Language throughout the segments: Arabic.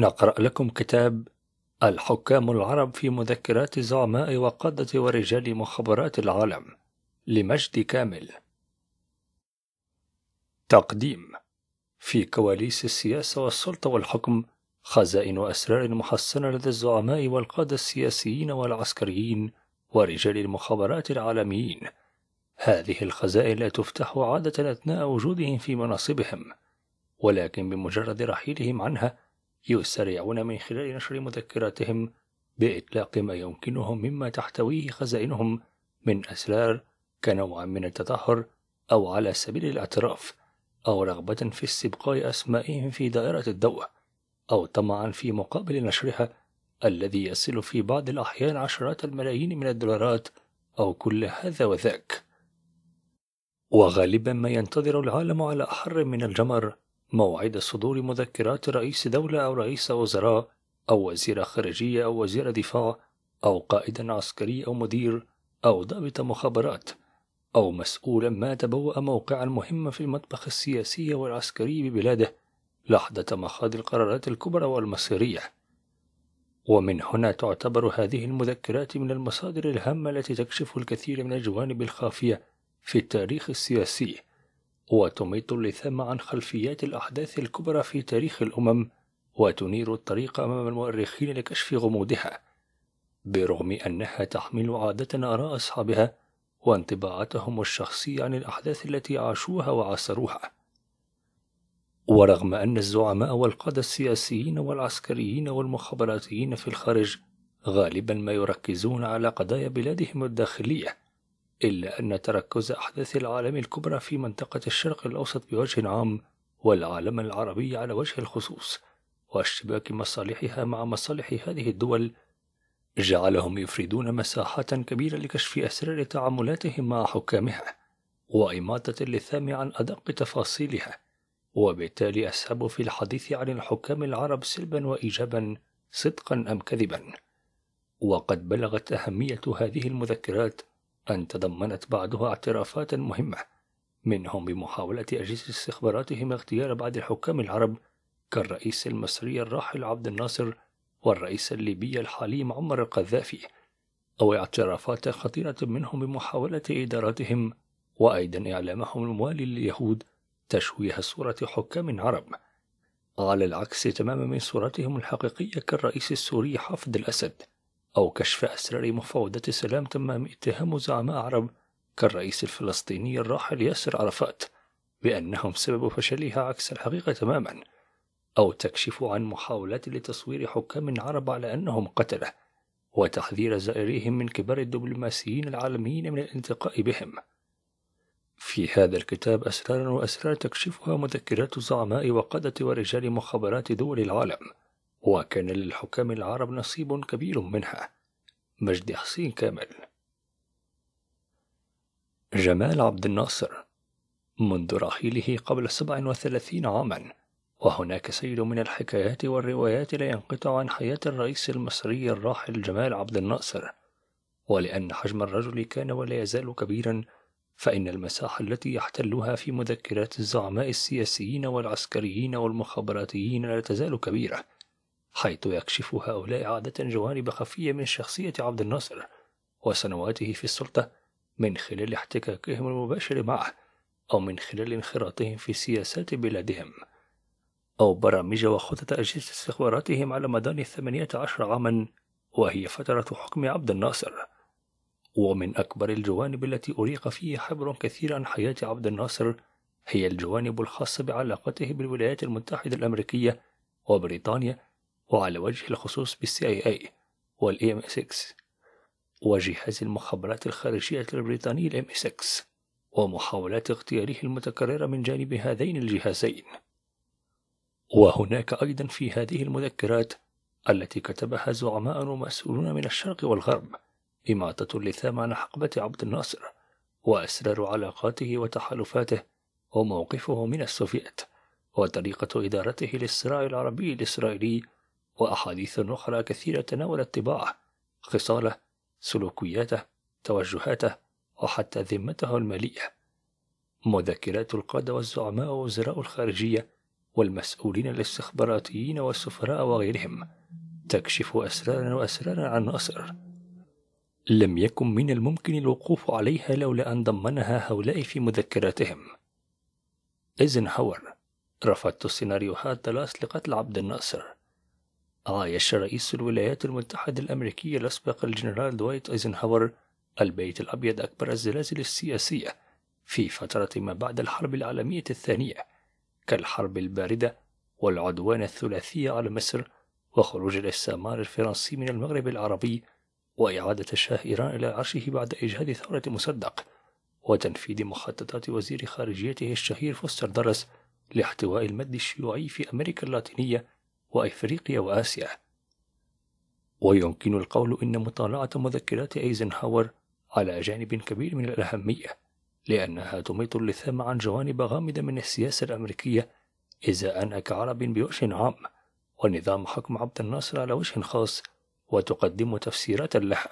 نقرأ لكم كتاب الحكام العرب في مذكرات زعماء وقادة ورجال مخابرات العالم لمجد كامل تقديم في كواليس السياسة والسلطة والحكم خزائن أسرار محصنة لدى الزعماء والقادة السياسيين والعسكريين ورجال المخابرات العالميين هذه الخزائن لا تفتح عادة أثناء وجودهم في مناصبهم ولكن بمجرد رحيلهم عنها يسرعون من خلال نشر مذكراتهم بإطلاق ما يمكنهم مما تحتويه خزائنهم من أسرار كنوع من التطهر أو على سبيل الاعتراف أو رغبة في استبقاء أسمائهم في دائرة الضوء أو طمعا في مقابل نشرها الذي يصل في بعض الأحيان عشرات الملايين من الدولارات أو كل هذا وذاك وغالبا ما ينتظر العالم على أحر من الجمر موعد صدور مذكرات رئيس دولة أو رئيس وزراء أو وزير خارجية أو وزير دفاع أو قائد عسكري أو مدير أو ضابط مخابرات أو مسؤولا ما تبوأ موقعا مهما في المطبخ السياسي والعسكري ببلاده لحظة مخاض القرارات الكبرى والمصيرية ومن هنا تعتبر هذه المذكرات من المصادر الهامة التي تكشف الكثير من الجوانب الخافية في التاريخ السياسي وتميط اللثام عن خلفيات الأحداث الكبرى في تاريخ الأمم وتنير الطريق أمام المؤرخين لكشف غموضها برغم أنها تحمل عادة آراء أصحابها وانطباعاتهم الشخصية عن الأحداث التي عاشوها وعاصروها ورغم أن الزعماء والقادة السياسيين والعسكريين والمخابراتيين في الخارج غالبا ما يركزون على قضايا بلادهم الداخلية إلا أن تركز أحداث العالم الكبرى في منطقة الشرق الأوسط بوجه عام والعالم العربي على وجه الخصوص واشتباك مصالحها مع مصالح هذه الدول جعلهم يفردون مساحات كبيرة لكشف أسرار تعاملاتهم مع حكامها وإماطة اللثام عن أدق تفاصيلها وبالتالي أسهب في الحديث عن الحكام العرب سلبا وإيجابا صدقا أم كذبا وقد بلغت أهمية هذه المذكرات أن تضمنت بعضها اعترافات مهمة منهم بمحاولة أجهزة استخباراتهم اغتيال بعض الحكام العرب كالرئيس المصري الراحل عبد الناصر والرئيس الليبي الحالي معمر القذافي أو اعترافات خطيرة منهم بمحاولة إدارتهم وأيضا إعلامهم الموالي لليهود تشويه صورة حكام عرب على العكس تماما من صورتهم الحقيقية كالرئيس السوري حافظ الأسد أو كشف أسرار مفاوضات سلام تم اتهام زعماء عرب كالرئيس الفلسطيني الراحل ياسر عرفات بأنهم سبب فشلها عكس الحقيقة تماما أو تكشف عن محاولات لتصوير حكام عرب على أنهم قتلة وتحذير زائريهم من كبار الدبلوماسيين العالميين من الالتقاء بهم في هذا الكتاب أسرار وأسرار تكشفها مذكرات زعماء وقادة ورجال مخابرات دول العالم وكان للحكام العرب نصيب كبير منها مجدي حسين كامل جمال عبد الناصر منذ رحيله قبل 37 عاما وهناك سيل من الحكايات والروايات لا ينقطع عن حياة الرئيس المصري الراحل جمال عبد الناصر ولأن حجم الرجل كان ولا يزال كبيرا فإن المساحة التي يحتلها في مذكرات الزعماء السياسيين والعسكريين والمخابراتيين لا تزال كبيرة حيث يكشف هؤلاء عادة جوانب خفية من شخصية عبد الناصر وسنواته في السلطة من خلال احتكاكهم المباشر معه أو من خلال انخراطهم في سياسات بلادهم أو برامج وخطط أجهزة استخباراتهم على مدار الثمانية عشر عاما وهي فترة حكم عبد الناصر ومن أكبر الجوانب التي أريق فيه حبر كثير عن حياة عبد الناصر هي الجوانب الخاصة بعلاقته بالولايات المتحدة الأمريكية وبريطانيا وعلى وجه الخصوص بالسي اي اي والام اس اكس وجهاز المخابرات الخارجية البريطاني الام اس اكس ومحاولات اغتياله المتكررة من جانب هذين الجهازين وهناك أيضا في هذه المذكرات التي كتبها زعماء ومسؤولون من الشرق والغرب إماطة اللثام عن حقبة عبد الناصر وأسرار علاقاته وتحالفاته وموقفه من السوفيت وطريقة إدارته للصراع العربي الإسرائيلي وأحاديث أخرى كثيرة تناولت طباعه خصاله سلوكياته توجهاته وحتى ذمته المالية مذكرات القادة والزعماء ووزراء الخارجية والمسؤولين الاستخباراتيين والسفراء وغيرهم تكشف أسرارا وأسرارا عن ناصر لم يكن من الممكن الوقوف عليها لولا أن ضمنها هؤلاء في مذكراتهم إيزنهاور رفضت السيناريوهات تلاس لقتل عبد الناصر عايش آه، رئيس الولايات المتحدة الأمريكية الأسبق الجنرال دوايت أيزنهاور البيت الأبيض أكبر الزلازل السياسية في فترة ما بعد الحرب العالمية الثانية كالحرب الباردة والعدوان الثلاثي على مصر وخروج الاستعمار الفرنسي من المغرب العربي وإعادة شاه إيران إلى عرشه بعد إجهاد ثورة مصدق وتنفيذ مخططات وزير خارجيته الشهير فوستر درس لاحتواء المد الشيوعي في أمريكا اللاتينية وأفريقيا وآسيا ويمكن القول إن مطالعة مذكرات أيزنهاور على جانب كبير من الأهمية لأنها تميط اللثام عن جوانب غامضة من السياسة الأمريكية إذا أنا كعرب بوجه عام ونظام حكم عبد الناصر على وجه خاص وتقدم تفسيرات لها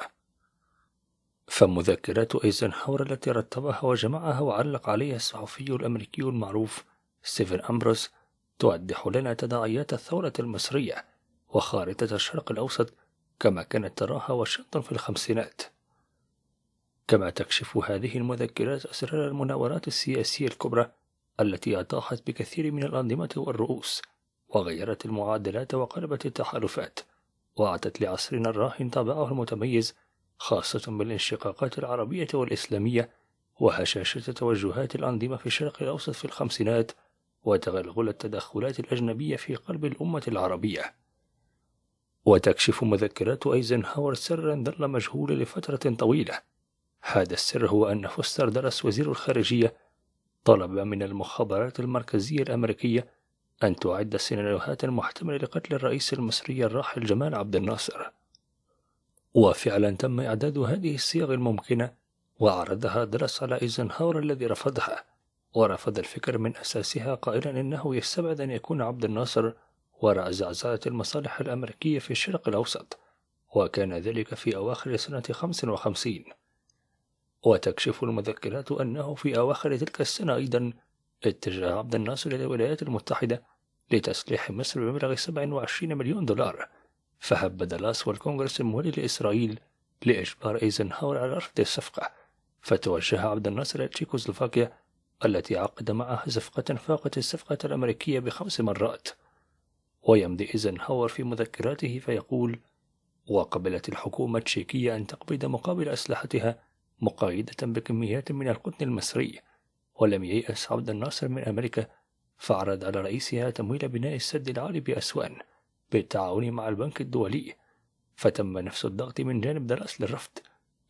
فمذكرات أيزنهاور التي رتبها وجمعها وعلق عليها الصحفي الأمريكي المعروف ستيفن أمبروس توضح لنا تداعيات الثورة المصرية وخارطة الشرق الأوسط كما كانت تراها واشنطن في الخمسينات كما تكشف هذه المذكرات أسرار المناورات السياسية الكبرى التي أطاحت بكثير من الأنظمة والرؤوس وغيرت المعادلات وقلبت التحالفات وأعطت لعصرنا الراهن طابعه المتميز خاصة بالانشقاقات العربية والإسلامية وهشاشة توجهات الأنظمة في الشرق الأوسط في الخمسينات وتغلغل التدخلات الأجنبية في قلب الأمة العربية وتكشف مذكرات أيزنهاور سرا ظل مجهولا لفترة طويلة هذا السر هو أن فوستر درس وزير الخارجية طلب من المخابرات المركزية الأمريكية أن تعد السيناريوهات المحتملة لقتل الرئيس المصري الراحل جمال عبد الناصر وفعلا تم إعداد هذه الصيغ الممكنة وعرضها درس على إيزنهاور الذي رفضها ورفض الفكر من أساسها قائلا إنه يستبعد أن يكون عبد الناصر وراء زعزعة المصالح الأمريكية في الشرق الأوسط وكان ذلك في أواخر سنة 55 وتكشف المذكرات أنه في أواخر تلك السنة أيضا اتجه عبد الناصر إلى الولايات المتحدة لتسليح مصر بمبلغ 27 مليون دولار فهب دالاس والكونغرس المولي لإسرائيل لإجبار إيزنهاور على رفض الصفقة فتوجه عبد الناصر إلى تشيكوسلوفاكيا التي عقد معها صفقة فاقت الصفقة الأمريكية بخمس مرات ويمضي إيزنهاور في مذكراته فيقول وقبلت الحكومة التشيكية أن تقبض مقابل أسلحتها مقايدة بكميات من القطن المصري ولم ييأس عبد الناصر من أمريكا فعرض على رئيسها تمويل بناء السد العالي بأسوان بالتعاون مع البنك الدولي فتم نفس الضغط من جانب دراس للرفض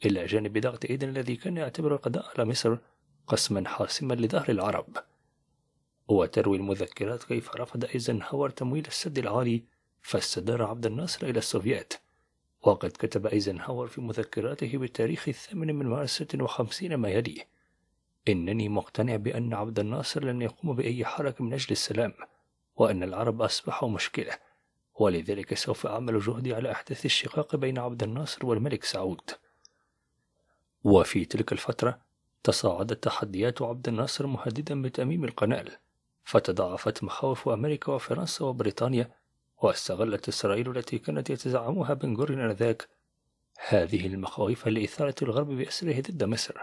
إلى جانب ضغط إيدن الذي كان يعتبر القضاء على مصر قسما حاسما لدهر العرب وتروي المذكرات كيف رفض ايزنهاور تمويل السد العالي فاستدار عبد الناصر إلى السوفيات وقد كتب ايزنهاور في مذكراته بالتاريخ الثامن من مارس 56 ما يلي إنني مقتنع بأن عبد الناصر لن يقوم بأي حركة من أجل السلام وأن العرب أصبحوا مشكلة ولذلك سوف أعمل جهدي على أحداث الشقاق بين عبد الناصر والملك سعود وفي تلك الفترة تصاعدت تحديات عبد الناصر مهددا بتأميم القنال فتضاعفت مخاوف أمريكا وفرنسا وبريطانيا واستغلت إسرائيل التي كانت يتزعمها بن غوريون آنذاك هذه المخاوف لإثارة الغرب بأسره ضد مصر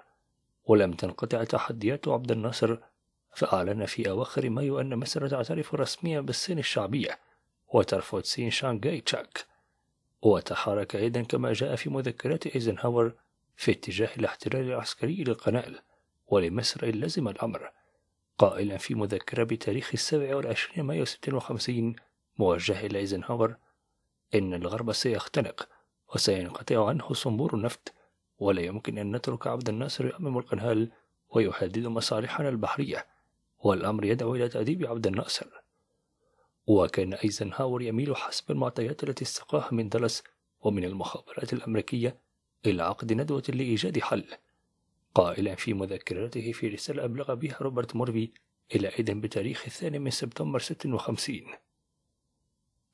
ولم تنقطع تحديات عبد الناصر فأعلن في أواخر مايو أن مصر تعترف رسميا بالصين الشعبية وترفض صين شانغاي تشاك وتحرك أيضا كما جاء في مذكرات إيزنهاور في اتجاه الاحتلال العسكري للقنائل ولمصر إن لزم الأمر قائلا في مذكرة بتاريخ السابع والعشرين مايو 56 موجه إلى إيزنهاور إن الغرب سيختنق وسينقطع عنه صنبور النفط ولا يمكن أن نترك عبد الناصر يأمم القنهال ويهدد مصالحنا البحرية والأمر يدعو إلى تأديب عبد الناصر وكان أيزنهاور يميل حسب المعطيات التي استقاها من دلس ومن المخابرات الأمريكية إلى عقد ندوة لإيجاد حل قائلا في مذكراته في رسالة أبلغ بها روبرت موربي إلى إيدن بتاريخ الثاني من سبتمبر 56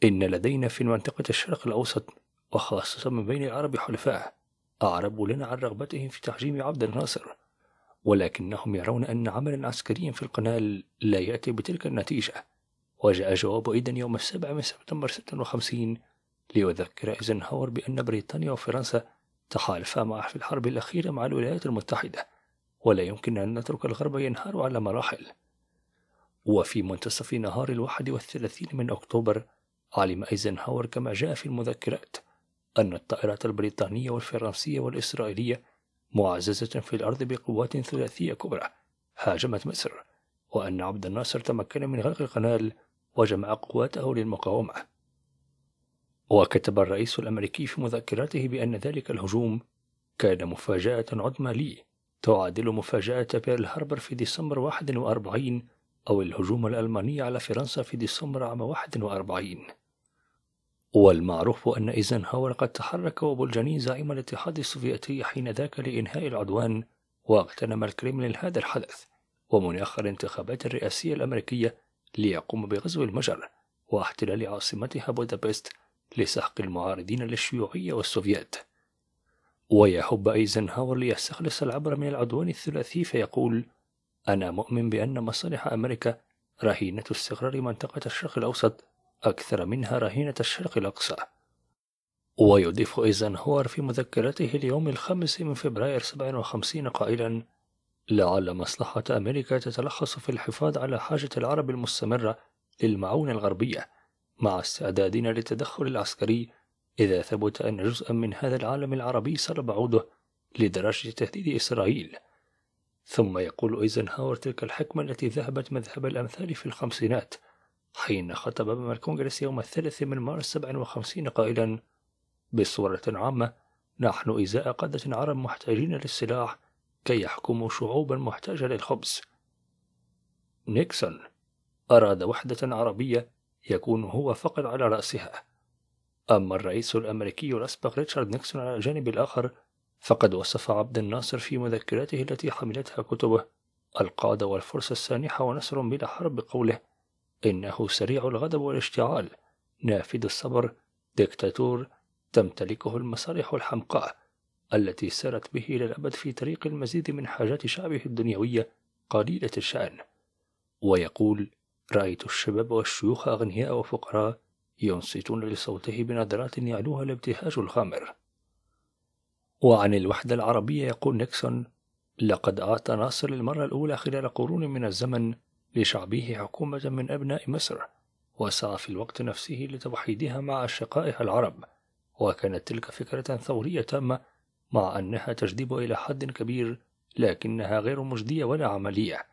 إن لدينا في منطقة الشرق الأوسط وخاصة من بين العرب حلفاء أعربوا لنا عن رغبتهم في تحجيم عبد الناصر ولكنهم يرون أن عملا عسكريا في القناة لا يأتي بتلك النتيجة وجاء جواب إيدن يوم السابع من سبتمبر 56 ليذكر إيزنهاور بأن بريطانيا وفرنسا تحالف معه في الحرب الأخيرة مع الولايات المتحدة ولا يمكن أن نترك الغرب ينهار على مراحل وفي منتصف نهار الواحد والثلاثين من أكتوبر علم أيزنهاور كما جاء في المذكرات أن الطائرات البريطانية والفرنسية والإسرائيلية معززة في الأرض بقوات ثلاثية كبرى هاجمت مصر وأن عبد الناصر تمكن من غرق القنال وجمع قواته للمقاومة وكتب الرئيس الأمريكي في مذكراته بأن ذلك الهجوم كان مفاجأة عظمى لي تعادل مفاجأة بيرل هاربر في ديسمبر 41 أو الهجوم الألماني على فرنسا في ديسمبر عام 41 والمعروف أن إيزنهاور قد تحرك وبولجاني زعيم الاتحاد السوفيتي حين ذاك لإنهاء العدوان واغتنم الكريملين هذا الحدث ومناخ الانتخابات الرئاسية الأمريكية ليقوم بغزو المجر واحتلال عاصمتها بودابست لسحق المعارضين للشيوعية والسوفيات ويحب أيزنهاور ليستخلص العبر من العدوان الثلاثي فيقول أنا مؤمن بأن مصالح أمريكا رهينة استقرار منطقة الشرق الأوسط أكثر منها رهينة الشرق الأقصى ويضيف أيزنهاور في مذكراته اليوم الخامس من فبراير 57 قائلا لعل مصلحة أمريكا تتلخص في الحفاظ على حاجة العرب المستمرة للمعونة الغربية مع استعدادنا للتدخل العسكري إذا ثبت أن جزءا من هذا العالم العربي صار عوده لدرجة تهديد إسرائيل ثم يقول أيزنهاور تلك الحكمة التي ذهبت مذهب الأمثال في الخمسينات حين خطب أمام الكونغرس يوم الثالث من مارس 57 قائلا بصورة عامة نحن إزاء قادة عرب محتاجين للسلاح كي يحكموا شعوبا محتاجة للخبز نيكسون أراد وحدة عربية يكون هو فقط على رأسها أما الرئيس الأمريكي الأسبق ريتشارد نيكسون على الجانب الآخر فقد وصف عبد الناصر في مذكراته التي حملتها كتبه القادة والفرصة السانحة ونصر بلا حرب بقوله إنه سريع الغضب والاشتعال نافذ الصبر ديكتاتور تمتلكه المصالح الحمقاء التي سارت به إلى الأبد في طريق المزيد من حاجات شعبه الدنيوية قليلة الشأن ويقول رأيت الشباب والشيوخ أغنياء وفقراء ينصتون لصوته بنظرات يعلوها الابتهاج الخمر وعن الوحدة العربية يقول نيكسون لقد أعطى ناصر للمرة الأولى خلال قرون من الزمن لشعبه حكومة من أبناء مصر وسعى في الوقت نفسه لتوحيدها مع أشقائها العرب وكانت تلك فكرة ثورية تامة مع أنها تجذب إلى حد كبير لكنها غير مجدية ولا عملية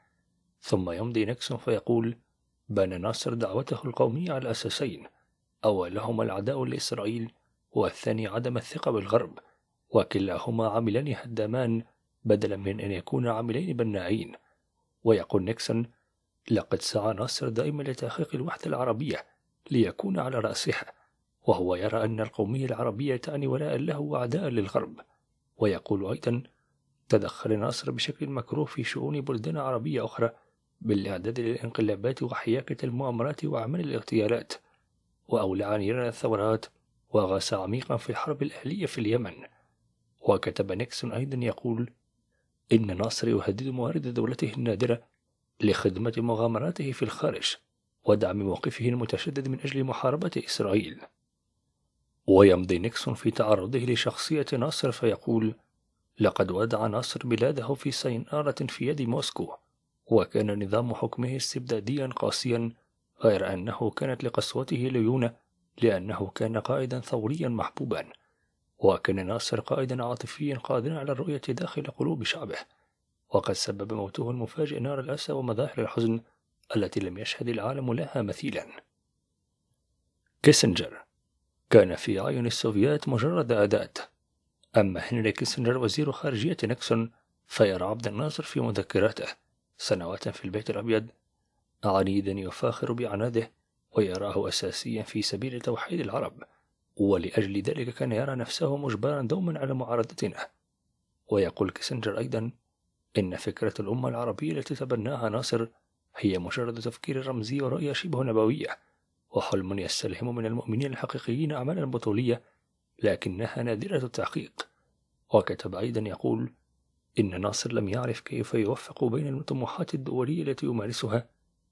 ثم يمضي نيكسون فيقول بنى ناصر دعوته القومية على أساسين أولهما العداء لإسرائيل والثاني عدم الثقة بالغرب وكلاهما عاملان هدامان بدلا من أن يكون عاملين بناعين ويقول نيكسون لقد سعى ناصر دائما لتحقيق الوحدة العربية ليكون على رأسها وهو يرى أن القومية العربية تعني ولاء له وعداء للغرب ويقول أيضا تدخل ناصر بشكل مكروه في شؤون بلدان عربية أخرى بالإعداد للانقلابات وحياكة المؤامرات وعمل الاغتيالات وأولع نيران الثورات وغاس عميقا في الحرب الأهلية في اليمن وكتب نيكسون أيضا يقول إن ناصر يهدد موارد دولته النادرة لخدمة مغامراته في الخارج ودعم موقفه المتشدد من أجل محاربة إسرائيل ويمضي نيكسون في تعرضه لشخصية ناصر فيقول لقد ودع ناصر بلاده في سينارة في يد موسكو وكان نظام حكمه استبداديا قاسيا غير أنه كانت لقسوته ليونة لأنه كان قائدا ثوريا محبوبا وكان ناصر قائدا عاطفيا قادرا على الرؤية داخل قلوب شعبه وقد سبب موته المفاجئ نار الأسى ومظاهر الحزن التي لم يشهد العالم لها مثيلا كيسنجر كان في عين السوفيات مجرد أداة أما هنري كيسنجر وزير خارجية نيكسون فيرى عبد الناصر في مذكراته سنوات في البيت الأبيض عنيدا يفاخر بعناده ويراه أساسيا في سبيل توحيد العرب ولأجل ذلك كان يرى نفسه مجبرا دوما على معارضتنا ويقول كيسنجر أيضا إن فكرة الأمة العربية التي تبناها ناصر هي مجرد تفكير رمزي ورؤية شبه نبوية وحلم يستلهم من المؤمنين الحقيقيين أعمالا بطولية لكنها نادرة التحقيق وكتب أيضا يقول إن ناصر لم يعرف كيف يوفق بين الطموحات الدولية التي يمارسها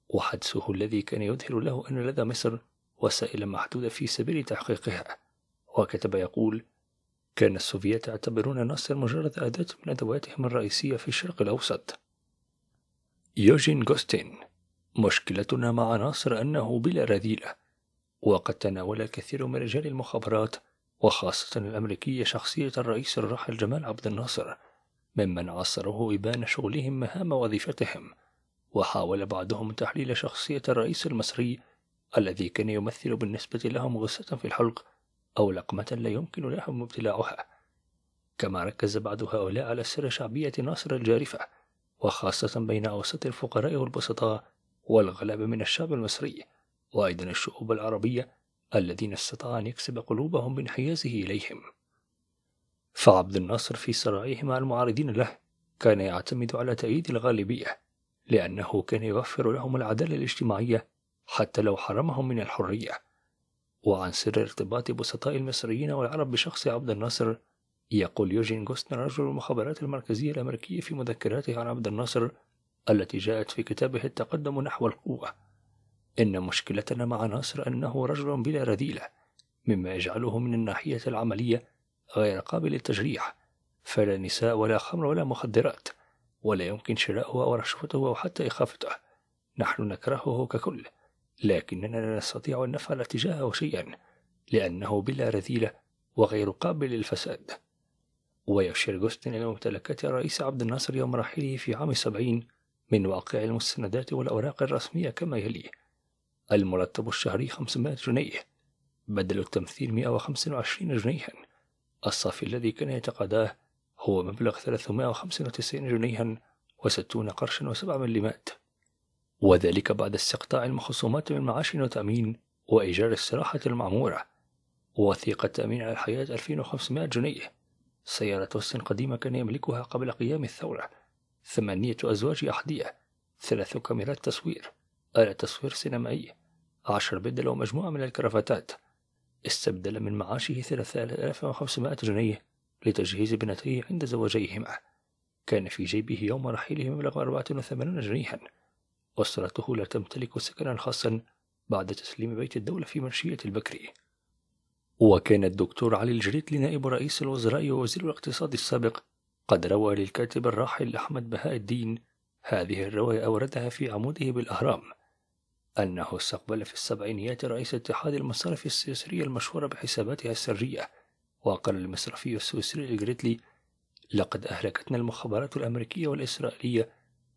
وحدسه الذي كان يظهر له أن لدى مصر وسائل محدودة في سبيل تحقيقها وكتب يقول كان السوفيات يعتبرون ناصر مجرد أداة من أدواتهم الرئيسية في الشرق الأوسط يوجين جوستين مشكلتنا مع ناصر أنه بلا رذيلة وقد تناول كثير من رجال المخابرات وخاصة الأمريكية شخصية الرئيس الراحل جمال عبد الناصر ممن عصره إبان شغلهم مهام وظيفتهم وحاول بعضهم تحليل شخصية الرئيس المصري الذي كان يمثل بالنسبة لهم غصة في الحلق أو لقمة لا يمكن لهم ابتلاعها كما ركز بعض هؤلاء على سر شعبية ناصر الجارفة وخاصة بين أوسط الفقراء والبسطاء والغلابة من الشعب المصري وأيضا الشعوب العربية الذين استطاع أن يكسب قلوبهم بانحيازه إليهم فعبد الناصر في صراعه مع المعارضين له كان يعتمد على تأييد الغالبية لأنه كان يوفر لهم العدالة الاجتماعية حتى لو حرمهم من الحرية وعن سر ارتباط بسطاء المصريين والعرب بشخص عبد الناصر يقول يوجين جوستن رجل المخابرات المركزية الأمريكية في مذكراته عن عبد الناصر التي جاءت في كتابه التقدم نحو القوة إن مشكلتنا مع ناصر أنه رجل بلا رذيلة مما يجعله من الناحية العملية غير قابل للتجريح فلا نساء ولا خمر ولا مخدرات ولا يمكن شراؤه أو رشوته أو حتى إخافته نحن نكرهه ككل لكننا لا نستطيع أن نفعل تجاهه شيئا لأنه بلا رذيلة وغير قابل للفساد ويشير جوستن إلى ممتلكات الرئيس عبد الناصر يوم رحيله في عام سبعين من واقع المستندات والأوراق الرسمية كما يلي المرتب الشهري 500 جنيه بدل التمثيل 125 جنيها الصافي الذي كان يتقاضاه هو مبلغ 395 جنيها وستون قرشا و7 مليمات وذلك بعد استقطاع المخصومات من معاش وتأمين وإيجار السراحة المعمورة وثيقة تأمين على الحياة 2500 جنيه سيارة وسط قديمة كان يملكها قبل قيام الثورة ثمانية أزواج أحذية ثلاث كاميرات تصوير آلة تصوير سينمائية عشر بدل ومجموعة من الكرافتات استبدل من معاشه 3500 جنيه لتجهيز ابنته عند زواجيهما كان في جيبه يوم رحيله مبلغ 84 جنيها أسرته لا تمتلك سكنا خاصا بعد تسليم بيت الدولة في منشية البكري وكان الدكتور علي الجريت نائب رئيس الوزراء ووزير الاقتصاد السابق قد روى للكاتب الراحل أحمد بهاء الدين هذه الرواية أوردها في عموده بالأهرام أنه استقبل في السبعينيات رئيس اتحاد المصارف السويسرية المشهورة بحساباتها السرية وقال المصرفي السويسري لجريتلي لقد أهلكتنا المخابرات الأمريكية والإسرائيلية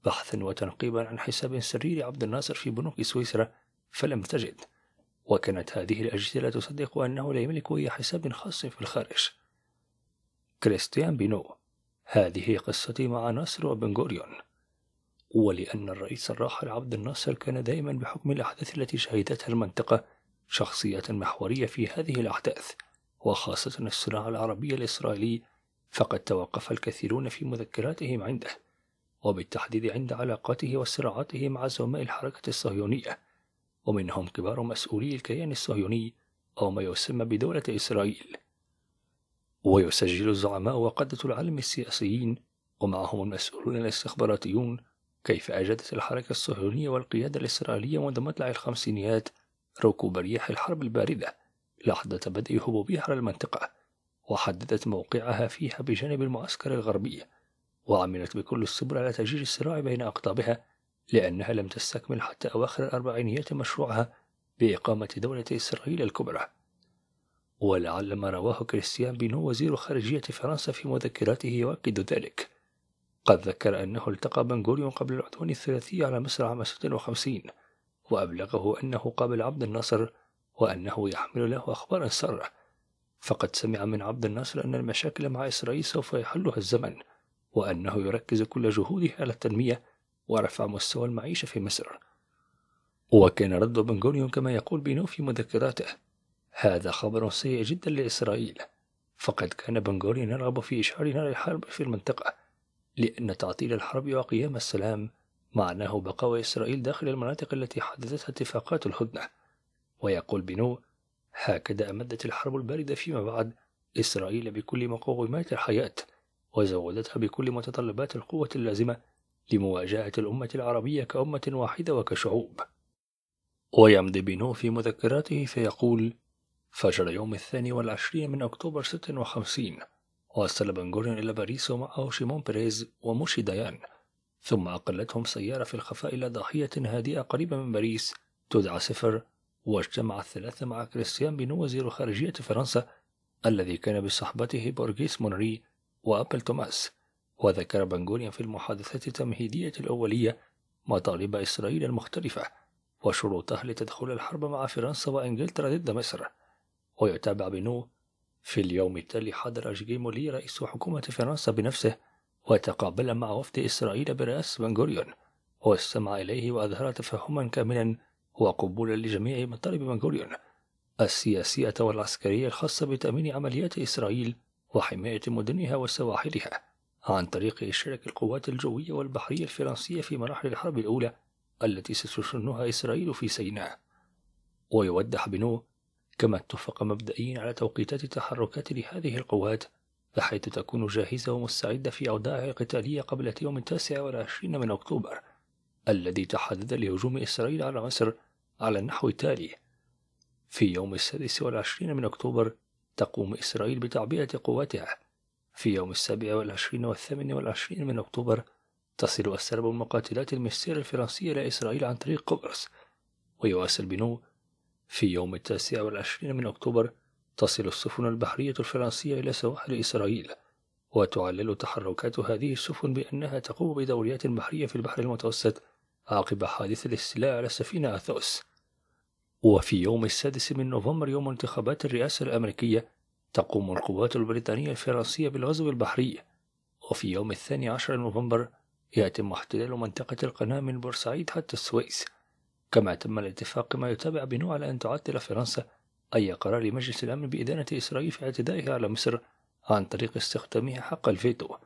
بحثا وتنقيبا عن حساب سري لعبد الناصر في بنوك سويسرا فلم تجد وكانت هذه الأجهزة لا تصدق أنه لا يملك أي حساب خاص في الخارج كريستيان بينو هذه قصتي مع ناصر وبن غوريون ولأن الرئيس الراحل عبد الناصر كان دائما بحكم الأحداث التي شهدتها المنطقة شخصية محورية في هذه الأحداث وخاصة الصراع العربي الإسرائيلي فقد توقف الكثيرون في مذكراتهم عنده وبالتحديد عند علاقاته وصراعاته مع زعماء الحركة الصهيونية ومنهم كبار مسؤولي الكيان الصهيوني أو ما يسمى بدولة إسرائيل ويسجل الزعماء وقادة العالم السياسيين ومعهم المسؤولون الاستخباراتيون كيف أجادت الحركة الصهيونية والقيادة الإسرائيلية منذ مطلع الخمسينيات ركوب رياح الحرب الباردة لحظة بدء هبوبها على المنطقة وحددت موقعها فيها بجانب المعسكر الغربي وعملت بكل الصبر على تأجيل الصراع بين أقطابها لأنها لم تستكمل حتى أواخر الأربعينيات مشروعها بإقامة دولة إسرائيل الكبرى ولعل ما رواه كريستيان بينو وزير خارجية فرنسا في مذكراته يؤكد ذلك قد ذكر أنه التقى بنغوريون قبل العدوان الثلاثي على مصر عام 56 وأبلغه أنه قابل عبد الناصر وأنه يحمل له أخبارا سارة فقد سمع من عبد الناصر أن المشاكل مع إسرائيل سوف يحلها الزمن وأنه يركز كل جهوده على التنمية ورفع مستوى المعيشة في مصر وكان رد بنغوريون كما يقول بينو في مذكراته هذا خبر سيء جدا لإسرائيل فقد كان بنغوريون يرغب في إشعال نار الحرب في المنطقة لأن تعطيل الحرب وقيام السلام معناه بقاء إسرائيل داخل المناطق التي حدثتها اتفاقات الهدنة ويقول بنو هكذا أمدت الحرب الباردة فيما بعد إسرائيل بكل مقومات الحياة وزودتها بكل متطلبات القوة اللازمة لمواجهة الأمة العربية كأمة واحدة وكشعوب ويمضي بنو في مذكراته فيقول فجر يوم الثاني والعشرين من أكتوبر 56 بن بنجوريون إلى باريس ومعه شيمون بيريز وموشي ديان ثم أقلتهم سيارة في الخفاء إلى ضاحية هادئة قريبة من باريس تدعى سفر واجتمع الثلاثة مع كريستيان بنو وزير خارجية فرنسا الذي كان بصحبته بورغيس مونري وأبل توماس وذكر بنجوريان في المحادثات التمهيدية الأولية مطالب إسرائيل المختلفة وشروطها لتدخل الحرب مع فرنسا وإنجلترا ضد مصر ويتابع بنو في اليوم التالي حضر أشجيمولي رئيس حكومة فرنسا بنفسه وتقابل مع وفد إسرائيل برئاسة بن غوريون واستمع إليه وأظهر تفهما كاملا وقبولا لجميع مطالب بن غوريون السياسية والعسكرية الخاصة بتأمين عمليات إسرائيل وحماية مدنها وسواحلها عن طريق إشراك القوات الجوية والبحرية الفرنسية في مراحل الحرب الأولى التي ستشنها إسرائيل في سيناء ويوضح بنو كما اتفق مبدئيا على توقيتات التحركات لهذه القوات بحيث تكون جاهزة ومستعدة في أوضاعها القتالية قبل يوم التاسع والعشرين من أكتوبر الذي تحدد لهجوم إسرائيل على مصر على النحو التالي في يوم السادس والعشرين من أكتوبر تقوم إسرائيل بتعبئة قواتها في يوم السابع والعشرين والثامن والعشرين من أكتوبر تصل أسرب المقاتلات المستير الفرنسية إلى إسرائيل عن طريق قبرص ويواصل بنو في يوم التاسع والعشرين من أكتوبر تصل السفن البحرية الفرنسية إلى سواحل إسرائيل وتعلل تحركات هذه السفن بأنها تقوم بدوريات بحرية في البحر المتوسط عقب حادث الاستيلاء على السفينة أثوس وفي يوم السادس من نوفمبر يوم انتخابات الرئاسة الأمريكية تقوم القوات البريطانية الفرنسية بالغزو البحري وفي يوم الثاني عشر نوفمبر يتم احتلال منطقة القناة من بورسعيد حتى السويس كما تم الاتفاق ما يتابع بنو على أن تعدل فرنسا أي قرار لمجلس الأمن بإدانة إسرائيل في اعتدائها على مصر عن طريق استخدامها حق الفيتو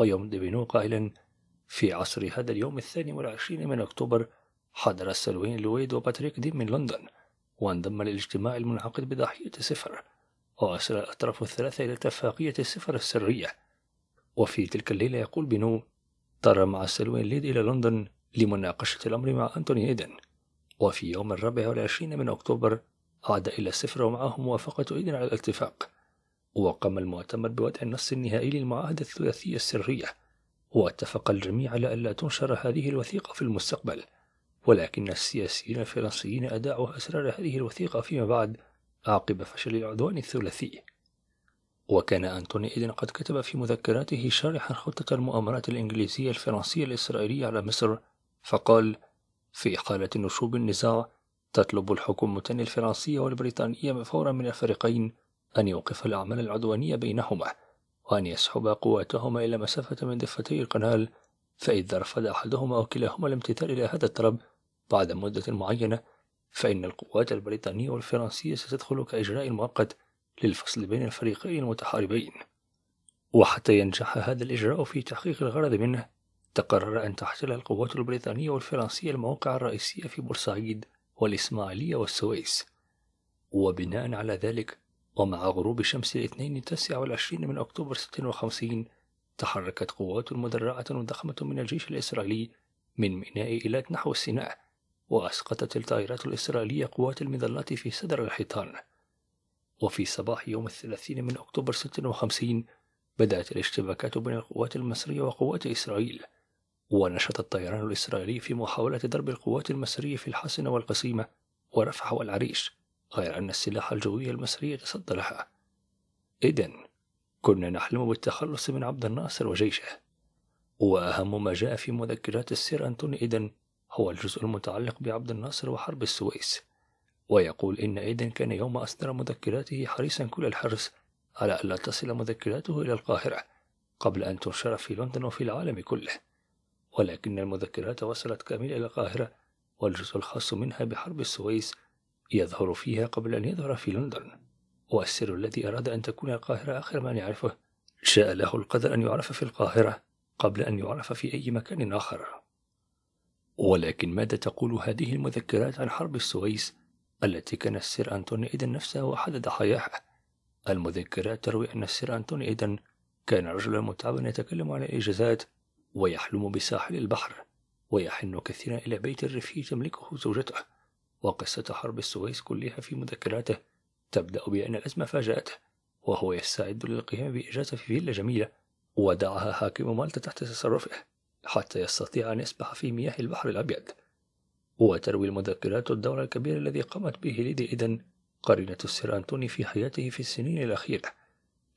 ويمضي بنو قائلا في عصر هذا اليوم الثاني والعشرين من أكتوبر حضر السلوين لويد وباتريك دين من لندن وانضم للاجتماع المنعقد بضحية صفر وأسرى الأطراف الثلاثة إلى اتفاقية صفر السرية وفي تلك الليلة يقول بنو طر مع السلوين ليد إلى لندن لمناقشة الأمر مع أنتوني إيدن وفي يوم الرابع والعشرين من أكتوبر عاد إلى السفر ومعه موافقة إيدن على الاتفاق وقام المؤتمر بوضع النص النهائي للمعاهدة الثلاثية السرية واتفق الجميع على ألا تنشر هذه الوثيقة في المستقبل ولكن السياسيين الفرنسيين أداعوا أسرار هذه الوثيقة فيما بعد عقب فشل العدوان الثلاثي وكان أنتوني إيدن قد كتب في مذكراته شارحا خطة المؤامرات الإنجليزية الفرنسية الإسرائيلية على مصر فقال في حالة نشوب النزاع تطلب الحكومتان الفرنسية والبريطانية فورا من الفريقين أن يوقف الأعمال العدوانية بينهما وأن يسحب قواتهما إلى مسافة من ضفتي القنال فإذا رفض أحدهما أو كلاهما الامتثال إلى هذا الطلب بعد مدة معينة فإن القوات البريطانية والفرنسية ستدخل كإجراء مؤقت للفصل بين الفريقين المتحاربين وحتى ينجح هذا الإجراء في تحقيق الغرض منه تقرر أن تحتل القوات البريطانية والفرنسية المواقع الرئيسية في بورسعيد والإسماعيلية والسويس وبناء على ذلك ومع غروب شمس الاثنين التاسع والعشرين من أكتوبر 56 تحركت قوات مدرعة وضخمة من الجيش الإسرائيلي من ميناء إيلات نحو سيناء وأسقطت الطائرات الإسرائيلية قوات المظلات في صدر الحيطان وفي صباح يوم الثلاثين من أكتوبر 56 بدأت الاشتباكات بين القوات المصرية وقوات إسرائيل ونشط الطيران الإسرائيلي في محاولة ضرب القوات المصرية في الحسنة والقسيمة ورفح والعريش غير أن السلاح الجوي المصري تصدى لها إذن كنا نحلم بالتخلص من عبد الناصر وجيشه وأهم ما جاء في مذكرات السير أنتوني إيدن هو الجزء المتعلق بعبد الناصر وحرب السويس ويقول إن إيدن كان يوم أصدر مذكراته حريصا كل الحرص على ألا تصل مذكراته إلى القاهرة قبل أن تنشر في لندن وفي العالم كله ولكن المذكرات وصلت كاملة إلى القاهرة والجزء الخاص منها بحرب السويس يظهر فيها قبل أن يظهر في لندن والسر الذي أراد أن تكون القاهرة آخر من يعرفه شاء له القدر أن يعرف في القاهرة قبل أن يعرف في أي مكان آخر ولكن ماذا تقول هذه المذكرات عن حرب السويس التي كان السير أنتوني إيدن نفسه أحد ضحاياها المذكرات تروي أن السير أنتوني إيدن كان رجلا متعبا يتكلم عن الإجازات ويحلم بساحل البحر ويحن كثيرا إلى بيت الرفي تملكه زوجته وقصة حرب السويس كلها في مذكراته تبدأ بأن الأزمة فاجأته وهو يستعد للقيام بإجازة في فيلا جميلة ودعها حاكم مالطا تحت تصرفه حتى يستطيع أن يسبح في مياه البحر الأبيض وتروي المذكرات الدور الكبير الذي قامت به ليدي إذن قرينة السير أنتوني في حياته في السنين الأخيرة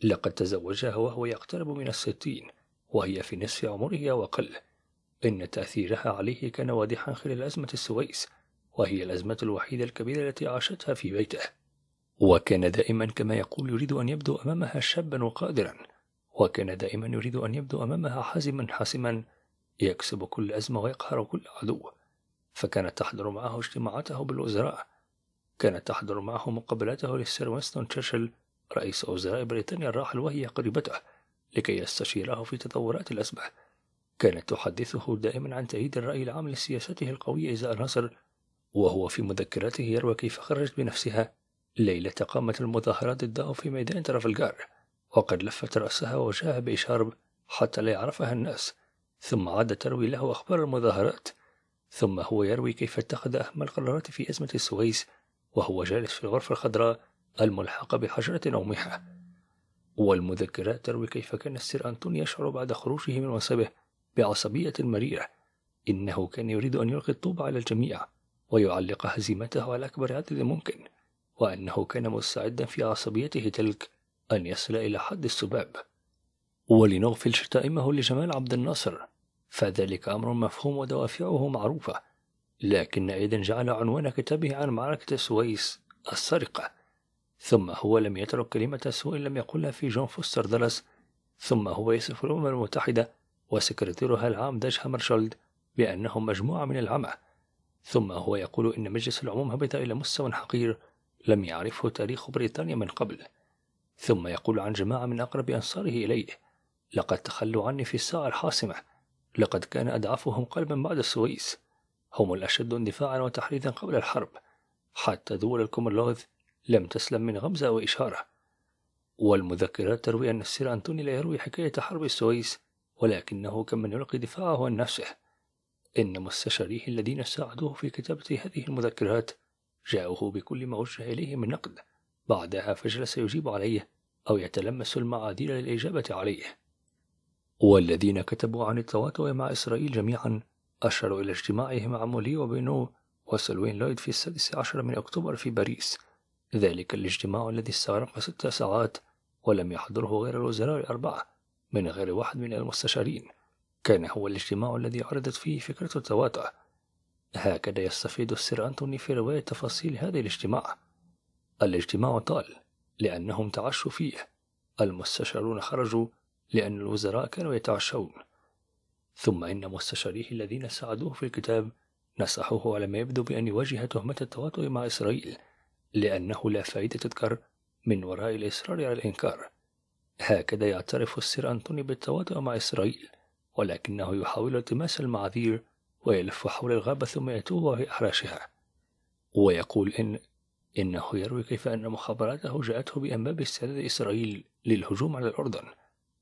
لقد تزوجها وهو يقترب من الستين وهي في نصف أو أقل. إن تأثيرها عليه كان واضحا خلال أزمة السويس وهي الأزمة الوحيدة الكبيرة التي عاشتها في بيته وكان دائما كما يقول يريد أن يبدو أمامها شابا وقادرا وكان دائما يريد أن يبدو أمامها حازما حاسما يكسب كل أزمة ويقهر كل عدو فكانت تحضر معه اجتماعاته بالوزراء كانت تحضر معه مقابلاته للسير وينستون تشرشل رئيس وزراء بريطانيا الراحل وهي قريبته لكي يستشيره في تطورات الأسبح كانت تحدثه دائما عن تأييد الرأي العام لسياسته القوية إزاء ناصر وهو في مذكراته يروى كيف خرجت بنفسها ليلة قامت المظاهرات ضده في ميدان ترافلغار وقد لفت رأسها وجهها بإشارب حتى لا يعرفها الناس ثم عادت تروي له أخبار المظاهرات ثم هو يروي كيف اتخذ أهم القرارات في أزمة السويس وهو جالس في الغرفة الخضراء الملحقة بحجرة أو ميحة والمذكرات تروي كيف كان السير أنطوني يشعر بعد خروجه من وصبه بعصبية مريرة إنه كان يريد أن يلقي الطوب على الجميع ويعلق هزيمته على أكبر عدد ممكن وأنه كان مستعدا في عصبيته تلك أن يصل إلى حد السباب ولنغفل شتائمه لجمال عبد الناصر فذلك أمر مفهوم ودوافعه معروفة لكن إذن جعل عنوان كتابه عن معركة السويس السرقة ثم هو لم يترك كلمة سوء لم يقلها في جون فوستر دالاس ثم هو يصف الأمم المتحدة وسكرتيرها العام داش هامرشولد بأنهم مجموعة من العمى ثم هو يقول إن مجلس العموم هبط إلى مستوى حقير لم يعرفه تاريخ بريطانيا من قبل ثم يقول عن جماعة من أقرب أنصاره إليه لقد تخلوا عني في الساعة الحاسمة لقد كان أضعفهم قلبا بعد السويس هم الأشد اندفاعا وتحريضا قبل الحرب حتى دول الكومنلوث لم تسلم من غمزة أو إشارة والمذكرات تروي أن السير أنتوني لا يروي حكاية حرب السويس ولكنه كمن يلقي دفاعه عن نفسه إن مستشاريه الذين ساعدوه في كتابة هذه المذكرات جاءوه بكل ما وجه إليه من نقد بعدها فجلس يجيب عليه أو يتلمس المعاذير للإجابة عليه والذين كتبوا عن التواتر مع إسرائيل جميعا أشاروا إلى اجتماعه مع مولي وبينو وسلوين لويد في السادس عشر من أكتوبر في باريس ذلك الاجتماع الذي استغرق ست ساعات ولم يحضره غير الوزراء الأربعة من غير واحد من المستشارين كان هو الاجتماع الذي عرضت فيه فكرة التواتع هكذا يستفيد السير أنتوني في رواية تفاصيل هذا الاجتماع الاجتماع طال لأنهم تعشوا فيه المستشارون خرجوا لأن الوزراء كانوا يتعشون ثم إن مستشاريه الذين ساعدوه في الكتاب نصحوه على ما يبدو بأن يواجه تهمة التواطؤ مع إسرائيل لأنه لا فائدة تذكر من وراء الإصرار على الإنكار هكذا يعترف السير أنتوني بالتواطؤ مع إسرائيل ولكنه يحاول التماس المعاذير ويلف حول الغابة ثم يتوه في أحراشها ويقول إن إنه يروي كيف أن مخابراته جاءته بأنباء استعداد إسرائيل للهجوم على الأردن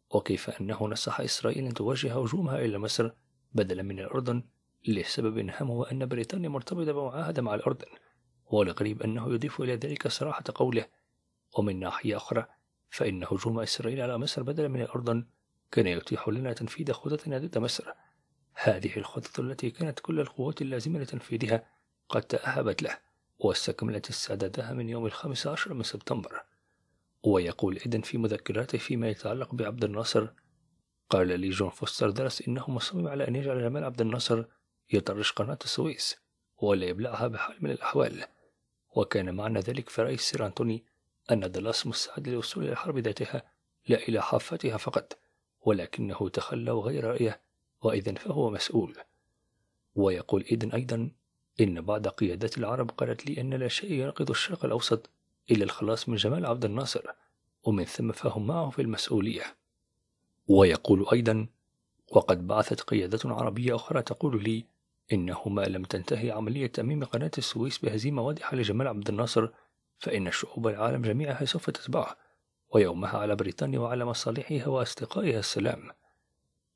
وكيف أنه نصح إسرائيل أن توجه هجومها إلى مصر بدلا من الأردن لسبب هام هو أن بريطانيا مرتبطة بمعاهدة مع الأردن والغريب أنه يضيف إلى ذلك صراحة قوله ومن ناحية أخرى فإن هجوم إسرائيل على مصر بدلا من الأردن كان يتيح لنا تنفيذ خططنا ضد مصر هذه الخطط التي كانت كل القوات اللازمة لتنفيذها قد تأهبت له واستكملت استعدادها من يوم الخامس عشر من سبتمبر ويقول إذن في مذكراته فيما يتعلق بعبد الناصر قال لي جون فوستر درس إنه مصمم على أن يجعل جمال عبد الناصر يطرش قناة السويس ولا يبلعها بحال من الأحوال وكان معنى ذلك في رأي السير أنتوني أن دلاس مستعد للوصول إلى الحرب ذاتها لا إلى حافتها فقط ولكنه تخلى وغير رأيه وإذا فهو مسؤول ويقول إيدن أيضا إن بعض قيادات العرب قالت لي أن لا شيء ينقذ الشرق الأوسط إلا الخلاص من جمال عبد الناصر ومن ثم فهم معه في المسؤولية ويقول أيضا وقد بعثت قيادات عربية أخرى تقول لي إنهما لم تنتهي عملية تأميم قناة السويس بهزيمة واضحة لجمال عبد الناصر فإن شعوب العالم جميعها سوف تتبعه ويومها على بريطانيا وعلى مصالحها وأصدقائها السلام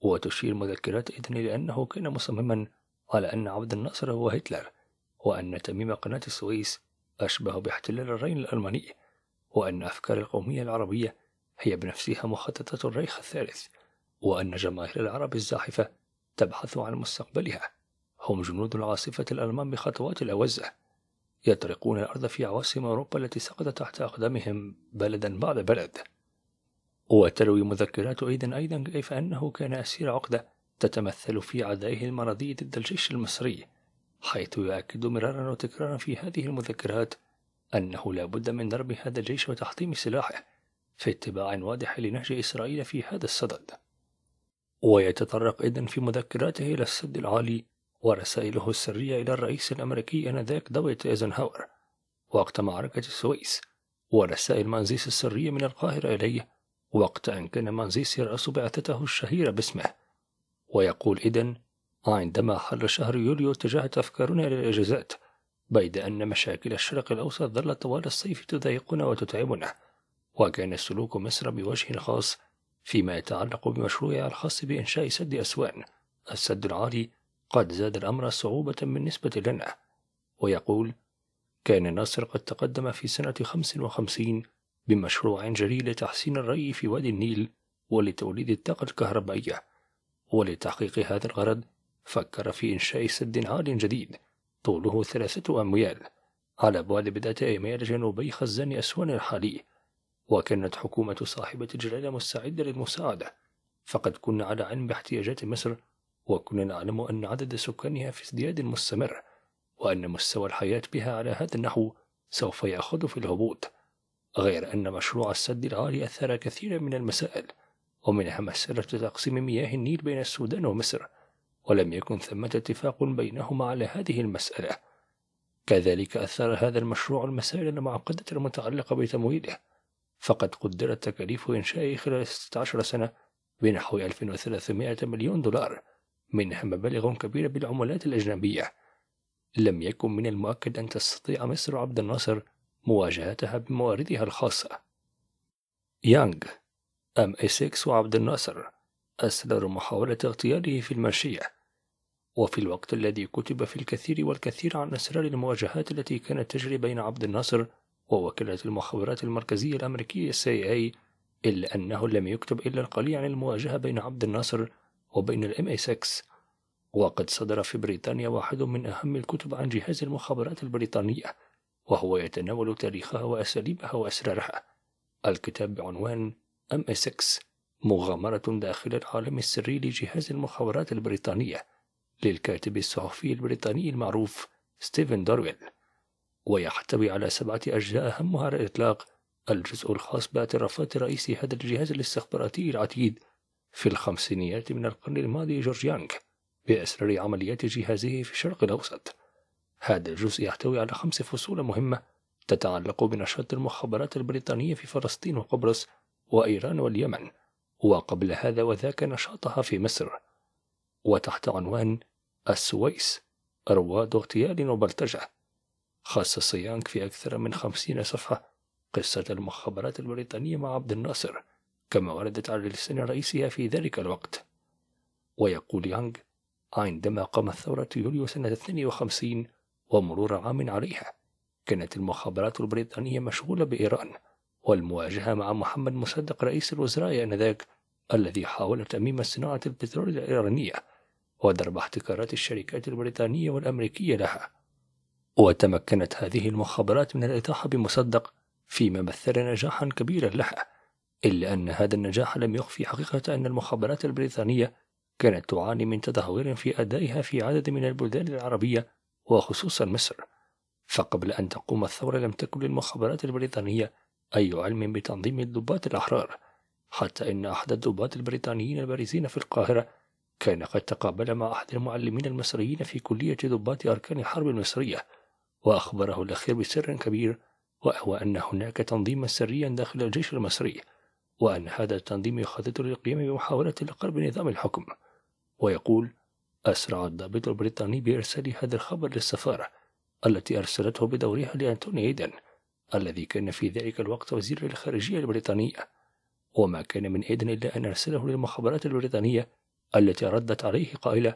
وتشير مذكرات إذن لأنه كان مصمما على أن عبد الناصر هو هتلر وأن تميم قناة السويس أشبه باحتلال الرين الألماني وأن أفكار القومية العربية هي بنفسها مخططة الريخ الثالث وأن جماهير العرب الزاحفة تبحث عن مستقبلها هم جنود العاصفة الألمان بخطوات الأوزة يطرقون الأرض في عواصم أوروبا التي سقطت تحت أقدامهم بلدا بعد بلد وتروي مذكرات أيضا أيضا كيف أنه كان أسير عقدة تتمثل في عدائه المرضية ضد الجيش المصري حيث يؤكد مرارا وتكرارا في هذه المذكرات أنه لا بد من ضرب هذا الجيش وتحطيم سلاحه في اتباع واضح لنهج إسرائيل في هذا الصدد ويتطرق أيضا في مذكراته إلى السد العالي ورسائله السرية إلى الرئيس الأمريكي آنذاك دويت إيزنهاور وقت معركة السويس ورسائل مانزيس السرية من القاهرة إليه وقت أن كان مانزيس يرأس بعثته الشهيرة باسمه ويقول إذن عندما حل شهر يوليو اتجهت أفكارنا إلى الإجازات بيد أن مشاكل الشرق الأوسط ظلت طوال الصيف تضايقنا وتتعبنا وكان سلوك مصر بوجه خاص فيما يتعلق بمشروعها الخاص بإنشاء سد أسوان السد العالي قد زاد الأمر صعوبة بالنسبة لنا ويقول كان ناصر قد تقدم في سنة 55 بمشروع جريء لتحسين الري في وادي النيل ولتوليد الطاقة الكهربائية ولتحقيق هذا الغرض فكر في إنشاء سد عال جديد طوله ثلاثة أميال على بعد بضعة أميال جنوبي خزان أسوان الحالي وكانت حكومة صاحبة الجلالة مستعدة للمساعدة فقد كنا على علم باحتياجات مصر وكنا نعلم أن عدد سكانها في ازدياد مستمر وأن مستوى الحياة بها على هذا النحو سوف يأخذ في الهبوط غير أن مشروع السد العالي أثر كثيرا من المسائل ومنها مسألة تقسيم مياه النيل بين السودان ومصر ولم يكن ثمة اتفاق بينهما على هذه المسألة كذلك أثر هذا المشروع المسائل المعقدة المتعلقة بتمويله فقد قدرت تكاليف إنشائه خلال 16 سنة بنحو 1300 مليون دولار منها مبالغ كبيرة بالعملات الأجنبية لم يكن من المؤكد أن تستطيع مصر عبد الناصر مواجهتها بمواردها الخاصة يانغ أم إسكس وعبد الناصر أسرار محاولة اغتياله في الماشية وفي الوقت الذي كتب في الكثير والكثير عن أسرار المواجهات التي كانت تجري بين عبد الناصر ووكالة المخابرات المركزية الأمريكية CIA إلا أنه لم يكتب إلا القليل عن المواجهة بين عبد الناصر وبين الام اس اكس وقد صدر في بريطانيا واحد من أهم الكتب عن جهاز المخابرات البريطانية وهو يتناول تاريخها وأساليبها وأسرارها الكتاب بعنوان MSX مغامرة داخل العالم السري لجهاز المخابرات البريطانية للكاتب الصحفي البريطاني المعروف ستيفن دارويل ويحتوي على سبعة أجزاء أهمها على الإطلاق الجزء الخاص باعترافات رئيس هذا الجهاز الاستخباراتي العتيد في الخمسينيات من القرن الماضي جورج يانغ بأسرار عمليات جهازه في الشرق الأوسط هذا الجزء يحتوي على خمس فصول مهمة تتعلق بنشاط المخابرات البريطانية في فلسطين وقبرص وإيران واليمن وقبل هذا وذاك نشاطها في مصر وتحت عنوان السويس رواد اغتيال وبلطجة خصص يانغ في أكثر من خمسين صفحة قصة المخابرات البريطانية مع عبد الناصر كما وردت على لسان رئيسها في ذلك الوقت ويقول يانغ عندما قامت ثورة يوليو سنة 52 ومرور عام عليها كانت المخابرات البريطانية مشغولة بإيران والمواجهة مع محمد مصدق رئيس الوزراء آنذاك الذي حاول تأميم صناعة البترول الإيرانية وضرب احتكارات الشركات البريطانية والأمريكية لها وتمكنت هذه المخابرات من الإطاحة بمصدق فيما مثل نجاحا كبيرا لها إلا أن هذا النجاح لم يخفي حقيقة أن المخابرات البريطانية كانت تعاني من تدهور في أدائها في عدد من البلدان العربية وخصوصا مصر فقبل أن تقوم الثورة لم تكن للمخابرات البريطانية أي علم بتنظيم الضباط الأحرار حتى إن أحد الضباط البريطانيين البارزين في القاهرة كان قد تقابل مع أحد المعلمين المصريين في كلية ضباط أركان الحرب المصرية وأخبره الأخير بسر كبير وهو أن هناك تنظيما سريا داخل الجيش المصري وأن هذا التنظيم يخطط للقيام بمحاولة لقلب نظام الحكم ويقول أسرع الضابط البريطاني بإرسال هذا الخبر للسفارة التي أرسلته بدورها لأنتوني إيدن الذي كان في ذلك الوقت وزير الخارجية البريطانية وما كان من إيدن إلا أن أرسله للمخابرات البريطانية التي ردت عليه قائلة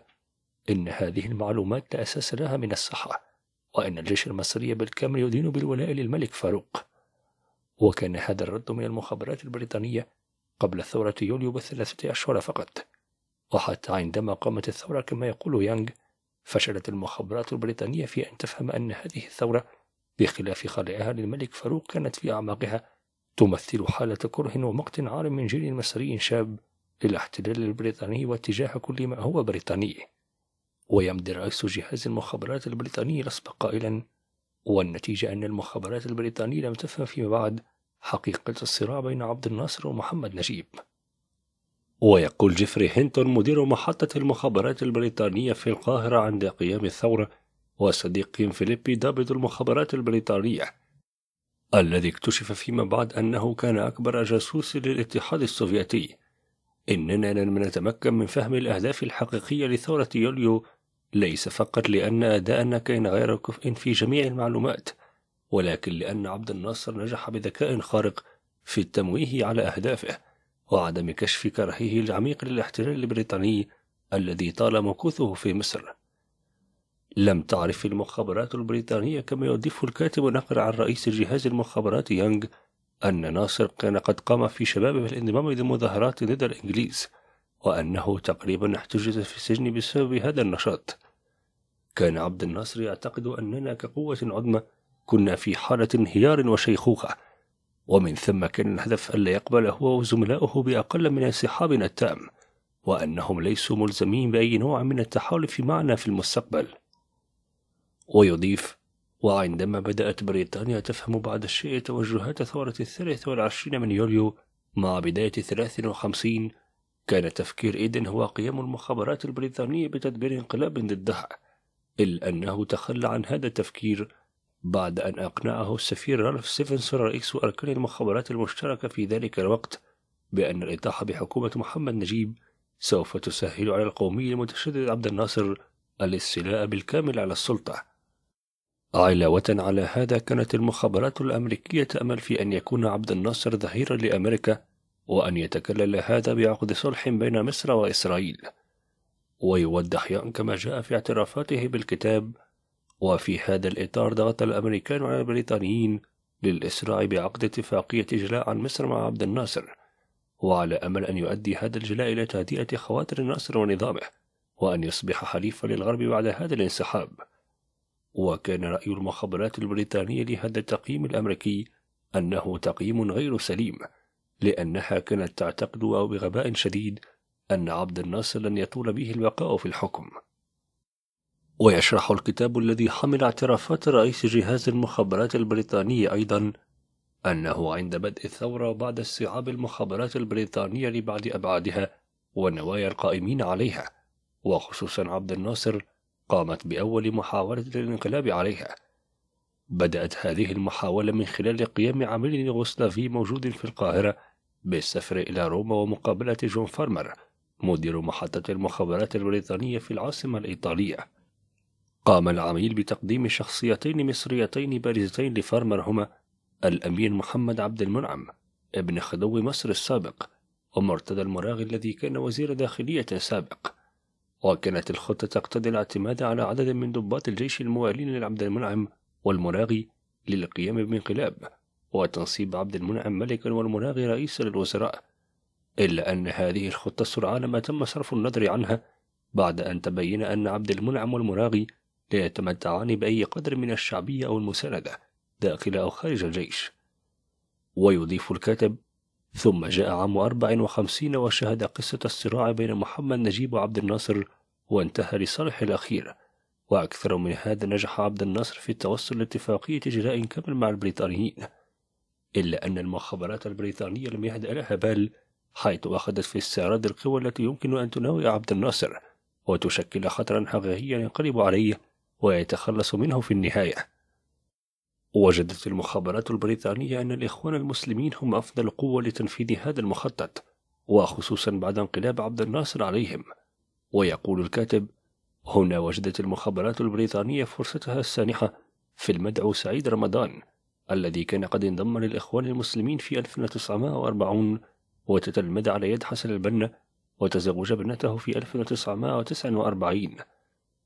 إن هذه المعلومات لا أساس لها من الصحة وإن الجيش المصري بالكامل يدين بالولاء للملك فاروق وكان هذا الرد من المخابرات البريطانية قبل ثورة يوليو بثلاثة أشهر فقط وحتى عندما قامت الثورة كما يقول يانغ فشلت المخابرات البريطانية في أن تفهم أن هذه الثورة بخلاف خلعها للملك فاروق كانت في أعماقها تمثل حالة كره ومقت عار من جيل مصري شاب للاحتلال البريطاني واتجاه كل ما هو بريطاني ويمضي رئيس جهاز المخابرات البريطاني الأسبق قائلا والنتيجة أن المخابرات البريطانية لم تفهم فيما بعد حقيقة الصراع بين عبد الناصر ومحمد نجيب ويقول جيفري هينتون مدير محطة المخابرات البريطانية في القاهرة عند قيام الثورة وصديق فيليبي ضابط المخابرات البريطانية الذي اكتشف فيما بعد أنه كان أكبر جاسوس للاتحاد السوفيتي إننا لم نتمكن من فهم الأهداف الحقيقية لثورة يوليو ليس فقط لأن أداءنا كان غير كفء في جميع المعلومات ولكن لأن عبد الناصر نجح بذكاء خارق في التمويه على أهدافه وعدم كشف كرهه العميق للاحتلال البريطاني الذي طال مكوثه في مصر لم تعرف المخابرات البريطانية كما يضيف الكاتب نقل عن رئيس جهاز المخابرات يانغ أن ناصر كان قد قام في شبابه بالانضمام لمظاهرات ضد الإنجليز وأنه تقريبا احتجز في السجن بسبب هذا النشاط كان عبد الناصر يعتقد أننا كقوة عظمى كنا في حالة انهيار وشيخوخة ومن ثم كان الهدف ألا يقبل هو وزملاؤه بأقل من انسحابنا التام وأنهم ليسوا ملزمين بأي نوع من التحالف معنا في المستقبل ويضيف وعندما بدأت بريطانيا تفهم بعد الشيء توجهات ثورة الثالث والعشرين من يوليو مع بداية الثلاث وخمسين كان تفكير إيدن هو قيام المخابرات البريطانية بتدبير انقلاب ضدها إلا أنه تخلى عن هذا التفكير بعد أن أقنعه السفير رالف ستيفنسون رئيس أركان المخابرات المشتركة في ذلك الوقت بأن الإطاحة بحكومة محمد نجيب سوف تسهل على القومي المتشدد عبد الناصر الاستيلاء بالكامل على السلطة. علاوة على هذا كانت المخابرات الأمريكية تأمل في أن يكون عبد الناصر ظهيرا لأمريكا وأن يتكلل هذا بعقد صلح بين مصر وإسرائيل ويوضح كما جاء في اعترافاته بالكتاب وفي هذا الإطار ضغط الأمريكان على البريطانيين للإسراع بعقد اتفاقية إجلاء عن مصر مع عبد الناصر وعلى أمل أن يؤدي هذا الجلاء إلى تهدئة خواطر الناصر ونظامه وأن يصبح حليفا للغرب بعد هذا الانسحاب وكان رأي المخابرات البريطانية لهذا التقييم الأمريكي أنه تقييم غير سليم لأنها كانت تعتقد وبغباء شديد أن عبد الناصر لن يطول به البقاء في الحكم. ويشرح الكتاب الذي حمل اعترافات رئيس جهاز المخابرات البريطاني أيضا أنه عند بدء الثورة وبعد استيعاب المخابرات البريطانية لبعض أبعادها ونوايا القائمين عليها وخصوصا عبد الناصر قامت بأول محاولة للانقلاب عليها بدأت هذه المحاولة من خلال قيام عامل يوغوسلافي موجود في القاهرة بالسفر إلى روما ومقابلة جون فارمر مدير محطة المخابرات البريطانية في العاصمة الإيطالية قام العميل بتقديم شخصيتين مصريتين بارزتين لفارمر هما الأمين محمد عبد المنعم ابن خدو مصر السابق ومرتدى المراغي الذي كان وزير داخلية سابق وكانت الخطة تقتضي الاعتماد على عدد من ضباط الجيش الموالين لعبد المنعم والمراغي للقيام بانقلاب وتنصيب عبد المنعم ملكا والمناغي رئيسا للوزراء إلا أن هذه الخطة سرعان ما تم صرف النظر عنها بعد أن تبين أن عبد المنعم والمراغي لا يتمتعان بأي قدر من الشعبية أو المساندة داخل أو خارج الجيش ويضيف الكاتب ثم جاء عام 54 وشهد قصة الصراع بين محمد نجيب وعبد الناصر وانتهى لصالح الأخير وأكثر من هذا نجح عبد الناصر في التوصل لاتفاقية جلاء كامل مع البريطانيين إلا أن المخابرات البريطانية لم يهدأ لها بال حيث أخذت في استعراض القوى التي يمكن أن تناوي عبد الناصر وتشكل خطرا حقيقيا ينقلب عليه ويتخلص منه في النهاية وجدت المخابرات البريطانية أن الإخوان المسلمين هم أفضل قوة لتنفيذ هذا المخطط وخصوصا بعد انقلاب عبد الناصر عليهم ويقول الكاتب هنا وجدت المخابرات البريطانية فرصتها السانحة في المدعو سعيد رمضان الذي كان قد انضم للإخوان المسلمين في 1940 وتتلمذ على يد حسن البنا وتزوج ابنته في 1949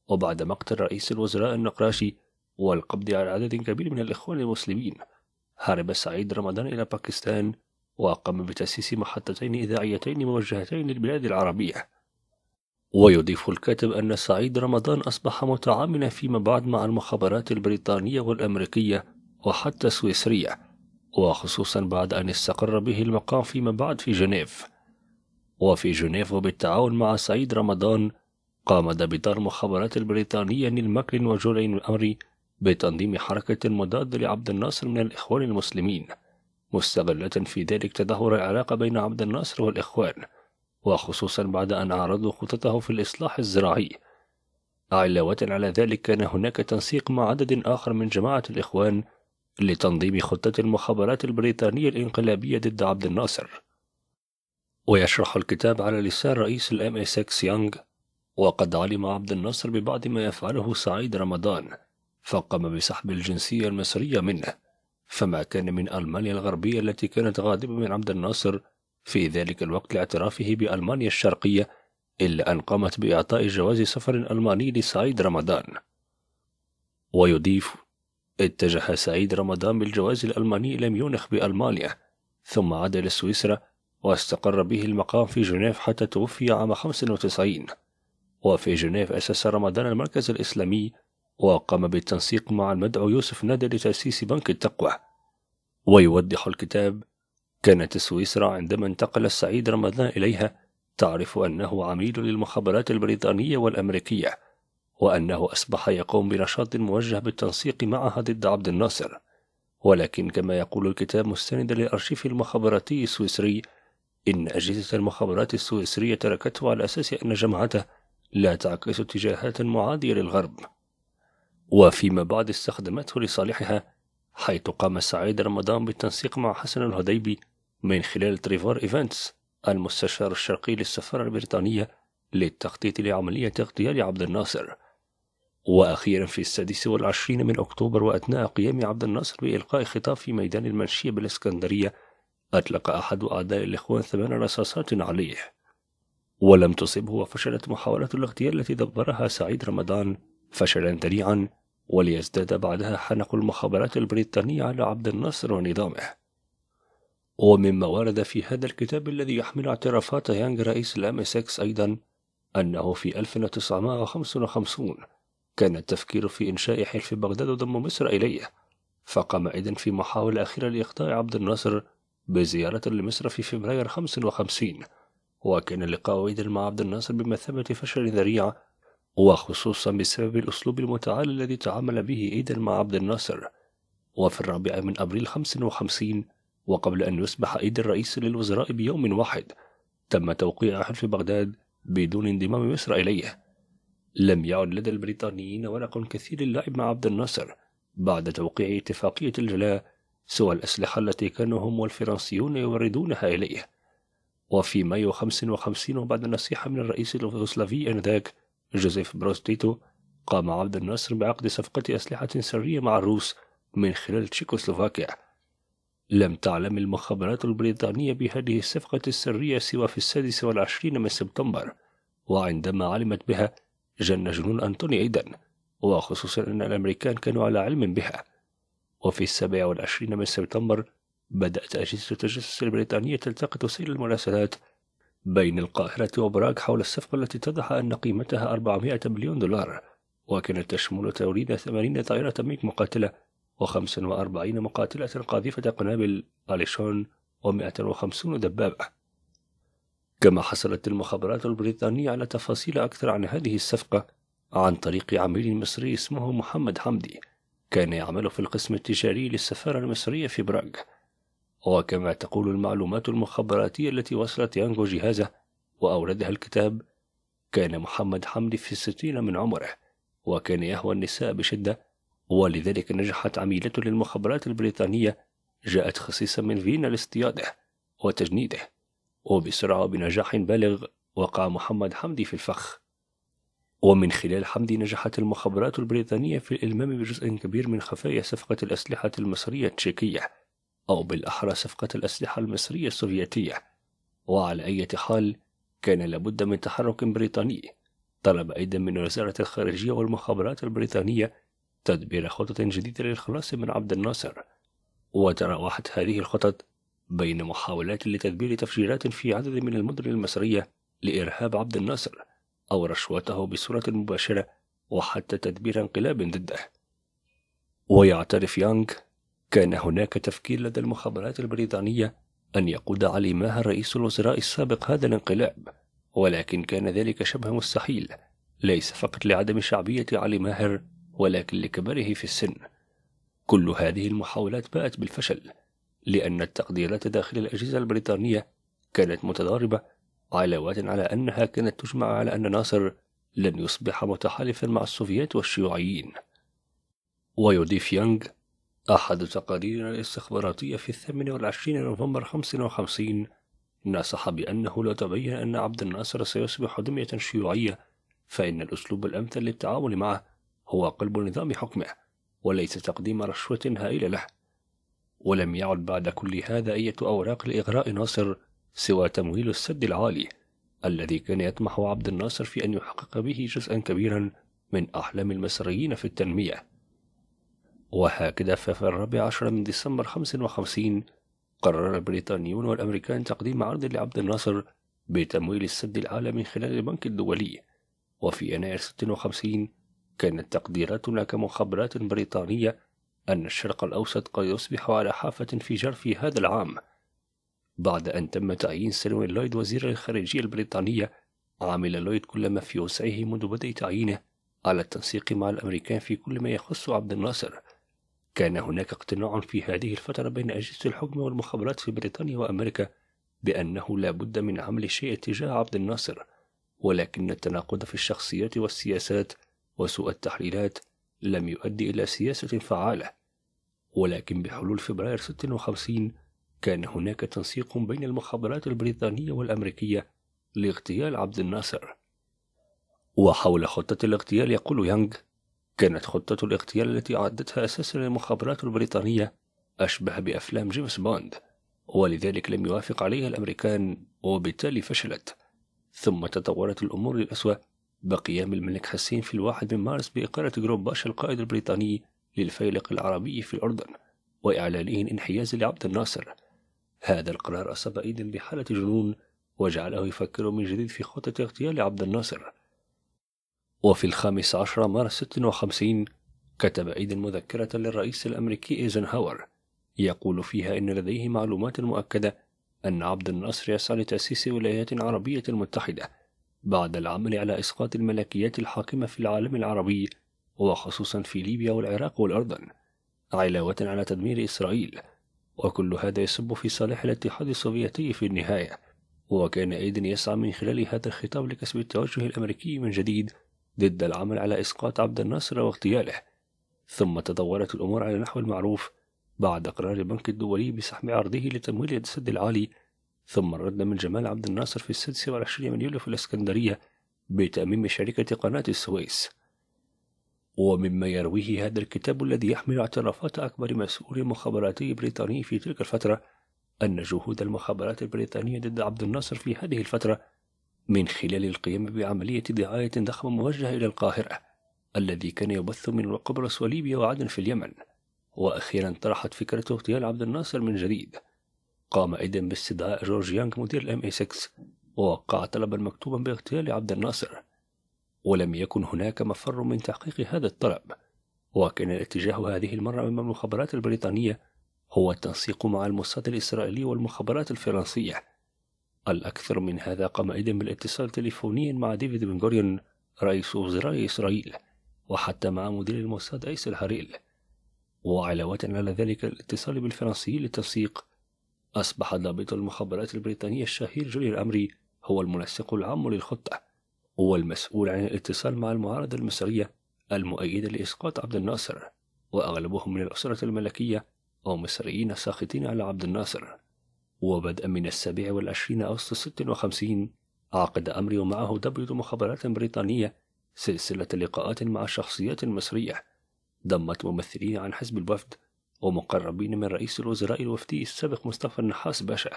وبعد مقتل رئيس الوزراء النقراشي والقبض على عدد كبير من الإخوان المسلمين هرب سعيد رمضان إلى باكستان وقام بتأسيس محطتين إذاعيتين موجهتين للبلاد العربية ويضيف الكاتب أن سعيد رمضان أصبح متعاملا فيما بعد مع المخابرات البريطانية والأمريكية وحتى سويسرية وخصوصا بعد أن استقر به المقام فيما بعد في جنيف وفي جنيف وبالتعاون مع سعيد رمضان قام دبيتار المخابرات البريطانية نيل ماكلين وجولين أمري بتنظيم حركة مضادة لعبد الناصر من الإخوان المسلمين مستغلة في ذلك تدهور العلاقة بين عبد الناصر والإخوان وخصوصا بعد أن عرضوا خططه في الإصلاح الزراعي علاوة على ذلك كان هناك تنسيق مع عدد آخر من جماعة الإخوان لتنظيم خطة المخابرات البريطانية الانقلابية ضد عبد الناصر ويشرح الكتاب على لسان رئيس الام اس اكس يانغ وقد علم عبد الناصر ببعض ما يفعله سعيد رمضان فقام بسحب الجنسية المصرية منه فما كان من ألمانيا الغربية التي كانت غاضبة من عبد الناصر في ذلك الوقت لاعترافه بألمانيا الشرقية إلا أن قامت بإعطاء جواز سفر ألماني لسعيد رمضان ويضيف اتجه سعيد رمضان بالجواز الألماني إلى ميونخ بألمانيا ثم عاد إلى سويسرا واستقر به المقام في جنيف حتى توفي عام 95 وفي جنيف أسس رمضان المركز الإسلامي وقام بالتنسيق مع المدعو يوسف نادى لتأسيس بنك التقوى ويوضح الكتاب كانت سويسرا عندما انتقل السعيد رمضان إليها تعرف أنه عميل للمخابرات البريطانية والأمريكية وأنه أصبح يقوم بنشاط موجه بالتنسيق معها ضد عبد الناصر ولكن كما يقول الكتاب مستندا للأرشيف المخابراتي السويسري إن أجهزة المخابرات السويسرية تركته على أساس أن جماعته لا تعكس اتجاهات معادية للغرب وفيما بعد استخدمته لصالحها حيث قام سعيد رمضان بالتنسيق مع حسن الهديبي من خلال تريفور إيفنتس المستشار الشرقي للسفارة البريطانية للتخطيط لعملية اغتيال عبد الناصر وأخيرا في السادس والعشرين من أكتوبر وأثناء قيام عبد الناصر بإلقاء خطاب في ميدان المنشية بالإسكندرية أطلق أحد أعداء الإخوان ثمان رصاصات عليه ولم تصبه وفشلت محاولة الاغتيال التي دبرها سعيد رمضان فشلا ذريعا وليزداد بعدها حنق المخابرات البريطانية على عبد الناصر ونظامه ومما ورد في هذا الكتاب الذي يحمل اعترافات يانج رئيس الام ايضا انه في 1955 كان التفكير في إنشاء حلف بغداد وضم مصر إليه فقام إذن في محاولة أخيرة لإخطاء عبد الناصر بزيارة لمصر في فبراير 55 وكان اللقاء إذن مع عبد الناصر بمثابة فشل ذريع وخصوصا بسبب الأسلوب المتعال الذي تعامل به إذن مع عبد الناصر وفي الرابع من أبريل 55 وقبل أن يصبح إذن رئيس للوزراء بيوم واحد تم توقيع حلف بغداد بدون انضمام مصر إليه لم يعد لدى البريطانيين ورق كثير اللعب مع عبد الناصر بعد توقيع اتفاقية الجلاء سوى الأسلحة التي كانوا هم والفرنسيون يوردونها إليه وفي مايو 55 وبعد نصيحة من الرئيس اليوغوسلافي أنذاك جوزيف بروستيتو قام عبد الناصر بعقد صفقة أسلحة سرية مع الروس من خلال تشيكوسلوفاكيا لم تعلم المخابرات البريطانية بهذه الصفقة السرية سوى في السادس والعشرين من سبتمبر وعندما علمت بها جن جنون أنطوني أيضا وخصوصا أن الأمريكان كانوا على علم بها وفي السابع والعشرين من سبتمبر بدأت أجهزة التجسس البريطانية تلتقط سير المراسلات بين القاهرة وبراغ حول الصفقة التي اتضح أن قيمتها 400 مليون دولار وكانت تشمل توريد 80 طائرة ميك مقاتلة و45 مقاتلة قاذفة قنابل أليشون و150 دبابة كما حصلت المخابرات البريطانية على تفاصيل أكثر عن هذه الصفقة عن طريق عميل مصري اسمه محمد حمدي كان يعمل في القسم التجاري للسفارة المصرية في براغ وكما تقول المعلومات المخابراتية التي وصلت يانغو جهازه وأوردها الكتاب كان محمد حمدي في الستين من عمره وكان يهوى النساء بشدة ولذلك نجحت عميلة للمخابرات البريطانية جاءت خصيصا من فينا لاصطياده وتجنيده وبسرعة وبنجاح بالغ وقع محمد حمدي في الفخ ومن خلال حمدي نجحت المخابرات البريطانية في الإلمام بجزء كبير من خفايا صفقة الأسلحة المصرية التشيكية أو بالأحرى صفقة الأسلحة المصرية السوفيتية وعلى أي حال كان لابد من تحرك بريطاني طلب أيضا من وزارة الخارجية والمخابرات البريطانية تدبير خطط جديدة للخلاص من عبد الناصر وتراوحت هذه الخطط بين محاولات لتدبير تفجيرات في عدد من المدن المصرية لإرهاب عبد الناصر أو رشوته بصورة مباشرة وحتى تدبير انقلاب ضده ويعترف يانغ كان هناك تفكير لدى المخابرات البريطانية أن يقود علي ماهر رئيس الوزراء السابق هذا الانقلاب ولكن كان ذلك شبه مستحيل ليس فقط لعدم شعبية علي ماهر ولكن لكبره في السن كل هذه المحاولات باءت بالفشل لأن التقديرات داخل الأجهزة البريطانية كانت متضاربة علاوات على أنها كانت تجمع على أن ناصر لن يصبح متحالفا مع السوفيات والشيوعيين ويضيف يانغ أحد تقاريرنا الاستخباراتية في الثامن والعشرين نوفمبر خمسة وخمسين نصح بأنه لو تبين أن عبد الناصر سيصبح دمية شيوعية فإن الأسلوب الأمثل للتعامل معه هو قلب نظام حكمه وليس تقديم رشوة هائلة له ولم يعد بعد كل هذا أي أوراق لإغراء ناصر سوى تمويل السد العالي الذي كان يطمح عبد الناصر في أن يحقق به جزءا كبيرا من أحلام المصريين في التنمية وهكذا ففي الرابع عشر من ديسمبر 55 قرر البريطانيون والأمريكان تقديم عرض لعبد الناصر بتمويل السد العالي من خلال البنك الدولي وفي يناير 56 كانت تقديراتنا كمخابرات بريطانية أن الشرق الأوسط قد يصبح على حافة انفجار في هذا العام بعد أن تم تعيين سيروين لويد وزير الخارجية البريطانية عمل لويد كل ما في وسعه منذ بدء تعيينه على التنسيق مع الأمريكان في كل ما يخص عبد الناصر كان هناك اقتناع في هذه الفترة بين أجهزة الحكم والمخابرات في بريطانيا وأمريكا بأنه لا بد من عمل شيء تجاه عبد الناصر ولكن التناقض في الشخصيات والسياسات وسوء التحليلات لم يؤدي إلى سياسة فعالة ولكن بحلول فبراير 56 كان هناك تنسيق بين المخابرات البريطانية والأمريكية لاغتيال عبد الناصر وحول خطة الاغتيال يقول يانغ كانت خطة الاغتيال التي أعدتها أساسا المخابرات البريطانية أشبه بأفلام جيمس بوند ولذلك لم يوافق عليها الأمريكان وبالتالي فشلت ثم تطورت الأمور للأسوأ بقيام الملك حسين في الواحد من مارس بإقالة جروب باشا القائد البريطاني للفيلق العربي في الأردن وإعلانه الانحياز لعبد الناصر هذا القرار أصاب إيدن بحالة جنون وجعله يفكر من جديد في خطة اغتيال عبد الناصر وفي الخامس عشر مارس 56 كتب إيدن مذكرة للرئيس الأمريكي إيزنهاور يقول فيها إن لديه معلومات مؤكدة أن عبد الناصر يسعى لتأسيس ولايات عربية متحدة بعد العمل على إسقاط الملكيات الحاكمة في العالم العربي وخصوصا في ليبيا والعراق والأردن علاوة على تدمير إسرائيل وكل هذا يسب في صالح الاتحاد السوفيتي في النهاية وكان إيدن يسعى من خلال هذا الخطاب لكسب التوجه الأمريكي من جديد ضد العمل على إسقاط عبد الناصر واغتياله ثم تدورت الأمور على نحو المعروف بعد قرار البنك الدولي بسحب عرضه لتمويل السد العالي ثم الرد من جمال عبد الناصر في السادس والعشرين من يوليو في الإسكندرية بتأميم شركة قناة السويس ومما يرويه هذا الكتاب الذي يحمل اعترافات أكبر مسؤول مخابراتي بريطاني في تلك الفترة أن جهود المخابرات البريطانية ضد عبد الناصر في هذه الفترة من خلال القيام بعملية دعاية ضخمة موجهة إلى القاهرة الذي كان يبث من قبرص وليبيا وعدن في اليمن وأخيرا طرحت فكرة اغتيال عبد الناصر من جديد قام إيدن باستدعاء جورج يانغ مدير الام اي 6 ووقع طلبا مكتوبا باغتيال عبد الناصر ولم يكن هناك مفر من تحقيق هذا الطلب وكان الاتجاه هذه المرة من المخابرات البريطانية هو التنسيق مع الموساد الإسرائيلي والمخابرات الفرنسية الأكثر من هذا قام إيدن بالاتصال تليفونيا مع ديفيد بن غوريون رئيس وزراء إسرائيل وحتى مع مدير الموساد أيس الحريل وعلاوة على ذلك الاتصال بالفرنسيين للتنسيق أصبح ضابط المخابرات البريطانية الشهير جولي الأمري هو المنسق العام للخطة والمسؤول عن الاتصال مع المعارضة المصرية المؤيدة لإسقاط عبد الناصر وأغلبهم من الأسرة الملكية أو مصريين ساخطين على عبد الناصر وبدءا من السابع والعشرين أغسطس 56 عقد أمري ومعه ضابط مخابرات بريطانية سلسلة لقاءات مع شخصيات مصرية ضمت ممثلين عن حزب الوفد ومقربين من رئيس الوزراء الوفدي السابق مصطفى النحاس باشا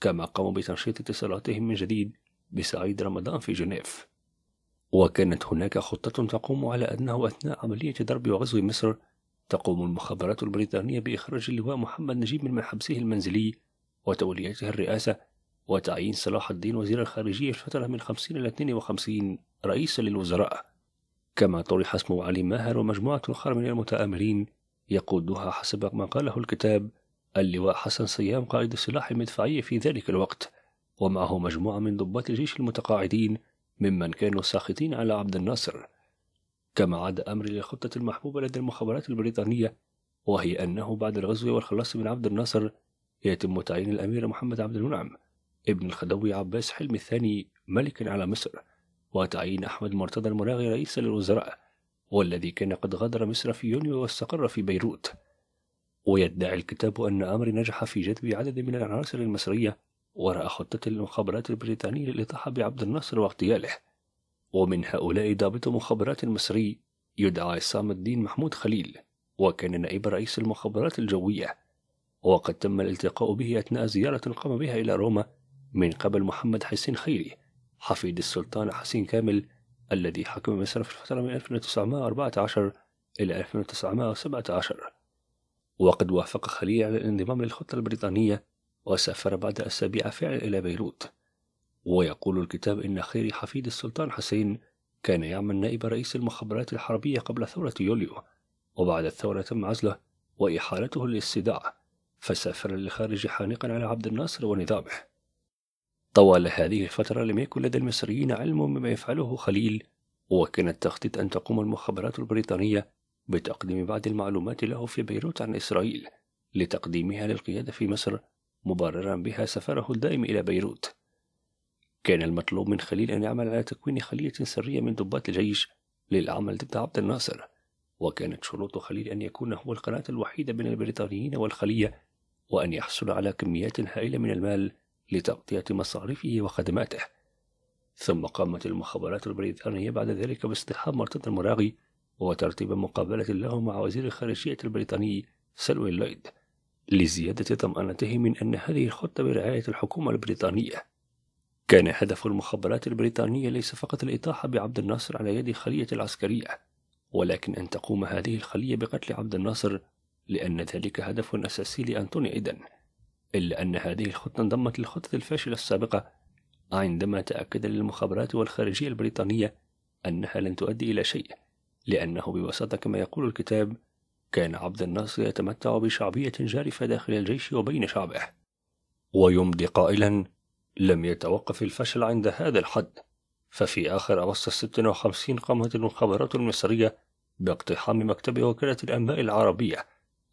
كما قاموا بتنشيط اتصالاتهم من جديد بسعيد رمضان في جنيف وكانت هناك خطة تقوم على أنه أثناء عملية ضرب وغزو مصر تقوم المخابرات البريطانية بإخراج اللواء محمد نجيب من حبسه المنزلي وتوليته الرئاسة وتعيين صلاح الدين وزير الخارجية فترة من 50 إلى 52 رئيسا للوزراء كما طرح اسم علي ماهر ومجموعة أخرى من المتآمرين يقودها حسب ما قاله الكتاب اللواء حسن صيام قائد السلاح المدفعي في ذلك الوقت ومعه مجموعة من ضباط الجيش المتقاعدين ممن كانوا ساخطين على عبد الناصر كما عاد أمر للخطة المحبوبة لدى المخابرات البريطانية وهي أنه بعد الغزو والخلاص من عبد الناصر يتم تعيين الأمير محمد عبد المنعم ابن الخدوي عباس حلمي الثاني ملكا على مصر وتعيين أحمد مرتضى المراغي رئيسا للوزراء والذي كان قد غادر مصر في يونيو واستقر في بيروت ويدعي الكتاب أن أمر نجح في جذب عدد من العناصر المصرية وراء خطة المخابرات البريطانية للإطاحة بعبد الناصر واغتياله ومن هؤلاء ضابط مخابرات المصري يدعى عصام الدين محمود خليل وكان نائب رئيس المخابرات الجوية وقد تم الالتقاء به أثناء زيارة قام بها إلى روما من قبل محمد حسين خيري حفيد السلطان حسين كامل الذي حكم مصر في الفترة من 1914 إلى 1917 وقد وافق خليل على الانضمام للخطة البريطانية وسافر بعد أسابيع فعلا إلى بيروت ويقول الكتاب إن خير حفيد السلطان حسين كان يعمل نائب رئيس المخابرات الحربية قبل ثورة يوليو وبعد الثورة تم عزله وإحالته للاستدعاء فسافر للخارج حانقا على عبد الناصر ونظامه طوال هذه الفترة لم يكن لدى المصريين علم بما يفعله خليل وكان التخطيط أن تقوم المخابرات البريطانية بتقديم بعض المعلومات له في بيروت عن إسرائيل لتقديمها للقيادة في مصر مبررا بها سفره الدائم إلى بيروت كان المطلوب من خليل أن يعمل على تكوين خلية سرية من ضباط الجيش للعمل ضد عبد الناصر وكانت شروط خليل أن يكون هو القناة الوحيدة بين البريطانيين والخلية وأن يحصل على كميات هائلة من المال لتغطية مصاريفه وخدماته ثم قامت المخابرات البريطانية بعد ذلك باصطحاب مرتضى المراغي وترتيب مقابلة له مع وزير الخارجية البريطاني سلوين لويد لزيادة طمأنته من أن هذه الخطة برعاية الحكومة البريطانية كان هدف المخابرات البريطانية ليس فقط الإطاحة بعبد الناصر على يد خلية العسكرية ولكن أن تقوم هذه الخلية بقتل عبد الناصر لأن ذلك هدف أساسي لأنتوني إيدن إلا أن هذه الخطة انضمت للخطة الفاشلة السابقة عندما تأكد للمخابرات والخارجية البريطانية أنها لن تؤدي إلى شيء لأنه ببساطة كما يقول الكتاب كان عبد الناصر يتمتع بشعبية جارفة داخل الجيش وبين شعبه ويمضي قائلا لم يتوقف الفشل عند هذا الحد ففي آخر أغسطس 56 قامت المخابرات المصرية باقتحام مكتب وكالة الأنباء العربية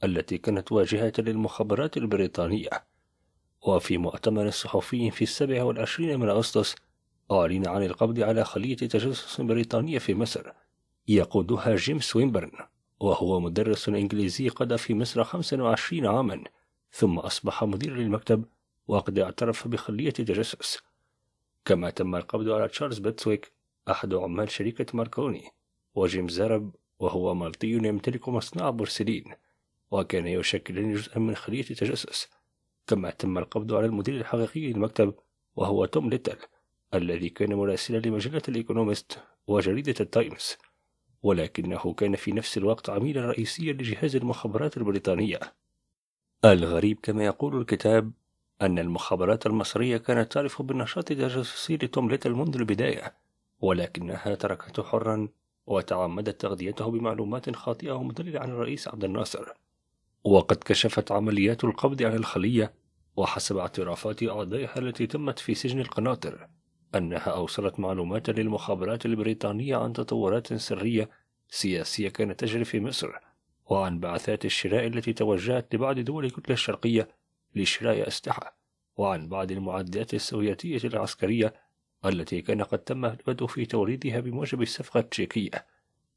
التي كانت واجهة للمخابرات البريطانية وفي مؤتمر صحفي في السابع والعشرين من أغسطس أعلن عن القبض على خلية تجسس بريطانية في مصر يقودها جيم سوينبرن وهو مدرس إنجليزي قضى في مصر 25 عاما ثم أصبح مدير للمكتب وقد اعترف بخلية تجسس كما تم القبض على تشارلز بيتسويك أحد عمال شركة ماركوني وجيم زرب وهو مالطي يمتلك مصنع بورسلين وكان يشكلان جزءا من خلية تجسس كما تم القبض على المدير الحقيقي للمكتب وهو توم ليتل الذي كان مراسلا لمجلة الإيكونومست وجريدة التايمز ولكنه كان في نفس الوقت عميلا رئيسيا لجهاز المخابرات البريطانية الغريب كما يقول الكتاب أن المخابرات المصرية كانت تعرف بالنشاط التجسسي لتوم ليتل منذ البداية ولكنها تركته حرا وتعمدت تغذيته بمعلومات خاطئة ومدللة عن الرئيس عبد الناصر وقد كشفت عمليات القبض عن الخلية وحسب اعترافات أعضائها التي تمت في سجن القناطر أنها أوصلت معلومات للمخابرات البريطانية عن تطورات سرية سياسية كانت تجري في مصر وعن بعثات الشراء التي توجهت لبعض دول الكتلة الشرقية لشراء أسلحة وعن بعض المعدات السوفيتية العسكرية التي كان قد تم البدء في توريدها بموجب الصفقة التشيكية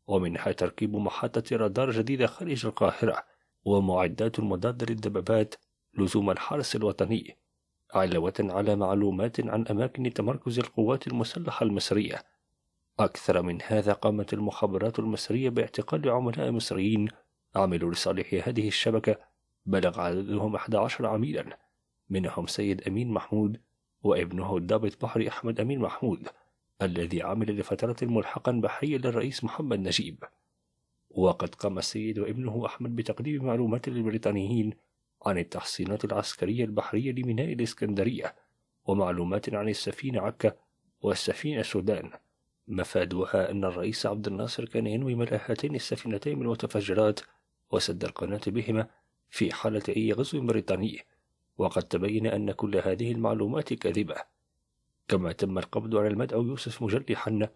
ومنها تركيب محطة رادار جديدة خارج القاهرة ومعدات المضاد للدبابات لزوم الحرس الوطني علاوة على معلومات عن أماكن تمركز القوات المسلحة المصرية أكثر من هذا قامت المخابرات المصرية باعتقال عملاء مصريين عملوا لصالح هذه الشبكة بلغ عددهم 11 عميلا منهم سيد أمين محمود وابنه الضابط بحري أحمد أمين محمود الذي عمل لفترة ملحقا بحريا للرئيس محمد نجيب وقد قام السيد وابنه أحمد بتقديم معلومات للبريطانيين عن التحصينات العسكرية البحرية لميناء الإسكندرية ومعلومات عن السفينة عكا والسفينة سودان مفادها أن الرئيس عبد الناصر كان ينوي ملا هاتين السفينتين من المتفجرات وسد القناة بهما في حالة أي غزو بريطاني وقد تبين أن كل هذه المعلومات كاذبة كما تم القبض على المدعو يوسف مجلي حنة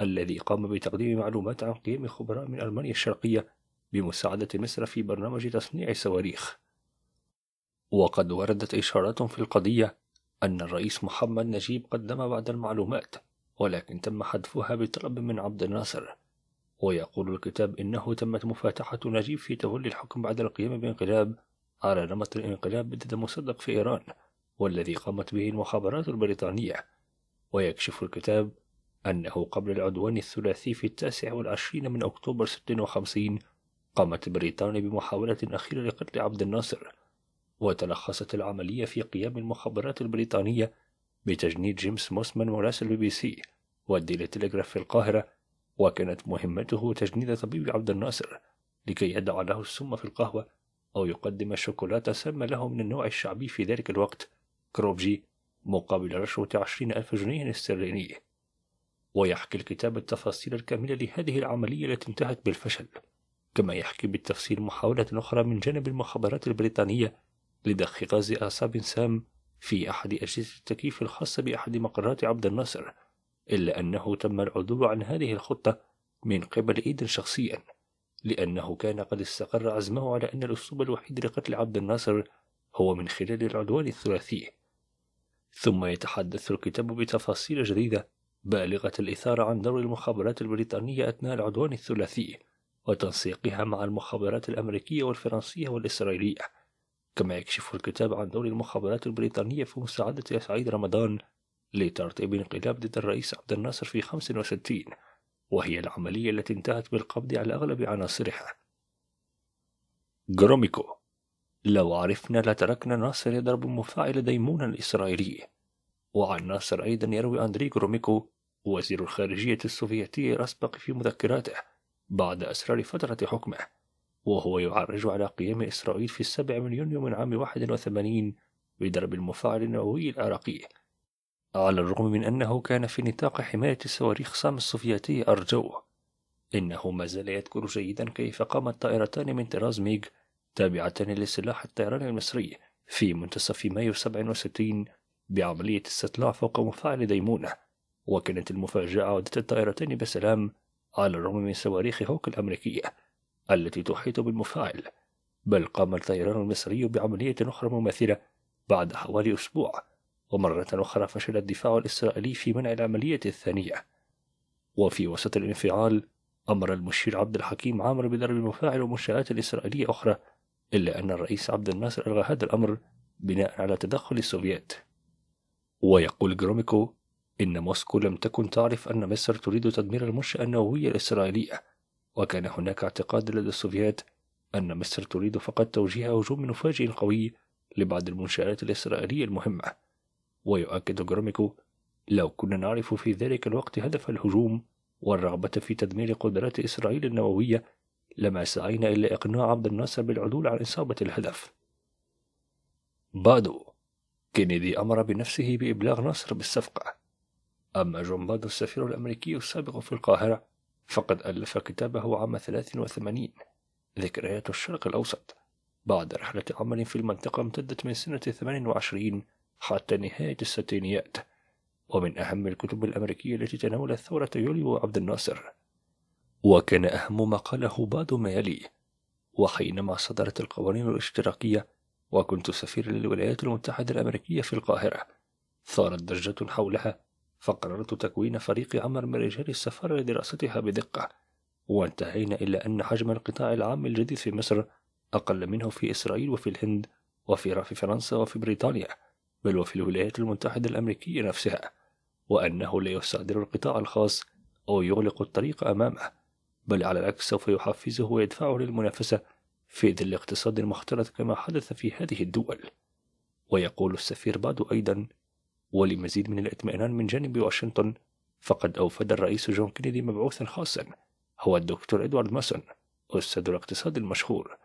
الذي قام بتقديم معلومات عن قيم خبراء من ألمانيا الشرقية بمساعدة مصر في برنامج تصنيع صواريخ وقد وردت إشارات في القضية أن الرئيس محمد نجيب قدم بعض المعلومات ولكن تم حذفها بطلب من عبد الناصر ويقول الكتاب إنه تمت مفاتحة نجيب في تولي الحكم بعد القيام بانقلاب على نمط الانقلاب ضد مصدق في إيران والذي قامت به المخابرات البريطانية ويكشف الكتاب أنه قبل العدوان الثلاثي في التاسع والعشرين من أكتوبر 56 قامت بريطانيا بمحاولة أخيرة لقتل عبد الناصر وتلخصت العملية في قيام المخابرات البريطانية بتجنيد جيمس موسمان مراسل بي بي سي والديلي تلغراف في القاهرة وكانت مهمته تجنيد طبيب عبد الناصر لكي يدع له السم في القهوة أو يقدم شوكولاتة سامة له من النوع الشعبي في ذلك الوقت كروبجي مقابل رشوة عشرين ألف جنيه استرليني ويحكي الكتاب التفاصيل الكاملة لهذه العملية التي انتهت بالفشل كما يحكي بالتفصيل محاولة أخرى من جانب المخابرات البريطانية لضخ غاز أعصاب سام في أحد أجهزة التكييف الخاصة بأحد مقرات عبد الناصر إلا أنه تم العدول عن هذه الخطة من قبل إيدن شخصيا لأنه كان قد استقر عزمه على أن الأسلوب الوحيد لقتل عبد الناصر هو من خلال العدوان الثلاثي ثم يتحدث الكتاب بتفاصيل جديدة بالغة الإثارة عن دور المخابرات البريطانية أثناء العدوان الثلاثي وتنسيقها مع المخابرات الأمريكية والفرنسية والإسرائيلية كما يكشف الكتاب عن دور المخابرات البريطانية في مساعدة سعيد رمضان لترتيب انقلاب ضد الرئيس عبد الناصر في 65 وهي العملية التي انتهت بالقبض على أغلب عناصرها جروميكو لو عرفنا لتركنا ناصر يضرب مفاعل ديمونا الإسرائيلي وعن ناصر أيضا يروي أندري جروميكو وزير الخارجية السوفيتي الأسبق في مذكراته بعد أسرار فترة حكمه وهو يعرج على قيام إسرائيل في السبع من يونيو من عام 81 بضرب المفاعل النووي العراقي على الرغم من أنه كان في نطاق حماية الصواريخ سام السوفيتي أرجوه إنه ما زال يذكر جيدا كيف قامت طائرتان من طراز ميغ تابعتان لسلاح الطيران المصري في منتصف مايو 67 بعملية استطلاع فوق مفاعل ديمونة وكانت المفاجأة عدت الطائرتين بسلام على الرغم من صواريخ هوك الأمريكية التي تحيط بالمفاعل بل قام الطيران المصري بعملية أخرى مماثلة بعد حوالي أسبوع ومرة أخرى فشل الدفاع الإسرائيلي في منع العملية الثانية وفي وسط الانفعال أمر المشير عبد الحكيم عامر بضرب المفاعل ومنشآت إسرائيلية أخرى إلا أن الرئيس عبد الناصر ألغى هذا الأمر بناء على تدخل السوفيات ويقول جروميكو إن موسكو لم تكن تعرف أن مصر تريد تدمير المنشأة النووية الإسرائيلية وكان هناك اعتقاد لدى السوفيات أن مصر تريد فقط توجيه هجوم مفاجئ قوي لبعض المنشآت الإسرائيلية المهمة ويؤكد جروميكو لو كنا نعرف في ذلك الوقت هدف الهجوم والرغبة في تدمير قدرات إسرائيل النووية لما سعينا إلى إقناع عبد الناصر بالعدول عن إصابة الهدف بعد كينيدي أمر بنفسه بإبلاغ ناصر بالصفقة أما جومبادو السفير الأمريكي السابق في القاهرة فقد ألف كتابه عام 83 ذكريات الشرق الأوسط بعد رحلة عمل في المنطقة امتدت من سنة 28 حتى نهاية الستينيات ومن أهم الكتب الأمريكية التي تناولت ثورة يوليو عبد الناصر وكان أهم ما قاله بعد ما يلي وحينما صدرت القوانين الاشتراكية وكنت سفيرا للولايات المتحدة الأمريكية في القاهرة ثارت ضجة حولها فقررت تكوين فريق عمل من رجال السفارة لدراستها بدقة وانتهينا إلى أن حجم القطاع العام الجديد في مصر أقل منه في إسرائيل وفي الهند وفي في فرنسا وفي بريطانيا بل وفي الولايات المتحدة الأمريكية نفسها وأنه لا يصادر القطاع الخاص أو يغلق الطريق أمامه بل على العكس سوف يحفزه ويدفعه للمنافسة في ظل اقتصاد مختلط كما حدث في هذه الدول ويقول السفير بعد أيضا ولمزيد من الاطمئنان من جانب واشنطن فقد أوفد الرئيس جون كينيدي مبعوثا خاصا هو الدكتور إدوارد ماسون أستاذ الاقتصاد المشهور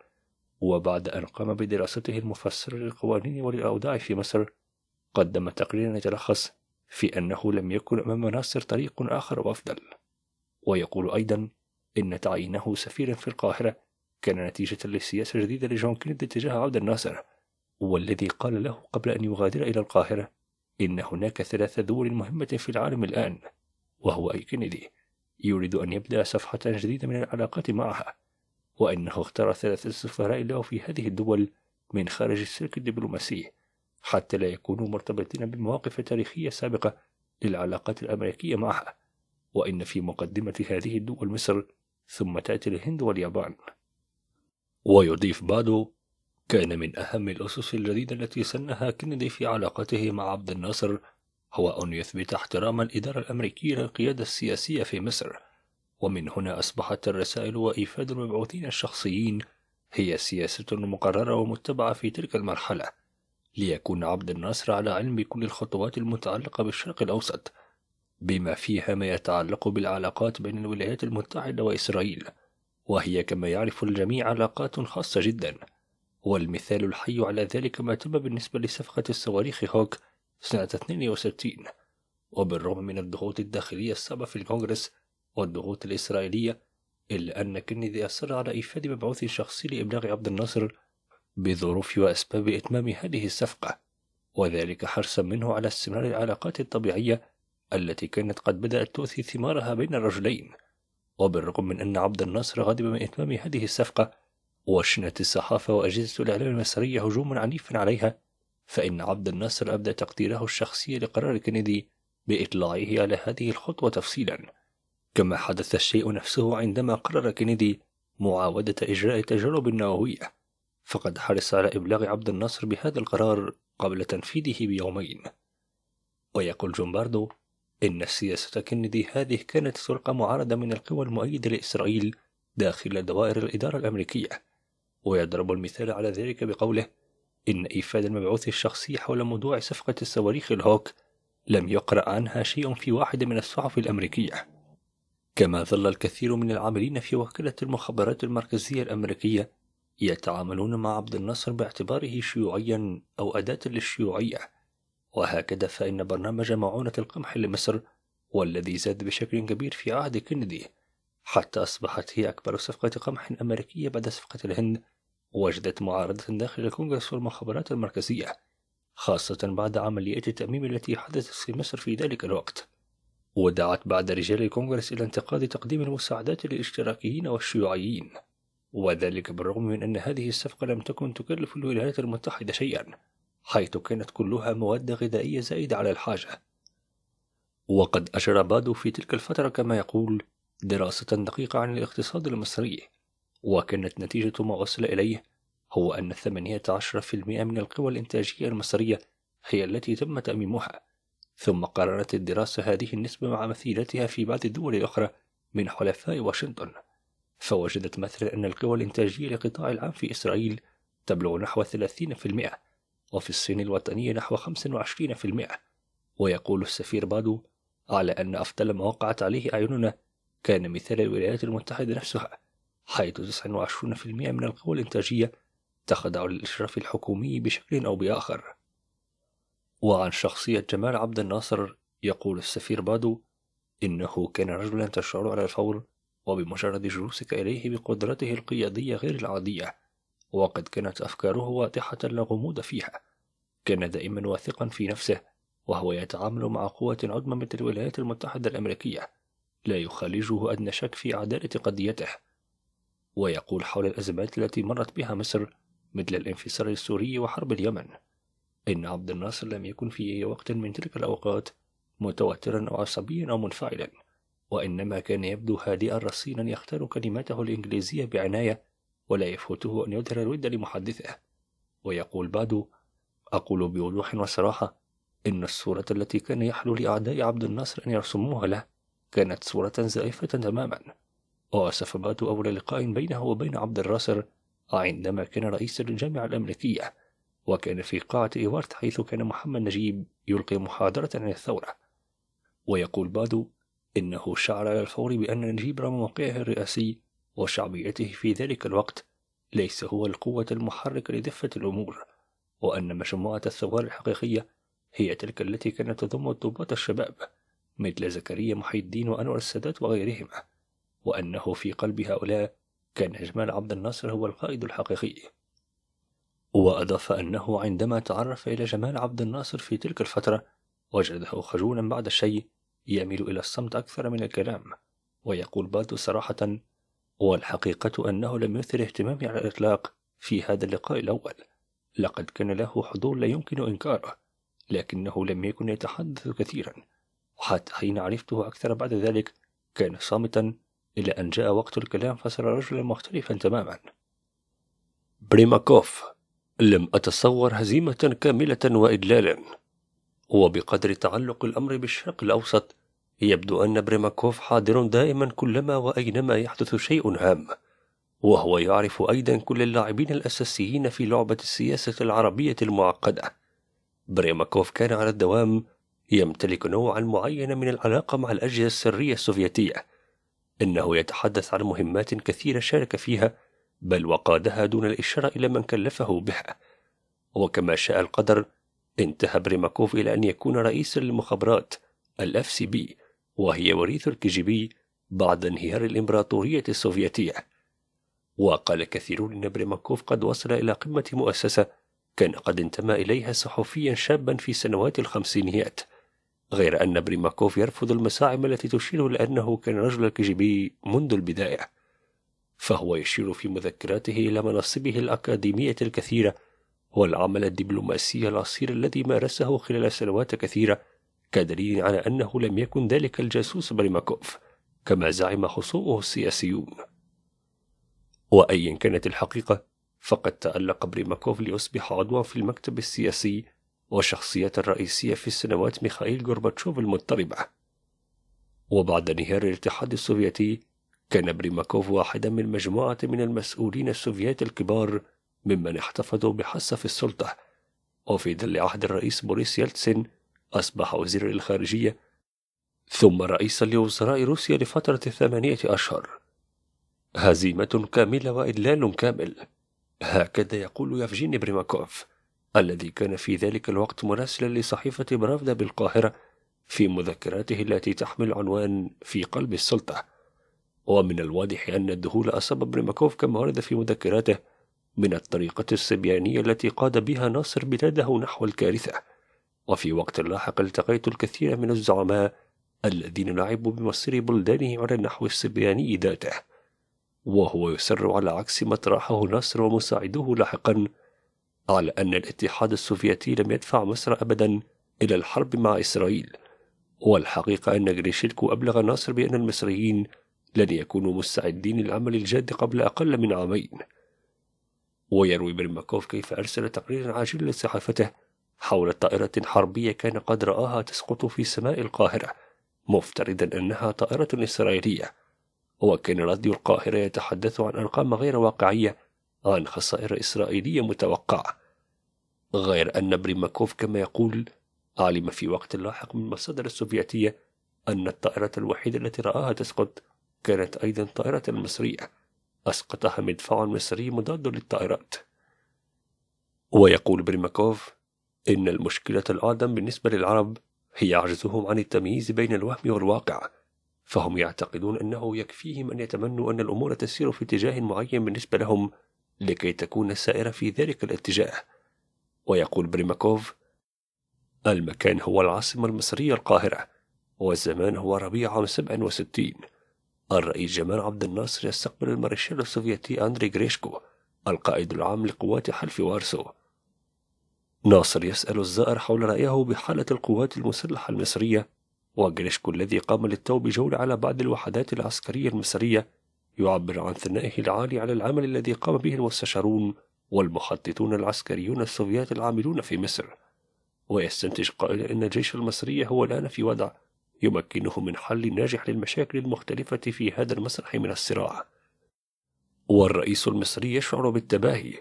وبعد أن قام بدراسته المفسرة للقوانين والأوضاع في مصر قدم تقريرا يتلخص في أنه لم يكن أمام ناصر طريق آخر وأفضل ويقول أيضا إن تعيينه سفيرا في القاهرة كان نتيجة لسياسة جديدة لجون كينيدي تجاه عبد الناصر والذي قال له قبل أن يغادر إلى القاهرة إن هناك ثلاث دول مهمة في العالم الآن وهو أي كندي يريد أن يبدأ صفحة جديدة من العلاقات معها وأنه اختار ثلاثة سفراء له في هذه الدول من خارج السلك الدبلوماسي حتى لا يكونوا مرتبطين بمواقف تاريخية سابقة للعلاقات الأمريكية معها وإن في مقدمة هذه الدول مصر ثم تأتي الهند واليابان ويضيف بادو كان من أهم الأسس الجديدة التي سنها كندي في علاقته مع عبد الناصر هو أن يثبت احترام الإدارة الأمريكية للقيادة السياسية في مصر ومن هنا أصبحت الرسائل وإيفاد المبعوثين الشخصيين هي سياسة مقررة ومتبعة في تلك المرحلة ليكون عبد الناصر على علم بكل الخطوات المتعلقة بالشرق الأوسط بما فيها ما يتعلق بالعلاقات بين الولايات المتحدة وإسرائيل وهي كما يعرف الجميع علاقات خاصة جدا والمثال الحي على ذلك ما تم بالنسبة لصفقة الصواريخ هوك سنة 62 وبالرغم من الضغوط الداخلية الصعبة في الكونغرس والضغوط الإسرائيلية إلا أن كندي أصر على إفادة مبعوث شخصي لإبلاغ عبد الناصر بظروف وأسباب إتمام هذه الصفقة وذلك حرصا منه على استمرار العلاقات الطبيعية التي كانت قد بدأت تؤثي ثمارها بين الرجلين وبالرغم من أن عبد الناصر غضب من إتمام هذه الصفقة وشنت الصحافة وأجهزة الإعلام المصرية هجوما عنيفا عليها فإن عبد الناصر أبدى تقديره الشخصي لقرار كندي بإطلاعه على هذه الخطوة تفصيلا كما حدث الشيء نفسه عندما قرر كندي معاودة إجراء التجارب النووية فقد حرص على إبلاغ عبد الناصر بهذا القرار قبل تنفيذه بيومين ويقول جومباردو إن سياسة كندي هذه كانت سرقة معارضة من القوى المؤيدة لإسرائيل داخل دوائر الإدارة الأمريكية ويضرب المثال على ذلك بقوله إن إيفاد المبعوث الشخصي حول موضوع صفقة الصواريخ الهوك لم يقرأ عنها شيء في واحد من الصحف الأمريكية كما ظل الكثير من العاملين في وكالة المخابرات المركزية الأمريكية يتعاملون مع عبد الناصر باعتباره شيوعيا أو أداة للشيوعية وهكذا فإن برنامج معونة القمح لمصر والذي زاد بشكل كبير في عهد كندي حتى أصبحت هي أكبر صفقة قمح أمريكية بعد صفقة الهند وجدت معارضة داخل الكونغرس والمخابرات المركزية خاصة بعد عمليات التأميم التي حدثت في مصر في ذلك الوقت ودعت بعد رجال الكونغرس إلى انتقاد تقديم المساعدات للاشتراكيين والشيوعيين وذلك بالرغم من أن هذه الصفقة لم تكن تكلف الولايات المتحدة شيئا حيث كانت كلها مواد غذائية زائدة على الحاجة وقد أشر بادو في تلك الفترة كما يقول دراسة دقيقة عن الاقتصاد المصري وكانت نتيجة ما وصل إليه هو أن 18% من القوى الإنتاجية المصرية هي التي تم تأميمها ثم قررت الدراسة هذه النسبة مع مثيلتها في بعض الدول الأخرى من حلفاء واشنطن فوجدت مثلا أن القوى الإنتاجية للقطاع العام في إسرائيل تبلغ نحو 30% وفي الصين الوطنية نحو 25% ويقول السفير بادو على أن أفضل ما وقعت عليه أعيننا كان مثال الولايات المتحدة نفسها حيث 29% من القوى الإنتاجية تخضع للإشراف الحكومي بشكل أو بآخر وعن شخصية جمال عبد الناصر يقول السفير بادو إنه كان رجلا تشعر على الفور وبمجرد جلوسك إليه بقدرته القيادية غير العادية وقد كانت أفكاره واضحة لا غموض فيها كان دائما واثقا في نفسه وهو يتعامل مع قوة عظمى مثل الولايات المتحدة الأمريكية لا يخالجه أدنى شك في عدالة قضيته ويقول حول الأزمات التي مرت بها مصر مثل الانفصال السوري وحرب اليمن إن عبد الناصر لم يكن في أي وقت من تلك الأوقات متوترا أو عصبيا أو منفعلا وإنما كان يبدو هادئا رصينا يختار كلماته الإنجليزية بعناية ولا يفوته أن يظهر الود لمحدثه ويقول بعد أقول بوضوح وصراحة إن الصورة التي كان يحلو لأعداء عبد الناصر أن يرسموها له كانت صورة زائفة تماما وأسف بات أول لقاء بينه وبين عبد الراسر عندما كان رئيس الجامعة الأمريكية وكان في قاعة إيوارت حيث كان محمد نجيب يلقي محاضرة عن الثورة ويقول بادو إنه شعر على الفور بأن نجيب رغم موقعه الرئاسي وشعبيته في ذلك الوقت ليس هو القوة المحركة لدفة الأمور وأن مجموعة الثوار الحقيقية هي تلك التي كانت تضم الضباط الشباب مثل زكريا محي الدين وأنور السادات وغيرهما وأنه في قلب هؤلاء كان جمال عبد الناصر هو القائد الحقيقي وأضاف أنه عندما تعرف إلى جمال عبد الناصر في تلك الفترة وجده خجولا بعد الشيء يميل إلى الصمت أكثر من الكلام ويقول بادو صراحة والحقيقة أنه لم يثر اهتمامي على الإطلاق في هذا اللقاء الأول لقد كان له حضور لا يمكن إنكاره لكنه لم يكن يتحدث كثيرا وحتى حين عرفته أكثر بعد ذلك كان صامتا إلى أن جاء وقت الكلام فصار رجلا مختلفا تماما بريماكوف لم أتصور هزيمة كاملة وإدلالا وبقدر تعلق الأمر بالشرق الأوسط يبدو أن بريماكوف حاضر دائما كلما وأينما يحدث شيء هام وهو يعرف أيضا كل اللاعبين الأساسيين في لعبة السياسة العربية المعقدة بريماكوف كان على الدوام يمتلك نوعا معينا من العلاقة مع الأجهزة السرية السوفيتية إنه يتحدث عن مهمات كثيرة شارك فيها بل وقادها دون الإشارة إلى من كلفه بها وكما شاء القدر انتهى بريماكوف إلى أن يكون رئيسا للمخابرات الاف سي بي وهي وريث الكي بي بعد انهيار الإمبراطورية السوفيتية وقال كثيرون أن بريماكوف قد وصل إلى قمة مؤسسة كان قد انتمى إليها صحفيا شابا في سنوات الخمسينيات غير أن بريماكوف يرفض المساعم التي تشير إلى أنه كان رجل كجبي منذ البداية فهو يشير في مذكراته إلى مناصبه الأكاديمية الكثيرة والعمل الدبلوماسي العصير الذي مارسه خلال سنوات كثيرة كدليل على أنه لم يكن ذلك الجاسوس بريماكوف كما زعم خصومه السياسيون وأيا كانت الحقيقة فقد تألق بريماكوف ليصبح عضوا في المكتب السياسي وشخصيات الرئيسية في السنوات ميخائيل غورباتشوف المضطربة وبعد انهيار الاتحاد السوفيتي كان بريماكوف واحدا من مجموعة من المسؤولين السوفيات الكبار ممن احتفظوا بحصة في السلطة وفي ظل عهد الرئيس بوريس يلتسن أصبح وزير الخارجية ثم رئيسا لوزراء روسيا لفترة ثمانية أشهر هزيمة كاملة وإدلال كامل هكذا يقول يفجيني بريماكوف الذي كان في ذلك الوقت مراسلا لصحيفة برافدا بالقاهرة في مذكراته التي تحمل عنوان في قلب السلطة ومن الواضح أن الدخول أصاب بريماكوف كما ورد في مذكراته من الطريقة الصبيانية التي قاد بها ناصر بلاده نحو الكارثة وفي وقت لاحق التقيت الكثير من الزعماء الذين لعبوا بمصير بلدانه على النحو الصبياني ذاته وهو يصر على عكس ما طرحه ناصر ومساعدوه لاحقا على أن الاتحاد السوفيتي لم يدفع مصر أبدا إلى الحرب مع إسرائيل والحقيقة أن غريشيلكو أبلغ ناصر بأن المصريين لن يكونوا مستعدين للعمل الجاد قبل أقل من عامين ويروي برمكوف كيف أرسل تقريرا عاجلا لصحافته حول طائرة حربية كان قد رآها تسقط في سماء القاهرة مفترضا أنها طائرة إسرائيلية وكان راديو القاهرة يتحدث عن أرقام غير واقعية عن خسائر إسرائيلية متوقعة غير أن بريماكوف كما يقول علم في وقت لاحق من مصادر السوفيتية أن الطائرة الوحيدة التي رآها تسقط كانت أيضا طائرة مصرية أسقطها مدفع مصري مضاد للطائرات ويقول بريماكوف إن المشكلة الأعظم بالنسبة للعرب هي عجزهم عن التمييز بين الوهم والواقع فهم يعتقدون أنه يكفيهم أن يتمنوا أن الأمور تسير في اتجاه معين بالنسبة لهم لكي تكون السائرة في ذلك الاتجاه ويقول بريماكوف المكان هو العاصمة المصرية القاهرة والزمان هو ربيع عام 67 الرئيس جمال عبد الناصر يستقبل المارشال السوفيتي أندري جريشكو القائد العام لقوات حلف وارسو ناصر يسأل الزائر حول رأيه بحالة القوات المسلحة المصرية وجريشكو الذي قام للتو بجولة على بعض الوحدات العسكرية المصرية يعبر عن ثنائه العالي على العمل الذي قام به المستشارون والمخططون العسكريون السوفيات العاملون في مصر ويستنتج قائل أن الجيش المصري هو الآن في وضع يمكنه من حل ناجح للمشاكل المختلفة في هذا المسرح من الصراع والرئيس المصري يشعر بالتباهي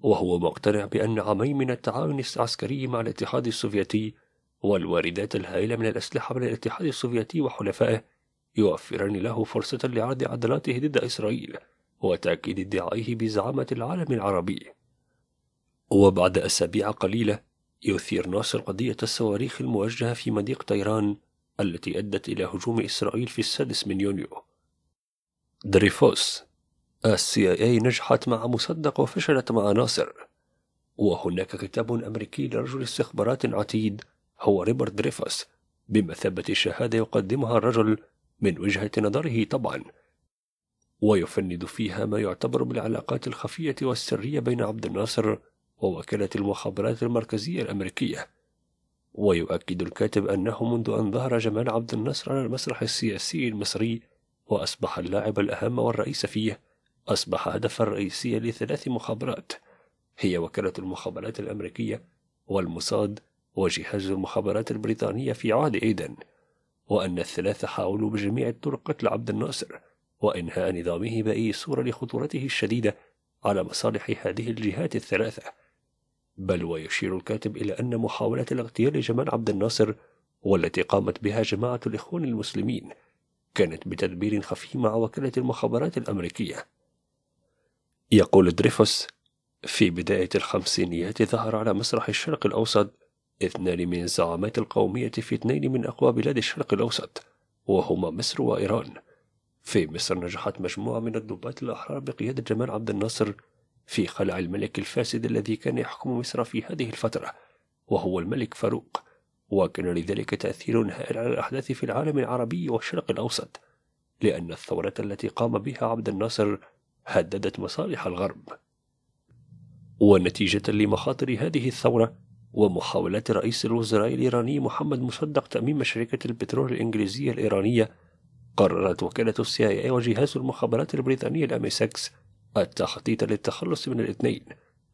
وهو مقتنع بأن عامين من التعاون العسكري مع الاتحاد السوفيتي والواردات الهائلة من الأسلحة من الاتحاد السوفيتي وحلفائه يوفران له فرصة لعرض عضلاته ضد إسرائيل وتأكيد ادعائه بزعامة العالم العربي وبعد أسابيع قليلة يثير ناصر قضية الصواريخ الموجهة في مضيق طيران التي أدت إلى هجوم إسرائيل في السادس من يونيو دريفوس السي اي نجحت مع مصدق وفشلت مع ناصر وهناك كتاب أمريكي لرجل استخبارات عتيد هو ريبرت دريفوس بمثابة شهادة يقدمها الرجل من وجهة نظره طبعاً ويفند فيها ما يعتبر من العلاقات الخفية والسرية بين عبد الناصر ووكالة المخابرات المركزية الأمريكية ويؤكد الكاتب أنه منذ أن ظهر جمال عبد الناصر على المسرح السياسي المصري وأصبح اللاعب الأهم والرئيس فيه أصبح هدفا رئيسيا لثلاث مخابرات هي وكالة المخابرات الأمريكية والمصاد وجهاز المخابرات البريطانية في عهد إيدن وأن الثلاثة حاولوا بجميع الطرق قتل عبد الناصر وإنهاء نظامه بأي صورة لخطورته الشديدة على مصالح هذه الجهات الثلاثة بل ويشير الكاتب إلى أن محاولة الاغتيال جمال عبد الناصر والتي قامت بها جماعة الإخوان المسلمين كانت بتدبير خفي مع وكالة المخابرات الأمريكية يقول دريفوس في بداية الخمسينيات ظهر على مسرح الشرق الأوسط اثنان من الزعامات القومية في اثنين من أقوى بلاد الشرق الأوسط وهما مصر وإيران في مصر نجحت مجموعة من الضباط الأحرار بقيادة جمال عبد الناصر في خلع الملك الفاسد الذي كان يحكم مصر في هذه الفترة وهو الملك فاروق وكان لذلك تأثير هائل على الأحداث في العالم العربي والشرق الأوسط لأن الثورة التي قام بها عبد الناصر هددت مصالح الغرب ونتيجة لمخاطر هذه الثورة ومحاولات رئيس الوزراء الإيراني محمد مصدق تأميم شركة البترول الإنجليزية الإيرانية قررت وكالة السي اي أيوة وجهاز المخابرات البريطاني الام اكس التخطيط للتخلص من الاثنين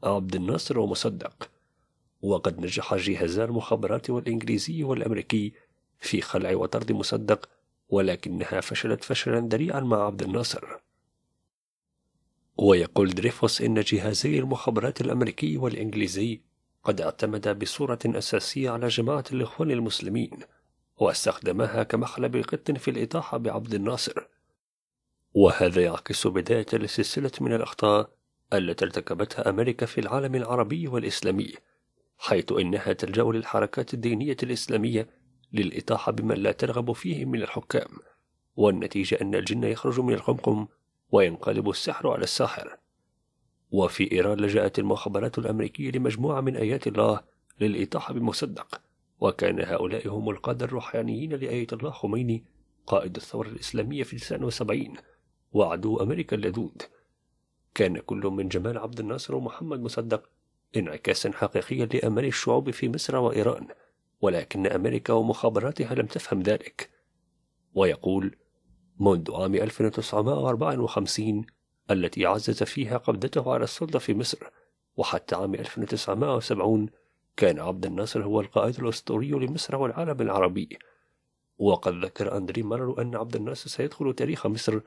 عبد الناصر ومصدق وقد نجح جهازا المخابرات والإنجليزي والأمريكي في خلع وطرد مصدق ولكنها فشلت فشلا ذريعا مع عبد الناصر ويقول دريفوس إن جهازي المخابرات الأمريكي والإنجليزي قد اعتمدا بصورة أساسية على جماعة الإخوان المسلمين واستخدمها كمخلب قط في الإطاحة بعبد الناصر وهذا يعكس بداية لسلسلة من الأخطاء التي ارتكبتها أمريكا في العالم العربي والإسلامي حيث إنها تلجأ للحركات الدينية الإسلامية للإطاحة بمن لا ترغب فيه من الحكام والنتيجة أن الجن يخرج من القمقم وينقلب السحر على الساحر وفي إيران لجأت المخابرات الأمريكية لمجموعة من آيات الله للإطاحة بمصدق وكان هؤلاء هم القادة الروحانيين لآية الله خميني قائد الثورة الإسلامية في وسبعين وعدو أمريكا اللدود كان كل من جمال عبد الناصر ومحمد مصدق انعكاسا حقيقيا لأمل الشعوب في مصر وإيران ولكن أمريكا ومخابراتها لم تفهم ذلك ويقول منذ عام 1954 التي عزز فيها قبضته على السلطة في مصر وحتى عام 1970 كان عبد الناصر هو القائد الأسطوري لمصر والعالم العربي وقد ذكر أندري مارلو أن عبد الناصر سيدخل تاريخ مصر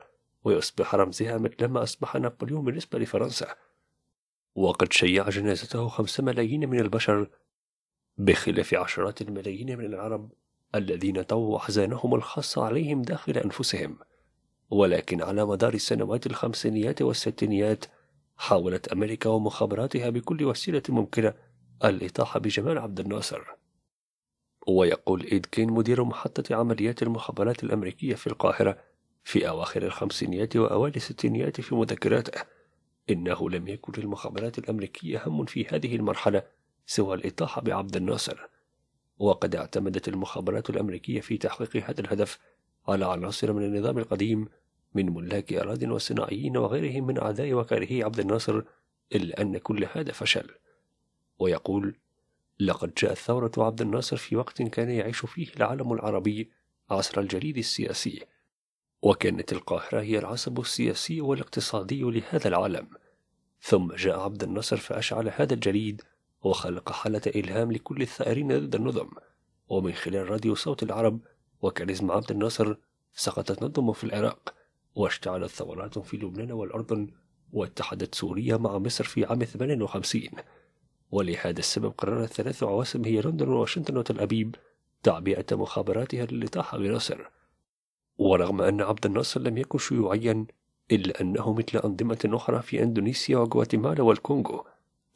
ويصبح رمزها مثلما أصبح نابليون بالنسبة لفرنسا وقد شيع جنازته خمس ملايين من البشر بخلاف عشرات الملايين من العرب الذين طووا أحزانهم الخاصة عليهم داخل أنفسهم ولكن على مدار السنوات الخمسينيات والستينيات حاولت أمريكا ومخابراتها بكل وسيلة ممكنة الإطاحة بجمال عبد الناصر ويقول إيدكين مدير محطة عمليات المخابرات الأمريكية في القاهرة في أواخر الخمسينيات وأوائل الستينيات في مذكراته إنه لم يكن للمخابرات الأمريكية هم في هذه المرحلة سوى الإطاحة بعبد الناصر وقد اعتمدت المخابرات الأمريكية في تحقيق هذا الهدف على عناصر من النظام القديم من ملاك أراضٍ وصناعيين وغيرهم من أعداء وكارهي عبد الناصر إلا أن كل هذا فشل ويقول لقد جاءت ثورة عبد الناصر في وقت كان يعيش فيه العالم العربي عصر الجليد السياسي وكانت القاهرة هي العصب السياسي والاقتصادي لهذا العالم ثم جاء عبد الناصر فأشعل هذا الجليد وخلق حالة إلهام لكل الثائرين ضد النظم ومن خلال راديو صوت العرب وكاريزما عبد الناصر سقطت نظم في العراق واشتعلت ثورات في لبنان والأردن واتحدت سوريا مع مصر في عام 58 ولهذا السبب قررت ثلاث عواصم هي لندن وواشنطن وتل أبيب تعبئة مخابراتها للإطاحة بنصر ورغم أن عبد الناصر لم يكن شيوعيا إلا أنه مثل أنظمة أخرى في أندونيسيا وغواتيمالا والكونغو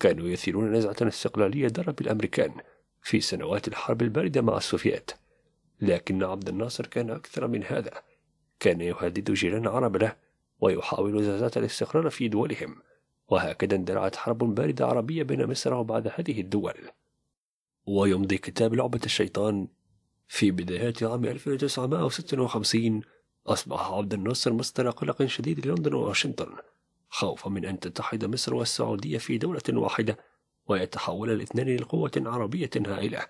كانوا يثيرون نزعة استقلالية ضرب الأمريكان في سنوات الحرب الباردة مع السوفيات لكن عبد الناصر كان أكثر من هذا كان يهدد جيران عرب له ويحاول زازات الاستقرار في دولهم وهكذا اندلعت حرب باردة عربية بين مصر وبعض هذه الدول ويمضي كتاب لعبة الشيطان في بدايات عام 1956 أصبح عبد الناصر مصدر قلق شديد للندن وواشنطن خوفا من أن تتحد مصر والسعودية في دولة واحدة ويتحول الاثنان لقوة عربية هائلة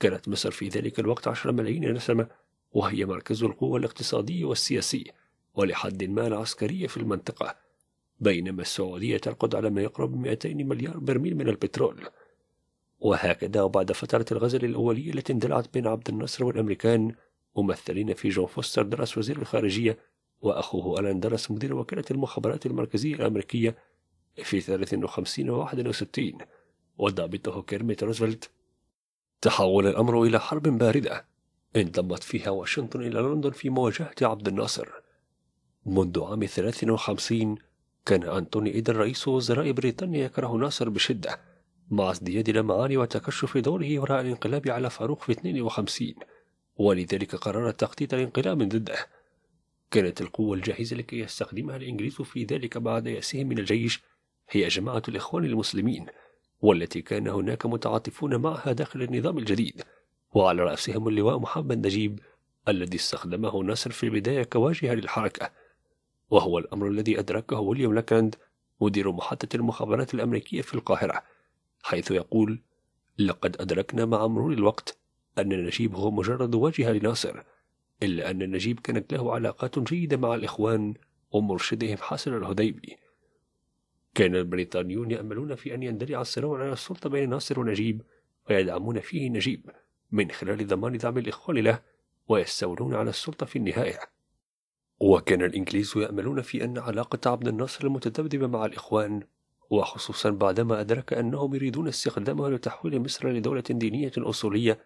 كانت مصر في ذلك الوقت عشر ملايين نسمة وهي مركز القوة الاقتصادي والسياسي ولحد ما العسكري في المنطقة بينما السعودية ترقد على ما يقرب 200 مليار برميل من البترول وهكذا وبعد فترة الغزل الأولية التي اندلعت بين عبد الناصر والأمريكان ممثلين في جون فوستر درس وزير الخارجية وأخوه ألان درس مدير وكالة المخابرات المركزية الأمريكية في 53 و 61 وضابطه كيرميت روزفلت تحول الأمر إلى حرب باردة انضمت فيها واشنطن إلى لندن في مواجهة عبد الناصر منذ عام 53 كان أنتوني إيدن رئيس وزراء بريطانيا يكره ناصر بشدة مع ازدياد لمعان وتكشف دوره وراء الانقلاب على فاروق في 52 ولذلك قرر تخطيط الانقلاب ضده كانت القوة الجاهزة لكي يستخدمها الإنجليز في ذلك بعد يأسهم من الجيش هي جماعة الإخوان المسلمين والتي كان هناك متعاطفون معها داخل النظام الجديد وعلى رأسهم اللواء محمد نجيب الذي استخدمه ناصر في البداية كواجهة للحركة وهو الأمر الذي أدركه ويليام لاكاند مدير محطة المخابرات الأمريكية في القاهرة حيث يقول لقد أدركنا مع مرور الوقت أن نجيب هو مجرد واجهة لناصر إلا أن نجيب كانت له علاقات جيدة مع الإخوان ومرشدهم حسن الهديبي كان البريطانيون يأملون في أن يندلع الصراع على السلطة بين ناصر ونجيب ويدعمون فيه نجيب من خلال ضمان دعم الإخوان له ويستولون على السلطة في النهاية وكان الإنجليز يأملون في أن علاقة عبد الناصر المتذبذبة مع الإخوان وخصوصا بعدما أدرك أنهم يريدون استخدامها لتحويل مصر لدولة دينية أصولية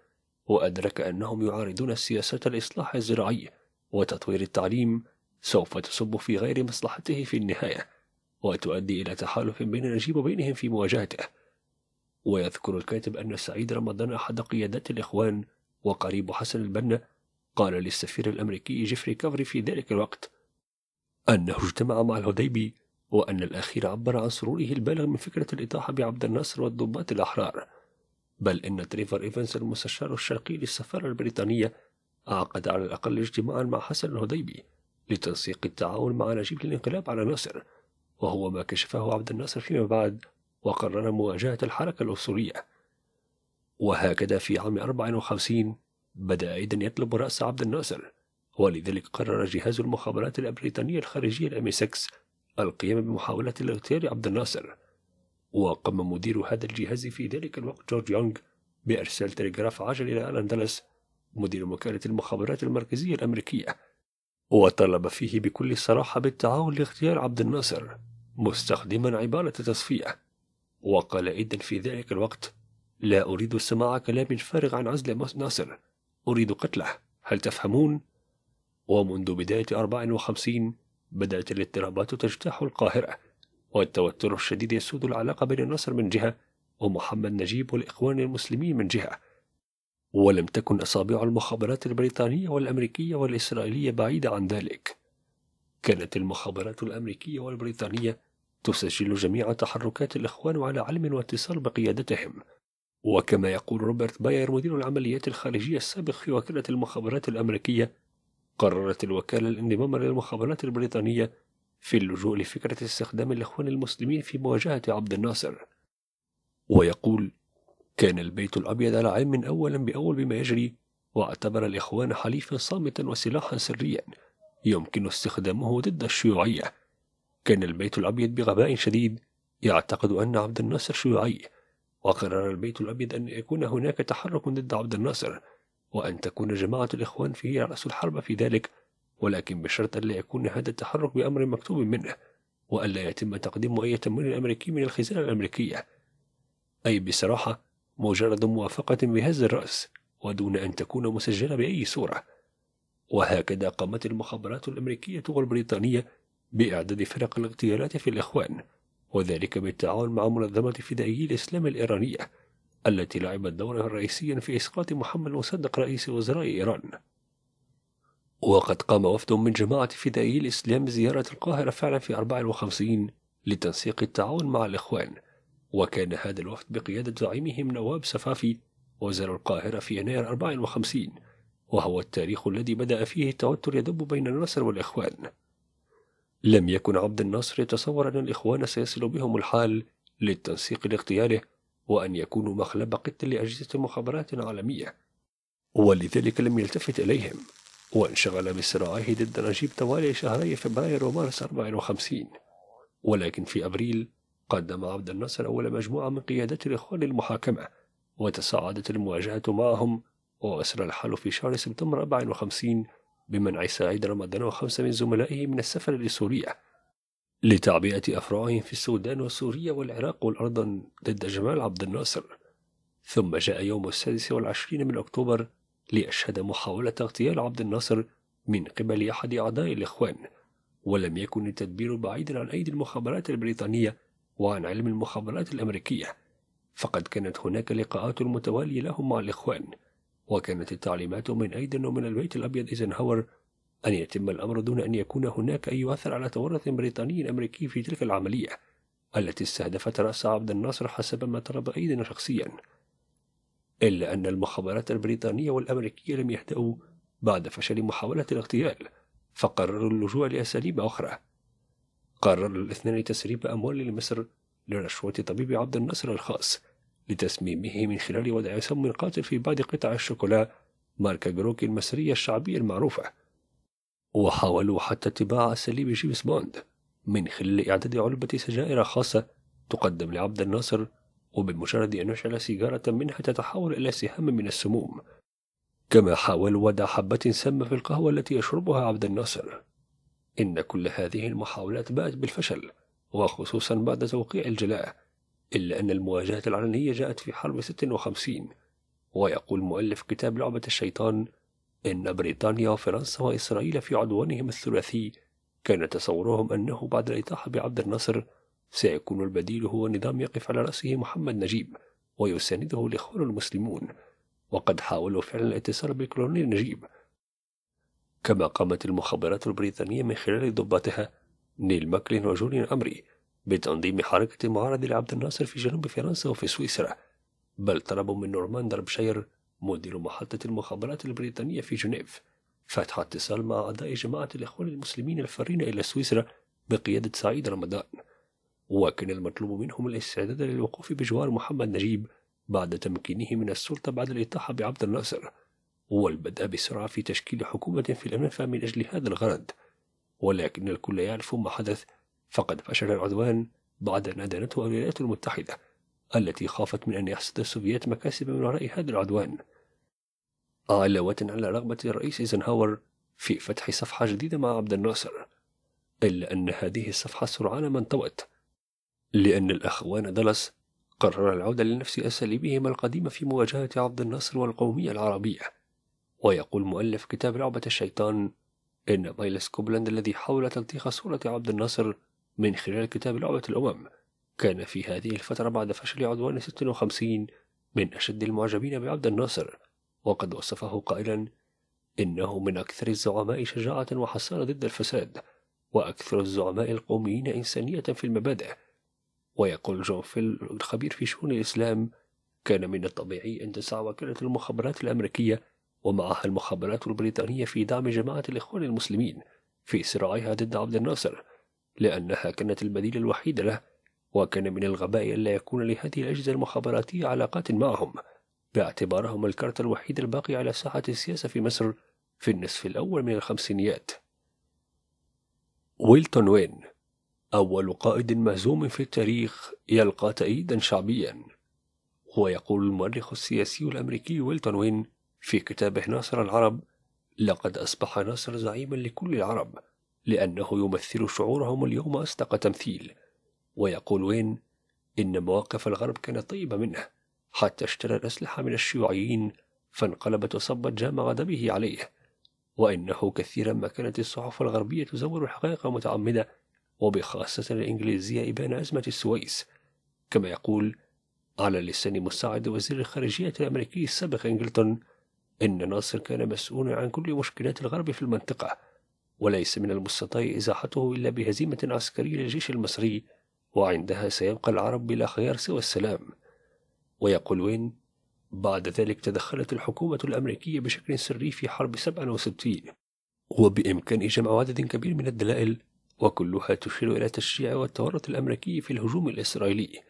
وأدرك أنهم يعارضون سياسة الإصلاح الزراعي وتطوير التعليم سوف تصب في غير مصلحته في النهاية وتؤدي إلى تحالف بين نجيب وبينهم في مواجهته ويذكر الكاتب أن سعيد رمضان أحد قيادات الإخوان وقريب حسن البنا قال للسفير الأمريكي جيفري كافري في ذلك الوقت أنه اجتمع مع الهديبي وأن الأخير عبر عن سروره البالغ من فكرة الإطاحة بعبد الناصر والضباط الأحرار بل إن تريفر إيفنز المستشار الشرقي للسفارة البريطانية عقد على الأقل اجتماعا مع حسن الهديبي لتنسيق التعاون مع نجيب للانقلاب على ناصر وهو ما كشفه عبد الناصر فيما بعد وقرر مواجهة الحركة الأسطورية وهكذا في عام 54 بدأ أيضا يطلب رأس عبد الناصر ولذلك قرر جهاز المخابرات البريطانية الخارجية الأمي 6 القيام بمحاولة اغتيال عبد الناصر وقام مدير هذا الجهاز في ذلك الوقت جورج يونغ بإرسال تلغراف عاجل إلى الأندلس مدير وكالة المخابرات المركزية الأمريكية وطلب فيه بكل صراحة بالتعاون لاغتيال عبد الناصر مستخدما عبارة تصفية وقال أيضا في ذلك الوقت لا أريد سماع كلام فارغ عن عزل ناصر أريد قتله هل تفهمون؟ ومنذ بداية 54 بدأت الاضطرابات تجتاح القاهرة والتوتر الشديد يسود العلاقة بين النصر من جهة ومحمد نجيب والإخوان المسلمين من جهة ولم تكن أصابع المخابرات البريطانية والأمريكية والإسرائيلية بعيدة عن ذلك كانت المخابرات الأمريكية والبريطانية تسجل جميع تحركات الإخوان على علم واتصال بقيادتهم وكما يقول روبرت باير مدير العمليات الخارجية السابق في وكالة المخابرات الأمريكية قررت الوكالة الانضمام للمخابرات البريطانية في اللجوء لفكرة استخدام الإخوان المسلمين في مواجهة عبد الناصر ويقول كان البيت الأبيض على علم أولا بأول بما يجري واعتبر الإخوان حليفا صامتا وسلاحا سريا يمكن استخدامه ضد الشيوعية كان البيت الأبيض بغباء شديد يعتقد أن عبد الناصر شيوعي وقرر البيت الأبيض أن يكون هناك تحرك ضد عبد الناصر وأن تكون جماعة الإخوان فيه رأس الحرب في ذلك ولكن بشرط أن لا يكون هذا التحرك بأمر مكتوب منه وأن لا يتم تقديم أي تمويل أمريكي من الخزانة الأمريكية أي بصراحة مجرد موافقة بهز الرأس ودون أن تكون مسجلة بأي صورة وهكذا قامت المخابرات الأمريكية والبريطانية بإعداد فرق الاغتيالات في الإخوان وذلك بالتعاون مع منظمة فدائي الإسلام الإيرانية التي لعبت دورها رئيسيا في إسقاط محمد مصدق رئيس وزراء إيران وقد قام وفد من جماعة فدائي الإسلام بزيارة القاهرة فعلا في 54 لتنسيق التعاون مع الإخوان وكان هذا الوفد بقيادة زعيمهم نواب صفافي وزير القاهرة في يناير 54 وهو التاريخ الذي بدأ فيه التوتر يدب بين النصر والإخوان لم يكن عبد الناصر يتصور أن الإخوان سيصل بهم الحال للتنسيق لاغتياله وأن يكونوا مخلب قتل لأجهزة مخابرات عالمية ولذلك لم يلتفت إليهم وانشغل بصراعه ضد نجيب توالي شهري فبراير ومارس 54 ولكن في أبريل قدم عبد الناصر أول مجموعة من قيادات الإخوان للمحاكمة وتصاعدت المواجهة معهم وأسر الحال في شهر سبتمبر 54 بمنع سعيد رمضان وخمسة من زملائه من السفر لسوريا لتعبئة أفرعهم في السودان وسوريا والعراق والأرض ضد جمال عبد الناصر ثم جاء يوم السادس والعشرين من أكتوبر ليشهد محاولة اغتيال عبد الناصر من قبل أحد أعضاء الإخوان ولم يكن التدبير بعيدا عن أيدي المخابرات البريطانية وعن علم المخابرات الأمريكية فقد كانت هناك لقاءات متوالية لهم مع الإخوان وكانت التعليمات من أيدن ومن البيت الأبيض إيزنهاور أن يتم الأمر دون أن يكون هناك أي أثر على تورط بريطاني أمريكي في تلك العملية التي استهدفت رأس عبد الناصر حسب ما طلب أيدن شخصيا إلا أن المخابرات البريطانية والأمريكية لم يهدأوا بعد فشل محاولة الاغتيال فقرروا اللجوء لأساليب أخرى قرر الاثنان تسريب أموال لمصر لرشوة طبيب عبد الناصر الخاص لتسميمه من خلال وضع سم قاتل في بعض قطع الشوكولا ماركة جروك المصرية الشعبية المعروفة وحاولوا حتى اتباع أساليب جيمس بوند من خلال إعداد علبة سجائر خاصة تقدم لعبد الناصر وبمجرد أن يشعل سيجارة منها تتحول إلى سهام من السموم كما حاولوا وضع حبة سامة في القهوة التي يشربها عبد الناصر إن كل هذه المحاولات باءت بالفشل وخصوصا بعد توقيع الجلاء إلا أن المواجهة العلنية جاءت في حرب 56 ويقول مؤلف كتاب لعبة الشيطان إن بريطانيا وفرنسا وإسرائيل في عدوانهم الثلاثي كان تصورهم أنه بعد الإطاحة بعبد الناصر سيكون البديل هو نظام يقف على رأسه محمد نجيب ويسانده الإخوان المسلمون وقد حاولوا فعلا الاتصال بالكولونيل نجيب كما قامت المخابرات البريطانية من خلال ضباطها نيل ماكلين وجولين أمري بتنظيم حركة المعارضة لعبد الناصر في جنوب فرنسا وفي سويسرا بل طلبوا من نورمان دربشاير مدير محطة المخابرات البريطانية في جنيف فتح اتصال مع أعضاء جماعة الإخوان المسلمين الفارين إلى سويسرا بقيادة سعيد رمضان وكان المطلوب منهم الاستعداد للوقوف بجوار محمد نجيب بعد تمكينه من السلطة بعد الإطاحة بعبد الناصر والبدء بسرعة في تشكيل حكومة في الأنفة من أجل هذا الغرض ولكن الكل يعرف ما حدث فقد فشل العدوان بعد أن أدانته الولايات المتحدة التي خافت من أن يحصد السوفيات مكاسب من وراء هذا العدوان علاوة على رغبة الرئيس إيزنهاور في فتح صفحة جديدة مع عبد الناصر إلا أن هذه الصفحة سرعان ما انطوت لأن الأخوان دلس قرر العودة لنفس أساليبهما القديمة في مواجهة عبد الناصر والقومية العربية ويقول مؤلف كتاب لعبة الشيطان إن مايلس كوبلاند الذي حاول تلطيخ صورة عبد الناصر من خلال كتاب لعبة الأمم كان في هذه الفترة بعد فشل عدوان 56 من أشد المعجبين بعبد الناصر وقد وصفه قائلا إنه من أكثر الزعماء شجاعة وحصانة ضد الفساد وأكثر الزعماء القوميين إنسانية في المبادئ ويقول جون فيل الخبير في شؤون الإسلام كان من الطبيعي أن تسعى وكالة المخابرات الأمريكية ومعها المخابرات البريطانية في دعم جماعة الإخوان المسلمين في صراعها ضد عبد الناصر لأنها كانت البديل الوحيد له وكان من الغباء ألا يكون لهذه الأجهزة المخابراتية علاقات معهم باعتبارهم الكارت الوحيد الباقي على ساحة السياسة في مصر في النصف الأول من الخمسينيات ويلتون وين أول قائد مهزوم في التاريخ يلقى تأييدا شعبيا ويقول المؤرخ السياسي الأمريكي ويلتون وين في كتابه ناصر العرب لقد أصبح ناصر زعيما لكل العرب لأنه يمثل شعورهم اليوم أصدق تمثيل ويقول وين إن مواقف الغرب كانت طيبة منه حتى اشترى الأسلحة من الشيوعيين فانقلبت وصبت جام غضبه عليه وإنه كثيرا ما كانت الصحف الغربية تزور الحقائق متعمدة وبخاصة الإنجليزية إبان أزمة السويس كما يقول على لسان مساعد وزير الخارجية الأمريكي السابق إنجلتون إن ناصر كان مسؤولا عن كل مشكلات الغرب في المنطقة وليس من المستطيع إزاحته إلا بهزيمة عسكرية للجيش المصري وعندها سيبقى العرب بلا خيار سوى السلام ويقول وين بعد ذلك تدخلت الحكومة الأمريكية بشكل سري في حرب 67 وبإمكان جمع عدد كبير من الدلائل وكلها تشير إلى تشجيع والتورط الأمريكي في الهجوم الإسرائيلي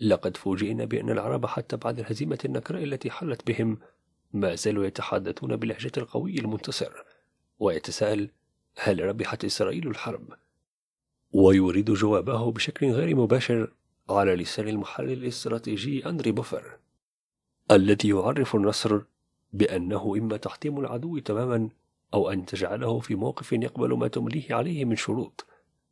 لقد فوجئنا بأن العرب حتى بعد الهزيمة النكراء التي حلت بهم ما زالوا يتحدثون بلهجة القوي المنتصر ويتساءل هل ربحت إسرائيل الحرب؟ ويريد جوابه بشكل غير مباشر على لسان المحلل الاستراتيجي أندري بوفر الذي يعرف النصر بأنه إما تحطيم العدو تماما أو أن تجعله في موقف يقبل ما تمليه عليه من شروط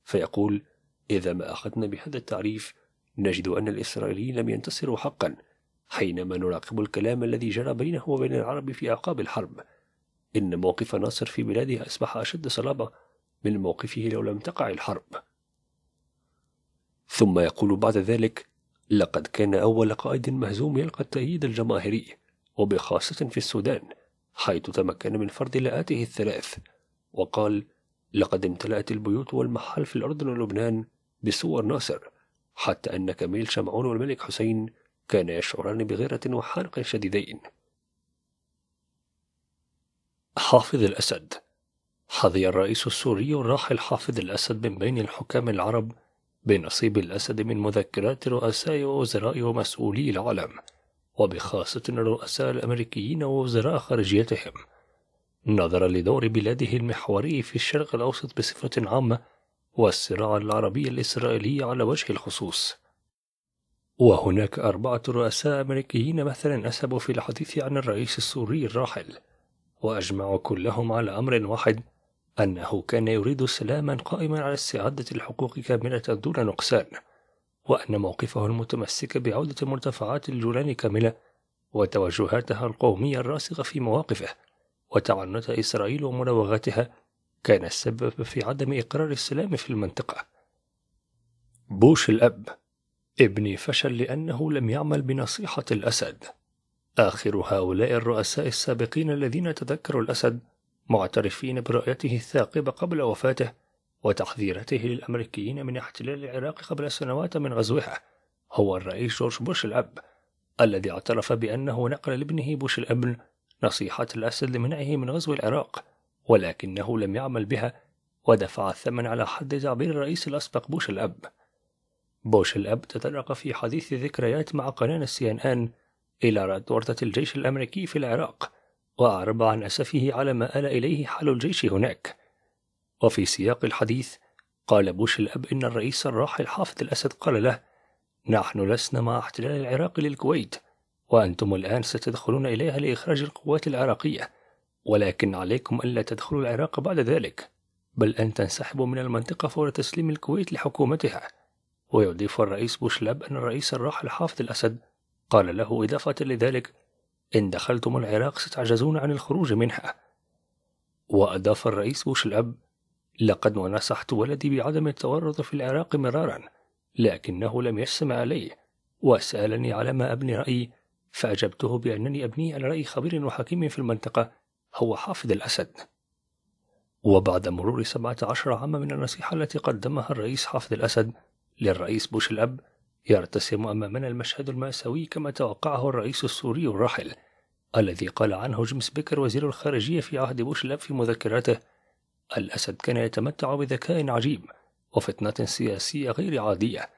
فيقول إذا ما أخذنا بهذا التعريف نجد أن الإسرائيليين لم ينتصروا حقا حينما نراقب الكلام الذي جرى بينه وبين العرب في أعقاب الحرب إن موقف ناصر في بلاده أصبح أشد صلابة من موقفه لو لم تقع الحرب ثم يقول بعد ذلك لقد كان أول قائد مهزوم يلقى التأييد الجماهيري وبخاصة في السودان حيث تمكن من فرض لاءاته الثلاث وقال لقد امتلأت البيوت والمحال في الأردن ولبنان بصور ناصر حتى أن كميل شمعون والملك حسين كان يشعران بغيرة وحرق شديدين حافظ الأسد حظي الرئيس السوري الراحل حافظ الأسد من بين الحكام العرب بنصيب الأسد من مذكرات رؤساء ووزراء ومسؤولي العالم وبخاصة الرؤساء الأمريكيين ووزراء خارجيتهم نظرا لدور بلاده المحوري في الشرق الأوسط بصفة عامة والصراع العربي الإسرائيلي على وجه الخصوص وهناك أربعة رؤساء أمريكيين مثلا نسبوا في الحديث عن الرئيس السوري الراحل وأجمعوا كلهم على أمر واحد أنه كان يريد سلاما قائما على استعادة الحقوق كاملة دون نقصان وأن موقفه المتمسك بعودة مرتفعات الجولان كاملة وتوجهاتها القومية الراسخة في مواقفه وتعنت إسرائيل ومراوغاتها كان السبب في عدم إقرار السلام في المنطقة بوش الأب ابني فشل لأنه لم يعمل بنصيحة الأسد آخر هؤلاء الرؤساء السابقين الذين تذكروا الأسد معترفين برؤيته الثاقبة قبل وفاته وتحذيرته للأمريكيين من احتلال العراق قبل سنوات من غزوها هو الرئيس جورج بوش الأب الذي اعترف بأنه نقل لابنه بوش الأبن نصيحة الأسد لمنعه من غزو العراق ولكنه لم يعمل بها ودفع الثمن على حد تعبير الرئيس الأسبق بوش الأب بوش الأب تطرق في حديث ذكريات مع قناة السي ان ان إلى رد ورطة الجيش الأمريكي في العراق وأعرب عن أسفه على ما آل إليه حال الجيش هناك وفي سياق الحديث قال بوش الأب إن الرئيس الراحل حافظ الأسد قال له نحن لسنا مع احتلال العراق للكويت وأنتم الآن ستدخلون إليها لإخراج القوات العراقية ولكن عليكم ألا تدخلوا العراق بعد ذلك بل أن تنسحبوا من المنطقة فور تسليم الكويت لحكومتها ويضيف الرئيس بوش الأب أن الرئيس الراحل حافظ الأسد قال له إضافة لذلك إن دخلتم العراق ستعجزون عن الخروج منها وأضاف الرئيس بوش الأب لقد ونصحت ولدي بعدم التورط في العراق مرارا لكنه لم يستمع علي وسألني على ما أبني رأيي فأجبته بأنني أبني على رأي خبير وحكيم في المنطقة هو حافظ الأسد وبعد مرور 17 عاما من النصيحة التي قدمها الرئيس حافظ الأسد للرئيس بوش الأب يرتسم أمامنا المشهد المأساوي كما توقعه الرئيس السوري الراحل الذي قال عنه جيمس بيكر وزير الخارجية في عهد بوش الأب في مذكراته الأسد كان يتمتع بذكاء عجيب وفطنة سياسية غير عادية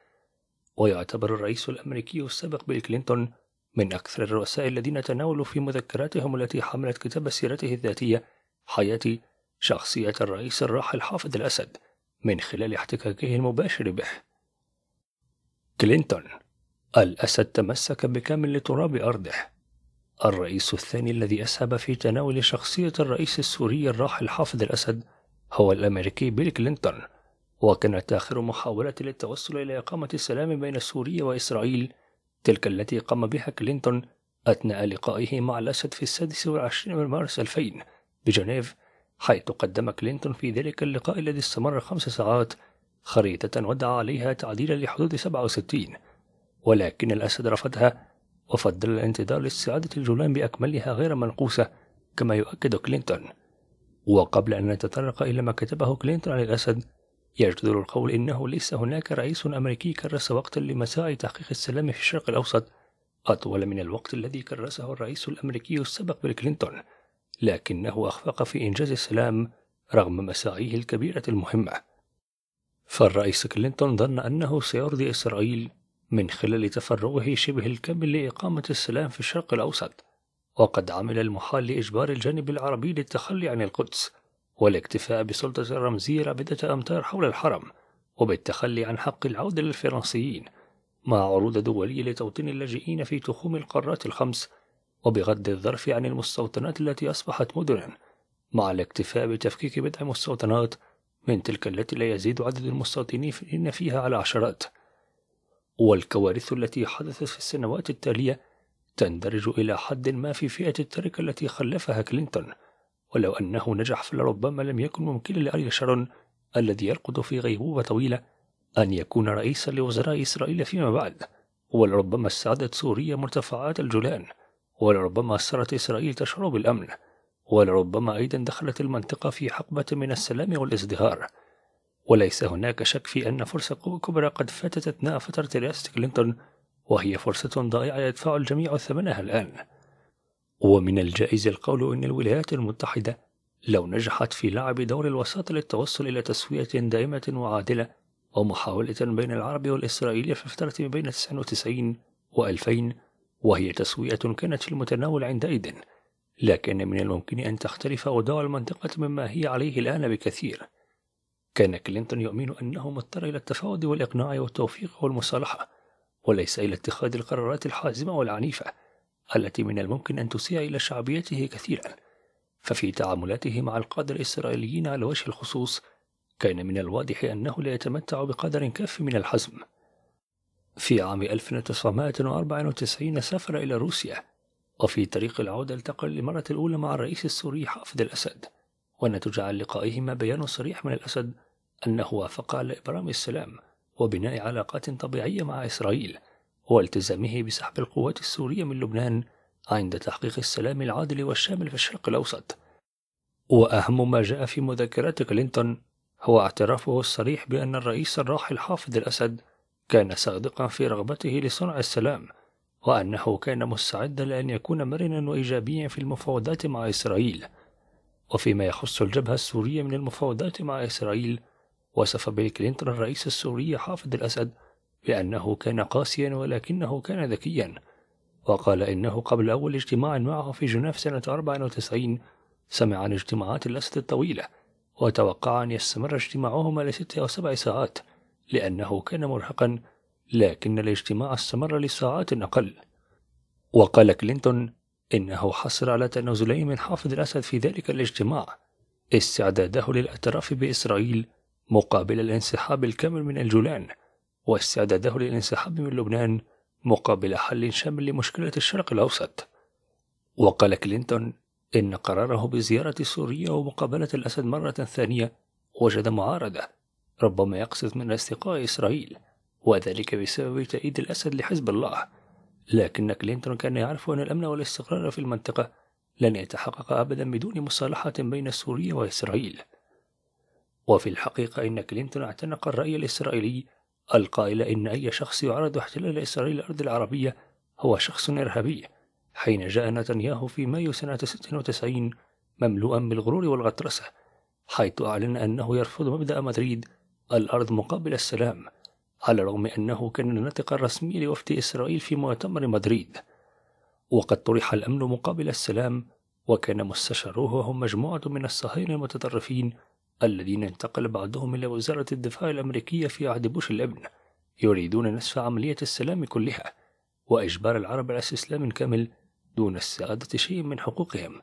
ويعتبر الرئيس الأمريكي السابق بيل كلينتون من أكثر الرؤساء الذين تناولوا في مذكراتهم التي حملت كتاب سيرته الذاتية حياتي شخصية الرئيس الراحل حافظ الأسد من خلال احتكاكه المباشر به كلينتون الأسد تمسك بكامل تراب أرضه الرئيس الثاني الذي أسهب في تناول شخصية الرئيس السوري الراحل حافظ الأسد هو الأمريكي بيل كلينتون وكانت آخر محاولة للتوصل إلى إقامة السلام بين سوريا وإسرائيل تلك التي قام بها كلينتون أثناء لقائه مع الأسد في السادس والعشرين من مارس 2000 بجنيف حيث قدم كلينتون في ذلك اللقاء الذي استمر خمس ساعات خريطة ودع عليها تعديلا لحدود 67 ولكن الأسد رفضها وفضل الانتظار لاستعادة الجولان بأكملها غير منقوصة كما يؤكد كلينتون وقبل أن نتطرق إلى ما كتبه كلينتون عن الأسد يجدر القول إنه ليس هناك رئيس أمريكي كرس وقتا لمساعي تحقيق السلام في الشرق الأوسط أطول من الوقت الذي كرسه الرئيس الأمريكي السابق بيل كلينتون لكنه أخفق في إنجاز السلام رغم مساعيه الكبيرة المهمة فالرئيس كلينتون ظن أنه سيرضي إسرائيل من خلال تفرغه شبه الكامل لإقامة السلام في الشرق الأوسط وقد عمل المحال لإجبار الجانب العربي للتخلي عن القدس والاكتفاء بسلطة رمزية رابدة أمتار حول الحرم وبالتخلي عن حق العودة للفرنسيين مع عروض دولية لتوطين اللاجئين في تخوم القارات الخمس وبغض الظرف عن المستوطنات التي أصبحت مدنا مع الاكتفاء بتفكيك بضع مستوطنات من تلك التي لا يزيد عدد المستوطنين فيها على عشرات والكوارث التي حدثت في السنوات التالية تندرج إلى حد ما في فئة التركة التي خلفها كلينتون ولو أنه نجح فلربما لم يكن ممكنا لأريا شارون الذي يرقد في غيبوبة طويلة أن يكون رئيسا لوزراء إسرائيل فيما بعد ولربما استعدت سوريا مرتفعات الجولان ولربما أسرت إسرائيل تشعر بالأمن ولربما أيضا دخلت المنطقة في حقبة من السلام والازدهار وليس هناك شك في أن فرصة كبرى قد فاتت أثناء فترة رئاسة كلينتون وهي فرصة ضائعة يدفع الجميع ثمنها الآن ومن الجائز القول أن الولايات المتحدة لو نجحت في لعب دور الوساطة للتوصل إلى تسوية دائمة وعادلة ومحاولة بين العرب والإسرائيلي في الفترة بين 99 و 2000 وهي تسوية كانت في المتناول عندئذ لكن من الممكن أن تختلف أوضاع المنطقة مما هي عليه الآن بكثير كان كلينتون يؤمن أنه مضطر إلى التفاوض والإقناع والتوفيق والمصالحة وليس إلى اتخاذ القرارات الحازمة والعنيفة التي من الممكن أن تسيء إلى شعبيته كثيرا ففي تعاملاته مع القادة الإسرائيليين على وجه الخصوص كان من الواضح أنه لا يتمتع بقدر كاف من الحزم في عام 1994 سافر إلى روسيا وفي طريق العودة التقى للمرة الأولى مع الرئيس السوري حافظ الأسد ونتج عن لقائهما بيان صريح من الأسد أنه وافق على إبرام السلام وبناء علاقات طبيعية مع إسرائيل والتزامه بسحب القوات السورية من لبنان عند تحقيق السلام العادل والشامل في الشرق الأوسط وأهم ما جاء في مذكرات كلينتون هو اعترافه الصريح بأن الرئيس الراحل حافظ الأسد كان صادقا في رغبته لصنع السلام وأنه كان مستعدا لأن يكون مرنا وإيجابيا في المفاوضات مع إسرائيل وفيما يخص الجبهة السورية من المفاوضات مع إسرائيل وصف بيل كلينتون الرئيس السوري حافظ الأسد بأنه كان قاسيا ولكنه كان ذكيا وقال إنه قبل أول اجتماع معه في جنيف سنة 94 سمع عن اجتماعات الأسد الطويلة وتوقع أن يستمر اجتماعهما لست أو سبع ساعات لأنه كان مرهقا لكن الاجتماع استمر لساعات أقل وقال كلينتون إنه حصل على تنازلين من حافظ الأسد في ذلك الاجتماع استعداده للاعتراف بإسرائيل مقابل الانسحاب الكامل من الجولان واستعداده للانسحاب من لبنان مقابل حل شامل لمشكلة الشرق الأوسط وقال كلينتون إن قراره بزيارة سوريا ومقابلة الأسد مرة ثانية وجد معارضة ربما يقصد من استقاء إسرائيل وذلك بسبب تأييد الأسد لحزب الله لكن كلينتون كان يعرف أن الأمن والاستقرار في المنطقة لن يتحقق أبدا بدون مصالحة بين سوريا وإسرائيل وفي الحقيقة إن كلينتون اعتنق الرأي الإسرائيلي القائل إن أي شخص يعرض احتلال إسرائيل الأرض العربية هو شخص إرهابي حين جاء نتنياهو في مايو سنة 96 مملوءا بالغرور والغطرسة حيث أعلن أنه يرفض مبدأ مدريد الأرض مقابل السلام على الرغم أنه كان الناطق الرسمي لوفد إسرائيل في مؤتمر مدريد وقد طرح الأمن مقابل السلام وكان مستشاروه هم مجموعة من الصهاينة المتطرفين الذين انتقل بعضهم إلى وزارة الدفاع الأمريكية في عهد بوش الأبن يريدون نسف عملية السلام كلها وإجبار العرب على استسلام كامل دون استعادة شيء من حقوقهم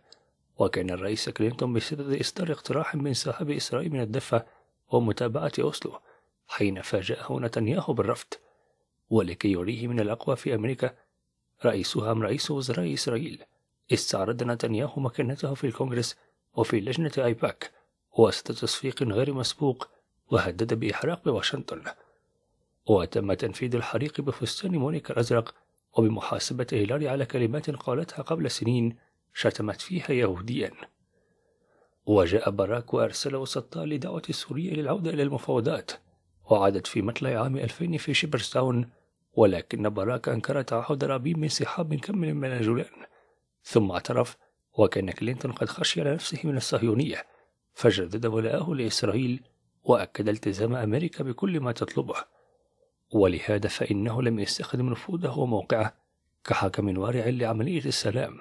وكان الرئيس كلينتون بصدد إصدار اقتراح من صاحب إسرائيل من الدفة ومتابعة أوسلو حين فاجأه نتنياهو بالرفض ولكي يريه من الأقوى في أمريكا رئيسها أم رئيس وزراء إسرائيل استعرض نتنياهو مكانته في الكونغرس وفي لجنة آيباك وسط تصفيق غير مسبوق وهدد بإحراق واشنطن وتم تنفيذ الحريق بفستان مونيكا الأزرق وبمحاسبة هيلاري على كلمات قالتها قبل سنين شتمت فيها يهوديا وجاء باراك وأرسل سطال لدعوة سوريا للعودة إلى المفاوضات وعادت في مطلع عام 2000 في شيبرستاون ولكن براك أنكر تعهد رابين من سحاب كامل من الجولان ثم اعترف وكان كلينتون قد خشي على نفسه من الصهيونية فجدد ولاءه لإسرائيل وأكد التزام أمريكا بكل ما تطلبه ولهذا فإنه لم يستخدم نفوذه وموقعه كحاكم وارع لعملية السلام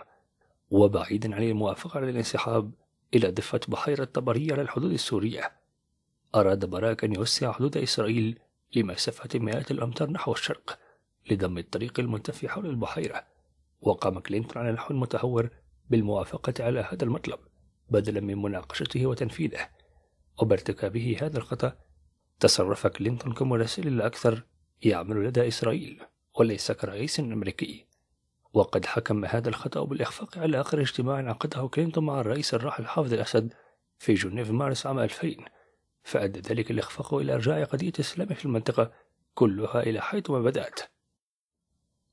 وبعيدا عن الموافقة على الانسحاب إلى ضفة بحيرة طبرية على الحدود السورية أراد باراك أن يوسع حدود إسرائيل لمسافة مئات الأمتار نحو الشرق لضم الطريق المنتفي حول البحيرة وقام كلينتون على نحو متهور بالموافقة على هذا المطلب بدلا من مناقشته وتنفيذه وبارتكابه هذا الخطأ تصرف كلينتون كمراسل أكثر يعمل لدى إسرائيل وليس كرئيس أمريكي وقد حكم هذا الخطأ بالإخفاق على آخر اجتماع عقده كلينتون مع الرئيس الراحل حافظ الأسد في جنيف مارس عام 2000 فأدى ذلك الإخفاق إلى إرجاع قضية السلام في المنطقة كلها إلى حيث ما بدأت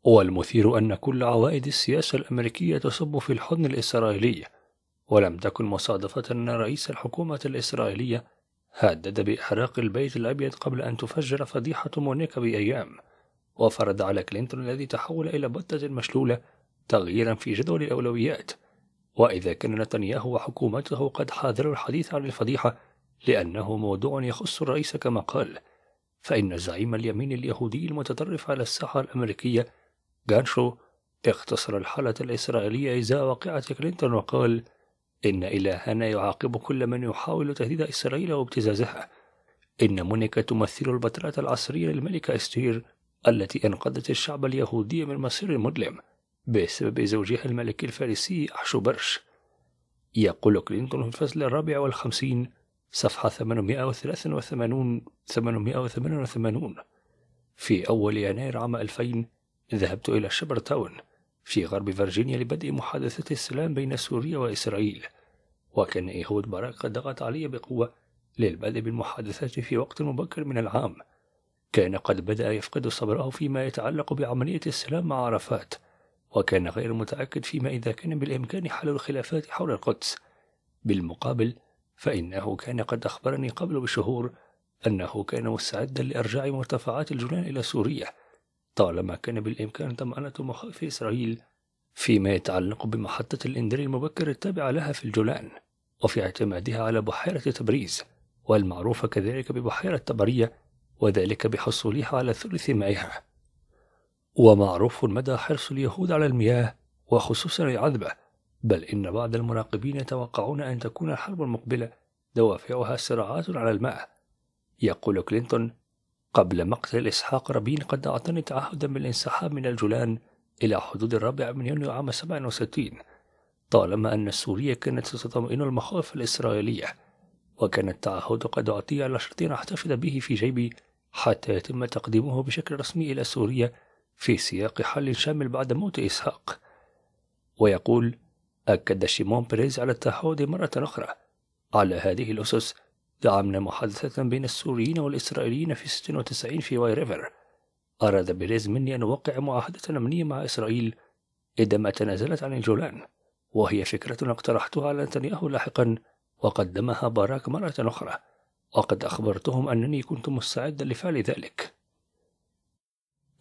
والمثير أن كل عوائد السياسة الأمريكية تصب في الحضن الإسرائيلي ولم تكن مصادفة أن رئيس الحكومة الإسرائيلية هدد بإحراق البيت الأبيض قبل أن تفجر فضيحة مونيكا بأيام وفرض على كلينتون الذي تحول إلى بطة مشلولة تغييرا في جدول الأولويات وإذا كان نتنياهو وحكومته قد حاذروا الحديث عن الفضيحة لأنه موضوع يخص الرئيس كما قال فإن زعيم اليمين اليهودي المتطرف على الساحة الأمريكية جانشو اختصر الحالة الإسرائيلية إزاء واقعة كلينتون وقال إن إلهنا يعاقب كل من يحاول تهديد إسرائيل وابتزازها إن مونيكا تمثل البترات العصرية للملكة أستير التي أنقذت الشعب اليهودي من مصير مظلم بسبب زوجها الملك الفارسي أحشو برش يقول كلينتون في الفصل الرابع والخمسين صفحة 883 888 في أول يناير عام 2000 ذهبت إلى شبر تاون في غرب فرجينيا لبدء محادثة السلام بين سوريا وإسرائيل وكان إيهود باراك قد ضغط علي بقوة للبدء بالمحادثات في وقت مبكر من العام كان قد بدأ يفقد صبره فيما يتعلق بعملية السلام مع عرفات وكان غير متأكد فيما إذا كان بالإمكان حل الخلافات حول القدس بالمقابل فإنه كان قد أخبرني قبل بشهور أنه كان مستعدا لإرجاع مرتفعات الجولان إلى سوريا طالما كان بالإمكان طمأنة مخاوف إسرائيل فيما يتعلق بمحطة الإنذار المبكر التابعة لها في الجولان وفي اعتمادها على بحيرة تبريز والمعروفة كذلك ببحيرة تبرية وذلك بحصولها على ثلث مائها ومعروف مدى حرص اليهود على المياه وخصوصا العذبة بل إن بعض المراقبين يتوقعون أن تكون الحرب المقبلة دوافعها صراعات على الماء يقول كلينتون قبل مقتل إسحاق رابين قد أعطاني تعهدا بالانسحاب من الجولان إلى حدود الرابع من يونيو عام 67 طالما أن سوريا كانت ستطمئن المخاوف الإسرائيلية وكان التعهد قد أعطي على شرط أحتفظ به في جيبي حتى يتم تقديمه بشكل رسمي إلى سوريا في سياق حل شامل بعد موت إسحاق ويقول أكد شيمون بريز على التحود مرة أخرى على هذه الأسس دعمنا محادثة بين السوريين والإسرائيليين في 96 في واي ريفر أراد بيريز مني أن أوقع معاهدة أمنية مع إسرائيل إذا ما تنازلت عن الجولان وهي فكرة اقترحتها على نتنياهو لاحقا وقدمها باراك مرة أخرى وقد أخبرتهم أنني كنت مستعدا لفعل ذلك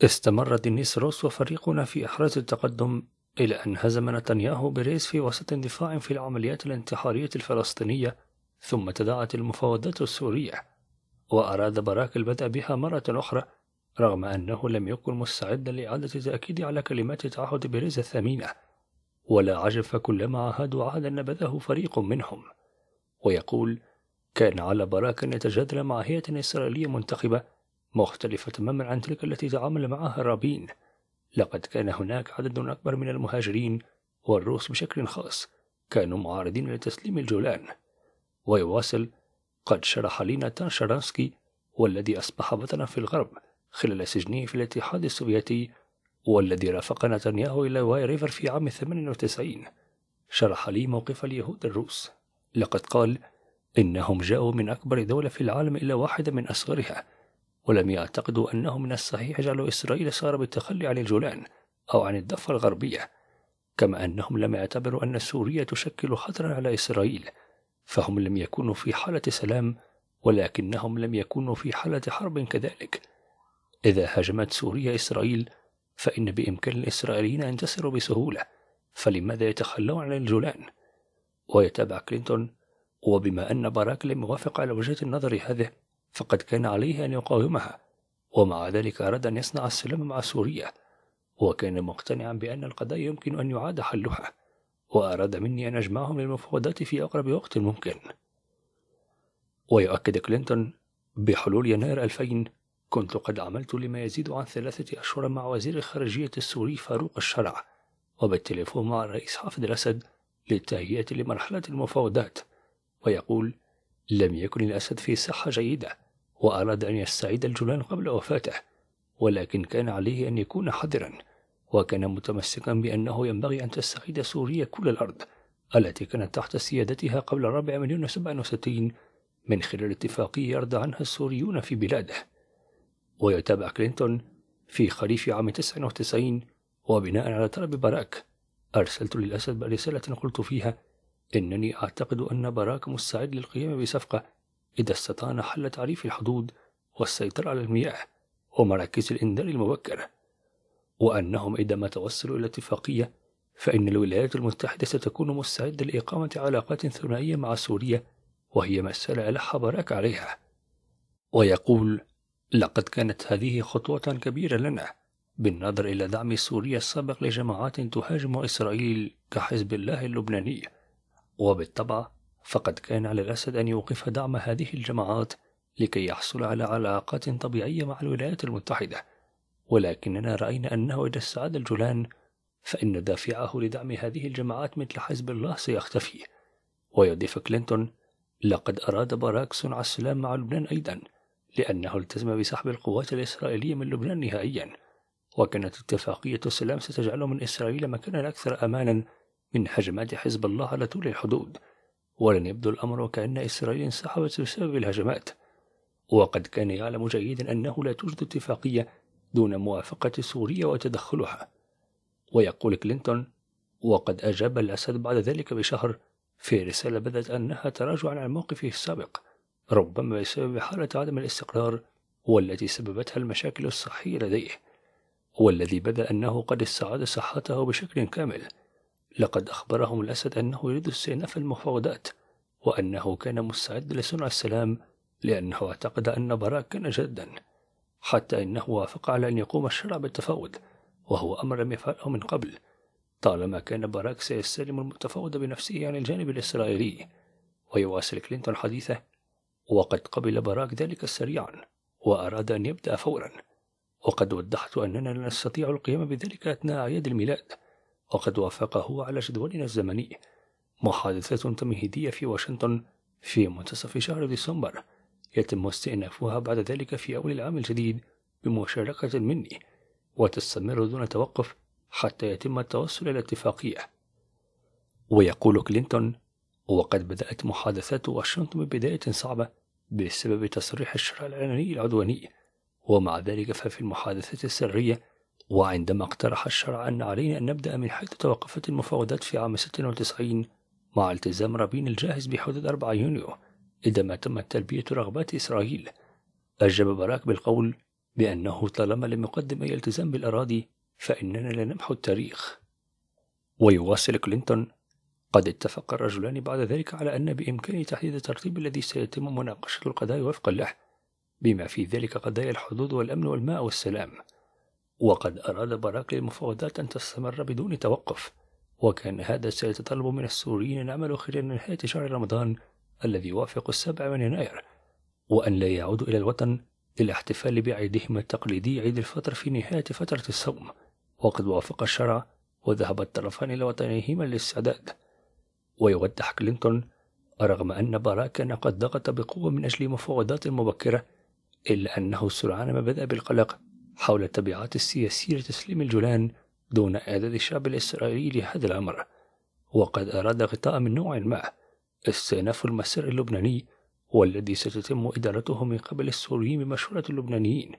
استمر دينيس روس وفريقنا في إحراز التقدم إلى أن هزم نتنياهو بريس في وسط اندفاع في العمليات الانتحارية الفلسطينية ثم تداعت المفاوضات السورية وأراد باراك البدء بها مرة أخرى رغم أنه لم يكن مستعدا لإعادة التأكيد على كلمات تعهد بيريز الثمينة ولا عجب فكلما عاهدوا عهدا نبذه فريق منهم ويقول كان على باراك أن يتجادل مع هيئة إسرائيلية منتخبة مختلفة تماما عن تلك التي تعامل معها رابين لقد كان هناك عدد أكبر من المهاجرين والروس بشكل خاص كانوا معارضين لتسليم الجولان ويواصل قد شرح لينا تان شارانسكي والذي أصبح بطلا في الغرب خلال سجنه في الاتحاد السوفيتي والذي رافق نتنياهو إلى واي ريفر في عام 98 شرح لي موقف اليهود الروس لقد قال إنهم جاءوا من أكبر دولة في العالم إلى واحدة من أصغرها ولم يعتقدوا أنه من الصحيح جعل إسرائيل صار بالتخلي عن الجولان أو عن الضفة الغربية كما أنهم لم يعتبروا أن سوريا تشكل خطرا على إسرائيل فهم لم يكونوا في حالة سلام ولكنهم لم يكونوا في حالة حرب كذلك إذا هاجمت سوريا إسرائيل فإن بإمكان الإسرائيليين أن ينتصروا بسهولة فلماذا يتخلون عن الجولان؟ ويتابع كلينتون وبما أن باراك لم يوافق على وجهة النظر هذه فقد كان عليه أن يقاومها ومع ذلك أراد أن يصنع السلام مع سوريا وكان مقتنعا بأن القضايا يمكن أن يعاد حلها وأراد مني أن أجمعهم للمفاوضات في أقرب وقت ممكن ويؤكد كلينتون بحلول يناير 2000 كنت قد عملت لما يزيد عن ثلاثة أشهر مع وزير الخارجية السوري فاروق الشرع وبالتليفون مع الرئيس حافظ الأسد للتهيئة لمرحلة المفاوضات ويقول لم يكن الأسد في صحة جيدة وأراد أن يستعيد الجولان قبل وفاته ولكن كان عليه أن يكون حذرا وكان متمسكا بأنه ينبغي أن تستعيد سوريا كل الأرض التي كانت تحت سيادتها قبل الرابع مليون وسبعة وستين من خلال اتفاقية يرضى عنها السوريون في بلاده ويتابع كلينتون في خريف عام 99 وبناء على طلب باراك أرسلت للأسد برسالة قلت فيها إنني أعتقد أن باراك مستعد للقيام بصفقة إذا استطعنا حل تعريف الحدود والسيطرة على المياه ومراكز الإنذار المبكر وأنهم إذا ما توصلوا إلى اتفاقية فإن الولايات المتحدة ستكون مستعدة لإقامة علاقات ثنائية مع سوريا وهي مسألة ألح براك عليها ويقول لقد كانت هذه خطوة كبيرة لنا بالنظر إلى دعم سوريا السابق لجماعات تهاجم إسرائيل كحزب الله اللبناني وبالطبع فقد كان على الأسد أن يوقف دعم هذه الجماعات لكي يحصل على علاقات طبيعية مع الولايات المتحدة ولكننا رأينا أنه إذا استعاد الجولان فإن دافعه لدعم هذه الجماعات مثل حزب الله سيختفي ويضيف كلينتون لقد أراد باراك صنع السلام مع لبنان أيضا لأنه التزم بسحب القوات الإسرائيلية من لبنان نهائيا وكانت اتفاقية السلام ستجعل من إسرائيل مكانا أكثر أمانا من هجمات حزب الله على طول الحدود ولن يبدو الأمر وكأن إسرائيل انسحبت بسبب الهجمات وقد كان يعلم جيدا أنه لا توجد اتفاقية دون موافقة سوريا وتدخلها ويقول كلينتون وقد أجاب الأسد بعد ذلك بشهر في رسالة بدت أنها تراجع عن موقفه السابق ربما بسبب حالة عدم الاستقرار والتي سببتها المشاكل الصحية لديه والذي بدا أنه قد استعاد صحته بشكل كامل لقد أخبرهم الأسد أنه يريد استئناف المفاوضات وأنه كان مستعد لصنع السلام لأنه اعتقد أن براك كان جدا حتى إنه وافق على أن يقوم الشرع بالتفاوض وهو أمر لم يفعله من قبل طالما كان باراك سيستلم المتفاوض بنفسه عن الجانب الإسرائيلي ويواصل كلينتون حديثه وقد قبل باراك ذلك سريعا وأراد أن يبدأ فورا وقد وضحت أننا لا نستطيع القيام بذلك أثناء أعياد الميلاد وقد وافقه على جدولنا الزمني محادثة تمهيدية في واشنطن في منتصف شهر ديسمبر يتم استئنافها بعد ذلك في أول العام الجديد بمشاركة مني وتستمر دون توقف حتى يتم التوصل إلى اتفاقية ويقول كلينتون وقد بدأت محادثات واشنطن ببداية صعبة بسبب تصريح الشرع العلني العدواني ومع ذلك ففي المحادثات السرية وعندما اقترح الشرع أن علينا أن نبدأ من حيث توقفت المفاوضات في عام 96 مع التزام رابين الجاهز بحدود 4 يونيو عندما تمت تلبية رغبات إسرائيل أجاب باراك بالقول بأنه طالما لم يقدم أي التزام بالأراضي فإننا لا نمحو التاريخ ويواصل كلينتون قد اتفق الرجلان بعد ذلك على أن بإمكانه تحديد الترتيب الذي سيتم مناقشة القضايا وفقا له بما في ذلك قضايا الحدود والأمن والماء والسلام وقد أراد باراك للمفاوضات أن تستمر بدون توقف وكان هذا سيتطلب من السوريين العمل خلال نهاية شهر رمضان الذي يوافق السابع من يناير وأن لا يعودوا إلى الوطن للاحتفال بعيدهم التقليدي عيد الفطر في نهاية فترة الصوم وقد وافق الشرع وذهب الطرفان إلى وطنيهما للاستعداد ويوضح كلينتون رغم أن باراك كان قد ضغط بقوة من أجل مفاوضات مبكرة إلا أنه سرعان ما بدأ بالقلق حول التبعات السياسية لتسليم الجولان دون إعداد الشعب الإسرائيلي لهذا الأمر وقد أراد غطاء من نوع ما استئناف المسار اللبناني والذي ستتم إدارته من قبل السوريين بمشورة اللبنانيين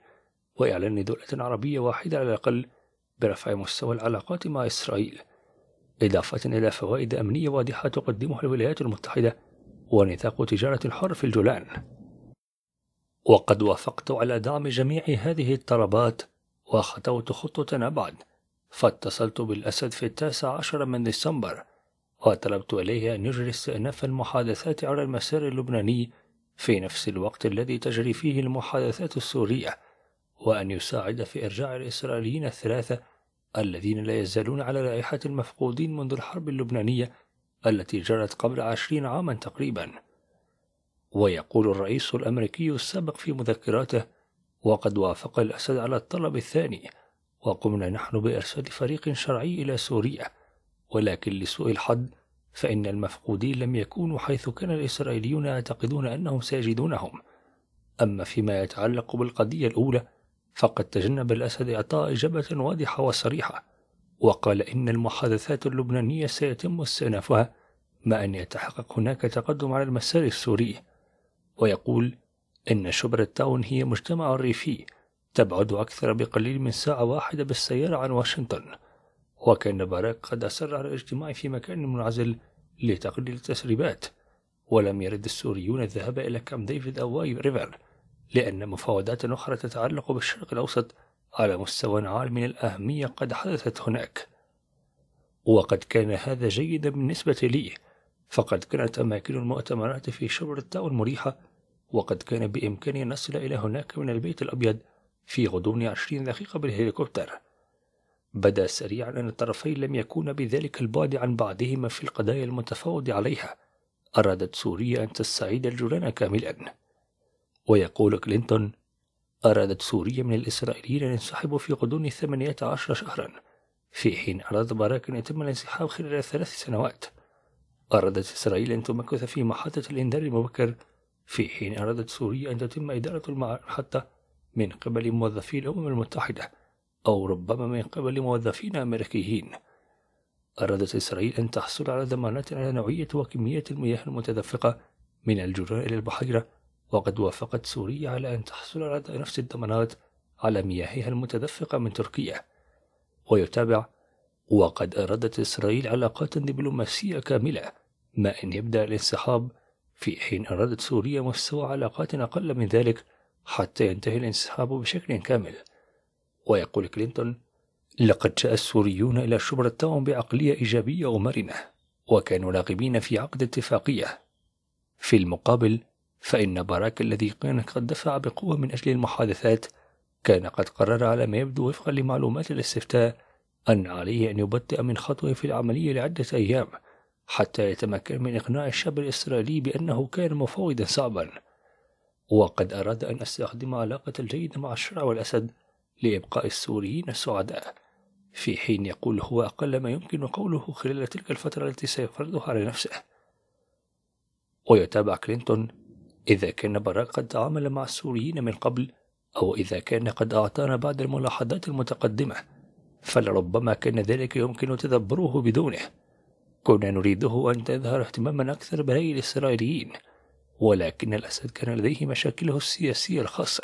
وإعلان دولة عربية واحدة على الأقل برفع مستوى العلاقات مع إسرائيل إضافة إلى فوائد أمنية واضحة تقدمها الولايات المتحدة ونطاق تجارة حر في الجولان وقد وافقت على دعم جميع هذه الطلبات وخطوت خطة أبعد فاتصلت بالأسد في التاسع عشر من ديسمبر وطلبت إليه أن يجري استئناف المحادثات على المسار اللبناني في نفس الوقت الذي تجري فيه المحادثات السورية وأن يساعد في إرجاع الإسرائيليين الثلاثة الذين لا يزالون على رائحة المفقودين منذ الحرب اللبنانية التي جرت قبل عشرين عاما تقريبا ويقول الرئيس الأمريكي السابق في مذكراته وقد وافق الأسد على الطلب الثاني وقمنا نحن بإرسال فريق شرعي إلى سوريا ولكن لسوء الحظ فإن المفقودين لم يكونوا حيث كان الإسرائيليون يعتقدون أنهم سيجدونهم أما فيما يتعلق بالقضية الأولى فقد تجنب الأسد إعطاء إجابة واضحة وصريحة وقال إن المحادثات اللبنانية سيتم استئنافها ما أن يتحقق هناك تقدم على المسار السوري ويقول إن شبرة تاون هي مجتمع ريفي تبعد أكثر بقليل من ساعة واحدة بالسيارة عن واشنطن وكان باراك قد أصر على الاجتماع في مكان منعزل لتقليل التسريبات ولم يرد السوريون الذهاب إلى كام ديفيد أو واي ريفر لأن مفاوضات أخرى تتعلق بالشرق الأوسط على مستوى عال من الأهمية قد حدثت هناك وقد كان هذا جيدا بالنسبة لي فقد كانت أماكن المؤتمرات في شبر التاون مريحة وقد كان بإمكاني أن أصل إلى هناك من البيت الأبيض في غضون عشرين دقيقة بالهليكوبتر بدا سريعا أن الطرفين لم يكونا بذلك البعد عن بعضهما في القضايا المتفاوض عليها أرادت سوريا أن تستعيد الجولان كاملا ويقول كلينتون أرادت سوريا من الإسرائيليين أن ينسحبوا في غضون ثمانية عشر شهرا في حين أراد باراك أن يتم الانسحاب خلال ثلاث سنوات أرادت إسرائيل أن تمكث في محطة الإنذار المبكر في حين أرادت سوريا أن تتم إدارة المحطة من قبل موظفي الأمم المتحدة أو ربما من قبل موظفين أمريكيين أرادت إسرائيل أن تحصل على ضمانات على نوعية وكمية المياه المتدفقة من الجرار إلى البحيرة وقد وافقت سوريا على أن تحصل على نفس الضمانات على مياهها المتدفقة من تركيا ويتابع وقد أرادت إسرائيل علاقات دبلوماسية كاملة ما إن يبدأ الانسحاب في حين أرادت سوريا مستوى علاقات أقل من ذلك حتى ينتهي الانسحاب بشكل كامل ويقول كلينتون لقد جاء السوريون إلى شبرتهم بعقلية إيجابية ومرنة وكانوا راغبين في عقد اتفاقية في المقابل فإن باراك الذي كان قد دفع بقوة من أجل المحادثات كان قد قرر على ما يبدو وفقا لمعلومات الاستفتاء أن عليه أن يبطئ من خطوه في العملية لعدة أيام حتى يتمكن من إقناع الشاب الإسرائيلي بأنه كان مفاوضا صعبا وقد أراد أن استخدم علاقة الجيدة مع الشرع والأسد لإبقاء السوريين سعداء في حين يقول هو أقل ما يمكن قوله خلال تلك الفترة التي سيفرضها على نفسه ويتابع كلينتون إذا كان باراك قد تعامل مع السوريين من قبل أو إذا كان قد أعطانا بعض الملاحظات المتقدمة فلربما كان ذلك يمكن تدبره بدونه كنا نريده أن تظهر اهتماما أكثر برأي الإسرائيليين ولكن الأسد كان لديه مشاكله السياسية الخاصة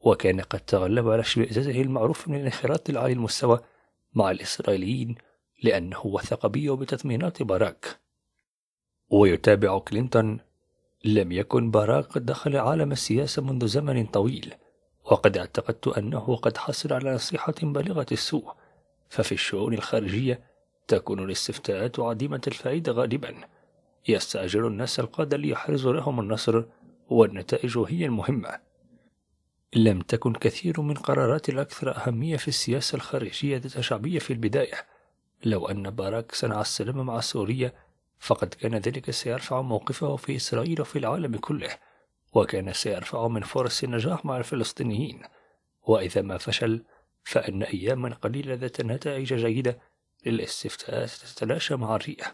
وكان قد تغلب على اشمئزازه المعروف من الانخراط العالي المستوى مع الإسرائيليين لأنه وثق بي وبتطمينات باراك ويتابع كلينتون لم يكن باراك قد دخل عالم السياسة منذ زمن طويل وقد اعتقدت أنه قد حصل على نصيحة بالغة السوء ففي الشؤون الخارجية تكون الاستفتاءات عديمة الفائدة غالبا يستأجر الناس القادة ليحرزوا لهم النصر والنتائج هي المهمة لم تكن كثير من قرارات الأكثر أهمية في السياسة الخارجية ذات شعبية في البداية لو أن باراك صنع السلام مع سوريا فقد كان ذلك سيرفع موقفه في إسرائيل وفي العالم كله وكان سيرفع من فرص النجاح مع الفلسطينيين وإذا ما فشل فإن أياما قليلة ذات نتائج جيدة للاستفتاءات تتلاشى مع الرئة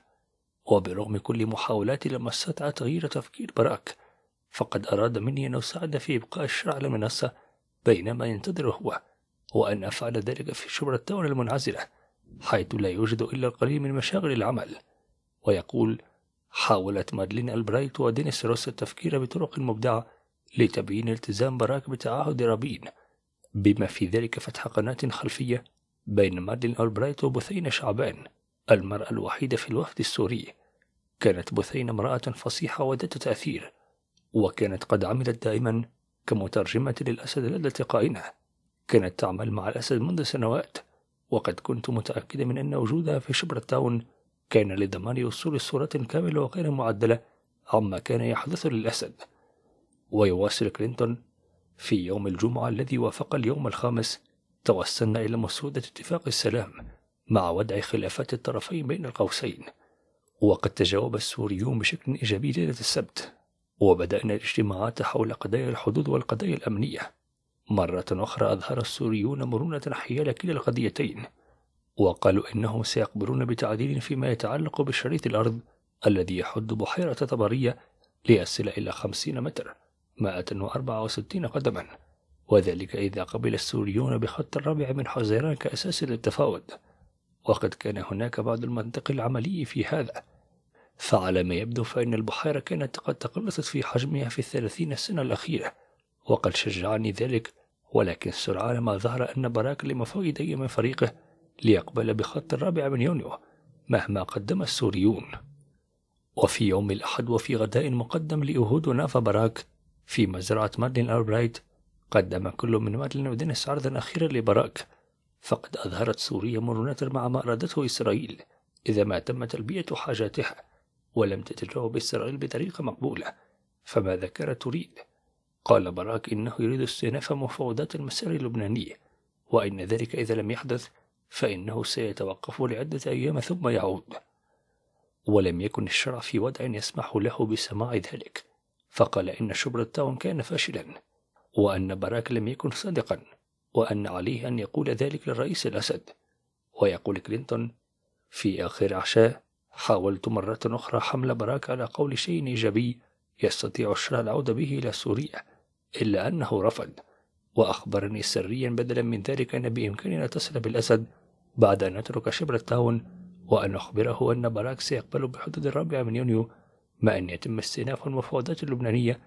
وبرغم كل محاولاتي لم استطع تغيير تفكير براك فقد أراد مني أن أساعد في إبقاء الشرع على المنصة بينما ينتظر هو وأن أفعل ذلك في شبرة الدولة المنعزلة حيث لا يوجد إلا القليل من مشاغل العمل ويقول حاولت مادلين البرايت ودينيس روس التفكير بطرق مبدعة لتبيين التزام براك بتعهد رابين بما في ذلك فتح قناة خلفية بين مارلين ألبرايت وبثينة شعبان المرأة الوحيدة في الوفد السوري كانت بثينة امرأة فصيحة وذات تأثير وكانت قد عملت دائما كمترجمة للأسد لدى تقائنا كانت تعمل مع الأسد منذ سنوات وقد كنت متأكدة من أن وجودها في شبر تاون كان لضمان وصول صورة كاملة وغير معدلة عما كان يحدث للأسد ويواصل كلينتون في يوم الجمعة الذي وافق اليوم الخامس توصلنا إلى مسودة اتفاق السلام مع وضع خلافات الطرفين بين القوسين وقد تجاوب السوريون بشكل إيجابي ليلة السبت وبدأنا الاجتماعات حول قضايا الحدود والقضايا الأمنية مرة أخرى أظهر السوريون مرونة حيال كلا القضيتين وقالوا إنهم سيقبلون بتعديل فيما يتعلق بشريط الأرض الذي يحد بحيرة طبرية ليصل إلى 50 متر 164 قدماً وذلك إذا قبل السوريون بخط الرابع من حزيران كأساس للتفاوض وقد كان هناك بعض المنطق العملي في هذا فعلى ما يبدو فإن البحيرة كانت قد تقلصت في حجمها في الثلاثين سنة الأخيرة وقد شجعني ذلك ولكن سرعان ما ظهر أن براك لمفاوضي من فريقه ليقبل بخط الرابع من يونيو مهما قدم السوريون وفي يوم الأحد وفي غداء مقدم لأهود نافا براك في مزرعة مارلين أربرايت قدم كل من مادلين ودينيس عرضا أخيرا لبراك فقد أظهرت سوريا مرونة مع ما أرادته إسرائيل إذا ما تم تلبية حاجاتها ولم تتجاوب إسرائيل بطريقة مقبولة فما ذكر تريد قال براك إنه يريد استئناف مفاوضات المسار اللبناني وإن ذلك إذا لم يحدث فإنه سيتوقف لعدة أيام ثم يعود ولم يكن الشرع في وضع يسمح له بسماع ذلك فقال إن شبر التاون كان فاشلا وأن باراك لم يكن صادقا وأن عليه أن يقول ذلك للرئيس الأسد ويقول كلينتون في آخر عشاء حاولت مرة أخرى حمل باراك على قول شيء إيجابي يستطيع الشرع العودة به إلى سوريا إلا أنه رفض وأخبرني سريا بدلا من ذلك أن بإمكاننا نتصل بالأسد بعد أن نترك شبر التاون وأن نخبره أن باراك سيقبل بحدود الرابع من يونيو ما أن يتم استئناف المفاوضات اللبنانية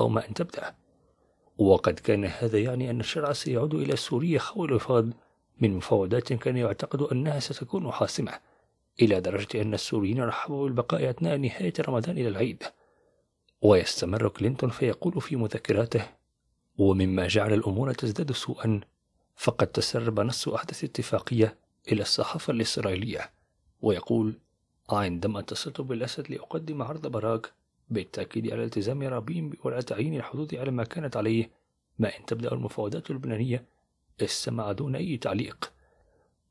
أو ما أن تبدأ وقد كان هذا يعني أن الشرع سيعود إلى سوريا خول خوارفا من مفاوضات كان يعتقد أنها ستكون حاسمة إلى درجة أن السوريين رحبوا بالبقاء أثناء نهاية رمضان إلى العيد ويستمر كلينتون فيقول في مذكراته ومما جعل الأمور تزداد سوءا فقد تسرب نص أحدث اتفاقية إلى الصحافة الإسرائيلية ويقول عندما اتصلت بالأسد لأقدم عرض براك بالتأكيد على التزام رابين تعيين الحدود على ما كانت عليه ما إن تبدأ المفاوضات اللبنانية السمع دون أي تعليق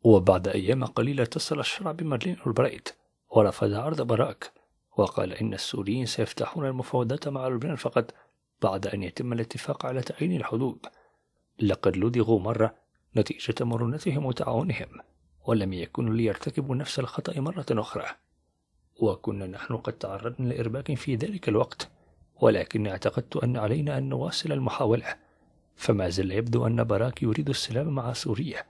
وبعد أيام قليلة اتصل الشرع بمارلين أولبرايت ورفض عرض براك وقال إن السوريين سيفتحون المفاوضات مع لبنان فقط بعد أن يتم الاتفاق على تعيين الحدود لقد لدغوا مرة نتيجة مرونتهم وتعاونهم ولم يكونوا ليرتكبوا نفس الخطأ مرة أخرى وكنا نحن قد تعرضنا لإرباك في ذلك الوقت ولكن اعتقدت أن علينا أن نواصل المحاولة فما زال يبدو أن باراك يريد السلام مع سوريا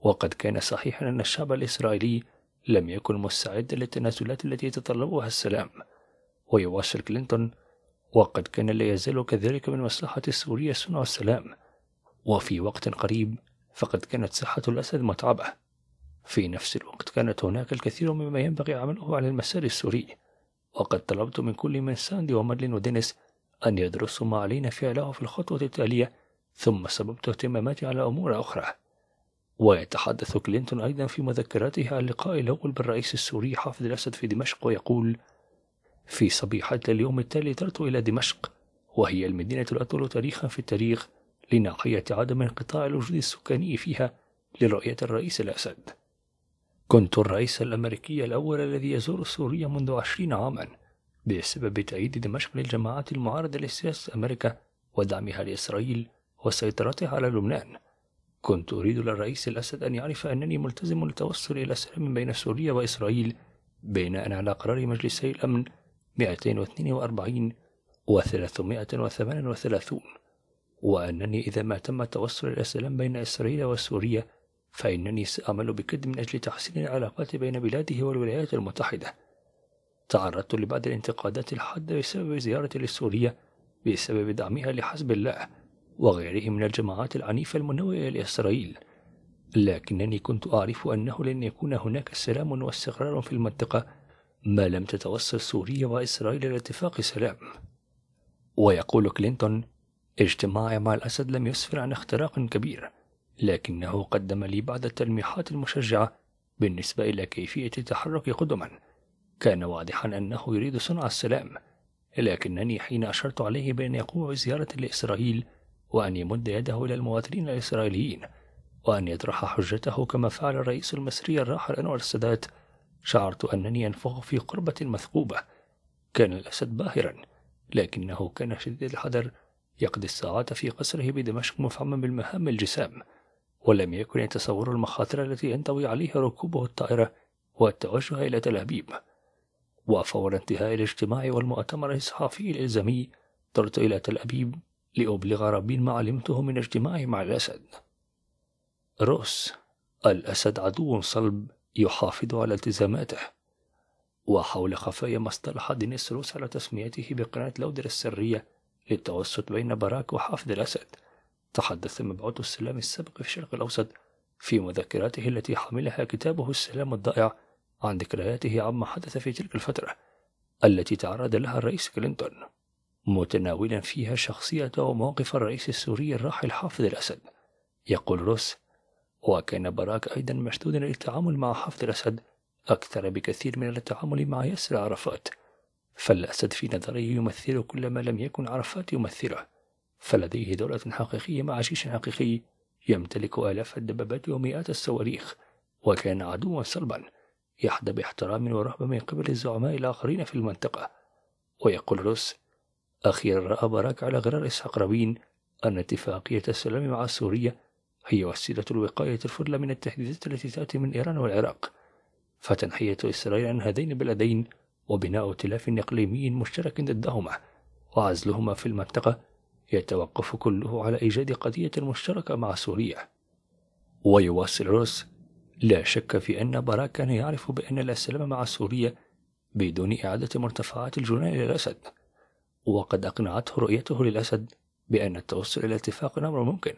وقد كان صحيحا أن الشعب الإسرائيلي لم يكن مستعدا للتنازلات التي يتطلبها السلام ويواصل كلينتون وقد كان لا يزال كذلك من مصلحة السورية صنع السلام وفي وقت قريب فقد كانت صحة الأسد متعبة في نفس الوقت كانت هناك الكثير مما ينبغي عمله على المسار السوري وقد طلبت من كل من ساندي ومارلين ودينيس أن يدرسوا ما علينا فعله في الخطوة التالية ثم سببت اهتماماتي على أمور أخرى ويتحدث كلينتون أيضا في مذكراته عن اللقاء الأول بالرئيس السوري حافظ الأسد في دمشق ويقول في صبيحة اليوم التالي طرت إلى دمشق وهي المدينة الأطول تاريخا في التاريخ لناحية عدم انقطاع الوجود السكاني فيها لرؤية الرئيس الأسد كنت الرئيس الأمريكي الأول الذي يزور سوريا منذ عشرين عاما بسبب تأييد دمشق للجماعات المعارضة لسياسة أمريكا ودعمها لإسرائيل وسيطرتها على لبنان كنت أريد للرئيس الأسد أن يعرف أنني ملتزم للتوصل إلى سلام بين سوريا وإسرائيل بناء على قرار مجلسي الأمن 242 و 338 وأنني إذا ما تم التوصل إلى سلام بين إسرائيل وسوريا فإنني سأعمل بكد من أجل تحسين العلاقات بين بلاده والولايات المتحدة تعرضت لبعض الانتقادات الحادة بسبب زيارتي لسوريا بسبب دعمها لحزب الله وغيره من الجماعات العنيفة المنوئة لإسرائيل لكنني كنت أعرف أنه لن يكون هناك سلام واستقرار في المنطقة ما لم تتوصل سوريا وإسرائيل إلى اتفاق سلام ويقول كلينتون اجتماعي مع الأسد لم يسفر عن اختراق كبير لكنه قدم لي بعض التلميحات المشجعة بالنسبة إلى كيفية التحرك قدما كان واضحا أنه يريد صنع السلام لكنني حين أشرت عليه بأن يقوم بزيارة لإسرائيل وأن يمد يده إلى المواطنين الإسرائيليين وأن يطرح حجته كما فعل الرئيس المصري الراحل أنور السادات شعرت أنني أنفخ في قربة مثقوبة كان الأسد باهرا لكنه كان شديد الحذر يقضي الساعات في قصره بدمشق مفعما بالمهام الجسام ولم يكن يتصور المخاطر التي ينطوي عليها ركوبه الطائرة والتوجه إلى تل أبيب وفور انتهاء الاجتماع والمؤتمر الصحفي الإلزامي طرت إلى تل أبيب لأبلغ رابين ما علمته من اجتماعي مع الأسد روس الأسد عدو صلب يحافظ على التزاماته وحول خفايا ما اصطلح دينيس روس على تسميته بقناة لودر السرية للتوسط بين باراك وحافظ الأسد تحدث مبعوث السلام السابق في الشرق الأوسط في مذكراته التي حملها كتابه السلام الضائع عن ذكرياته عما حدث في تلك الفترة التي تعرض لها الرئيس كلينتون متناولا فيها شخصية وموقف الرئيس السوري الراحل حافظ الأسد يقول روس وكان باراك أيضا مشدودا للتعامل مع حافظ الأسد أكثر بكثير من التعامل مع ياسر عرفات فالأسد في نظره يمثل كل ما لم يكن عرفات يمثله فلديه دولة حقيقية مع جيش حقيقي يمتلك آلاف الدبابات ومئات الصواريخ وكان عدوا صلبا يحظى باحترام ورهبة من قبل الزعماء الآخرين في المنطقة ويقول روس أخيرا رأى باراك على غرار رابين أن اتفاقية السلام مع سوريا هي وسيلة الوقاية الفضلى من التهديدات التي تأتي من إيران والعراق فتنحية إسرائيل عن هذين البلدين وبناء ائتلاف إقليمي مشترك ضدهما وعزلهما في المنطقة يتوقف كله على إيجاد قضية مشتركة مع سوريا ويواصل روس لا شك في أن باراك كان يعرف بأن لا سلام مع سوريا بدون إعادة مرتفعات الجولان إلى الأسد وقد أقنعته رؤيته للأسد بأن التوصل إلى اتفاق أمر ممكن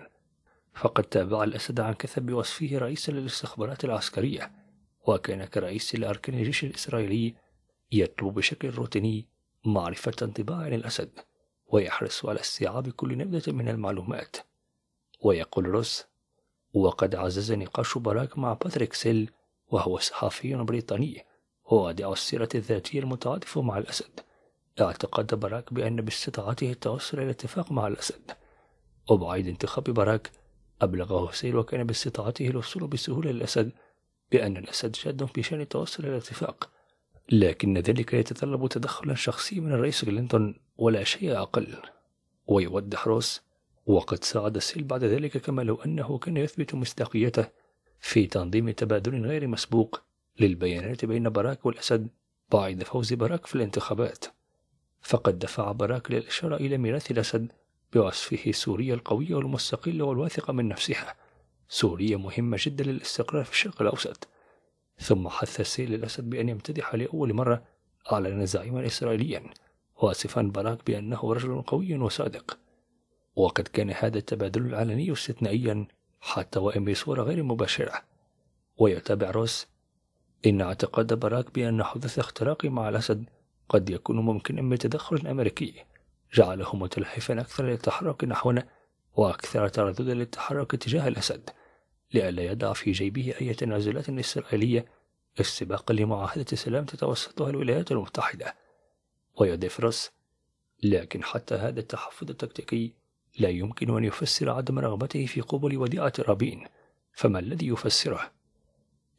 فقد تابع الأسد عن كثب وصفه رئيسا للاستخبارات العسكرية وكان كرئيس لأركان الجيش الإسرائيلي يطلب بشكل روتيني معرفة انطباع الأسد ويحرص على استيعاب كل نبذة من المعلومات ويقول روس وقد عزز نقاش باراك مع باتريك سيل وهو صحفي بريطاني وادع السيرة الذاتية المتعاطف مع الأسد اعتقد باراك بأن باستطاعته التوصل إلى اتفاق مع الأسد وبعيد انتخاب باراك أبلغه سيل وكان باستطاعته الوصول بسهولة للأسد بأن الأسد جاد في شأن التوصل إلى الاتفاق لكن ذلك يتطلب تدخلا شخصيا من الرئيس كلينتون ولا شيء أقل ويوضح روس وقد ساعد السيل بعد ذلك كما لو أنه كان يثبت مصداقيته في تنظيم تبادل غير مسبوق للبيانات بين باراك والأسد بعد فوز باراك في الانتخابات فقد دفع باراك للإشارة إلى ميراث الأسد بوصفه سوريا القوية والمستقلة والواثقة من نفسها سوريا مهمة جدا للاستقرار في الشرق الأوسط ثم حث السيل الأسد بأن يمتدح لأول مرة أعلن زعيما إسرائيليا واصفا باراك بأنه رجل قوي وصادق وقد كان هذا التبادل العلني استثنائيا حتى وإن بصورة غير مباشرة ويتابع روس إن اعتقاد باراك بأن حدث اختراق مع الأسد قد يكون ممكنا بتدخل أمريكي جعله متلهفا أكثر للتحرك نحونا وأكثر ترددا للتحرك تجاه الأسد لئلا يضع في جيبه أي تنازلات إسرائيلية استباقا لمعاهدة سلام تتوسطها الولايات المتحدة ويضيف رس لكن حتى هذا التحفظ التكتيكي لا يمكن أن يفسر عدم رغبته في قبول وديعة رابين فما الذي يفسره؟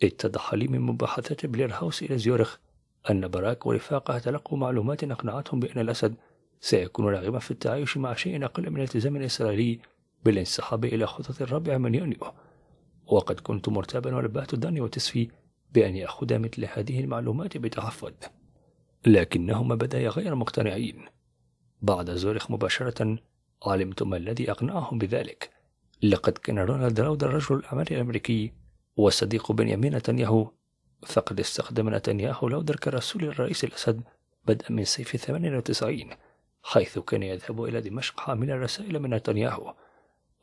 اتضح لي من مباحثات بلير هاوس إلى زيورخ أن باراك ورفاقه تلقوا معلومات أقنعتهم بأن الأسد سيكون راغبا في التعايش مع شيء أقل من التزام إسرائيلي بالانسحاب إلى خطط الرابع من يونيو وقد كنت مرتابا ونبهت داني وتسفي بأن يأخذ مثل هذه المعلومات بتعفد لكنهما بدايا غير مقتنعين بعد زورخ مباشرة علمت ما الذي أقنعهم بذلك لقد كان رونالد راود رجل الأعمال الأمريكي وصديق بنيامين نتنياهو فقد استخدم نتنياهو لودر كرسول الرئيس الأسد بدءا من صيف 98 حيث كان يذهب إلى دمشق حاملا رسائل من نتنياهو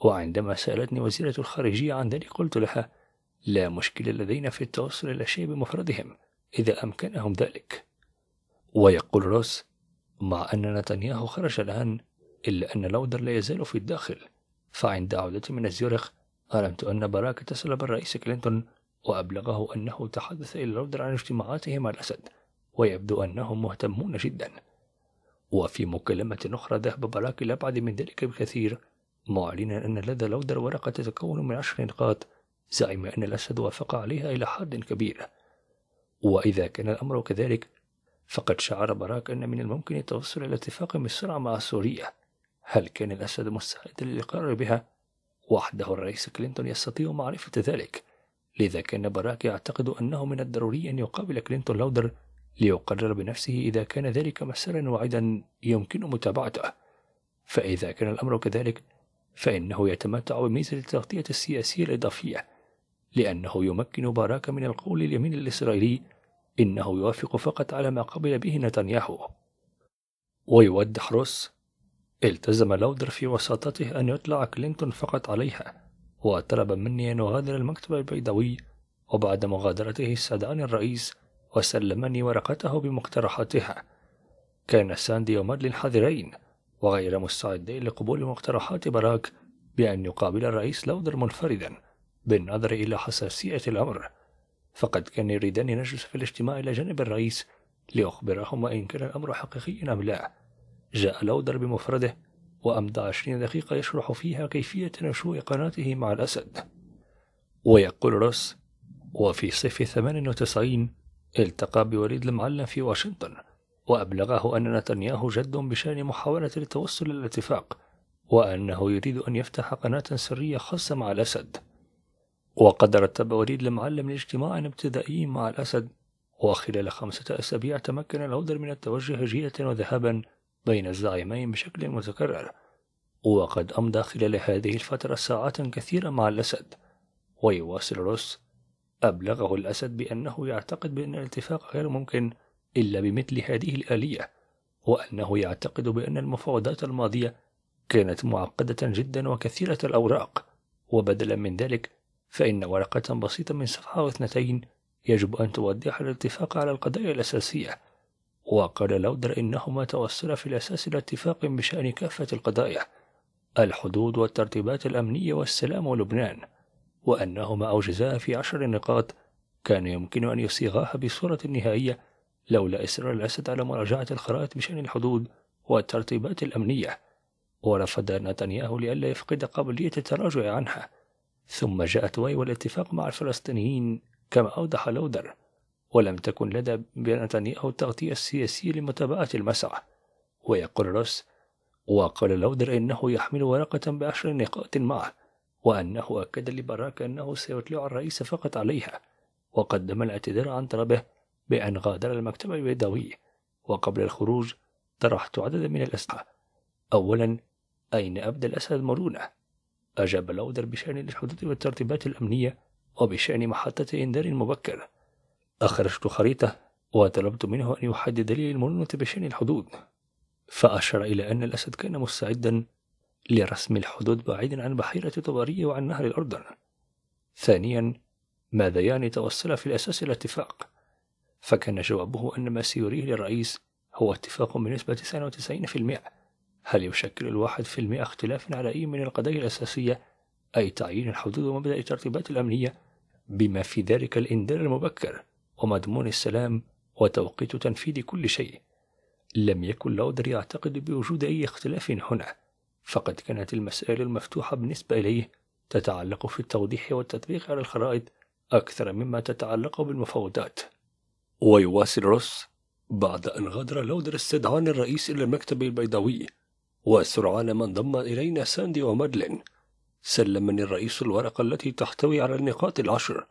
وعندما سألتني وزيرة الخارجية عن ذلك قلت لها لا مشكلة لدينا في التوصل إلى شيء بمفردهم إذا أمكنهم ذلك ويقول روس مع أن نتنياهو خرج الآن إلا أن لودر لا يزال في الداخل فعند عودتي من الزيورخ علمت أن باراك اتصل بالرئيس كلينتون وأبلغه أنه تحدث إلى لودر عن اجتماعاته مع الأسد ويبدو أنهم مهتمون جدا وفي مكالمة أخرى ذهب باراك إلى من ذلك بكثير معلنا أن لدى لودر ورقة تتكون من عشر نقاط زعم أن الأسد وافق عليها إلى حد كبير وإذا كان الأمر كذلك فقد شعر باراك أن من الممكن التوصل إلى اتفاق بسرعة مع سوريا هل كان الأسد مستعدا للإقرار بها؟ وحده الرئيس كلينتون يستطيع معرفة ذلك لذا كان باراك يعتقد أنه من الضروري أن يقابل كلينتون لودر ليقرر بنفسه إذا كان ذلك مسارا واعدا يمكن متابعته فإذا كان الأمر كذلك فإنه يتمتع بميزة التغطية السياسية الإضافية لأنه يمكن باراك من القول اليمين الإسرائيلي إنه يوافق فقط على ما قبل به نتنياهو ويوضح روس التزم لودر في وساطته أن يطلع كلينتون فقط عليها وطلب مني أن أغادر المكتب البيضاوي وبعد مغادرته استدعاني الرئيس وسلمني ورقته بمقترحاتها كان ساندي ومادلين حذرين وغير مستعدين لقبول مقترحات باراك بأن يقابل الرئيس لودر منفردا بالنظر إلى حساسية الأمر فقد كان يريدان نجلس في الاجتماع إلى جانب الرئيس لأخبرهما إن كان الأمر حقيقيا أم لا جاء لودر بمفرده وأمضى عشرين دقيقة يشرح فيها كيفية نشوء قناته مع الأسد ويقول روس وفي صيف 98 التقى بوليد المعلم في واشنطن وأبلغه أن نتنياهو جد بشأن محاولة التوصل إلى الاتفاق وأنه يريد أن يفتح قناة سرية خاصة مع الأسد وقد رتب وليد المعلم لاجتماع ابتدائي مع الأسد وخلال خمسة أسابيع تمكن الهودر من التوجه جهة وذهابا بين الزعيمين بشكل متكرر وقد أمضى خلال هذه الفترة ساعات كثيرة مع الأسد ويواصل روس أبلغه الأسد بأنه يعتقد بأن الاتفاق غير ممكن إلا بمثل هذه الآلية وأنه يعتقد بأن المفاوضات الماضية كانت معقدة جدا وكثيرة الأوراق وبدلا من ذلك فإن ورقة بسيطة من صفحة واثنتين يجب أن توضح الاتفاق على القضايا الأساسية وقال لودر إنهما توصل في الأساس إلى اتفاق بشأن كافة القضايا الحدود والترتيبات الأمنية والسلام ولبنان وأنهما أوجزاها في عشر نقاط كان يمكن أن يصيغاها بصورة نهائية لولا إصرار الأسد على مراجعة الخرائط بشأن الحدود والترتيبات الأمنية ورفض نتنياهو لئلا يفقد قابلية التراجع عنها ثم جاءت واي والاتفاق مع الفلسطينيين كما أوضح لودر ولم تكن لدى نتنياهو التغطية السياسية لمتابعة المسعى ويقول روس وقال لودر إنه يحمل ورقة بعشر نقاط معه وأنه أكد لبراك أنه سيطلع الرئيس فقط عليها وقدم الاعتذار عن طلبه بأن غادر المكتب البيضاوي وقبل الخروج طرحت عددا من الأسئلة أولا أين أبدى الأسد المرونة؟ أجاب لودر بشأن الحدود والترتيبات الأمنية وبشأن محطة إنذار مبكر أخرجت خريطة وطلبت منه أن يحدد لي المرونة بشأن الحدود فأشار إلى أن الأسد كان مستعدا لرسم الحدود بعيدا عن بحيرة طبرية وعن نهر الأردن ثانيا ماذا يعني توصل في الأساس الاتفاق فكان جوابه أن ما سيريه للرئيس هو اتفاق بنسبة 99% هل يشكل الواحد في المئة اختلاف على أي من القضايا الأساسية أي تعيين الحدود ومبدأ الترتيبات الأمنية بما في ذلك الإنذار المبكر ومضمون السلام وتوقيت تنفيذ كل شيء لم يكن لودر يعتقد بوجود أي اختلاف هنا فقد كانت المسائل المفتوحة بالنسبة إليه تتعلق في التوضيح والتطبيق على الخرائط أكثر مما تتعلق بالمفاوضات ويواصل روس بعد أن غادر لودر استدعان الرئيس إلى المكتب البيضاوي وسرعان ما انضم إلينا ساندي ومادلين سلمني الرئيس الورقة التي تحتوي على النقاط العشر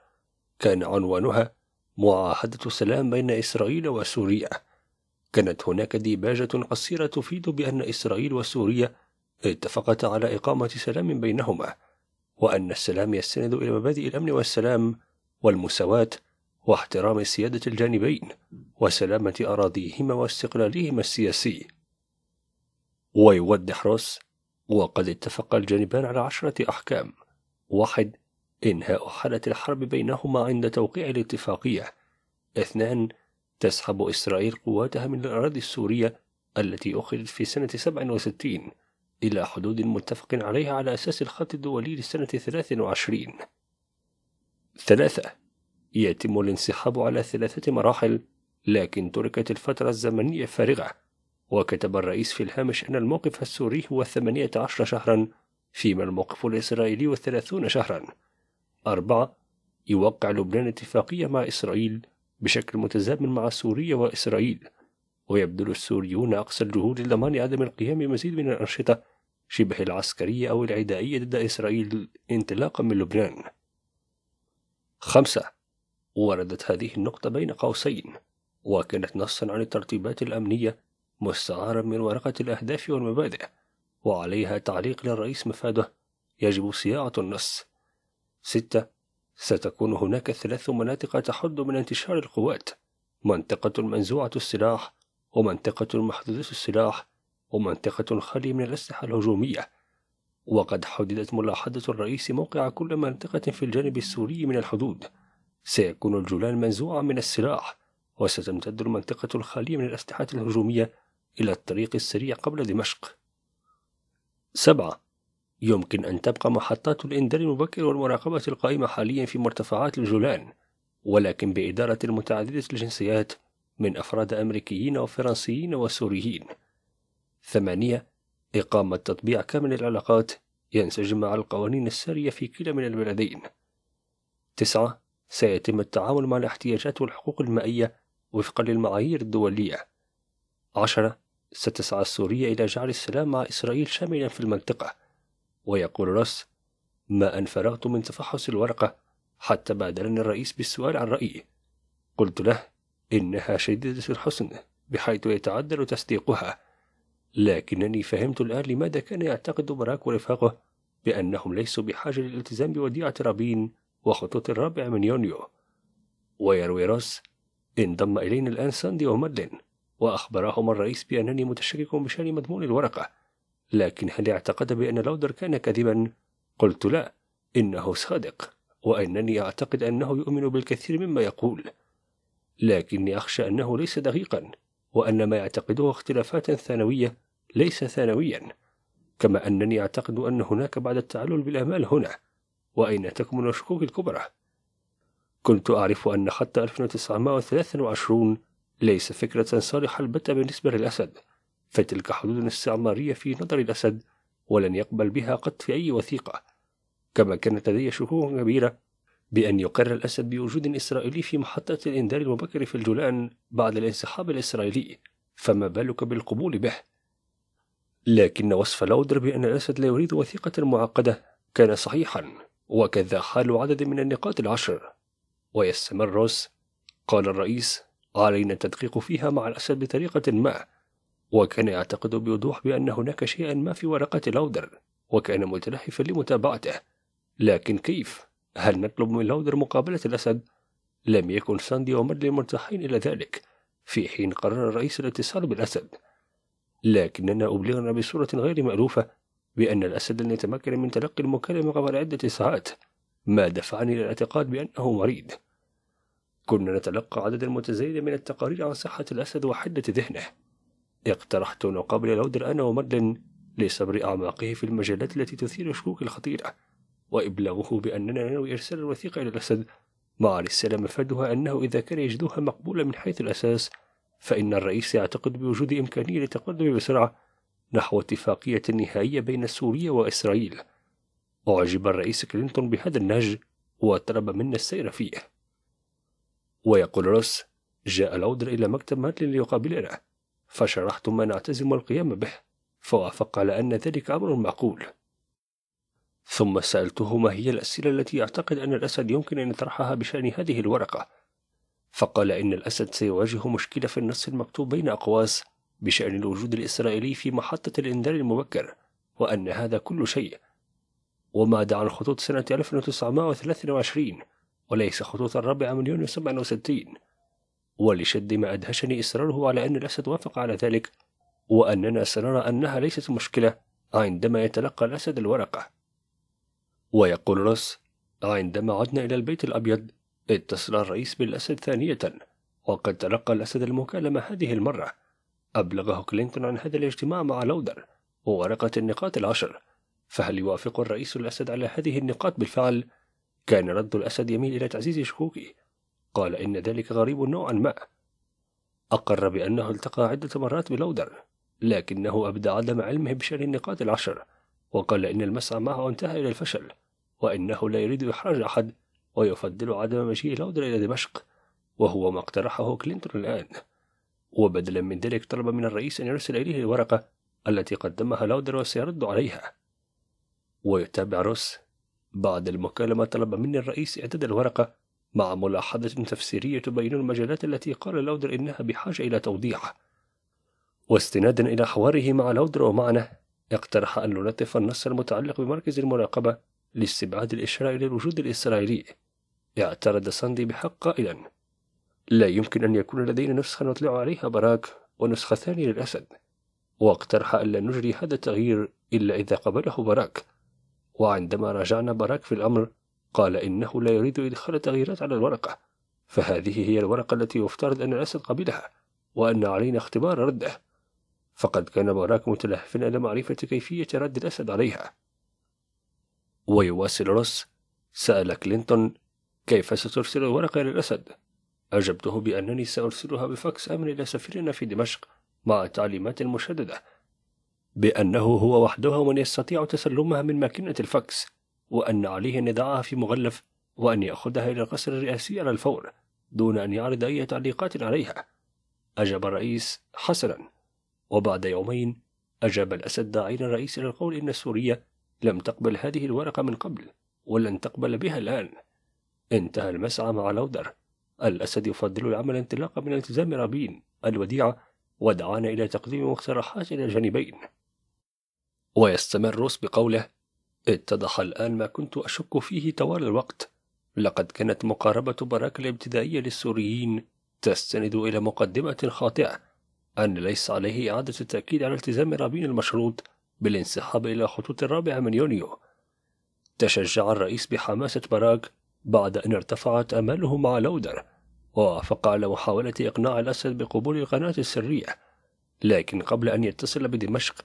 كان عنوانها معاهدة سلام بين إسرائيل وسوريا كانت هناك ديباجة قصيرة تفيد بأن إسرائيل وسوريا اتفقتا على إقامة سلام بينهما وأن السلام يستند إلى مبادئ الأمن والسلام والمساواة واحترام سيادة الجانبين وسلامة أراضيهما واستقلالهما السياسي ويوضح روس وقد اتفق الجانبان على عشرة أحكام واحد إنهاء حالة الحرب بينهما عند توقيع الاتفاقية اثنان تسحب إسرائيل قواتها من الأراضي السورية التي أخذت في سنة 67 إلى حدود متفق عليها على أساس الخط الدولي لسنة 23 ثلاثة يتم الانسحاب على ثلاثة مراحل لكن تركت الفترة الزمنية فارغة وكتب الرئيس في الهامش أن الموقف السوري هو 18 شهرا فيما الموقف الإسرائيلي 30 شهرا أربعة يوقع لبنان اتفاقية مع إسرائيل بشكل متزامن مع سوريا وإسرائيل ويبذل السوريون أقصى الجهود لضمان عدم القيام بمزيد من الأنشطة شبه العسكرية أو العدائية ضد إسرائيل انطلاقا من لبنان خمسة وردت هذه النقطة بين قوسين وكانت نصا عن الترتيبات الأمنية مستعارا من ورقة الأهداف والمبادئ وعليها تعليق للرئيس مفاده يجب صياعة النص ستة ستكون هناك ثلاث مناطق تحد من انتشار القوات منطقة منزوعة السلاح ومنطقة محدودة السلاح ومنطقة خالية من الأسلحة الهجومية وقد حددت ملاحظة الرئيس موقع كل منطقة في الجانب السوري من الحدود سيكون الجولان منزوعا من السلاح وستمتد المنطقة الخالية من الأسلحة الهجومية إلى الطريق السريع قبل دمشق سبعة يمكن أن تبقى محطات الإنذار المبكر والمراقبة القائمة حاليا في مرتفعات الجولان ولكن بإدارة متعددة الجنسيات من أفراد أمريكيين وفرنسيين وسوريين ثمانية إقامة تطبيع كامل العلاقات ينسجم مع القوانين السارية في كلا من البلدين تسعة سيتم التعامل مع الاحتياجات والحقوق المائية وفقا للمعايير الدولية. عشرة ستسعى سوريا إلى جعل السلام مع إسرائيل شاملا في المنطقة ويقول روس ما أن فرغت من تفحص الورقة حتى بادرني الرئيس بالسؤال عن رأيه قلت له إنها شديدة الحسن بحيث يتعذر تصديقها لكنني فهمت الآن لماذا كان يعتقد براك ورفاقه بأنهم ليسوا بحاجة للالتزام بوديعة رابين وخطوط الرابع من يونيو ويروي روس انضم إلينا الآن ساندي ومادلين وأخبرهما الرئيس بأنني متشكك بشأن مضمون الورقة لكن هل اعتقد بأن لودر كان كذبا؟ قلت لا إنه صادق وأنني أعتقد أنه يؤمن بالكثير مما يقول لكني أخشى أنه ليس دقيقا وأن ما يعتقده اختلافات ثانوية ليس ثانويا كما أنني أعتقد أن هناك بعض التعلل بالآمال هنا وأين تكمن الشكوك الكبرى؟ كنت أعرف أن خط 1923 ليس فكرة صالحة البتة بالنسبة للأسد، فتلك حدود استعمارية في نظر الأسد، ولن يقبل بها قط في أي وثيقة. كما كانت لدي شكوك كبيرة بأن يقر الأسد بوجود إسرائيلي في محطة الإنذار المبكر في الجولان بعد الانسحاب الإسرائيلي، فما بالك بالقبول به؟ لكن وصف لودر بأن الأسد لا يريد وثيقة معقدة كان صحيحا وكذا حال عدد من النقاط العشر ويستمر روس قال الرئيس علينا التدقيق فيها مع الأسد بطريقة ما وكان يعتقد بوضوح بأن هناك شيئا ما في ورقة لودر وكان متلهفا لمتابعته لكن كيف؟ هل نطلب من لودر مقابلة الأسد؟ لم يكن ساندي ومدلي مرتاحين إلى ذلك في حين قرر الرئيس الاتصال بالأسد لكننا أبلغنا بصورة غير مألوفة بأن الأسد لن يتمكن من تلقي المكالمة قبل عدة ساعات ما دفعني إلى الاعتقاد بأنه مريض كنا نتلقى عددا متزايدا من التقارير عن صحة الأسد وحدة ذهنه اقترحت أقابل العودة أنا ومرلن لصبر أعماقه في المجالات التي تثير شكوك الخطيرة وإبلاغه بأننا ننوي إرسال الوثيقة إلى الأسد مع رسالة مفادها أنه إذا كان يجدوها مقبولة من حيث الأساس فإن الرئيس يعتقد بوجود إمكانية للتقدم بسرعة نحو اتفاقية نهائية بين سوريا وإسرائيل أعجب الرئيس كلينتون بهذا النهج وطلب منا السير فيه ويقول روس جاء العودر إلى مكتب ماتلين ليقابلنا فشرحت ما نعتزم القيام به فوافق على أن ذلك أمر معقول ثم سألته ما هي الأسئلة التي يعتقد أن الأسد يمكن أن يطرحها بشأن هذه الورقة فقال إن الأسد سيواجه مشكلة في النص المكتوب بين أقواس بشأن الوجود الإسرائيلي في محطة الإنذار المبكر وأن هذا كل شيء وما عن خطوط سنة 1923 وليس خطوط الرابعة من يونيو 67 ولشد ما أدهشني إصراره على أن الأسد وافق على ذلك وأننا سنرى أنها ليست مشكلة عندما يتلقى الأسد الورقة ويقول روس عندما عدنا إلى البيت الأبيض اتصل الرئيس بالأسد ثانية وقد تلقى الأسد المكالمة هذه المرة أبلغه كلينتون عن هذا الاجتماع مع لودر وورقة النقاط العشر فهل يوافق الرئيس الأسد على هذه النقاط بالفعل؟ كان رد الأسد يميل إلى تعزيز شكوكه قال إن ذلك غريب نوعا ما أقر بأنه التقى عدة مرات بلودر لكنه أبدى عدم علمه بشأن النقاط العشر وقال إن المسعى معه انتهى إلى الفشل وإنه لا يريد إحراج أحد ويفضل عدم مجيء لودر إلى دمشق وهو ما اقترحه كلينتون الآن وبدلا من ذلك طلب من الرئيس أن يرسل إليه الورقة التي قدمها لاودر وسيرد عليها ويتابع روس بعد المكالمة طلب مني الرئيس إعداد الورقة مع ملاحظة تفسيرية تبين المجالات التي قال لاودر إنها بحاجة إلى توضيح واستنادا إلى حواره مع لاودر ومعنا اقترح أن نلطف النص المتعلق بمركز المراقبة لاستبعاد الإشراء للوجود الإسرائيلي اعترض ساندي بحق قائلا لا يمكن أن يكون لدينا نسخة نطلع عليها براك ونسخة ثانية للأسد واقترح ألا نجري هذا التغيير إلا إذا قبله براك وعندما راجعنا براك في الأمر قال إنه لا يريد إدخال تغييرات على الورقة فهذه هي الورقة التي يفترض أن الأسد قبلها وأن علينا اختبار رده فقد كان براك متلهفا إلى معرفة كيفية رد الأسد عليها ويواصل روس سأل كلينتون كيف سترسل الورقة للأسد؟ أجبته بأنني سأرسلها بفاكس أمن إلى سفيرنا في دمشق مع التعليمات المشددة بأنه هو وحده من يستطيع تسلمها من ماكينة الفاكس وأن عليه أن يضعها في مغلف وأن يأخذها إلى القصر الرئاسي على الفور دون أن يعرض أي تعليقات عليها أجاب الرئيس حسنا وبعد يومين أجاب الأسد داعين الرئيس إلى القول إن سوريا لم تقبل هذه الورقة من قبل ولن تقبل بها الآن انتهى المسعى مع لودر الأسد يفضل العمل انطلاقا من التزام رابين الوديعة ودعانا إلى تقديم مقترحات إلى الجانبين ويستمر روس بقوله اتضح الآن ما كنت أشك فيه طوال الوقت لقد كانت مقاربة باراك الابتدائية للسوريين تستند إلى مقدمة خاطئة أن ليس عليه إعادة التأكيد على التزام رابين المشروط بالانسحاب إلى خطوط الرابعة من يونيو تشجع الرئيس بحماسة باراك بعد أن ارتفعت أماله مع لودر وافق على محاولة إقناع الأسد بقبول القناة السرية لكن قبل أن يتصل بدمشق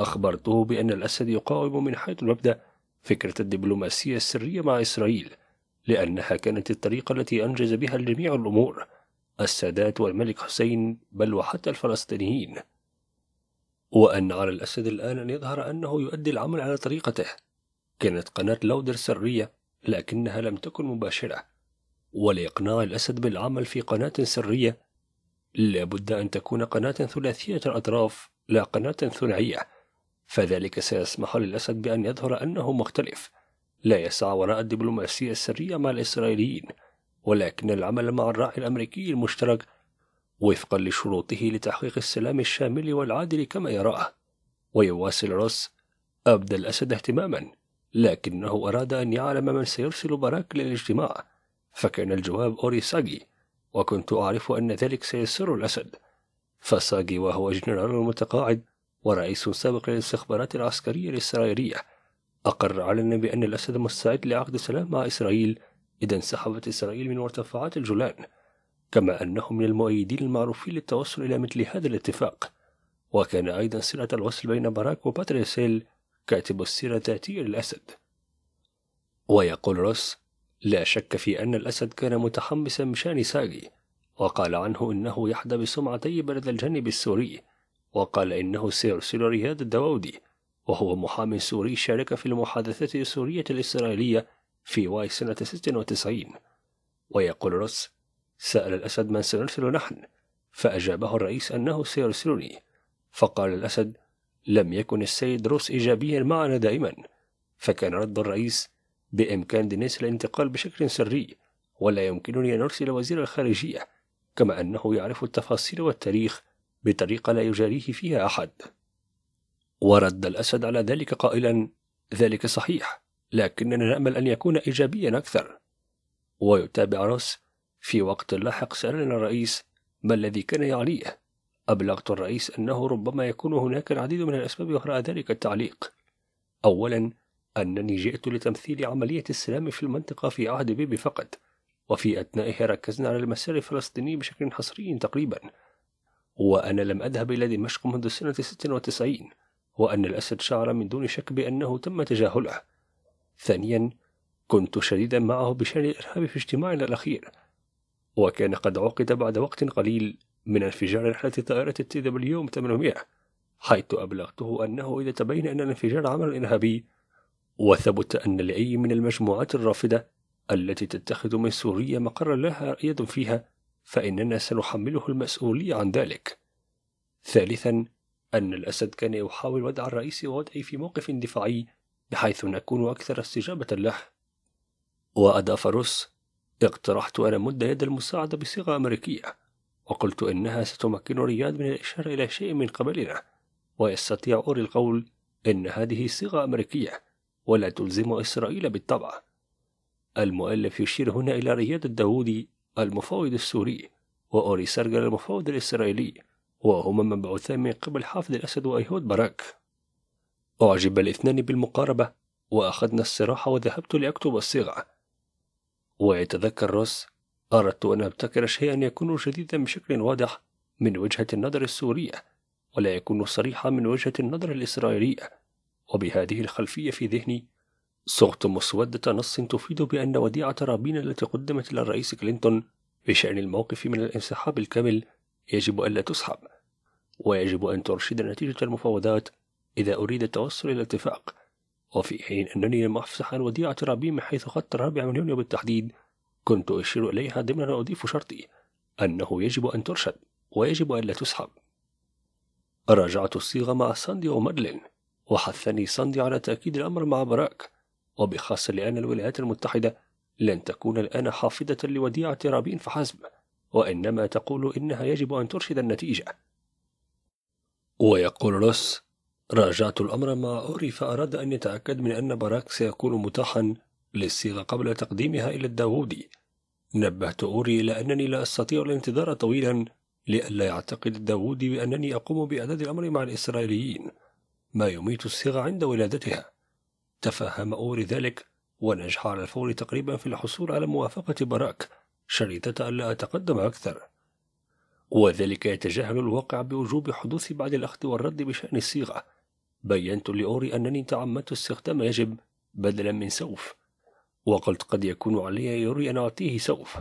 أخبرته بأن الأسد يقاوم من حيث المبدأ فكرة الدبلوماسية السرية مع إسرائيل لأنها كانت الطريقة التي أنجز بها الجميع الأمور السادات والملك حسين بل وحتى الفلسطينيين وأن على الأسد الآن أن يظهر أنه يؤدي العمل على طريقته كانت قناة لودر سرية لكنها لم تكن مباشرة ولإقناع الأسد بالعمل في قناة سرية لابد أن تكون قناة ثلاثية الأطراف لا قناة ثنائية فذلك سيسمح للأسد بأن يظهر أنه مختلف لا يسعى وراء الدبلوماسية السرية مع الإسرائيليين ولكن العمل مع الراعي الأمريكي المشترك وفقا لشروطه لتحقيق السلام الشامل والعادل كما يراه ويواصل روس أبدى الأسد اهتماما لكنه أراد أن يعلم من سيرسل باراك للاجتماع فكان الجواب أوريساجي وكنت أعرف أن ذلك سيسر الأسد فساجي وهو جنرال متقاعد ورئيس سابق للاستخبارات العسكرية الإسرائيلية أقر علنا بأن الأسد مستعد لعقد سلام مع إسرائيل إذا انسحبت إسرائيل من مرتفعات الجولان كما أنه من المؤيدين المعروفين للتوصل إلى مثل هذا الاتفاق وكان أيضا صلة الوصل بين باراك وباتريسيل كاتب السيرة الذاتية للأسد ويقول روس لا شك في أن الأسد كان متحمسا بشأن ساجي وقال عنه إنه يحدى بسمعتي بلد الجانب السوري وقال إنه سيرسل رياض الدواودي وهو محام سوري شارك في المحادثات السورية الإسرائيلية في واي سنة 96 ويقول روس سأل الأسد من سنرسل نحن فأجابه الرئيس أنه سيرسلني فقال الأسد لم يكن السيد روس إيجابيا معنا دائما فكان رد الرئيس بإمكان دينيس الانتقال بشكل سري ولا يمكنني أن أرسل وزير الخارجية كما أنه يعرف التفاصيل والتاريخ بطريقة لا يجاريه فيها أحد ورد الأسد على ذلك قائلا ذلك صحيح لكننا نأمل أن يكون إيجابيا أكثر ويتابع روس في وقت لاحق سألنا الرئيس ما الذي كان يعنيه أبلغت الرئيس أنه ربما يكون هناك العديد من الأسباب وراء ذلك التعليق. أولاً، أنني جئت لتمثيل عملية السلام في المنطقة في عهد بيبي فقط، وفي أثنائها ركزنا على المسار الفلسطيني بشكل حصري تقريبا وأنا لم أذهب إلى دمشق منذ سنة 96 وأن الأسد شعر من دون شك بأنه تم تجاهله ثانيا كنت شديدا معه بشأن الإرهاب في اجتماعنا الأخير وكان قد عقد بعد وقت قليل من انفجار رحلة طائرة تي دبليو 800 حيث أبلغته أنه إذا تبين أن الانفجار عمل إرهابي وثبت أن لأي من المجموعات الرافضة التي تتخذ من سوريا مقرا لها يد فيها فإننا سنحمله المسؤولية عن ذلك ثالثا أن الأسد كان يحاول وضع الرئيس ووضعي في موقف دفاعي بحيث نكون أكثر استجابة له وأضاف روس اقترحت أن أمد يد المساعدة بصيغة أمريكية وقلت إنها ستمكن رياض من الإشارة إلى شيء من قبلنا ويستطيع أوري القول إن هذه صيغة أمريكية ولا تلزم إسرائيل بالطبع المؤلف يشير هنا إلى رياض الداودي المفاوض السوري وأوري سرجل المفاوض الإسرائيلي وهما مبعوثان من قبل حافظ الأسد وأيهود باراك أعجب الاثنان بالمقاربة وأخذنا الصراحة وذهبت لأكتب الصيغة ويتذكر روس أردت أن أبتكر شيئا يكون جديدا بشكل واضح من وجهة النظر السورية ولا يكون صريحا من وجهة النظر الإسرائيلية وبهذه الخلفية في ذهني صغت مسودة نص تفيد بأن وديعة رابين التي قدمت إلى الرئيس كلينتون بشأن الموقف من الانسحاب الكامل يجب ألا تسحب ويجب أن ترشد نتيجة المفاوضات إذا أريد التوصل إلى اتفاق وفي حين أنني لم أفسح عن وديعة رابين من حيث خط الرابع من يونيو بالتحديد كنت أشير إليها ضمن أن أضيف شرطي أنه يجب أن ترشد ويجب أن لا تسحب راجعت الصيغة مع ساندي ومادلين وحثني ساندي على تأكيد الأمر مع براك وبخاصة لأن الولايات المتحدة لن تكون الآن حافظة لوديعة رابين فحسب وإنما تقول إنها يجب أن ترشد النتيجة ويقول روس راجعت الأمر مع أوري فأراد أن يتأكد من أن براك سيكون متاحا للصيغة قبل تقديمها إلى الداوودي نبهت أوري إلى أنني لا أستطيع الانتظار طويلا لئلا يعتقد داوودي بأنني أقوم بإعداد الأمر مع الإسرائيليين ما يميت الصيغة عند ولادتها تفهم أوري ذلك ونجح على الفور تقريبا في الحصول على موافقة باراك شريطة ألا أتقدم أكثر وذلك يتجاهل الواقع بوجوب حدوث بعد الأخذ والرد بشأن الصيغة بينت لأوري أنني تعمدت استخدام يجب بدلا من سوف وقلت قد يكون علي يري أن أعطيه سوف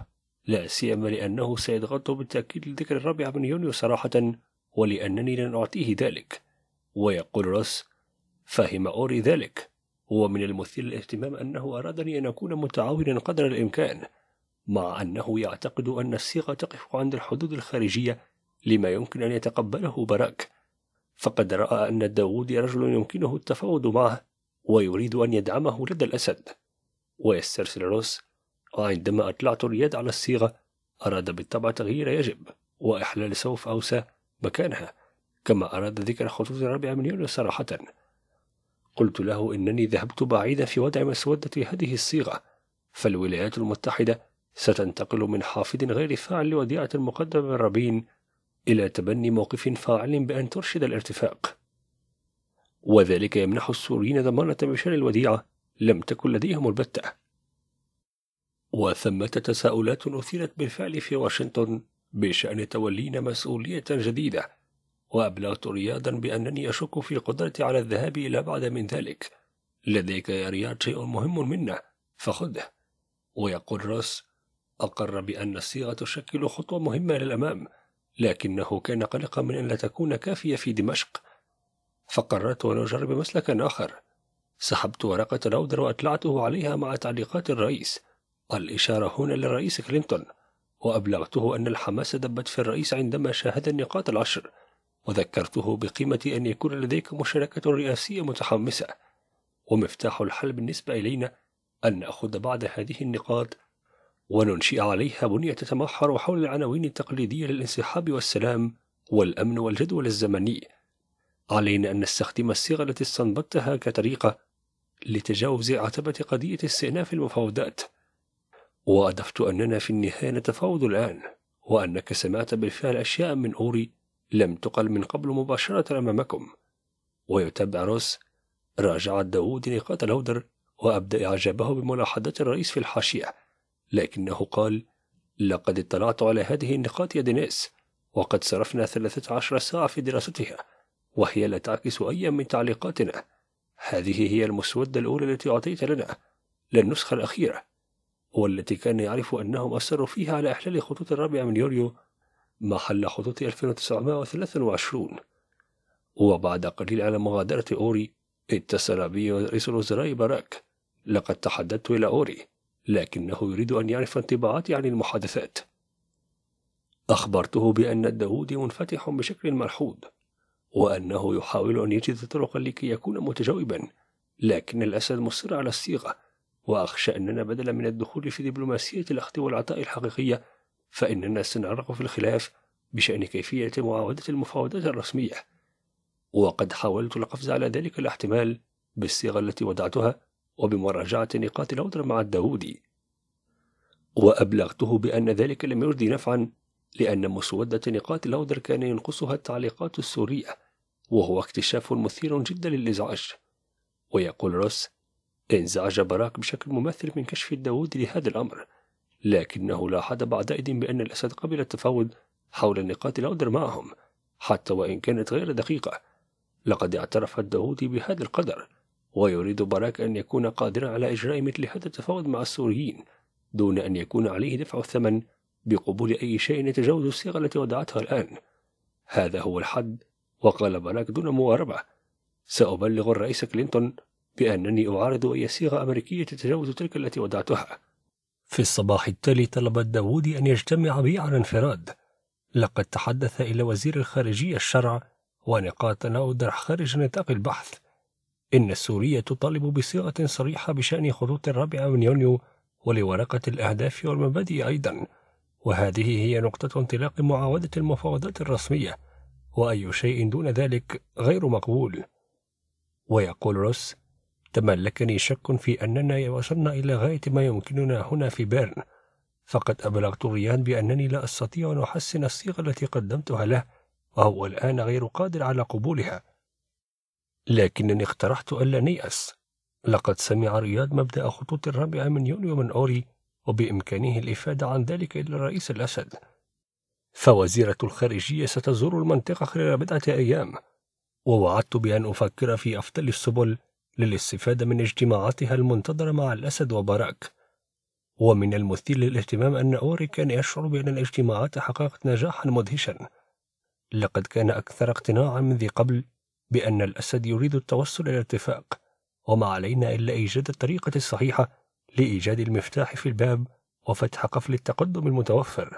لا سيما لأنه سيضغط بالتأكيد لذكر الرابع من يونيو صراحة ولأنني لن أعطيه ذلك ويقول روس فهم أوري ذلك ومن المثير للاهتمام أنه أرادني أن أكون متعاونا قدر الإمكان مع أنه يعتقد أن الصيغة تقف عند الحدود الخارجية لما يمكن أن يتقبله باراك فقد رأى أن داوود رجل يمكنه التفاوض معه ويريد أن يدعمه لدى الأسد ويستر سيلروس وعندما أطلعت اليد على الصيغة أراد بالطبع تغيير يجب وإحلال سوف أوسى مكانها كما أراد ذكر خطوط الرابعة من يوليو صراحة قلت له إنني ذهبت بعيدا في وضع مسودة هذه الصيغة فالولايات المتحدة ستنتقل من حافظ غير فاعل لوديعة المقدمة من رابين إلى تبني موقف فاعل بأن ترشد الارتفاق وذلك يمنح السوريين ضمانة بشر الوديعة لم تكن لديهم البتة وثمة تساؤلات أثيرت بالفعل في واشنطن بشأن تولينا مسؤولية جديدة وأبلغت رياضا بأنني أشك في قدرتي على الذهاب إلى بعد من ذلك لديك يا رياض شيء مهم منا فخذه ويقول روس أقر بأن الصيغة تشكل خطوة مهمة للأمام لكنه كان قلقا من أن لا تكون كافية في دمشق فقررت أن أجرب مسلكا آخر سحبت ورقة لودر وأطلعته عليها مع تعليقات الرئيس الإشارة هنا للرئيس كلينتون وأبلغته أن الحماس دبت في الرئيس عندما شاهد النقاط العشر وذكرته بقيمة أن يكون لديك مشاركة رئاسية متحمسة ومفتاح الحل بالنسبة إلينا أن نأخذ بعض هذه النقاط وننشئ عليها بنية تتمحور حول العناوين التقليدية للانسحاب والسلام والأمن والجدول الزمني علينا أن نستخدم الصيغة التي استنبطتها كطريقة لتجاوز عتبة قضية استئناف المفاوضات وأضفت أننا في النهاية نتفاوض الآن وأنك سمعت بالفعل أشياء من أوري لم تقل من قبل مباشرة أمامكم ويتبع روس راجع داود نقاط الهودر وأبدأ إعجابه بملاحظات الرئيس في الحاشية لكنه قال لقد اطلعت على هذه النقاط يا دينيس وقد صرفنا ثلاثة عشر ساعة في دراستها وهي لا تعكس أي من تعليقاتنا هذه هي المسودة الأولى التي أعطيت لنا للنسخة الأخيرة والتي كان يعرف أنهم أصروا فيها على إحلال خطوط الرابع من يوليو محل خطوط 1923 وبعد قليل على مغادرة أوري اتصل بي رئيس الوزراء باراك لقد تحدثت إلى أوري لكنه يريد أن يعرف انطباعاتي عن المحادثات أخبرته بأن الداود منفتح بشكل ملحوظ وأنه يحاول أن يجد طرقا لكي يكون متجاوبا لكن الأسد مصر على الصيغة وأخشى أننا بدلا من الدخول في دبلوماسية الأخذ والعطاء الحقيقية فإننا سنغرق في الخلاف بشأن كيفية معاودة المفاوضات الرسمية وقد حاولت القفز على ذلك الاحتمال بالصيغة التي وضعتها وبمراجعة نقاط العذر مع الداودي وأبلغته بأن ذلك لم يرضي نفعا لأن مسودة نقاط لودر كان ينقصها التعليقات السورية وهو اكتشاف مثير جدا للإزعاج ويقول روس انزعج باراك بشكل مماثل من كشف الداود لهذا الأمر لكنه لاحظ بعدئذ بأن الأسد قبل التفاوض حول النقاط الأودر معهم حتى وإن كانت غير دقيقة لقد اعترف الداودي بهذا القدر ويريد باراك أن يكون قادرا على إجراء مثل هذا التفاوض مع السوريين دون أن يكون عليه دفع الثمن بقبول أي شيء يتجاوز الصيغة التي وضعتها الآن هذا هو الحد وقال بلاك دون مواربة سأبلغ الرئيس كلينتون بأنني أعارض أي صيغة أمريكية تتجاوز تلك التي وضعتها في الصباح التالي طلب داوود أن يجتمع بي على انفراد لقد تحدث إلى وزير الخارجية الشرع ونقاط تناول خارج نطاق البحث إن السورية تطالب بصيغة صريحة بشأن خطوط الرابعة من يونيو ولورقة الأهداف والمبادئ أيضا وهذه هي نقطة انطلاق معاودة المفاوضات الرسمية وأي شيء دون ذلك غير مقبول ويقول روس تملكني شك في أننا وصلنا إلى غاية ما يمكننا هنا في بيرن فقد أبلغت غيان بأنني لا أستطيع أن أحسن الصيغة التي قدمتها له وهو الآن غير قادر على قبولها لكنني اقترحت ألا نيأس لقد سمع رياض مبدأ خطوط الرابعة من يونيو من أوري وبإمكانه الإفادة عن ذلك إلى الرئيس الأسد فوزيرة الخارجية ستزور المنطقة خلال بضعة أيام ووعدت بأن أفكر في أفضل السبل للاستفادة من اجتماعاتها المنتظرة مع الأسد وبراك ومن المثير للاهتمام أن أوري كان يشعر بأن الاجتماعات حققت نجاحا مدهشا لقد كان أكثر اقتناعا من ذي قبل بأن الأسد يريد التوصل إلى اتفاق وما علينا إلا إيجاد الطريقة الصحيحة لإيجاد المفتاح في الباب وفتح قفل التقدم المتوفر.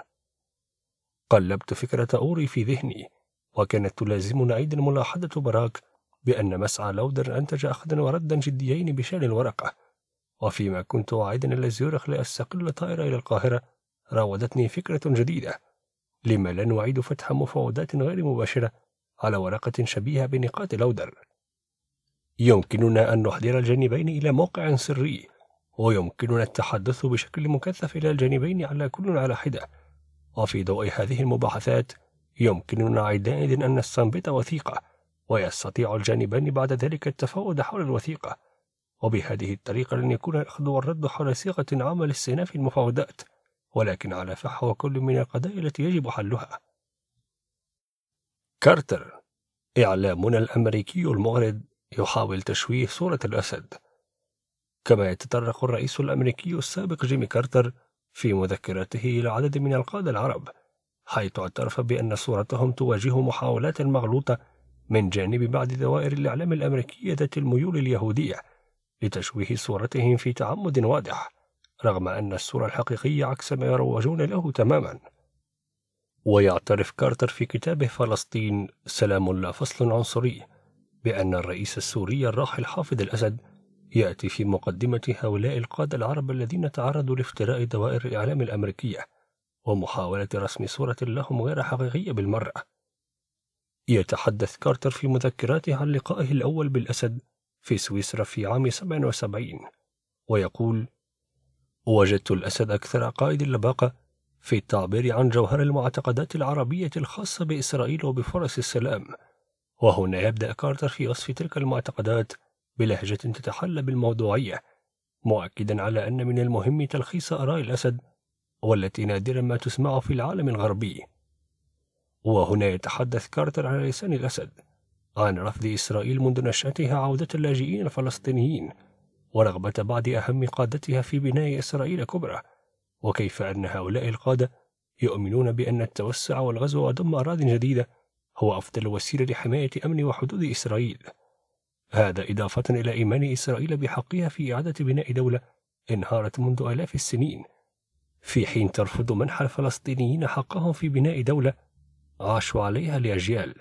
قلبت فكرة أوري في ذهني، وكانت تلازمنا أيضا ملاحظة براك بأن مسعى لودر أنتج أخذا وردا جديين بشأن الورقة، وفيما كنت أعيدا إلى زيورخ لأستقل طائرة إلى القاهرة، راودتني فكرة جديدة. لما لا نعيد فتح مفاوضات غير مباشرة على ورقة شبيهة بنقاط لودر؟ يمكننا أن نحضر الجانبين إلى موقع سري ويمكننا التحدث بشكل مكثف إلى الجانبين على كل على حدة وفي ضوء هذه المباحثات يمكننا عندئذ أن نستنبط وثيقة ويستطيع الجانبان بعد ذلك التفاوض حول الوثيقة وبهذه الطريقة لن يكون الأخذ والرد حول صيغة عامة لاستئناف المفاوضات ولكن على فحوى كل من القضايا التي يجب حلها كارتر إعلامنا الأمريكي المغرض يحاول تشويه صورة الأسد كما يتطرق الرئيس الأمريكي السابق جيمي كارتر في مذكراته إلى عدد من القادة العرب حيث اعترف بأن صورتهم تواجه محاولات مغلوطة من جانب بعض دوائر الإعلام الأمريكية ذات الميول اليهودية لتشويه صورتهم في تعمد واضح رغم أن الصورة الحقيقية عكس ما يروجون له تماما ويعترف كارتر في كتابه فلسطين سلام لا فصل عنصري بأن الرئيس السوري الراحل حافظ الأسد يأتي في مقدمة هؤلاء القادة العرب الذين تعرضوا لافتراء دوائر الإعلام الأمريكية ومحاولة رسم صورة لهم غير حقيقية بالمرة. يتحدث كارتر في مذكراته عن لقائه الأول بالأسد في سويسرا في عام 77 ويقول: وجدت الأسد أكثر قائد اللباقة في التعبير عن جوهر المعتقدات العربية الخاصة بإسرائيل وبفرص السلام، وهنا يبدأ كارتر في وصف تلك المعتقدات بلهجة تتحلى بالموضوعية مؤكدا على أن من المهم تلخيص آراء الأسد والتي نادرا ما تسمع في العالم الغربي وهنا يتحدث كارتر على لسان الأسد عن رفض إسرائيل منذ نشأتها عودة اللاجئين الفلسطينيين ورغبة بعض أهم قادتها في بناء إسرائيل كبرى وكيف أن هؤلاء القادة يؤمنون بأن التوسع والغزو وضم أراض جديدة هو أفضل وسيلة لحماية أمن وحدود إسرائيل هذا إضافة إلى إيمان إسرائيل بحقها في إعادة بناء دولة انهارت منذ آلاف السنين في حين ترفض منح الفلسطينيين حقهم في بناء دولة عاشوا عليها لأجيال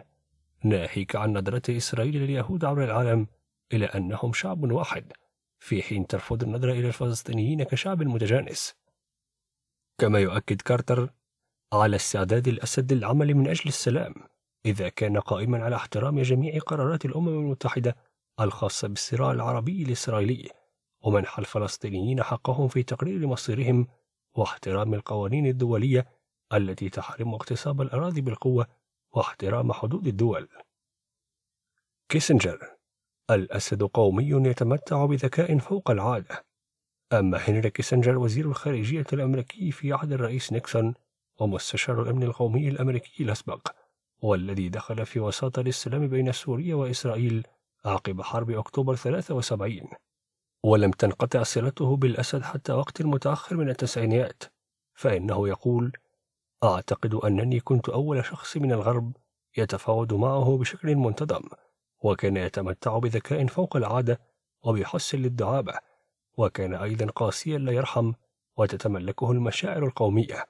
ناهيك عن نظرة إسرائيل لليهود عبر العالم إلى أنهم شعب واحد في حين ترفض النظرة إلى الفلسطينيين كشعب متجانس كما يؤكد كارتر على استعداد الأسد للعمل من أجل السلام إذا كان قائما على احترام جميع قرارات الأمم المتحدة الخاصة بالصراع العربي الإسرائيلي ومنح الفلسطينيين حقهم في تقرير مصيرهم واحترام القوانين الدولية التي تحرم اغتصاب الأراضي بالقوة واحترام حدود الدول. كيسنجر الأسد قومي يتمتع بذكاء فوق العادة أما هنري كيسنجر وزير الخارجية الأمريكي في عهد الرئيس نيكسون ومستشار الأمن القومي الأمريكي الأسبق والذي دخل في وساطة للسلام بين سوريا وإسرائيل عقب حرب أكتوبر 73 ولم تنقطع صلته بالأسد حتى وقت متأخر من التسعينيات فإنه يقول أعتقد أنني كنت أول شخص من الغرب يتفاوض معه بشكل منتظم وكان يتمتع بذكاء فوق العادة وبحس للدعابة وكان أيضا قاسيا لا يرحم وتتملكه المشاعر القومية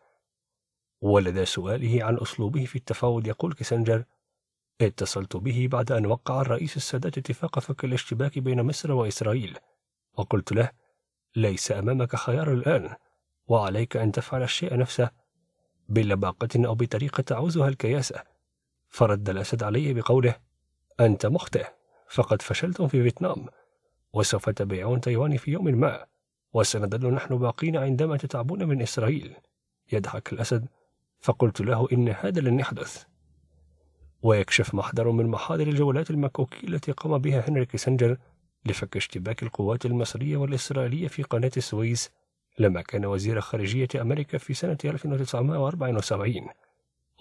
ولدى سؤاله عن أسلوبه في التفاوض يقول كيسنجر اتصلت به بعد أن وقع الرئيس السادات اتفاق فك الاشتباك بين مصر وإسرائيل وقلت له ليس أمامك خيار الآن وعليك أن تفعل الشيء نفسه بلباقة أو بطريقة تعوزها الكياسة فرد الأسد علي بقوله أنت مخطئ فقد فشلتم في فيتنام وسوف تبيعون تايوان في يوم ما وسنظل نحن باقين عندما تتعبون من إسرائيل يضحك الأسد فقلت له إن هذا لن يحدث ويكشف محضر من محاضر الجولات المكوكية التي قام بها هنري كيسنجر لفك اشتباك القوات المصرية والإسرائيلية في قناة السويس لما كان وزير خارجية أمريكا في سنة 1974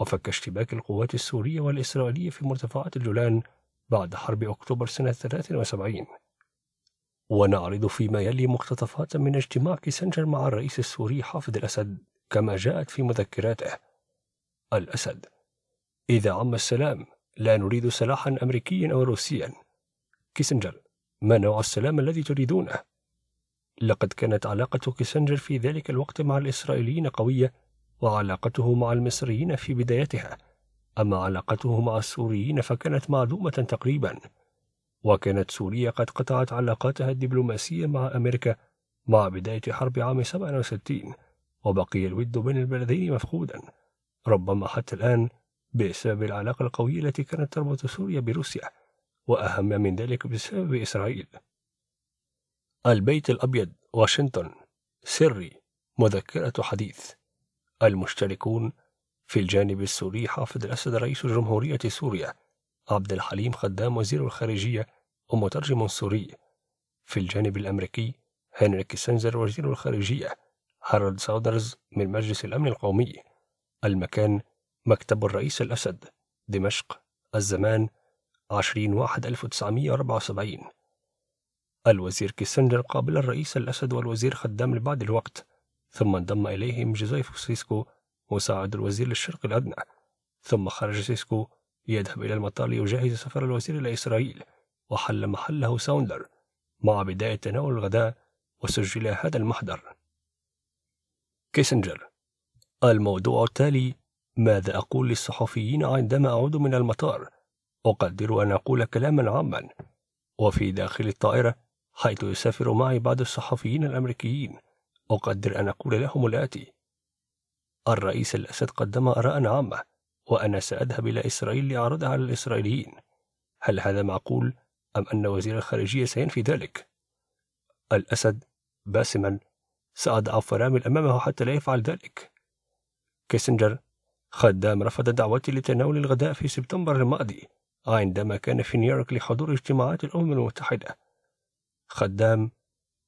وفك اشتباك القوات السورية والإسرائيلية في مرتفعات الجولان بعد حرب أكتوبر سنة 73 ونعرض فيما يلي مقتطفات من اجتماع كيسنجر مع الرئيس السوري حافظ الأسد كما جاءت في مذكراته الأسد إذا عم السلام لا نريد سلاحا أمريكيا أو روسيا كيسنجر ما نوع السلام الذي تريدونه؟ لقد كانت علاقة كيسنجر في ذلك الوقت مع الإسرائيليين قوية وعلاقته مع المصريين في بدايتها أما علاقته مع السوريين فكانت معدومة تقريبا وكانت سوريا قد قطعت علاقاتها الدبلوماسية مع أمريكا مع بداية حرب عام 67 وبقي الود بين البلدين مفقودا ربما حتى الآن بسبب العلاقة القوية التي كانت تربط سوريا بروسيا وأهم من ذلك بسبب إسرائيل البيت الأبيض واشنطن سري مذكرة حديث المشتركون في الجانب السوري حافظ الأسد رئيس جمهورية سوريا عبد الحليم خدام وزير الخارجية ومترجم سوري في الجانب الأمريكي هنري كيسنجر وزير الخارجية هارولد ساودرز من مجلس الأمن القومي المكان مكتب الرئيس الأسد دمشق الزمان 20 واحد 1974 الوزير كيسنجر قابل الرئيس الأسد والوزير خدام لبعض الوقت ثم انضم إليهم جوزيف سيسكو مساعد الوزير للشرق الأدنى ثم خرج سيسكو يذهب إلى المطار ليجهز سفر الوزير إلى إسرائيل وحل محله ساوندر مع بداية تناول الغداء وسجل هذا المحضر كيسنجر الموضوع التالي ماذا أقول للصحفيين عندما أعود من المطار؟ أقدر أن أقول كلاما عاما وفي داخل الطائرة حيث يسافر معي بعض الصحفيين الأمريكيين أقدر أن أقول لهم الآتي الرئيس الأسد قدم آراء عامة وأنا سأذهب إلى إسرائيل لأعرضها على الإسرائيليين هل هذا معقول أم أن وزير الخارجية سينفي ذلك؟ الأسد باسما سأضع فرامل أمامه حتى لا يفعل ذلك كيسنجر خدام رفض دعوتي لتناول الغداء في سبتمبر الماضي عندما كان في نيويورك لحضور اجتماعات الأمم المتحدة خدام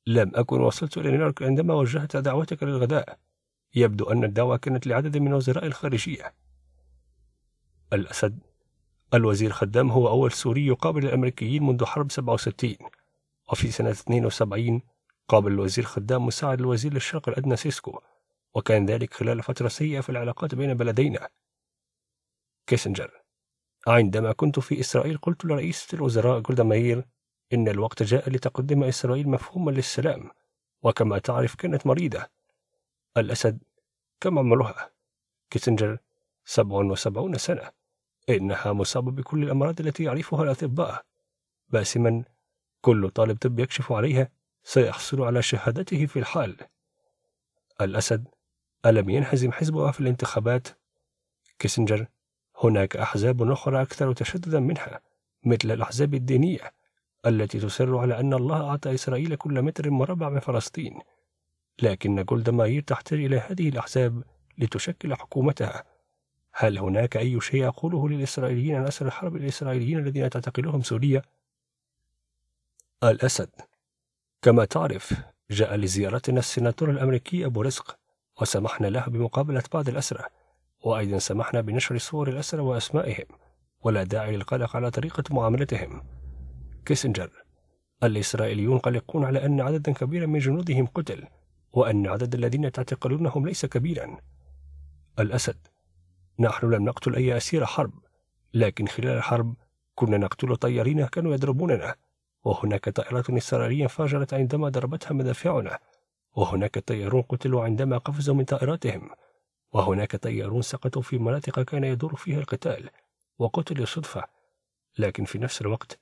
لم أكن وصلت إلى نيويورك عندما وجهت دعوتك للغداء يبدو أن الدعوة كانت لعدد من وزراء الخارجية الأسد الوزير خدام هو أول سوري يقابل الأمريكيين منذ حرب 67 وفي سنة 72 قابل الوزير خدام مساعد الوزير للشرق الأدنى سيسكو وكان ذلك خلال فترة سيئة في العلاقات بين بلدينا كيسنجر عندما كنت في إسرائيل قلت لرئيسة الوزراء جولدا ماير إن الوقت جاء لتقدم إسرائيل مفهوما للسلام وكما تعرف كانت مريضة الأسد كم عمرها؟ كيسنجر سبع وسبعون سنة إنها مصابة بكل الأمراض التي يعرفها الأطباء باسما كل طالب طب يكشف عليها سيحصل على شهادته في الحال الأسد ألم ينهزم حزبها في الانتخابات؟ كيسنجر هناك أحزاب أخرى أكثر تشددا منها مثل الأحزاب الدينية التي تصر على أن الله أعطى إسرائيل كل متر مربع من فلسطين لكن جولدا ماير تحتاج إلى هذه الأحزاب لتشكل حكومتها هل هناك أي شيء أقوله للإسرائيليين عن أسر الحرب الإسرائيليين الذين تعتقلهم سوريا؟ الأسد كما تعرف جاء لزيارتنا السيناتور الأمريكي أبو رزق وسمحنا له بمقابلة بعض الأسرى وأيضا سمحنا بنشر صور الأسرى وأسمائهم ولا داعي للقلق على طريقة معاملتهم كيسنجر الإسرائيليون قلقون على أن عددا كبيرا من جنودهم قتل وأن عدد الذين تعتقلونهم ليس كبيرا الأسد نحن لم نقتل أي أسير حرب لكن خلال الحرب كنا نقتل طيارين كانوا يضربوننا وهناك طائرات إسرائيلية انفجرت عندما ضربتها مدافعنا وهناك تيارون قتلوا عندما قفزوا من طائراتهم وهناك تيارون سقطوا في مناطق كان يدور فيها القتال وقتلوا صدفة لكن في نفس الوقت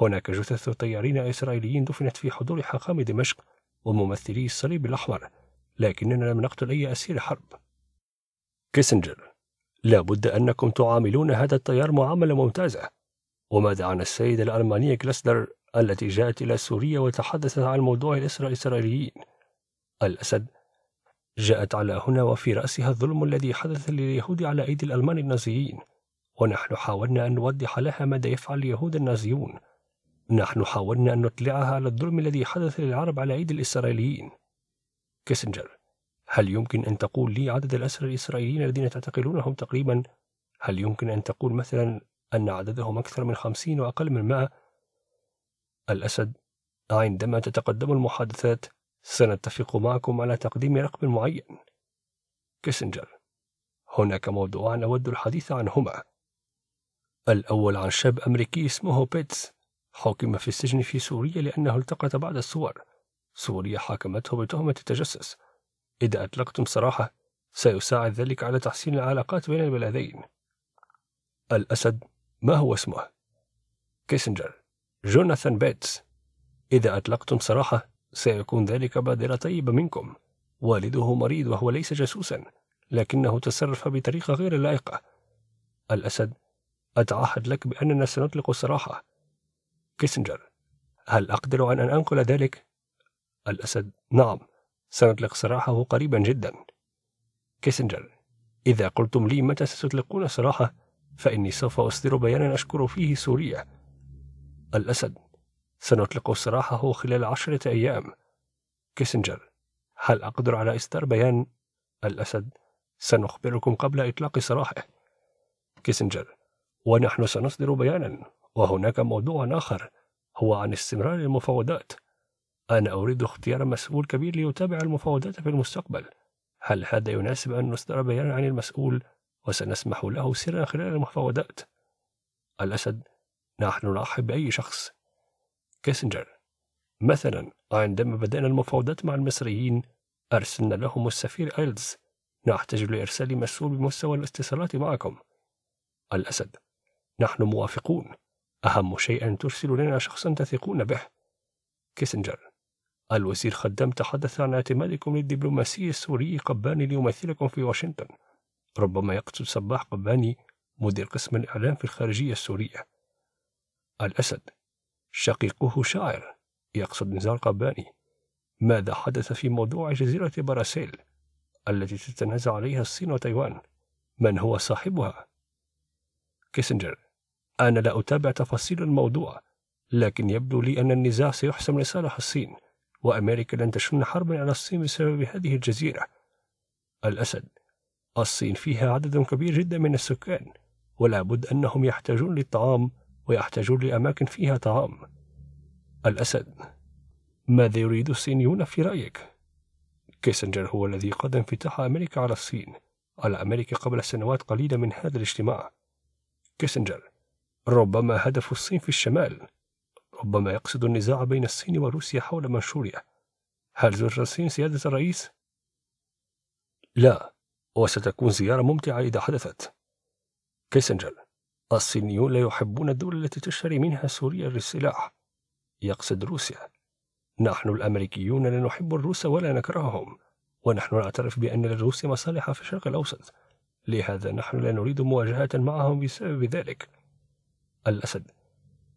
هناك جثث طيارين إسرائيليين دفنت في حضور حاخام دمشق وممثلي الصليب الأحمر لكننا لم نقتل أي أسير حرب كيسنجر لابد أنكم تعاملون هذا الطيار معاملة ممتازة وماذا عن السيدة الألمانية كلاسلر التي جاءت إلى سوريا وتحدثت عن موضوع الإسرائيليين الأسد جاءت على هنا وفي رأسها الظلم الذي حدث لليهود على أيدي الألمان النازيين ونحن حاولنا أن نوضح لها ماذا يفعل اليهود النازيون نحن حاولنا أن نطلعها على الظلم الذي حدث للعرب على أيدي الإسرائيليين كيسنجر هل يمكن أن تقول لي عدد الأسرى الإسرائيليين الذين تعتقلونهم تقريبا هل يمكن أن تقول مثلا أن عددهم أكثر من خمسين وأقل من مائة الأسد عندما تتقدم المحادثات سنتفق معكم على تقديم رقم معين كيسنجر هناك موضوعان أود الحديث عنهما الأول عن شاب أمريكي اسمه بيتس حكم في السجن في سوريا لأنه التقط بعض الصور سوريا حاكمته بتهمة التجسس إذا أطلقتم سراحة سيساعد ذلك على تحسين العلاقات بين البلدين الأسد ما هو اسمه؟ كيسنجر جوناثان بيتس إذا أطلقتم سراحة سيكون ذلك بادرة طيبة منكم والده مريض وهو ليس جاسوسا لكنه تصرف بطريقة غير لائقة الأسد أتعهد لك بأننا سنطلق الصراحة كيسنجر هل أقدر عن أن أنقل ذلك؟ الأسد نعم سنطلق سراحه قريبا جدا كيسنجر إذا قلتم لي متى ستطلقون سراحة فإني سوف أصدر بيانا أشكر فيه سوريا الأسد سنطلق سراحه خلال عشرة أيام كيسنجر هل أقدر على إصدار بيان؟ الأسد سنخبركم قبل إطلاق سراحه كيسنجر ونحن سنصدر بيانا وهناك موضوع آخر هو عن استمرار المفاوضات أنا أريد اختيار مسؤول كبير ليتابع المفاوضات في المستقبل هل هذا يناسب أن نصدر بيانا عن المسؤول وسنسمح له سرا خلال المفاوضات الأسد نحن نرحب بأي شخص كيسنجر مثلا عندما بدأنا المفاوضات مع المصريين أرسلنا لهم السفير أيلز نحتاج لإرسال مسؤول بمستوى الاتصالات معكم الأسد نحن موافقون أهم شيء أن ترسلوا لنا شخصا تثقون به كيسنجر الوزير خدام تحدث عن اعتمادكم للدبلوماسي السوري قباني ليمثلكم في واشنطن ربما يقصد صباح قباني مدير قسم الإعلام في الخارجية السورية الأسد شقيقه شاعر يقصد نزار قباني ماذا حدث في موضوع جزيرة براسيل التي تتنازع عليها الصين وتايوان من هو صاحبها كيسنجر أنا لا أتابع تفاصيل الموضوع لكن يبدو لي أن النزاع سيحسم لصالح الصين وأمريكا لن تشن حربا على الصين بسبب هذه الجزيرة الأسد الصين فيها عدد كبير جدا من السكان ولا بد أنهم يحتاجون للطعام ويحتاجون لأماكن فيها طعام الأسد ماذا يريد الصينيون في رأيك؟ كيسنجر هو الذي قاد انفتاح أمريكا على الصين على أمريكا قبل سنوات قليلة من هذا الاجتماع كيسنجر ربما هدف الصين في الشمال ربما يقصد النزاع بين الصين وروسيا حول منشوريا هل زرت الصين سيادة الرئيس؟ لا وستكون زيارة ممتعة إذا حدثت كيسنجر الصينيون لا يحبون الدول التي تشتري منها سوريا للسلاح يقصد روسيا نحن الأمريكيون لا نحب الروس ولا نكرههم ونحن نعترف بأن للروس مصالح في الشرق الأوسط لهذا نحن لا نريد مواجهة معهم بسبب ذلك الأسد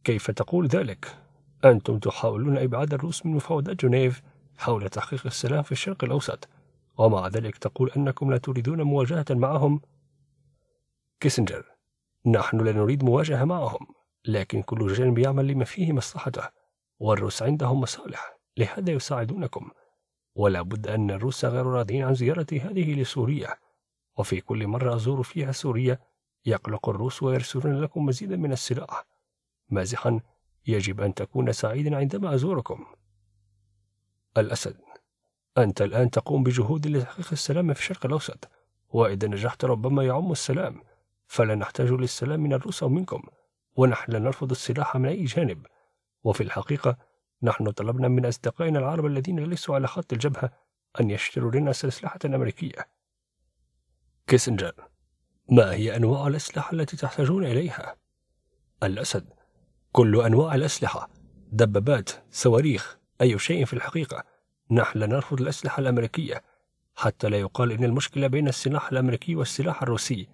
كيف تقول ذلك؟ أنتم تحاولون إبعاد الروس من مفاوضات جنيف حول تحقيق السلام في الشرق الأوسط ومع ذلك تقول أنكم لا تريدون مواجهة معهم كيسنجر نحن لا نريد مواجهة معهم لكن كل جانب يعمل لما فيه مصلحته والروس عندهم مصالح لهذا يساعدونكم ولا بد أن الروس غير راضين عن زيارتي هذه لسوريا وفي كل مرة أزور فيها سوريا يقلق الروس ويرسلون لكم مزيدا من السلاح مازحا يجب أن تكون سعيدا عندما أزوركم الأسد أنت الآن تقوم بجهود لتحقيق السلام في الشرق الأوسط وإذا نجحت ربما يعم السلام فلا نحتاج للسلام من الروس أو منكم ونحن لا نرفض السلاح من أي جانب وفي الحقيقة نحن طلبنا من أصدقائنا العرب الذين ليسوا على خط الجبهة أن يشتروا لنا أسلحة أمريكية كيسنجر ما هي أنواع الأسلحة التي تحتاجون إليها؟ الأسد كل أنواع الأسلحة دبابات صواريخ أي شيء في الحقيقة نحن لا نرفض الأسلحة الأمريكية حتى لا يقال إن المشكلة بين السلاح الأمريكي والسلاح الروسي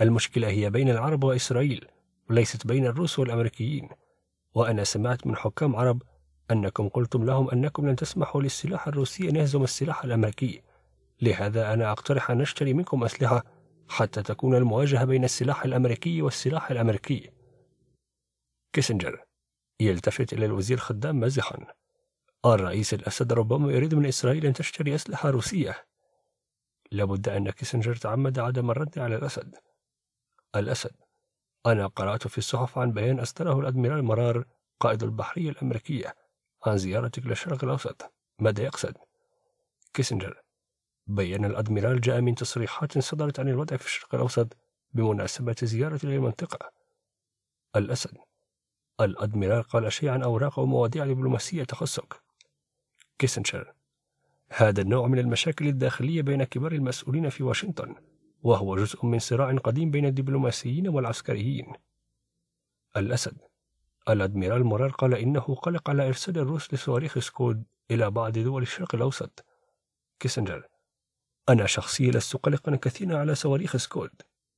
المشكلة هي بين العرب وإسرائيل وليست بين الروس والأمريكيين وأنا سمعت من حكام عرب أنكم قلتم لهم أنكم لن تسمحوا للسلاح الروسي أن يهزم السلاح الأمريكي لهذا أنا أقترح أن نشتري منكم أسلحة حتى تكون المواجهة بين السلاح الأمريكي والسلاح الأمريكي كيسنجر يلتفت إلى الوزير خدام مازحا الرئيس الأسد ربما يريد من إسرائيل أن تشتري أسلحة روسية لابد أن كيسنجر تعمد عدم الرد على الأسد الأسد أنا قرأت في الصحف عن بيان أصدره الأدميرال مرار قائد البحرية الأمريكية عن زيارتك للشرق الأوسط ماذا يقصد؟ كيسنجر بيّن الأدميرال جاء من تصريحات صدرت عن الوضع في الشرق الأوسط بمناسبة زيارتي للمنطقة الأسد الأدميرال قال شيء عن أوراق ومواضيع دبلوماسية تخصك كيسنجر هذا النوع من المشاكل الداخلية بين كبار المسؤولين في واشنطن وهو جزء من صراع قديم بين الدبلوماسيين والعسكريين الأسد الأدميرال مورار قال إنه قلق على إرسال الروس لصواريخ سكود إلى بعض دول الشرق الأوسط كيسنجر أنا شخصيا لست قلقا كثيرا على صواريخ سكود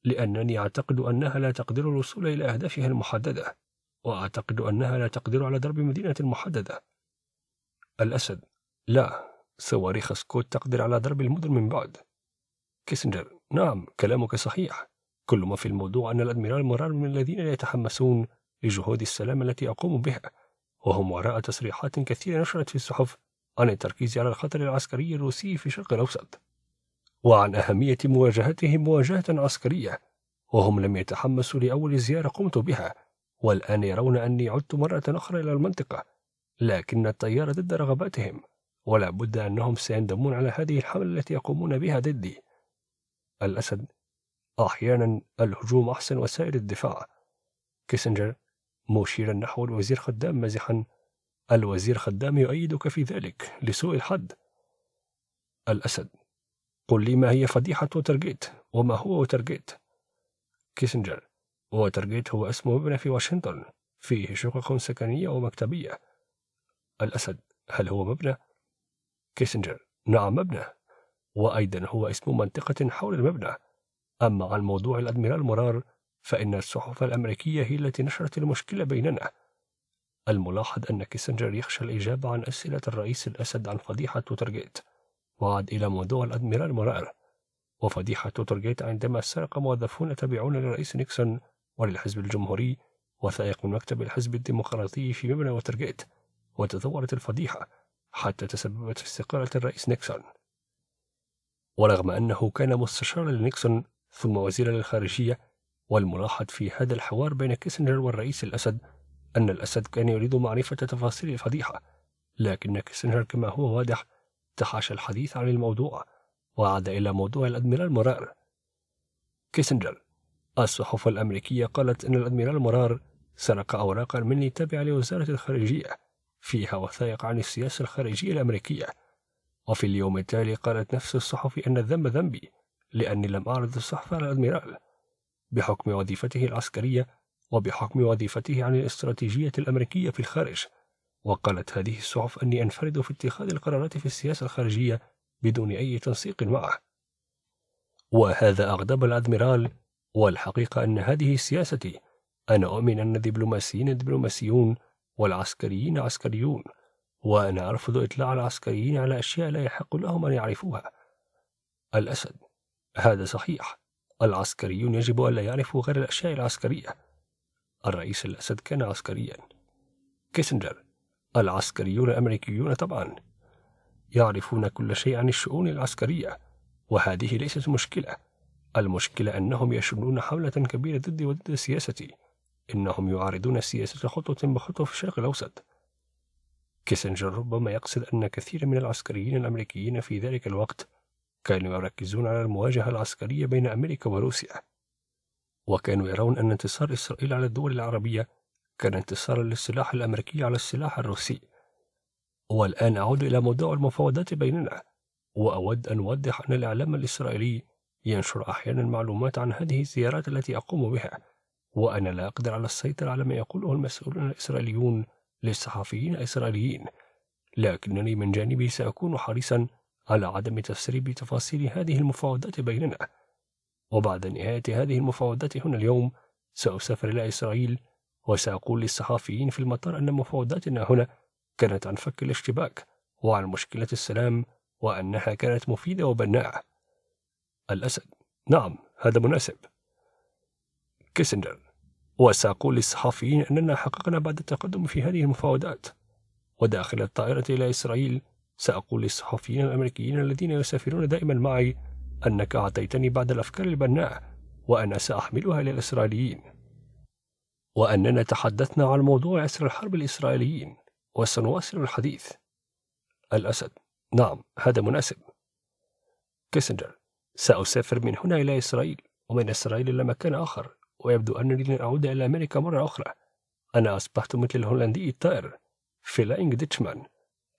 لأنني أعتقد أنها لا تقدر الوصول إلى أهدافها المحددة وأعتقد أنها لا تقدر على ضرب مدينة محددة الأسد لا صواريخ سكوت تقدر على ضرب المدن من بعد كيسنجر نعم كلامك صحيح كل ما في الموضوع أن الأدميرال مرار من الذين لا يتحمسون لجهود السلام التي أقوم بها وهم وراء تصريحات كثيرة نشرت في الصحف عن التركيز على الخطر العسكري الروسي في الشرق الأوسط وعن أهمية مواجهتهم مواجهة عسكرية وهم لم يتحمسوا لأول زيارة قمت بها والآن يرون أني عدت مرة أخرى إلى المنطقة لكن التيار ضد رغباتهم ولا بد أنهم سيندمون على هذه الحملة التي يقومون بها ضدي الأسد أحيانا الهجوم أحسن وسائل الدفاع كيسنجر مشيرا نحو الوزير خدام مزحا الوزير خدام يؤيدك في ذلك لسوء الحد الأسد قل لي ما هي فضيحة وترجيت وما هو وترجيت كيسنجر وترجيت هو اسم مبنى في واشنطن فيه شقق سكنية ومكتبية الأسد هل هو مبنى؟ كيسنجر نعم مبنى وأيضا هو اسم منطقة حول المبنى أما عن موضوع الأدميرال مرار فإن الصحف الأمريكية هي التي نشرت المشكلة بيننا الملاحظ أن كيسنجر يخشى الإجابة عن أسئلة الرئيس الأسد عن فضيحة توترغيت وعاد إلى موضوع الأدميرال مرار وفضيحة توترغيت عندما سرق موظفون تابعون للرئيس نيكسون وللحزب الجمهوري وثائق من مكتب الحزب الديمقراطي في مبنى وترجيت وتطورت الفضيحة حتى تسببت في استقالة الرئيس نيكسون ورغم أنه كان مستشارا لنيكسون ثم وزيرا للخارجية والملاحظ في هذا الحوار بين كيسنجر والرئيس الأسد أن الأسد كان يريد معرفة تفاصيل الفضيحة لكن كيسنجر كما هو واضح تحاشى الحديث عن الموضوع وعاد إلى موضوع الأدميرال مرار كيسنجر الصحف الأمريكية قالت أن الأدميرال مرار سرق أوراقا مني تابعة لوزارة الخارجية فيها وثائق عن السياسة الخارجية الأمريكية وفي اليوم التالي قالت نفس الصحف أن الذنب ذنبي لأني لم أعرض الصحف على الأدميرال بحكم وظيفته العسكرية وبحكم وظيفته عن الاستراتيجية الأمريكية في الخارج وقالت هذه الصحف أني أنفرد في اتخاذ القرارات في السياسة الخارجية بدون أي تنسيق معه وهذا أغضب الأدميرال والحقيقة أن هذه سياستي أنا أؤمن أن الدبلوماسيين دبلوماسيون والعسكريين عسكريون وأنا أرفض إطلاع العسكريين على أشياء لا يحق لهم أن يعرفوها الأسد هذا صحيح العسكريون يجب أن لا يعرفوا غير الأشياء العسكرية الرئيس الأسد كان عسكريا كيسنجر العسكريون الأمريكيون طبعا يعرفون كل شيء عن الشؤون العسكرية وهذه ليست مشكلة المشكلة أنهم يشنون حملة كبيرة ضدي وضد سياستي إنهم يعارضون السياسة خطوة بخطوة في الشرق الأوسط كيسنجر ربما يقصد أن كثير من العسكريين الأمريكيين في ذلك الوقت كانوا يركزون على المواجهة العسكرية بين أمريكا وروسيا وكانوا يرون أن انتصار إسرائيل على الدول العربية كان انتصارا للسلاح الأمريكي على السلاح الروسي والآن أعود إلى موضوع المفاوضات بيننا وأود أن أوضح أن الإعلام الإسرائيلي ينشر أحيانا معلومات عن هذه الزيارات التي أقوم بها وأنا لا أقدر على السيطرة على ما يقوله المسؤولون الإسرائيليون للصحفيين الإسرائيليين لكنني من جانبي سأكون حريصا على عدم تسريب تفاصيل هذه المفاوضات بيننا وبعد نهاية هذه المفاوضات هنا اليوم سأسافر إلى إسرائيل وسأقول للصحفيين في المطار أن مفاوضاتنا هنا كانت عن فك الاشتباك وعن مشكلة السلام وأنها كانت مفيدة وبناءة الأسد نعم هذا مناسب كيسنجر وسأقول للصحفيين أننا حققنا بعد التقدم في هذه المفاوضات وداخل الطائرة إلى إسرائيل سأقول للصحفيين الأمريكيين الذين يسافرون دائما معي أنك أعطيتني بعض الأفكار البناءة وأنا سأحملها للإسرائيليين وأننا تحدثنا عن موضوع أسر الحرب الإسرائيليين وسنواصل الحديث الأسد نعم هذا مناسب كيسنجر سأسافر من هنا إلى إسرائيل ومن إسرائيل إلى مكان آخر ويبدو أنني لن أعود إلى أمريكا مرة أخرى أنا أصبحت مثل الهولندي الطائر فيلاينج ديتشمان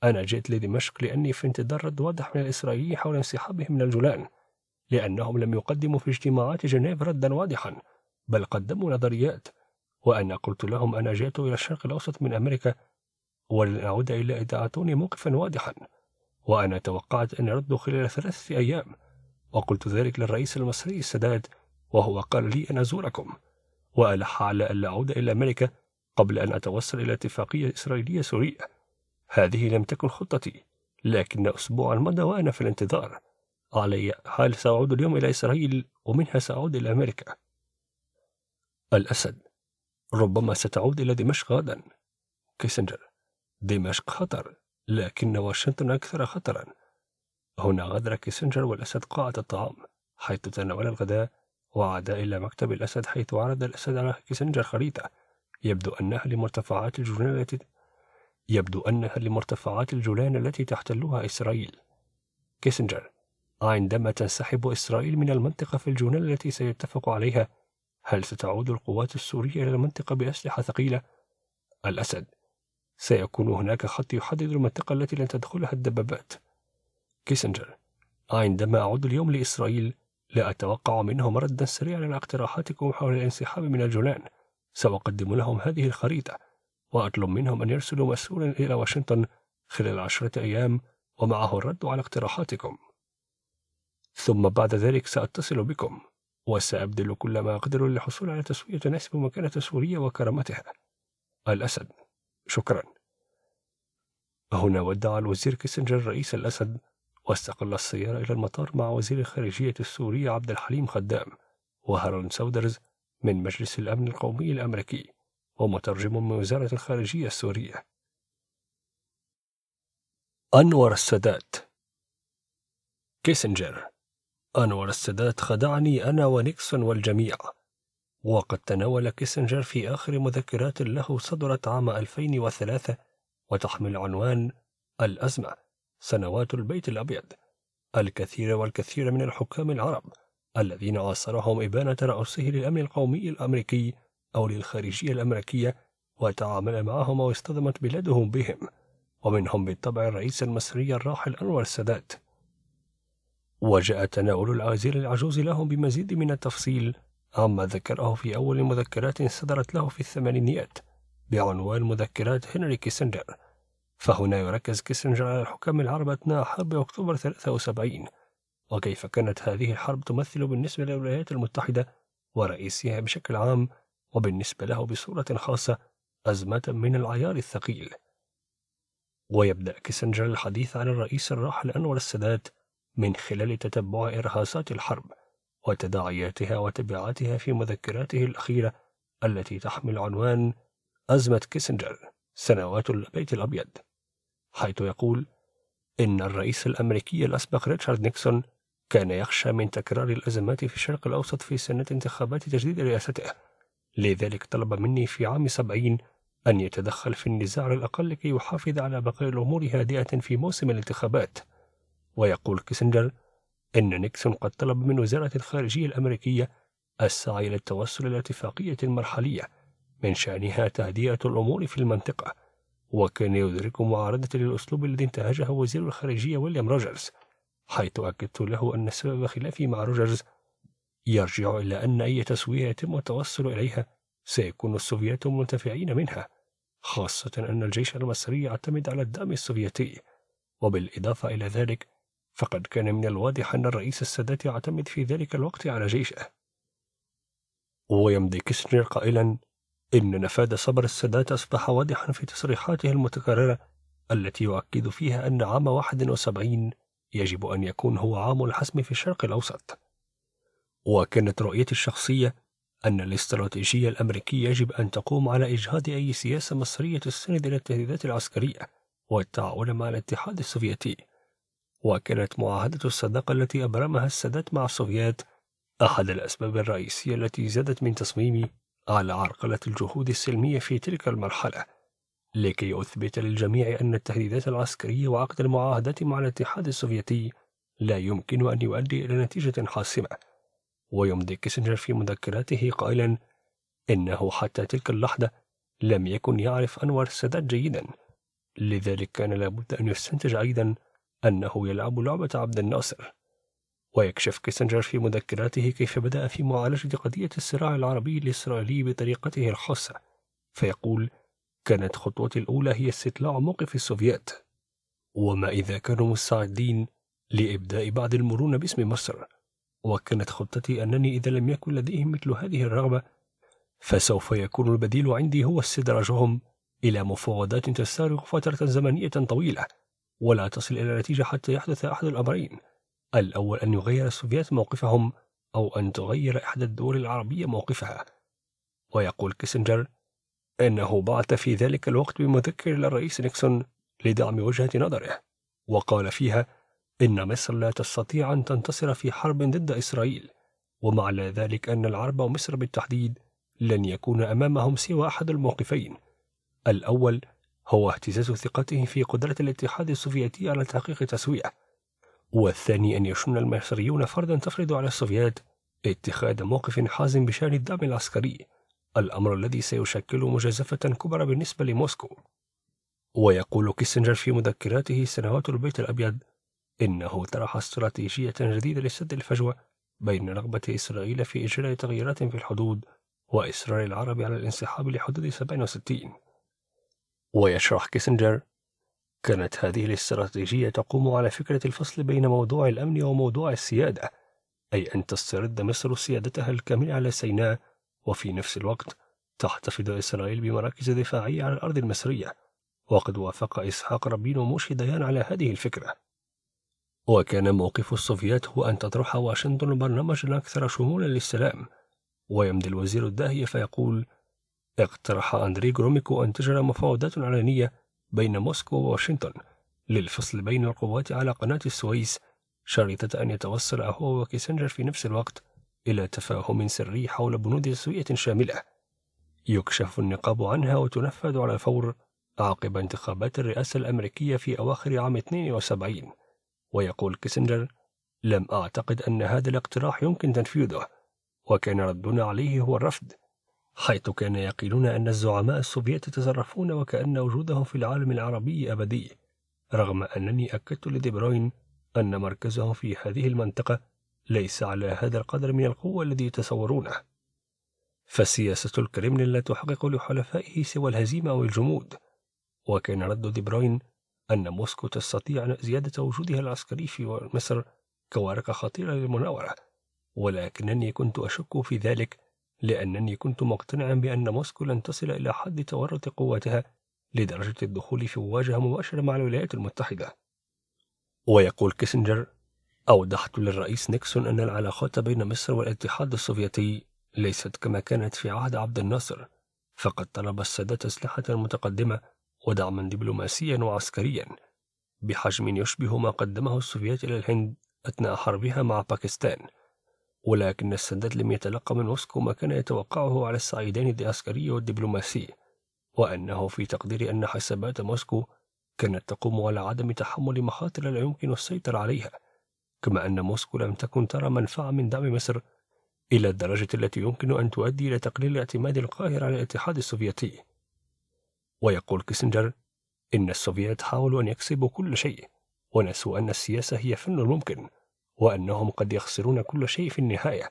أنا جئت لدمشق لأني في انتظار رد واضح من الإسرائيليين حول انسحابهم من الجولان لأنهم لم يقدموا في اجتماعات جنيف ردا واضحا بل قدموا نظريات وأنا قلت لهم أنا جئت إلى الشرق الأوسط من أمريكا ولن أعود إلا إذا أعطوني موقفا واضحا وأنا توقعت أن يردوا خلال ثلاثة أيام وقلت ذلك للرئيس المصري السادات وهو قال لي أن أزوركم وألح على ألا أعود إلى أمريكا قبل أن أتوصل إلى اتفاقية إسرائيلية سورية هذه لم تكن خطتي لكن أسبوعا مضى وأنا في الانتظار علي حال سأعود اليوم إلى إسرائيل ومنها سأعود إلى أمريكا الأسد ربما ستعود إلى دمشق غدا كيسنجر دمشق خطر لكن واشنطن أكثر خطرا هنا غادر كيسنجر والأسد قاعة الطعام حيث تناول الغداء وعاد إلى مكتب الأسد حيث عرض الأسد على كيسنجر خريطة يبدو أنها لمرتفعات الجولان التي يبدو أنها لمرتفعات الجولان التي تحتلها إسرائيل كيسنجر عندما تنسحب إسرائيل من المنطقة في الجولان التي سيتفق عليها هل ستعود القوات السورية إلى المنطقة بأسلحة ثقيلة؟ الأسد سيكون هناك خط يحدد المنطقة التي لن تدخلها الدبابات كيسنجر عندما أعود اليوم لإسرائيل لا أتوقع منهم ردا سريعا على اقتراحاتكم حول الانسحاب من الجولان سأقدم لهم هذه الخريطة وأطلب منهم أن يرسلوا مسؤولا إلى واشنطن خلال عشرة أيام ومعه الرد على اقتراحاتكم ثم بعد ذلك سأتصل بكم وسأبذل كل ما أقدر للحصول على تسوية تناسب مكانة سوريا وكرامتها الأسد شكرا هنا ودع الوزير كيسنجر رئيس الأسد واستقل السيارة إلى المطار مع وزير الخارجية السورية عبد الحليم خدام وهارون سودرز من مجلس الأمن القومي الأمريكي ومترجم من وزارة الخارجية السورية أنور السادات كيسنجر أنور السادات خدعني أنا ونيكسون والجميع وقد تناول كيسنجر في آخر مذكرات له صدرت عام 2003 وتحمل عنوان الأزمة سنوات البيت الأبيض الكثير والكثير من الحكام العرب الذين عاصرهم إبانة رأسه للأمن القومي الأمريكي أو للخارجية الأمريكية وتعامل معهم واصطدمت بلادهم بهم ومنهم بالطبع الرئيس المصري الراحل أنور السادات وجاء تناول العزير العجوز لهم بمزيد من التفصيل عما ذكره في أول مذكرات صدرت له في الثمانينيات بعنوان مذكرات هنري كيسنجر فهنا يركز كيسنجر على الحكام العرب أثناء حرب أكتوبر 73 وكيف كانت هذه الحرب تمثل بالنسبة للولايات المتحدة ورئيسها بشكل عام وبالنسبة له بصورة خاصة أزمة من العيار الثقيل ويبدأ كيسنجر الحديث عن الرئيس الراحل أنور السادات من خلال تتبع إرهاصات الحرب وتداعياتها وتبعاتها في مذكراته الأخيرة التي تحمل عنوان أزمة كيسنجر سنوات البيت الأبيض حيث يقول إن الرئيس الأمريكي الأسبق ريتشارد نيكسون كان يخشى من تكرار الأزمات في الشرق الأوسط في سنة انتخابات تجديد رئاسته لذلك طلب مني في عام سبعين أن يتدخل في النزاع على الأقل كي يحافظ على بقاء الأمور هادئة في موسم الانتخابات ويقول كيسنجر إن نيكسون قد طلب من وزارة الخارجية الأمريكية السعي للتوصل إلى اتفاقية مرحلية من شأنها تهدئة الأمور في المنطقة وكان يدرك معارضتي للأسلوب الذي انتهجه وزير الخارجية ويليام روجرز حيث أكدت له أن سبب خلافي مع روجرز يرجع إلى أن أي تسوية يتم التوصل إليها سيكون السوفيات منتفعين منها خاصة أن الجيش المصري يعتمد على الدعم السوفيتي وبالإضافة إلى ذلك فقد كان من الواضح أن الرئيس السادات يعتمد في ذلك الوقت على جيشه ويمضي كيسنر قائلا إن نفاذ صبر السادات أصبح واضحا في تصريحاته المتكررة التي يؤكد فيها أن عام 71 يجب أن يكون هو عام الحسم في الشرق الأوسط. وكانت رؤيتي الشخصية أن الاستراتيجية الأمريكية يجب أن تقوم على إجهاض أي سياسة مصرية تستند إلى التهديدات العسكرية والتعاون مع الاتحاد السوفيتي. وكانت معاهدة الصداقة التي أبرمها السادات مع السوفيات أحد الأسباب الرئيسية التي زادت من تصميمي على عرقلة الجهود السلمية في تلك المرحلة لكي أثبت للجميع أن التهديدات العسكرية وعقد المعاهدة مع الاتحاد السوفيتي لا يمكن أن يؤدي إلى نتيجة حاسمة ويمضي كيسنجر في مذكراته قائلا إنه حتى تلك اللحظة لم يكن يعرف أنور السادات جيدا لذلك كان لابد أن يستنتج أيضا أنه يلعب لعبة عبد الناصر ويكشف كيسنجر في مذكراته كيف بدأ في معالجة قضية الصراع العربي الإسرائيلي بطريقته الخاصة فيقول كانت خطوتي الأولى هي استطلاع موقف السوفيات وما إذا كانوا مستعدين لإبداء بعض المرونة باسم مصر وكانت خطتي أنني إذا لم يكن لديهم مثل هذه الرغبة فسوف يكون البديل عندي هو استدراجهم إلى مفاوضات تستغرق فترة زمنية طويلة ولا تصل إلى نتيجة حتى يحدث أحد الأمرين الأول أن يغير السوفيات موقفهم أو أن تغير إحدى الدول العربية موقفها ويقول كيسنجر أنه بعث في ذلك الوقت بمذكر للرئيس نيكسون لدعم وجهة نظره وقال فيها إن مصر لا تستطيع أن تنتصر في حرب ضد إسرائيل ومع ذلك أن العرب ومصر بالتحديد لن يكون أمامهم سوى أحد الموقفين الأول هو اهتزاز ثقته في قدرة الاتحاد السوفيتي على تحقيق تسوية والثاني أن يشن المصريون فردا تفرض على السوفيات اتخاذ موقف حازم بشأن الدعم العسكري الأمر الذي سيشكل مجازفة كبرى بالنسبة لموسكو ويقول كيسنجر في مذكراته سنوات البيت الأبيض إنه طرح استراتيجية جديدة لسد الفجوة بين رغبة إسرائيل في إجراء تغييرات في الحدود وإصرار العرب على الانسحاب لحدود 67 ويشرح كيسنجر كانت هذه الاستراتيجية تقوم على فكرة الفصل بين موضوع الأمن وموضوع السيادة، أي أن تسترد مصر سيادتها الكاملة على سيناء، وفي نفس الوقت تحتفظ إسرائيل بمراكز دفاعية على الأرض المصرية، وقد وافق إسحاق رابين وموشي ديان على هذه الفكرة. وكان موقف السوفيات هو أن تطرح واشنطن برنامجا أكثر شمولا للسلام، ويمضي الوزير الداهية فيقول: اقترح أندري غروميكو أن تجرى مفاوضات علنية بين موسكو وواشنطن للفصل بين القوات على قناة السويس شرطة أن يتوصل هو وكيسنجر في نفس الوقت إلى تفاهم سري حول بنود سوية شاملة يكشف النقاب عنها وتنفذ على الفور عقب انتخابات الرئاسة الأمريكية في أواخر عام 72 ويقول كيسنجر لم أعتقد أن هذا الاقتراح يمكن تنفيذه وكان ردنا عليه هو الرفض حيث كان يقيلون أن الزعماء السوفيت يتصرفون وكأن وجودهم في العالم العربي أبدي رغم أنني أكدت لديبروين أن مركزهم في هذه المنطقة ليس على هذا القدر من القوة الذي يتصورونه فسياسة الكرملين لا تحقق لحلفائه سوى الهزيمة أو الجمود وكان رد ديبروين أن موسكو تستطيع زيادة وجودها العسكري في مصر كورقة خطيرة للمناورة ولكنني كنت أشك في ذلك لأنني كنت مقتنعا بأن موسكو لن تصل إلى حد تورط قوتها لدرجة الدخول في مواجهة مباشرة مع الولايات المتحدة. ويقول كيسنجر: أوضحت للرئيس نيكسون أن العلاقات بين مصر والاتحاد السوفيتي ليست كما كانت في عهد عبد الناصر، فقد طلب السادات أسلحة متقدمة ودعما دبلوماسيا وعسكريا بحجم يشبه ما قدمه السوفيات إلى الهند أثناء حربها مع باكستان ولكن السادات لم يتلقى من موسكو ما كان يتوقعه على الصعيدين العسكري والدبلوماسي وأنه في تقدير أن حسابات موسكو كانت تقوم على عدم تحمل مخاطر لا يمكن السيطرة عليها كما أن موسكو لم تكن ترى منفعة من دعم مصر إلى الدرجة التي يمكن أن تؤدي إلى تقليل اعتماد القاهرة على الاتحاد السوفيتي ويقول كيسنجر إن السوفيات حاولوا أن يكسبوا كل شيء ونسوا أن السياسة هي فن ممكن وأنهم قد يخسرون كل شيء في النهاية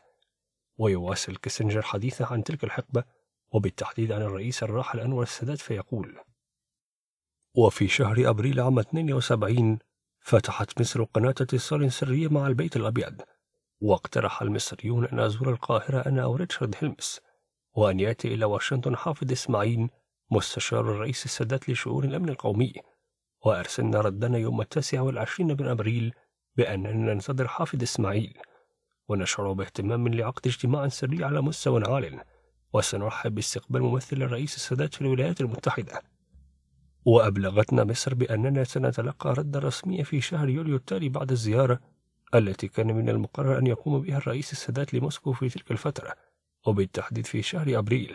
ويواصل كيسنجر حديثه عن تلك الحقبة وبالتحديد عن الرئيس الراحل أنور السادات فيقول وفي شهر أبريل عام 72 فتحت مصر قناة اتصال سرية مع البيت الأبيض واقترح المصريون أن أزور القاهرة أنا أو ريتشارد هيلمس وأن يأتي إلى واشنطن حافظ إسماعيل مستشار الرئيس السادات لشؤون الأمن القومي وأرسلنا ردنا يوم التاسع والعشرين من أبريل بأننا ننتظر حافظ إسماعيل ونشعر باهتمام لعقد اجتماع سري على مستوى عال وسنرحب باستقبال ممثل الرئيس السادات في الولايات المتحدة وأبلغتنا مصر بأننا سنتلقى ردا رسميا في شهر يوليو التالي بعد الزيارة التي كان من المقرر أن يقوم بها الرئيس السادات لموسكو في تلك الفترة وبالتحديد في شهر أبريل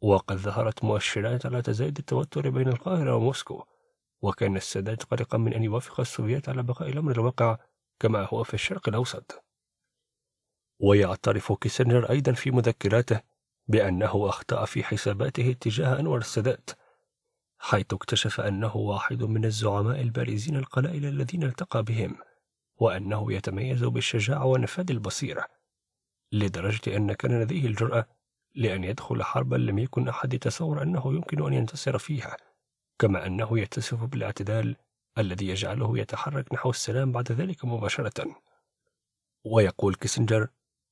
وقد ظهرت مؤشرات على تزايد التوتر بين القاهرة وموسكو وكان السادات قلقا من أن يوافق السوفيات على بقاء الأمر الواقع كما هو في الشرق الأوسط ويعترف كيسنجر أيضا في مذكراته بأنه أخطأ في حساباته تجاه أنور السادات حيث اكتشف أنه واحد من الزعماء البارزين القلائل الذين التقى بهم وأنه يتميز بالشجاعة ونفاذ البصيرة لدرجة أن كان لديه الجرأة لأن يدخل حربا لم يكن أحد يتصور أنه يمكن أن ينتصر فيها كما أنه يتصف بالاعتدال الذي يجعله يتحرك نحو السلام بعد ذلك مباشرة ويقول كيسنجر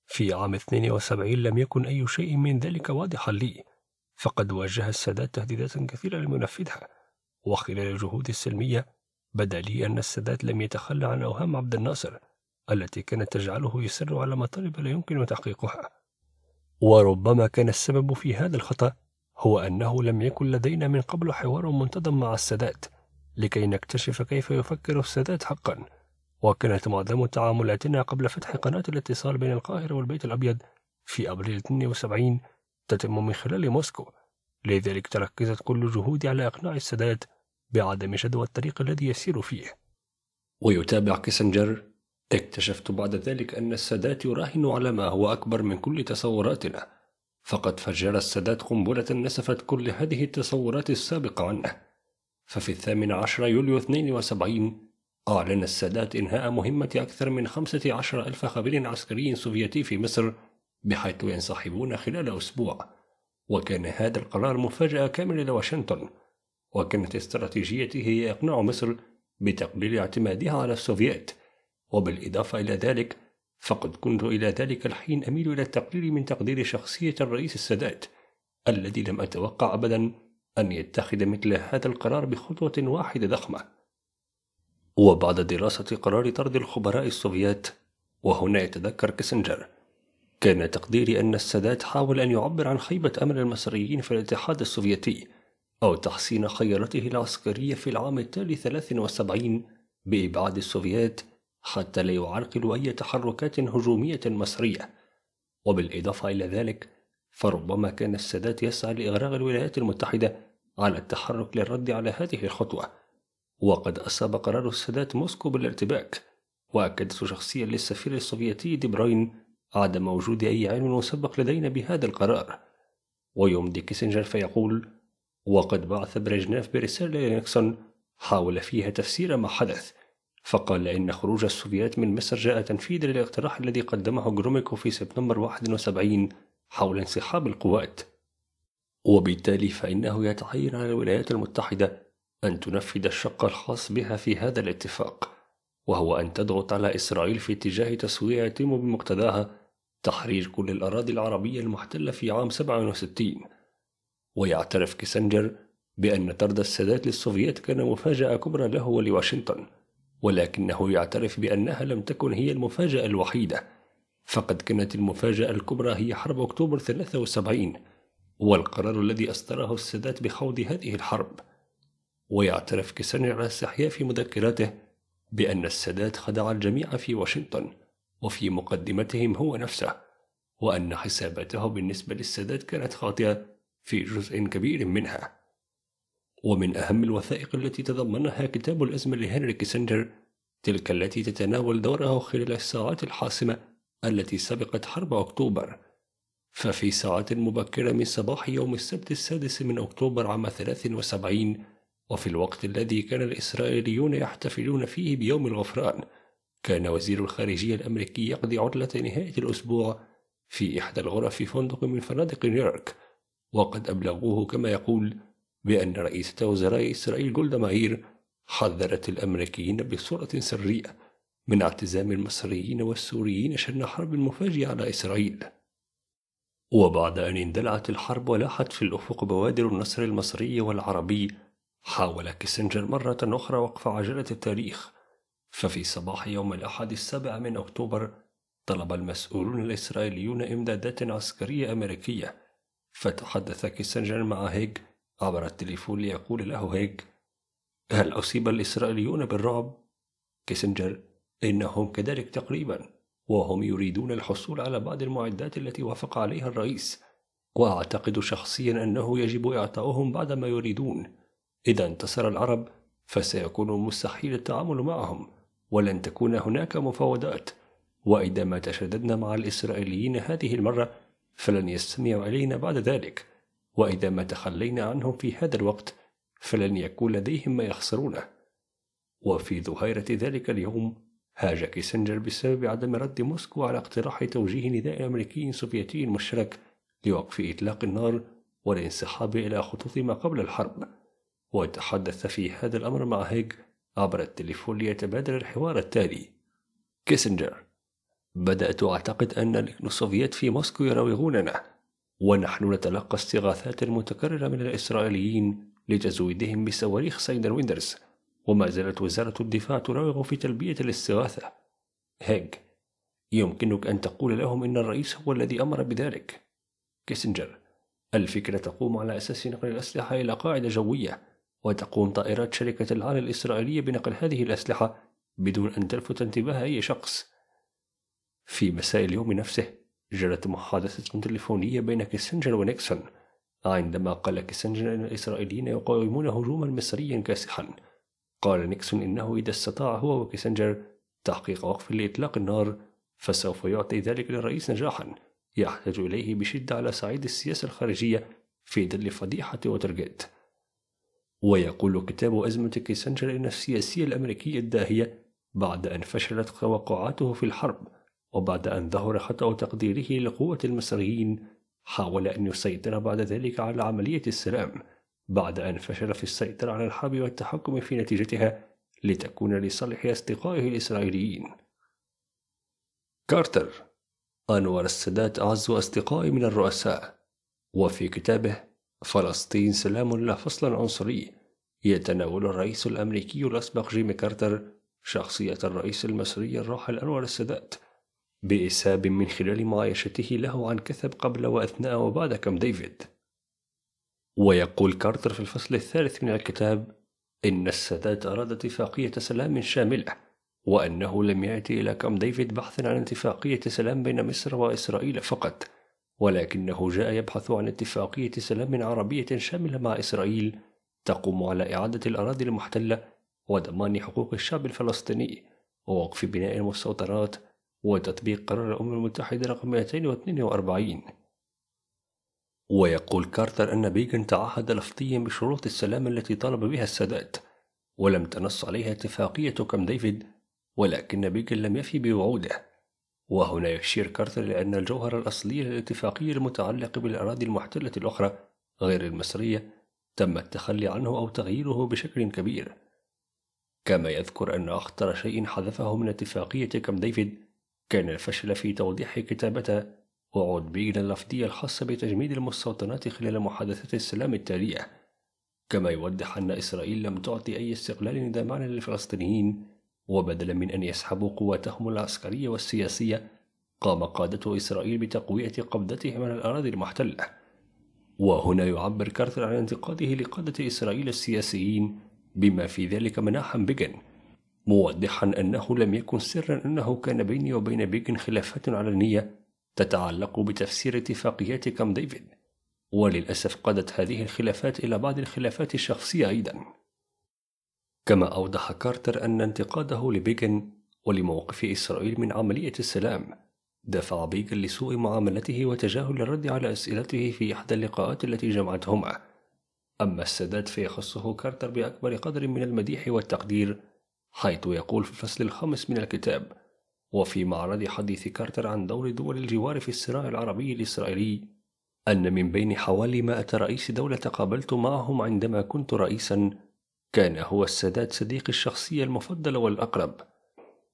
في عام 72 لم يكن أي شيء من ذلك واضحا لي فقد واجه السادات تهديدات كثيرة لم ينفذها وخلال الجهود السلمية بدا لي أن السادات لم يتخلى عن أوهام عبد الناصر التي كانت تجعله يصر على مطالب لا يمكن تحقيقها وربما كان السبب في هذا الخطأ هو أنه لم يكن لدينا من قبل حوار منتظم مع السادات لكي نكتشف كيف يفكر السادات حقا وكانت معظم تعاملاتنا قبل فتح قناة الاتصال بين القاهرة والبيت الأبيض في أبريل 72 تتم من خلال موسكو لذلك تركزت كل جهودي على إقناع السادات بعدم شدوى الطريق الذي يسير فيه ويتابع كيسنجر اكتشفت بعد ذلك أن السادات يراهن على ما هو أكبر من كل تصوراتنا فقد فجر السادات قنبلة نسفت كل هذه التصورات السابقة عنه ففي الثامن عشر يوليو 72 أعلن السادات إنهاء مهمة أكثر من خمسة عشر ألف خبير عسكري سوفيتي في مصر بحيث ينسحبون خلال أسبوع وكان هذا القرار مفاجأة كاملة لواشنطن وكانت استراتيجيته هي إقناع مصر بتقليل اعتمادها على السوفييت وبالإضافة إلى ذلك فقد كنت إلى ذلك الحين أميل إلى التقرير من تقدير شخصية الرئيس السادات الذي لم أتوقع أبدا أن يتخذ مثل هذا القرار بخطوة واحدة ضخمة وبعد دراسة قرار طرد الخبراء السوفيات وهنا يتذكر كيسنجر كان تقديري أن السادات حاول أن يعبر عن خيبة أمل المصريين في الاتحاد السوفيتي أو تحسين خيارته العسكرية في العام التالي 73 بإبعاد السوفيات حتى لا يعرقلوا أي تحركات هجومية مصرية وبالإضافة إلى ذلك فربما كان السادات يسعى لإغراق الولايات المتحدة على التحرك للرد على هذه الخطوة وقد أصاب قرار السادات موسكو بالارتباك وأكدت شخصيا للسفير السوفيتي ديبراين عدم وجود أي علم مسبق لدينا بهذا القرار ويمضي كيسنجر فيقول وقد بعث بريجناف برسالة لنيكسون حاول فيها تفسير ما حدث فقال إن خروج السوفيات من مصر جاء تنفيذا للاقتراح الذي قدمه جروميكو في سبتمبر 71 حول انسحاب القوات وبالتالي فإنه يتعين على الولايات المتحدة أن تنفذ الشق الخاص بها في هذا الاتفاق وهو أن تضغط على إسرائيل في اتجاه تسوية يتم بمقتضاها تحرير كل الأراضي العربية المحتلة في عام 67 ويعترف كيسنجر بأن طرد السادات للسوفيات كان مفاجأة كبرى له ولواشنطن ولكنه يعترف بأنها لم تكن هي المفاجأة الوحيدة فقد كانت المفاجأة الكبرى هي حرب أكتوبر 73 والقرار الذي أصدره السادات بخوض هذه الحرب ويعترف كيسنجر على استحياء في مذكراته بأن السادات خدع الجميع في واشنطن وفي مقدمتهم هو نفسه وأن حساباته بالنسبة للسادات كانت خاطئة في جزء كبير منها ومن أهم الوثائق التي تضمنها كتاب الأزمة لهنري كيسنجر تلك التي تتناول دوره خلال الساعات الحاسمة التي سبقت حرب أكتوبر ففي ساعات مبكرة من صباح يوم السبت السادس من أكتوبر عام 73 وفي الوقت الذي كان الإسرائيليون يحتفلون فيه بيوم الغفران كان وزير الخارجية الأمريكي يقضي عطلة نهاية الأسبوع في إحدى الغرف في فندق من فنادق نيويورك وقد أبلغوه كما يقول بأن رئيسة وزراء إسرائيل جولدا ماهير حذرت الأمريكيين بصورة سرية من اعتزام المصريين والسوريين شن حرب مفاجئة على إسرائيل وبعد أن اندلعت الحرب ولاحت في الأفق بوادر النصر المصري والعربي حاول كيسنجر مرة أخرى وقف عجلة التاريخ ففي صباح يوم الأحد السابع من أكتوبر طلب المسؤولون الإسرائيليون إمدادات عسكرية أمريكية فتحدث كيسنجر مع هيج عبر التليفون ليقول له هيك هل أصيب الإسرائيليون بالرعب؟ كيسنجر إنهم كذلك تقريبا وهم يريدون الحصول على بعض المعدات التي وافق عليها الرئيس وأعتقد شخصيا أنه يجب إعطاؤهم بعض ما يريدون إذا انتصر العرب فسيكون مستحيل التعامل معهم ولن تكون هناك مفاوضات وإذا ما تشددنا مع الإسرائيليين هذه المرة فلن يستمعوا إلينا بعد ذلك وإذا ما تخلينا عنهم في هذا الوقت فلن يكون لديهم ما يخسرونه وفي ظهيرة ذلك اليوم هاج كيسنجر بسبب عدم رد موسكو على اقتراح توجيه نداء أمريكي سوفيتي مشترك لوقف إطلاق النار والانسحاب إلى خطوط ما قبل الحرب وتحدث في هذا الأمر مع هيج عبر التليفون ليتبادل الحوار التالي كيسنجر بدأت أعتقد أن السوفيات في موسكو يراوغوننا ونحن نتلقى استغاثات متكررة من الإسرائيليين لتزويدهم بصواريخ سايدر ويندرز وما زالت وزارة الدفاع تراوغ في تلبية الاستغاثة هيج يمكنك أن تقول لهم إن الرئيس هو الذي أمر بذلك كيسنجر الفكرة تقوم على أساس نقل الأسلحة إلى قاعدة جوية وتقوم طائرات شركة العالي الإسرائيلية بنقل هذه الأسلحة بدون أن تلفت انتباه أي شخص في مساء اليوم نفسه جرت محادثة تليفونية بين كيسنجر ونيكسون عندما قال كيسنجر أن الإسرائيليين يقاومون هجوما مصريا كاسحا قال نيكسون إنه إذا استطاع هو وكيسنجر تحقيق وقف لإطلاق النار فسوف يعطي ذلك للرئيس نجاحا يحتاج إليه بشدة على صعيد السياسة الخارجية في ظل فضيحة ووترغيت ويقول كتاب أزمة كيسنجر إن السياسية الأمريكية الداهية بعد أن فشلت توقعاته في الحرب وبعد أن ظهر خطأ تقديره لقوة المصريين حاول أن يسيطر بعد ذلك على عملية السلام بعد أن فشل في السيطرة على الحرب والتحكم في نتيجتها لتكون لصالح أصدقائه الإسرائيليين كارتر أنور السادات أعز أصدقائي من الرؤساء وفي كتابه فلسطين سلام لا فصل عنصري يتناول الرئيس الأمريكي الأسبق جيمي كارتر شخصية الرئيس المصري الراحل أنور السادات بإساب من خلال معايشته له عن كثب قبل وأثناء وبعد كم ديفيد ويقول كارتر في الفصل الثالث من الكتاب إن السادات أراد اتفاقية سلام شاملة وأنه لم يأتي إلى كم ديفيد بحثا عن اتفاقية سلام بين مصر وإسرائيل فقط ولكنه جاء يبحث عن اتفاقية سلام عربية شاملة مع إسرائيل تقوم على إعادة الأراضي المحتلة وضمان حقوق الشعب الفلسطيني ووقف بناء المستوطنات وتطبيق قرار الأمم المتحدة رقم 242 ويقول كارتر أن بيغن تعهد لفظيا بشروط السلام التي طلب بها السادات ولم تنص عليها اتفاقية كام ديفيد ولكن بيغن لم يفي بوعوده وهنا يشير كارتر لأن الجوهر الأصلي للاتفاقية المتعلق بالأراضي المحتلة الأخرى غير المصرية تم التخلي عنه أو تغييره بشكل كبير كما يذكر أن أخطر شيء حذفه من اتفاقية كام ديفيد كان الفشل في توضيح كتابته بين اللفظية الخاصة بتجميد المستوطنات خلال محادثات السلام التالية كما يوضح أن إسرائيل لم تعطي أي استقلال معنى للفلسطينيين وبدلا من أن يسحبوا قواتهم العسكرية والسياسية قام قادة إسرائيل بتقوية قبضتهم على الأراضي المحتلة وهنا يعبر كارتر عن انتقاده لقادة إسرائيل السياسيين بما في ذلك مناحا بيجن موضحا أنه لم يكن سرا أنه كان بيني وبين بيك خلافات علنية تتعلق بتفسير اتفاقيات كام ديفيد وللأسف قادت هذه الخلافات إلى بعض الخلافات الشخصية أيضا كما أوضح كارتر أن انتقاده لبيجن ولموقف إسرائيل من عملية السلام دفع بيجن لسوء معاملته وتجاهل الرد على أسئلته في إحدى اللقاءات التي جمعتهما أما السادات فيخصه كارتر بأكبر قدر من المديح والتقدير حيث يقول في الفصل الخامس من الكتاب وفي معرض حديث كارتر عن دور دول الجوار في الصراع العربي الإسرائيلي أن من بين حوالي مائة رئيس دولة تقابلت معهم عندما كنت رئيسا كان هو السادات صديقي الشخصي المفضل والأقرب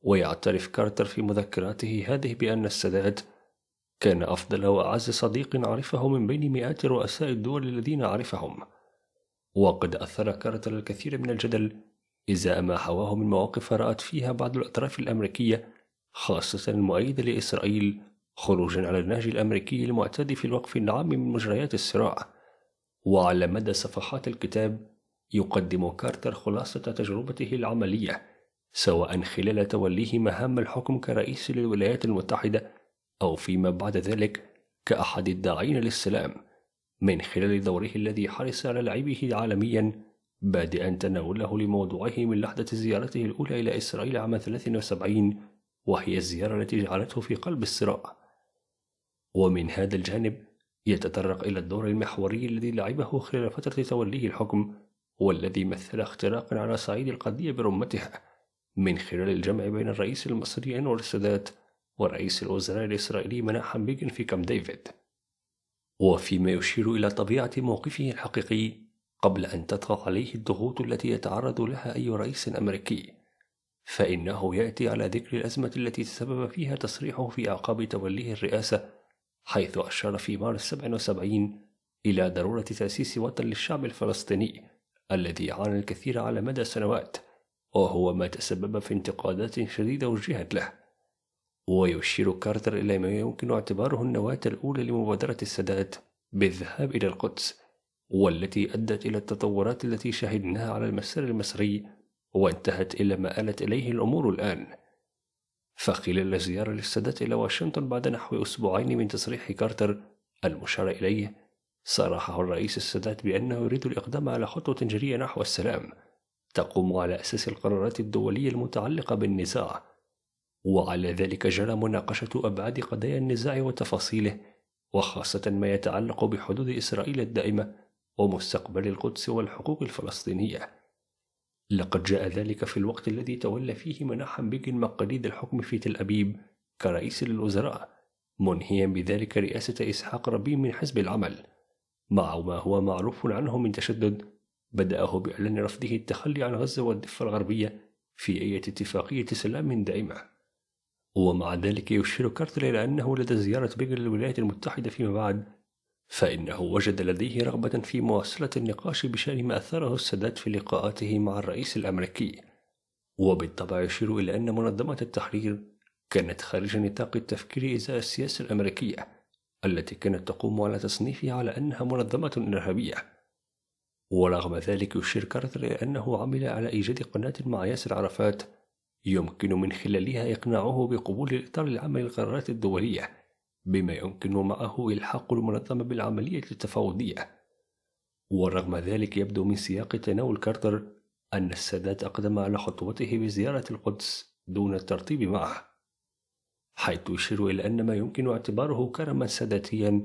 ويعترف كارتر في مذكراته هذه بأن السادات كان أفضل وأعز صديق عرفه من بين مئات رؤساء الدول الذين عرفهم وقد أثر كارتر الكثير من الجدل إزاء ما حواه من مواقف رأت فيها بعض الأطراف الأمريكية خاصة المؤيدة لإسرائيل خروجا على النهج الأمريكي المعتاد في الوقف العام من مجريات الصراع وعلى مدى صفحات الكتاب يقدم كارتر خلاصة تجربته العملية سواء خلال توليه مهام الحكم كرئيس للولايات المتحدة أو فيما بعد ذلك كأحد الداعين للسلام من خلال دوره الذي حرص على لعبه عالميا بادئا تناوله لموضوعه من لحظة زيارته الأولى إلى إسرائيل عام 73 وهي الزيارة التي جعلته في قلب الصراع ومن هذا الجانب يتطرق إلى الدور المحوري الذي لعبه خلال فترة توليه الحكم والذي مثل اختراقا على صعيد القضية برمتها من خلال الجمع بين الرئيس المصري أنور السادات ورئيس الوزراء الإسرائيلي مناحم بيجن في كامب ديفيد وفيما يشير إلى طبيعة موقفه الحقيقي قبل أن تطغى عليه الضغوط التي يتعرض لها أي رئيس أمريكي فإنه يأتي على ذكر الأزمة التي تسبب فيها تصريحه في أعقاب توليه الرئاسة حيث أشار في مارس 77 إلى ضرورة تأسيس وطن للشعب الفلسطيني الذي عانى الكثير على مدى سنوات وهو ما تسبب في انتقادات شديدة وجهت له ويشير كارتر إلى ما يمكن اعتباره النواة الأولى لمبادرة السادات بالذهاب إلى القدس والتي أدت إلى التطورات التي شهدناها على المسار المصري وانتهت إلى ما آلت إليه الأمور الآن فخلال زيارة للسادات إلى واشنطن بعد نحو أسبوعين من تصريح كارتر المشار إليه صرحه الرئيس السادات بأنه يريد الإقدام على خطوة جرية نحو السلام تقوم على أساس القرارات الدولية المتعلقة بالنزاع وعلى ذلك جرى مناقشة أبعاد قضايا النزاع وتفاصيله وخاصة ما يتعلق بحدود إسرائيل الدائمة ومستقبل القدس والحقوق الفلسطينية لقد جاء ذلك في الوقت الذي تولى فيه مناحم بيجن مقاليد الحكم في تل أبيب كرئيس للوزراء منهيا بذلك رئاسة إسحاق ربين من حزب العمل مع ما هو معروف عنه من تشدد بدأه بإعلان رفضه التخلي عن غزة والضفة الغربية في أي اتفاقية سلام دائمة ومع ذلك يشير كارتر إلى أنه لدى زيارة بيجن للولايات المتحدة فيما بعد فإنه وجد لديه رغبة في مواصلة النقاش بشأن ما أثره السادات في لقاءاته مع الرئيس الأمريكي وبالطبع يشير إلى أن منظمة التحرير كانت خارج نطاق التفكير إزاء السياسة الأمريكية التي كانت تقوم على تصنيفها على أنها منظمة إرهابية ورغم ذلك يشير كارتر إلى أنه عمل على إيجاد قناة مع ياسر عرفات يمكن من خلالها إقناعه بقبول الإطار العمل للقرارات الدولية بما يمكن معه إلحاق المنظمة بالعملية التفاوضية ورغم ذلك يبدو من سياق تناول كارتر أن السادات أقدم على خطوته بزيارة القدس دون الترتيب معه حيث يشير إلى أن ما يمكن اعتباره كرما ساداتيا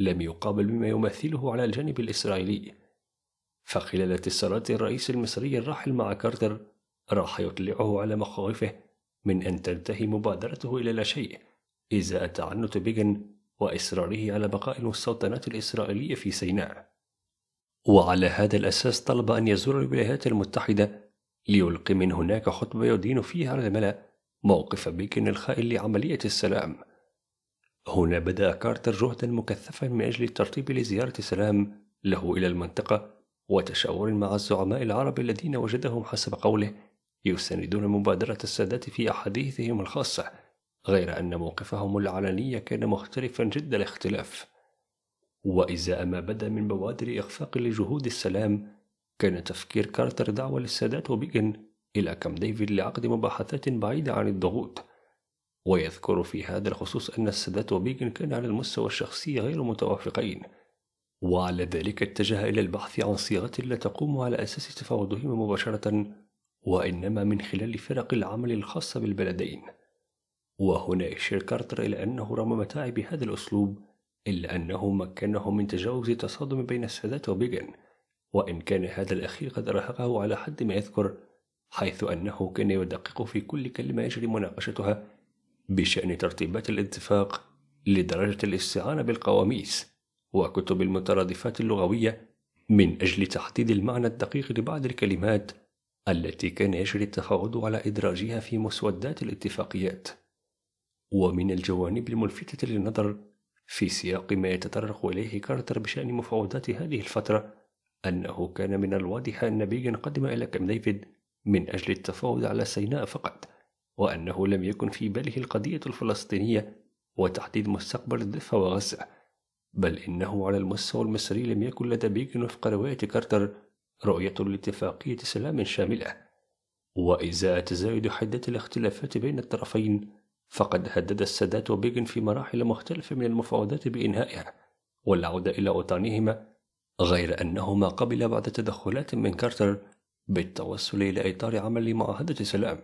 لم يقابل بما يمثله على الجانب الإسرائيلي فخلال اتصالات الرئيس المصري الراحل مع كارتر راح يطلعه على مخاوفه من أن تنتهي مبادرته إلى لا شيء إزاء تعنت بيجن وإصراره على بقاء المستوطنة الإسرائيلية في سيناء. وعلى هذا الأساس طلب أن يزور الولايات المتحدة ليلقي من هناك خطبة يدين فيها على الملأ موقف بيكن الخائن لعملية السلام. هنا بدأ كارتر جهدا مكثفا من أجل الترتيب لزيارة سلام له إلى المنطقة وتشاور مع الزعماء العرب الذين وجدهم حسب قوله يساندون مبادرة السادات في أحاديثهم الخاصة غير أن موقفهم العلني كان مختلفا جد الاختلاف وإزاء ما بدا من بوادر إخفاق لجهود السلام كان تفكير كارتر دعوة للسادات وبيجن إلى كام ديفيد لعقد مباحثات بعيدة عن الضغوط ويذكر في هذا الخصوص أن السادات وبيجن كان على المستوى الشخصي غير متوافقين وعلى ذلك اتجه إلى البحث عن صيغة لا تقوم على أساس تفاوضهما مباشرة وإنما من خلال فرق العمل الخاصة بالبلدين وهنا يشير كارتر إلى أنه رغم متاعي بهذا الأسلوب إلا أنه مكنه من تجاوز التصادم بين السادات وبيغن وإن كان هذا الأخير قد أرهقه على حد ما يذكر حيث أنه كان يدقق في كل كلمة يجري مناقشتها بشأن ترتيبات الاتفاق لدرجة الاستعانة بالقواميس وكتب المترادفات اللغوية من أجل تحديد المعنى الدقيق لبعض الكلمات التي كان يجري التفاوض على إدراجها في مسودات الاتفاقيات ومن الجوانب الملفتة للنظر في سياق ما يتطرق إليه كارتر بشأن مفاوضات هذه الفترة أنه كان من الواضح أن بيغن قدم إلى كام ديفيد من أجل التفاوض على سيناء فقط وأنه لم يكن في باله القضية الفلسطينية وتحديد مستقبل الضفة وغزة بل إنه على المستوى المصري لم يكن لدى بيغن وفق رواية كارتر رؤية لاتفاقية سلام شاملة وإزاء تزايد حدة الاختلافات بين الطرفين فقد هدد السادات وبيغن في مراحل مختلفة من المفاوضات بإنهائها والعودة إلى أوطانهما غير أنهما قبل بعد تدخلات من كارتر بالتوصل إلى إطار عمل معاهدة سلام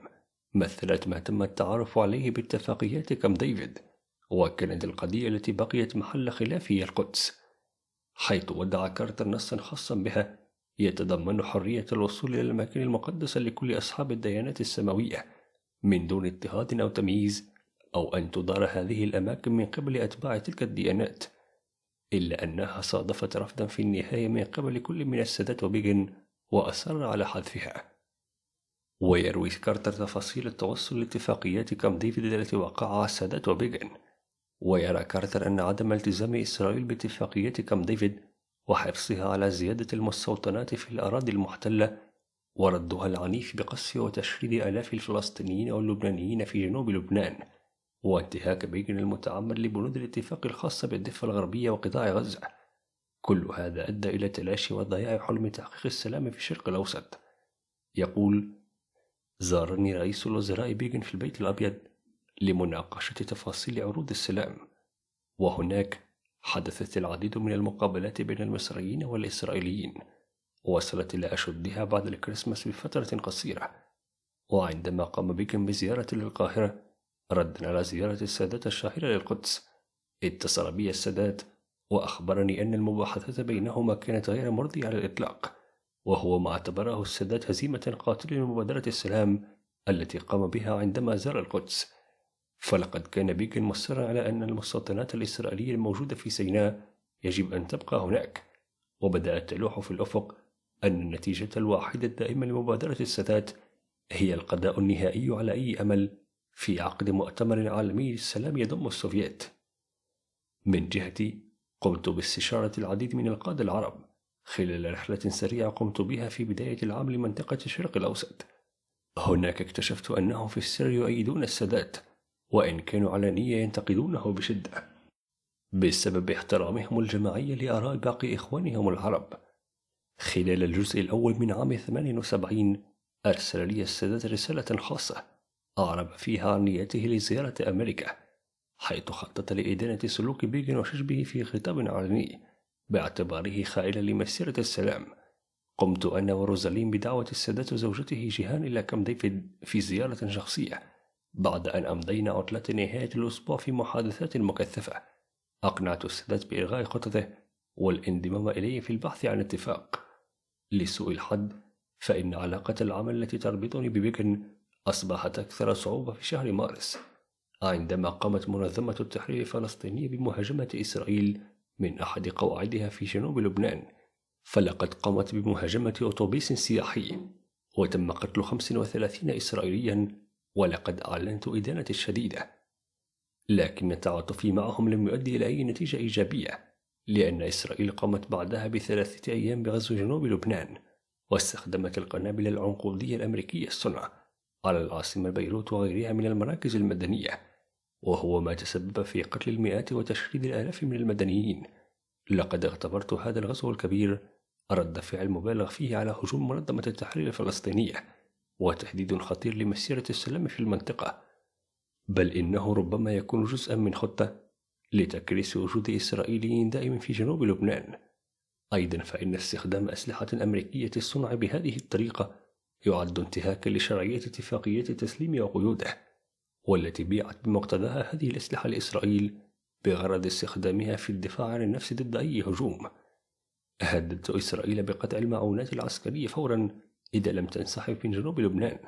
مثلت ما تم التعرف عليه باتفاقيات كام ديفيد وكانت القضية التي بقيت محل خلاف هي القدس حيث ودع كارتر نصا خاصا بها يتضمن حرية الوصول إلى المكان المقدس لكل أصحاب الديانات السماوية من دون اضطهاد أو تمييز أو أن تدار هذه الأماكن من قبل أتباع تلك الديانات إلا أنها صادفت رفضا في النهاية من قبل كل من السادات وبيجن وأصر على حذفها ويروي كارتر تفاصيل التوصل لاتفاقيات كام ديفيد التي وقعها السادات وبيجن ويرى كارتر أن عدم التزام إسرائيل باتفاقيات كام ديفيد وحرصها على زيادة المستوطنات في الأراضي المحتلة وردها العنيف بقصف وتشريد آلاف الفلسطينيين واللبنانيين في جنوب لبنان وانتهاك بيجن المتعمر المتعمد لبنود الاتفاق الخاصة بالضفة الغربية وقطاع غزة كل هذا أدى إلى تلاشي وضياع حلم تحقيق السلام في الشرق الأوسط يقول زارني رئيس الوزراء بيغن في البيت الأبيض لمناقشة تفاصيل عروض السلام وهناك حدثت العديد من المقابلات بين المصريين والإسرائيليين وصلت إلى أشدها بعد الكريسماس بفترة قصيرة وعندما قام بيغن بزيارة للقاهرة ردا على زيارة السادات الشاحنة للقدس اتصل بي السادات وأخبرني أن المباحثات بينهما كانت غير مرضية على الإطلاق وهو ما اعتبره السادات هزيمة قاتلة لمبادرة السلام التي قام بها عندما زار القدس فلقد كان بيكن مصرا على أن المستوطنات الإسرائيلية الموجودة في سيناء يجب أن تبقى هناك وبدأت تلوح في الأفق أن النتيجة الواحدة الدائمة لمبادرة السادات هي القضاء النهائي على أي أمل في عقد مؤتمر عالمي للسلام يضم السوفيات من جهتي قمت باستشارة العديد من القادة العرب خلال رحلة سريعة قمت بها في بداية العام لمنطقة الشرق الأوسط هناك اكتشفت أنهم في السر يؤيدون السادات وإن كانوا على نية ينتقدونه بشدة بسبب احترامهم الجماعي لآراء باقي إخوانهم العرب خلال الجزء الأول من عام 78 أرسل لي السادات رسالة خاصة أعرب فيها عن نيته لزيارة أمريكا حيث خطط لإدانة سلوك بيغن وشجبه في خطاب علني باعتباره خائلا لمسيرة السلام قمت أنا وروزالين بدعوة السادات وزوجته جيهان إلى كام ديفيد في زيارة شخصية بعد أن أمضينا عطلة نهاية الأسبوع في محادثات مكثفة أقنعت السادات بإلغاء خطته والانضمام إلي في البحث عن اتفاق لسوء الحظ فإن علاقة العمل التي تربطني ببيكن أصبحت أكثر صعوبة في شهر مارس عندما قامت منظمة التحرير الفلسطينية بمهاجمة إسرائيل من أحد قواعدها في جنوب لبنان فلقد قامت بمهاجمة أوتوبيس سياحي وتم قتل 35 إسرائيليا ولقد أعلنت إدانتي الشديدة لكن تعاطفي معهم لم يؤدي إلى أي نتيجة إيجابية لأن إسرائيل قامت بعدها بثلاثة أيام بغزو جنوب لبنان واستخدمت القنابل العنقودية الأمريكية الصنع على العاصمة بيروت وغيرها من المراكز المدنية وهو ما تسبب في قتل المئات وتشريد الآلاف من المدنيين لقد اعتبرت هذا الغزو الكبير رد فعل مبالغ فيه على هجوم منظمة التحرير الفلسطينية وتهديد خطير لمسيرة السلام في المنطقة بل إنه ربما يكون جزءا من خطة لتكريس وجود إسرائيليين دائما في جنوب لبنان أيضا فإن استخدام أسلحة أمريكية الصنع بهذه الطريقة يعد انتهاكا لشرعية اتفاقية تسليم وقيوده والتي بيعت بمقتضاها هذه الأسلحة لإسرائيل بغرض استخدامها في الدفاع عن النفس ضد أي هجوم هددت إسرائيل بقطع المعونات العسكرية فورا إذا لم تنسحب من جنوب لبنان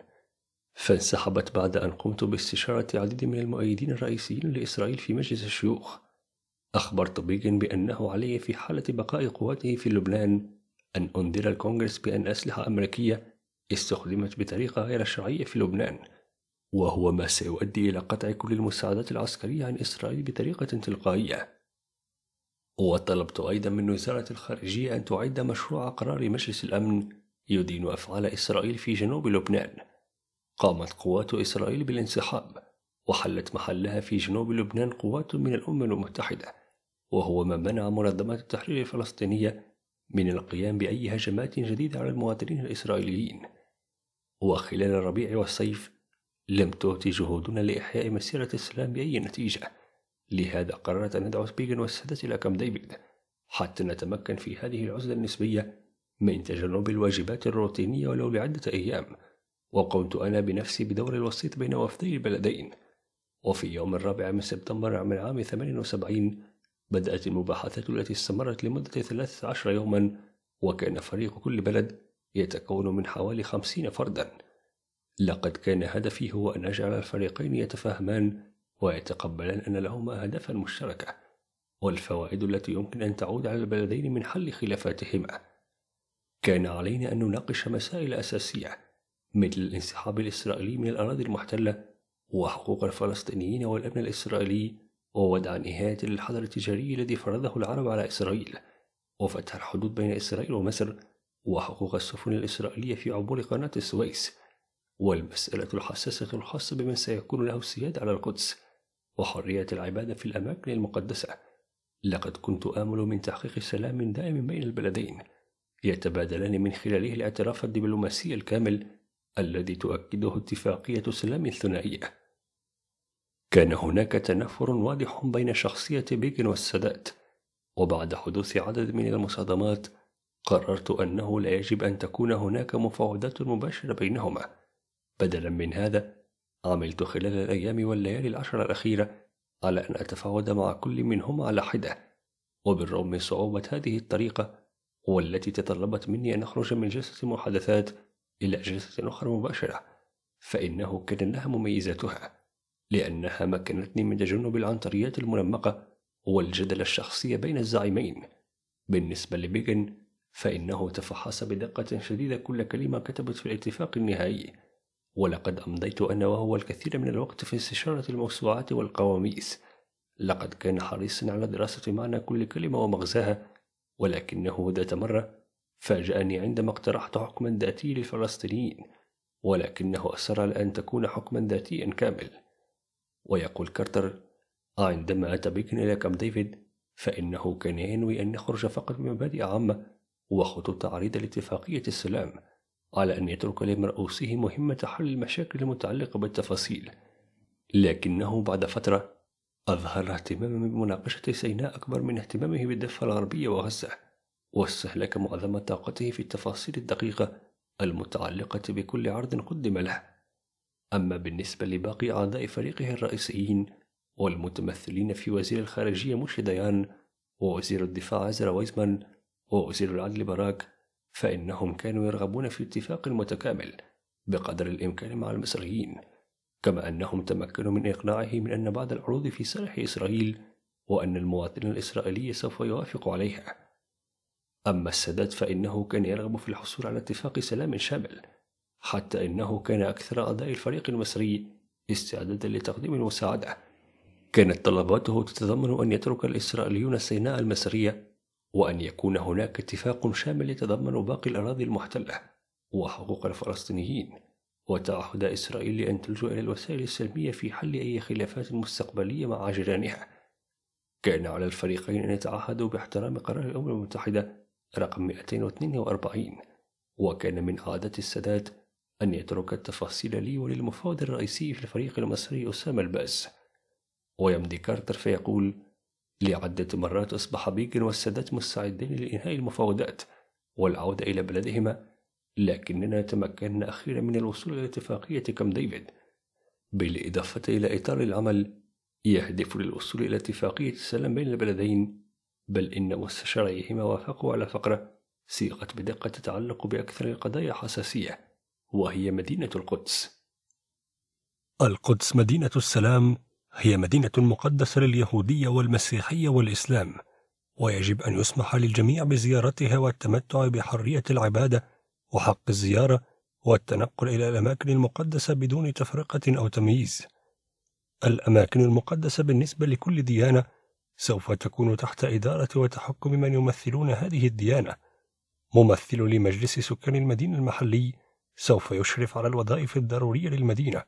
فانسحبت بعد أن قمت باستشارة عديد من المؤيدين الرئيسيين لإسرائيل في مجلس الشيوخ أخبرت بيغن بأنه علي في حالة بقاء قواته في لبنان أن أنذر الكونغرس بأن أسلحة أمريكية استخدمت بطريقة غير شرعية في لبنان وهو ما سيؤدي إلى قطع كل المساعدات العسكرية عن إسرائيل بطريقة تلقائية وطلبت أيضا من وزارة الخارجية أن تعد مشروع قرار مجلس الأمن يدين أفعال إسرائيل في جنوب لبنان قامت قوات إسرائيل بالانسحاب وحلت محلها في جنوب لبنان قوات من الأمم المتحدة وهو ما منع منظمات التحرير الفلسطينية من القيام بأي هجمات جديدة على المواطنين الإسرائيليين وخلال الربيع والصيف لم تهت جهودنا لإحياء مسيرة السلام بأي نتيجة لهذا قررت أن ندعو سبيغن والسادة إلى كام ديفيد حتى نتمكن في هذه العزلة النسبية من تجنب الواجبات الروتينية ولو لعدة أيام وقمت أنا بنفسي بدور الوسيط بين وفدي البلدين وفي يوم الرابع من سبتمبر من عام 78 بدأت المباحثات التي استمرت لمدة 13 يوما وكان فريق كل بلد يتكون من حوالي 50 فردا لقد كان هدفي هو أن أجعل الفريقين يتفاهمان ويتقبلان أن لهما أهدافا مشتركة والفوائد التي يمكن أن تعود على البلدين من حل خلافاتهما كان علينا أن نناقش مسائل أساسية مثل الانسحاب الإسرائيلي من الأراضي المحتلة وحقوق الفلسطينيين والأمن الإسرائيلي ووضع نهاية للحظر التجاري الذي فرضه العرب على إسرائيل وفتح الحدود بين إسرائيل ومصر وحقوق السفن الإسرائيلية في عبور قناة السويس والمسألة الحساسة الخاصة بمن سيكون له السيادة على القدس وحرية العبادة في الأماكن المقدسة لقد كنت آمل من تحقيق سلام دائم بين البلدين يتبادلان من خلاله الاعتراف الدبلوماسي الكامل الذي تؤكده اتفاقية سلام الثنائية كان هناك تنافر واضح بين شخصية بيك والسادات وبعد حدوث عدد من المصادمات قررت أنه لا يجب أن تكون هناك مفاوضات مباشرة بينهما بدلا من هذا عملت خلال الأيام والليالي العشر الأخيرة على أن أتفاوض مع كل منهما على حدة وبالرغم من صعوبة هذه الطريقة والتي تطلبت مني أن أخرج من جلسة محادثات إلى جلسة أخرى مباشرة فإنه كان لها مميزاتها لأنها مكنتني من تجنب العنطريات المنمقة والجدل الشخصي بين الزعيمين بالنسبة لبيغن فإنه تفحص بدقة شديدة كل كلمة كتبت في الاتفاق النهائي ولقد أمضيت أنا وهو الكثير من الوقت في استشارة الموسوعات والقواميس لقد كان حريصا على دراسة معنى كل كلمة ومغزاها ولكنه ذات مرة فاجأني عندما اقترحت حكما ذاتي للفلسطينيين ولكنه أصر على أن تكون حكما ذاتيا كامل ويقول كارتر آه، عندما أتى بيكن إلى كام ديفيد فإنه كان ينوي أن يخرج فقط بمبادئ عامة وخطوط عريضة لاتفاقية السلام على أن يترك لمرؤوسه مهمة حل المشاكل المتعلقة بالتفاصيل لكنه بعد فترة أظهر اهتماما بمناقشة سيناء أكبر من اهتمامه بالضفة الغربية وغزة واستهلك معظم طاقته في التفاصيل الدقيقة المتعلقة بكل عرض قدم له أما بالنسبة لباقي أعضاء فريقه الرئيسيين والمتمثلين في وزير الخارجية مرشد ديان ووزير الدفاع عزرا ويزمان ووزير العدل باراك فإنهم كانوا يرغبون في اتفاق متكامل بقدر الإمكان مع المصريين كما أنهم تمكنوا من إقناعه من أن بعض العروض في صالح إسرائيل وأن المواطن الإسرائيلي سوف يوافق عليها أما السادات فإنه كان يرغب في الحصول على اتفاق سلام شامل حتى إنه كان أكثر أعضاء الفريق المصري استعدادا لتقديم المساعدة كانت طلباته تتضمن أن يترك الإسرائيليون سيناء المصرية وأن يكون هناك اتفاق شامل يتضمن باقي الأراضي المحتلة وحقوق الفلسطينيين وتعهد إسرائيل أن تلجأ إلى الوسائل السلمية في حل أي خلافات مستقبلية مع جيرانها كان على الفريقين أن يتعهدوا باحترام قرار الأمم المتحدة رقم 242 وكان من عادة السادات أن يترك التفاصيل لي وللمفاوض الرئيسي في الفريق المصري أسامة البأس ويمضي كارتر فيقول لعدة مرات أصبح بيجن والسادات مستعدين لإنهاء المفاوضات والعودة إلى بلدهما لكننا تمكنا أخيرا من الوصول إلى اتفاقية كام ديفيد بالإضافة إلى إطار العمل يهدف للوصول إلى اتفاقية السلام بين البلدين بل إن مستشاريهما وافقوا على فقرة سيقت بدقة تتعلق بأكثر القضايا حساسية وهي مدينة القدس. القدس مدينة السلام هي مدينة مقدسة لليهودية والمسيحية والإسلام، ويجب أن يسمح للجميع بزيارتها والتمتع بحرية العبادة وحق الزيارة والتنقل إلى الأماكن المقدسة بدون تفرقة أو تمييز. الأماكن المقدسة بالنسبة لكل ديانة سوف تكون تحت إدارة وتحكم من يمثلون هذه الديانة، ممثل لمجلس سكان المدينة المحلي سوف يشرف على الوظائف الضرورية للمدينة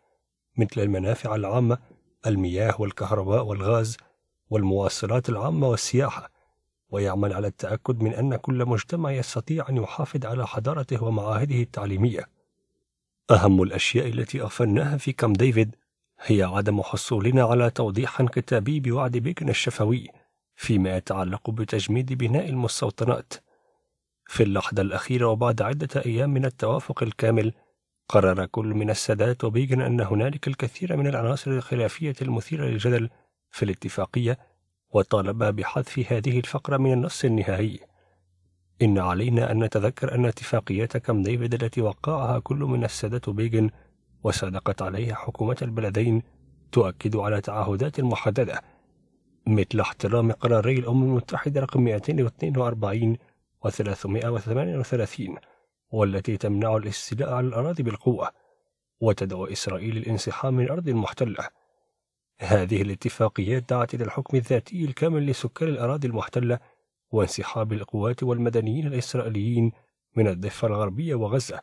مثل المنافع العامة المياه والكهرباء والغاز والمواصلات العامة والسياحة ويعمل على التأكد من أن كل مجتمع يستطيع أن يحافظ على حضارته ومعاهده التعليمية أهم الأشياء التي أفناها في كام ديفيد هي عدم حصولنا على توضيح كتابي بوعد بيكن الشفوي فيما يتعلق بتجميد بناء المستوطنات في اللحظة الأخيرة وبعد عدة أيام من التوافق الكامل قرر كل من السادات وبيجن أن هنالك الكثير من العناصر الخلافية المثيرة للجدل في الاتفاقية وطالب بحذف هذه الفقرة من النص النهائي إن علينا أن نتذكر أن اتفاقيات كام ديفيد التي وقعها كل من السادات وبيجن وصادقت عليها حكومة البلدين تؤكد على تعهدات محددة مثل احترام قراري الأمم المتحدة رقم 242 وثلاثمائة والتي تمنع الاستيلاء على الأراضي بالقوة وتدعو إسرائيل الانسحاب من الأرض المحتلة هذه الاتفاقيات دعت إلى الحكم الذاتي الكامل لسكان الأراضي المحتلة وانسحاب القوات والمدنيين الإسرائيليين من الضفة الغربية وغزة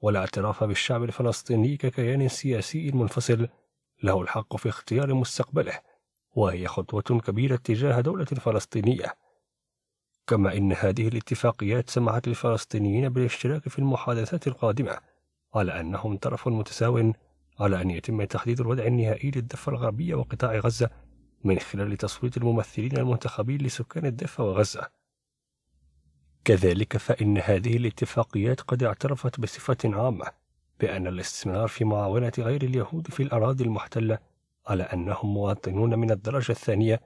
والاعتراف بالشعب الفلسطيني ككيان سياسي منفصل له الحق في اختيار مستقبله وهي خطوة كبيرة تجاه دولة فلسطينية كما إن هذه الاتفاقيات سمحت للفلسطينيين بالاشتراك في المحادثات القادمة على أنهم طرف متساو على أن يتم تحديد الوضع النهائي للضفة الغربية وقطاع غزة من خلال تصويت الممثلين المنتخبين لسكان الضفة وغزة. كذلك فإن هذه الاتفاقيات قد اعترفت بصفة عامة بأن الاستمرار في معاونة غير اليهود في الأراضي المحتلة على أنهم مواطنون من الدرجة الثانية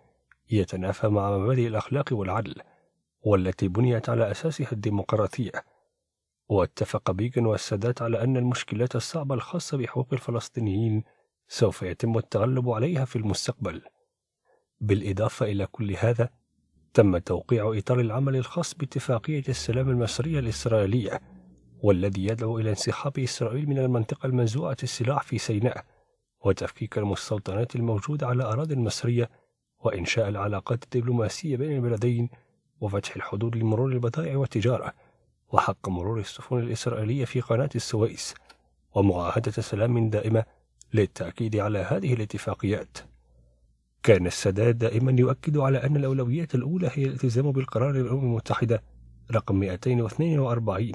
يتنافى مع مبادئ الأخلاق والعدل والتي بنيت على أساسها الديمقراطية واتفق بيغن والسادات على أن المشكلات الصعبة الخاصة بحقوق الفلسطينيين سوف يتم التغلب عليها في المستقبل بالإضافة إلى كل هذا تم توقيع إطار العمل الخاص باتفاقية السلام المصرية الإسرائيلية والذي يدعو إلى انسحاب إسرائيل من المنطقة المنزوعة السلاح في سيناء وتفكيك المستوطنات الموجودة على أراضي مصرية وإنشاء العلاقات الدبلوماسية بين البلدين وفتح الحدود لمرور البضائع والتجارة وحق مرور السفن الإسرائيلية في قناة السويس ومعاهدة سلام دائمة للتأكيد على هذه الاتفاقيات كان السادات دائما يؤكد على أن الأولويات الأولى هي الالتزام بالقرار الأمم المتحدة رقم 242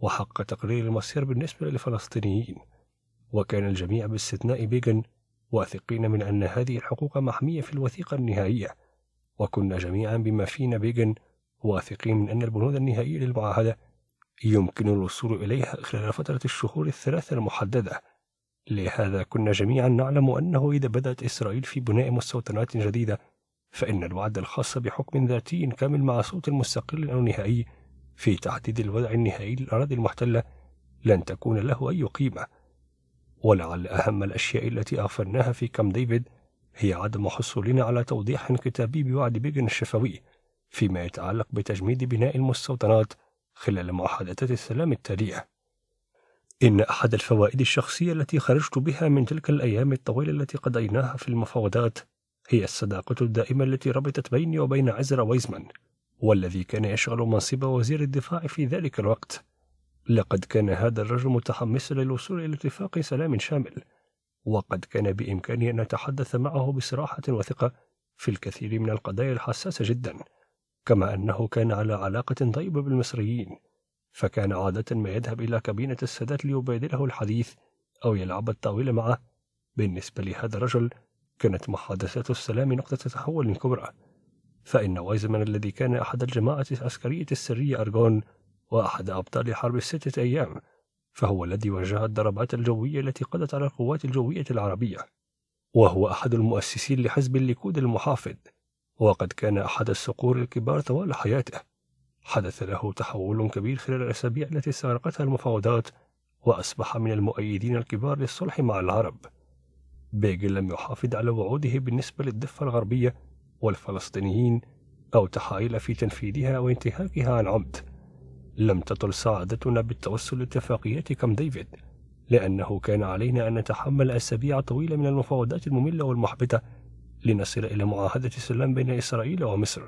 وحق تقرير المصير بالنسبة للفلسطينيين وكان الجميع باستثناء بيغن واثقين من أن هذه الحقوق محمية في الوثيقة النهائية وكنا جميعا بما فينا بيجن واثقين من أن البنود النهائية للمعاهدة يمكن الوصول إليها خلال فترة الشهور الثلاثة المحددة لهذا كنا جميعا نعلم أنه إذا بدأت إسرائيل في بناء مستوطنات جديدة فإن الوعد الخاص بحكم ذاتي كامل مع صوت مستقل أو نهائي في تحديد الوضع النهائي للأراضي المحتلة لن تكون له أي قيمة ولعل أهم الأشياء التي أغفلناها في كام ديفيد هي عدم حصولنا على توضيح كتابي بوعد بيجن الشفوي فيما يتعلق بتجميد بناء المستوطنات خلال محادثات السلام التالية. إن أحد الفوائد الشخصية التي خرجت بها من تلك الأيام الطويلة التي قضيناها في المفاوضات هي الصداقة الدائمة التي ربطت بيني وبين عزرا ويزمان، والذي كان يشغل منصب وزير الدفاع في ذلك الوقت. لقد كان هذا الرجل متحمسا للوصول إلى اتفاق سلام شامل، وقد كان بإمكاني أن أتحدث معه بصراحة وثقة في الكثير من القضايا الحساسة جدا كما أنه كان على علاقة طيبة بالمصريين فكان عادة ما يذهب إلى كابينة السادات ليبادله الحديث أو يلعب الطاولة معه بالنسبة لهذا الرجل كانت محادثات السلام نقطة تحول كبرى فإن وايزمان الذي كان أحد الجماعة العسكرية السرية أرجون وأحد أبطال حرب الستة أيام فهو الذي وجه الضربات الجوية التي قضت على القوات الجوية العربية وهو أحد المؤسسين لحزب الليكود المحافظ وقد كان أحد الصقور الكبار طوال حياته حدث له تحول كبير خلال الأسابيع التي استغرقتها المفاوضات وأصبح من المؤيدين الكبار للصلح مع العرب بيجل لم يحافظ على وعوده بالنسبة للضفة الغربية والفلسطينيين أو تحايل في تنفيذها وانتهاكها عن عمد لم تطل سعادتنا بالتوسل لاتفاقيات كام ديفيد لأنه كان علينا أن نتحمل أسابيع طويلة من المفاوضات المملة والمحبطة لنصل إلى معاهدة السلام بين إسرائيل ومصر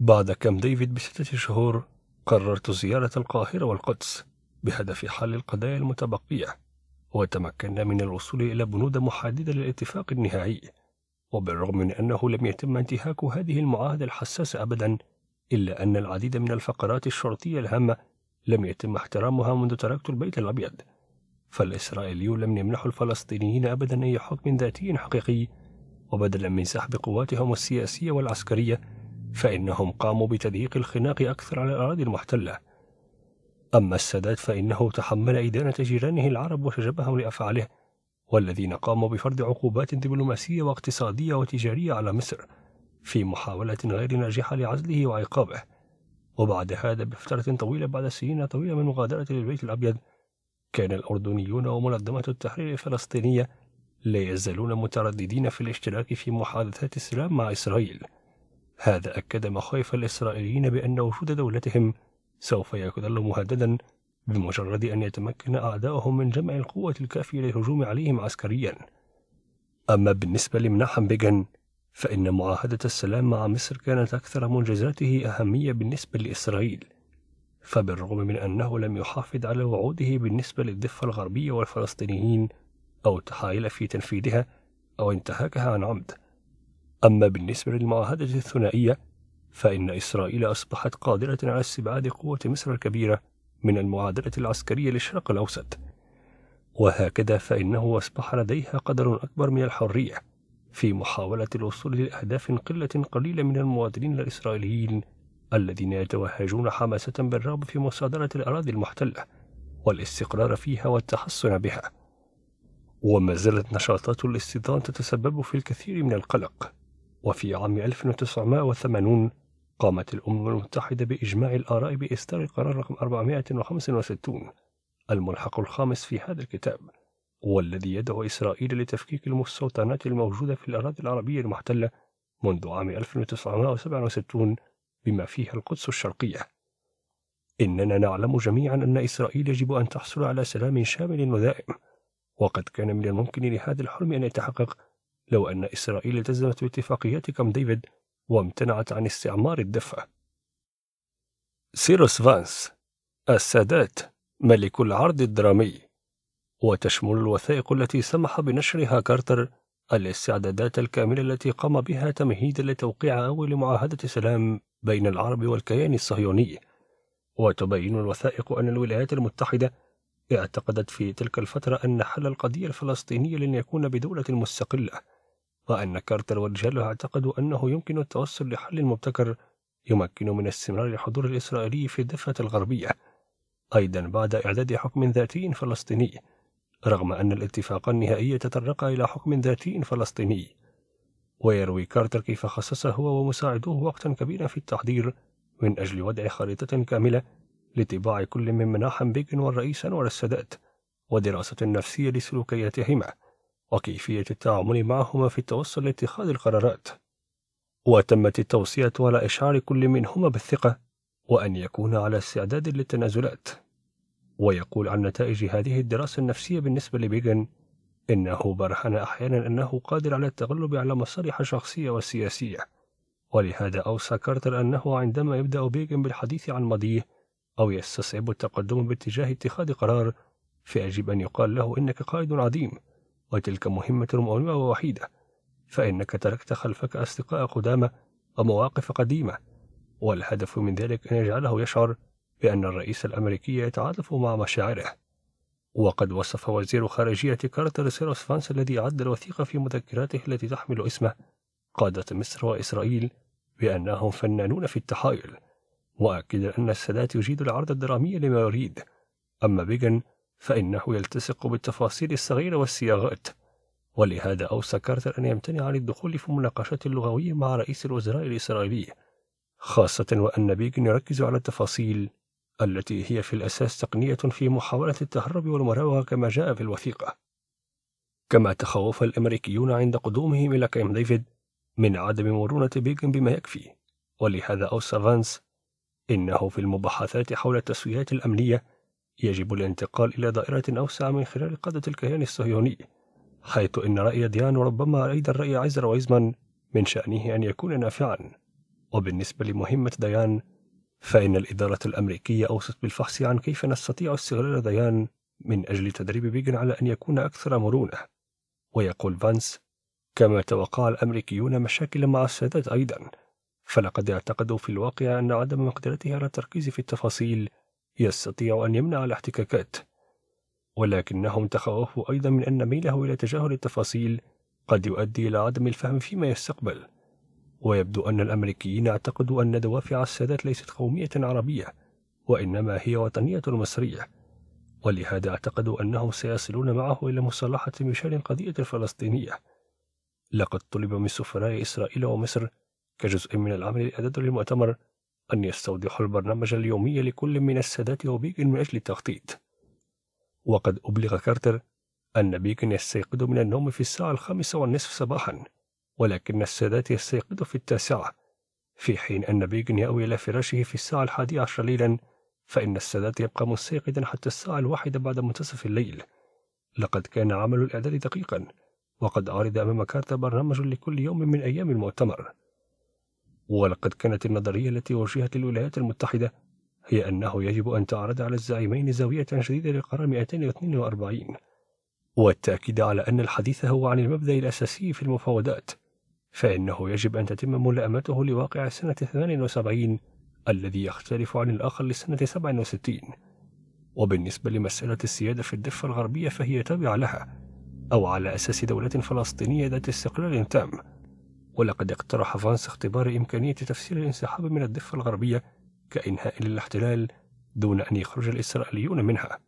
بعد كام ديفيد بستة شهور قررت زيارة القاهرة والقدس بهدف حل القضايا المتبقية وتمكنا من الوصول إلى بنود محددة للاتفاق النهائي وبالرغم من أنه لم يتم انتهاك هذه المعاهدة الحساسة أبدا إلا أن العديد من الفقرات الشرطية الهامة لم يتم احترامها منذ تركت البيت الأبيض فالإسرائيليون لم يمنحوا الفلسطينيين أبدا أي حكم ذاتي حقيقي وبدلا من سحب قواتهم السياسية والعسكرية فإنهم قاموا بتضييق الخناق أكثر على الأراضي المحتلة أما السادات فإنه تحمل إدانة جيرانه العرب وشجبهم لأفعاله والذين قاموا بفرض عقوبات دبلوماسية واقتصادية وتجارية على مصر في محاولة غير ناجحة لعزله وعقابه وبعد هذا بفترة طويلة بعد سنين طويلة من مغادرة للبيت الأبيض كان الأردنيون ومنظمة التحرير الفلسطينية لا يزالون مترددين في الاشتراك في محادثات السلام مع إسرائيل هذا أكد مخاوف الإسرائيليين بأن وجود دولتهم سوف يظل مهددا بمجرد أن يتمكن أعداؤهم من جمع القوة الكافية للهجوم عليهم عسكريا أما بالنسبة لمناحم بيجن فإن معاهدة السلام مع مصر كانت أكثر منجزاته أهمية بالنسبة لإسرائيل، فبالرغم من أنه لم يحافظ على وعوده بالنسبة للضفة الغربية والفلسطينيين أو تحايل في تنفيذها أو انتهاكها عن عمد. أما بالنسبة للمعاهدة الثنائية فإن إسرائيل أصبحت قادرة على استبعاد قوة مصر الكبيرة من المعادلة العسكرية للشرق الأوسط. وهكذا فإنه أصبح لديها قدر أكبر من الحرية في محاولة الوصول لأهداف قلة قليلة من المواطنين الإسرائيليين الذين يتوهجون حماسة بالرغبة في مصادرة الأراضي المحتلة والاستقرار فيها والتحصن بها وما زالت نشاطات الاستيطان تتسبب في الكثير من القلق وفي عام 1980 قامت الأمم المتحدة بإجماع الآراء بإصدار القرار رقم 465 الملحق الخامس في هذا الكتاب والذي يدعو إسرائيل لتفكيك المستوطنات الموجودة في الأراضي العربية المحتلة منذ عام 1967 بما فيها القدس الشرقية. إننا نعلم جميعا أن إسرائيل يجب أن تحصل على سلام شامل ودائم، وقد كان من الممكن لهذا الحلم أن يتحقق لو أن إسرائيل التزمت باتفاقيات كام ديفيد وامتنعت عن استعمار الدفة سيروس فانس السادات ملك العرض الدرامي وتشمل الوثائق التي سمح بنشرها كارتر الاستعدادات الكاملة التي قام بها تمهيدا لتوقيع أول معاهدة سلام بين العرب والكيان الصهيوني وتبين الوثائق أن الولايات المتحدة اعتقدت في تلك الفترة أن حل القضية الفلسطينية لن يكون بدولة مستقلة وأن كارتر ورجاله اعتقدوا أنه يمكن التوصل لحل مبتكر يمكن من استمرار الحضور الإسرائيلي في الضفة الغربية أيضا بعد إعداد حكم ذاتي فلسطيني رغم أن الاتفاق النهائي تطرق إلى حكم ذاتي فلسطيني ويروي كارتر كيف خصص هو ومساعدوه وقتا كبيرا في التحضير من أجل وضع خريطة كاملة لطباع كل من مناحم بيجن والرئيس أنور السادات ودراسة نفسية لسلوكياتهما وكيفية التعامل معهما في التوصل لاتخاذ القرارات وتمت التوصية على إشعار كل منهما بالثقة وأن يكون على استعداد للتنازلات ويقول عن نتائج هذه الدراسة النفسية بالنسبة لبيغن إنه برهن أحيانا أنه قادر على التغلب على مصالح شخصية وسياسية ولهذا أوصى كارتر أنه عندما يبدأ بيغن بالحديث عن ماضيه أو يستصعب التقدم باتجاه اتخاذ قرار فيجب أن يقال له إنك قائد عظيم وتلك مهمة مؤلمة ووحيدة فإنك تركت خلفك أصدقاء قدامى ومواقف قديمة والهدف من ذلك أن يجعله يشعر بأن الرئيس الأمريكي يتعاطف مع مشاعره وقد وصف وزير خارجية كارتر سيروس فانس الذي عد الوثيقة في مذكراته التي تحمل اسمه قادة مصر وإسرائيل بأنهم فنانون في التحايل وأكد أن السادات يجيد العرض الدرامي لما يريد أما بيجن فإنه يلتصق بالتفاصيل الصغيرة والصياغات ولهذا أوصى كارتر أن يمتنع عن الدخول في مناقشات لغوية مع رئيس الوزراء الإسرائيلي خاصة وأن بيجن يركز على التفاصيل التي هي في الأساس تقنية في محاولة التهرب والمراوغة كما جاء في الوثيقة كما تخوف الأمريكيون عند قدومهم إلى كيم ديفيد من عدم مرونة بيغن بما يكفي ولهذا أوصى فانس إنه في المباحثات حول التسويات الأمنية يجب الانتقال إلى دائرة أوسع من خلال قادة الكيان الصهيوني حيث إن رأي ديان وربما أيضا رأي عزر ويزمان من شأنه أن يكون نافعا وبالنسبة لمهمة ديان فإن الإدارة الأمريكية أوصت بالفحص عن كيف نستطيع استغلال ديان من أجل تدريب بيجن على أن يكون أكثر مرونة ويقول فانس كما توقع الأمريكيون مشاكل مع السادات أيضا فلقد اعتقدوا في الواقع أن عدم مقدرته على التركيز في التفاصيل يستطيع أن يمنع الاحتكاكات ولكنهم تخوفوا أيضا من أن ميله إلى تجاهل التفاصيل قد يؤدي إلى عدم الفهم فيما يستقبل ويبدو أن الأمريكيين اعتقدوا أن دوافع السادات ليست قومية عربية وإنما هي وطنية مصرية ولهذا اعتقدوا أنهم سيصلون معه إلى مصالحة مشان القضية الفلسطينية لقد طلب من سفراء إسرائيل ومصر كجزء من العمل الأدد للمؤتمر أن يستوضحوا البرنامج اليومي لكل من السادات وبيكن من أجل التخطيط وقد أبلغ كارتر أن بيكن يستيقظ من النوم في الساعة الخامسة والنصف صباحا ولكن السادات يستيقظ في التاسعة في حين أن بيغن يأوي إلى فراشه في الساعة الحادية عشر ليلا فإن السادات يبقى مستيقظا حتى الساعة الواحدة بعد منتصف الليل لقد كان عمل الإعداد دقيقا وقد عرض أمام كارتا برنامج لكل يوم من أيام المؤتمر ولقد كانت النظرية التي وجهت للولايات المتحدة هي أنه يجب أن تعرض على الزعيمين زاوية جديدة لقرار 242 والتأكيد على أن الحديث هو عن المبدأ الأساسي في المفاوضات فإنه يجب أن تتم ملائمته لواقع سنة 72 الذي يختلف عن الآخر لسنة 67 وبالنسبة لمسألة السيادة في الضفة الغربية فهي تابعة لها أو على أساس دولة فلسطينية ذات استقلال تام ولقد اقترح فانس اختبار إمكانية تفسير الانسحاب من الضفة الغربية كإنهاء للاحتلال دون أن يخرج الإسرائيليون منها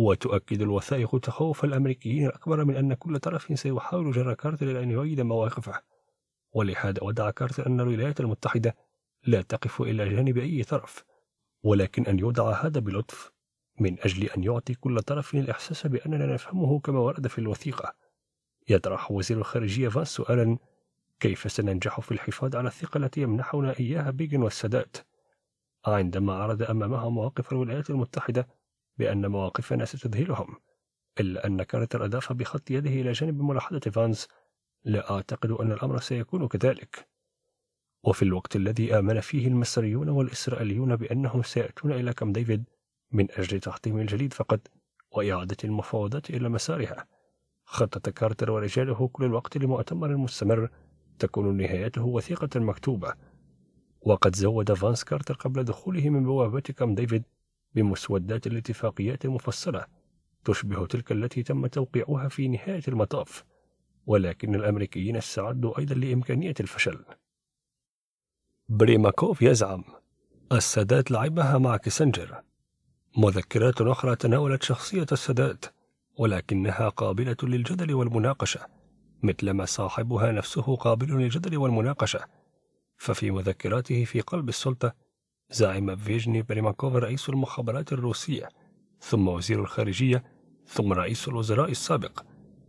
وتؤكد الوثائق تخوف الأمريكيين الأكبر من أن كل طرف سيحاول جر كارتر إلى أن يؤيد مواقفه ولهذا ودع كارتر أن الولايات المتحدة لا تقف إلى جانب أي طرف ولكن أن يودع هذا بلطف من أجل أن يعطي كل طرف الإحساس بأننا نفهمه كما ورد في الوثيقة يطرح وزير الخارجية فان سؤالا كيف سننجح في الحفاظ على الثقة التي يمنحنا إياها بيغن والسادات عندما عرض أمامها مواقف الولايات المتحدة بأن مواقفنا ستذهلهم إلا أن كارتر أضاف بخط يده إلى جانب ملاحظة فانز لا أعتقد أن الأمر سيكون كذلك وفي الوقت الذي آمن فيه المصريون والإسرائيليون بأنهم سيأتون إلى كام ديفيد من أجل تحطيم الجليد فقط وإعادة المفاوضات إلى مسارها خطط كارتر ورجاله كل الوقت لمؤتمر مستمر تكون نهايته وثيقة مكتوبة وقد زود فانس كارتر قبل دخوله من بوابة كام ديفيد بمسودات الاتفاقيات المفصلة تشبه تلك التي تم توقيعها في نهاية المطاف ولكن الأمريكيين استعدوا أيضا لإمكانية الفشل بريماكوف يزعم السادات لعبها مع كيسنجر مذكرات أخرى تناولت شخصية السادات ولكنها قابلة للجدل والمناقشة مثلما صاحبها نفسه قابل للجدل والمناقشة ففي مذكراته في قلب السلطة زعم فيجني بريماكوف رئيس المخابرات الروسية ثم وزير الخارجية ثم رئيس الوزراء السابق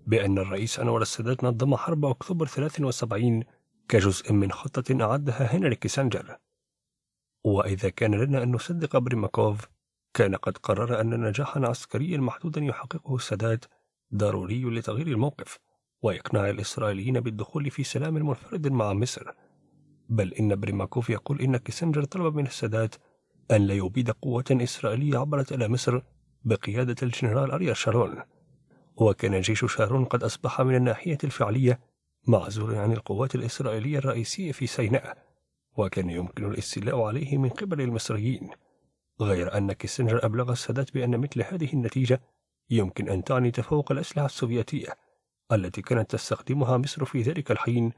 بأن الرئيس أنور السادات نظم حرب أكتوبر 73 كجزء من خطة أعدها هنري كيسنجر وإذا كان لنا أن نصدق بريماكوف كان قد قرر أن نجاحا عسكريا محدودا يحققه السادات ضروري لتغيير الموقف وإقناع الإسرائيليين بالدخول في سلام منفرد مع مصر بل إن بريماكوف يقول إن كيسنجر طلب من السادات أن لا يبيد قوة إسرائيلية عبرت إلى مصر بقيادة الجنرال أريا شارون وكان جيش شارون قد أصبح من الناحية الفعلية معزول عن القوات الإسرائيلية الرئيسية في سيناء وكان يمكن الاستيلاء عليه من قبل المصريين غير أن كيسنجر أبلغ السادات بأن مثل هذه النتيجة يمكن أن تعني تفوق الأسلحة السوفيتية التي كانت تستخدمها مصر في ذلك الحين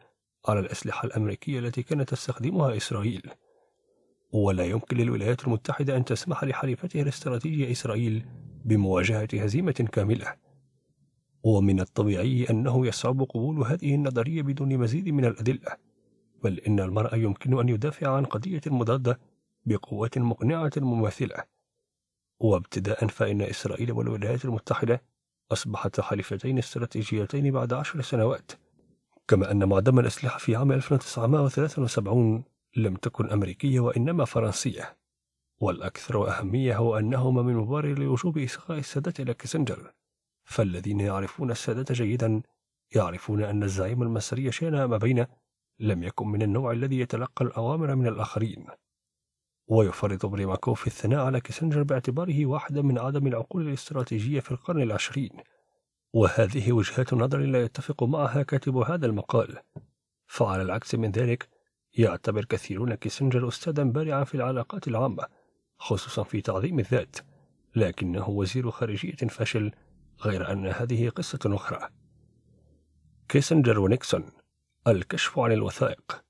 على الأسلحة الأمريكية التي كانت تستخدمها إسرائيل ولا يمكن للولايات المتحدة أن تسمح لحليفتها الاستراتيجي إسرائيل بمواجهة هزيمة كاملة ومن الطبيعي أنه يصعب قبول هذه النظرية بدون مزيد من الأدلة بل إن المرأة يمكن أن يدافع عن قضية مضادة بقوة مقنعة مماثلة وابتداء فإن إسرائيل والولايات المتحدة أصبحتا حليفتين استراتيجيتين بعد عشر سنوات كما أن معدم الأسلحة في عام 1973 لم تكن أمريكية وإنما فرنسية والأكثر أهمية هو أنهما من مبرر لوجوب إصغاء السادات إلى كيسنجر فالذين يعرفون السادات جيدا يعرفون أن الزعيم المصري شئنا ما بين لم يكن من النوع الذي يتلقى الأوامر من الآخرين ويفرط بريماكوف الثناء على كيسنجر باعتباره واحدا من أعظم العقول الاستراتيجية في القرن العشرين وهذه وجهة نظر لا يتفق معها كاتب هذا المقال فعلى العكس من ذلك يعتبر كثيرون كيسنجر أستاذا بارعا في العلاقات العامة خصوصا في تعظيم الذات لكنه وزير خارجية فاشل غير أن هذه قصة أخرى كيسنجر ونيكسون الكشف عن الوثائق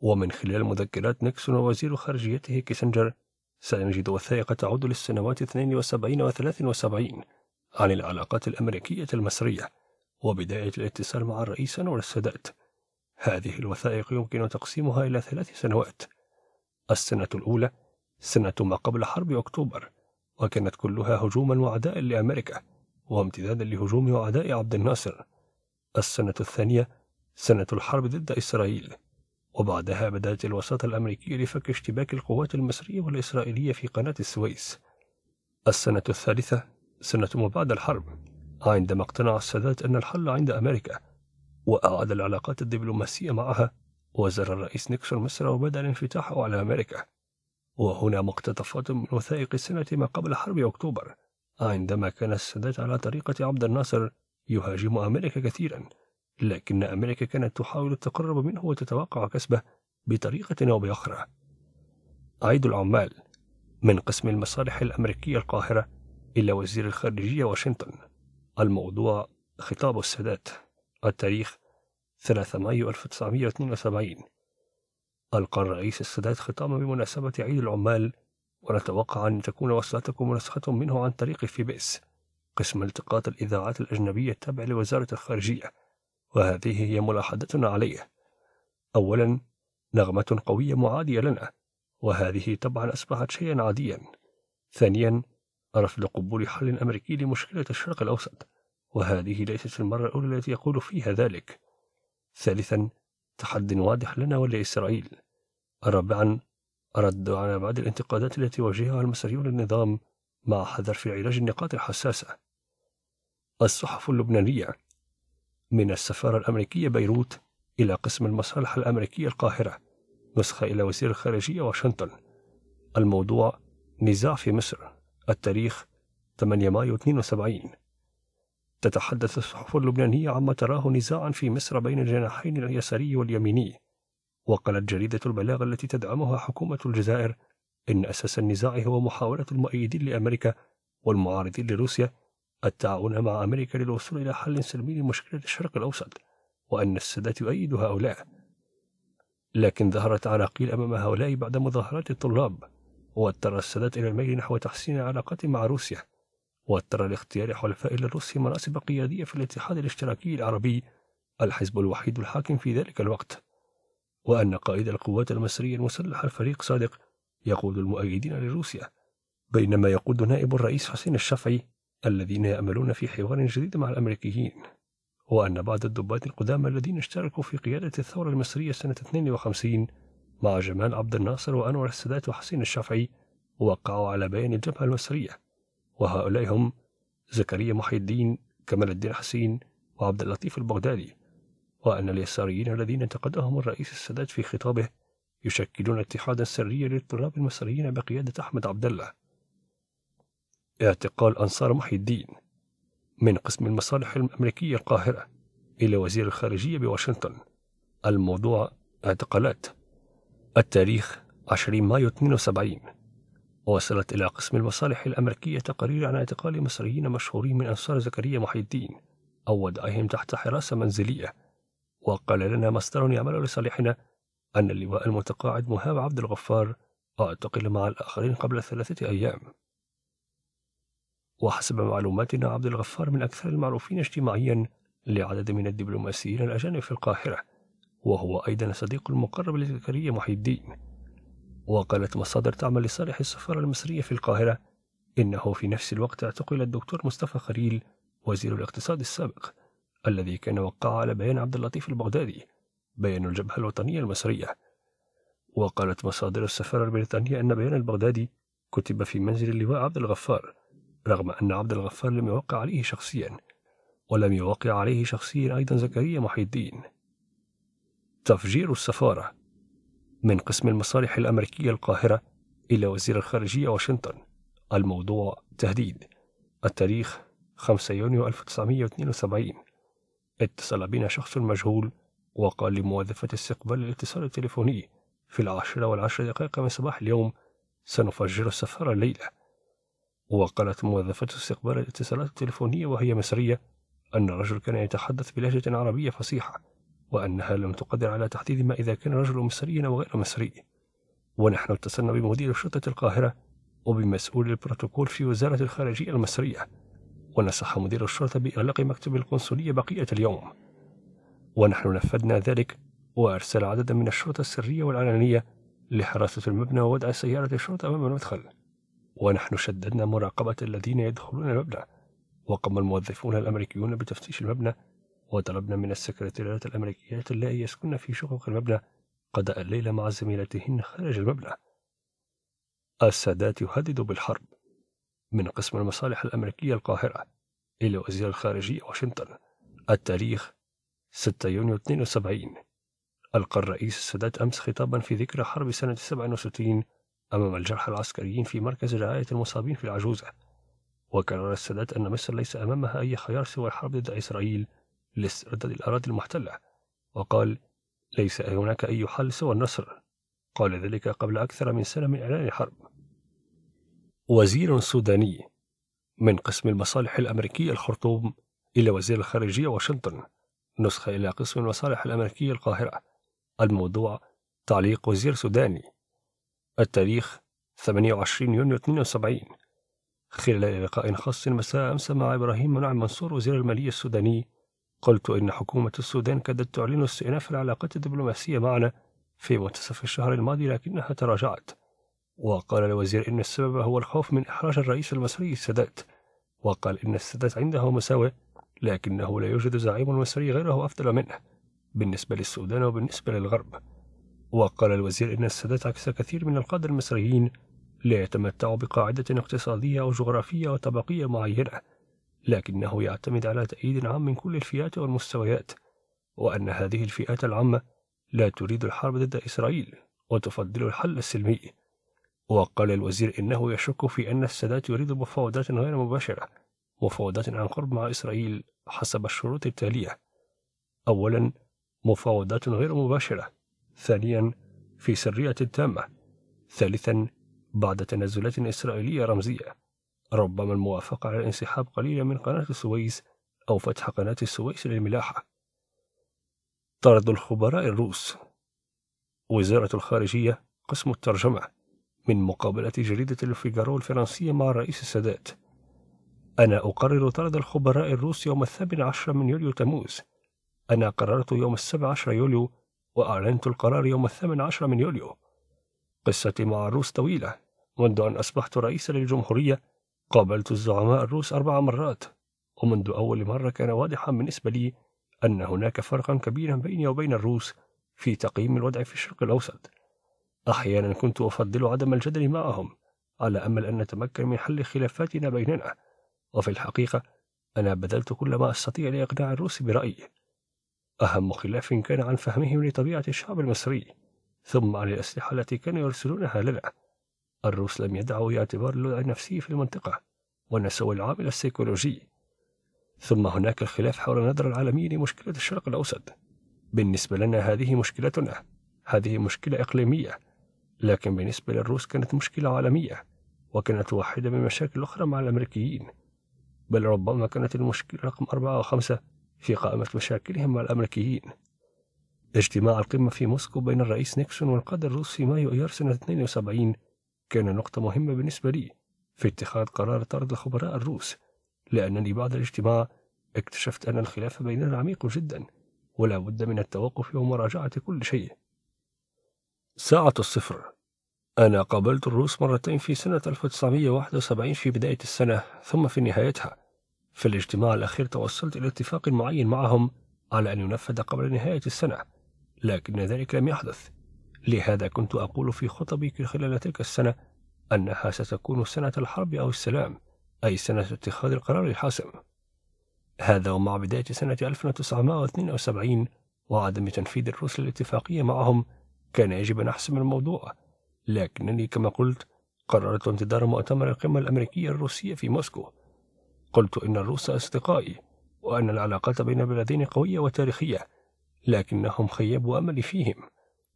ومن خلال مذكرات نيكسون ووزير خارجيته كيسنجر سنجد وثائق تعود للسنوات 72 و 73 عن العلاقات الأمريكية المصرية وبداية الاتصال مع الرئيس أنور السادات هذه الوثائق يمكن تقسيمها إلى ثلاث سنوات السنة الأولى سنة ما قبل حرب أكتوبر وكانت كلها هجوما وعداء لأمريكا وامتدادا لهجوم وعداء عبد الناصر السنة الثانية سنة الحرب ضد إسرائيل وبعدها بدأت الوساطة الأمريكية لفك اشتباك القوات المصرية والإسرائيلية في قناة السويس السنة الثالثة سنة ما بعد الحرب عندما اقتنع السادات أن الحل عند أمريكا وأعاد العلاقات الدبلوماسية معها وزار الرئيس نيكسون مصر وبدأ الانفتاح على أمريكا وهنا مقتطفات من وثائق السنة ما قبل حرب أكتوبر عندما كان السادات على طريقة عبد الناصر يهاجم أمريكا كثيرا لكن أمريكا كانت تحاول التقرب منه وتتوقع كسبه بطريقة أو بأخرى عيد العمال من قسم المصالح الأمريكية القاهرة إلى وزير الخارجية واشنطن الموضوع خطاب السادات التاريخ 3 مايو 1972 ألقى الرئيس السادات خطابا بمناسبة عيد العمال ونتوقع أن تكون وصلتكم نسخة منه عن طريق في بئس قسم التقاط الإذاعات الأجنبية التابع لوزارة الخارجية وهذه هي ملاحظتنا عليه أولا نغمة قوية معادية لنا وهذه طبعا أصبحت شيئا عاديا ثانيا رفض قبول حل أمريكي لمشكلة الشرق الأوسط وهذه ليست المرة الأولى التي يقول فيها ذلك ثالثا تحد واضح لنا ولإسرائيل رابعا رد على بعض الانتقادات التي واجهها المصريون للنظام مع حذر في علاج النقاط الحساسة الصحف اللبنانية من السفارة الأمريكية بيروت إلى قسم المصالح الأمريكية القاهرة نسخة إلى وزير الخارجية واشنطن الموضوع نزاع في مصر التاريخ 8 مايو 72 تتحدث الصحف اللبنانية عما تراه نزاعا في مصر بين الجناحين اليساري واليميني وقالت جريدة البلاغ التي تدعمها حكومة الجزائر إن أساس النزاع هو محاولة المؤيدين لأمريكا والمعارضين لروسيا التعاون مع أمريكا للوصول إلى حل سلمي لمشكلة الشرق الأوسط وأن السادات يؤيد هؤلاء لكن ظهرت عراقيل أمام هؤلاء بعد مظاهرات الطلاب واضطر السادات إلى الميل نحو تحسين العلاقات مع روسيا واضطر لاختيار حلفاء للروس مناصب قيادية في الاتحاد الاشتراكي العربي الحزب الوحيد الحاكم في ذلك الوقت وأن قائد القوات المصرية المسلحة الفريق صادق يقود المؤيدين لروسيا بينما يقود نائب الرئيس حسين الشافعي الذين يأملون في حوار جديد مع الأمريكيين وأن بعض الضباط القدامى الذين اشتركوا في قيادة الثورة المصرية سنة 52 مع جمال عبد الناصر وأنور السادات وحسين الشافعي وقعوا على بيان الجبهة المصرية وهؤلاء هم زكريا محي الدين كمال الدين حسين وعبد اللطيف البغدادي وأن اليساريين الذين انتقدهم الرئيس السادات في خطابه يشكلون اتحادا سريا للطلاب المصريين بقيادة أحمد عبد الله اعتقال أنصار محي الدين من قسم المصالح الأمريكية القاهرة إلى وزير الخارجية بواشنطن الموضوع اعتقالات التاريخ 20 مايو 72 وصلت إلى قسم المصالح الأمريكية تقارير عن اعتقال مصريين مشهورين من أنصار زكريا محي الدين أو وضعهم تحت حراسة منزلية وقال لنا مصدر يعمل لصالحنا أن اللواء المتقاعد مهاب عبد الغفار اعتقل مع الآخرين قبل ثلاثة أيام وحسب معلوماتنا عبد الغفار من أكثر المعروفين اجتماعيا لعدد من الدبلوماسيين الأجانب في القاهرة وهو أيضا الصديق المقرب لزكريا محي الدين وقالت مصادر تعمل لصالح السفارة المصرية في القاهرة إنه في نفس الوقت اعتقل الدكتور مصطفى خليل وزير الاقتصاد السابق الذي كان وقع على بيان عبد اللطيف البغدادي بيان الجبهة الوطنية المصرية وقالت مصادر السفارة البريطانية أن بيان البغدادي كتب في منزل اللواء عبد الغفار رغم أن عبد الغفار لم يوقع عليه شخصيا ولم يوقع عليه شخصيا أيضا زكريا محي الدين تفجير السفارة من قسم المصالح الأمريكية القاهرة إلى وزير الخارجية واشنطن الموضوع تهديد التاريخ 5 يونيو 1972 اتصل بنا شخص مجهول وقال لموظفة استقبال الاتصال التليفوني في العاشرة والعشر دقائق من صباح اليوم سنفجر السفارة الليلة وقالت موظفة استقبال الاتصالات التليفونية وهي مصرية أن الرجل كان يتحدث بلهجة عربية فصيحة وأنها لم تقدر على تحديد ما إذا كان رجل مصريا أو غير مصري ونحن اتصلنا بمدير شرطة القاهرة وبمسؤول البروتوكول في وزارة الخارجية المصرية ونصح مدير الشرطة بإغلاق مكتب القنصلية بقية اليوم ونحن نفذنا ذلك وأرسل عددا من الشرطة السرية والعلنية لحراسة المبنى ووضع سيارة الشرطة أمام المدخل ونحن شددنا مراقبة الذين يدخلون المبنى وقام الموظفون الأمريكيون بتفتيش المبنى وطلبنا من السكرتيرات الأمريكيات اللائي يسكن في شقق المبنى قضاء الليل مع زميلتهن خارج المبنى السادات يهدد بالحرب من قسم المصالح الأمريكية القاهرة إلى وزير الخارجية واشنطن التاريخ 6 يونيو 72 ألقى الرئيس السادات أمس خطابا في ذكرى حرب سنة 67 أمام الجرحى العسكريين في مركز رعاية المصابين في العجوزة وكرر السادات أن مصر ليس أمامها أي خيار سوى الحرب ضد إسرائيل لاسترداد الأراضي المحتلة وقال ليس هناك أي حل سوى النصر قال ذلك قبل أكثر من سنة من إعلان الحرب وزير سوداني من قسم المصالح الأمريكية الخرطوم إلى وزير الخارجية واشنطن نسخة إلى قسم المصالح الأمريكية القاهرة الموضوع تعليق وزير سوداني التاريخ 28 يونيو 72 خلال لقاء خاص مساء أمس مع إبراهيم منعم منصور وزير المالية السوداني قلت إن حكومة السودان كادت تعلن استئناف العلاقات الدبلوماسية معنا في منتصف الشهر الماضي لكنها تراجعت وقال الوزير إن السبب هو الخوف من إحراج الرئيس المصري السادات وقال إن السادات عنده مساوئ لكنه لا يوجد زعيم مصري غيره أفضل منه بالنسبة للسودان وبالنسبة للغرب وقال الوزير إن السادات عكس كثير من القادة المصريين لا يتمتع بقاعدة اقتصادية أو جغرافية وطبقية معينة لكنه يعتمد على تأييد عام من كل الفئات والمستويات، وأن هذه الفئات العامة لا تريد الحرب ضد إسرائيل وتفضل الحل السلمي. وقال الوزير إنه يشك في أن السادات يريد مفاوضات غير مباشرة، مفاوضات عن قرب مع إسرائيل حسب الشروط التالية: أولاً مفاوضات غير مباشرة، ثانياً في سرية تامة، ثالثاً بعد تنازلات إسرائيلية رمزية. ربما الموافقة على الانسحاب قليلا من قناة السويس أو فتح قناة السويس للملاحة طرد الخبراء الروس وزارة الخارجية قسم الترجمة من مقابلة جريدة الفيجارو الفرنسية مع الرئيس السادات أنا أقرر طرد الخبراء الروس يوم الثامن عشر من يوليو تموز أنا قررت يوم السبع عشر يوليو وأعلنت القرار يوم الثامن عشر من يوليو قصتي مع الروس طويلة منذ أن أصبحت رئيسا للجمهورية قابلت الزعماء الروس أربع مرات ومنذ أول مرة كان واضحا بالنسبة لي أن هناك فرقا كبيرا بيني وبين الروس في تقييم الوضع في الشرق الأوسط أحيانا كنت أفضل عدم الجدل معهم على أمل أن نتمكن من حل خلافاتنا بيننا وفي الحقيقة أنا بذلت كل ما أستطيع لإقناع الروس برأيي أهم خلاف كان عن فهمهم لطبيعة الشعب المصري ثم عن الأسلحة التي كانوا يرسلونها لنا الروس لم يدعوا اعتبار النفسي في المنطقة ونسوا العامل السيكولوجي ثم هناك الخلاف حول النظرة العالمية لمشكلة الشرق الأوسط بالنسبة لنا هذه مشكلتنا هذه مشكلة إقليمية لكن بالنسبة للروس كانت مشكلة عالمية وكانت واحدة من مشاكل أخرى مع الأمريكيين بل ربما كانت المشكلة رقم أربعة وخمسة في قائمة مشاكلهم مع الأمريكيين اجتماع القمة في موسكو بين الرئيس نيكسون والقادة الروس في مايو أيار سنة 72 كان نقطة مهمة بالنسبة لي في اتخاذ قرار طرد الخبراء الروس لأنني بعد الاجتماع اكتشفت أن الخلاف بيننا عميق جدا ولا بد من التوقف ومراجعة كل شيء ساعة الصفر أنا قابلت الروس مرتين في سنة 1971 في بداية السنة ثم في نهايتها في الاجتماع الأخير توصلت إلى اتفاق معين معهم على أن ينفذ قبل نهاية السنة لكن ذلك لم يحدث لهذا كنت أقول في خطبي خلال تلك السنة أنها ستكون سنة الحرب أو السلام أي سنة اتخاذ القرار الحاسم هذا ومع بداية سنة 1972 وعدم تنفيذ الروس الاتفاقية معهم كان يجب أن أحسم الموضوع لكنني كما قلت قررت انتظار مؤتمر القمة الأمريكية الروسية في موسكو قلت إن الروس أصدقائي وأن العلاقات بين البلدين قوية وتاريخية لكنهم خيبوا أملي فيهم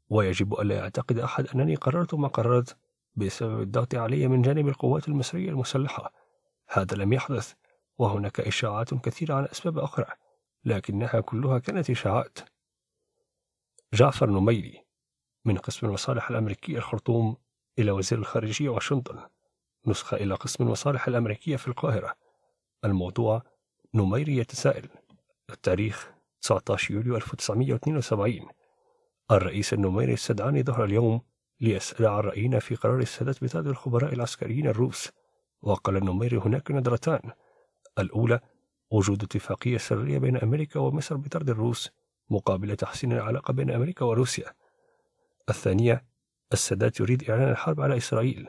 ويجب ألا يعتقد أحد أنني قررت ما قررت بسبب الضغط علي من جانب القوات المصرية المسلحة هذا لم يحدث وهناك إشاعات كثيرة عن أسباب أخرى لكنها كلها كانت إشاعات جعفر نميلي من قسم المصالح الأمريكية الخرطوم إلى وزير الخارجية واشنطن نسخة إلى قسم المصالح الأمريكية في القاهرة الموضوع نميري يتساءل التاريخ 19 يوليو 1972 الرئيس النميري استدعاني ظهر اليوم ليسأل عن رأينا في قرار السادات بتعديل الخبراء العسكريين الروس وقال النميري هناك نظرتان الأولى وجود اتفاقية سرية بين أمريكا ومصر بطرد الروس مقابل تحسين العلاقة بين أمريكا وروسيا الثانية السادات يريد إعلان الحرب على إسرائيل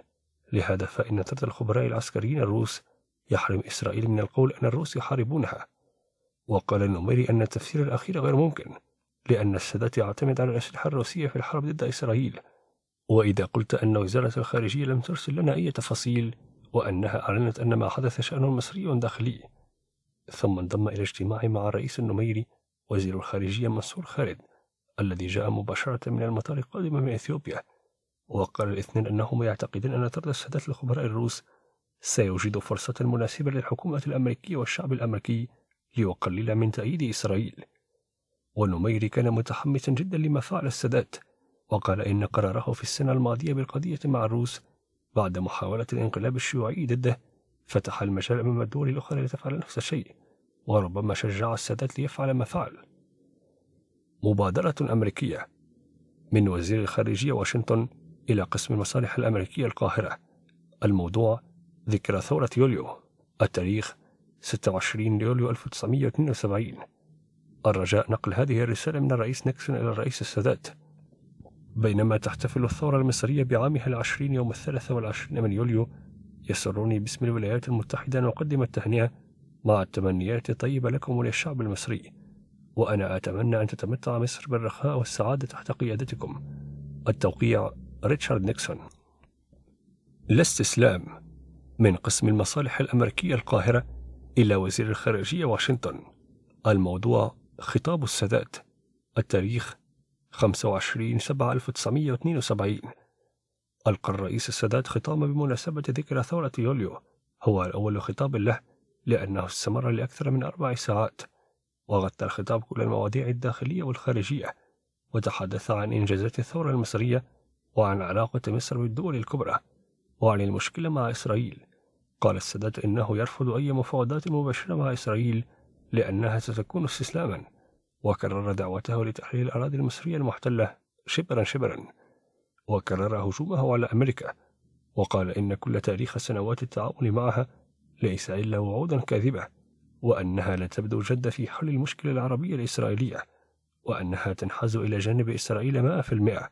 لهذا فإن طرد الخبراء العسكريين الروس يحرم إسرائيل من القول أن الروس يحاربونها وقال النميري أن التفسير الأخير غير ممكن لأن السادات يعتمد على الأسلحة الروسية في الحرب ضد إسرائيل وإذا قلت أن وزارة الخارجية لم ترسل لنا أي تفاصيل وأنها أعلنت أن ما حدث شأن مصري داخلي ثم انضم إلى اجتماع مع الرئيس النميري وزير الخارجية منصور خالد الذي جاء مباشرة من المطار قادما من إثيوبيا وقال الاثنين أنهما يعتقدان أن طرد السادات الخبراء الروس سيوجد فرصة مناسبة للحكومة الأمريكية والشعب الأمريكي ليقلل من تأييد إسرائيل ونميري كان متحمسا جدا لما فعل السادات وقال إن قراره في السنة الماضية بالقضية مع الروس بعد محاولة الانقلاب الشيوعي ضده فتح المجال أمام الدول الأخرى لتفعل نفس الشيء وربما شجع السادات ليفعل ما فعل مبادرة أمريكية من وزير الخارجية واشنطن إلى قسم المصالح الأمريكية القاهرة الموضوع ذكرى ثورة يوليو التاريخ 26 يوليو 1972 الرجاء نقل هذه الرسالة من الرئيس نيكسون إلى الرئيس السادات بينما تحتفل الثورة المصرية بعامها العشرين يوم الثلاثة والعشرين من يوليو يسرني باسم الولايات المتحدة أن أقدم التهنئة مع التمنيات الطيبة لكم وللشعب المصري وأنا أتمنى أن تتمتع مصر بالرخاء والسعادة تحت قيادتكم التوقيع ريتشارد نيكسون لا استسلام من قسم المصالح الأمريكية القاهرة إلى وزير الخارجية واشنطن الموضوع خطاب السادات التاريخ 25 7 1972 ألقى الرئيس السادات خطابا بمناسبة ذكرى ثورة يوليو هو أول خطاب له لأنه استمر لأكثر من أربع ساعات وغطى الخطاب كل المواضيع الداخلية والخارجية وتحدث عن إنجازات الثورة المصرية وعن علاقة مصر بالدول الكبرى وعن المشكلة مع إسرائيل قال السادات إنه يرفض أي مفاوضات مباشرة مع إسرائيل لأنها ستكون استسلاما وكرر دعوته لتحرير الأراضي المصرية المحتلة شبرا شبرا وكرر هجومه على أمريكا وقال إن كل تاريخ سنوات التعاون معها ليس إلا وعودا كاذبة وأنها لا تبدو جد في حل المشكلة العربية الإسرائيلية وأنها تنحاز إلى جانب إسرائيل 100%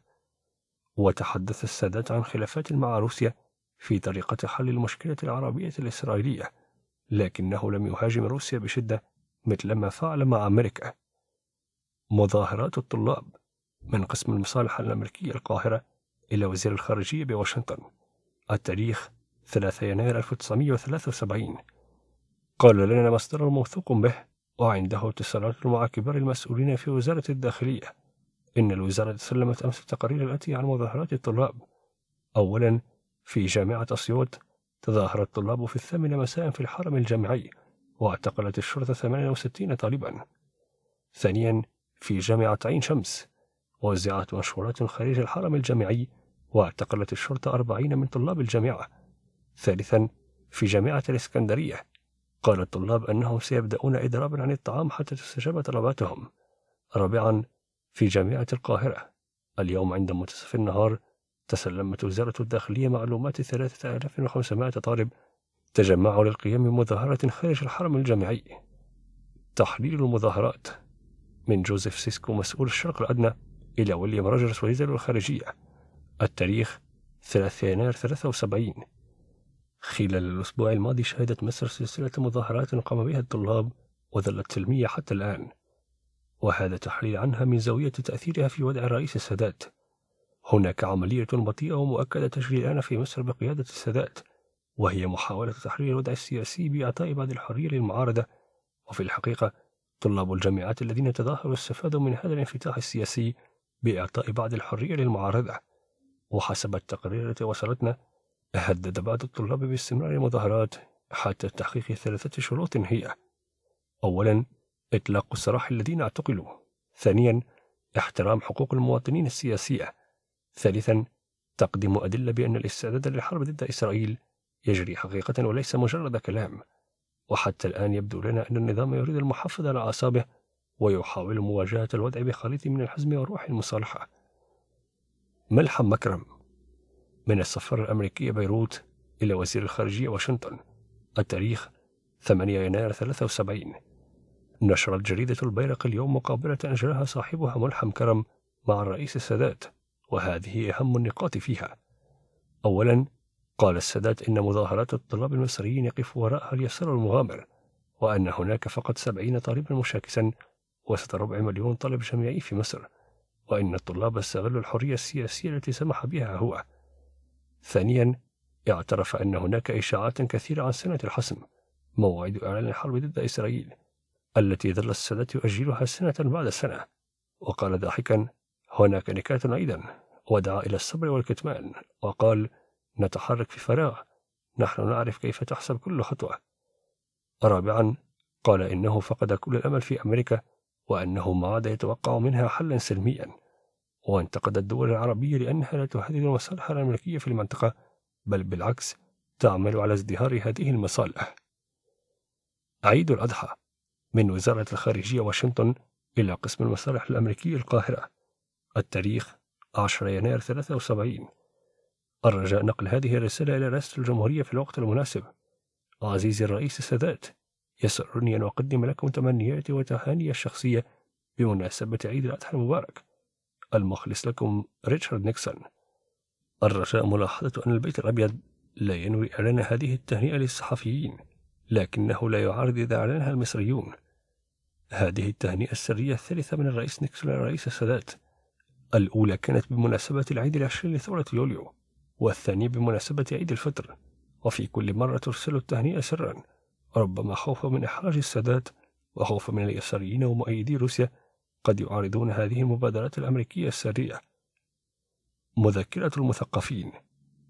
وتحدث السادات عن خلافات مع روسيا في طريقة حل المشكلة العربية الإسرائيلية لكنه لم يهاجم روسيا بشدة مثل ما فعل مع أمريكا مظاهرات الطلاب من قسم المصالحة الأمريكية القاهرة إلى وزير الخارجية بواشنطن التاريخ 3 يناير 1973 قال لنا مصدر موثوق به وعنده اتصالات مع كبار المسؤولين في وزارة الداخلية إن الوزارة سلمت أمس التقارير الآتي عن مظاهرات الطلاب أولا في جامعة أسيوط تظاهر الطلاب في الثامنة مساء في الحرم الجامعي واعتقلت الشرطة 68 طالبا ثانيا في جامعة عين شمس وزعت منشورات خارج الحرم الجامعي واعتقلت الشرطة 40 من طلاب الجامعة ثالثا في جامعة الإسكندرية قال الطلاب أنهم سيبدأون إضرابا عن الطعام حتى تستجاب طلباتهم رابعا في جامعة القاهرة اليوم عند منتصف النهار تسلمت وزارة الداخلية معلومات 3500 طالب تجمعوا للقيام بمظاهرة خارج الحرم الجامعي تحليل المظاهرات من جوزيف سيسكو مسؤول الشرق الأدنى إلى ويليام روجرز وزير الخارجية التاريخ 3 يناير 73 خلال الأسبوع الماضي شهدت مصر سلسلة مظاهرات قام بها الطلاب وظلت سلمية حتى الآن وهذا تحليل عنها من زاوية تأثيرها في وضع الرئيس السادات هناك عملية بطيئة ومؤكدة تجري الآن في مصر بقيادة السادات وهي محاولة تحرير الوضع السياسي بإعطاء بعض الحرية للمعارضة وفي الحقيقة طلاب الجامعات الذين تظاهروا استفادوا من هذا الانفتاح السياسي بإعطاء بعض الحرية للمعارضة وحسب التقارير التي وصلتنا هدد بعض الطلاب باستمرار المظاهرات حتى تحقيق ثلاثة شروط هي أولا إطلاق السراح الذين اعتقلوا ثانيا احترام حقوق المواطنين السياسية ثالثا تقديم أدلة بأن الاستعداد للحرب ضد إسرائيل يجري حقيقة وليس مجرد كلام وحتى الآن يبدو لنا أن النظام يريد المحافظة على أعصابه ويحاول مواجهة الوضع بخليط من الحزم وروح المصالحة ملحم مكرم من السفارة الأمريكية بيروت إلى وزير الخارجية واشنطن التاريخ 8 يناير 73 نشرت جريدة البيرق اليوم مقابلة أجراها صاحبها ملحم كرم مع الرئيس السادات وهذه أهم النقاط فيها أولا قال السادات إن مظاهرات الطلاب المصريين يقف وراءها اليسار المغامر وأن هناك فقط سبعين طالبا مشاكسا وسط ربع مليون طالب جامعي في مصر وإن الطلاب استغلوا الحرية السياسية التي سمح بها هو ثانيا اعترف أن هناك إشاعات كثيرة عن سنة الحسم موعد إعلان الحرب ضد إسرائيل التي ظل السادات يؤجلها سنة بعد سنة وقال ضاحكا هناك نكات أيضا ودعا إلى الصبر والكتمان وقال نتحرك في فراغ نحن نعرف كيف تحسب كل خطوة رابعا قال إنه فقد كل الأمل في أمريكا وأنه ما عاد يتوقع منها حلا سلميا وانتقد الدول العربية لأنها لا تهدد المصالح الأمريكية في المنطقة بل بالعكس تعمل على ازدهار هذه المصالح عيد الأضحى من وزارة الخارجية واشنطن إلى قسم المصالح الأمريكية القاهرة التاريخ 10 يناير 73 الرجاء نقل هذه الرسالة إلى رئاسة الجمهورية في الوقت المناسب عزيزي الرئيس السادات يسرني أن أقدم لكم تمنياتي وتهاني الشخصية بمناسبة عيد الأضحى المبارك المخلص لكم ريتشارد نيكسون الرجاء ملاحظة أن البيت الأبيض لا ينوي إعلان هذه التهنئة للصحفيين لكنه لا يعارض إذا أعلنها المصريون هذه التهنئة السرية الثالثة من الرئيس نيكسون للرئيس السادات الأولى كانت بمناسبة العيد العشرين لثورة يوليو والثاني بمناسبة عيد الفطر وفي كل مرة ترسل التهنئة سرا ربما خوفا من إحراج السادات وخوفا من اليساريين ومؤيدي روسيا قد يعارضون هذه المبادرات الأمريكية السرية مذكرة المثقفين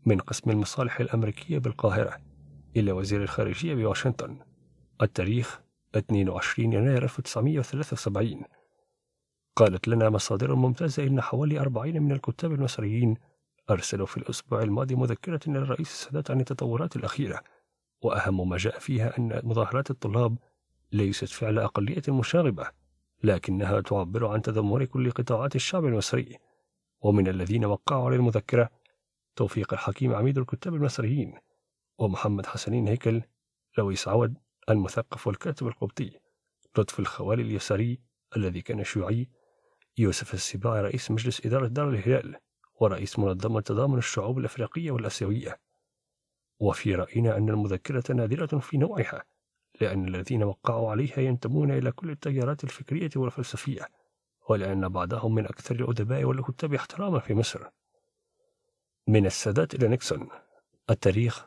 من قسم المصالح الأمريكية بالقاهرة إلى وزير الخارجية بواشنطن التاريخ 22 يناير 1973 قالت لنا مصادر ممتازة إن حوالي 40 من الكتاب المصريين أرسلوا في الأسبوع الماضي مذكرة للرئيس السادات عن التطورات الأخيرة وأهم ما جاء فيها أن مظاهرات الطلاب ليست فعل أقلية مشاغبة لكنها تعبر عن تذمر كل قطاعات الشعب المصري ومن الذين وقعوا على المذكرة توفيق الحكيم عميد الكتاب المصريين ومحمد حسنين هيكل لويس عود المثقف والكاتب القبطي لطف الخوالي اليساري الذي كان شيوعي يوسف السباعي رئيس مجلس إدارة دار الهلال ورئيس منظمة تضامن الشعوب الأفريقية والآسيوية وفي رأينا أن المذكرة نادرة في نوعها لأن الذين وقعوا عليها ينتمون إلى كل التيارات الفكرية والفلسفية ولأن بعضهم من أكثر الأدباء والكتاب احتراما في مصر من السادات إلى نيكسون التاريخ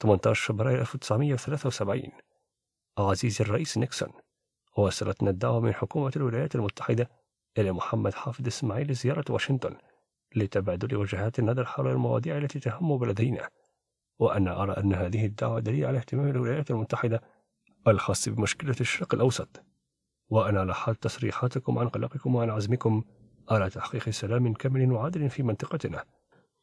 18 فبراير 1973 عزيزي الرئيس نيكسون وصلتنا الدعوة من حكومة الولايات المتحدة إلى محمد حافظ إسماعيل لزيارة واشنطن لتبادل وجهات النظر حول المواضيع التي تهم بلدينا وأنا أرى أن هذه الدعوة دليل على اهتمام الولايات المتحدة الخاص بمشكلة الشرق الأوسط وأنا لاحظت تصريحاتكم عن قلقكم وعن عزمكم على تحقيق سلام كامل وعادل في منطقتنا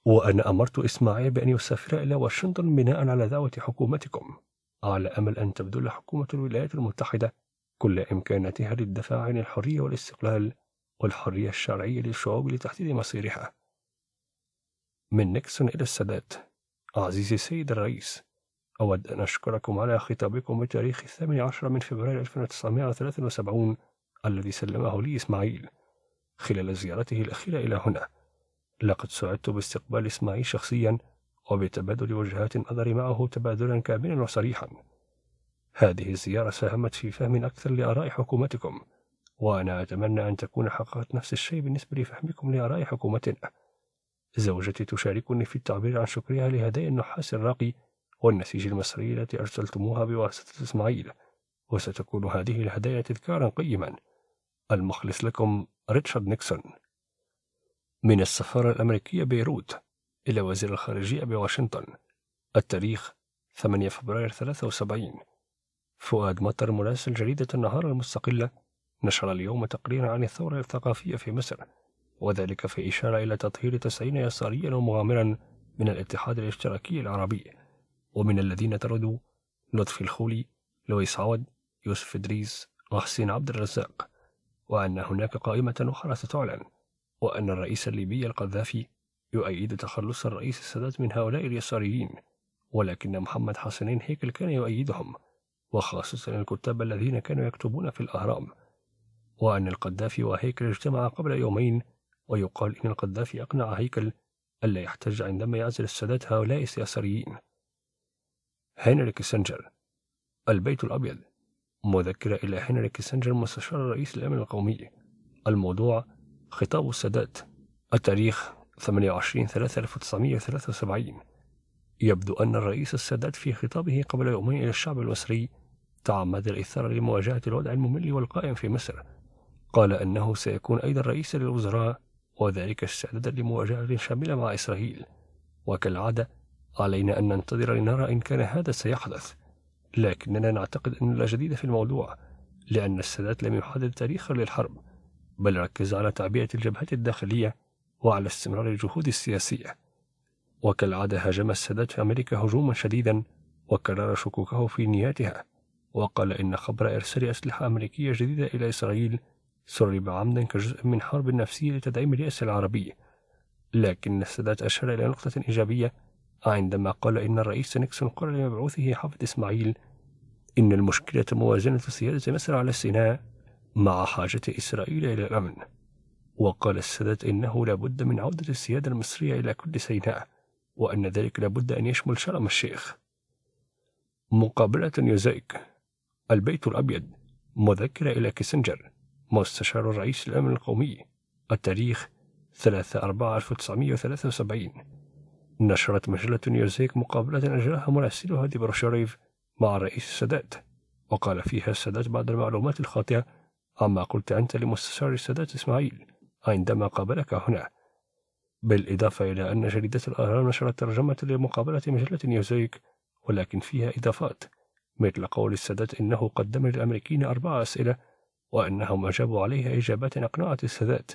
وأنا أمرت إسماعيل بأن يسافر إلى واشنطن بناء على دعوة حكومتكم على أمل أن تبذل حكومة الولايات المتحدة كل إمكاناتها للدفاع عن الحرية والاستقلال والحرية الشرعية للشعوب لتحديد مصيرها من نيكسون إلى السادات عزيزي السيد الرئيس أود أن أشكركم على خطابكم بتاريخ الثامن عشر من فبراير 1973 الذي سلمه لي إسماعيل خلال زيارته الأخيرة إلى هنا لقد سعدت باستقبال إسماعيل شخصيا وبتبادل وجهات النظر معه تبادلا كاملا وصريحا هذه الزيارة ساهمت في فهم أكثر لآراء حكومتكم وأنا أتمنى أن تكون حققت نفس الشيء بالنسبة لفهمكم لآراء حكومتنا زوجتي تشاركني في التعبير عن شكرها لهدايا النحاس الراقي والنسيج المصري التي أرسلتموها بواسطة إسماعيل وستكون هذه الهدايا تذكارا قيما المخلص لكم ريتشارد نيكسون من السفارة الأمريكية بيروت إلى وزير الخارجية بواشنطن التاريخ 8 فبراير 73 فؤاد مطر مراسل جريدة النهار المستقلة نشر اليوم تقريرا عن الثورة الثقافية في مصر وذلك في إشارة إلى تطهير تسعين يساريا ومغامرا من الاتحاد الاشتراكي العربي ومن الذين طردوا لطفي الخولي لويس عود يوسف إدريس وحسين عبد الرزاق وأن هناك قائمة أخرى ستعلن وأن الرئيس الليبي القذافي يؤيد تخلص الرئيس السادات من هؤلاء اليساريين ولكن محمد حسنين هيكل كان يؤيدهم وخاصة الكتاب الذين كانوا يكتبون في الأهرام وأن القذافي وهيكل اجتمعا قبل يومين ويقال إن القذافي أقنع هيكل ألا يحتج عندما يعزل السادات هؤلاء السياسيين هنري كيسنجر البيت الأبيض مذكرة إلى هنري كيسنجر مستشار رئيس الأمن القومي الموضوع خطاب السادات التاريخ 28 3 1973 يبدو أن الرئيس السادات في خطابه قبل يومين إلى الشعب المصري تعمد الإثارة لمواجهة الوضع الممل والقائم في مصر قال أنه سيكون أيضا رئيسا للوزراء وذلك استعدادا لمواجهة شاملة مع إسرائيل وكالعادة علينا أن ننتظر لنرى إن كان هذا سيحدث لكننا نعتقد أن لا جديد في الموضوع لأن السادات لم يحدد تاريخا للحرب بل ركز على تعبئة الجبهات الداخلية وعلى استمرار الجهود السياسية وكالعادة هاجم السادات في أمريكا هجوما شديدا وكرر شكوكه في نياتها وقال إن خبر إرسال أسلحة أمريكية جديدة إلى إسرائيل سرب عمدا كجزء من حرب نفسية لتدعيم اليأس العربي لكن السادات أشار إلى نقطة إيجابية عندما قال إن الرئيس نيكسون قال لمبعوثه حافظ إسماعيل إن المشكلة موازنة سيادة مصر على السيناء مع حاجة إسرائيل إلى الأمن وقال السادات إنه لابد من عودة السيادة المصرية إلى كل سيناء وأن ذلك لابد أن يشمل شرم الشيخ مقابلة يوزيك البيت الأبيض مذكرة إلى كيسنجر مستشار الرئيس الأمن القومي التاريخ 3 4 1973 نشرت مجلة نيوزيك مقابلة أجراها مراسلها ديبروشريف مع الرئيس السادات وقال فيها السادات بعض المعلومات الخاطئة عما قلت أنت لمستشار السادات إسماعيل عندما قابلك هنا بالإضافة إلى أن جريدة الأهرام نشرت ترجمة لمقابلة مجلة نيوزيك ولكن فيها إضافات مثل قول السادات إنه قدم للأمريكيين أربع أسئلة وأنهم أجابوا عليها إجابات أقنعت السادات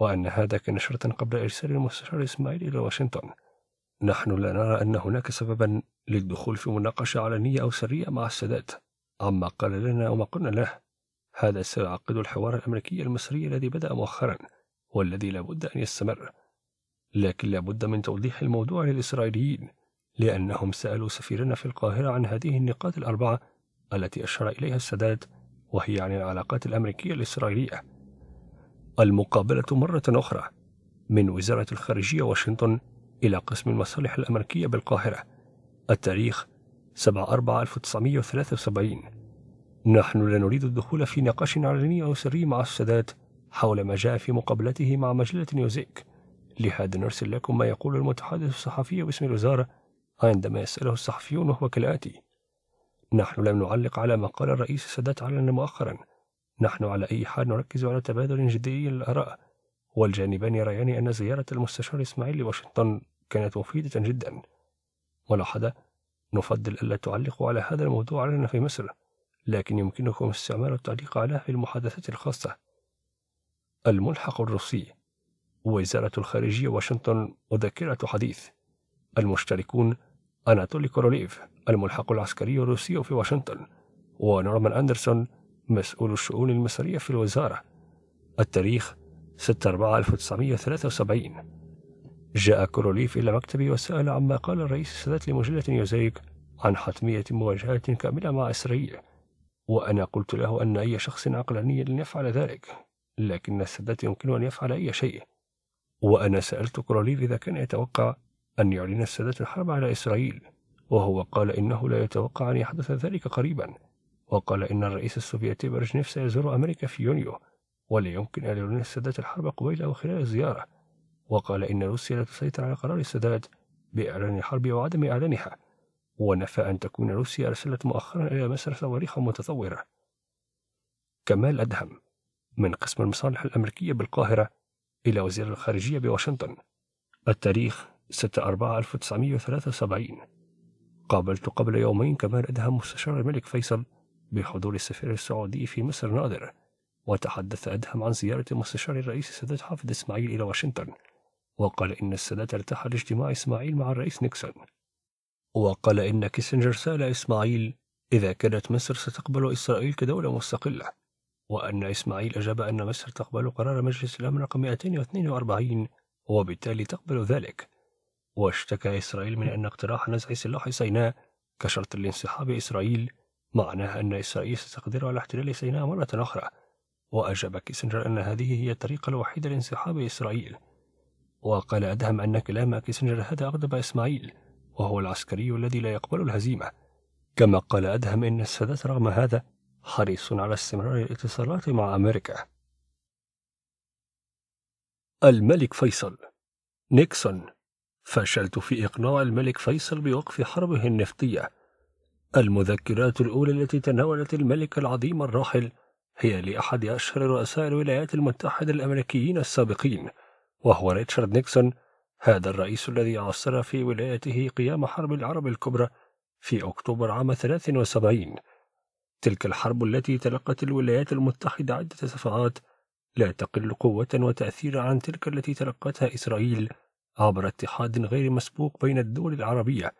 وأن هذا كان شرطا قبل إرسال المستشار إسماعيل إلى واشنطن نحن لا نرى أن هناك سببا للدخول في مناقشة علنية أو سرية مع السادات عما قال لنا وما قلنا له هذا سيعقد الحوار الأمريكي المصري الذي بدأ مؤخرا والذي لابد أن يستمر لكن لابد من توضيح الموضوع للإسرائيليين لأنهم سألوا سفيرنا في القاهرة عن هذه النقاط الأربعة التي أشار إليها السادات وهي عن العلاقات الأمريكية الإسرائيلية المقابلة مرة أخرى من وزارة الخارجية واشنطن إلى قسم المصالح الأمريكية بالقاهرة التاريخ 7/4/1973 نحن لا نريد الدخول في نقاش علني أو سري مع السادات حول ما جاء في مقابلته مع مجلة نيوزيك لهذا نرسل لكم ما يقول المتحدث الصحفي باسم الوزارة عندما يسأله الصحفيون وهو كالآتي نحن لم نعلق على ما قال الرئيس السادات علنا مؤخرا نحن على أي حال نركز على تبادل جدي للآراء والجانبان يريان أن زيارة المستشار إسماعيل لواشنطن كانت مفيدة جدا ملاحظة نفضل ألا تعلقوا على هذا الموضوع علينا في مصر لكن يمكنكم استعمال التعليق عليه في المحادثات الخاصة الملحق الروسي وزارة الخارجية واشنطن مذكرة حديث المشتركون أناتولي كوروليف الملحق العسكري الروسي في واشنطن ونورمان أندرسون مسؤول الشؤون المصرية في الوزارة التاريخ 6/4/1973 جاء كوروليف إلى مكتبي وسأل عما قال الرئيس السادات لمجلة نيوزيك عن حتمية مواجهة كاملة مع إسرائيل وأنا قلت له أن أي شخص عقلاني لن يفعل ذلك لكن السادات يمكن أن يفعل أي شيء وأنا سألت كوروليف إذا كان يتوقع أن يعلن السادات الحرب على إسرائيل وهو قال إنه لا يتوقع أن يحدث ذلك قريبا وقال إن الرئيس السوفيتي برجنيف سيزور أمريكا في يونيو ولا يمكن أن يعلن السادات الحرب قبيل أو خلال الزيارة وقال إن روسيا لا تسيطر على قرار السادات بإعلان الحرب وعدم إعلانها ونفى أن تكون روسيا أرسلت مؤخرا إلى مصر صواريخ متطورة كمال أدهم من قسم المصالح الأمريكية بالقاهرة إلى وزير الخارجية بواشنطن التاريخ 6 4 1973 قابلت قبل يومين كمال أدهم مستشار الملك فيصل بحضور السفير السعودي في مصر نادر وتحدث أدهم عن زيارة مستشار الرئيس السادات حافظ إسماعيل إلى واشنطن وقال إن السادات ارتاح لاجتماع إسماعيل مع الرئيس نيكسون وقال إن كيسنجر سأل إسماعيل إذا كانت مصر ستقبل إسرائيل كدولة مستقلة وأن إسماعيل أجاب أن مصر تقبل قرار مجلس الأمن رقم 242 وبالتالي تقبل ذلك واشتكى إسرائيل من أن اقتراح نزع سلاح سيناء كشرط لانسحاب إسرائيل معناه أن إسرائيل ستقدر على احتلال سيناء مرة أخرى وأجاب كيسنجر أن هذه هي الطريقة الوحيدة لانسحاب إسرائيل وقال أدهم أن كلام كيسنجر هذا أغضب إسماعيل وهو العسكري الذي لا يقبل الهزيمة كما قال أدهم إن السادات رغم هذا حريص على استمرار الاتصالات مع أمريكا الملك فيصل نيكسون فشلت في إقناع الملك فيصل بوقف حربه النفطية المذكرات الأولى التي تناولت الملك العظيم الراحل هي لأحد أشهر رؤساء الولايات المتحدة الأمريكيين السابقين وهو ريتشارد نيكسون هذا الرئيس الذي عصر في ولايته قيام حرب العرب الكبرى في أكتوبر عام 73 تلك الحرب التي تلقت الولايات المتحدة عدة صفعات لا تقل قوة وتأثير عن تلك التي تلقتها إسرائيل عبر اتحاد غير مسبوق بين الدول العربية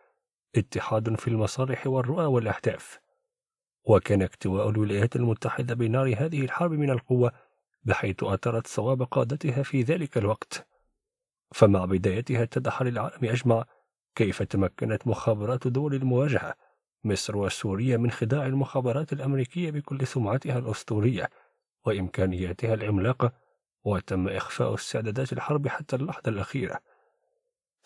اتحاد في المصالح والرؤى والأهداف وكان اكتواء الولايات المتحدة بنار هذه الحرب من القوة بحيث أثرت صواب قادتها في ذلك الوقت فمع بدايتها اتضح للعالم أجمع كيف تمكنت مخابرات دول المواجهة مصر وسوريا من خداع المخابرات الأمريكية بكل سمعتها الأسطورية وإمكانياتها العملاقة وتم إخفاء استعدادات الحرب حتى اللحظة الأخيرة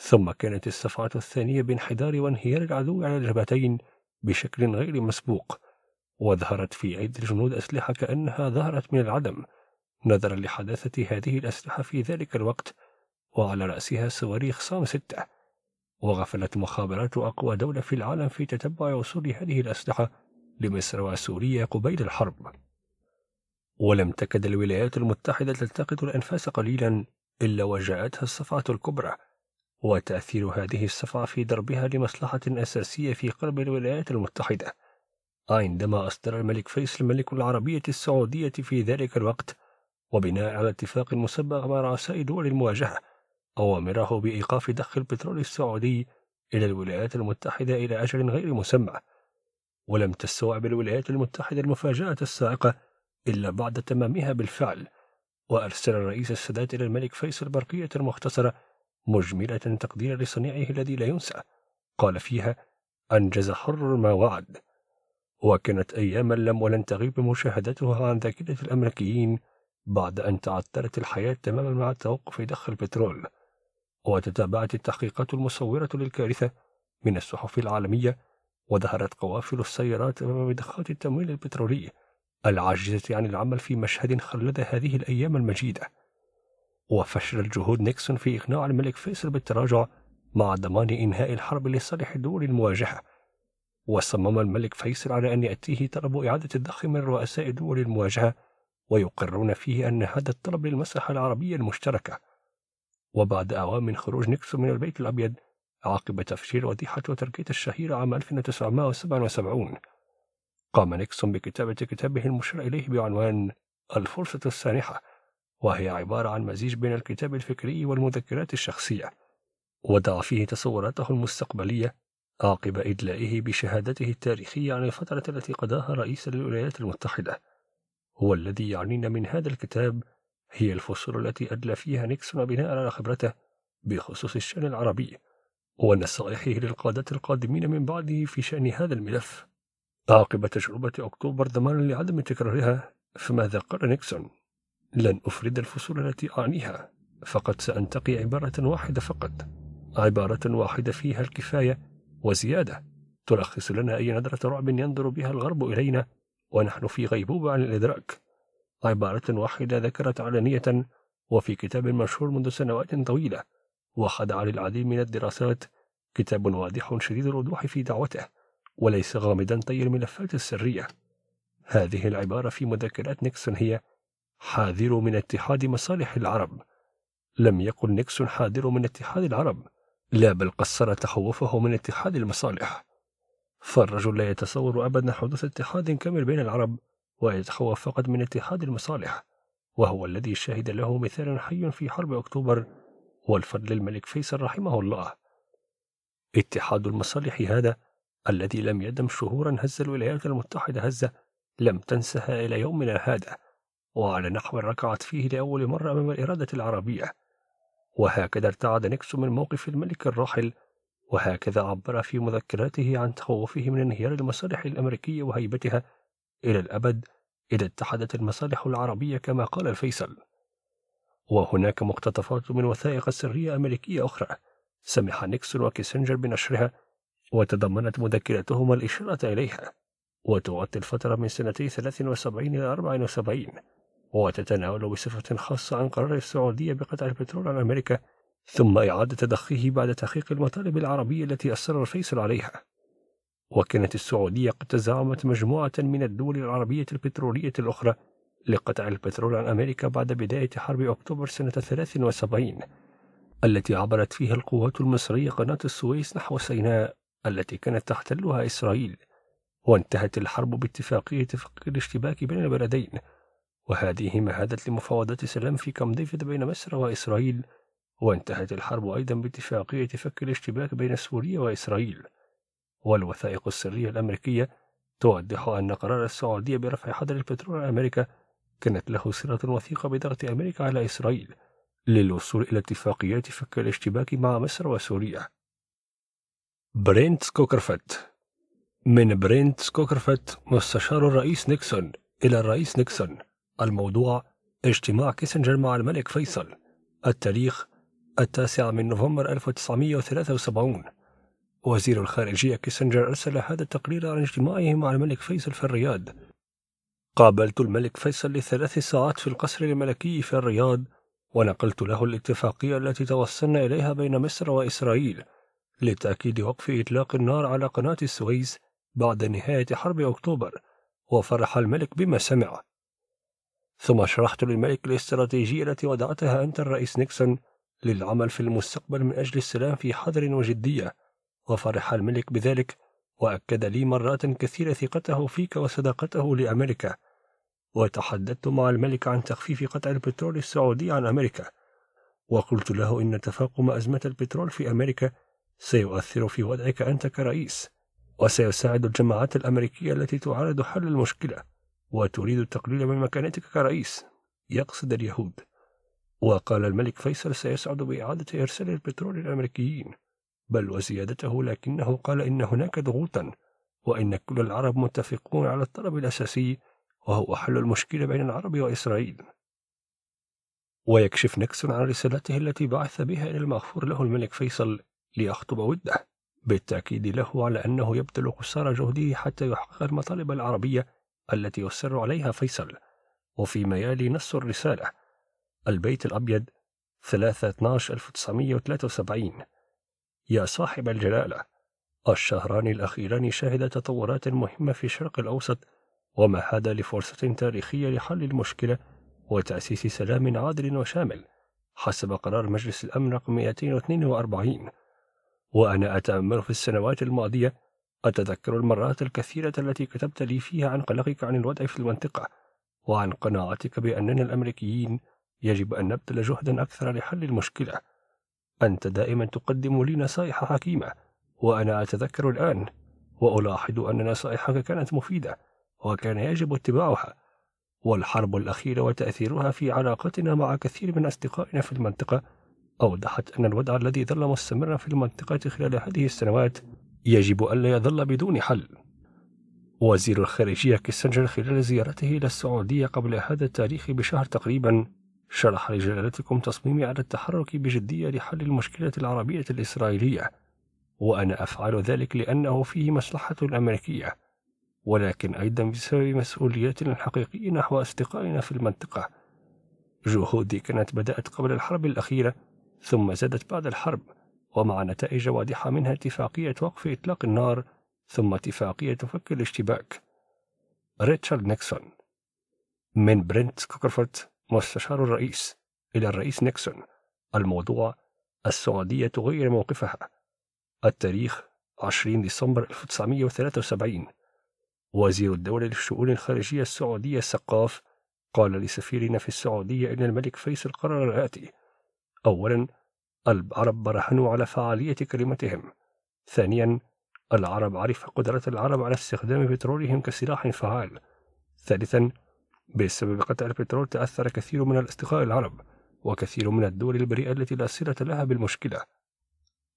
ثم كانت الصفعة الثانية بانحدار وانهيار العدو على الجبهتين بشكل غير مسبوق وظهرت في أيدي الجنود أسلحة كأنها ظهرت من العدم نظرا لحداثة هذه الأسلحة في ذلك الوقت وعلى رأسها صواريخ صام ستة وغفلت مخابرات أقوى دولة في العالم في تتبع وصول هذه الأسلحة لمصر وسوريا قبيل الحرب ولم تكد الولايات المتحدة تلتقط الأنفاس قليلا إلا وجاءتها الصفعة الكبرى وتأثير هذه الصفعة في دربها لمصلحة أساسية في قلب الولايات المتحدة عندما أصدر الملك فيصل ملك العربية السعودية في ذلك الوقت وبناء على اتفاق مسبق مع رؤساء دول المواجهة أوامره بإيقاف دخل البترول السعودي إلى الولايات المتحدة إلى أجل غير مسمى ولم تستوعب الولايات المتحدة المفاجأة السائقة إلا بعد تمامها بالفعل وأرسل الرئيس السادات إلى الملك فيصل برقية مختصرة مجملة تقدير لصنيعه الذي لا ينسى قال فيها أنجز حر ما وعد وكانت أياما لم ولن تغيب مشاهدتها عن ذاكرة الأمريكيين بعد أن تعثرت الحياة تماما مع توقف ضخ البترول وتتابعت التحقيقات المصورة للكارثة من الصحف العالمية وظهرت قوافل السيارات أمام مضخات التمويل البترولي العاجزة عن العمل في مشهد خلد هذه الأيام المجيدة وفشلت جهود نيكسون في إقناع الملك فيصل بالتراجع مع ضمان إنهاء الحرب لصالح دول المواجهة وصمم الملك فيصل على أن يأتيه طلب إعادة الضخ من رؤساء دول المواجهة ويقرون فيه أن هذا الطلب للمسرح العربية المشتركة وبعد أعوام من خروج نيكسون من البيت الأبيض عقب تفشيل وضيحة وتركيت الشهيرة عام 1977 قام نيكسون بكتابة كتابه المشار إليه بعنوان الفرصة السانحة وهي عبارة عن مزيج بين الكتاب الفكري والمذكرات الشخصية وضع فيه تصوراته المستقبلية عقب إدلائه بشهادته التاريخية عن الفترة التي قضاها رئيس للولايات المتحدة والذي يعنينا من هذا الكتاب هي الفصول التي أدلى فيها نيكسون بناء على خبرته بخصوص الشأن العربي ونصائحه للقادة القادمين من بعده في شأن هذا الملف عقب تجربة أكتوبر ضمانا لعدم تكرارها فماذا قال نيكسون لن أفرد الفصول التي أعنيها فقد سأنتقي عبارة واحدة فقط عبارة واحدة فيها الكفاية وزيادة تلخص لنا أي نظرة رعب ينظر بها الغرب إلينا ونحن في غيبوبة عن الإدراك عبارة واحدة ذكرت علنية وفي كتاب منشور منذ سنوات طويلة وخدع للعديد من الدراسات كتاب واضح شديد الوضوح في دعوته وليس غامضا طي الملفات السرية هذه العبارة في مذكرات نيكسون هي حاذروا من اتحاد مصالح العرب لم يقل نيكسون حاذر من اتحاد العرب لا بل قصر تخوفه من اتحاد المصالح فالرجل لا يتصور أبدا حدوث اتحاد كامل بين العرب ويتخوف فقط من اتحاد المصالح وهو الذي شهد له مثال حي في حرب أكتوبر والفضل الملك فيصل رحمه الله اتحاد المصالح هذا الذي لم يدم شهورا هز الولايات المتحدة هزة لم تنسها إلى يومنا هذا وعلى نحو ركعت فيه لأول مرة أمام الإرادة العربية وهكذا ارتعد نيكسون من موقف الملك الراحل وهكذا عبر في مذكراته عن تخوفه من انهيار المصالح الأمريكية وهيبتها إلى الأبد إذا اتحدت المصالح العربية كما قال الفيصل وهناك مقتطفات من وثائق سرية أمريكية أخرى سمح نيكسون وكيسنجر بنشرها وتضمنت مذكرتهما الإشارة إليها وتغطي الفترة من سنتي 73 إلى 74 وتتناول بصفة خاصة عن قرار السعودية بقطع البترول عن أمريكا ثم إعادة تدخيه بعد تحقيق المطالب العربية التي أصر الفيصل عليها وكانت السعودية قد تزعمت مجموعة من الدول العربية البترولية الأخرى لقطع البترول عن أمريكا بعد بداية حرب أكتوبر سنة 73 التي عبرت فيها القوات المصرية قناة السويس نحو سيناء التي كانت تحتلها إسرائيل وانتهت الحرب باتفاقية تفكير الاشتباك بين البلدين وهذه مهدت لمفاوضات سلام في كام ديفيد بين مصر وإسرائيل وانتهت الحرب أيضا باتفاقية فك الاشتباك بين سوريا وإسرائيل والوثائق السرية الأمريكية توضح أن قرار السعودية برفع حظر البترول على أمريكا كانت له صلة وثيقة بضغط أمريكا على إسرائيل للوصول إلى اتفاقيات فك الاشتباك مع مصر وسوريا برينت سكوكرفت من برينت سكوكرفت مستشار الرئيس نيكسون إلى الرئيس نيكسون الموضوع اجتماع كيسنجر مع الملك فيصل التاريخ التاسع من نوفمبر 1973 وزير الخارجية كيسنجر أرسل هذا التقرير عن اجتماعه مع الملك فيصل في الرياض قابلت الملك فيصل لثلاث ساعات في القصر الملكي في الرياض ونقلت له الاتفاقية التي توصلنا إليها بين مصر وإسرائيل لتأكيد وقف إطلاق النار على قناة السويس بعد نهاية حرب أكتوبر وفرح الملك بما سمع ثم شرحت للملك الاستراتيجية التي وضعتها أنت الرئيس نيكسون للعمل في المستقبل من أجل السلام في حذر وجدية وفرح الملك بذلك وأكد لي مرات كثيرة ثقته فيك وصداقته لأمريكا وتحدثت مع الملك عن تخفيف قطع البترول السعودي عن أمريكا وقلت له إن تفاقم أزمة البترول في أمريكا سيؤثر في وضعك أنت كرئيس وسيساعد الجماعات الأمريكية التي تعارض حل المشكلة وتريد التقليل من مكانتك كرئيس يقصد اليهود وقال الملك فيصل سيسعد بإعادة إرسال البترول للأمريكيين بل وزيادته لكنه قال إن هناك ضغوطا وإن كل العرب متفقون على الطلب الأساسي وهو حل المشكلة بين العرب وإسرائيل ويكشف نيكسون عن رسالته التي بعث بها إلى المغفور له الملك فيصل ليخطب وده بالتأكيد له على أنه يبذل قصارى جهده حتى يحقق المطالب العربية التي يصر عليها فيصل وفيما يلي نص الرسالة البيت الأبيض 3/12/1973 يا صاحب الجلالة الشهران الأخيران شهدا تطورات مهمة في الشرق الأوسط وما هذا لفرصة تاريخية لحل المشكلة وتأسيس سلام عادل وشامل حسب قرار مجلس الأمن رقم 242 وأنا أتأمل في السنوات الماضية أتذكر المرات الكثيرة التي كتبت لي فيها عن قلقك عن الوضع في المنطقة، وعن قناعتك بأننا الأمريكيين يجب أن نبذل جهدا أكثر لحل المشكلة. أنت دائما تقدم لي نصائح حكيمة، وأنا أتذكر الآن، وألاحظ أن نصائحك كانت مفيدة، وكان يجب اتباعها. والحرب الأخيرة وتأثيرها في علاقتنا مع كثير من أصدقائنا في المنطقة أوضحت أن الوضع الذي ظل مستمرا في المنطقة خلال هذه السنوات يجب ألا يظل بدون حل وزير الخارجية كيسنجر خلال زيارته إلى السعودية قبل هذا التاريخ بشهر تقريبا شرح لجلالتكم تصميمي على التحرك بجدية لحل المشكلة العربية الإسرائيلية وأنا أفعل ذلك لأنه فيه مصلحة الأمريكية ولكن أيضا بسبب مسؤوليتنا الحقيقية نحو أصدقائنا في المنطقة جهودي كانت بدأت قبل الحرب الأخيرة ثم زادت بعد الحرب ومع نتائج واضحة منها اتفاقية وقف إطلاق النار ثم اتفاقية فك الاشتباك ريتشارد نيكسون من برنت كوكرفورت مستشار الرئيس إلى الرئيس نيكسون الموضوع السعودية تغير موقفها التاريخ 20 ديسمبر 1973 وزير الدولة للشؤون الخارجية السعودية السقاف قال لسفيرنا في السعودية إن الملك فيصل قرر الآتي أولا العرب برهنوا على فعالية كلمتهم ثانيا العرب عرف قدرة العرب على استخدام بترولهم كسلاح فعال ثالثا بسبب قطع البترول تأثر كثير من الأصدقاء العرب وكثير من الدول البريئة التي لا صلة لها بالمشكلة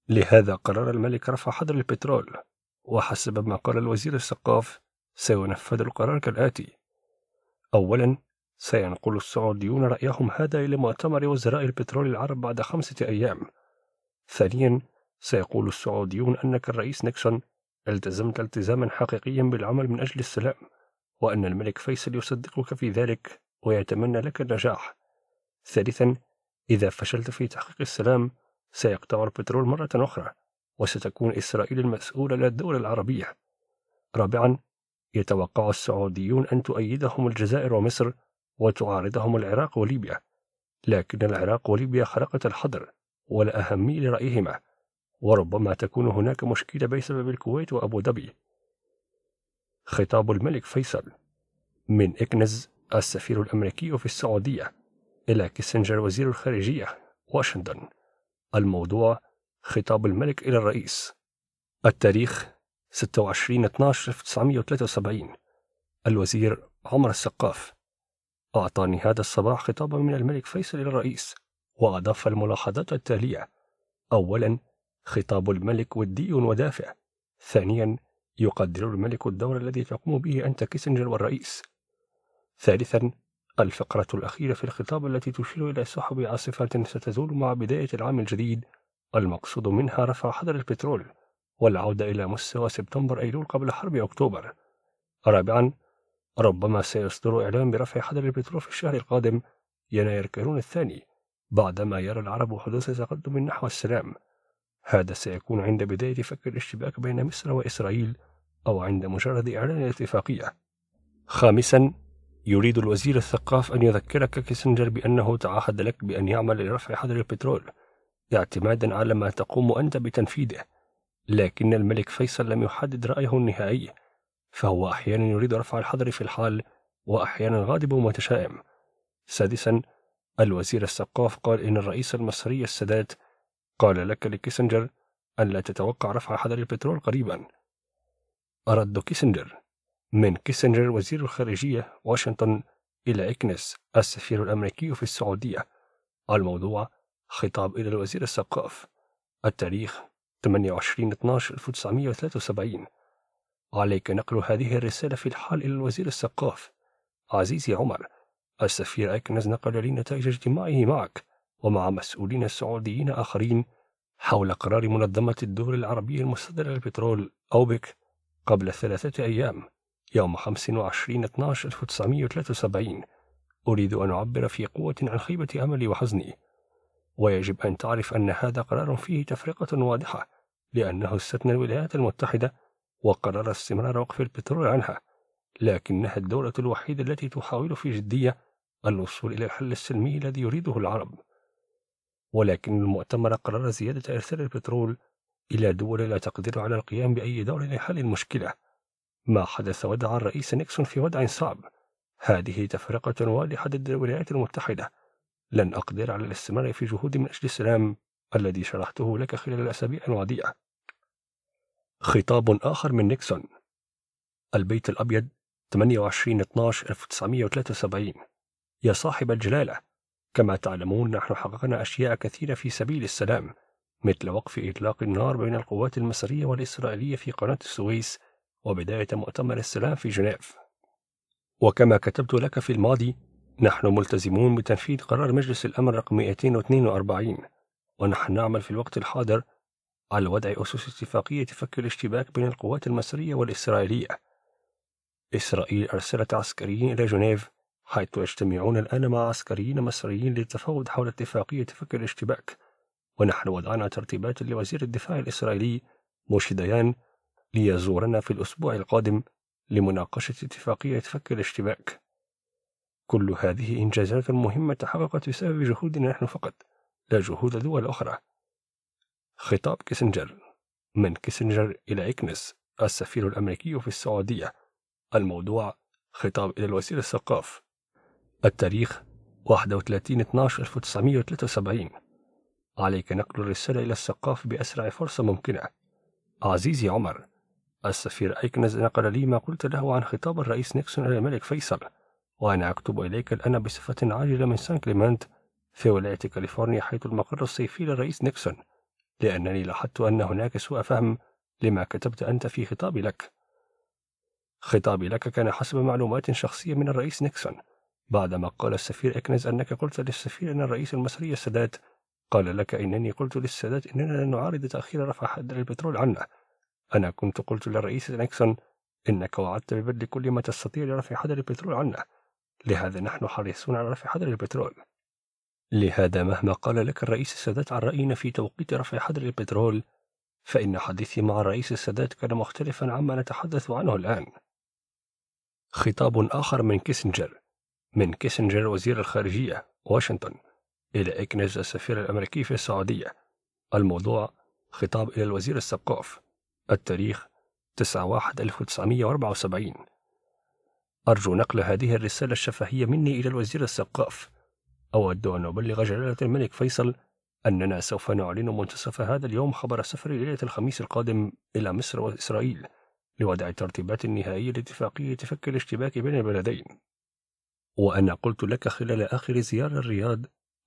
لهذا قرر الملك رفع حظر البترول وحسب ما قال الوزير السقاف سينفذ القرار كالآتي أولا سينقل السعوديون رأيهم هذا إلى مؤتمر وزراء البترول العرب بعد خمسة أيام. ثانيا، سيقول السعوديون أنك الرئيس نيكسون التزمت التزاما حقيقيا بالعمل من أجل السلام، وأن الملك فيصل يصدقك في ذلك ويتمنى لك النجاح. ثالثا، إذا فشلت في تحقيق السلام، سيقطع البترول مرة أخرى، وستكون إسرائيل المسؤولة للدول العربية. رابعا، يتوقع السعوديون أن تؤيدهم الجزائر ومصر وتعارضهم العراق وليبيا لكن العراق وليبيا خرقت الحظر أهمية لرأيهما وربما تكون هناك مشكلة بسبب الكويت وأبو ظبي خطاب الملك فيصل من إكنز السفير الأمريكي في السعودية إلى كيسنجر وزير الخارجية واشنطن الموضوع خطاب الملك إلى الرئيس التاريخ 26 12 1973 الوزير عمر السقاف أعطاني هذا الصباح خطابا من الملك فيصل الرئيس وأضاف الملاحظات التالية أولا خطاب الملك ودي ودافع ثانيا يقدر الملك الدور الذي تقوم به أنت كيسنجر والرئيس ثالثا الفقرة الأخيرة في الخطاب التي تشير إلى سحب عاصفة ستزول مع بداية العام الجديد المقصود منها رفع حظر البترول والعودة إلى مستوى سبتمبر أيلول قبل حرب أكتوبر رابعا ربما سيصدر إعلان برفع حظر البترول في الشهر القادم يناير كانون الثاني بعدما يرى العرب حدوث تقدم نحو السلام هذا سيكون عند بداية فك الاشتباك بين مصر وإسرائيل أو عند مجرد إعلان الاتفاقية خامسا يريد الوزير الثقاف أن يذكرك كيسنجر بأنه تعهد لك بأن يعمل لرفع حظر البترول اعتمادا على ما تقوم أنت بتنفيذه لكن الملك فيصل لم يحدد رأيه النهائي فهو أحيانا يريد رفع الحظر في الحال وأحيانا غاضب ومتشائم سادسا الوزير السقاف قال إن الرئيس المصري السادات قال لك لكيسنجر أن لا تتوقع رفع حظر البترول قريبا أرد كيسنجر من كيسنجر وزير الخارجية واشنطن إلى إكنس السفير الأمريكي في السعودية الموضوع خطاب إلى الوزير السقاف التاريخ 28 12 1973 عليك نقل هذه الرسالة في الحال إلى الوزير السقاف عزيزي عمر السفير أكنز نقل لي نتائج اجتماعه معك ومع مسؤولين سعوديين آخرين حول قرار منظمة الدول العربية المستدرة للبترول أوبك قبل ثلاثة أيام يوم 25 12 1973 أريد أن أعبر في قوة عن خيبة أملي وحزني ويجب أن تعرف أن هذا قرار فيه تفرقة واضحة لأنه استثنى الولايات المتحدة وقرر استمرار وقف البترول عنها لكنها الدولة الوحيدة التي تحاول في جدية الوصول إلى الحل السلمي الذي يريده العرب ولكن المؤتمر قرر زيادة إرسال البترول إلى دول لا تقدر على القيام بأي دور لحل المشكلة ما حدث ودع الرئيس نيكسون في وضع صعب هذه تفرقة واضحة ضد الولايات المتحدة لن أقدر على الاستمرار في جهود من أجل السلام الذي شرحته لك خلال الأسابيع الماضية خطاب آخر من نيكسون البيت الأبيض 28 12 1973 يا صاحب الجلالة كما تعلمون نحن حققنا أشياء كثيرة في سبيل السلام مثل وقف إطلاق النار بين القوات المصرية والإسرائيلية في قناة السويس وبداية مؤتمر السلام في جنيف وكما كتبت لك في الماضي نحن ملتزمون بتنفيذ قرار مجلس الأمن رقم 242 ونحن نعمل في الوقت الحاضر الوضع أسس اتفاقية فك الاشتباك بين القوات المصرية والإسرائيلية. إسرائيل أرسلت عسكريين إلى جنيف، حيث يجتمعون الآن مع عسكريين مصريين للتفاوض حول اتفاقية فك الاشتباك، ونحن وضعنا ترتيبات لوزير الدفاع الإسرائيلي موشي ديان ليزورنا في الأسبوع القادم لمناقشة اتفاقية فك الاشتباك. كل هذه إنجازات مهمة تحققت بسبب جهودنا نحن فقط، لا جهود دول أخرى. خطاب كيسنجر من كيسنجر إلى إكنس السفير الأمريكي في السعودية الموضوع خطاب إلى الوزير الثقاف التاريخ 31/12/1973 عليك نقل الرسالة إلى الثقاف بأسرع فرصة ممكنة عزيزي عمر السفير أيكنز نقل لي ما قلت له عن خطاب الرئيس نيكسون إلى الملك فيصل وأنا أكتب إليك الآن بصفة عاجلة من سان كليمنت في ولاية كاليفورنيا حيث المقر الصيفي للرئيس نيكسون لأنني لاحظت أن هناك سوء فهم لما كتبت أنت في خطابي لك. خطابي لك كان حسب معلومات شخصية من الرئيس نيكسون، بعدما قال السفير إكنز أنك قلت للسفير أن الرئيس المصري السادات قال لك إنني قلت للسادات إننا لن نعارض تأخير رفع حد البترول عنا. أنا كنت قلت للرئيس نيكسون إنك وعدت ببذل كل ما تستطيع لرفع حد البترول عنا، لهذا نحن حريصون على رفع حد البترول. لهذا مهما قال لك الرئيس السادات عن رأينا في توقيت رفع حظر البترول فإن حديثي مع الرئيس السادات كان مختلفا عما نتحدث عنه الآن خطاب آخر من كيسنجر من كيسنجر وزير الخارجية واشنطن إلى إكنز السفير الأمريكي في السعودية الموضوع خطاب إلى الوزير السبقوف التاريخ 9/1/1974 أرجو نقل هذه الرسالة الشفهية مني إلى الوزير السقاف أود أن أبلغ جلالة الملك فيصل أننا سوف نعلن منتصف هذا اليوم خبر سفري ليلة الخميس القادم إلى مصر وإسرائيل لوضع الترتيبات النهائية لاتفاقية فك الاشتباك بين البلدين وأنا قلت لك خلال آخر زيارة الرياض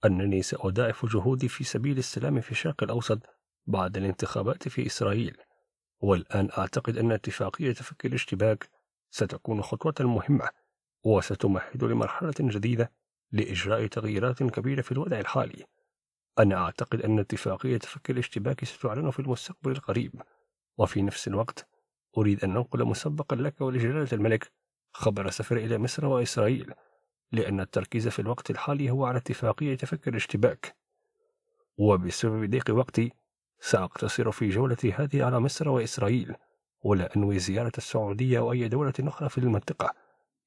أنني سأضاعف جهودي في سبيل السلام في الشرق الأوسط بعد الانتخابات في إسرائيل والآن أعتقد أن اتفاقية فك الاشتباك ستكون خطوة مهمة وستمهد لمرحلة جديدة لإجراء تغييرات كبيرة في الوضع الحالي. أنا أعتقد أن اتفاقية فك الاشتباك ستعلن في المستقبل القريب، وفي نفس الوقت أريد أن أنقل مسبقا لك ولجلالة الملك خبر سفر إلى مصر وإسرائيل، لأن التركيز في الوقت الحالي هو على اتفاقية فك الاشتباك. وبسبب ضيق وقتي سأقتصر في جولتي هذه على مصر وإسرائيل ولا أنوي زيارة السعودية أو أي دولة أخرى في المنطقة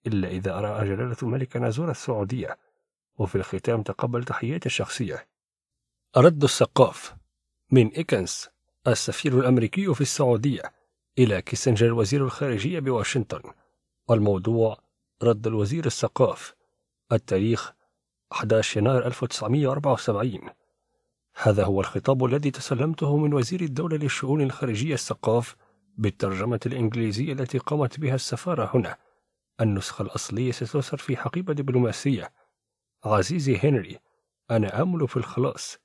إلا إذا أرى جلالة الملك أن أزور السعودية وفي الختام تقبل تحياتي الشخصية رد السقاف من إيكنس السفير الأمريكي في السعودية إلى كيسنجر وزير الخارجية بواشنطن الموضوع رد الوزير السقاف التاريخ 11 يناير 1974 هذا هو الخطاب الذي تسلمته من وزير الدولة للشؤون الخارجية السقاف بالترجمة الإنجليزية التي قامت بها السفارة هنا النسخة الأصلية ستسر في حقيبة دبلوماسية عزيزي هنري أنا آمل في الخلاص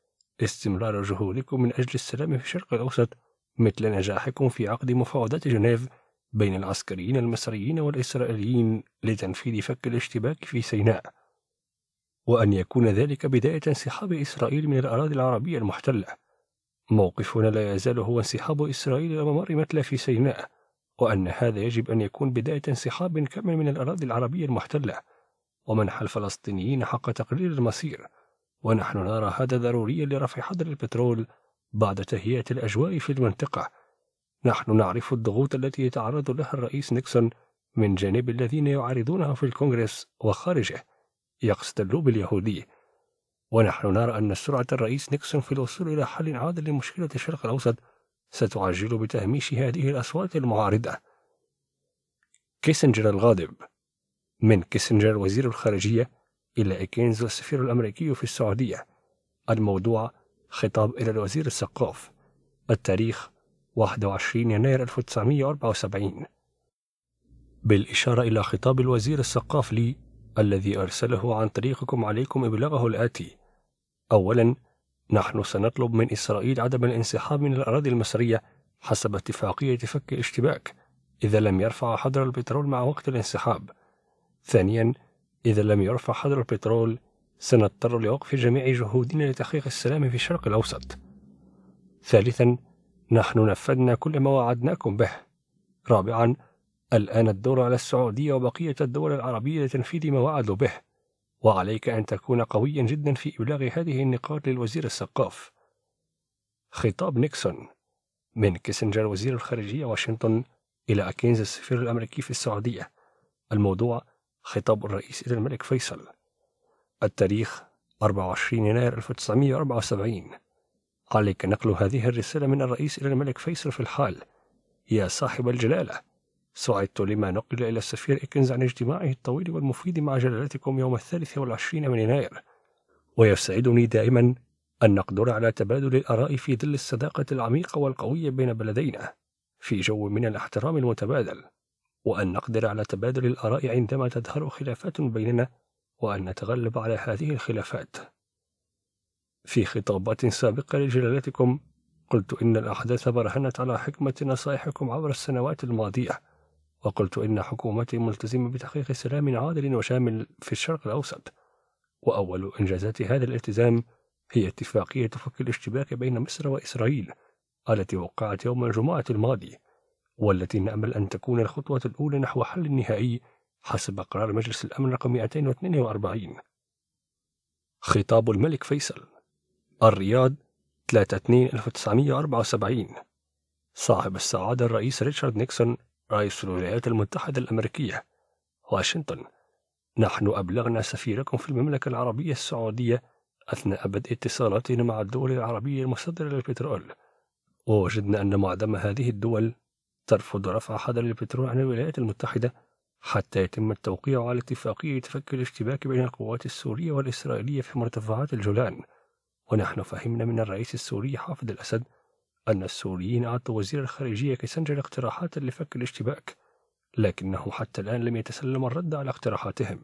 استمرار جهودكم من أجل السلام في الشرق الأوسط مثل نجاحكم في عقد مفاوضات جنيف بين العسكريين المصريين والإسرائيليين لتنفيذ فك الاشتباك في سيناء وأن يكون ذلك بداية انسحاب إسرائيل من الأراضي العربية المحتلة موقفنا لا يزال هو انسحاب إسرائيل إلى ممر متلى في سيناء وأن هذا يجب أن يكون بداية انسحاب كامل من الأراضي العربية المحتلة ومنح الفلسطينيين حق تقرير المصير ونحن نرى هذا ضروريا لرفع حظر البترول بعد تهيئة الأجواء في المنطقة نحن نعرف الضغوط التي يتعرض لها الرئيس نيكسون من جانب الذين يعارضونه في الكونغرس وخارجه يقصد اللوب اليهودي ونحن نرى أن سرعة الرئيس نيكسون في الوصول إلى حل عادل لمشكلة الشرق الأوسط ستعجل بتهميش هذه الأصوات المعارضة كيسنجر الغاضب من كيسنجر وزير الخارجية إلى إيكينز السفير الأمريكي في السعودية الموضوع خطاب إلى الوزير السقاف التاريخ 21 يناير 1974 بالإشارة إلى خطاب الوزير السقاف لي الذي أرسله عن طريقكم عليكم إبلاغه الآتي أولا نحن سنطلب من إسرائيل عدم الانسحاب من الأراضي المصرية حسب اتفاقية فك اشتباك إذا لم يرفع حظر البترول مع وقت الانسحاب ثانيا إذا لم يرفع حظر البترول سنضطر لوقف جميع جهودنا لتحقيق السلام في الشرق الأوسط ثالثا نحن نفذنا كل ما وعدناكم به رابعا الآن الدور على السعودية وبقية الدول العربية لتنفيذ ما وعدوا به وعليك أن تكون قويا جدا في إبلاغ هذه النقاط للوزير السقاف خطاب نيكسون من كيسنجر وزير الخارجية واشنطن إلى أكينز السفير الأمريكي في السعودية الموضوع خطاب الرئيس إلى الملك فيصل التاريخ 24 يناير 1974 عليك نقل هذه الرسالة من الرئيس إلى الملك فيصل في الحال يا صاحب الجلالة سعدت لما نقل إلى السفير إكنز عن اجتماعه الطويل والمفيد مع جلالتكم يوم الثالث والعشرين من يناير ويسعدني دائما أن نقدر على تبادل الآراء في ظل الصداقة العميقة والقوية بين بلدينا في جو من الاحترام المتبادل وأن نقدر على تبادل الآراء عندما تظهر خلافات بيننا وأن نتغلب على هذه الخلافات. في خطابات سابقة لجلالتكم قلت إن الأحداث برهنت على حكمة نصائحكم عبر السنوات الماضية وقلت إن حكومتي ملتزمة بتحقيق سلام عادل وشامل في الشرق الأوسط وأول إنجازات هذا الالتزام هي اتفاقية فك الاشتباك بين مصر وإسرائيل التي وقعت يوم الجمعة الماضي والتي نأمل أن تكون الخطوة الأولى نحو حل نهائي حسب قرار مجلس الأمن رقم 242 خطاب الملك فيصل الرياض 3/2/1974 صاحب السعادة الرئيس ريتشارد نيكسون رئيس الولايات المتحدة الأمريكية واشنطن نحن أبلغنا سفيركم في المملكة العربية السعودية أثناء بدء اتصالاتنا مع الدول العربية المصدرة للبترول ووجدنا أن معظم هذه الدول ترفض رفع حظر البترول عن الولايات المتحدة حتى يتم التوقيع على اتفاقية فك الاشتباك بين القوات السورية والإسرائيلية في مرتفعات الجولان ونحن فهمنا من الرئيس السوري حافظ الأسد أن السوريين أعطوا وزير الخارجية كيسنجر اقتراحات لفك الاشتباك لكنه حتى الآن لم يتسلم الرد على اقتراحاتهم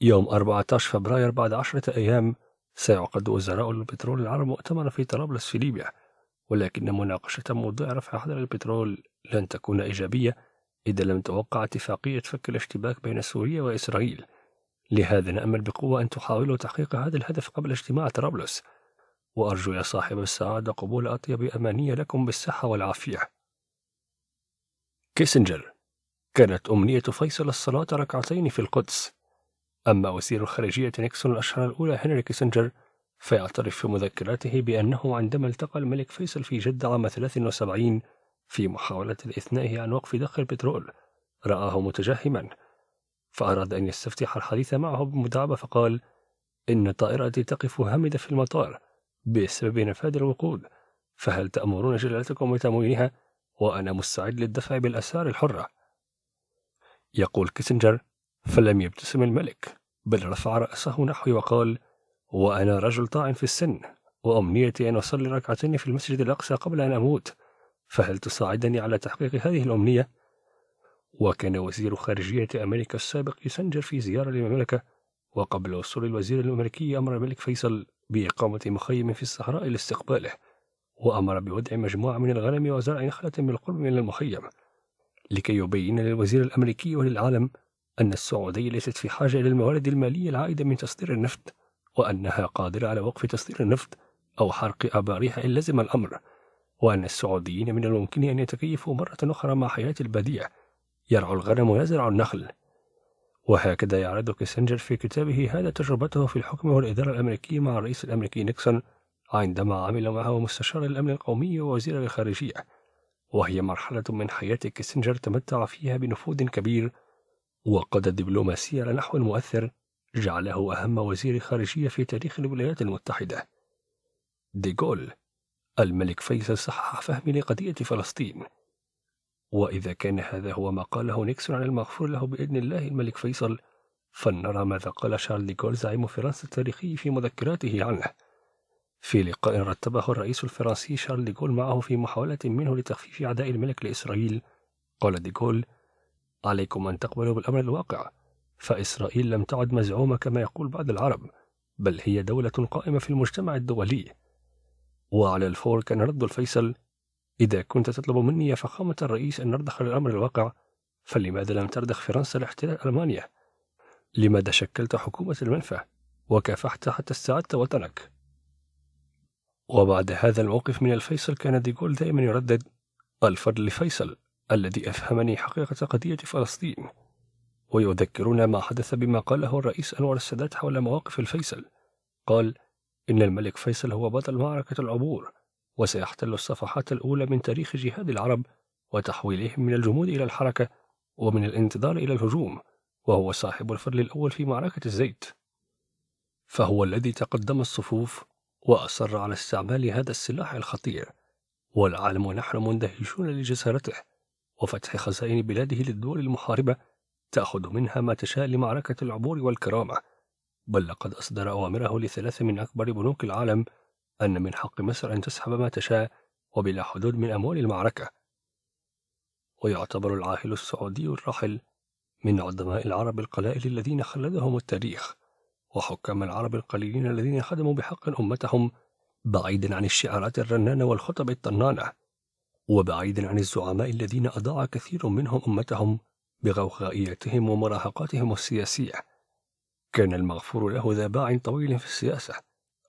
يوم 14 فبراير بعد عشرة أيام سيعقد وزراء البترول العرب مؤتمرا في طرابلس في ليبيا ولكن مناقشة موضوع رفع حظر البترول لن تكون إيجابية إذا لم توقع اتفاقية فك الاشتباك بين سوريا وإسرائيل لهذا نأمل بقوة أن تحاولوا تحقيق هذا الهدف قبل اجتماع طرابلس وأرجو يا صاحب السعادة قبول أطيب أمانية لكم بالصحة والعافية كيسنجر كانت أمنية فيصل الصلاة ركعتين في القدس أما وزير الخارجية نيكسون الأشهر الأولى هنري كيسنجر فيعترف في مذكراته بأنه عندما التقى الملك فيصل في جدة عام 73 في محاولة الإثناء عن وقف دخ البترول رآه متجهما فأراد أن يستفتح الحديث معه بمداعبة فقال إن طائرتي تقف هامدة في المطار بسبب نفاد الوقود فهل تأمرون جلالتكم بتمويلها وأنا مستعد للدفع بالأسعار الحرة يقول كيسنجر فلم يبتسم الملك بل رفع رأسه نحوي وقال وأنا رجل طاعن في السن وأمنيتي أن أصلي ركعتين في المسجد الأقصى قبل أن أموت فهل تساعدني على تحقيق هذه الأمنية؟ وكان وزير خارجية أمريكا السابق يسنجر في زيارة للمملكة وقبل وصول الوزير الأمريكي أمر الملك فيصل بإقامة مخيم في الصحراء لاستقباله وأمر بوضع مجموعة من الغنم وزرع نخلة بالقرب من, المخيم لكي يبين للوزير الأمريكي وللعالم أن السعودية ليست في حاجة إلى الموارد المالية العائدة من تصدير النفط وأنها قادرة على وقف تصدير النفط أو حرق أبارها إن لزم الأمر وأن السعوديين من الممكن أن يتكيفوا مرة أخرى مع حياة البديع يرعى الغنم ويزرع النخل وهكذا يعرض كيسنجر في كتابه هذا تجربته في الحكم والإدارة الأمريكية مع الرئيس الأمريكي نيكسون عندما عمل معه مستشار الأمن القومي ووزير الخارجية وهي مرحلة من حياة كيسنجر تمتع فيها بنفوذ كبير وقد الدبلوماسية على نحو مؤثر جعله أهم وزير خارجية في تاريخ الولايات المتحدة ديغول الملك فيصل صحح فهمي لقضية فلسطين وإذا كان هذا هو ما قاله نيكسون عن المغفور له بإذن الله الملك فيصل فلنرى ماذا قال شارل ديغول زعيم فرنسا التاريخي في مذكراته عنه في لقاء رتبه الرئيس الفرنسي شارل ديغول معه في محاولة منه لتخفيف أعداء الملك لإسرائيل قال ديغول عليكم أن تقبلوا بالأمر الواقع فإسرائيل لم تعد مزعومة كما يقول بعض العرب بل هي دولة قائمة في المجتمع الدولي وعلى الفور كان رد الفيصل إذا كنت تطلب مني يا فخامة الرئيس أن نردخ الأمر الواقع فلماذا لم تردخ فرنسا لاحتلال ألمانيا؟ لماذا شكلت حكومة المنفى وكافحت حتى استعدت وطنك؟ وبعد هذا الموقف من الفيصل كان ديغول دائما يردد الفضل لفيصل الذي أفهمني حقيقة قضية فلسطين ويذكرنا ما حدث بما قاله الرئيس أنور السادات حول مواقف الفيصل قال إن الملك فيصل هو بطل معركة العبور وسيحتل الصفحات الأولى من تاريخ جهاد العرب وتحويلهم من الجمود إلى الحركة ومن الانتظار إلى الهجوم وهو صاحب الفضل الأول في معركة الزيت فهو الذي تقدم الصفوف وأصر على استعمال هذا السلاح الخطير والعالم نحن مندهشون لجسارته وفتح خزائن بلاده للدول المحاربة تأخذ منها ما تشاء لمعركة العبور والكرامة بل لقد أصدر أوامره لثلاثة من أكبر بنوك العالم أن من حق مصر أن تسحب ما تشاء وبلا حدود من أموال المعركة ويعتبر العاهل السعودي الراحل من عظماء العرب القلائل الذين خلدهم التاريخ وحكام العرب القليلين الذين خدموا بحق أمتهم بعيدا عن الشعارات الرنانة والخطب الطنانة وبعيدا عن الزعماء الذين أضاع كثير منهم أمتهم بغوغائيتهم ومراهقاتهم السياسية كان المغفور له ذا باع طويل في السياسة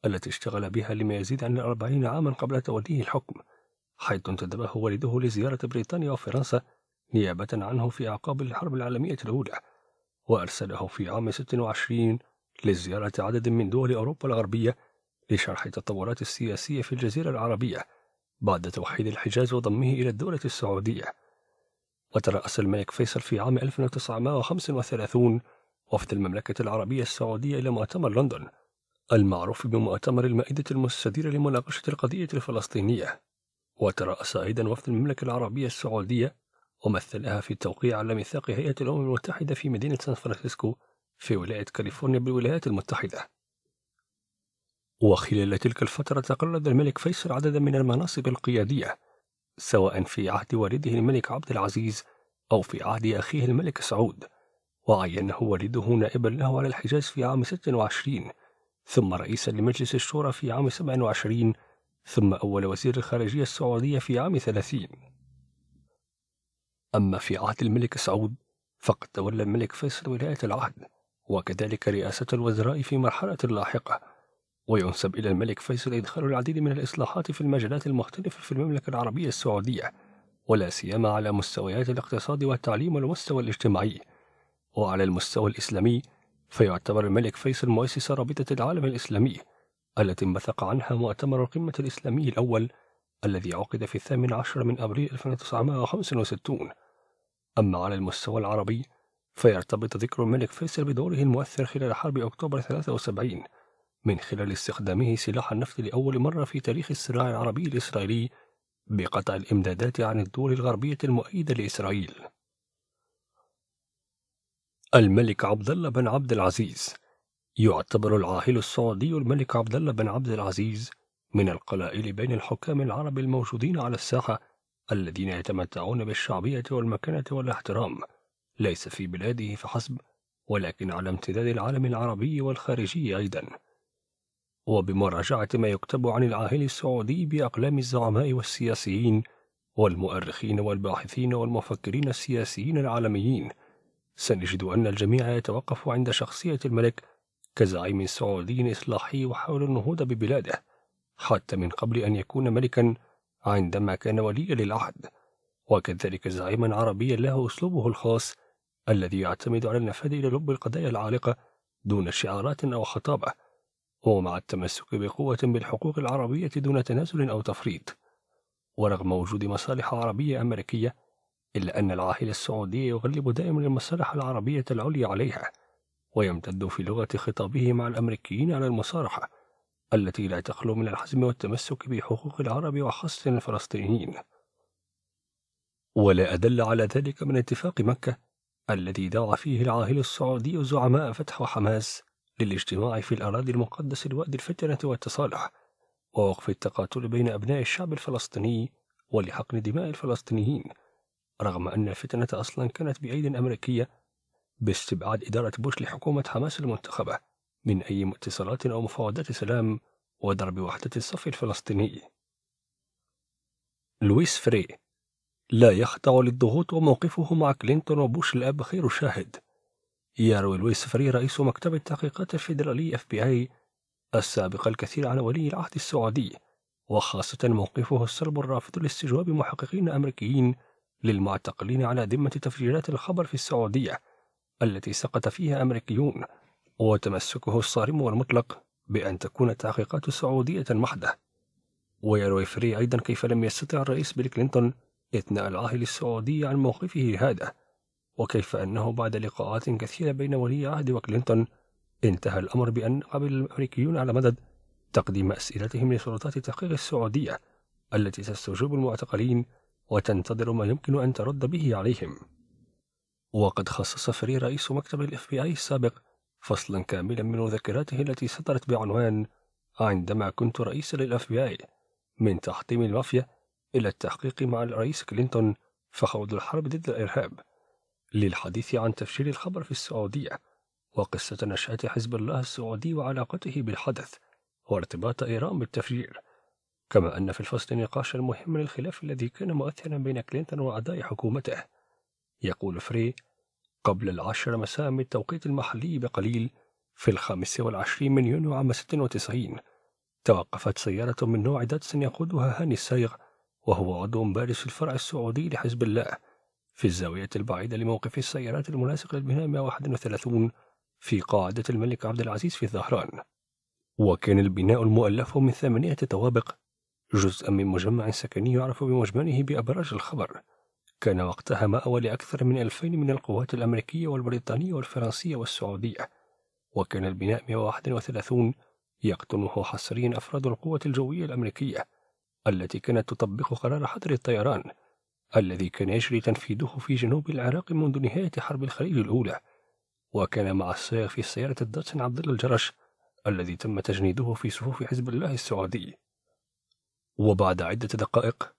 التي اشتغل بها لما يزيد عن الأربعين عاما قبل توليه الحكم حيث انتدبه والده لزيارة بريطانيا وفرنسا نيابة عنه في أعقاب الحرب العالمية الأولى وأرسله في عام 26 لزيارة عدد من دول أوروبا الغربية لشرح التطورات السياسية في الجزيرة العربية بعد توحيد الحجاز وضمه إلى الدولة السعودية وترأس الملك فيصل في عام 1935 وفد المملكة العربية السعودية إلى مؤتمر لندن المعروف بمؤتمر المائدة المستديرة لمناقشة القضية الفلسطينية وترأس أيضا وفد المملكة العربية السعودية ومثلها في التوقيع على ميثاق هيئة الأمم المتحدة في مدينة سان فرانسيسكو في ولاية كاليفورنيا بالولايات المتحدة وخلال تلك الفترة تقلد الملك فيصل عددا من المناصب القيادية سواء في عهد والده الملك عبد العزيز أو في عهد أخيه الملك سعود وعينه والده نائبا له على الحجاز في عام 26 ثم رئيسا لمجلس الشورى في عام 27 ثم أول وزير الخارجية السعودية في عام 30 أما في عهد الملك سعود فقد تولى الملك فيصل ولاية العهد وكذلك رئاسة الوزراء في مرحلة لاحقة وينسب إلى الملك فيصل إدخال العديد من الإصلاحات في المجالات المختلفة في المملكة العربية السعودية ولا سيما على مستويات الاقتصاد والتعليم والمستوى الاجتماعي وعلى المستوى الإسلامي فيعتبر الملك فيصل مؤسس رابطة العالم الإسلامي التي انبثق عنها مؤتمر القمة الإسلامي الأول الذي عقد في الثامن عشر من أبريل 1965 أما على المستوى العربي فيرتبط ذكر الملك فيصل بدوره المؤثر خلال حرب أكتوبر 73 من خلال استخدامه سلاح النفط لأول مرة في تاريخ الصراع العربي الإسرائيلي بقطع الإمدادات عن الدول الغربية المؤيدة لإسرائيل. الملك عبد الله بن عبد العزيز يعتبر العاهل السعودي الملك عبد الله بن عبد العزيز من القلائل بين الحكام العرب الموجودين على الساحة الذين يتمتعون بالشعبية والمكانة والاحترام ليس في بلاده فحسب ولكن على امتداد العالم العربي والخارجي أيضاً. وبمراجعة ما يكتب عن العاهل السعودي بأقلام الزعماء والسياسيين والمؤرخين والباحثين والمفكرين السياسيين العالميين سنجد أن الجميع يتوقف عند شخصية الملك كزعيم سعودي إصلاحي وحول النهوض ببلاده حتى من قبل أن يكون ملكا عندما كان وليا للعهد وكذلك زعيما عربيا له أسلوبه الخاص الذي يعتمد على النفاذ إلى لب القضايا العالقة دون شعارات أو خطابة ومع التمسك بقوة بالحقوق العربية دون تنازل أو تفريط ورغم وجود مصالح عربية أمريكية إلا أن العاهل السعودي يغلب دائما المصالح العربية العليا عليها ويمتد في لغة خطابه مع الأمريكيين على المصارحة التي لا تخلو من الحزم والتمسك بحقوق العرب وخاصة الفلسطينيين ولا أدل على ذلك من اتفاق مكة الذي دعا فيه العاهل السعودي زعماء فتح وحماس للاجتماع في الأراضي المقدسة لوأد الفتنة والتصالح ووقف التقاتل بين أبناء الشعب الفلسطيني ولحقن دماء الفلسطينيين رغم أن الفتنة أصلا كانت بأيد أمريكية باستبعاد إدارة بوش لحكومة حماس المنتخبة من أي اتصالات أو مفاوضات سلام وضرب وحدة الصف الفلسطيني لويس فري لا يخضع للضغوط وموقفه مع كلينتون وبوش الأب خير شاهد يروي لويس فري رئيس مكتب التحقيقات الفيدرالي اف بي اي السابق الكثير عن ولي العهد السعودي وخاصة موقفه الصلب الرافض لاستجواب محققين أمريكيين للمعتقلين على ذمة تفجيرات الخبر في السعودية التي سقط فيها أمريكيون وتمسكه الصارم والمطلق بأن تكون التحقيقات سعودية محدة ويروي فري أيضا كيف لم يستطع الرئيس بيل كلينتون إثناء العاهل السعودي عن موقفه هذا وكيف أنه بعد لقاءات كثيرة بين ولي عهد وكلينتون انتهى الأمر بأن قبل الأمريكيون على مدد تقديم أسئلتهم لسلطات التحقيق السعودية التي تستجوب المعتقلين وتنتظر ما يمكن أن ترد به عليهم وقد خصص فري رئيس مكتب الاف بي اي السابق فصلا كاملا من مذكراته التي سطرت بعنوان عندما كنت رئيسا للاف بي اي من تحطيم المافيا الى التحقيق مع الرئيس كلينتون فخوض الحرب ضد الارهاب للحديث عن تفشيل الخبر في السعودية وقصة نشأة حزب الله السعودي وعلاقته بالحدث وارتباط إيران بالتفجير كما أن في الفصل نقاشا مهما للخلاف الذي كان مؤثرا بين كلينتون وأعداء حكومته يقول فري قبل العاشرة مساء من التوقيت المحلي بقليل في الخامس والعشرين من يونيو عام 96 توقفت سيارة من نوع داتسن يقودها هاني السايغ وهو عضو بارز في الفرع السعودي لحزب الله في الزاوية البعيدة لموقف السيارات الملاصق للبناء 131 في قاعدة الملك عبد العزيز في الظهران وكان البناء المؤلف من ثمانية طوابق جزءا من مجمع سكني يعرف بمجمله بأبراج الخبر كان وقتها مأوى لأكثر من ألفين من القوات الأمريكية والبريطانية والفرنسية والسعودية وكان البناء 131 يقطنه حصريا أفراد القوة الجوية الأمريكية التي كانت تطبق قرار حظر الطيران الذي كان يجري تنفيذه في جنوب العراق منذ نهاية حرب الخليج الأولى وكان مع الصيغ في سيارة الداتسن عبد الله الجرش الذي تم تجنيده في صفوف حزب الله السعودي وبعد عدة دقائق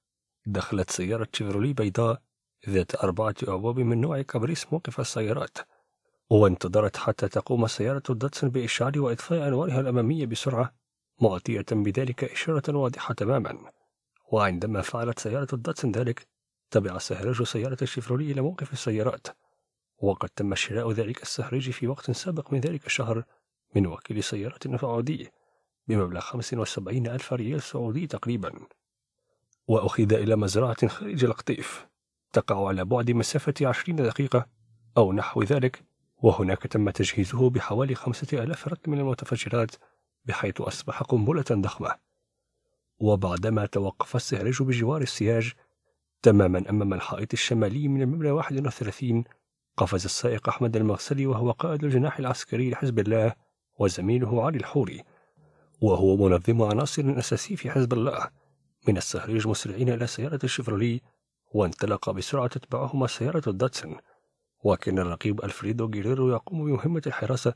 دخلت سيارة شيفرولي بيضاء ذات أربعة أبواب من نوع كابريس موقف السيارات وانتظرت حتى تقوم سيارة الداتسن بإشعال وإطفاء أنوارها الأمامية بسرعة معطية بذلك إشارة واضحة تماما وعندما فعلت سيارة الداتسن ذلك تبع السهرج سيارة الشفرولي إلى موقف السيارات وقد تم شراء ذلك السهرج في وقت سابق من ذلك الشهر من وكيل سيارة سعودي بمبلغ 75 ألف ريال سعودي تقريبا وأخذ إلى مزرعة خارج القطيف تقع على بعد مسافة 20 دقيقة أو نحو ذلك وهناك تم تجهيزه بحوالي 5000 ألاف رطل من المتفجرات بحيث أصبح قنبلة ضخمة وبعدما توقف السهرج بجوار السياج تماما أمام الحائط الشمالي من المبنى 31 قفز السائق أحمد المغسلي وهو قائد الجناح العسكري لحزب الله وزميله علي الحوري وهو منظم عناصر أساسي في حزب الله من السهريج مسرعين إلى سيارة الشفرولي وانطلق بسرعة تتبعهما سيارة الداتسون وكان الرقيب ألفريدو جيريرو يقوم بمهمة الحراسة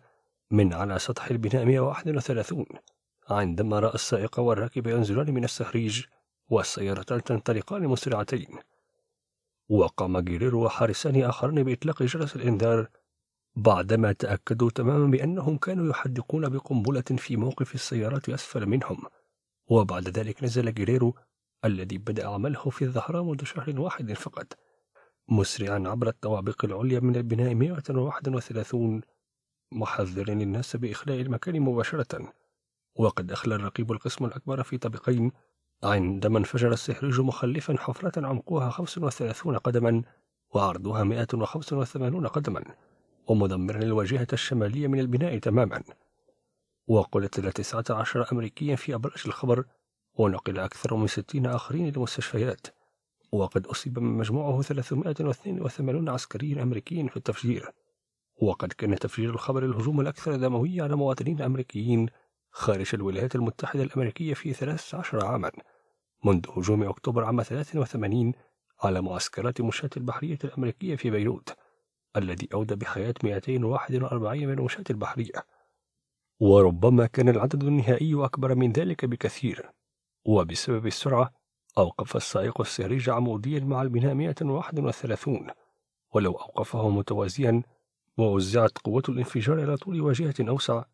من على سطح البناء 131 عندما رأى السائق والراكب ينزلان من السهريج والسيارتان تنطلقان مسرعتين وقام جيريرو وحارسان آخران بإطلاق جرس الإنذار بعدما تأكدوا تماما بأنهم كانوا يحدقون بقنبلة في موقف السيارات أسفل منهم وبعد ذلك نزل جيريرو الذي بدأ عمله في الظهران منذ شهر واحد فقط مسرعا عبر الطوابق العليا من البناء 131 محذرا الناس بإخلاء المكان مباشرة وقد أخلى الرقيب القسم الأكبر في طابقين عندما انفجر السحرج مخلفا حفرة عمقها 35 قدما وعرضها 185 قدما ومدمرا الواجهة الشمالية من البناء تماما وقتل 19 أمريكيا في أبراج الخبر ونقل أكثر من 60 آخرين للمستشفيات وقد أصيب من مجموعه 382 عسكري أمريكي في التفجير وقد كان تفجير الخبر الهجوم الأكثر دموية على مواطنين أمريكيين خارج الولايات المتحدة الأمريكية في 13 عاما منذ هجوم أكتوبر عام 83 على معسكرات مشاة البحرية الأمريكية في بيروت الذي أودى بحياة 241 من المشاة البحرية وربما كان العدد النهائي أكبر من ذلك بكثير وبسبب السرعة أوقف السائق السريج عموديا مع البناء 131 ولو أوقفه متوازيا ووزعت قوة الانفجار على طول واجهة أوسع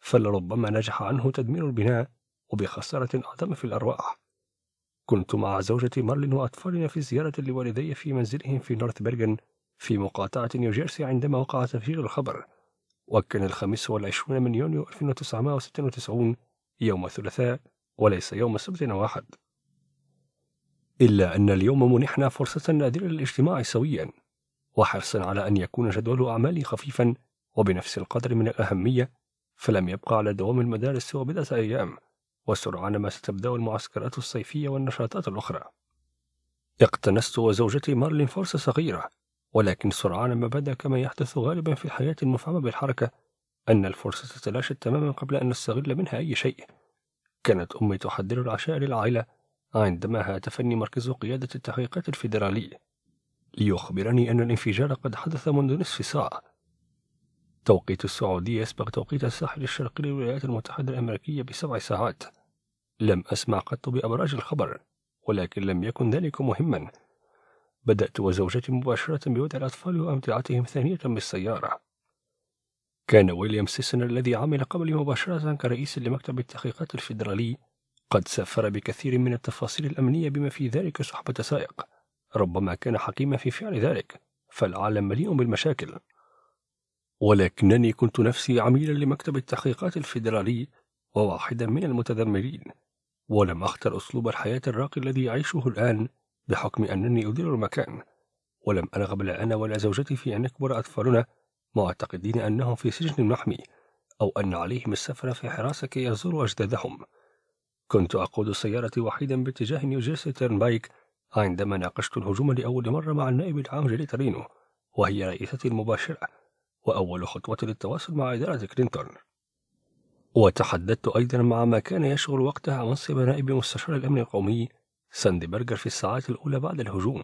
فلربما نجح عنه تدمير البناء وبخسارة أعظم في الأرواح كنت مع زوجتي مارلين وأطفالنا في زيارة لوالدي في منزلهم في نورث بيرغن في مقاطعة نيوجيرسي عندما وقع تفجير الخبر وكان الخامس والعشرون من يونيو 1996 يوم الثلاثاء وليس يوم سبت واحد إلا أن اليوم منحنا فرصة نادرة للاجتماع سويا وحرصا على أن يكون جدول أعمالي خفيفا وبنفس القدر من الأهمية فلم يبقى على دوام المدارس سوى بضعة أيام وسرعان ما ستبدأ المعسكرات الصيفية والنشاطات الأخرى اقتنست وزوجتي مارلين فرصة صغيرة ولكن سرعان ما بدا كما يحدث غالبا في الحياة المفعمة بالحركة أن الفرصة تتلاشى تماما قبل أن نستغل منها أي شيء كانت أمي تحضر العشاء للعائلة عندما هاتفني مركز قيادة التحقيقات الفيدرالي ليخبرني أن الانفجار قد حدث منذ نصف ساعة توقيت السعودية يسبق توقيت الساحل الشرقي للولايات المتحدة الأمريكية بسبع ساعات لم أسمع قط بأبراج الخبر ولكن لم يكن ذلك مهما بدأت وزوجتي مباشرة بوضع الأطفال وأمتعتهم ثانية بالسيارة كان ويليام سيسنر الذي عمل قبلي مباشرة كرئيس لمكتب التحقيقات الفيدرالي قد سفر بكثير من التفاصيل الأمنية بما في ذلك صحبة سائق ربما كان حكيما في فعل ذلك فالعالم مليء بالمشاكل ولكنني كنت نفسي عميلا لمكتب التحقيقات الفيدرالي وواحدا من المتذمرين ولم أختر أسلوب الحياة الراقي الذي أعيشه الآن بحكم أنني أدير المكان ولم أرغب لا أنا ولا زوجتي في أن يكبر أطفالنا معتقدين أنهم في سجن محمي أو أن عليهم السفر في حراسة كي يزوروا أجدادهم كنت أقود سيارتي وحيدا باتجاه نيوجيرسي تيرنبايك عندما ناقشت الهجوم لأول مرة مع النائب العام جيلي ترينو وهي رئيستي المباشرة وأول خطوة للتواصل مع إدارة كلينتون وتحدثت أيضا مع ما كان يشغل وقتها منصب نائب مستشار الأمن القومي ساندي برجر في الساعات الأولى بعد الهجوم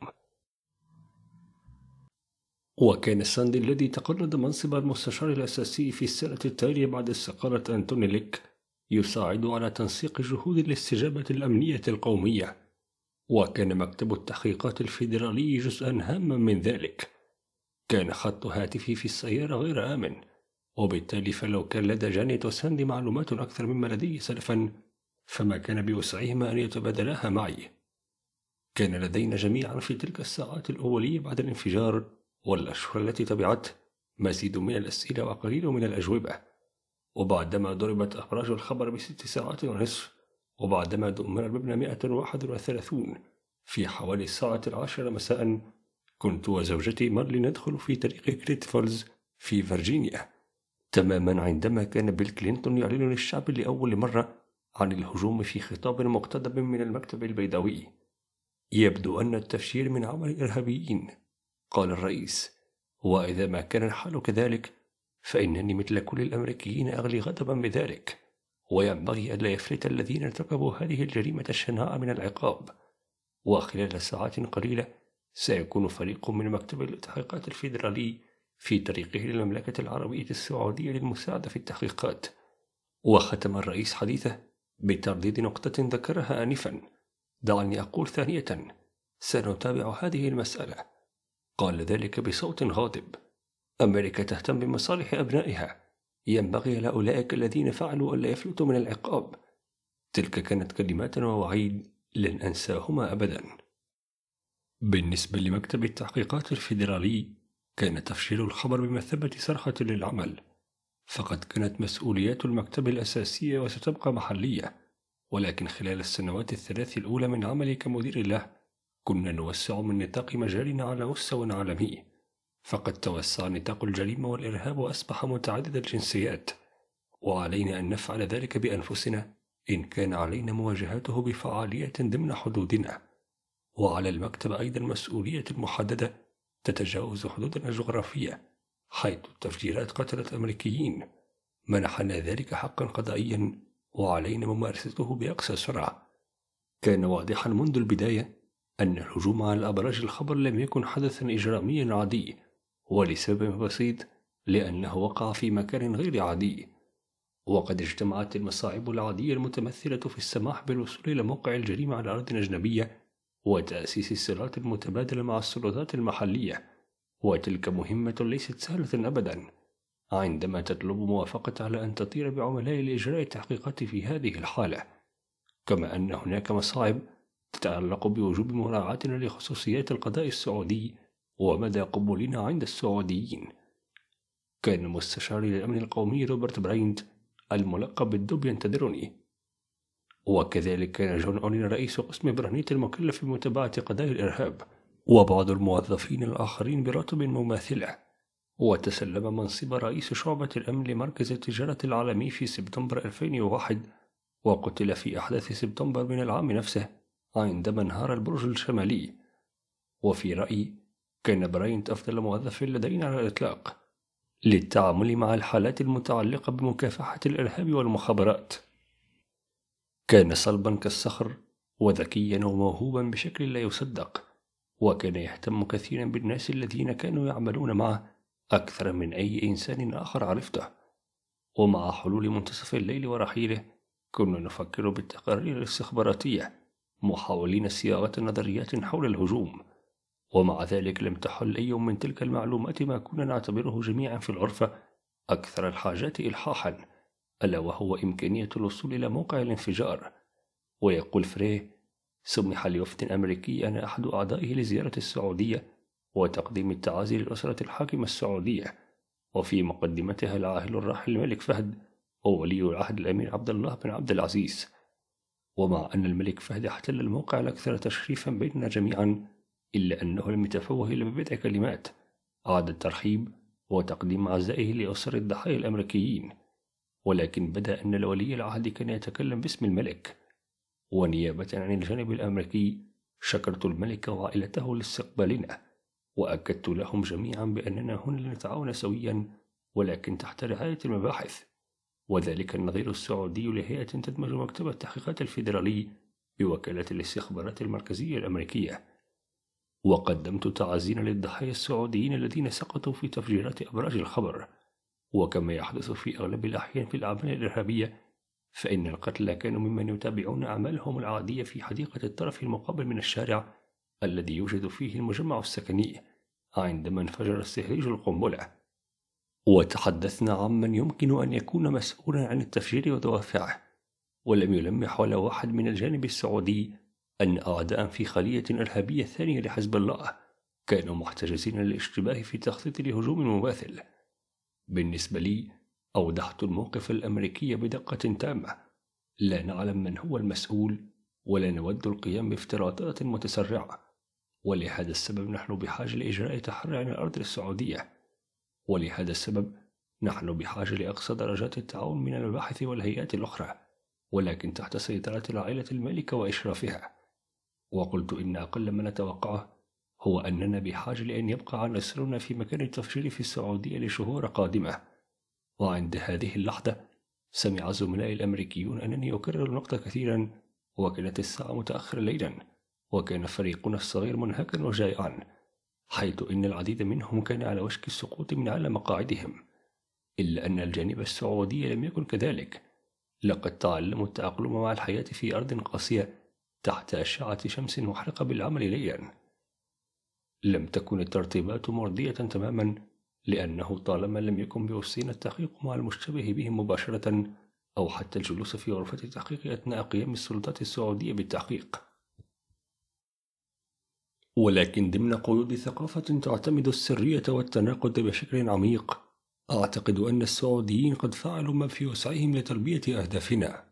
وكان ساندي الذي تقلد منصب المستشار الأساسي في السنة التالية بعد استقالة أنتوني ليك يساعد على تنسيق جهود الاستجابة الأمنية القومية وكان مكتب التحقيقات الفيدرالي جزءا هاما من ذلك كان خط هاتفي في السيارة غير آمن وبالتالي فلو كان لدى جانيت وساندي معلومات أكثر مما لدي سلفا فما كان بوسعهما أن يتبادلاها معي كان لدينا جميعا في تلك الساعات الأولية بعد الانفجار والأشهر التي تبعت مزيد من الأسئلة وقليل من الأجوبة وبعدما ضربت أبراج الخبر بست ساعات ونصف وبعدما دمر المبنى 131 في حوالي الساعة العاشرة مساء كنت وزوجتي مارلي ندخل في طريق كريت فولز في فرجينيا تماما عندما كان بيل كلينتون يعلن للشعب لأول مرة عن الهجوم في خطاب مقتضب من المكتب البيضاوي يبدو أن التفشير من عمل إرهابيين قال الرئيس وإذا ما كان الحال كذلك فإنني مثل كل الأمريكيين أغلي غضبا بذلك وينبغي ألا يفلت الذين ارتكبوا هذه الجريمة الشناعة من العقاب وخلال ساعات قليلة سيكون فريق من مكتب التحقيقات الفيدرالي في طريقه للمملكة العربية السعودية للمساعدة في التحقيقات وختم الرئيس حديثه بترديد نقطة ذكرها آنفا دعني أقول ثانية سنتابع هذه المسألة قال ذلك بصوت غاضب أمريكا تهتم بمصالح أبنائها ينبغي لأولئك الذين فعلوا ألا يفلتوا من العقاب تلك كانت كلمات ووعيد لن أنساهما أبداً بالنسبة لمكتب التحقيقات الفيدرالي كان تفشيل الخبر بمثابة صرخة للعمل فقد كانت مسؤوليات المكتب الأساسية وستبقى محلية ولكن خلال السنوات الثلاث الأولى من عملي كمدير له كنا نوسع من نطاق مجالنا على مستوى عالمي فقد توسع نطاق الجريمة والإرهاب وأصبح متعدد الجنسيات وعلينا أن نفعل ذلك بأنفسنا إن كان علينا مواجهته بفعالية ضمن حدودنا وعلى المكتب أيضا مسؤولية محددة تتجاوز حدودنا الجغرافية حيث التفجيرات قتلت الأمريكيين منحنا ذلك حقا قضائيا وعلينا ممارسته بأقصى سرعة كان واضحا منذ البداية أن الهجوم على أبراج الخبر لم يكن حدثا إجراميا عادي ولسبب بسيط لأنه وقع في مكان غير عادي وقد اجتمعت المصاعب العادية المتمثلة في السماح بالوصول إلى موقع الجريمة على أرض أجنبية وتأسيس الصلات المتبادلة مع السلطات المحلية وتلك مهمة ليست سهلة أبدا عندما تطلب موافقة على أن تطير بعملاء لإجراء التحقيقات في هذه الحالة كما أن هناك مصاعب تتعلق بوجوب مراعاتنا لخصوصيات القضاء السعودي ومدى قبولنا عند السعوديين كان مستشار الأمن القومي روبرت براينت الملقب بالدب ينتظرني وكذلك كان جون أولين رئيس قسم برهنيت المكلف بمتابعة قضايا الإرهاب وبعض الموظفين الآخرين برتب مماثله وتسلم منصب رئيس شعبة الأمن لمركز التجارة العالمي في سبتمبر 2001 وقتل في أحداث سبتمبر من العام نفسه عندما انهار البرج الشمالي وفي رأيي كان براينت أفضل موظف لدينا على الإطلاق للتعامل مع الحالات المتعلقة بمكافحة الإرهاب والمخابرات كان صلبا كالصخر وذكيا وموهوبا بشكل لا يصدق وكان يهتم كثيرا بالناس الذين كانوا يعملون معه أكثر من أي إنسان آخر عرفته ومع حلول منتصف الليل ورحيله كنا نفكر بالتقارير الاستخباراتية محاولين صياغة نظريات حول الهجوم ومع ذلك لم تحل أي من تلك المعلومات ما كنا نعتبره جميعا في العرفة أكثر الحاجات إلحاحا ألا وهو إمكانية الوصول إلى موقع الانفجار ويقول فريه سمح لوفد أمريكي أنا أحد أعضائه لزيارة السعودية وتقديم التعازي للأسرة الحاكمة السعودية وفي مقدمتها العاهل الراحل الملك فهد وولي العهد الأمير عبد الله بن عبد العزيز ومع أن الملك فهد احتل الموقع الأكثر تشريفا بيننا جميعا إلا أنه لم يتفوه إلا ببضع كلمات عاد الترحيب وتقديم عزائه لأسر الضحايا الأمريكيين ولكن بدا أن ولي العهد كان يتكلم باسم الملك ونيابة عن الجانب الأمريكي شكرت الملك وعائلته لاستقبالنا وأكدت لهم جميعا بأننا هنا لنتعاون سويا ولكن تحت رعاية المباحث وذلك النظير السعودي لهيئة تدمج مكتب التحقيقات الفيدرالي بوكالة الاستخبارات المركزية الأمريكية وقدمت تعازينا للضحايا السعوديين الذين سقطوا في تفجيرات أبراج الخبر وكما يحدث في أغلب الأحيان في الأعمال الإرهابية فإن القتلى كانوا ممن يتابعون أعمالهم العادية في حديقة الطرف المقابل من الشارع الذي يوجد فيه المجمع السكني عندما انفجر استهريج القنبلة وتحدثنا عمن يمكن أن يكون مسؤولا عن التفجير ودوافعه ولم يلمح ولا واحد من الجانب السعودي أن أعداء في خلية إرهابية ثانية لحزب الله كانوا محتجزين للاشتباه في تخطيط لهجوم مماثل بالنسبة لي أوضحت الموقف الأمريكي بدقة تامة لا نعلم من هو المسؤول ولا نود القيام بافتراضات متسرعة ولهذا السبب نحن بحاجة لإجراء تحرير عن الأرض السعودية ولهذا السبب نحن بحاجة لأقصى درجات التعاون من الباحث والهيئات الأخرى ولكن تحت سيطرة العائلة المالكة وإشرافها وقلت إن أقل ما نتوقعه هو أننا بحاجة لأن يبقى عناصرنا في مكان التفجير في السعودية لشهور قادمة وعند هذه اللحظة سمع زملائي الأمريكيون أنني أكرر النقطة كثيرا وكانت الساعة متأخرة ليلا وكان فريقنا الصغير منهكا وجائعا حيث إن العديد منهم كان على وشك السقوط من على مقاعدهم إلا أن الجانب السعودي لم يكن كذلك لقد تعلموا التأقلم مع الحياة في أرض قاسية تحت أشعة شمس محرقة بالعمل ليلا لم تكن الترتيبات مرضية تماما لأنه طالما لم يكن بوسين التحقيق مع المشتبه به مباشرة أو حتى الجلوس في غرفة التحقيق أثناء قيام السلطات السعودية بالتحقيق ولكن ضمن قيود ثقافة تعتمد السرية والتناقض بشكل عميق أعتقد أن السعوديين قد فعلوا ما في وسعهم لتلبية أهدافنا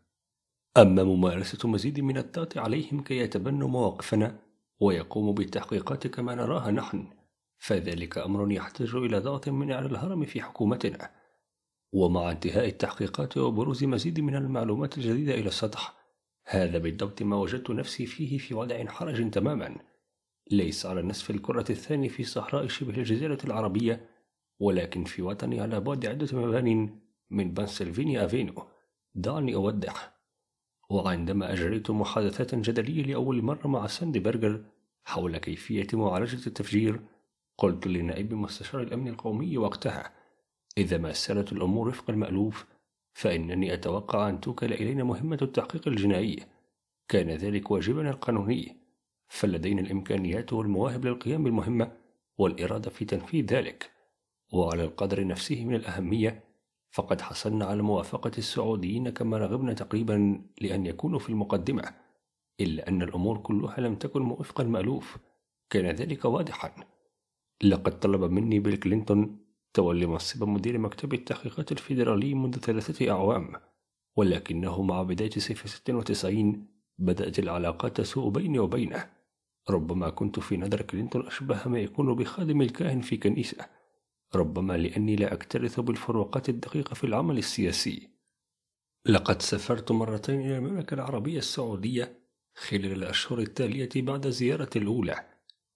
أما ممارسة مزيد من الضغط عليهم كي يتبنوا مواقفنا ويقوم بالتحقيقات كما نراها نحن فذلك أمر يحتاج إلى ضغط من أعلى الهرم في حكومتنا ومع انتهاء التحقيقات وبروز مزيد من المعلومات الجديدة إلى السطح هذا بالضبط ما وجدت نفسي فيه في وضع حرج تماما ليس على نصف الكرة الثاني في صحراء شبه الجزيرة العربية ولكن في وطني على بعد عدة مبان من بنسلفانيا أفينو دعني أوضح وعندما أجريت محادثات جدلية لأول مرة مع ساندي برجر حول كيفية معالجة التفجير قلت لنائب مستشار الأمن القومي وقتها إذا ما سرت الأمور وفق المألوف فإنني أتوقع أن توكل إلينا مهمة التحقيق الجنائي كان ذلك واجبنا القانوني فلدينا الإمكانيات والمواهب للقيام بالمهمة والإرادة في تنفيذ ذلك وعلى القدر نفسه من الأهمية فقد حصلنا على موافقة السعوديين كما رغبنا تقريبا لأن يكونوا في المقدمة إلا أن الأمور كلها لم تكن وفق المألوف كان ذلك واضحا لقد طلب مني بيل كلينتون تولي منصب مدير مكتب التحقيقات الفيدرالي منذ ثلاثة أعوام ولكنه مع بداية صيف 96 بدأت العلاقات تسوء بيني وبينه ربما كنت في نظر كلينتون أشبه ما يكون بخادم الكاهن في كنيسة ربما لأني لا أكترث بالفروقات الدقيقة في العمل السياسي لقد سافرت مرتين إلى المملكة العربية السعودية خلال الأشهر التالية بعد الزيارة الأولى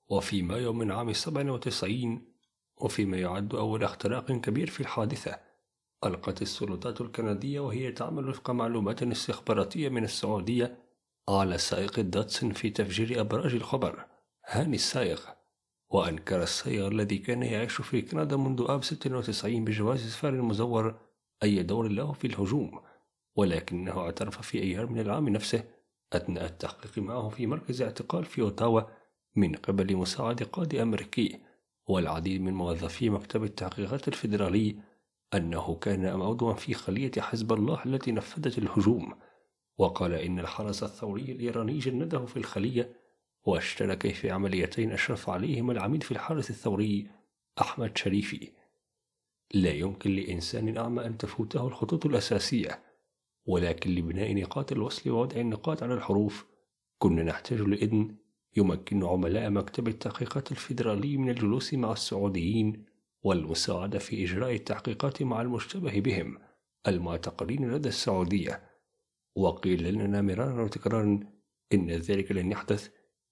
وفي مايو من عام 97 وفيما يعد أول اختراق كبير في الحادثة ألقت السلطات الكندية وهي تعمل وفق معلومات استخباراتية من السعودية على سائق الداتسن في تفجير أبراج الخبر هاني السائق وأنكر السائق الذي كان يعيش في كندا منذ عام 96 بجواز سفر مزور أي دور له في الهجوم ولكنه اعترف في أيار من العام نفسه أثناء التحقيق معه في مركز اعتقال في أوتاوا من قبل مساعد قاضي أمريكي والعديد من موظفي مكتب التحقيقات الفيدرالي أنه كان عضوا في خلية حزب الله التي نفذت الهجوم وقال إن الحرس الثوري الإيراني جنده في الخلية واشترك في عمليتين أشرف عليهما العميد في الحرس الثوري أحمد شريفي لا يمكن لإنسان أعمى أن تفوته الخطوط الأساسية ولكن لبناء نقاط الوصل ووضع النقاط على الحروف كنا نحتاج لإذن يمكن عملاء مكتب التحقيقات الفيدرالي من الجلوس مع السعوديين والمساعدة في إجراء التحقيقات مع المشتبه بهم المعتقلين لدى السعودية وقيل لنا مرارا وتكرارا إن ذلك لن يحدث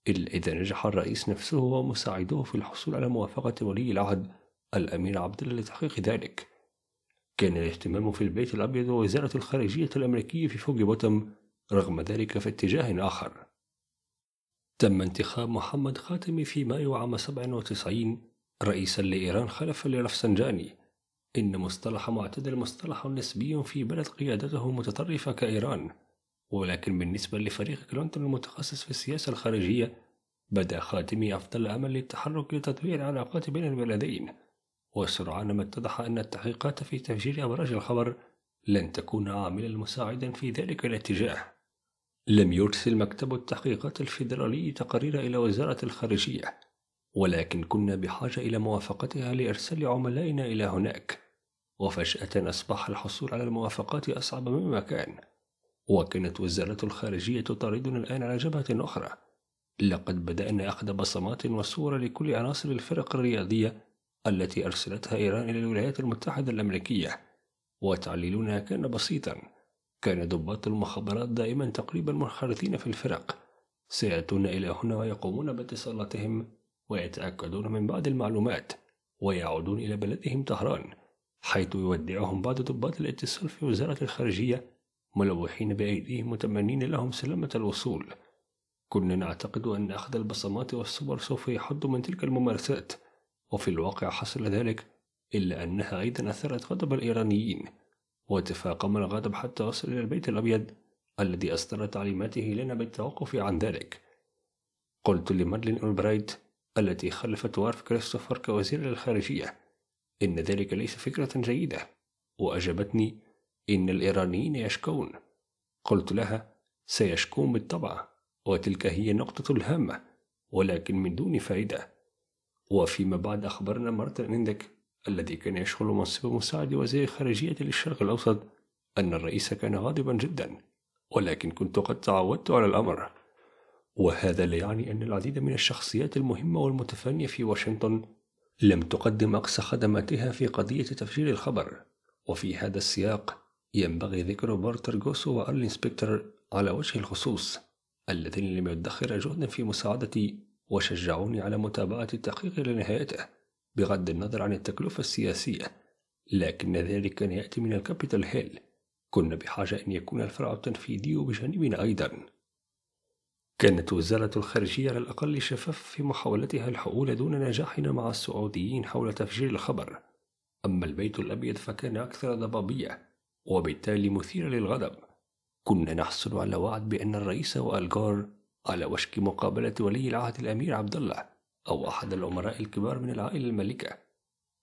إلا إذا نجح الرئيس نفسه ومساعدوه في الحصول على موافقة ولي العهد الأمير عبد الله لتحقيق ذلك كان الاهتمام في البيت الأبيض ووزارة الخارجية الأمريكية في فوق بوتم رغم ذلك في اتجاه آخر تم انتخاب محمد خاتمي في مايو عام 97 رئيسا لإيران خلفا لرفسنجاني إن مصطلح معتدل مصطلح نسبي في بلد قيادته متطرفة كإيران ولكن بالنسبة لفريق كلينتون المتخصص في السياسة الخارجية بدا خاتمي أفضل أمل للتحرك لتطوير العلاقات بين البلدين وسرعان ما اتضح أن التحقيقات في تفجير أبراج الخبر لن تكون عاملا مساعدا في ذلك الاتجاه لم يرسل مكتب التحقيقات الفيدرالي تقارير إلى وزارة الخارجية ولكن كنا بحاجة إلى موافقتها لإرسال عملائنا إلى هناك وفجأة أصبح الحصول على الموافقات أصعب مما كان وكانت وزارة الخارجية تطاردنا الآن على جبهة أخرى لقد بدأنا أخذ بصمات وصور لكل عناصر الفرق الرياضية التي أرسلتها إيران إلى الولايات المتحدة الأمريكية وتعليلنا كان بسيطا كان ضباط المخابرات دائما تقريبا منخرطين في الفرق سيأتون إلى هنا ويقومون باتصالاتهم ويتأكدون من بعض المعلومات ويعودون إلى بلدهم طهران حيث يودعهم بعض ضباط الاتصال في وزارة الخارجية ملوحين بأيديهم متمنين لهم سلامة الوصول كنا نعتقد أن أخذ البصمات والصور سوف يحد من تلك الممارسات وفي الواقع حصل ذلك إلا أنها أيضا أثارت غضب الإيرانيين وتفاقم الغضب حتى وصل إلى البيت الأبيض الذي أصدر تعليماته لنا بالتوقف عن ذلك قلت لمارلين أولبرايت التي خلفت وارف كريستوفر كوزير للخارجية إن ذلك ليس فكرة جيدة وأجابتني إن الإيرانيين يشكون قلت لها سيشكون بالطبع وتلك هي نقطة الهامة ولكن من دون فائدة وفيما بعد أخبرنا مارتن إندك الذي كان يشغل منصب مساعد وزير خارجية للشرق الأوسط أن الرئيس كان غاضبا جدا ولكن كنت قد تعودت على الأمر وهذا لا يعني أن العديد من الشخصيات المهمة والمتفانية في واشنطن لم تقدم أقصى خدماتها في قضية تفجير الخبر وفي هذا السياق ينبغي ذكر بارتر جوسو وأرلين سبيكتر على وجه الخصوص الذين لم يدخر جهدا في مساعدة وشجعوني على متابعة التحقيق إلى نهايته بغض النظر عن التكلفة السياسية لكن ذلك كان يأتي من الكابيتال هيل كنا بحاجة أن يكون الفرع التنفيذي بجانبنا أيضا كانت وزارة الخارجية على الأقل شفاف في محاولتها الحؤول دون نجاحنا مع السعوديين حول تفجير الخبر أما البيت الأبيض فكان أكثر ضبابية وبالتالي مثير للغضب كنا نحصل على وعد بأن الرئيس وألغور على وشك مقابلة ولي العهد الأمير عبد الله أو أحد الأمراء الكبار من العائلة الملكة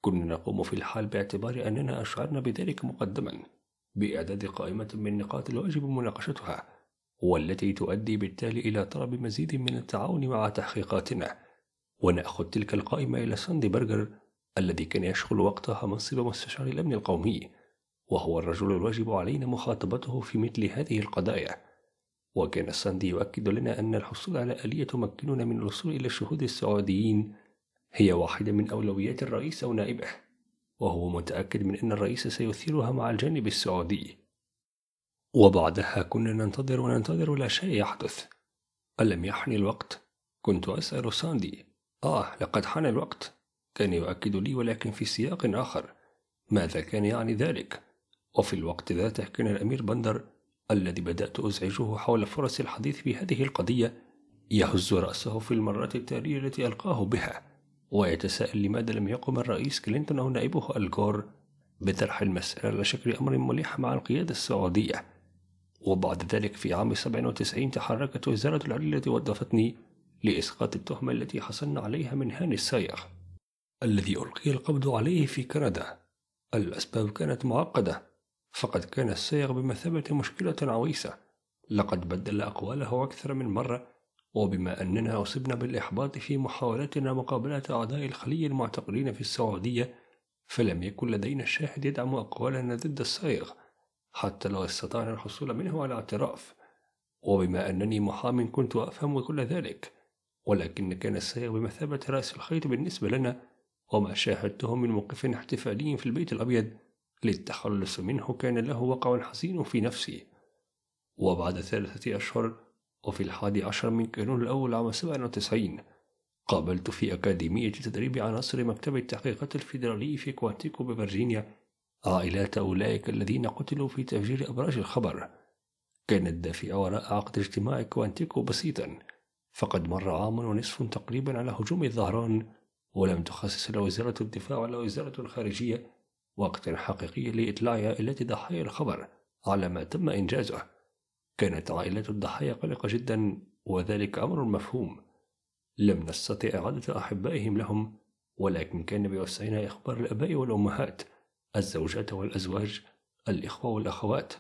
كنا نقوم في الحال باعتبار أننا أشعرنا بذلك مقدما بإعداد قائمة من نقاط الواجب مناقشتها والتي تؤدي بالتالي إلى طلب مزيد من التعاون مع تحقيقاتنا ونأخذ تلك القائمة إلى ساندي برجر الذي كان يشغل وقتها منصب مستشار الأمن القومي وهو الرجل الواجب علينا مخاطبته في مثل هذه القضايا وكان الصندي يؤكد لنا أن الحصول على آلية تمكننا من الوصول إلى الشهود السعوديين هي واحدة من أولويات الرئيس أو نائبه وهو متأكد من أن الرئيس سيثيرها مع الجانب السعودي وبعدها كنا ننتظر وننتظر لا شيء يحدث ألم يحن الوقت؟ كنت أسأل ساندي آه لقد حان الوقت كان يؤكد لي ولكن في سياق آخر ماذا كان يعني ذلك؟ وفي الوقت ذاته كان الأمير بندر الذي بدأت أزعجه حول فرص الحديث بهذه القضية يهز رأسه في المرة التالية التي ألقاه بها ويتساءل لماذا لم يقم الرئيس كلينتون أو نائبه الجور بطرح المسألة على شكل أمر ملح مع القيادة السعودية وبعد ذلك في عام 97 تحركت وزارة العدل التي وظفتني لإسقاط التهمة التي حصلنا عليها من هاني السايغ الذي ألقي القبض عليه في كندا الأسباب كانت معقدة فقد كان السائق بمثابة مشكلة عويصة لقد بدل أقواله أكثر من مرة وبما أننا أصبنا بالإحباط في محاولتنا مقابلة أعداء الخلية المعتقلين في السعودية فلم يكن لدينا شاهد يدعم أقوالنا ضد السائق حتى لو استطعنا الحصول منه على اعتراف وبما أنني محام كنت أفهم كل ذلك ولكن كان السائق بمثابة رأس الخيط بالنسبة لنا وما شاهدته من موقف احتفالي في البيت الأبيض للتخلص منه كان له وقع حزين في نفسه وبعد ثلاثة أشهر وفي الحادي عشر من كانون الأول عام 97 قابلت في أكاديمية تدريب عناصر مكتب التحقيقات الفيدرالي في كوانتيكو بفرجينيا عائلات أولئك الذين قتلوا في تفجير أبراج الخبر كان الدافع وراء عقد اجتماع كوانتيكو بسيطا فقد مر عام ونصف تقريبا على هجوم الظهران ولم تخصص لا وزارة الدفاع ولا وزارة الخارجية وقت حقيقي لإطلاع عائلة ضحايا الخبر على ما تم إنجازه كانت عائلة الضحايا قلقة جدا وذلك أمر مفهوم لم نستطع إعادة أحبائهم لهم ولكن كان بوسعنا إخبار الآباء والأمهات الزوجات والأزواج الإخوة والأخوات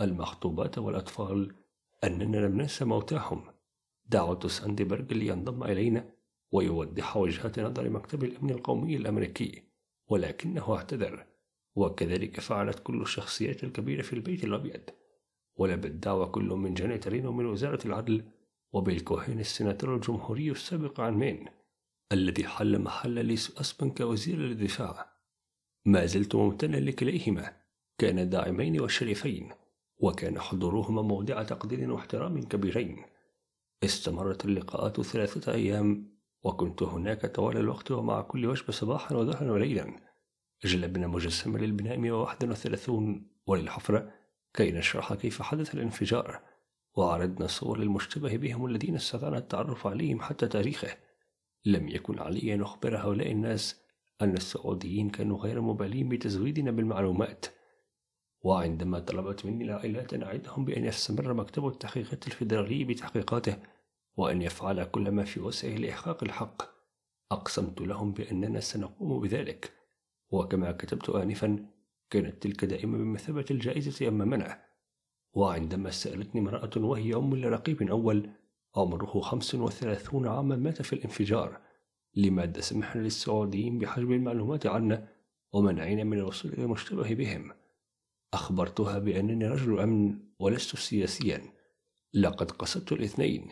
المخطوبات والأطفال أننا لم ننسى موتاهم دعوة برج لينضم إلينا ويوضح وجهات نظر مكتب الأمن القومي الأمريكي ولكنه اعتذر وكذلك فعلت كل الشخصيات الكبيرة في البيت الأبيض ولبد دعوة كل من جانيترين من وزارة العدل وبيل كوهين السناتور الجمهوري السابق عن مين الذي حل محل ليس أسبن كوزير للدفاع ما زلت ممتنا لكليهما كان داعمين وشريفين وكان حضورهما موضع تقدير واحترام كبيرين استمرت اللقاءات ثلاثة أيام وكنت هناك طوال الوقت ومع كل وجبة صباحا وظهرا وليلا جلبنا مجسما للبناء 131 وللحفرة كي نشرح كيف حدث الانفجار وعرضنا الصور المشتبه بهم الذين استطعنا التعرف عليهم حتى تاريخه لم يكن علي أن أخبر هؤلاء الناس أن السعوديين كانوا غير مبالين بتزويدنا بالمعلومات وعندما طلبت مني العائلات أن أعدهم بأن يستمر مكتب التحقيقات الفيدرالي بتحقيقاته وأن يفعل كل ما في وسعه لإحقاق الحق أقسمت لهم بأننا سنقوم بذلك وكما كتبت آنفا كانت تلك دائما بمثابة الجائزة أما منع وعندما سألتني امرأة وهي أم لرقيب أول عمره 35 عاما مات في الانفجار لماذا سمحنا للسعوديين بحجب المعلومات عنه ومنعنا من الوصول إلى المشتبه بهم أخبرتها بأنني رجل أمن ولست سياسيا لقد قصدت الاثنين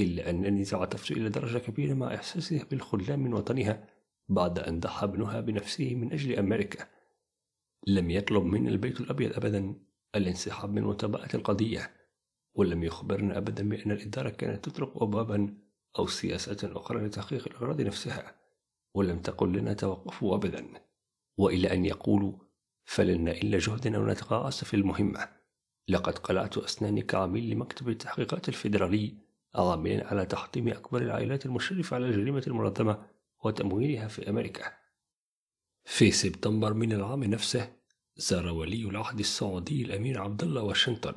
إلا أنني تعاطفت إلى درجة كبيرة مع إحساسها بالخلان من وطنها بعد أن ضحى ابنها بنفسه من أجل أمريكا لم يطلب من البيت الأبيض أبدا الانسحاب من متابعة القضية ولم يخبرنا أبدا بأن الإدارة كانت تطرق أبوابا أو سياسات أخرى لتحقيق الأغراض نفسها ولم تقل لنا توقفوا أبدا وإلى أن يقولوا فلن إلا جهدنا ونتقاعس في المهمة لقد قلعت أسناني كعميل لمكتب التحقيقات الفيدرالي عاملا على تحطيم أكبر العائلات المشرفة على الجريمة المنظمة وتمويلها في أمريكا. في سبتمبر من العام نفسه زار ولي العهد السعودي الأمير عبد الله واشنطن.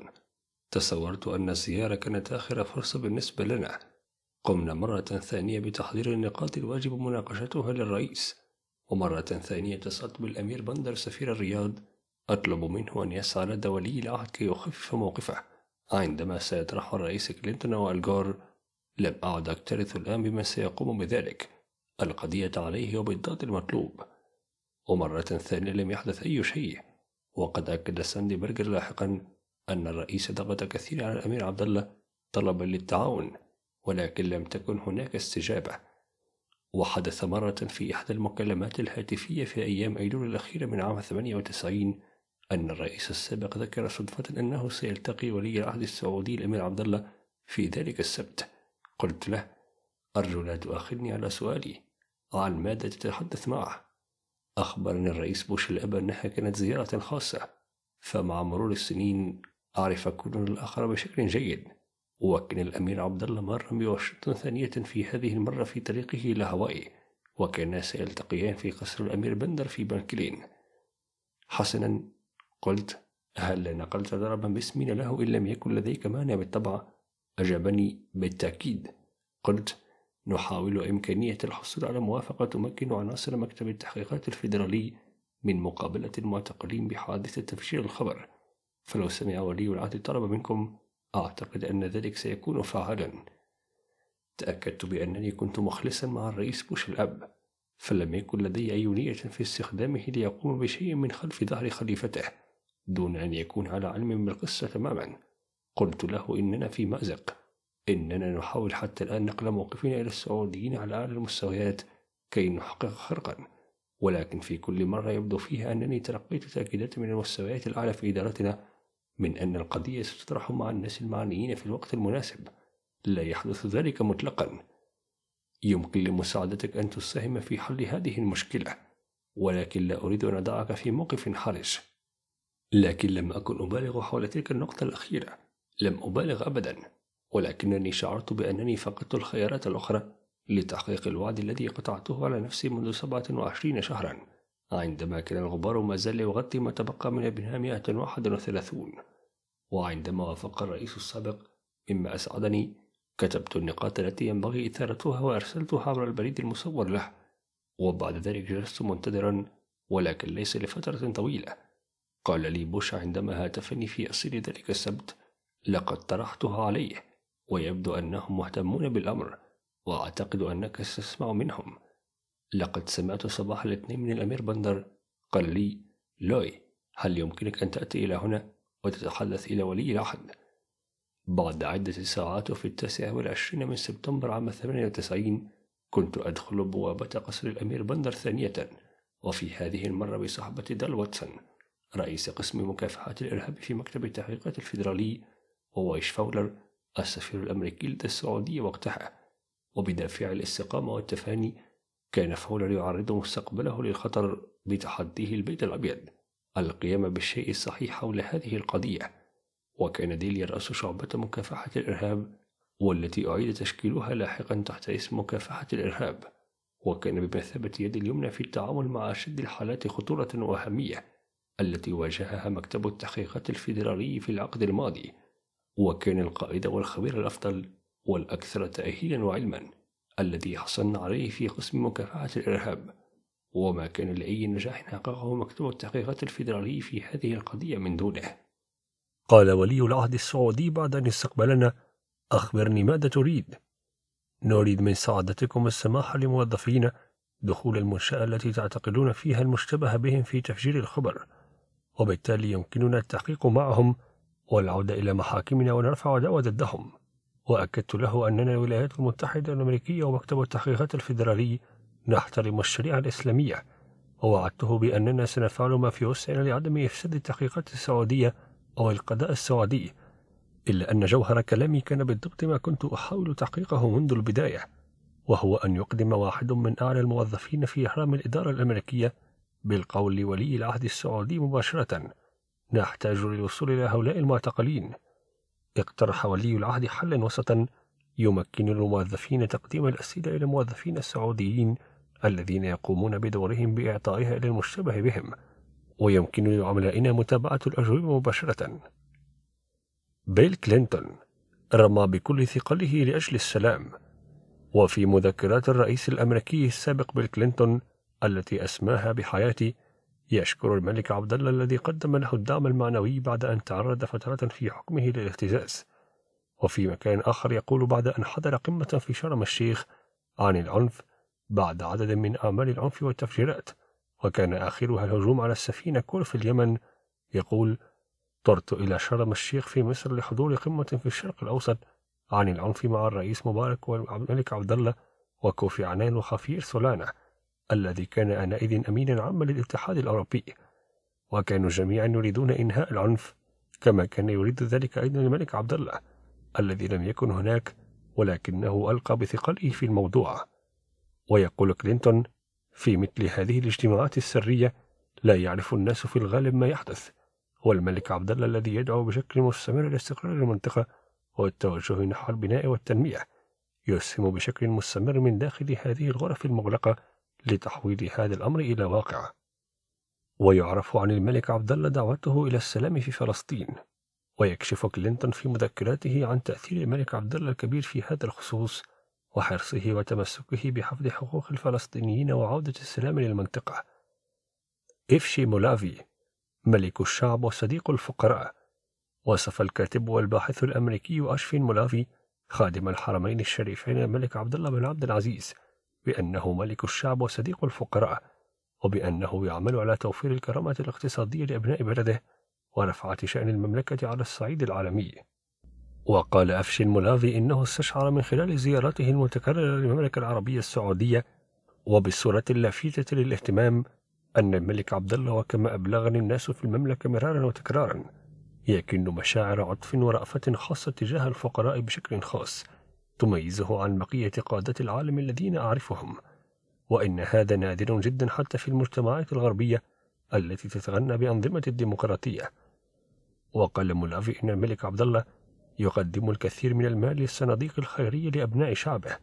تصورت أن الزيارة كانت آخر فرصة بالنسبة لنا. قمنا مرة ثانية بتحضير النقاط الواجب مناقشتها للرئيس، ومرة ثانية اتصلت بالأمير بندر سفير الرياض أطلب منه أن يسعى لدى ولي العهد كي يخفف موقفه عندما سيطرح الرئيس كلينتون والجور لم أعد أكترث الآن بمن سيقوم بذلك القضية عليه وبالضغط المطلوب ومرة ثانية لم يحدث أي شيء وقد أكد ساندي برجر لاحقا أن الرئيس ضغط كثيرا على الأمير عبد الله طلبا للتعاون ولكن لم تكن هناك استجابة وحدث مرة في إحدى المكالمات الهاتفية في أيام أيلول الأخيرة من عام 98 أن الرئيس السابق ذكر صدفة أنه سيلتقي ولي العهد السعودي الأمير عبد الله في ذلك السبت قلت له أرجو لا تؤاخذني على سؤالي وعن ماذا تتحدث معه أخبرني الرئيس بوش الأب أنها كانت زيارة خاصة فمع مرور السنين أعرف كل الآخر بشكل جيد وكان الأمير عبد الله مر بواشنطن ثانية في هذه المرة في طريقه إلى هوائي وكانا سيلتقيان في قصر الأمير بندر في بنكلين حسنا قلت هل نقلت ضربا باسمنا له إن لم يكن لديك مانع بالطبع أجابني بالتأكيد قلت نحاول إمكانية الحصول على موافقة تمكن عناصر مكتب التحقيقات الفيدرالي من مقابلة المعتقلين بحادثة تفجير الخبر فلو سمع ولي العهد طلب منكم أعتقد أن ذلك سيكون فعالا تأكدت بأنني كنت مخلصا مع الرئيس بوش الأب فلم يكن لدي أي نية في استخدامه ليقوم بشيء من خلف ظهر خليفته دون أن يكون على علم بالقصة تماما قلت له إننا في مأزق إننا نحاول حتى الآن نقل موقفنا إلى السعوديين على أعلى المستويات كي نحقق خرقا ولكن في كل مرة يبدو فيها أنني تلقيت تأكيدات من المستويات الأعلى في إدارتنا من أن القضية ستطرح مع الناس المعنيين في الوقت المناسب لا يحدث ذلك مطلقا يمكن لمساعدتك أن تساهم في حل هذه المشكلة ولكن لا أريد أن أضعك في موقف حرج لكن لم أكن أبالغ حول تلك النقطة الأخيرة لم أبالغ أبدا ولكنني شعرت بأنني فقدت الخيارات الأخرى لتحقيق الوعد الذي قطعته على نفسي منذ 27 شهرا عندما كان الغبار ما زال يغطي ما تبقى من ابنها 131 وعندما وافق الرئيس السابق مما أسعدني كتبت النقاط التي ينبغي إثارتها وأرسلتها عبر البريد المصور له وبعد ذلك جلست منتظرا ولكن ليس لفترة طويلة قال لي بوش عندما هاتفني في أصيل ذلك السبت لقد طرحتها عليه ويبدو أنهم مهتمون بالأمر وأعتقد أنك ستسمع منهم لقد سمعت صباح الاثنين من الأمير بندر قال لي لوي هل يمكنك أن تأتي إلى هنا وتتحدث إلى ولي العهد بعد عدة ساعات في التاسع والعشرين من سبتمبر عام 98 وتسعين كنت أدخل بوابة قصر الأمير بندر ثانية وفي هذه المرة بصحبة دال واتسون رئيس قسم مكافحة الإرهاب في مكتب التحقيقات الفيدرالي ووايش فاولر السفير الأمريكي لدى السعودية وقتها وبدافع الاستقامة والتفاني كان فولر يعرض مستقبله للخطر بتحديه البيت الأبيض القيام بالشيء الصحيح حول هذه القضية وكان ديل يرأس شعبة مكافحة الإرهاب والتي أعيد تشكيلها لاحقا تحت اسم مكافحة الإرهاب وكان بمثابة يد اليمنى في التعامل مع أشد الحالات خطورة وأهمية التي واجهها مكتب التحقيقات الفيدرالي في العقد الماضي وكان القائد والخبير الأفضل والأكثر تأهيلا وعلما الذي حصلنا عليه في قسم مكافحة الإرهاب وما كان لأي نجاح حققه مكتب التحقيقات الفيدرالي في هذه القضية من دونه قال ولي العهد السعودي بعد أن استقبلنا أخبرني ماذا تريد نريد من سعادتكم السماح لموظفينا دخول المنشأة التي تعتقدون فيها المشتبه بهم في تفجير الخبر وبالتالي يمكننا التحقيق معهم والعودة إلى محاكمنا ونرفع دعوى ضدهم وأكدت له أننا الولايات المتحدة الأمريكية ومكتب التحقيقات الفيدرالي نحترم الشريعة الإسلامية ووعدته بأننا سنفعل ما في وسعنا لعدم إفساد التحقيقات السعودية أو القضاء السعودي إلا أن جوهر كلامي كان بالضبط ما كنت أحاول تحقيقه منذ البداية وهو أن يقدم واحد من أعلى الموظفين في إحرام الإدارة الأمريكية بالقول لولي العهد السعودي مباشرة نحتاج للوصول إلى هؤلاء المعتقلين اقترح ولي العهد حلا وسطا يمكن الموظفين تقديم الأسئلة إلى الموظفين السعوديين الذين يقومون بدورهم بإعطائها إلى المشتبه بهم ويمكن لعملائنا متابعة الأجوبة مباشرة بيل كلينتون رمى بكل ثقله لأجل السلام وفي مذكرات الرئيس الأمريكي السابق بيل كلينتون التي أسماها بحياتي يشكر الملك عبد الله الذي قدم له الدعم المعنوي بعد أن تعرض فترة في حكمه للاهتزاز وفي مكان آخر يقول بعد أن حضر قمة في شرم الشيخ عن العنف بعد عدد من أعمال العنف والتفجيرات وكان آخرها الهجوم على السفينة كور في اليمن يقول طرت إلى شرم الشيخ في مصر لحضور قمة في الشرق الأوسط عن العنف مع الرئيس مبارك والملك عبد الله وكوفي عنان وخفير سولانا الذي كان آنئذ أمينا عاما للاتحاد الأوروبي وكانوا جميعا يريدون إنهاء العنف كما كان يريد ذلك أيضا الملك عبد الله الذي لم يكن هناك ولكنه ألقى بثقله في الموضوع ويقول كلينتون في مثل هذه الاجتماعات السرية لا يعرف الناس في الغالب ما يحدث والملك عبد الله الذي يدعو بشكل مستمر لاستقرار المنطقة والتوجه نحو البناء والتنمية يسهم بشكل مستمر من داخل هذه الغرف المغلقة لتحويل هذا الأمر إلى واقع ويعرف عن الملك عبدالله دعوته إلى السلام في فلسطين ويكشف كلينتون في مذكراته عن تأثير الملك عبدالله الكبير في هذا الخصوص وحرصه وتمسكه بحفظ حقوق الفلسطينيين وعودة السلام للمنطقة إفشي مولافي ملك الشعب وصديق الفقراء وصف الكاتب والباحث الأمريكي أشفين مولافي خادم الحرمين الشريفين الملك عبد الله بن عبد العزيز بأنه ملك الشعب وصديق الفقراء وبأنه يعمل على توفير الكرامة الاقتصادية لأبناء بلده ورفعة شأن المملكة على الصعيد العالمي وقال أفشي الملاذي إنه استشعر من خلال زياراته المتكررة للمملكة العربية السعودية وبالصورة اللافتة للاهتمام أن الملك عبد الله وكما أبلغني الناس في المملكة مرارا وتكرارا يكن مشاعر عطف ورأفة خاصة تجاه الفقراء بشكل خاص تميزه عن بقية قادة العالم الذين أعرفهم وإن هذا نادر جدا حتى في المجتمعات الغربية التي تتغنى بأنظمة الديمقراطية وقال ملافي إن الملك عبد الله يقدم الكثير من المال للصناديق الخيرية لأبناء شعبه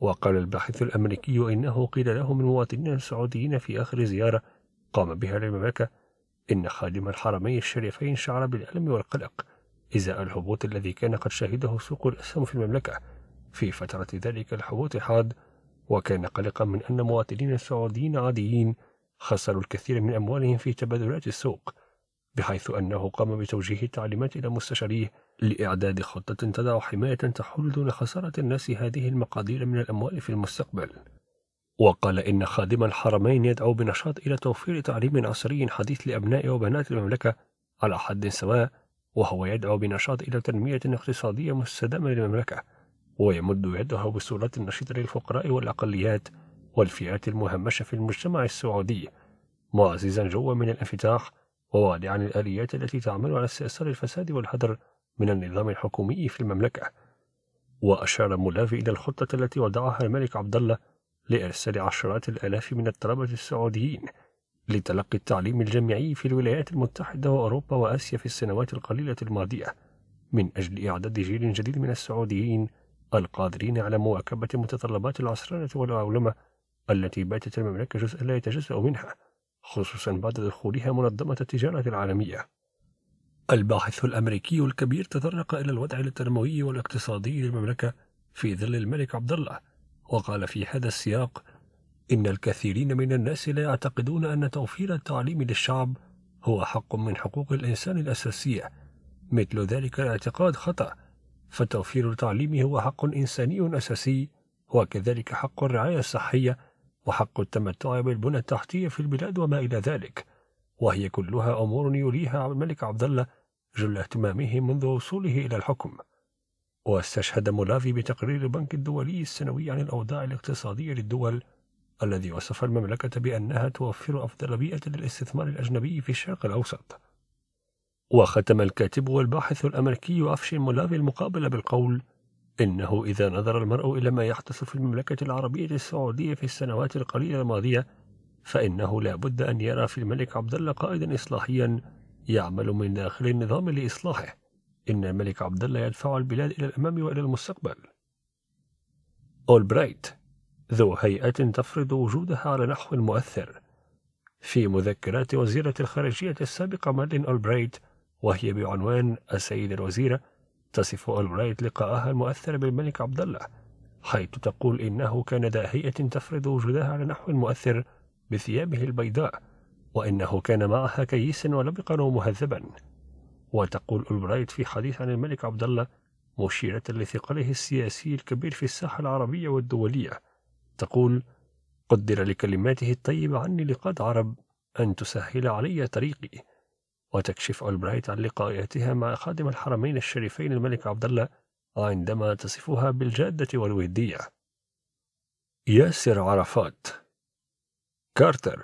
وقال الباحث الأمريكي إنه قيل له من مواطنين سعوديين في آخر زيارة قام بها للمملكة إن خادم الحرمين الشريفين شعر بالألم والقلق إزاء الهبوط الذي كان قد شهده سوق الأسهم في المملكة في فترة ذلك الحوت حاد وكان قلقا من أن مواطنين سعوديين عاديين خسروا الكثير من أموالهم في تبادلات السوق بحيث أنه قام بتوجيه التعليمات إلى مستشاريه لإعداد خطة تضع حماية تحول دون خسارة الناس هذه المقادير من الأموال في المستقبل وقال إن خادم الحرمين يدعو بنشاط إلى توفير تعليم عصري حديث لأبناء وبنات المملكة على حد سواء وهو يدعو بنشاط إلى تنمية اقتصادية مستدامة للمملكة ويمد يده بصورة النشيط للفقراء والأقليات والفئات المهمشة في المجتمع السعودي معززا جوا من الانفتاح ووادعا الآليات التي تعمل على استئصال الفساد والهدر من النظام الحكومي في المملكة وأشار ملافي إلى الخطة التي وضعها الملك عبد الله لإرسال عشرات الآلاف من الطلبة السعوديين لتلقي التعليم الجامعي في الولايات المتحدة وأوروبا وآسيا في السنوات القليلة الماضية من أجل إعداد جيل جديد من السعوديين القادرين على مواكبة متطلبات العصرنة والعولمة التي باتت المملكة جزءا لا يتجزأ منها خصوصا بعد دخولها منظمة التجارة العالمية الباحث الأمريكي الكبير تطرق إلى الوضع التنموي والاقتصادي للمملكة في ظل الملك عبد الله وقال في هذا السياق إن الكثيرين من الناس لا يعتقدون أن توفير التعليم للشعب هو حق من حقوق الإنسان الأساسية مثل ذلك الاعتقاد خطأ فتوفير التعليم هو حق إنساني أساسي وكذلك حق الرعاية الصحية وحق التمتع بالبنى التحتية في البلاد وما إلى ذلك وهي كلها أمور يوليها الملك عبد الله جل اهتمامه منذ وصوله إلى الحكم واستشهد مولافي بتقرير البنك الدولي السنوي عن الأوضاع الاقتصادية للدول الذي وصف المملكة بأنها توفر أفضل بيئة للاستثمار الأجنبي في الشرق الأوسط وختم الكاتب والباحث الأمريكي أفشي مولافي المقابلة بالقول إنه إذا نظر المرء إلى ما يحدث في المملكة العربية السعودية في السنوات القليلة الماضية فإنه لا بد أن يرى في الملك عبد الله قائدا إصلاحيا يعمل من داخل النظام لإصلاحه إن الملك عبد الله يدفع البلاد إلى الأمام وإلى المستقبل أولبرايت ذو هيئة تفرض وجودها على نحو مؤثر في مذكرات وزيرة الخارجية السابقة مارلين أولبرايت وهي بعنوان السيدة الوزيرة تصف الولاية لقاءها المؤثر بالملك عبد الله حيث تقول إنه كان ذا هيئة تفرض وجودها على نحو مؤثر بثيابه البيضاء وإنه كان معها كيسا ولبقا ومهذبا وتقول الولاية في حديث عن الملك عبد الله مشيرة لثقله السياسي الكبير في الساحة العربية والدولية تقول قدر لكلماته الطيبة عني لقاد عرب أن تسهل علي طريقي وتكشف أولبرايت عن لقائاتها مع خادم الحرمين الشريفين الملك عبد الله عندما تصفها بالجادة والودية. ياسر عرفات كارتر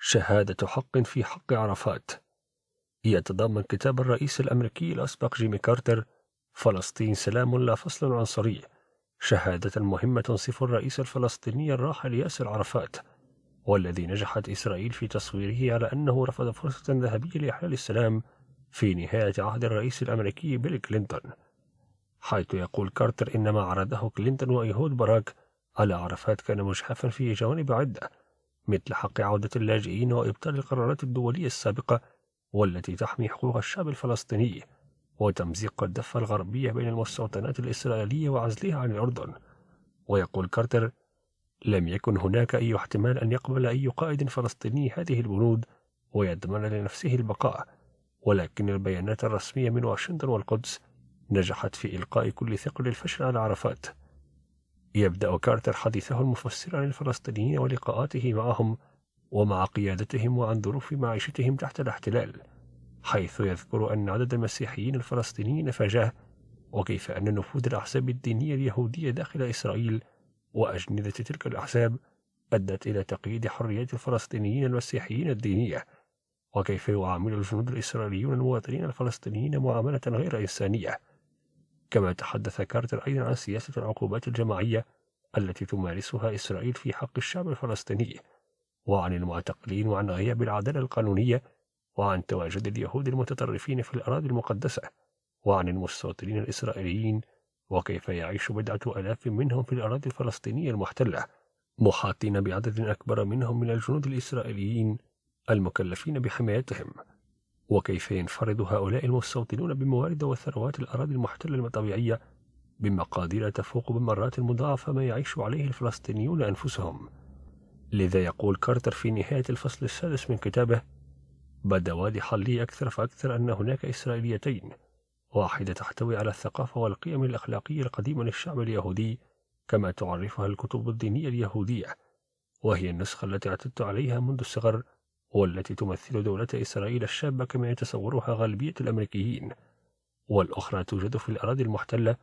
شهادة حق في حق عرفات يتضمن كتاب الرئيس الأمريكي الأسبق جيمي كارتر فلسطين سلام لا فصل عنصري شهادة مهمة تنصف الرئيس الفلسطيني الراحل ياسر عرفات والذي نجحت إسرائيل في تصويره على أنه رفض فرصة ذهبية لإحلال السلام في نهاية عهد الرئيس الأمريكي بيل كلينتون حيث يقول كارتر إن ما عرضه كلينتون وإيهود باراك على عرفات كان مجحفا في جوانب عدة مثل حق عودة اللاجئين وإبطال القرارات الدولية السابقة والتي تحمي حقوق الشعب الفلسطيني وتمزيق الضفة الغربية بين المستوطنات الإسرائيلية وعزلها عن الأردن ويقول كارتر لم يكن هناك أي احتمال أن يقبل أي قائد فلسطيني هذه البنود ويضمن لنفسه البقاء ولكن البيانات الرسمية من واشنطن والقدس نجحت في إلقاء كل ثقل الفشل على عرفات يبدأ كارتر حديثه المفسر عن الفلسطينيين ولقاءاته معهم ومع قيادتهم وعن ظروف معيشتهم تحت الاحتلال حيث يذكر أن عدد المسيحيين الفلسطينيين فجاه وكيف أن نفوذ الأحزاب الدينية اليهودية داخل إسرائيل وأجندة تلك الأحزاب أدت إلى تقييد حرية الفلسطينيين المسيحيين الدينية وكيف يعامل الجنود الإسرائيليون المواطنين الفلسطينيين معاملة غير إنسانية كما تحدث كارتر أيضا عن سياسة العقوبات الجماعية التي تمارسها إسرائيل في حق الشعب الفلسطيني وعن المعتقلين وعن غياب العدالة القانونية وعن تواجد اليهود المتطرفين في الأراضي المقدسة وعن المستوطنين الإسرائيليين وكيف يعيش بضعة آلاف منهم في الأراضي الفلسطينية المحتلة محاطين بعدد أكبر منهم من الجنود الإسرائيليين المكلفين بحمايتهم وكيف ينفرد هؤلاء المستوطنون بموارد وثروات الأراضي المحتلة الطبيعية بمقادير تفوق بمرات مضاعفة ما يعيش عليه الفلسطينيون أنفسهم لذا يقول كارتر في نهاية الفصل السادس من كتابه بدا واضحا لي أكثر فأكثر أن هناك إسرائيليتين واحدة تحتوي على الثقافة والقيم الأخلاقية القديمة للشعب اليهودي كما تعرفها الكتب الدينية اليهودية وهي النسخة التي اعتدت عليها منذ الصغر والتي تمثل دولة إسرائيل الشابة كما يتصورها غالبية الأمريكيين والأخرى توجد في الأراضي المحتلة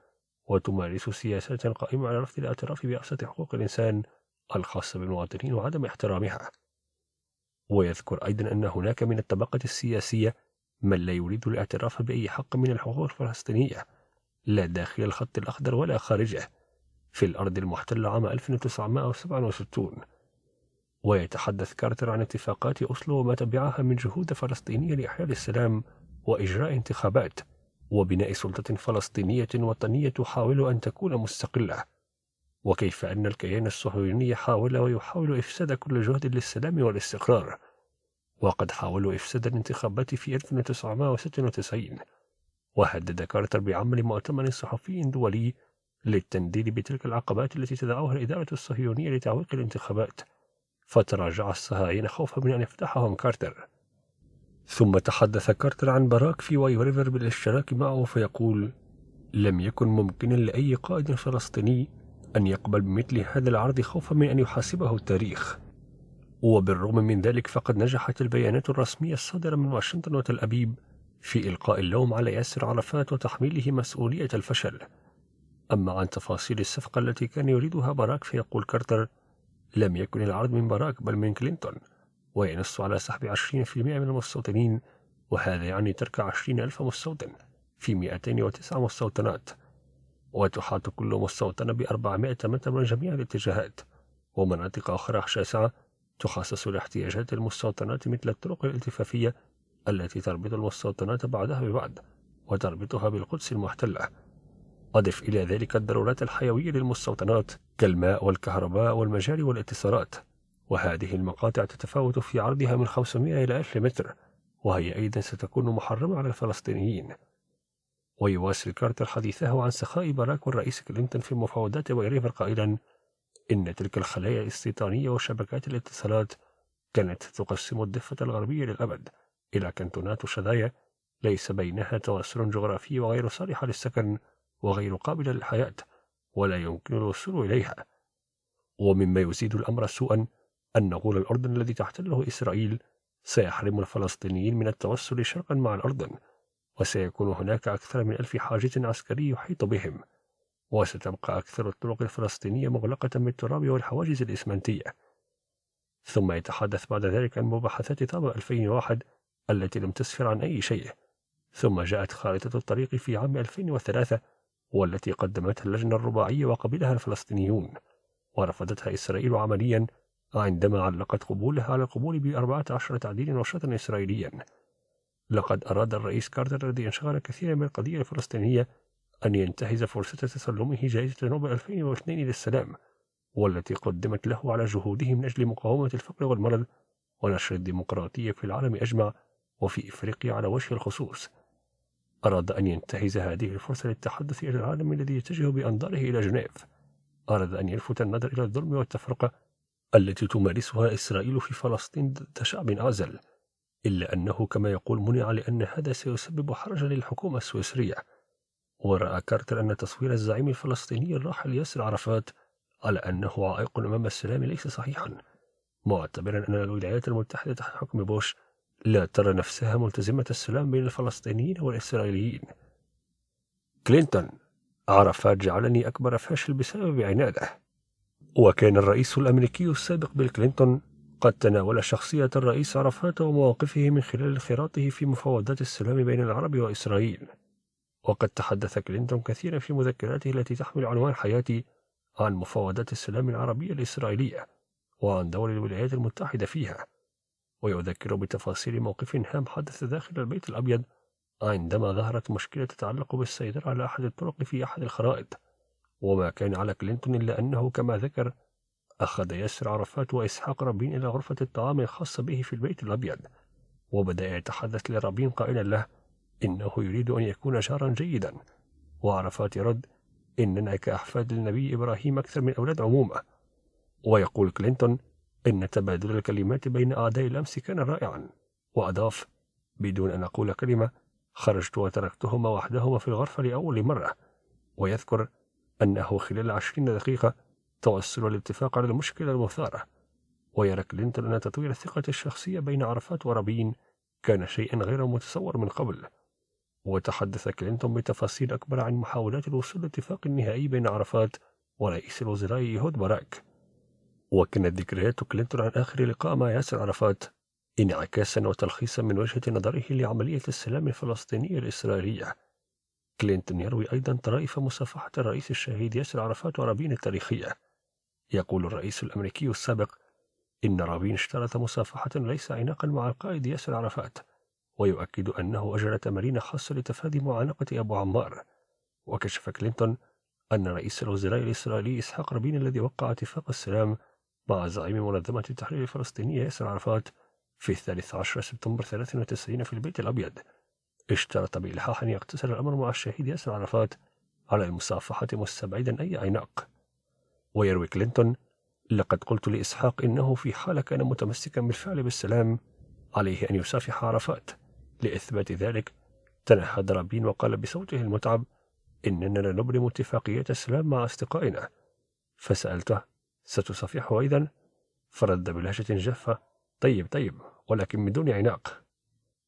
وتمارس سياسات قائمة على رفض الاعتراف بأقصى حقوق الإنسان الخاصة بالمواطنين وعدم احترامها ويذكر أيضا أن هناك من الطبقة السياسية من لا يريد الاعتراف بأي حق من الحقوق الفلسطينية لا داخل الخط الأخضر ولا خارجه في الأرض المحتلة عام 1967 ويتحدث كارتر عن اتفاقات أوسلو وما تبعها من جهود فلسطينية لإحياء السلام وإجراء انتخابات وبناء سلطة فلسطينية وطنية تحاول أن تكون مستقلة وكيف أن الكيان الصهيوني حاول ويحاول إفساد كل جهد للسلام والاستقرار وقد حاولوا إفساد الانتخابات في 1996 وهدد كارتر بعمل مؤتمر صحفي دولي للتنديد بتلك العقبات التي تدعوها الإدارة الصهيونية لتعويق الانتخابات فتراجع الصهاينة خوفا من أن يفتحهم كارتر ثم تحدث كارتر عن براك في واي ريفر بالاشتراك معه فيقول لم يكن ممكنا لأي قائد فلسطيني أن يقبل بمثل هذا العرض خوفا من أن يحاسبه التاريخ وبالرغم من ذلك فقد نجحت البيانات الرسمية الصادرة من واشنطن وتل أبيب في إلقاء اللوم على ياسر عرفات وتحميله مسؤولية الفشل أما عن تفاصيل الصفقة التي كان يريدها باراك فيقول كارتر لم يكن العرض من باراك بل من كلينتون وينص على سحب 20% من المستوطنين وهذا يعني ترك 20 ألف مستوطن في 209 مستوطنات وتحاط كل مستوطنة ب 400 متر من جميع الاتجاهات ومناطق أخرى شاسعة تخصص لاحتياجات المستوطنات مثل الطرق الالتفافية التي تربط المستوطنات بعضها ببعض وتربطها بالقدس المحتلة أضف إلى ذلك الضرورات الحيوية للمستوطنات كالماء والكهرباء والمجاري والاتصالات وهذه المقاطع تتفاوت في عرضها من 500 إلى 1000 متر وهي أيضا ستكون محرمة على الفلسطينيين ويواصل كارتر حديثه عن سخاء باراك والرئيس كلينتون في المفاوضات ويريفر قائلا إن تلك الخلايا الاستيطانية وشبكات الاتصالات كانت تقسم الضفة الغربية للأبد إلى كنتونات وشذايا ليس بينها تواصل جغرافي وغير صالحة للسكن وغير قابلة للحياة ولا يمكن الوصول إليها ومما يزيد الأمر سوءا أن غول الأردن الذي تحتله إسرائيل سيحرم الفلسطينيين من التوصل شرقا مع الأردن وسيكون هناك أكثر من ألف حاجز عسكري يحيط بهم وستبقى أكثر الطرق الفلسطينية مغلقة بالتراب والحواجز الإسمنتية ثم يتحدث بعد ذلك عن مباحثات طابة 2001 التي لم تسفر عن أي شيء ثم جاءت خارطة الطريق في عام 2003 والتي قدمتها اللجنة الرباعية وقبلها الفلسطينيون ورفضتها إسرائيل عمليا عندما علقت قبولها على القبول بأربعة عشر تعديل نشاطا إسرائيليا لقد أراد الرئيس كارتر الذي انشغل كثيرا بالقضية الفلسطينية أن ينتهز فرصة تسلمه جائزة نوبل 2002 للسلام والتي قدمت له على جهوده من أجل مقاومة الفقر والمرض ونشر الديمقراطية في العالم أجمع وفي إفريقيا على وجه الخصوص أراد أن ينتهز هذه الفرصة للتحدث إلى العالم الذي يتجه بأنظاره إلى جنيف أراد أن يلفت النظر إلى الظلم والتفرقة التي تمارسها إسرائيل في فلسطين ضد شعب أعزل إلا أنه كما يقول منع لأن هذا سيسبب حرجا للحكومة السويسرية ورأى كارتر أن تصوير الزعيم الفلسطيني الراحل ياسر عرفات على أنه عائق أمام السلام ليس صحيحا معتبرا أن الولايات المتحدة تحت حكم بوش لا ترى نفسها ملتزمة السلام بين الفلسطينيين والإسرائيليين كلينتون عرفات جعلني أكبر فاشل بسبب عناده وكان الرئيس الأمريكي السابق بيل كلينتون قد تناول شخصية الرئيس عرفات ومواقفه من خلال انخراطه في مفاوضات السلام بين العرب وإسرائيل وقد تحدث كلينتون كثيرا في مذكراته التي تحمل عنوان حياتي عن مفاوضات السلام العربية الإسرائيلية وعن دور الولايات المتحدة فيها ويذكر بتفاصيل موقف هام حدث داخل البيت الأبيض عندما ظهرت مشكلة تتعلق بالسيطرة على أحد الطرق في أحد الخرائط وما كان على كلينتون إلا أنه كما ذكر أخذ ياسر عرفات وإسحاق رابين إلى غرفة الطعام الخاصة به في البيت الأبيض وبدأ يتحدث لرابين قائلا له إنه يريد أن يكون شارا جيدا وعرفات رد إننا كأحفاد النبي إبراهيم أكثر من أولاد عمومة ويقول كلينتون إن تبادل الكلمات بين أعداء الأمس كان رائعا وأضاف بدون أن أقول كلمة خرجت وتركتهما وحدهما في الغرفة لأول مرة ويذكر أنه خلال عشرين دقيقة توصل الاتفاق على المشكلة المثارة ويرى كلينتون أن تطوير الثقة الشخصية بين عرفات ورابين كان شيئا غير متصور من قبل وتحدث كلينتون بتفاصيل أكبر عن محاولات الوصول لاتفاق نهائي بين عرفات ورئيس الوزراء يهود باراك وكانت ذكريات كلينتون عن آخر لقاء مع ياسر عرفات انعكاسا وتلخيصا من وجهة نظره لعملية السلام الفلسطينية الإسرائيلية كلينتون يروي أيضا طرائف مصافحة الرئيس الشهيد ياسر عرفات ورابين التاريخية يقول الرئيس الأمريكي السابق إن رابين اشترط مصافحة ليس عناقا مع القائد ياسر عرفات ويؤكد أنه أجرى تمارين خاصة لتفادي معانقة أبو عمار وكشف كلينتون أن رئيس الوزراء الإسرائيلي إسحاق رابين الذي وقع اتفاق السلام مع زعيم منظمة التحرير الفلسطينية ياسر عرفات في الثالث عشر سبتمبر 93 في البيت الأبيض اشترط بإلحاح أن يقتصر الأمر مع الشهيد ياسر عرفات على المصافحة مستبعدا أي عناق ويروي كلينتون لقد قلت لإسحاق إنه في حال كان متمسكا بالفعل بالسلام عليه أن يصافح عرفات لإثبات ذلك تنحى درابين وقال بصوته المتعب إننا لنبرم اتفاقية السلام مع أصدقائنا فسألته ستصفح أيضا فرد بلهجة جافة طيب طيب ولكن بدون عناق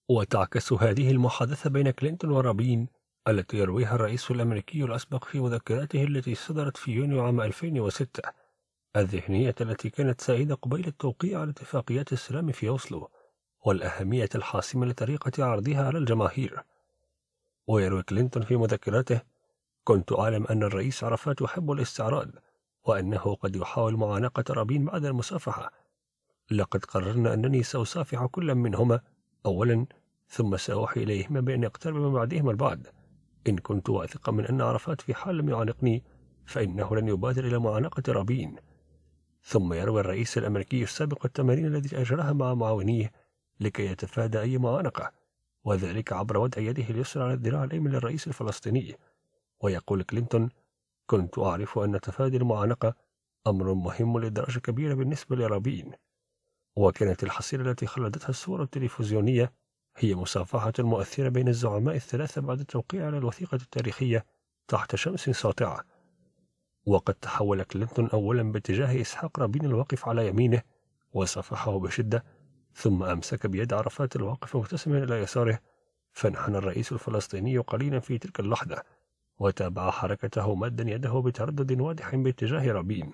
وتعكس هذه المحادثة بين كلينتون ورابين التي يرويها الرئيس الأمريكي الأسبق في مذكراته التي صدرت في يونيو عام 2006 الذهنية التي كانت سائدة قبيل التوقيع على اتفاقيات السلام في أوسلو والأهمية الحاسمة لطريقة عرضها على الجماهير ويروي كلينتون في مذكراته كنت أعلم أن الرئيس عرفات يحب الاستعراض وأنه قد يحاول معانقة رابين بعد المصافحة لقد قررنا أنني سأصافح كل منهما أولا ثم سأوحي إليهما بأن يقترب من بعدهما البعض إن كنت واثقا من أن عرفات في حال لم يعانقني فإنه لن يبادر إلى معانقة رابين ثم يروي الرئيس الأمريكي السابق التمارين التي أجراها مع معاونيه لكي يتفادى أي معانقة وذلك عبر وضع يده اليسرى على الذراع الأيمن للرئيس الفلسطيني ويقول كلينتون كنت أعرف أن تفادي المعانقة أمر مهم لدرجة كبيرة بالنسبة لرابين وكانت الحصيلة التي خلدتها الصورة التلفزيونية هي مصافحة مؤثرة بين الزعماء الثلاثة بعد التوقيع على الوثيقة التاريخية تحت شمس ساطعة وقد تحول كلينتون أولا باتجاه إسحاق رابين الواقف على يمينه وصافحه بشدة ثم أمسك بيد عرفات الواقف مبتسما إلى يساره فانحنى الرئيس الفلسطيني قليلا في تلك اللحظة وتابع حركته مادا يده بتردد واضح باتجاه رابين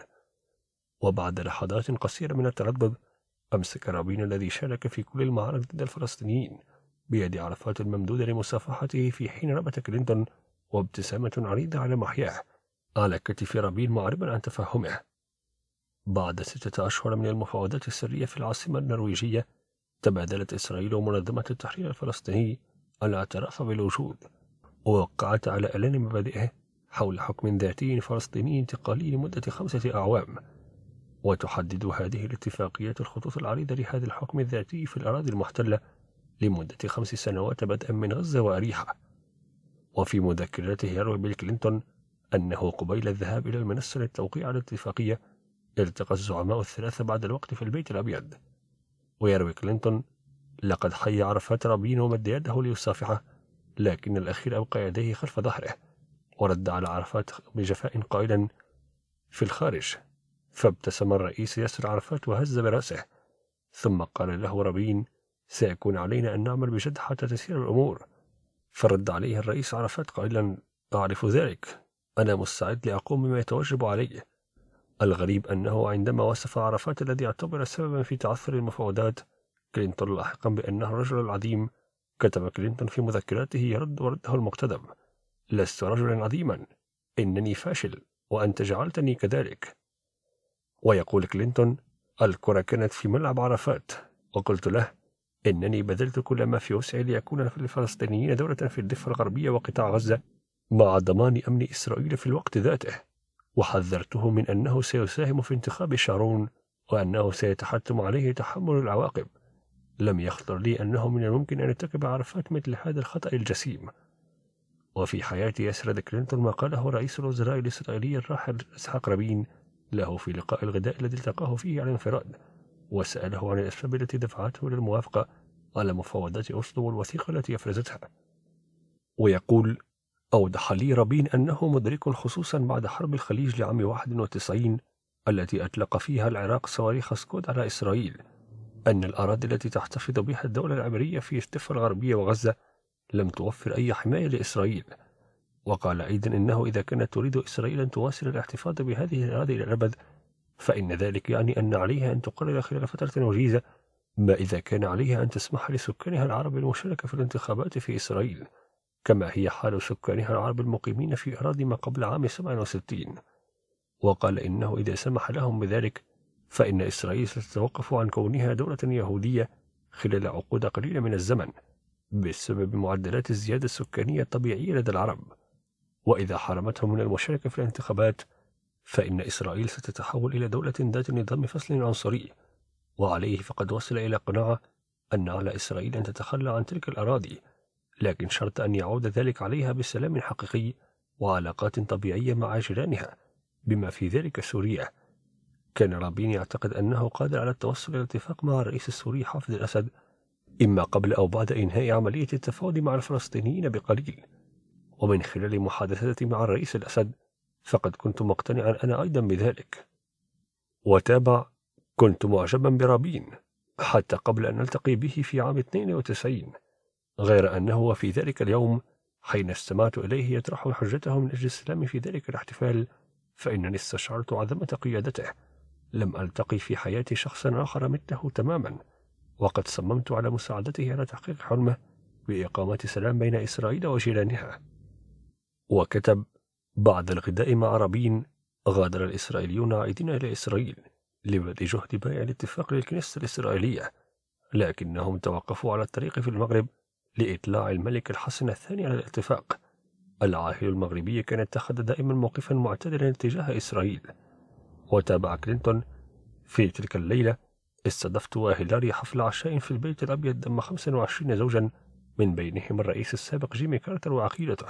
وبعد لحظات قصيرة من التردد أمسك رابين الذي شارك في كل المعارك ضد الفلسطينيين بيد عرفات الممدودة لمصافحته في حين ربت كلينتون وابتسامة عريضة على محياه على كتف رابين معربا عن تفهمه بعد ستة أشهر من المفاوضات السرية في العاصمة النرويجية تبادلت إسرائيل ومنظمة التحرير الفلسطيني الاعتراف بالوجود ووقعت على أعلان مبادئه حول حكم ذاتي فلسطيني انتقالي لمدة خمسة أعوام وتحدد هذه الاتفاقيات الخطوط العريضة لهذا الحكم الذاتي في الأراضي المحتلة لمدة خمس سنوات بدءا من غزة وأريحة وفي مذكراته يروي بيل كلينتون أنه قبيل الذهاب إلى المنصة للتوقيع على الاتفاقية التقى الزعماء الثلاثة بعد الوقت في البيت الأبيض ويروي كلينتون لقد حي عرفات رابين ومد يده ليصافحه لكن الأخير أبقى يديه خلف ظهره ورد على عرفات بجفاء قائلا في الخارج فابتسم الرئيس ياسر عرفات وهز برأسه ثم قال له رابين سيكون علينا أن نعمل بجد حتى تسير الأمور فرد عليه الرئيس عرفات قائلا أعرف ذلك أنا مستعد لأقوم بما يتوجب علي الغريب أنه عندما وصف عرفات الذي اعتبر سببا في تعثر المفاوضات كلينتون لاحقا بأنه الرجل العظيم كتب كلينتون في مذكراته يرد ورده المقتدم لست رجلا عظيما إنني فاشل وأنت جعلتني كذلك ويقول كلينتون الكرة كانت في ملعب عرفات وقلت له إنني بذلت كل ما في وسعي ليكون للفلسطينيين دولة في الضفة الغربية وقطاع غزة مع ضمان أمن إسرائيل في الوقت ذاته وحذرته من أنه سيساهم في انتخاب شارون وأنه سيتحتم عليه تحمل العواقب لم يخطر لي أنه من الممكن أن يرتكب عرفات مثل هذا الخطأ الجسيم وفي حياة أسرد كلينتون ما قاله رئيس الوزراء الإسرائيلي الراحل إسحاق رابين له في لقاء الغداء الذي التقاه فيه على انفراد وسأله عن الأسباب التي دفعته للموافقة على مفاوضات أسلو والوثيقة التي أفرزتها ويقول أوضح لي رابين أنه مدرك خصوصا بعد حرب الخليج لعام 91 التي أطلق فيها العراق صواريخ سكود على إسرائيل أن الأراضي التي تحتفظ بها الدولة العبرية في الضفة الغربية وغزة لم توفر أي حماية لإسرائيل وقال أيضا إنه إذا كانت تريد إسرائيل أن تواصل الاحتفاظ بهذه الأراضي إلى الأبد فإن ذلك يعني أن عليها أن تقرر خلال فترة وجيزة ما إذا كان عليها أن تسمح لسكانها العرب المشاركة في الانتخابات في إسرائيل كما هي حال سكانها العرب المقيمين في أراضي ما قبل عام 67 وقال إنه إذا سمح لهم بذلك فإن إسرائيل ستتوقف عن كونها دولة يهودية خلال عقود قليلة من الزمن بسبب معدلات الزيادة السكانية الطبيعية لدى العرب وإذا حرمتهم من المشاركة في الانتخابات فإن إسرائيل ستتحول إلى دولة ذات نظام فصل عنصري وعليه فقد وصل إلى قناعة أن على إسرائيل أن تتخلى عن تلك الأراضي لكن شرط أن يعود ذلك عليها بسلام حقيقي وعلاقات طبيعية مع جيرانها بما في ذلك سوريا كان رابين يعتقد أنه قادر على التوصل إلى اتفاق مع الرئيس السوري حافظ الأسد إما قبل أو بعد إنهاء عملية التفاوض مع الفلسطينيين بقليل ومن خلال محادثتي مع الرئيس الأسد فقد كنت مقتنعا أنا أيضا بذلك وتابع كنت معجبا برابين حتى قبل أن نلتقي به في عام 92 غير أنه في ذلك اليوم حين استمعت إليه يطرح حجته من أجل السلام في ذلك الاحتفال فإنني استشعرت عظمة قيادته لم ألتقي في حياتي شخصا آخر مثله تماما وقد صممت على مساعدته على تحقيق حلمه بإقامة سلام بين إسرائيل وجيرانها وكتب بعد الغداء مع رابين غادر الإسرائيليون عائدين إلى إسرائيل لبذل جهد بيع الاتفاق للكنيسة الإسرائيلية لكنهم توقفوا على الطريق في المغرب لإطلاع الملك الحسن الثاني على الاتفاق العاهل المغربي كان اتخذ دائما موقفا معتدلا تجاه إسرائيل وتابع كلينتون في تلك الليلة استضفت وهيلاري حفل عشاء في البيت الأبيض ضم 25 زوجا من بينهم الرئيس السابق جيمي كارتر وعقيدته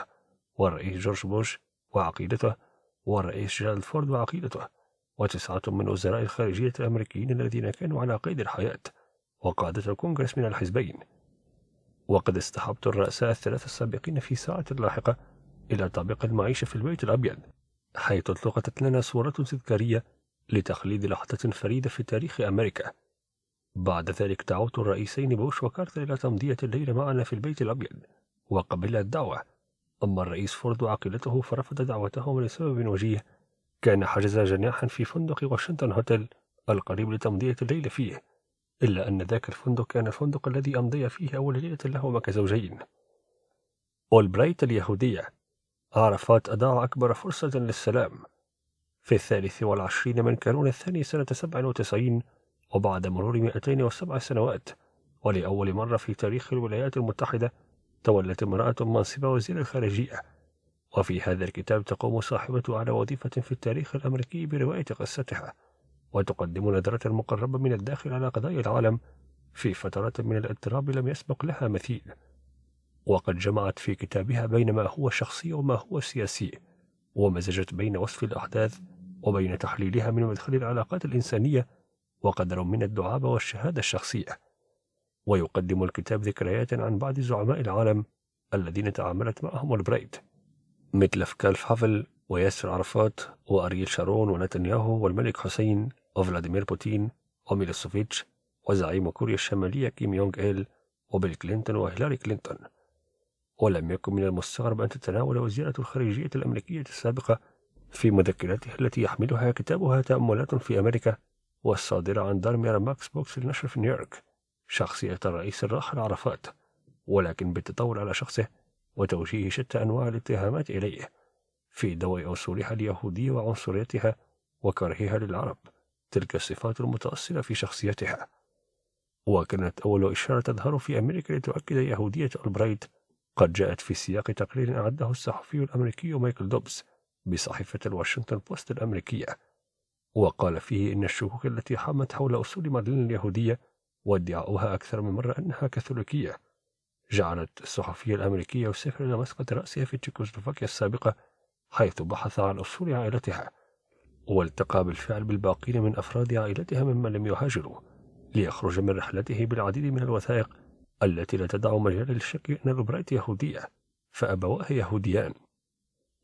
والرئيس جورج بوش وعقيدته والرئيس جيرالد فورد وعقيدته وتسعة من وزراء الخارجية الأمريكيين الذين كانوا على قيد الحياة وقادة الكونغرس من الحزبين وقد اصطحبت الرؤساء الثلاثة السابقين في ساعة لاحقة إلى طابق المعيشة في البيت الأبيض حيث التقطت لنا صورة تذكارية لتخليد لحظة فريدة في تاريخ أمريكا بعد ذلك دعوت الرئيسين بوش وكارتر إلى تمضية الليل معنا في البيت الأبيض وقبل الدعوة أما الرئيس فورد وعقيلته فرفض دعوتهم لسبب وجيه كان حجز جناحا في فندق واشنطن هوتيل القريب لتمضية الليل فيه إلا أن ذاك الفندق كان الفندق الذي أمضي فيه أول ليلة لهما كزوجين أولبرايت اليهودية عرفات أضاع أكبر فرصة للسلام في الثالث والعشرين من كانون الثاني سنة سبع وتسعين وبعد مرور 207 سنوات ولأول مرة في تاريخ الولايات المتحدة تولت امرأة منصب وزير الخارجية وفي هذا الكتاب تقوم صاحبة على وظيفة في التاريخ الأمريكي برواية قصتها وتقدم نظرة مقربة من الداخل على قضايا العالم في فترة من الاضطراب لم يسبق لها مثيل وقد جمعت في كتابها بين ما هو شخصي وما هو سياسي ومزجت بين وصف الأحداث وبين تحليلها من مدخل العلاقات الإنسانية وقدر من الدعابة والشهادة الشخصية ويقدم الكتاب ذكريات عن بعض زعماء العالم الذين تعاملت معهم البريد مثل فكالف هافل وياسر عرفات وأريل شارون ونتنياهو والملك حسين وفلاديمير بوتين وميلوسوفيتش وزعيم كوريا الشمالية كيم يونغ إيل وبيل كلينتون وهيلاري كلينتون ولم يكن من المستغرب أن تتناول وزيرة الخارجية الأمريكية السابقة في مذكراتها التي يحملها كتابها تأملات في أمريكا والصادرة عن دارمير ماكس بوكس للنشر في نيويورك شخصية الرئيس الراحل عرفات ولكن بالتطور على شخصه وتوجيه شتى أنواع الاتهامات إليه في ضوء أصولها اليهودية وعنصريتها وكرهها للعرب تلك الصفات المتأصلة في شخصيتها وكانت أول إشارة تظهر في أمريكا لتؤكد يهودية ألبرايت قد جاءت في سياق تقرير أعده الصحفي الأمريكي مايكل دوبز بصحيفة الواشنطن بوست الأمريكية وقال فيه إن الشكوك التي حامت حول أصول مارلين اليهودية وادعاؤها أكثر من مرة أنها كاثوليكية جعلت الصحفية الأمريكية يسافر إلى مسقط رأسها في تشيكوسلوفاكيا السابقة حيث بحث عن أصول عائلتها والتقى بالفعل بالباقين من أفراد عائلتها ممن لم يهاجروا ليخرج من رحلته بالعديد من الوثائق التي لا تدع مجال للشك أن الأبرة يهودية فأبواه يهوديان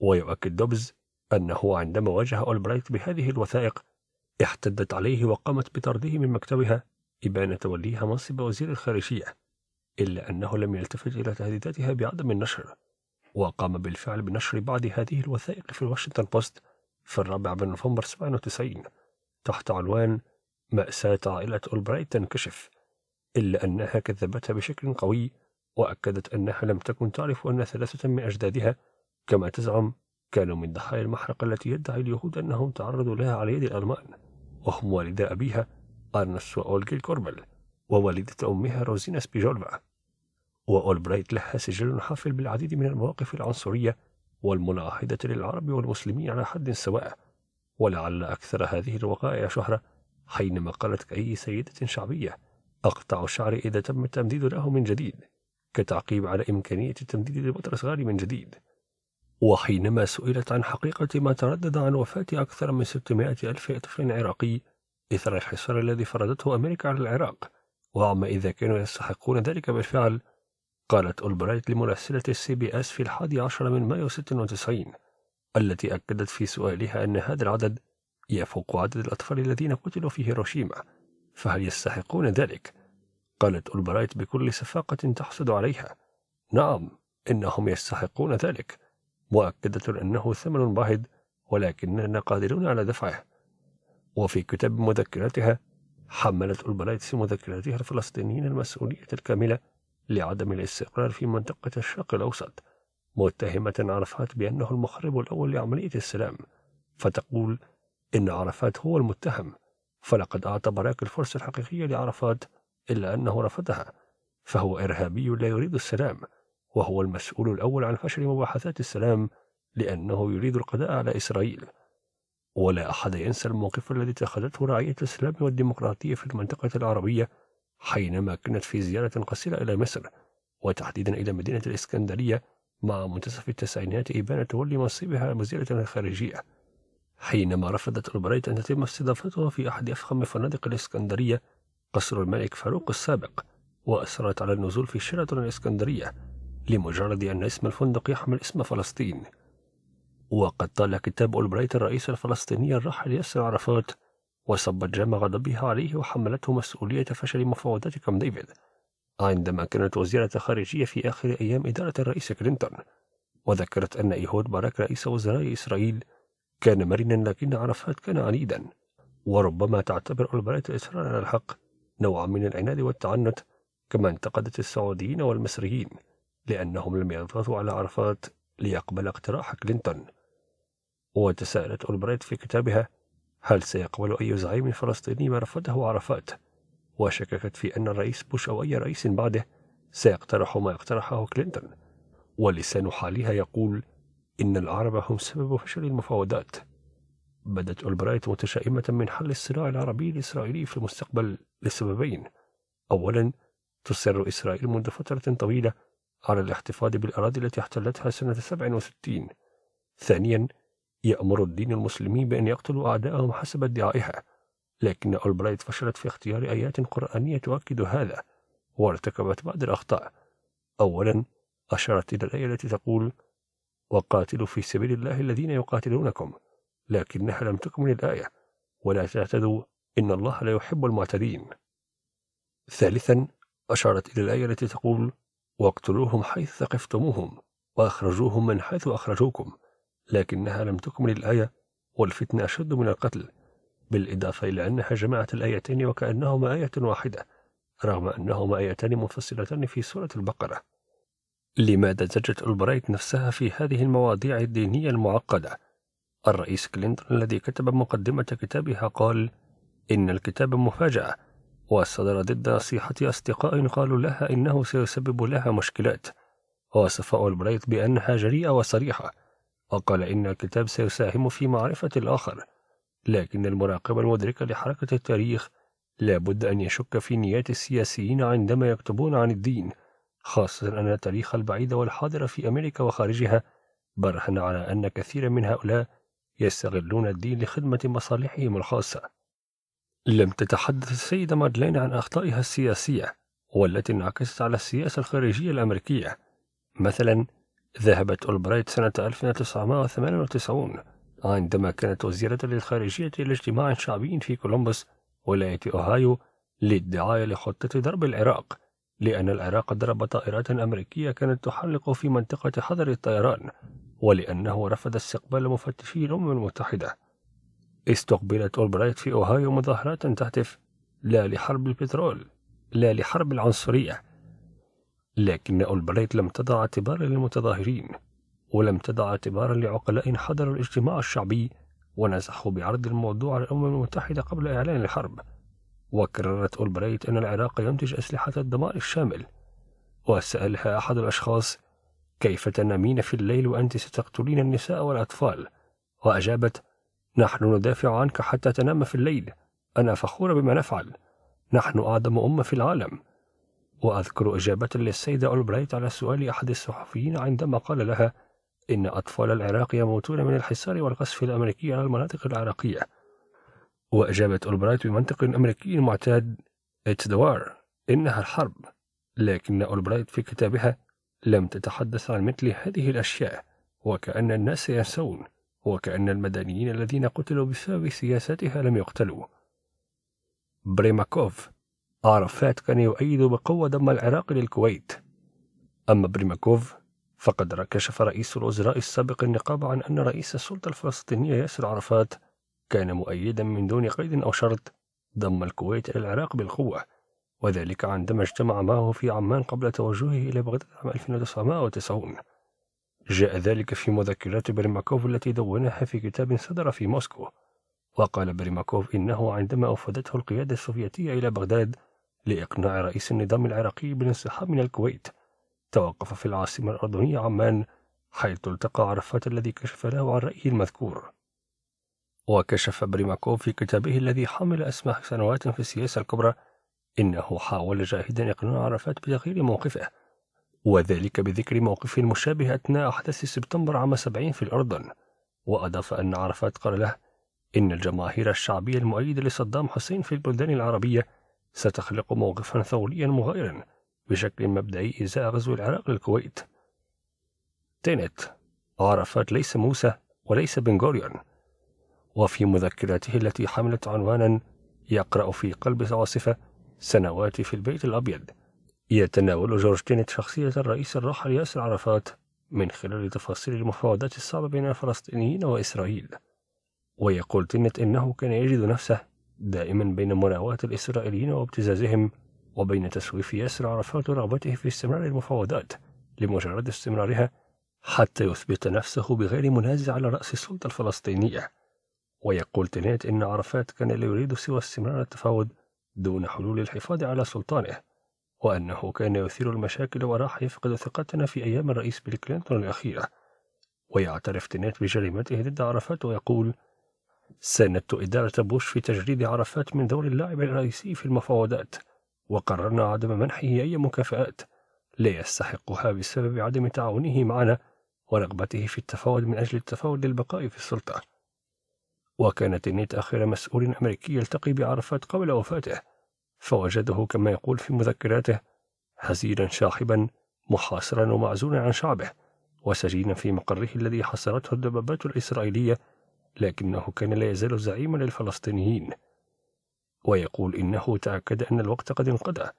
ويؤكد دوبز أنه عندما واجه أولبرايت بهذه الوثائق احتدت عليه وقامت بطرده من مكتبها إبان توليها منصب وزير الخارجية إلا أنه لم يلتفت إلى تهديداتها بعدم النشر وقام بالفعل بنشر بعض هذه الوثائق في الواشنطن بوست في الرابع من نوفمبر 97 تحت عنوان مأساة عائلة أولبرايت تنكشف إلا أنها كذبتها بشكل قوي وأكدت أنها لم تكن تعرف أن ثلاثة من أجدادها كما تزعم كانوا من ضحايا المحرقة التي يدعي اليهود أنهم تعرضوا لها على يد الألمان وهم والدا أبيها أرنس وأولجيل كوربل ووالدة أمها روزينا سبيجولفا وأولبرايت لها سجل حافل بالعديد من المواقف العنصرية والمناهضة للعرب والمسلمين على حد سواء ولعل أكثر هذه الوقائع شهرة حينما قالت أي سيدة شعبية أقطع شعري إذا تم التمديد له من جديد كتعقيب على إمكانية التمديد لبطرس من جديد وحينما سئلت عن حقيقة ما تردد عن وفاة أكثر من 600 ألف طفل عراقي إثر الحصار الذي فرضته أمريكا على العراق وعما إذا كانوا يستحقون ذلك بالفعل قالت أولبرايت لمراسلة السي بي أس في الحادي عشر من مايو 96 التي أكدت في سؤالها أن هذا العدد يفوق عدد الأطفال الذين قتلوا في هيروشيما فهل يستحقون ذلك؟ قالت أولبرايت بكل صفاقة تحصد عليها نعم إنهم يستحقون ذلك مؤكدة أنه ثمن باهظ ولكننا قادرون على دفعه وفي كتاب مذكراتها حملت أولبرايت في مذكراتها الفلسطينيين المسؤولية الكاملة لعدم الاستقرار في منطقة الشرق الأوسط متهمة عرفات بأنه المخرب الأول لعملية السلام فتقول إن عرفات هو المتهم فلقد أعطى براك الفرصة الحقيقية لعرفات إلا أنه رفضها فهو إرهابي لا يريد السلام وهو المسؤول الأول عن فشل مباحثات السلام لأنه يريد القضاء على إسرائيل ولا أحد ينسى الموقف الذي اتخذته رعية السلام والديمقراطية في المنطقة العربية حينما كانت في زيارة قصيرة إلى مصر وتحديدا إلى مدينة الإسكندرية مع منتصف التسعينات إبان تولي منصبها وزيرة الخارجية حينما رفضت ألبريت أن تتم استضافتها في أحد أفخم فنادق الإسكندرية قصر الملك فاروق السابق وأصرت على النزول في شيراتون الإسكندرية لمجرد أن اسم الفندق يحمل اسم فلسطين وقد طال كتاب ألبريت الرئيس الفلسطيني الراحل ياسر عرفات وصبت جام غضبها عليه وحملته مسؤولية فشل مفاوضات كام ديفيد عندما كانت وزيرة خارجية في آخر أيام إدارة الرئيس كلينتون وذكرت أن إيهود باراك رئيس وزراء إسرائيل كان مرنا لكن عرفات كان عنيدا وربما تعتبر ألبرايت الإصرار على الحق نوعا من العناد والتعنت كما انتقدت السعوديين والمصريين لأنهم لم يضغطوا على عرفات ليقبل اقتراح كلينتون وتساءلت أولبريت في كتابها هل سيقبل أي زعيم فلسطيني ما رفضه عرفات؟ وشككت في أن الرئيس بوش أو أي رئيس بعده سيقترح ما اقترحه كلينتون ولسان حالها يقول إن العرب هم سبب فشل المفاوضات بدت ألبرايت متشائمة من حل الصراع العربي الإسرائيلي في المستقبل لسببين أولا تصر إسرائيل منذ فترة طويلة على الاحتفاظ بالأراضي التي احتلتها سنة 67 ثانيا يأمر الدين المسلمين بأن يقتلوا أعداءهم حسب ادعائها لكن أولبرايت فشلت في اختيار آيات قرآنية تؤكد هذا وارتكبت بعض الأخطاء أولا أشارت إلى الآية التي تقول وقاتلوا في سبيل الله الذين يقاتلونكم لكنها لم تكمل الآية ولا تعتدوا إن الله لا يحب المعتدين ثالثا أشارت إلى الآية التي تقول واقتلوهم حيث ثقفتموهم وأخرجوهم من حيث أخرجوكم لكنها لم تكمل الآية والفتنة أشد من القتل بالإضافة إلى أنها جمعت الآيتين وكأنهما آية واحدة رغم أنهما آيتان منفصلتان في سورة البقرة لماذا زجت البرايت نفسها في هذه المواضيع الدينية المعقدة؟ الرئيس كلينتون الذي كتب مقدمة كتابها قال إن الكتاب مفاجأة وصدر ضد نصيحة أصدقاء قالوا لها إنه سيسبب لها مشكلات وصف البرايت بأنها جريئة وصريحة وقال إن الكتاب سيساهم في معرفة الآخر لكن المراقبة المدركة لحركة التاريخ لا بد أن يشك في نيات السياسيين عندما يكتبون عن الدين خاصة أن التاريخ البعيد والحاضر في أمريكا وخارجها برهن على أن كثيرا من هؤلاء يستغلون الدين لخدمة مصالحهم الخاصة لم تتحدث السيدة مادلين عن أخطائها السياسية والتي انعكست على السياسة الخارجية الأمريكية مثلا ذهبت أولبرايت سنة 1998 عندما كانت وزيرة للخارجية لاجتماع شعبي في كولومبوس ولاية أوهايو للدعاية لخطة ضرب العراق لأن العراق ضرب طائرات أمريكية كانت تحلق في منطقة حظر الطيران ولأنه رفض استقبال مفتشي الأمم المتحدة استقبلت أولبرايت في أوهايو مظاهرات تهتف لا لحرب البترول لا لحرب العنصرية لكن أولبريت لم تضع اعتبارا للمتظاهرين ولم تضع اعتبارا لعقلاء حضروا الاجتماع الشعبي ونزحوا بعرض الموضوع على الأمم المتحدة قبل إعلان الحرب وكررت أولبريت أن العراق ينتج أسلحة الدمار الشامل وسألها أحد الأشخاص كيف تنامين في الليل وأنت ستقتلين النساء والأطفال وأجابت نحن ندافع عنك حتى تنام في الليل أنا فخورة بما نفعل نحن أعظم أمة في العالم وأذكر إجابة للسيدة أولبرايت على سؤال أحد الصحفيين عندما قال لها إن أطفال العراق يموتون من الحصار والقصف الأمريكي على المناطق العراقية وأجابت أولبرايت بمنطق أمريكي معتاد It's the war إنها الحرب لكن أولبرايت في كتابها لم تتحدث عن مثل هذه الأشياء وكأن الناس ينسون وكأن المدنيين الذين قتلوا بسبب سياستها لم يقتلوا بريماكوف عرفات كان يؤيد بقوة دم العراق للكويت أما بريماكوف فقد كشف رئيس الوزراء السابق النقاب عن أن رئيس السلطة الفلسطينية ياسر عرفات كان مؤيدا من دون قيد أو شرط ضم الكويت إلى العراق بالقوة وذلك عندما اجتمع معه في عمان قبل توجهه إلى بغداد عام 1990 جاء ذلك في مذكرات بريماكوف التي دونها في كتاب صدر في موسكو وقال بريماكوف إنه عندما أوفدته القيادة السوفيتية إلى بغداد لإقناع رئيس النظام العراقي بالانسحاب من الكويت توقف في العاصمة الأردنية عمان حيث التقى عرفات الذي كشف له عن رأيه المذكور وكشف بريماكوف في كتابه الذي حمل اسمه سنوات في السياسة الكبرى إنه حاول جاهدا إقناع عرفات بتغيير موقفه وذلك بذكر موقفه المشابه أثناء أحداث سبتمبر عام 70 في الأردن وأضاف أن عرفات قال له إن الجماهير الشعبية المؤيدة لصدام حسين في البلدان العربية ستخلق موقفا ثوريا مغايرا بشكل مبدئي إزاء غزو العراق للكويت تينت عرفت ليس موسى وليس بن غوريون وفي مذكراته التي حملت عنوانا يقرأ في قلب عاصفة سنوات في البيت الأبيض يتناول جورج تينت شخصية الرئيس الراحل ياسر عرفات من خلال تفاصيل المفاوضات الصعبة بين الفلسطينيين وإسرائيل ويقول تينت إنه كان يجد نفسه دائما بين مناواة الإسرائيليين وابتزازهم وبين تسويف ياسر عرفات رغبته في استمرار المفاوضات لمجرد استمرارها حتى يثبت نفسه بغير منازع على رأس السلطة الفلسطينية ويقول تنيت إن عرفات كان لا يريد سوى استمرار التفاوض دون حلول الحفاظ على سلطانه وأنه كان يثير المشاكل وراح يفقد ثقتنا في أيام الرئيس بيل كلينتون الأخيرة ويعترف تنيت بجريمته ضد عرفات ويقول ساندت إدارة بوش في تجريد عرفات من دور اللاعب الرئيسي في المفاوضات وقررنا عدم منحه أي مكافآت لا يستحقها بسبب عدم تعاونه معنا ورغبته في التفاوض من أجل التفاوض للبقاء في السلطة وكانت النيت آخر مسؤول أمريكي يلتقي بعرفات قبل وفاته فوجده كما يقول في مذكراته هزيلا شاحبا محاصرا ومعزولا عن شعبه وسجينا في مقره الذي حصرته الدبابات الإسرائيلية لكنه كان لا يزال زعيما للفلسطينيين ويقول إنه تأكد أن الوقت قد انقضى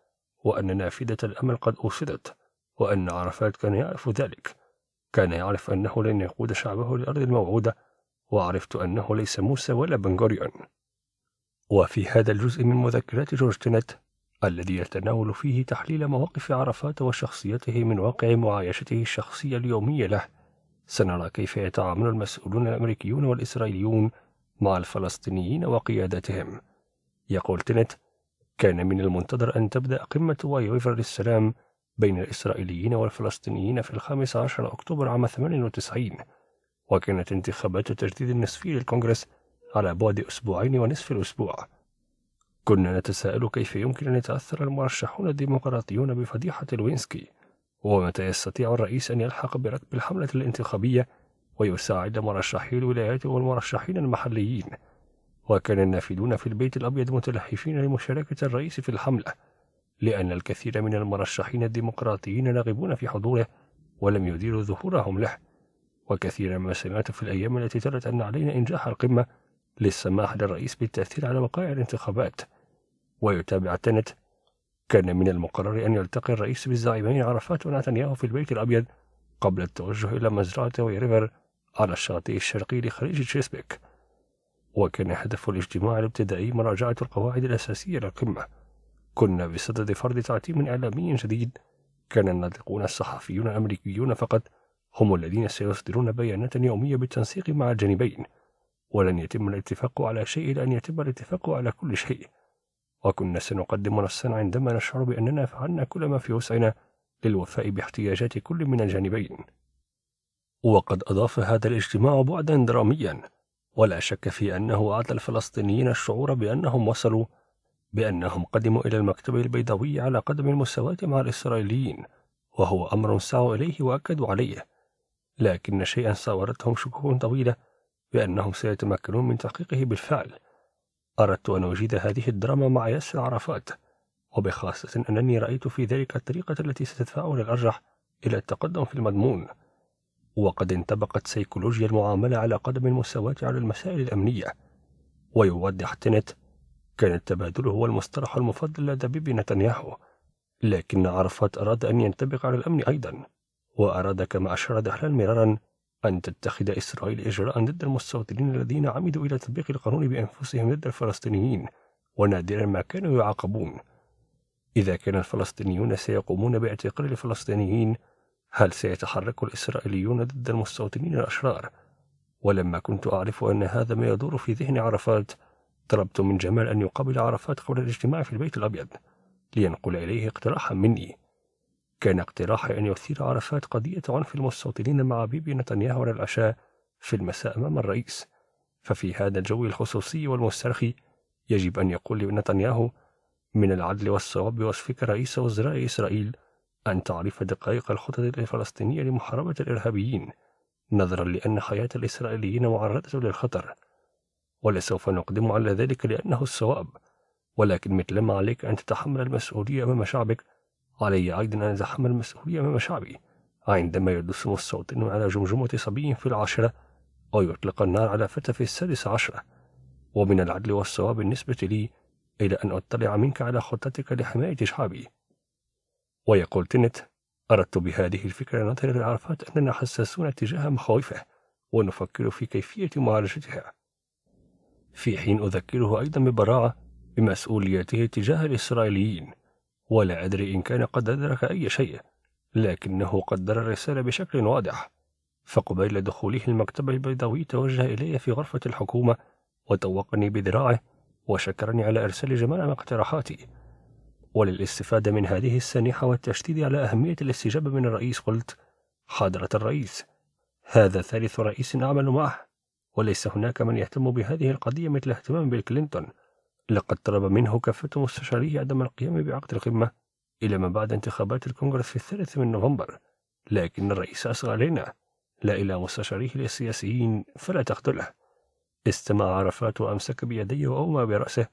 وأن نافذة الأمل قد أوصدت وأن عرفات كان يعرف ذلك كان يعرف أنه لن يقود شعبه للأرض الموعودة وعرفت أنه ليس موسى ولا بنغوريون وفي هذا الجزء من مذكرات جورج تنت الذي يتناول فيه تحليل مواقف عرفات وشخصيته من واقع معايشته الشخصية اليومية له سنرى كيف يتعامل المسؤولون الأمريكيون والإسرائيليون مع الفلسطينيين وقيادتهم يقول تنت كان من المنتظر أن تبدأ قمة واي ويفر للسلام بين الإسرائيليين والفلسطينيين في الخامس عشر أكتوبر عام 98 وكانت انتخابات التجديد النصفي للكونغرس على بعد أسبوعين ونصف الأسبوع كنا نتساءل كيف يمكن أن يتأثر المرشحون الديمقراطيون بفضيحة الوينسكي ومتى يستطيع الرئيس أن يلحق بركب الحملة الانتخابية ويساعد مرشحي الولايات والمرشحين المحليين وكان النافذون في البيت الأبيض متلهفين لمشاركة الرئيس في الحملة لأن الكثير من المرشحين الديمقراطيين راغبون في حضوره ولم يديروا ظهورهم له وكثيرا ما سمعت في الأيام التي تلت أن علينا إنجاح القمة للسماح للرئيس بالتأثير على وقائع الانتخابات ويتابع تنت كان من المقرر أن يلتقي الرئيس بالزعيمين عرفات ونتنياهو في البيت الأبيض قبل التوجه إلى مزرعة وي ريفر على الشاطئ الشرقي لخليج تشيسبيك وكان هدف الاجتماع الابتدائي مراجعة القواعد الأساسية للقمة كنا بصدد فرض تعتيم إعلامي جديد كان الناطقون الصحفيون الأمريكيون فقط هم الذين سيصدرون بيانات يومية بالتنسيق مع الجانبين ولن يتم الاتفاق على شيء لأن أن يتم الاتفاق على كل شيء وكنا سنقدم نصا عندما نشعر بأننا فعلنا كل ما في وسعنا للوفاء باحتياجات كل من الجانبين وقد أضاف هذا الاجتماع بعدا دراميا ولا شك في أنه أعطى الفلسطينيين الشعور بأنهم وصلوا بأنهم قدموا إلى المكتب البيضاوي على قدم المساواة مع الإسرائيليين وهو أمر سعوا إليه وأكدوا عليه لكن شيئا ساورتهم شكوك طويلة بأنهم سيتمكنون من تحقيقه بالفعل أردت أن أجيد هذه الدراما مع ياسر عرفات وبخاصة أنني رأيت في ذلك الطريقة التي ستدفعني الأرجح إلى التقدم في المضمون وقد انطبقت سيكولوجيا المعاملة على قدم المساواة على المسائل الأمنية ويوضح تنت كان التبادل هو المصطلح المفضل لدى بيبي نتنياهو لكن عرفات أراد أن ينطبق على الأمن أيضا وأراد كما أشار دحلان مرارا أن تتخذ إسرائيل إجراء ضد المستوطنين الذين عمدوا إلى تطبيق القانون بأنفسهم ضد الفلسطينيين ونادرا ما كانوا يعاقبون إذا كان الفلسطينيون سيقومون باعتقال الفلسطينيين هل سيتحرك الإسرائيليون ضد المستوطنين الأشرار؟ ولما كنت أعرف أن هذا ما يدور في ذهن عرفات طلبت من جمال أن يقابل عرفات قبل الاجتماع في البيت الأبيض لينقل إليه اقتراحا مني كان اقتراحي أن يثير عرفات قضية عنف المستوطنين مع بيبي نتنياهو على العشاء في المساء أمام الرئيس ففي هذا الجو الخصوصي والمسترخي يجب أن يقول نتنياهو من العدل والصواب وصفك رئيس وزراء إسرائيل أن تعرف دقائق الخطط الفلسطينية لمحاربة الإرهابيين نظرا لأن حياة الإسرائيليين معرضة للخطر ولسوف نقدم على ذلك لأنه الصواب ولكن مثلما عليك أن تتحمل المسؤولية أمام شعبك علي أيضا أن أتحمل المسؤولية أمام شعبي عندما يدس مستوطن على جمجمة صبي في العاشرة أو يطلق النار على فتى في السادسة عشرة ومن العدل والصواب بالنسبة لي إلى أن أطلع منك على خطتك لحماية شعبي ويقول تنت أردت بهذه الفكرة أن نطرق أننا حساسون تجاه مخاوفه ونفكر في كيفية معالجتها في حين أذكره أيضا ببراعة بمسؤوليته تجاه الإسرائيليين ولا أدري إن كان قد أدرك أي شيء لكنه قدر الرسالة بشكل واضح فقبيل دخوله المكتبة البيضاوي توجه إلي في غرفة الحكومة وطوقني بذراعه وشكرني على إرسال جميع اقتراحاتي وللاستفادة من هذه السانحة والتشديد على أهمية الاستجابة من الرئيس قلت حضرة الرئيس هذا ثالث رئيس أعمل معه وليس هناك من يهتم بهذه القضية مثل اهتمام بيل كلينتون لقد طلب منه كافة مستشاريه عدم القيام بعقد القمة إلى ما بعد انتخابات الكونغرس في الثالث من نوفمبر لكن الرئيس أصغى علينا لا إلى مستشاريه السياسيين فلا تقتله استمع عرفات وأمسك بيديه وأومى برأسه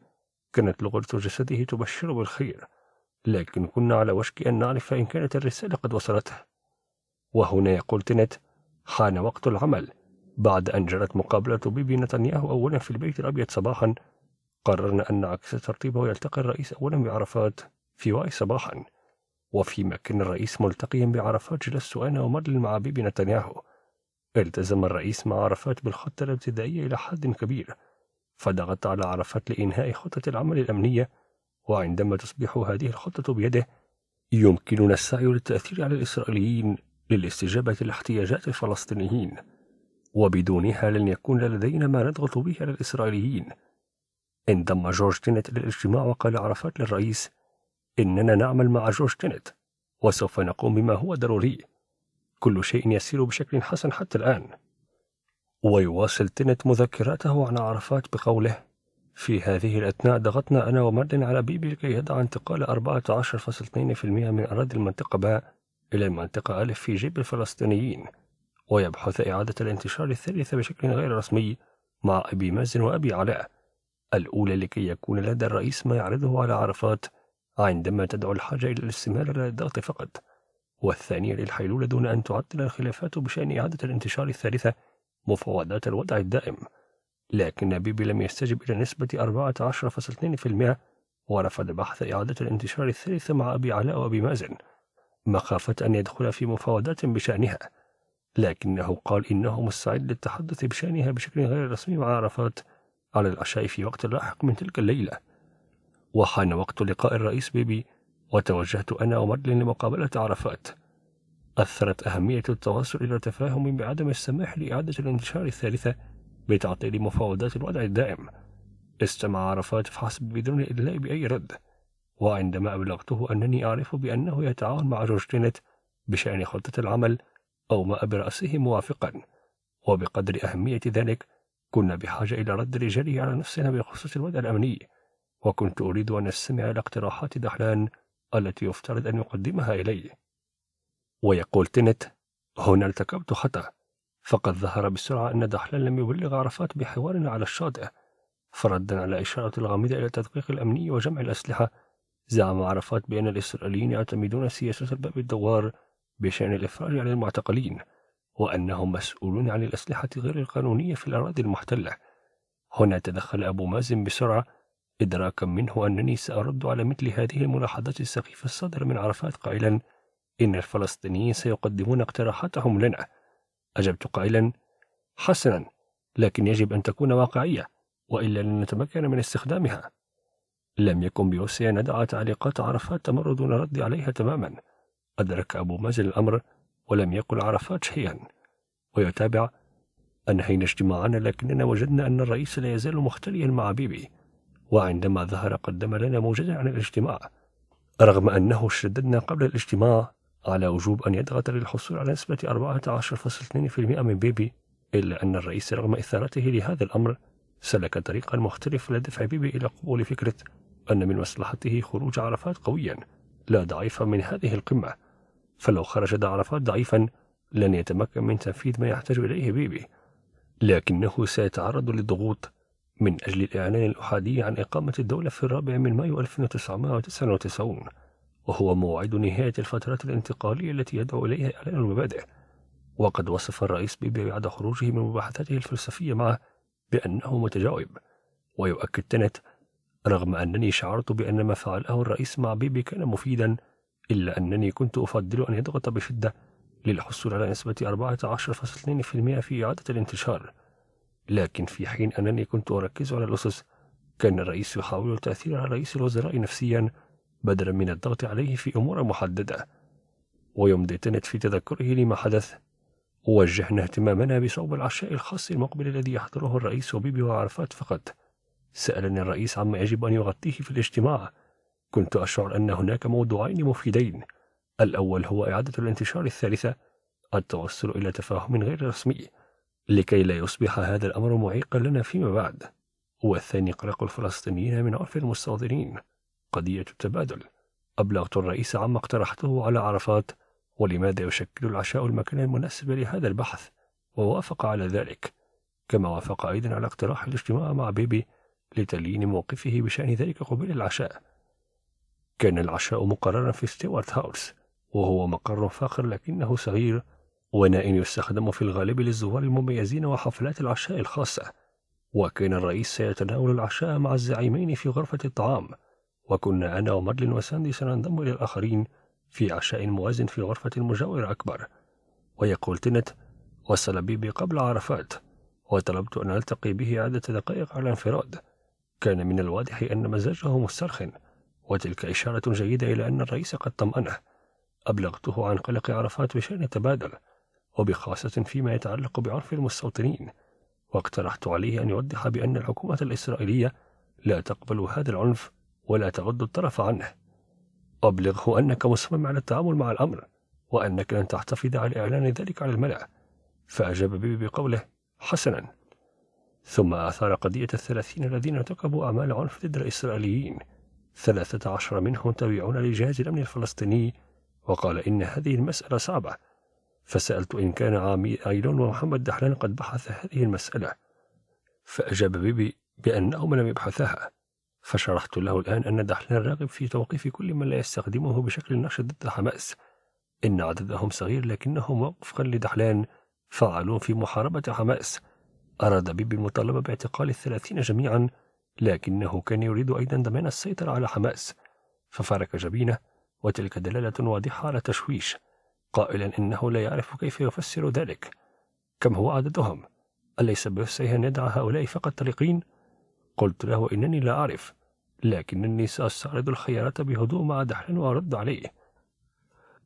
كانت لغرة جسده تبشر بالخير لكن كنا على وشك أن نعرف إن كانت الرسالة قد وصلته وهنا يقول تنت حان وقت العمل بعد أن جرت مقابلة بيبي نتنياهو أولا في البيت الأبيض صباحا قررنا أن نعكس ترتيبه ويلتقي الرئيس أولا بعرفات في واي صباحا وفي مكان الرئيس ملتقيا بعرفات جلست أنا ومدل مع بيبي نتنياهو التزم الرئيس مع عرفات بالخطة الابتدائية إلى حد كبير فضغط على عرفات لإنهاء خطة العمل الأمنية وعندما تصبح هذه الخطة بيده يمكننا السعي للتأثير على الإسرائيليين للاستجابة لاحتياجات الفلسطينيين وبدونها لن يكون لدينا ما نضغط به على الإسرائيليين انضم جورج تينت إلى الاجتماع وقال عرفات للرئيس إننا نعمل مع جورج تينت وسوف نقوم بما هو ضروري كل شيء يسير بشكل حسن حتى الآن ويواصل تينت مذكراته عن عرفات بقوله في هذه الأثناء ضغطنا أنا وماردن على بيبي لكي يدع انتقال 14.2% من أراضي المنطقة باء إلى المنطقة ألف في جيب الفلسطينيين ويبحث إعادة الانتشار الثالثة بشكل غير رسمي مع أبي مازن وأبي علاء الأولى لكي يكون لدى الرئيس ما يعرضه على عرفات عندما تدعو الحاجة إلى الاستمرار على الضغط فقط والثانية للحيلولة دون أن تعطل الخلافات بشأن إعادة الانتشار الثالثة مفاوضات الوضع الدائم لكن بيبي لم يستجب إلى نسبة 14.2% ورفض بحث إعادة الانتشار الثالثة مع أبي علاء وأبي مازن مخافة أن يدخل في مفاوضات بشأنها لكنه قال إنه مستعد للتحدث بشأنها بشكل غير رسمي مع عرفات على العشاء في وقت لاحق من تلك الليلة وحان وقت لقاء الرئيس بيبي وتوجهت أنا ومارلين لمقابلة عرفات أثرت أهمية التواصل إلى تفاهم بعدم السماح لإعادة الانتشار الثالثة بتعطيل مفاوضات الوضع الدائم استمع عرفات فحسب بدون إدلاء بأي رد وعندما أبلغته أنني أعرف بأنه يتعاون مع جورج تينت بشأن خطة العمل أو ما برأسه موافقا وبقدر أهمية ذلك كنا بحاجة إلى رد رجاله على نفسنا بخصوص الوضع الأمني وكنت أريد أن أستمع إلى اقتراحات دحلان التي يفترض أن يقدمها إلي ويقول تنت هنا ارتكبت خطأ فقد ظهر بسرعة أن دحلان لم يبلغ عرفات بحوارنا على الشاطئ فردا على إشارة الغامضة إلى التدقيق الأمني وجمع الأسلحة زعم عرفات بأن الإسرائيليين يعتمدون سياسة الباب الدوار بشأن الإفراج عن المعتقلين وأنهم مسؤولون عن الأسلحة غير القانونية في الأراضي المحتلة. هنا تدخل أبو مازن بسرعة إدراكا منه أنني سأرد على مثل هذه الملاحظات السخيفة الصادرة من عرفات قائلا إن الفلسطينيين سيقدمون اقتراحاتهم لنا أجبت قائلا حسنا لكن يجب أن تكون واقعية وإلا لن نتمكن من استخدامها لم يكن بوسعي أن أدع تعليقات عرفات تمر دون رد عليها تماما أدرك أبو مازن الأمر ولم يقل عرفات شيئا ويتابع أنهينا اجتماعنا لكننا وجدنا أن الرئيس لا يزال مختليا مع بيبي وعندما ظهر قدم لنا موجزا عن الاجتماع رغم أنه شددنا قبل الاجتماع على وجوب أن يضغط للحصول على نسبة 14.2% من بيبي إلا أن الرئيس رغم إثارته لهذا الأمر سلك طريقا مختلفا لدفع بيبي إلى قبول فكرة أن من مصلحته خروج عرفات قويا لا ضعيفا من هذه القمة فلو خرج عرفات ضعيفا لن يتمكن من تنفيذ ما يحتاج إليه بيبي لكنه سيتعرض للضغوط من أجل الإعلان الأحادي عن إقامة الدولة في الرابع من مايو 1999 وهو موعد نهاية الفترة الانتقالية التي يدعو إليها إعلان المبادئ وقد وصف الرئيس بيبي بعد خروجه من مباحثاته الفلسفية معه بأنه متجاوب ويؤكد تنت رغم أنني شعرت بأن ما فعله الرئيس مع بيبي كان مفيدا إلا أنني كنت أفضل أن يضغط بشدة للحصول على نسبة 14.2% في إعادة الانتشار لكن في حين أنني كنت أركز على الأسس كان الرئيس يحاول التأثير على رئيس الوزراء نفسيا بدلا من الضغط عليه في أمور محددة ويمضي تنت في تذكره لما حدث وجهنا اهتمامنا بصوب العشاء الخاص المقبل الذي يحضره الرئيس وبيبي وعرفات فقط سألني الرئيس عما يجب أن يغطيه في الاجتماع كنت أشعر أن هناك موضوعين مفيدين الأول هو إعادة الانتشار الثالثة التوصل إلى تفاهم غير رسمي لكي لا يصبح هذا الأمر معيقا لنا فيما بعد والثاني قلق الفلسطينيين من عرف المستوطنين قضية التبادل أبلغت الرئيس عما اقترحته على عرفات ولماذا يشكل العشاء المكان المناسب لهذا البحث ووافق على ذلك كما وافق أيضا على اقتراح الاجتماع مع بيبي لتليين موقفه بشأن ذلك قبيل العشاء كان العشاء مقررا في ستيوارت هاوس وهو مقر فاخر لكنه صغير ونائم يستخدم في الغالب للزوار المميزين وحفلات العشاء الخاصة وكان الرئيس سيتناول العشاء مع الزعيمين في غرفة الطعام وكنا أنا ومارلين وساندي سننضم إلى الآخرين في عشاء موازن في غرفة مجاورة أكبر ويقول تنت وصل بيبي قبل عرفات وطلبت أن ألتقي به عدة دقائق على انفراد كان من الواضح أن مزاجه مسترخٍ وتلك إشارة جيدة إلى أن الرئيس قد طمأنه أبلغته عن قلق عرفات بشأن التبادل وبخاصة فيما يتعلق بعرف المستوطنين واقترحت عليه أن يوضح بأن الحكومة الإسرائيلية لا تقبل هذا العنف ولا تغض الطرف عنه أبلغه أنك مصمم على التعامل مع الأمر وأنك لن تحتفظ على إعلان ذلك على الملأ فأجاب بيبي بقوله حسنا ثم أثار قضية الثلاثين الذين ارتكبوا أعمال عنف ضد الإسرائيليين ثلاثة عشر منهم تابعون لجهاز الأمن الفلسطيني وقال إن هذه المسألة صعبة فسألت إن كان عامي أيلون ومحمد دحلان قد بحث هذه المسألة فأجاب بيبي بأنهما لم يبحثاها فشرحت له الآن أن دحلان راغب في توقيف كل من لا يستخدمه بشكل نشط ضد حماس إن عددهم صغير لكنهم وفقا لدحلان فعلوا في محاربة حماس أراد بيبي المطالبة باعتقال الثلاثين جميعا لكنه كان يريد أيضا ضمان السيطرة على حماس ففرك جبينه وتلك دلالة واضحة على تشويش قائلا إنه لا يعرف كيف يفسر ذلك كم هو عددهم؟ أليس بوسعه أن يدع هؤلاء فقط طريقين؟ قلت له إنني لا أعرف لكنني سأستعرض الخيارات بهدوء مع دحل وأرد عليه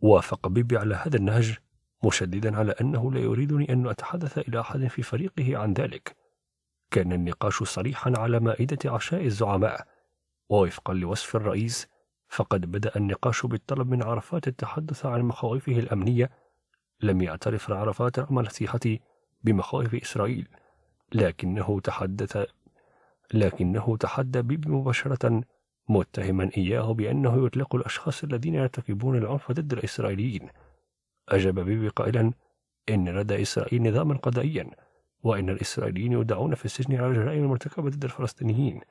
وافق بيبي على هذا النهج مشددا على أنه لا يريدني أن أتحدث إلى أحد في فريقه عن ذلك كان النقاش صريحا على مائدة عشاء الزعماء ووفقا لوصف الرئيس فقد بدأ النقاش بالطلب من عرفات التحدث عن مخاوفه الأمنية لم يعترف عرفات رغم نصيحتي بمخاوف إسرائيل لكنه تحدث لكنه تحدى بيب مباشرة متهما إياه بأنه يطلق الأشخاص الذين يرتكبون العنف ضد الإسرائيليين أجاب بيب قائلا إن لدى إسرائيل نظاما قضائيا وإن الإسرائيليين يدعون في السجن على الجرائم المرتكبة ضد الفلسطينيين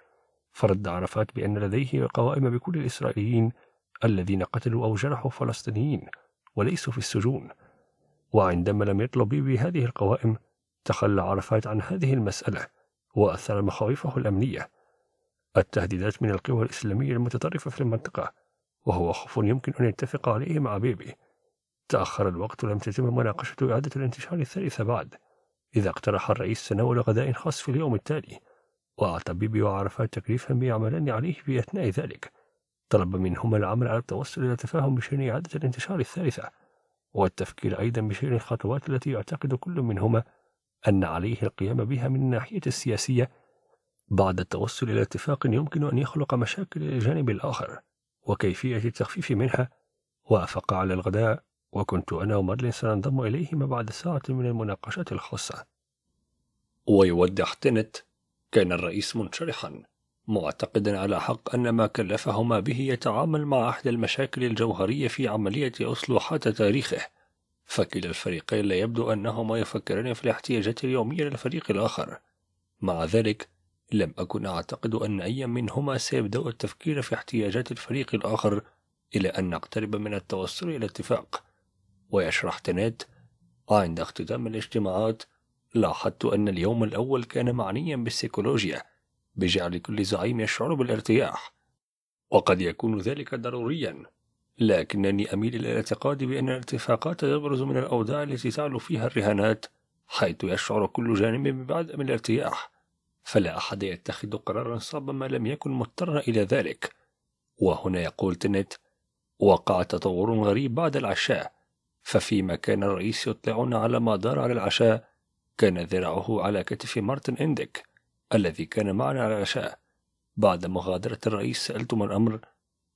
فرد عرفات بأن لديه قوائم بكل الإسرائيليين الذين قتلوا أو جرحوا فلسطينيين وليسوا في السجون وعندما لم يطلب بيبي هذه القوائم تخلى عرفات عن هذه المسألة وأثر مخاوفه الأمنية التهديدات من القوى الإسلامية المتطرفة في المنطقة وهو خوف يمكن أن يتفق عليه مع بيبي تأخر الوقت ولم تتم مناقشة إعادة الانتشار الثالثة بعد إذا اقترح الرئيس تناول غداء خاص في اليوم التالي وأعطى بيبي وعرفا تكليفا بيعملان عليه في أثناء ذلك طلب منهما العمل على التوصل إلى تفاهم بشأن إعادة الانتشار الثالثة والتفكير أيضا بشأن الخطوات التي يعتقد كل منهما أن عليه القيام بها من الناحية السياسية بعد التوصل إلى اتفاق يمكن أن يخلق مشاكل للجانب الآخر وكيفية التخفيف منها وافق على الغداء وكنت أنا ومارلين سننضم إليهما بعد ساعة من المناقشات الخاصة ويوضح تنت كان الرئيس منشرحا معتقدا على حق أن ما كلفهما به يتعامل مع أحد المشاكل الجوهرية في عملية حتى تاريخه فكلا الفريقين لا يبدو أنهما يفكران في الاحتياجات اليومية للفريق الآخر مع ذلك لم أكن أعتقد أن أي منهما سيبدأ التفكير في احتياجات الفريق الآخر إلى أن نقترب من التوصل إلى اتفاق ويشرح تناد عند اختتام الاجتماعات لاحظت أن اليوم الأول كان معنيا بالسيكولوجيا بجعل كل زعيم يشعر بالارتياح وقد يكون ذلك ضروريا لكنني أميل إلى الاعتقاد بأن الاتفاقات تبرز من الأوضاع التي تعلو فيها الرهانات حيث يشعر كل جانب ببعض من الارتياح فلا أحد يتخذ قرارا صعبا ما لم يكن مضطرا إلى ذلك وهنا يقول تنت وقع تطور غريب بعد العشاء ففيما كان الرئيس يطلعنا على ما دار على العشاء كان ذراعه على كتف مارتن إندك الذي كان معنا على العشاء بعد مغادرة الرئيس سألت ما الأمر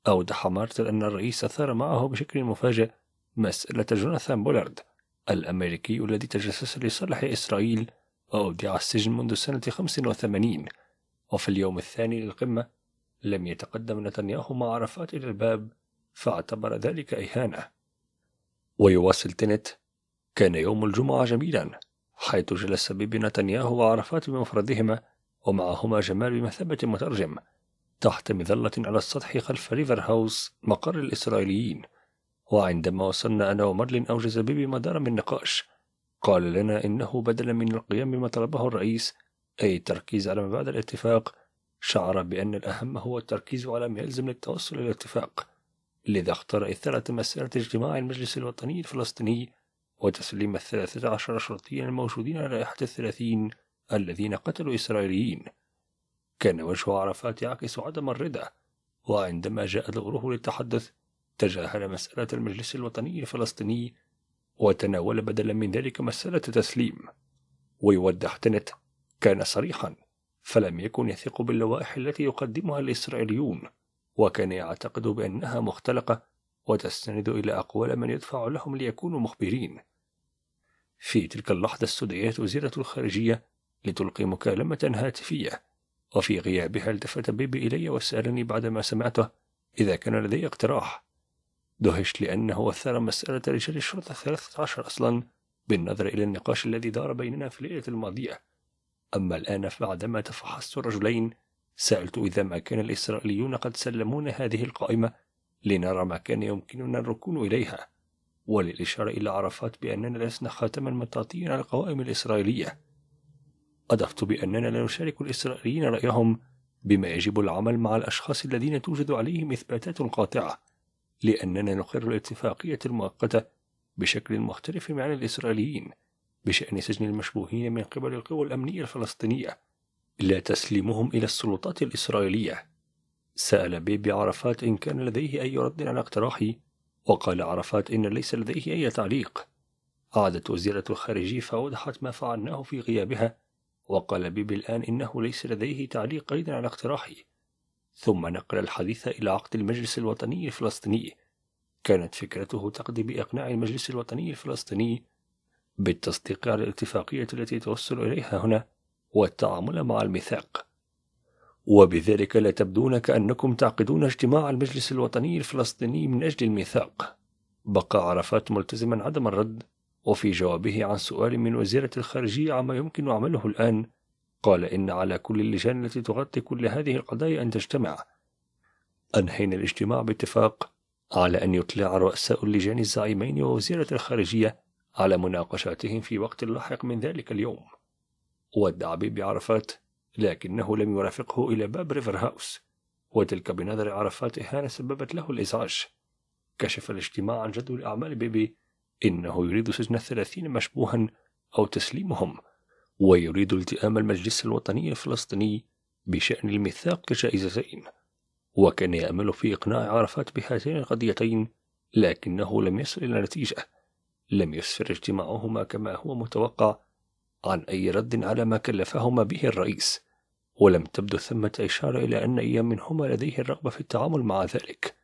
أوضح مارتن أن الرئيس أثار معه بشكل مفاجئ مسألة جوناثان بولارد الأمريكي الذي تجسس لصالح إسرائيل وأودع السجن منذ سنة 85 وفي اليوم الثاني للقمة لم يتقدم نتنياهو مع عرفات إلى الباب فاعتبر ذلك إهانة ويواصل تنت كان يوم الجمعة جميلا حيث جلس بيبي نتنياهو وعرفات بمفردهما ومعهما جمال بمثابة مترجم تحت مظلة على السطح خلف ريفر هاوس مقر الإسرائيليين وعندما وصلنا أنا ومارلين أوجز بيبي مدار من نقاش قال لنا إنه بدلا من القيام بما طلبه الرئيس أي التركيز على ما بعد الاتفاق شعر بأن الأهم هو التركيز على ما يلزم للتوصل إلى الاتفاق لذا اختار إثارة مسألة اجتماع المجلس الوطني الفلسطيني وتسليم الثلاثة عشر شرطيا الموجودين على إحدى الثلاثين الذين قتلوا إسرائيليين كان وجه عرفات يعكس عدم الرضا وعندما جاء دوره للتحدث تجاهل مسألة المجلس الوطني الفلسطيني وتناول بدلا من ذلك مسألة تسليم ويوضح تنت كان صريحا فلم يكن يثق باللوائح التي يقدمها الإسرائيليون وكان يعتقد بأنها مختلقة وتستند إلى أقوال من يدفع لهم ليكونوا مخبرين في تلك اللحظة استدعيت وزيرة الخارجية لتلقي مكالمة هاتفية وفي غيابها التفت بيبي إلي وسألني بعدما سمعته إذا كان لدي اقتراح دهشت لأنه أثار مسألة رجال الشرطة الثلاثة عشر أصلا بالنظر إلى النقاش الذي دار بيننا في الليلة الماضية أما الآن فبعدما تفحصت الرجلين سألت إذا ما كان الإسرائيليون قد سلمونا هذه القائمة لنرى ما كان يمكننا الركون إليها وللإشارة إلى عرفات بأننا لسنا خاتما مطاطيا على القوائم الإسرائيلية أضفت بأننا لا نشارك الإسرائيليين رأيهم بما يجب العمل مع الأشخاص الذين توجد عليهم إثباتات قاطعة لأننا نقر الاتفاقية المؤقتة بشكل مختلف عن الإسرائيليين بشأن سجن المشبوهين من قبل القوى الأمنية الفلسطينية إلا تسليمهم إلى السلطات الإسرائيلية سأل بيبي عرفات إن كان لديه أي رد على اقتراحي وقال عرفات إن ليس لديه أي تعليق عادت وزيرة الخارجية فأوضحت ما فعلناه في غيابها وقال بيبي الآن إنه ليس لديه تعليق أيضا على اقتراحي ثم نقل الحديث إلى عقد المجلس الوطني الفلسطيني كانت فكرته تقضي بإقناع المجلس الوطني الفلسطيني بالتصديق على الاتفاقية التي توصل إليها هنا والتعامل مع الميثاق وبذلك لا تبدون كأنكم تعقدون اجتماع المجلس الوطني الفلسطيني من أجل الميثاق بقى عرفات ملتزما عدم الرد وفي جوابه عن سؤال من وزيرة الخارجية عما يمكن عمله الآن قال إن على كل اللجان التي تغطي كل هذه القضايا أن تجتمع أنهينا الاجتماع باتفاق على أن يطلع رؤساء اللجان الزعيمين ووزيرة الخارجية على مناقشاتهم في وقت لاحق من ذلك اليوم ودع بيبي عرفات لكنه لم يرافقه إلى باب ريفر هاوس وتلك بنظر عرفات إهانة سببت له الإزعاج كشف الاجتماع عن جدول أعمال بيبي إنه يريد سجن الثلاثين مشبوها أو تسليمهم ويريد التئام المجلس الوطني الفلسطيني بشأن الميثاق كجائزتين وكان يأمل في إقناع عرفات بهاتين القضيتين لكنه لم يصل إلى نتيجة لم يسفر اجتماعهما كما هو متوقع عن أي رد على ما كلفهما به الرئيس ولم تبدو ثمة إشارة إلى أن أي منهما لديه الرغبة في التعامل مع ذلك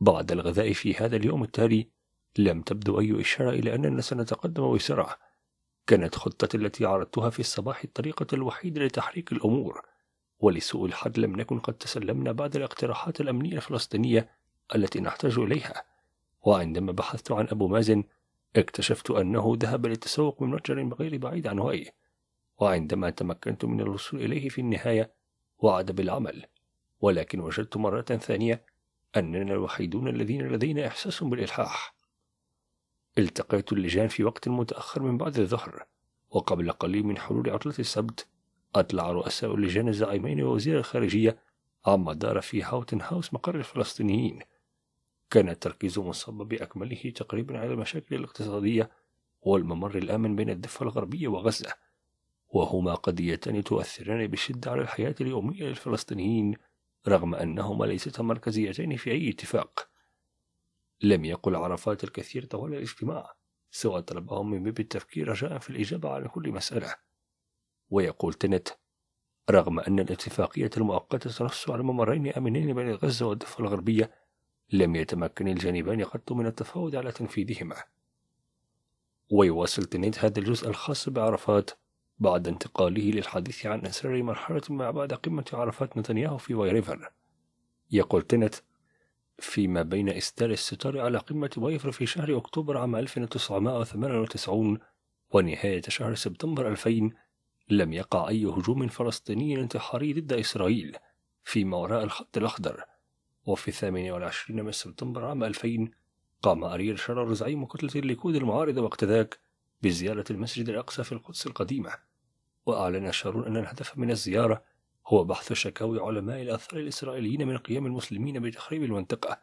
بعد الغذاء في هذا اليوم التالي لم تبدو أي إشارة إلى أننا سنتقدم بسرعة كانت خطتي التي عرضتها في الصباح الطريقة الوحيدة لتحريك الأمور ولسوء الحظ لم نكن قد تسلمنا بعد الاقتراحات الأمنية الفلسطينية التي نحتاج إليها وعندما بحثت عن أبو مازن اكتشفت أنه ذهب للتسوق من متجر غير بعيد عن هواي وعندما تمكنت من الوصول إليه في النهاية وعد بالعمل ولكن وجدت مرة ثانية أننا الوحيدون الذين لدينا إحساس بالإلحاح التقيت اللجان في وقت متأخر من بعد الظهر وقبل قليل من حلول عطلة السبت أطلع رؤساء اللجان الزعيمين ووزير الخارجية عما دار في هاوتن هاوس مقر الفلسطينيين كان التركيز مصب بأكمله تقريبا على المشاكل الاقتصادية والممر الآمن بين الضفة الغربية وغزة وهما قضيتان تؤثران بشدة على الحياة اليومية للفلسطينيين رغم أنهما ليستا مركزيتين في أي اتفاق لم يقل عرفات الكثير طوال الاجتماع سوى طلبهم من باب التفكير رجاء في الإجابة على كل مسألة ويقول تنت رغم أن الاتفاقية المؤقتة تنص على ممرين آمنين بين غزة والضفة الغربية لم يتمكن الجانبان قط من التفاوض على تنفيذهما ويواصل تنيد هذا الجزء الخاص بعرفات بعد انتقاله للحديث عن أسرار مرحلة ما بعد قمة عرفات نتنياهو في واي ريفر يقول تنت فيما بين إسدال الستار على قمة وايفر في شهر أكتوبر عام 1998 ونهاية شهر سبتمبر 2000 لم يقع أي هجوم فلسطيني انتحاري ضد إسرائيل فيما وراء الخط الأخضر وفي 28 من سبتمبر عام 2000 قام أريل شرر زعيم كتلة الليكود المعارضة وقت ذاك بزيارة المسجد الأقصى في القدس القديمة وأعلن شارون أن الهدف من الزيارة هو بحث شكاوي علماء الأثار الإسرائيليين من قيام المسلمين بتخريب المنطقة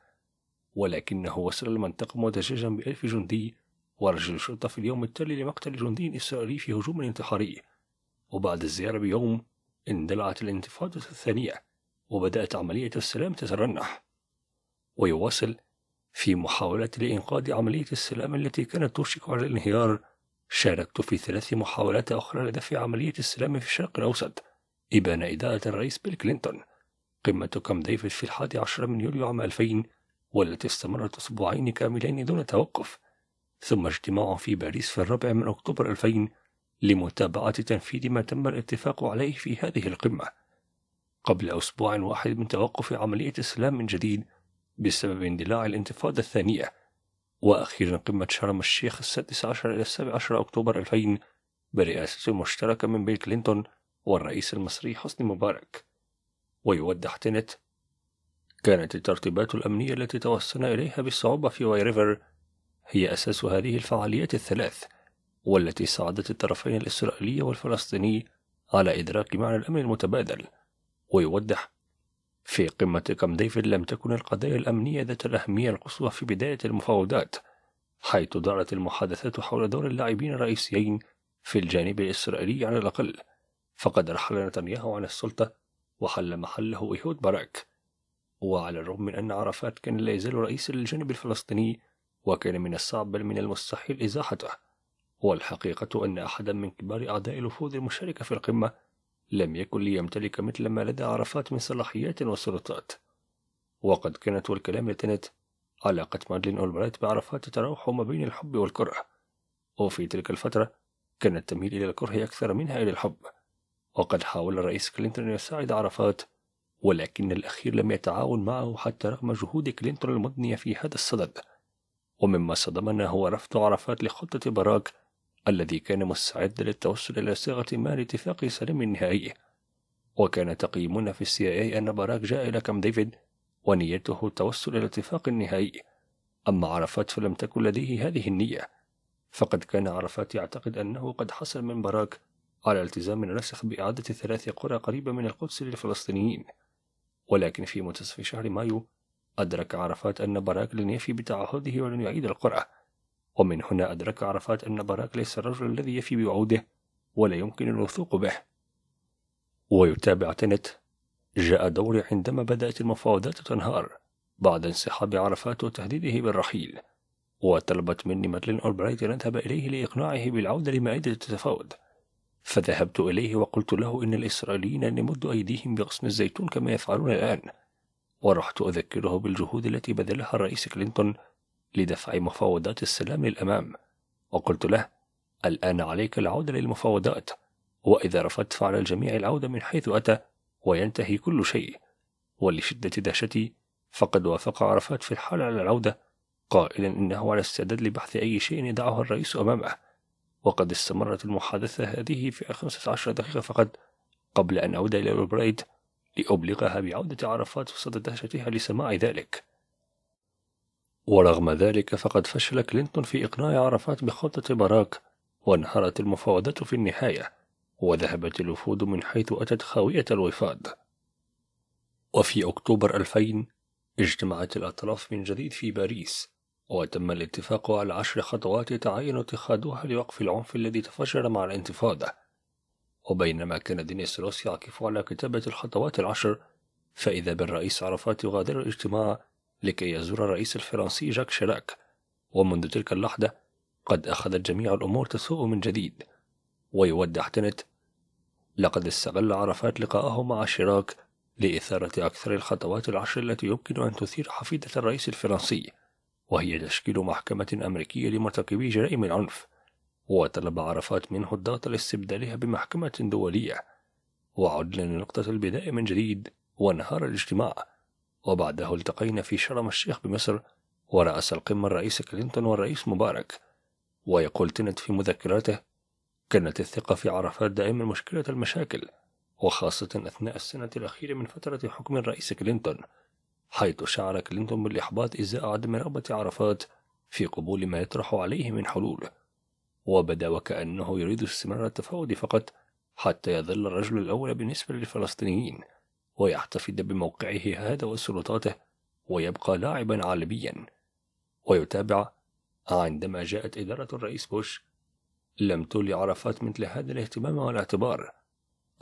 ولكنه وصل المنطقة مدججا بألف جندي ورجل الشرطة في اليوم التالي لمقتل جندي إسرائيلي في هجوم انتحاري وبعد الزيارة بيوم اندلعت الانتفاضة الثانية وبدأت عملية السلام تترنح ويواصل في محاولة لإنقاذ عملية السلام التي كانت تشرك على الانهيار شاركت في ثلاث محاولات أخرى لدفع عملية السلام في الشرق الأوسط إبان إدارة الرئيس بيل كلينتون قمة كام ديفيد في الحادي عشر من يوليو عام 2000 والتي استمرت أسبوعين كاملين دون توقف ثم اجتماع في باريس في الرابع من أكتوبر 2000 لمتابعة تنفيذ ما تم الاتفاق عليه في هذه القمة قبل أسبوع واحد من توقف عملية السلام من جديد بسبب اندلاع الانتفاضة الثانية وأخيرا قمة شرم الشيخ السادس عشر إلى السابع عشر أكتوبر 2000 برئاسة مشتركة من بيل كلينتون والرئيس المصري حسني مبارك ويوضح تنت كانت الترتيبات الأمنية التي توصلنا إليها بالصعوبة في واي ريفر هي أساس هذه الفعاليات الثلاث والتي ساعدت الطرفين الإسرائيلي والفلسطيني على إدراك معنى الأمن المتبادل ويوضح في قمة كام ديفيد لم تكن القضايا الأمنية ذات الأهمية القصوى في بداية المفاوضات حيث دارت المحادثات حول دور اللاعبين الرئيسيين في الجانب الإسرائيلي على الأقل فقد رحل نتنياهو عن السلطة وحل محله إيهود باراك وعلى الرغم من أن عرفات كان لا يزال رئيسا للجانب الفلسطيني وكان من الصعب بل من المستحيل إزاحته والحقيقة أن أحدا من كبار أعداء الوفود المشاركة في القمة لم يكن ليمتلك مثل ما لدى عرفات من صلاحيات وسلطات وقد كانت والكلام لتنت علاقة مادلين أولبرايت بعرفات تتراوح ما بين الحب والكره وفي تلك الفترة كانت تميل إلى الكره أكثر منها إلى الحب وقد حاول الرئيس كلينتون أن يساعد عرفات ولكن الأخير لم يتعاون معه حتى رغم جهود كلينتون المضنية في هذا الصدد ومما صدمنا هو رفض عرفات لخطة باراك الذي كان مستعدا للتوصل إلى صيغة ما لاتفاق سلام نهائي وكان تقييمنا في السي اي أن باراك جاء إلى كام ديفيد ونيته التوصل إلى اتفاق نهائي أما عرفات فلم تكن لديه هذه النية فقد كان عرفات يعتقد أنه قد حصل من باراك على التزام راسخ بإعادة ثلاث قرى قريبة من القدس للفلسطينيين ولكن في منتصف شهر مايو أدرك عرفات أن باراك لن يفي بتعهده ولن يعيد القرى ومن هنا أدرك عرفات أن براك ليس الرجل الذي يفي بوعوده ولا يمكن الوثوق به ويتابع تنت جاء دوري عندما بدأت المفاوضات تنهار بعد انسحاب عرفات وتهديده بالرحيل وطلبت مني مادلين أولبرايت أن أذهب إليه لإقناعه بالعودة لمائدة التفاوض فذهبت إليه وقلت له إن الإسرائيليين أن أيديهم بغصن الزيتون كما يفعلون الآن ورحت أذكره بالجهود التي بذلها الرئيس كلينتون لدفع مفاوضات السلام للأمام وقلت له الآن عليك العودة للمفاوضات وإذا رفضت فعلى الجميع العودة من حيث أتى وينتهي كل شيء ولشدة دهشتي فقد وافق عرفات في الحال على العودة قائلا إنه على استعداد لبحث أي شيء يدعه الرئيس أمامه وقد استمرت المحادثة هذه في 15 دقيقة فقط قبل أن أعود إلى البريد لأبلغها بعودة عرفات وسط دهشتها لسماع ذلك ورغم ذلك فقد فشل كلينتون في إقناع عرفات بخطة باراك وانهارت المفاوضات في النهاية وذهبت الوفود من حيث أتت خاوية الوفاض وفي أكتوبر 2000 اجتمعت الأطراف من جديد في باريس وتم الاتفاق على عشر خطوات تعين اتخاذها لوقف العنف الذي تفجر مع الانتفاضة وبينما كان دينيس روس يعكف على كتابة الخطوات العشر فإذا بالرئيس عرفات يغادر الاجتماع لكي يزور الرئيس الفرنسي جاك شيراك ومنذ تلك اللحظة قد أخذت جميع الأمور تسوء من جديد ويودع تنت لقد استغل عرفات لقاءه مع شيراك لإثارة أكثر الخطوات العشر التي يمكن أن تثير حفيدة الرئيس الفرنسي وهي تشكيل محكمة أمريكية لمرتكبي جرائم العنف وطلب عرفات منه الضغط لاستبدالها بمحكمة دولية وعدنا لنقطة البداية من جديد وانهار الاجتماع وبعده التقينا في شرم الشيخ بمصر ورأس القمة الرئيس كلينتون والرئيس مبارك ويقول تنت في مذكراته كانت الثقة في عرفات دائما مشكلة المشاكل وخاصة أثناء السنة الأخيرة من فترة حكم الرئيس كلينتون حيث شعر كلينتون بالإحباط إزاء عدم رغبة عرفات في قبول ما يطرح عليه من حلول وبدا وكأنه يريد استمرار التفاوض فقط حتى يظل الرجل الأول بالنسبة للفلسطينيين ويحتفظ بموقعه هذا وسلطاته ويبقى لاعبا عالميا ويتابع عندما جاءت إدارة الرئيس بوش لم تولي عرفات مثل هذا الاهتمام والاعتبار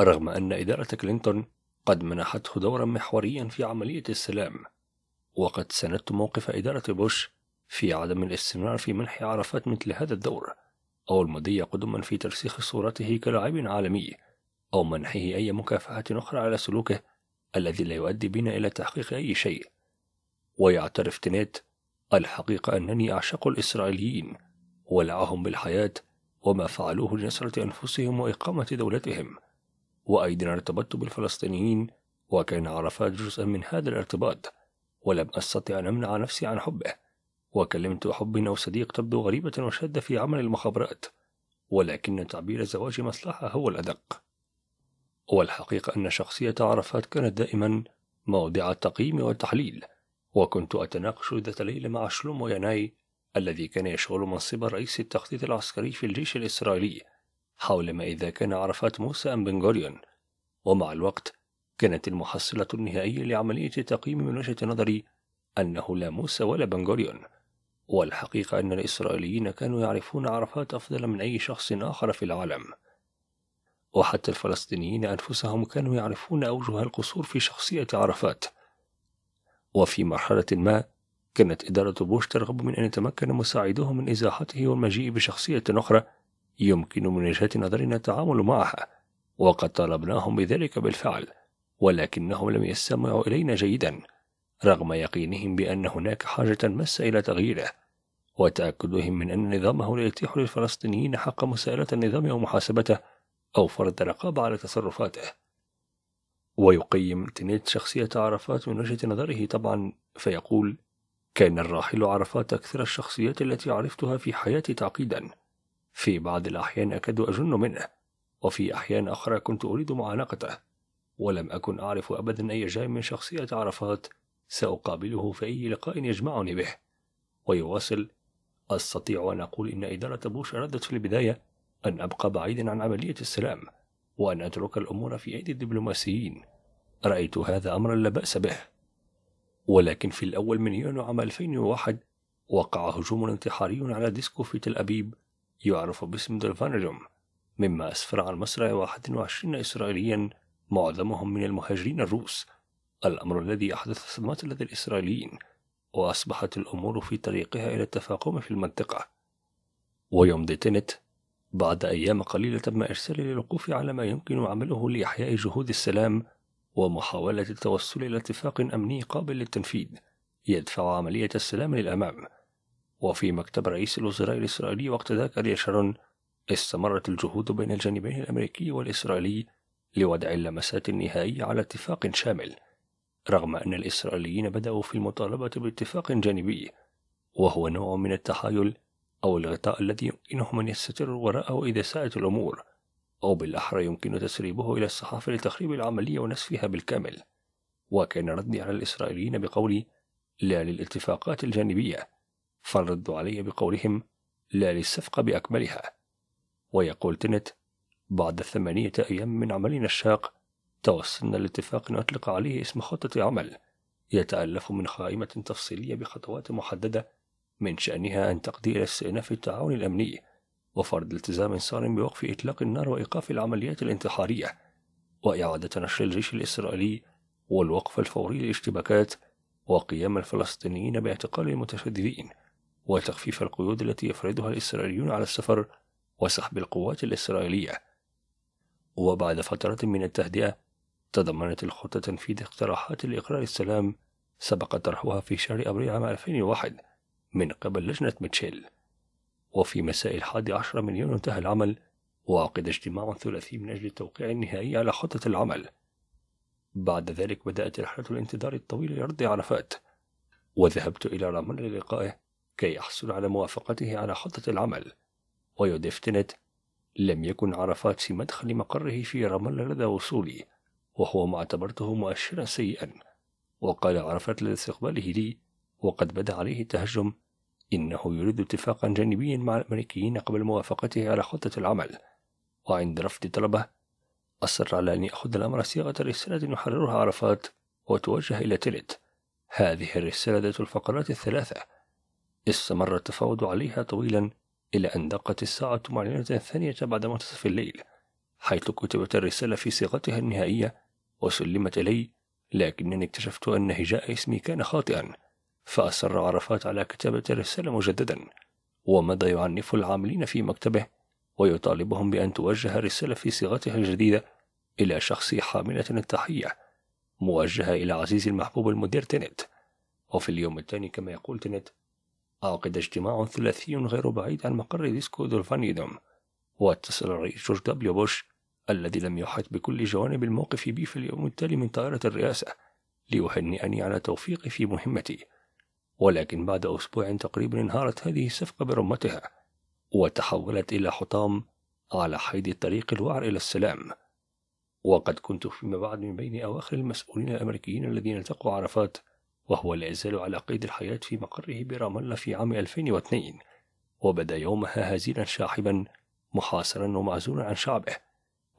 رغم أن إدارة كلينتون قد منحته دورا محوريا في عملية السلام وقد سندت موقف إدارة بوش في عدم الاستمرار في منح عرفات مثل هذا الدور أو المضي قدما في ترسيخ صورته كلاعب عالمي أو منحه أي مكافحة أخرى على سلوكه الذي لا يؤدي بنا إلى تحقيق أي شيء ويعترف تنات الحقيقة أنني أعشق الإسرائيليين ولعهم بالحياة وما فعلوه لنصرة أنفسهم وإقامة دولتهم وأيضا ارتبطت بالفلسطينيين وكان عرفات جزءا من هذا الارتباط ولم أستطع أن أمنع نفسي عن حبه وكلمت حب أو صديق تبدو غريبة وشادة في عمل المخابرات ولكن تعبير زواج مصلحة هو الأدق والحقيقة أن شخصية عرفات كانت دائما موضع التقييم والتحليل وكنت أتناقش ذات ليلة مع شلومو ياناي الذي كان يشغل منصب رئيس التخطيط العسكري في الجيش الإسرائيلي حول ما إذا كان عرفات موسى أم بن غوريون ومع الوقت كانت المحصلة النهائية لعملية التقييم من وجهة نظري أنه لا موسى ولا بن غوريون والحقيقة أن الإسرائيليين كانوا يعرفون عرفات أفضل من أي شخص آخر في العالم وحتى الفلسطينيين أنفسهم كانوا يعرفون أوجه القصور في شخصية عرفات وفي مرحلة ما كانت إدارة بوش ترغب من أن يتمكن مساعدوه من إزاحته والمجيء بشخصية أخرى يمكن من وجهة نظرنا التعامل معها وقد طالبناهم بذلك بالفعل ولكنهم لم يستمعوا إلينا جيدا رغم يقينهم بأن هناك حاجة ماسة إلى تغييره وتأكدهم من أن نظامه لا يتيح للفلسطينيين حق مساءلة النظام ومحاسبته أو فرض رقابة على تصرفاته ويقيم تنيت شخصية عرفات من وجهة نظره طبعا فيقول كان الراحل عرفات أكثر الشخصيات التي عرفتها في حياتي تعقيدا في بعض الأحيان أكاد أجن منه وفي أحيان أخرى كنت أريد معانقته ولم أكن أعرف أبدا أي جانب من شخصية عرفات سأقابله في أي لقاء يجمعني به ويواصل أستطيع أن أقول إن إدارة بوش أرادت في البداية أن أبقى بعيدا عن عملية السلام وأن أترك الأمور في أيدي الدبلوماسيين رأيت هذا أمرا لا بأس به ولكن في الأول من يونيو عام 2001 وقع هجوم انتحاري على ديسكو في تل أبيب يعرف باسم دلفانجوم مما أسفر عن مصر 21 إسرائيليا معظمهم من المهاجرين الروس الأمر الذي أحدث صدمات لدى الإسرائيليين وأصبحت الأمور في طريقها إلى التفاقم في المنطقة ويوم ديتنت بعد أيام قليلة تم إرسالي للوقوف على ما يمكن عمله لإحياء جهود السلام ومحاولة التوصل إلى اتفاق أمني قابل للتنفيذ يدفع عملية السلام للأمام وفي مكتب رئيس الوزراء الإسرائيلي وقت ذاك أريا شارون استمرت الجهود بين الجانبين الأمريكي والإسرائيلي لوضع اللمسات النهائية على اتفاق شامل رغم أن الإسرائيليين بدأوا في المطالبة باتفاق جانبي وهو نوع من التحايل أو الغطاء الذي يمكنهم أن يستتر وراءه إذا ساءت الأمور أو بالأحرى يمكن تسريبه إلى الصحافة لتخريب العملية ونسفها بالكامل وكان ردي على الإسرائيليين بقولي لا للاتفاقات الجانبية فالرد علي بقولهم لا للصفقة بأكملها ويقول تنت بعد ثمانية أيام من عملنا الشاق توصلنا لاتفاق أطلق عليه اسم خطة عمل يتألف من قائمة تفصيلية بخطوات محددة من شأنها أن تقضي إلى استئناف التعاون الأمني وفرض التزام صارم بوقف إطلاق النار وإيقاف العمليات الانتحارية وإعادة نشر الجيش الإسرائيلي والوقف الفوري للاشتباكات وقيام الفلسطينيين باعتقال المتشددين وتخفيف القيود التي يفرضها الإسرائيليون على السفر وسحب القوات الإسرائيلية وبعد فترة من التهدئة تضمنت الخطة تنفيذ اقتراحات لإقرار السلام سبق طرحها في شهر أبريل عام 2001 من قبل لجنة ميتشيل وفي مساء الحادي عشر من يونيو انتهى العمل وعقد اجتماع ثلاثي من أجل التوقيع النهائي على خطة العمل بعد ذلك بدأت رحلة الانتظار الطويل لرد عرفات وذهبت إلى رامون للقائه كي أحصل على موافقته على خطة العمل ويودفتنت لم يكن عرفات في مدخل مقره في رام لدى وصولي وهو ما اعتبرته مؤشرا سيئا وقال عرفات لدى استقباله لي وقد بدا عليه التهجم إنه يريد اتفاقا جانبيا مع الأمريكيين قبل موافقته على خطة العمل وعند رفض طلبه أصر على أن يأخذ الأمر صياغة رسالة يحررها عرفات وتوجه إلى تلت هذه الرسالة ذات الفقرات الثلاثة استمر التفاوض عليها طويلا إلى أن دقت الساعة معلنة ثانية بعد منتصف الليل حيث كتبت الرسالة في صيغتها النهائية وسلمت إلي لكنني اكتشفت أن هجاء اسمي كان خاطئا فأصر عرفات على كتابة الرسالة مجددا ومضى يعنف العاملين في مكتبه ويطالبهم بأن توجه الرسالة في صيغتها الجديدة إلى شخص حاملة التحية موجهة إلى عزيزي المحبوب المدير تنت وفي اليوم الثاني كما يقول تنت عقد اجتماع ثلاثي غير بعيد عن مقر ديسكو دولفانيدوم واتصل الرئيس جورج دبليو بوش الذي لم يحط بكل جوانب الموقف بي في اليوم التالي من طائرة الرئاسة ليهنئني على توفيقي في مهمتي ولكن بعد أسبوع تقريبا انهارت هذه الصفقة برمتها وتحولت إلى حطام على حيد الطريق الوعر إلى السلام وقد كنت فيما بعد من بين أواخر المسؤولين الأمريكيين الذين التقوا عرفات وهو لا يزال على قيد الحياة في مقره برام الله في عام 2002 وبدا يومها هزيلا شاحبا محاصرا ومعزولا عن شعبه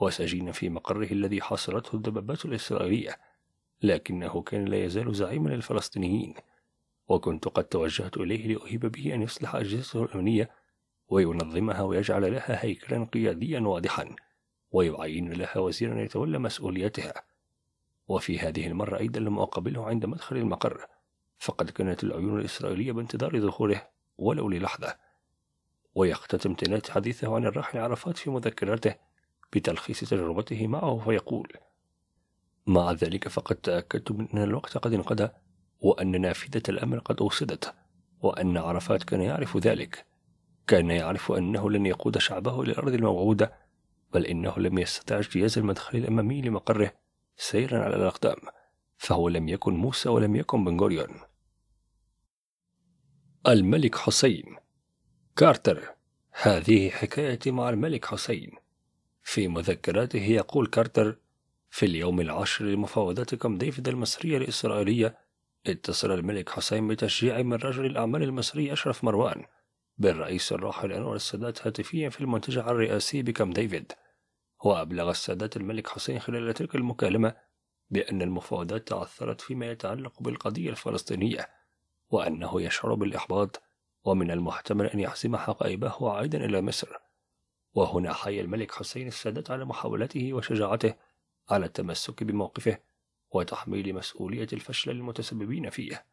وسجينا في مقره الذي حاصرته الدبابات الإسرائيلية لكنه كان لا يزال زعيما للفلسطينيين وكنت قد توجهت إليه لأهيب به أن يصلح أجهزته الأمنية وينظمها ويجعل لها هيكلا قياديا واضحا ويعين لها وزيرا يتولى مسؤوليتها وفي هذه المرة أيضا لم أقابله عند مدخل المقر فقد كانت العيون الإسرائيلية بانتظار ظهوره ولو للحظة ويختتم تنات حديثه عن الراحل عرفات في مذكراته بتلخيص تجربته معه فيقول مع ذلك فقد تأكدت من أن الوقت قد انقضى وأن نافذة الأمل قد أوصدت وأن عرفات كان يعرف ذلك كان يعرف أنه لن يقود شعبه إلى الأرض الموعودة بل إنه لم يستطع اجتياز المدخل الأمامي لمقره سيرا على الأقدام فهو لم يكن موسى ولم يكن بن غوريون الملك حسين كارتر هذه حكايتي مع الملك حسين في مذكراته يقول كارتر في اليوم العاشر لمفاوضات كام ديفيد المصرية الإسرائيلية اتصل الملك حسين بتشجيع من رجل الأعمال المصري أشرف مروان بالرئيس الراحل أنور السادات هاتفيا في المنتجع الرئاسي بكام ديفيد وأبلغ السادات الملك حسين خلال تلك المكالمة بأن المفاوضات تعثرت فيما يتعلق بالقضية الفلسطينية وأنه يشعر بالإحباط ومن المحتمل أن يحسم حقائبه عائدا إلى مصر وهنا حي الملك حسين السادات على محاولته وشجاعته على التمسك بموقفه وتحميل مسؤولية الفشل للمتسببين فيه.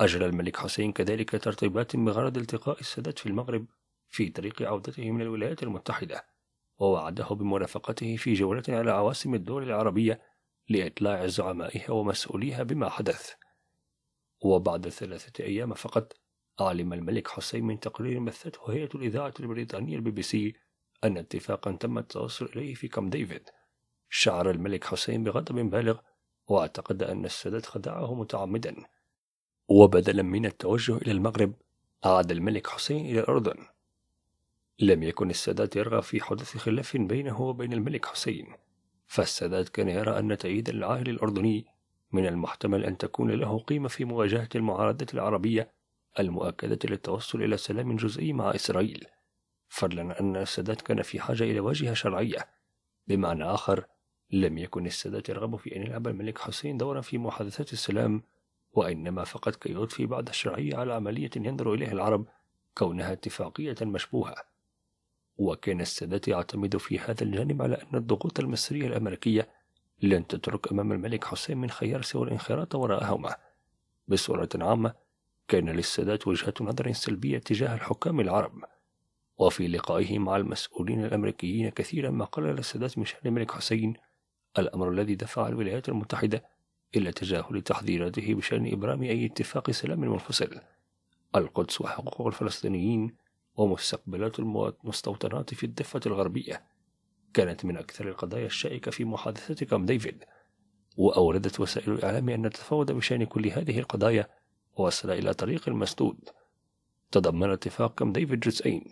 أجرى الملك حسين كذلك ترتيبات بغرض التقاء السادات في المغرب في طريق عودته من الولايات المتحدة، ووعده بمرافقته في جولة على عواصم الدول العربية لإطلاع زعمائها ومسؤوليها بما حدث. وبعد ثلاثة أيام فقط أعلم الملك حسين من تقرير بثته هيئة الإذاعة البريطانية البي بي سي أن اتفاقا تم التوصل إليه في كام ديفيد شعر الملك حسين بغضب بالغ واعتقد أن السادات خدعه متعمدا وبدلا من التوجه إلى المغرب عاد الملك حسين إلى الأردن لم يكن السادات يرغب في حدوث خلاف بينه وبين الملك حسين فالسادات كان يرى أن تأييد العاهل الأردني من المحتمل أن تكون له قيمة في مواجهة المعارضة العربية المؤكدة للتوصل إلى سلام جزئي مع إسرائيل فضلا أن السادات كان في حاجة إلى واجهة شرعية بمعنى آخر لم يكن السادات يرغب في أن يلعب الملك حسين دورا في محادثات السلام وإنما فقط كي يضفي بعض الشرعية على عملية ينظر إليها العرب كونها اتفاقية مشبوهة وكان السادات يعتمد في هذا الجانب على أن الضغوط المصرية الأمريكية لن تترك أمام الملك حسين من خيار سوى الانخراط وراءهما بصورة عامة كان للسادات وجهة نظر سلبية تجاه الحكام العرب وفي لقائه مع المسؤولين الأمريكيين كثيرا ما قلل السادات من شأن الملك حسين الأمر الذي دفع الولايات المتحدة إلى تجاهل تحذيراته بشأن إبرام أي اتفاق سلام منفصل القدس وحقوق الفلسطينيين ومستقبلات المستوطنات في الضفة الغربية كانت من أكثر القضايا الشائكة في محادثة كام ديفيد وأوردت وسائل الإعلام أن التفاوض بشأن كل هذه القضايا وصل إلى طريق مسدود تضمن اتفاق كام ديفيد جزئين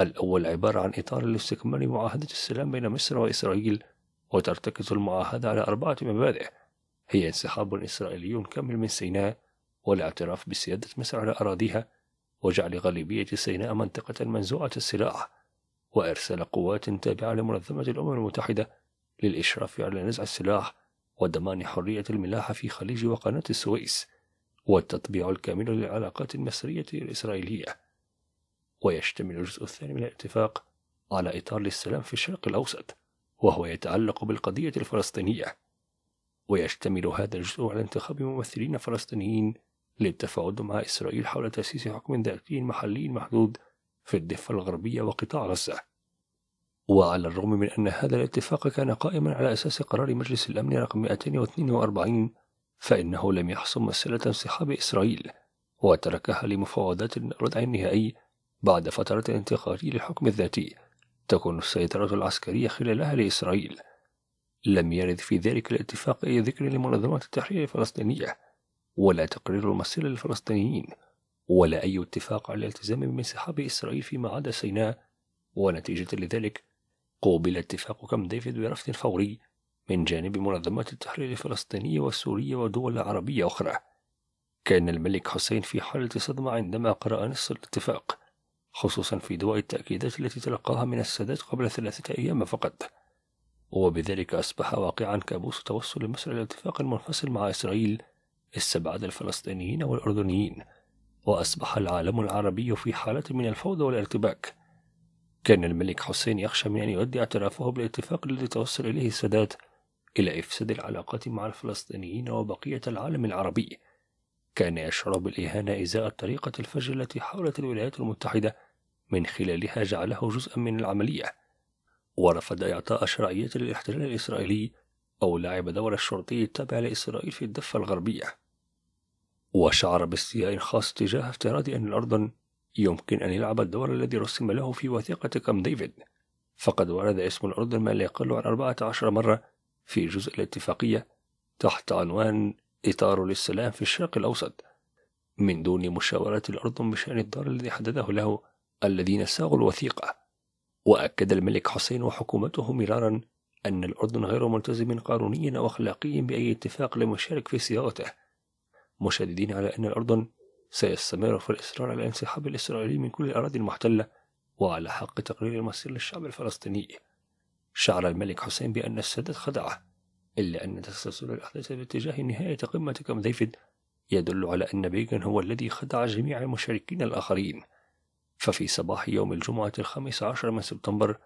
الأول عبارة عن إطار لاستكمال معاهدة السلام بين مصر وإسرائيل وترتكز المعاهدة على أربعة مبادئ هي انسحاب الإسرائيليون كامل من سيناء والاعتراف بسيادة مصر على أراضيها وجعل غالبية سيناء منطقة منزوعة السلاح وإرسال قوات تابعة لمنظمة الأمم المتحدة للإشراف على نزع السلاح وضمان حرية الملاحة في خليج وقناة السويس والتطبيع الكامل للعلاقات المصرية الإسرائيلية ويشتمل الجزء الثاني من الاتفاق على إطار للسلام في الشرق الأوسط وهو يتعلق بالقضية الفلسطينية ويشتمل هذا الجزء على انتخاب ممثلين فلسطينيين للتفاوض مع إسرائيل حول تأسيس حكم ذاتي محلي محدود في الضفة الغربية وقطاع غزة وعلى الرغم من أن هذا الاتفاق كان قائما على أساس قرار مجلس الأمن رقم 242 فإنه لم يحسم مسألة انسحاب إسرائيل وتركها لمفاوضات الردع النهائي بعد فترة انتقالي للحكم الذاتي تكون السيطرة العسكرية خلالها لإسرائيل لم يرد في ذلك الاتفاق أي ذكر لمنظمات التحرير الفلسطينية ولا تقرير المصير للفلسطينيين ولا أي اتفاق على الالتزام بانسحاب إسرائيل فيما عدا سيناء ونتيجة لذلك قوبل اتفاق كام ديفيد برفض فوري من جانب منظمات التحرير الفلسطينية والسورية ودول عربية أخرى كان الملك حسين في حالة صدمة عندما قرأ نص الاتفاق خصوصا في ضوء التأكيدات التي تلقاها من السادات قبل ثلاثة أيام فقط وبذلك أصبح واقعا كابوس توصل مصر إلى اتفاق منفصل مع إسرائيل استبعد الفلسطينيين والأردنيين وأصبح العالم العربي في حالة من الفوضى والارتباك كان الملك حسين يخشى من أن يؤدي اعترافه بالاتفاق الذي توصل إليه السادات إلى إفساد العلاقات مع الفلسطينيين وبقية العالم العربي كان يشعر بالإهانة إزاء الطريقة الفجر التي حاولت الولايات المتحدة من خلالها جعله جزءا من العملية ورفض إعطاء شرعية للاحتلال الإسرائيلي أو لعب دور الشرطي التابع لإسرائيل في الضفة الغربية وشعر باستياء خاص تجاه افتراض أن الأردن يمكن أن يلعب الدور الذي رسم له في وثيقة كام ديفيد فقد ورد اسم الأردن ما لا يقل عن 14 مرة في جزء الاتفاقية تحت عنوان إطار للسلام في الشرق الأوسط من دون مشاورة الأردن بشأن الدار الذي حدده له الذين ساغوا الوثيقة وأكد الملك حسين وحكومته مرارا أن الأردن غير ملتزم قانونيا أو أخلاقيا بأي اتفاق لم يشارك في صياغته مشددين على أن الأردن سيستمر في الإصرار على الانسحاب الإسرائيلي من كل الأراضي المحتلة وعلى حق تقرير المصير للشعب الفلسطيني شعر الملك حسين بأن السادات خدعه إلا أن تسلسل الأحداث باتجاه نهاية قمة كام ديفيد يدل على أن بيغن هو الذي خدع جميع المشاركين الآخرين ففي صباح يوم الجمعة الخامس عشر من سبتمبر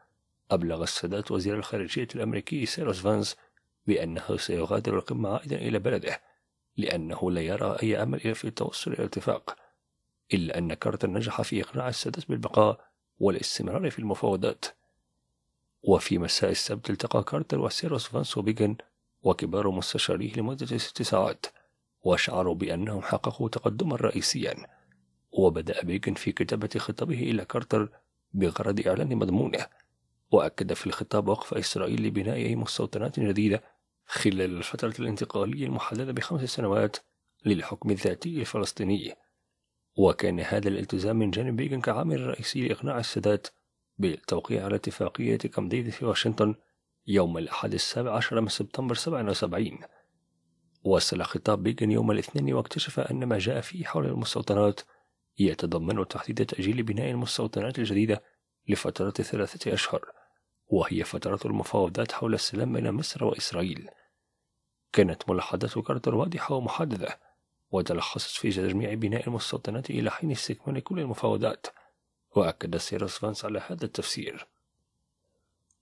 أبلغ السادات وزير الخارجية الأمريكي سيروس فانز بأنه سيغادر القمة عائدا إلى بلده لأنه لا يرى أي أمل في التوصل إلى الاتفاق إلا أن كارتر نجح في إقناع السادات بالبقاء والاستمرار في المفاوضات وفي مساء السبت التقى كارتر وسيروس فانس وبيجن وكبار مستشاريه لمدة ست ساعات وشعروا بأنهم حققوا تقدما رئيسيا وبدأ بيكن في كتابة خطابه إلى كارتر بغرض إعلان مضمونه وأكد في الخطاب وقف إسرائيل لبناء أي مستوطنات جديدة خلال الفترة الانتقالية المحددة بخمس سنوات للحكم الذاتي الفلسطيني وكان هذا الالتزام من جانب بيغن كعامل رئيسي لإقناع السادات بالتوقيع على اتفاقية كامب ديفيد في واشنطن يوم الأحد السابع عشر من سبتمبر 77 وصل خطاب بيغن يوم الاثنين واكتشف أن ما جاء فيه حول المستوطنات يتضمن تحديد تأجيل بناء المستوطنات الجديدة لفترة ثلاثة أشهر وهي فترة المفاوضات حول السلام بين مصر وإسرائيل كانت ملاحظات كارتر واضحة ومحددة وتلخصت في تجميع بناء المستوطنات إلى حين استكمال كل المفاوضات وأكد سيروس فانس على هذا التفسير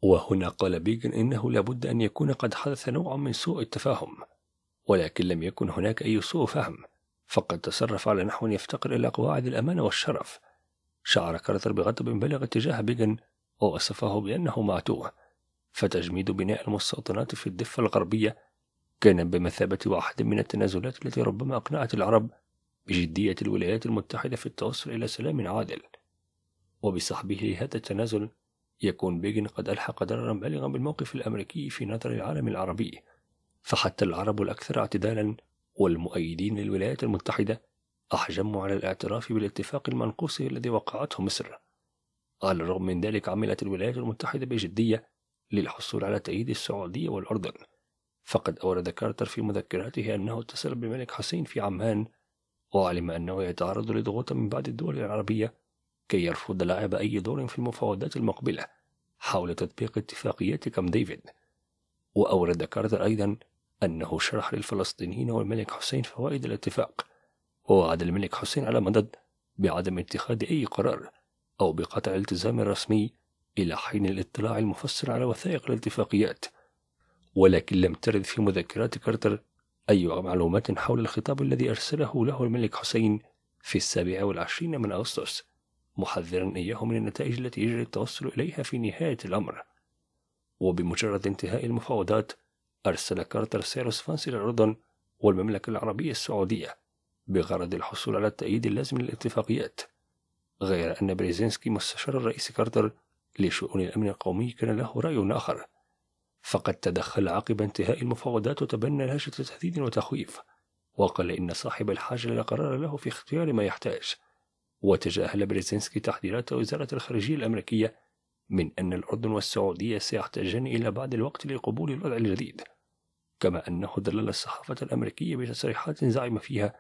وهنا قال بيغن إنه لابد أن يكون قد حدث نوع من سوء التفاهم ولكن لم يكن هناك أي سوء فهم فقد تصرف على نحو يفتقر إلى قواعد الأمانة والشرف شعر كارتر بغضب بالغ تجاه بيجن ووصفه بأنه معتوه فتجميد بناء المستوطنات في الضفة الغربية كان بمثابة واحد من التنازلات التي ربما أقنعت العرب بجدية الولايات المتحدة في التوصل إلى سلام عادل وبصحبه هذا التنازل يكون بيجن قد ألحق ضررا بالغا بالموقف الأمريكي في نظر العالم العربي فحتى العرب الأكثر اعتدالا والمؤيدين للولايات المتحدة أحجموا على الاعتراف بالاتفاق المنقوص الذي وقعته مصر على الرغم من ذلك عملت الولايات المتحدة بجدية للحصول على تأييد السعودية والأردن فقد أورد كارتر في مذكراته أنه اتصل بملك حسين في عمان وعلم أنه يتعرض لضغوط من بعض الدول العربية كي يرفض لعب أي دور في المفاوضات المقبلة حول تطبيق اتفاقية كام ديفيد وأورد كارتر أيضا أنه شرح للفلسطينيين والملك حسين فوائد الاتفاق ووعد الملك حسين على مدد بعدم اتخاذ أي قرار أو بقطع التزام رسمي إلى حين الاطلاع المفسر على وثائق الاتفاقيات ولكن لم ترد في مذكرات كارتر أي معلومات حول الخطاب الذي أرسله له الملك حسين في السابع والعشرين من أغسطس محذرا إياه من النتائج التي يجري التوصل إليها في نهاية الأمر وبمجرد انتهاء المفاوضات أرسل كارتر سيروس فانسي إلى الأردن والمملكة العربية السعودية بغرض الحصول على التأييد اللازم للاتفاقيات غير أن بريزينسكي مستشار الرئيس كارتر لشؤون الأمن القومي كان له رأي آخر فقد تدخل عقب انتهاء المفاوضات وتبنى لهجة تهديد وتخويف وقال إن صاحب الحاجة لا قرار له في اختيار ما يحتاج وتجاهل بريزينسكي تحذيرات وزارة الخارجية الأمريكية من أن الأردن والسعودية سيحتاجان إلى بعض الوقت لقبول الوضع الجديد كما أنه دلل الصحافة الأمريكية بتصريحات زعم فيها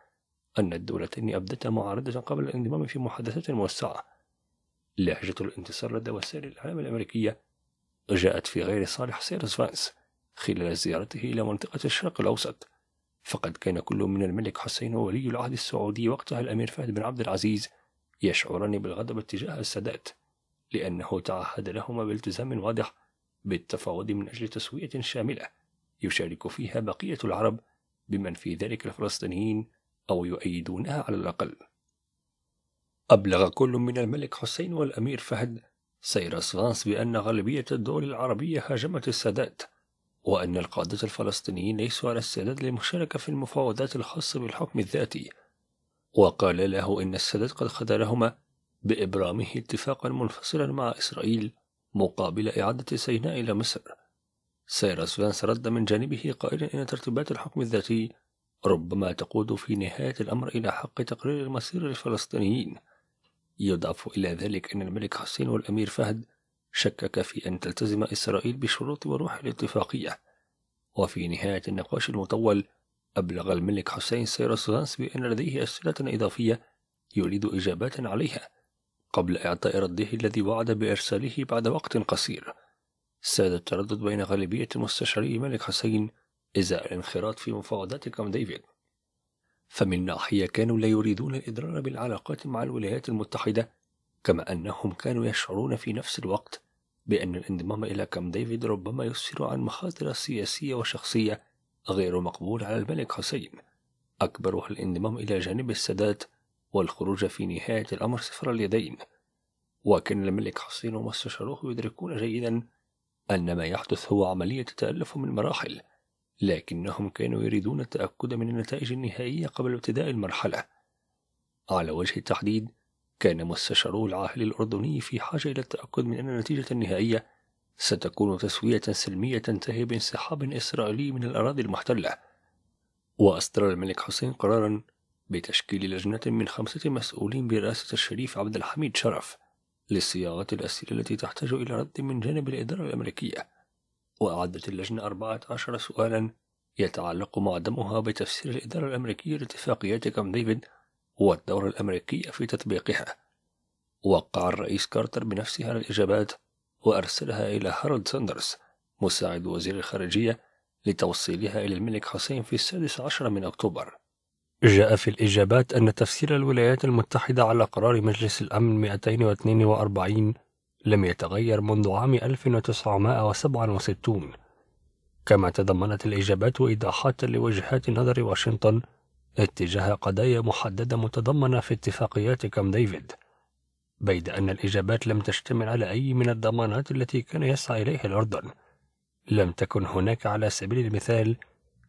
أن الدولتين أبدتا معارضة قبل الانضمام في محادثات موسعة لهجة الانتصار لدى وسائل الإعلام الأمريكية جاءت في غير صالح سيرس فانس خلال زيارته إلى منطقة الشرق الأوسط فقد كان كل من الملك حسين وولي العهد السعودي وقتها الأمير فهد بن عبد العزيز يشعران بالغضب اتجاه السادات لأنه تعهد لهما بالتزام واضح بالتفاوض من أجل تسوية شاملة يشارك فيها بقية العرب بمن في ذلك الفلسطينيين أو يؤيدونها على الأقل. أبلغ كل من الملك حسين والأمير فهد سيرس فانس بأن غالبية الدول العربية هاجمت السادات، وأن القادة الفلسطينيين ليسوا على السادات للمشاركة في المفاوضات الخاصة بالحكم الذاتي، وقال له إن السادات قد خذلهما بإبرامه اتفاقا منفصلا مع إسرائيل مقابل إعادة سيناء إلى مصر سيروس فانس رد من جانبه قائلا إن ترتيبات الحكم الذاتي ربما تقود في نهاية الأمر إلى حق تقرير المصير للفلسطينيين يضاف إلى ذلك أن الملك حسين والأمير فهد شكك في أن تلتزم إسرائيل بشروط وروح الاتفاقية وفي نهاية النقاش المطول أبلغ الملك حسين سيروس فانس بأن لديه أسئلة إضافية يريد إجابات عليها قبل إعطاء رده الذي وعد بإرساله بعد وقت قصير ساد التردد بين غالبية مستشاري ملك حسين إزاء الانخراط في مفاوضات كام ديفيد فمن ناحية كانوا لا يريدون الإضرار بالعلاقات مع الولايات المتحدة كما أنهم كانوا يشعرون في نفس الوقت بأن الانضمام إلى كام ديفيد ربما يسفر عن مخاطر سياسية وشخصية غير مقبول على الملك حسين أكبرها الانضمام إلى جانب السادات والخروج في نهاية الأمر صفر اليدين وكان الملك حسين ومستشاروه يدركون جيدا أن ما يحدث هو عملية تألف من مراحل لكنهم كانوا يريدون التأكد من النتائج النهائية قبل ابتداء المرحلة على وجه التحديد كان مستشارو العاهل الأردني في حاجة إلى التأكد من أن النتيجة النهائية ستكون تسوية سلمية تنتهي بانسحاب إسرائيلي من الأراضي المحتلة وأصدر الملك حسين قرارا بتشكيل لجنة من خمسة مسؤولين برئاسة الشريف عبد الحميد شرف لصياغة الأسئلة التي تحتاج إلى رد من جانب الإدارة الأمريكية وأعدت اللجنة 14 سؤالا يتعلق معدمها بتفسير الإدارة الأمريكية لاتفاقيات كام ديفيد والدور الأمريكي في تطبيقها وقع الرئيس كارتر بنفسه على الإجابات وأرسلها إلى هارولد ساندرز مساعد وزير الخارجية لتوصيلها إلى الملك حسين في السادس عشر من أكتوبر جاء في الإجابات أن تفسير الولايات المتحدة على قرار مجلس الأمن 242 لم يتغير منذ عام 1967 كما تضمنت الإجابات إيضاحات لوجهات نظر واشنطن اتجاه قضايا محددة متضمنة في اتفاقيات كام ديفيد بيد أن الإجابات لم تشتمل على أي من الضمانات التي كان يسعى إليها الأردن لم تكن هناك على سبيل المثال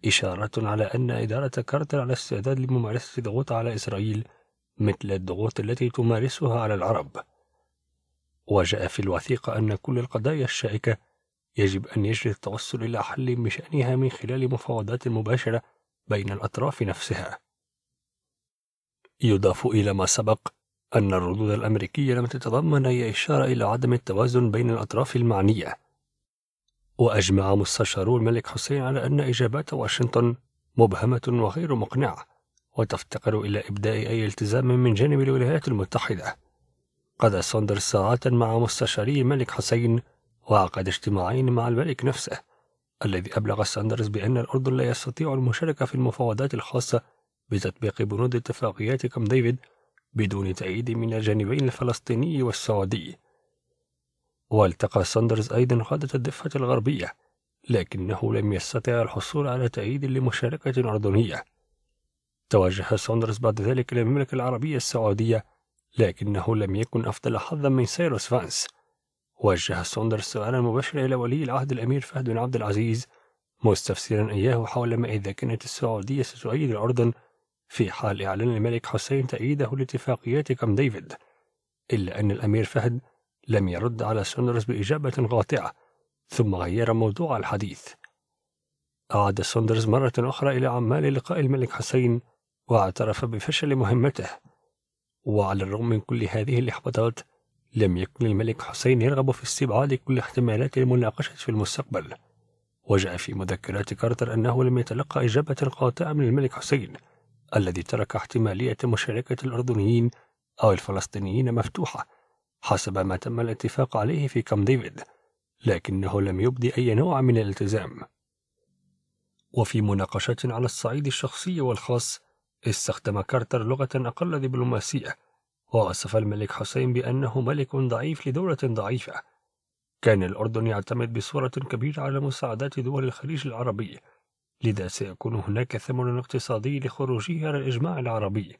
إشارة على أن إدارة كارتر على استعداد لممارسة الضغوط على إسرائيل مثل الضغوط التي تمارسها على العرب. وجاء في الوثيقة أن كل القضايا الشائكة يجب أن يجري التوصل إلى حل بشأنها من خلال مفاوضات مباشرة بين الأطراف نفسها. يضاف إلى ما سبق أن الردود الأمريكية لم تتضمن أي إشارة إلى عدم التوازن بين الأطراف المعنية. وأجمع مستشارو الملك حسين على أن إجابات واشنطن مبهمة وغير مقنعة وتفتقر إلى إبداء أي التزام من جانب الولايات المتحدة قضى ساندرز ساعات مع مستشاري الملك حسين وعقد اجتماعين مع الملك نفسه الذي أبلغ ساندرز بأن الأردن لا يستطيع المشاركة في المفاوضات الخاصة بتطبيق بنود اتفاقيات كام ديفيد بدون تأييد من الجانبين الفلسطيني والسعودي والتقى ساندرز أيضا قادة الضفة الغربية لكنه لم يستطع الحصول على تأييد لمشاركة أردنية توجه ساندرز بعد ذلك إلى المملكة العربية السعودية لكنه لم يكن أفضل حظا من سيروس فانس وجه ساندرز سؤالا مباشرا إلى ولي العهد الأمير فهد بن عبد العزيز مستفسرا إياه حول ما إذا كانت السعودية ستؤيد الأردن في حال إعلان الملك حسين تأييده لاتفاقيات كام ديفيد إلا أن الأمير فهد لم يرد على سندرز بإجابة قاطعة ثم غير موضوع الحديث عاد سندرز مرة أخرى إلى عمال لقاء الملك حسين واعترف بفشل مهمته وعلى الرغم من كل هذه الإحباطات لم يكن الملك حسين يرغب في استبعاد كل احتمالات المناقشة في المستقبل وجاء في مذكرات كارتر أنه لم يتلقى إجابة قاطعة من الملك حسين الذي ترك احتمالية مشاركة الأردنيين أو الفلسطينيين مفتوحة حسب ما تم الاتفاق عليه في كام ديفيد لكنه لم يبدي أي نوع من الالتزام وفي مناقشات على الصعيد الشخصي والخاص استخدم كارتر لغة أقل دبلوماسية ووصف الملك حسين بأنه ملك ضعيف لدولة ضعيفة كان الأردن يعتمد بصورة كبيرة على مساعدات دول الخليج العربي لذا سيكون هناك ثمن اقتصادي لخروجه على الإجماع العربي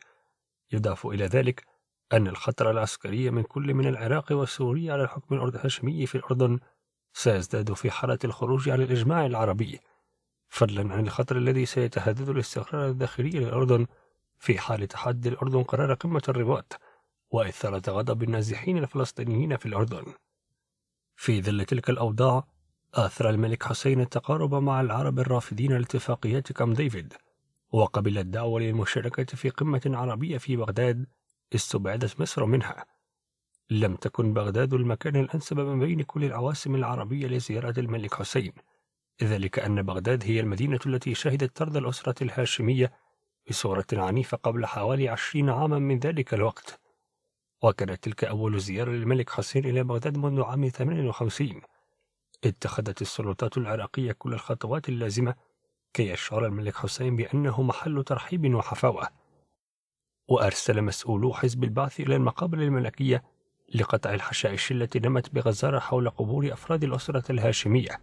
يضاف إلى ذلك أن الخطر العسكري من كل من العراق وسوريا على الحكم الأرض الهاشمي في الأردن سيزداد في حالة الخروج عن الإجماع العربي فضلا عن الخطر الذي سيتهدد الاستقرار الداخلي للأردن في حال تحدي الأردن قرار قمة الرباط وإثارة غضب النازحين الفلسطينيين في الأردن في ظل تلك الأوضاع آثر الملك حسين التقارب مع العرب الرافضين لاتفاقيات كام ديفيد وقبل الدعوة للمشاركة في قمة عربية في بغداد استبعدت مصر منها لم تكن بغداد المكان الأنسب من بين كل العواصم العربية لزيارة الملك حسين ذلك أن بغداد هي المدينة التي شهدت طرد الأسرة الهاشمية بصورة عنيفة قبل حوالي عشرين عاما من ذلك الوقت وكانت تلك أول زيارة للملك حسين إلى بغداد منذ عام 58 اتخذت السلطات العراقية كل الخطوات اللازمة كي يشعر الملك حسين بأنه محل ترحيب وحفاوة وأرسل مسؤولو حزب البعث إلى المقابر الملكية لقطع الحشائش التي نمت بغزارة حول قبور أفراد الأسرة الهاشمية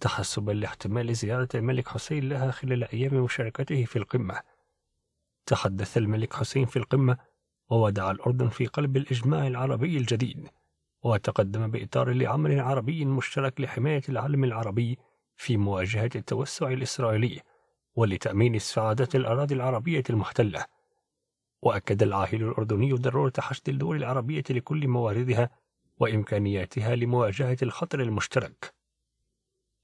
تحسبا لاحتمال زيارة الملك حسين لها خلال أيام مشاركته في القمة تحدث الملك حسين في القمة ووضع الأردن في قلب الإجماع العربي الجديد وتقدم بإطار لعمل عربي مشترك لحماية العالم العربي في مواجهة التوسع الإسرائيلي ولتأمين استعادة الأراضي العربية المحتلة وأكد العاهل الأردني ضرورة حشد الدول العربية لكل مواردها وإمكانياتها لمواجهة الخطر المشترك.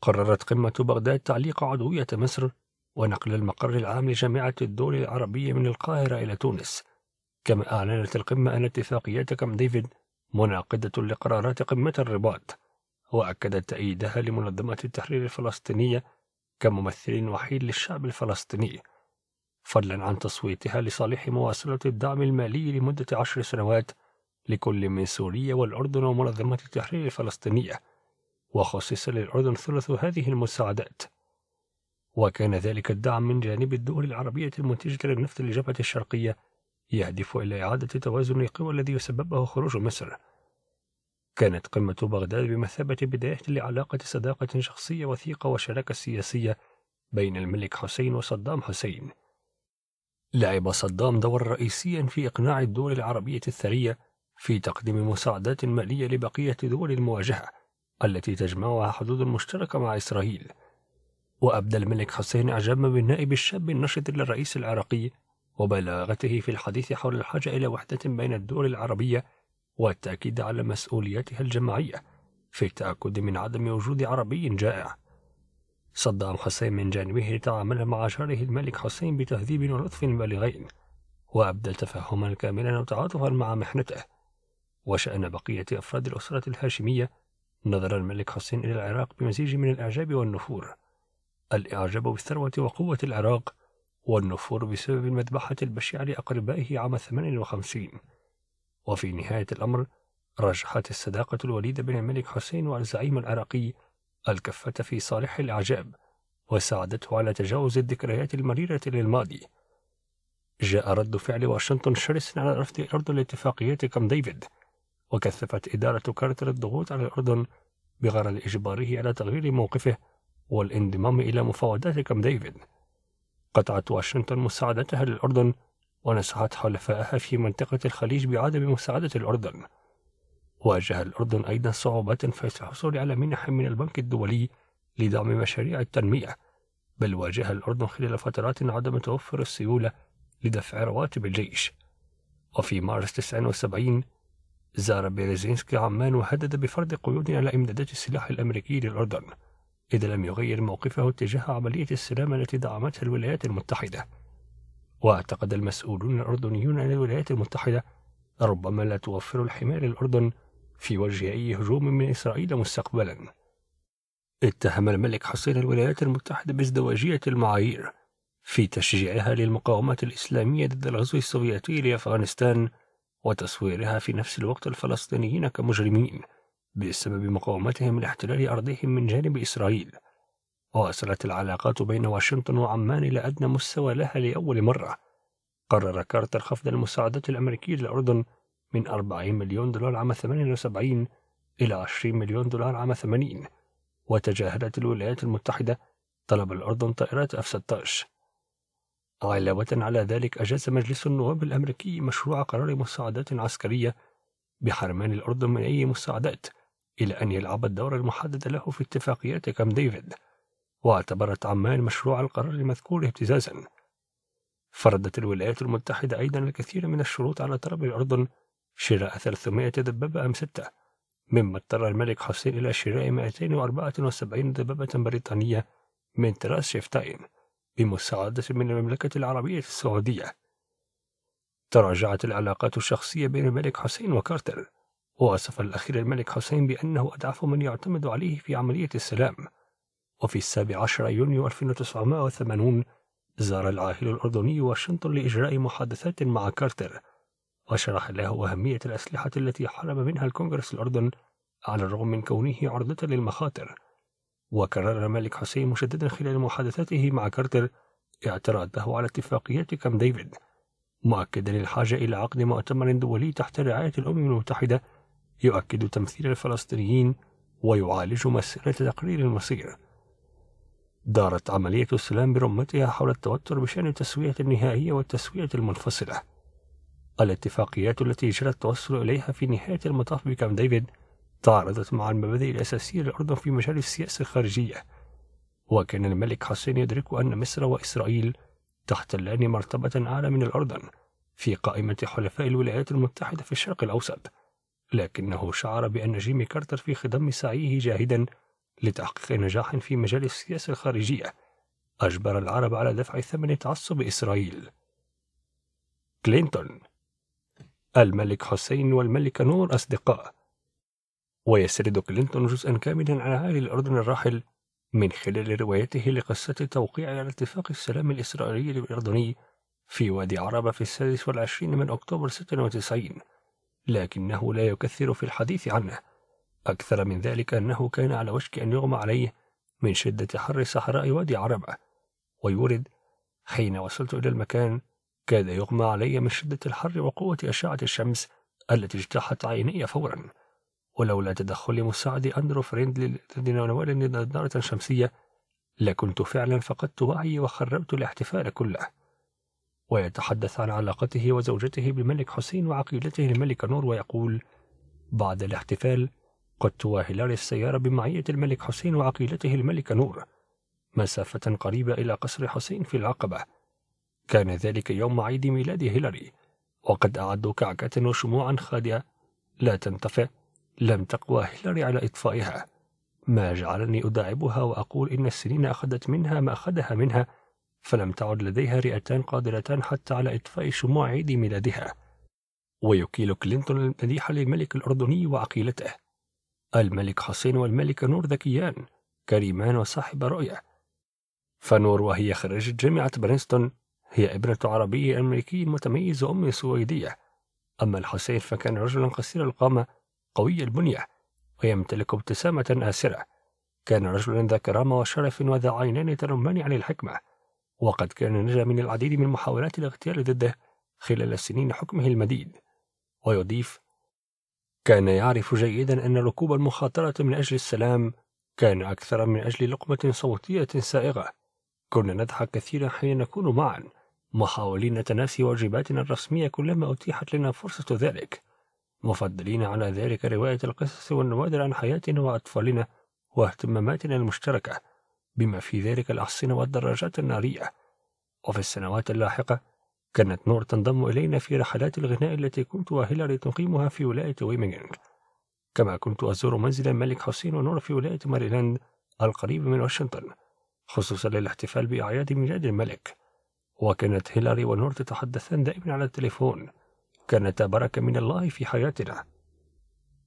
قررت قمة بغداد تعليق عضوية مصر ونقل المقر العام لجامعة الدول العربية من القاهرة إلى تونس، كما أعلنت القمة أن اتفاقيات كام ديفيد مناقضة لقرارات قمة الرباط، وأكدت تأييدها لمنظمة التحرير الفلسطينية كممثل وحيد للشعب الفلسطيني. فضلا عن تصويتها لصالح مواصلة الدعم المالي لمدة عشر سنوات لكل من سوريا والأردن ومنظمة التحرير الفلسطينية وخصص للأردن ثلث هذه المساعدات وكان ذلك الدعم من جانب الدول العربية المنتجة للنفط للجبهة الشرقية يهدف إلى إعادة توازن القوى الذي سببه خروج مصر كانت قمة بغداد بمثابة بداية لعلاقة صداقة شخصية وثيقة وشراكة سياسية بين الملك حسين وصدام حسين لعب صدام دورا رئيسيا في إقناع الدول العربية الثرية في تقديم مساعدات مالية لبقية دول المواجهة التي تجمعها حدود مشتركة مع إسرائيل وأبدى الملك حسين إعجابا بالنائب الشاب النشط للرئيس العراقي وبلاغته في الحديث حول الحاجة إلى وحدة بين الدول العربية والتأكيد على مسؤوليتها الجماعية في التأكد من عدم وجود عربي جائع صدع الحسين من جانبه تعامل مع جاره الملك حسين بتهذيب ولطف بالغين وأبدى تفهما كاملا وتعاطفا مع محنته وشأن بقية أفراد الأسرة الهاشمية نظر الملك حسين إلى العراق بمزيج من الإعجاب والنفور الإعجاب بالثروة وقوة العراق والنفور بسبب المذبحة البشعة لأقربائه عام 58 وفي نهاية الأمر رجحت الصداقة الوليدة بين الملك حسين والزعيم العراقي الكفة في صالح الإعجاب وساعدته على تجاوز الذكريات المريرة للماضي جاء رد فعل واشنطن شرس على رفض أرض لاتفاقيات كام ديفيد وكثفت إدارة كارتر الضغوط على الأردن بغرض إجباره على تغيير موقفه والانضمام إلى مفاوضات كام ديفيد قطعت واشنطن مساعدتها للأردن ونصحت حلفائها في منطقة الخليج بعدم مساعدة الأردن واجه الأردن أيضا صعوبات في الحصول على منح من البنك الدولي لدعم مشاريع التنمية بل واجه الأردن خلال فترات عدم توفر السيولة لدفع رواتب الجيش وفي مارس 79 زار بيريزينسكي عمان وهدد بفرض قيود على إمدادات السلاح الأمريكي للأردن إذا لم يغير موقفه تجاه عملية السلام التي دعمتها الولايات المتحدة واعتقد المسؤولون الأردنيون أن الولايات المتحدة ربما لا توفر الحماية للأردن في وجه أي هجوم من إسرائيل مستقبلا اتهم الملك حسين الولايات المتحدة بازدواجية المعايير في تشجيعها للمقاومة الإسلامية ضد الغزو السوفيتي لأفغانستان وتصويرها في نفس الوقت الفلسطينيين كمجرمين بسبب مقاومتهم لاحتلال أرضهم من جانب إسرائيل وصلت العلاقات بين واشنطن وعمان إلى أدنى مستوى لها لأول مرة قرر كارتر خفض المساعدات الأمريكية للأردن من 40 مليون دولار عام 78 إلى 20 مليون دولار عام 80 وتجاهلت الولايات المتحدة طلب الأردن طائرات اف 16 علاوة على ذلك أجاز مجلس النواب الأمريكي مشروع قرار مساعدات عسكرية بحرمان الأردن من أي مساعدات إلى أن يلعب الدور المحدد له في اتفاقيات كام ديفيد واعتبرت عمان مشروع القرار المذكور ابتزازا فرضت الولايات المتحدة أيضا الكثير من الشروط على طلب الأردن شراء 300 دبابة أم ستة مما اضطر الملك حسين إلى شراء 274 دبابة بريطانية من تراس شيفتاين بمساعدة من المملكة العربية السعودية تراجعت العلاقات الشخصية بين الملك حسين وكارتر ووصف الأخير الملك حسين بأنه أضعف من يعتمد عليه في عملية السلام وفي السابع عشر يونيو 1980 زار العاهل الأردني واشنطن لإجراء محادثات مع كارتر وشرح له أهمية الأسلحة التي حرم منها الكونغرس الأردن على الرغم من كونه عرضة للمخاطر وكرر مالك حسين مشددا خلال محادثاته مع كارتر اعتراضه على اتفاقيات كام ديفيد مؤكدا الحاجة إلى عقد مؤتمر دولي تحت رعاية الأمم المتحدة يؤكد تمثيل الفلسطينيين ويعالج مسألة تقرير المصير دارت عملية السلام برمتها حول التوتر بشأن التسوية النهائية والتسوية المنفصلة الاتفاقيات التي جرت توصل إليها في نهاية المطاف بكام ديفيد تعارضت مع المبادئ الأساسية للأردن في مجال السياسة الخارجية وكان الملك حسين يدرك أن مصر وإسرائيل تحتلان مرتبة أعلى من الأردن في قائمة حلفاء الولايات المتحدة في الشرق الأوسط لكنه شعر بأن جيمي كارتر في خضم سعيه جاهدا لتحقيق نجاح في مجال السياسة الخارجية أجبر العرب على دفع ثمن تعصب إسرائيل كلينتون الملك حسين والملكة نور أصدقاء ويسرد كلينتون جزءا كاملا على عائلة الأردن الراحل من خلال روايته لقصة توقيع على اتفاق السلام الإسرائيلي الأردني في وادي عربة في السادس والعشرين من أكتوبر 96 لكنه لا يكثر في الحديث عنه أكثر من ذلك أنه كان على وشك أن يغمى عليه من شدة حر صحراء وادي عربة ويورد حين وصلت إلى المكان كاد يغمى علي من شدة الحر وقوة أشعة الشمس التي اجتاحت عيني فورا ولولا تدخل مساعد أندرو فريند لنوال نظارة شمسية لكنت فعلا فقدت وعيي وخربت الاحتفال كله ويتحدث عن علاقته وزوجته بالملك حسين وعقيدته الملك نور ويقول بعد الاحتفال قدت وهلال السيارة بمعية الملك حسين وعقيلته الملك نور مسافة قريبة إلى قصر حسين في العقبة كان ذلك يوم عيد ميلاد هيلاري وقد أعدوا كعكة وشموعا خادئة لا تنتفع لم تقوى هيلاري على إطفائها ما جعلني أداعبها وأقول إن السنين أخذت منها ما أخذها منها فلم تعد لديها رئتان قادرتان حتى على إطفاء شموع عيد ميلادها ويكيل كلينتون المديح للملك الأردني وعقيلته الملك حسين والملكة نور ذكيان كريمان وصاحب رؤية فنور وهي خريجة جامعة برينستون هي ابنة عربي أمريكي متميز وأم سويدية أما الحسين فكان رجلا قصير القامة قوي البنية ويمتلك ابتسامة آسرة كان رجلا ذا كرامة وشرف وذا عينان ترمان عن الحكمة وقد كان نجا من العديد من محاولات الاغتيال ضده خلال سنين حكمه المديد ويضيف كان يعرف جيدا أن ركوب المخاطرة من أجل السلام كان أكثر من أجل لقمة صوتية سائغة كنا نضحك كثيرا حين نكون معا محاولين تناسي واجباتنا الرسمية كلما أتيحت لنا فرصة ذلك مفضلين على ذلك رواية القصص والنوادر عن حياتنا وأطفالنا واهتماماتنا المشتركة بما في ذلك الأحصنة والدراجات النارية وفي السنوات اللاحقة كانت نور تنضم إلينا في رحلات الغناء التي كنت وهيلاري تقيمها في ولاية ويمينغ كما كنت أزور منزل الملك حسين ونور في ولاية ماريلاند القريب من واشنطن خصوصا للاحتفال بأعياد ميلاد الملك وكانت هيلاري ونور تتحدثان دائما على التليفون كانتا بركة من الله في حياتنا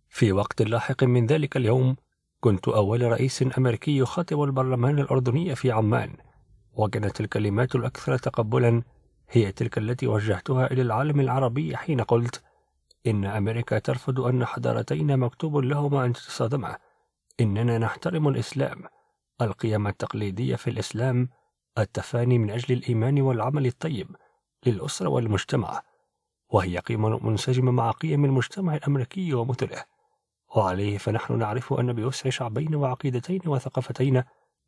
في وقت لاحق من ذلك اليوم كنت أول رئيس أمريكي يخاطب البرلمان الأردني في عمان وكانت الكلمات الأكثر تقبلا هي تلك التي وجهتها إلى العالم العربي حين قلت إن أمريكا ترفض أن حضارتين مكتوب لهما أن تتصادما إننا نحترم الإسلام القيم التقليدية في الإسلام التفاني من أجل الإيمان والعمل الطيب للأسرة والمجتمع وهي قيمة منسجمة مع قيم المجتمع الأمريكي ومثله وعليه فنحن نعرف أن بوسع شعبين وعقيدتين وثقافتين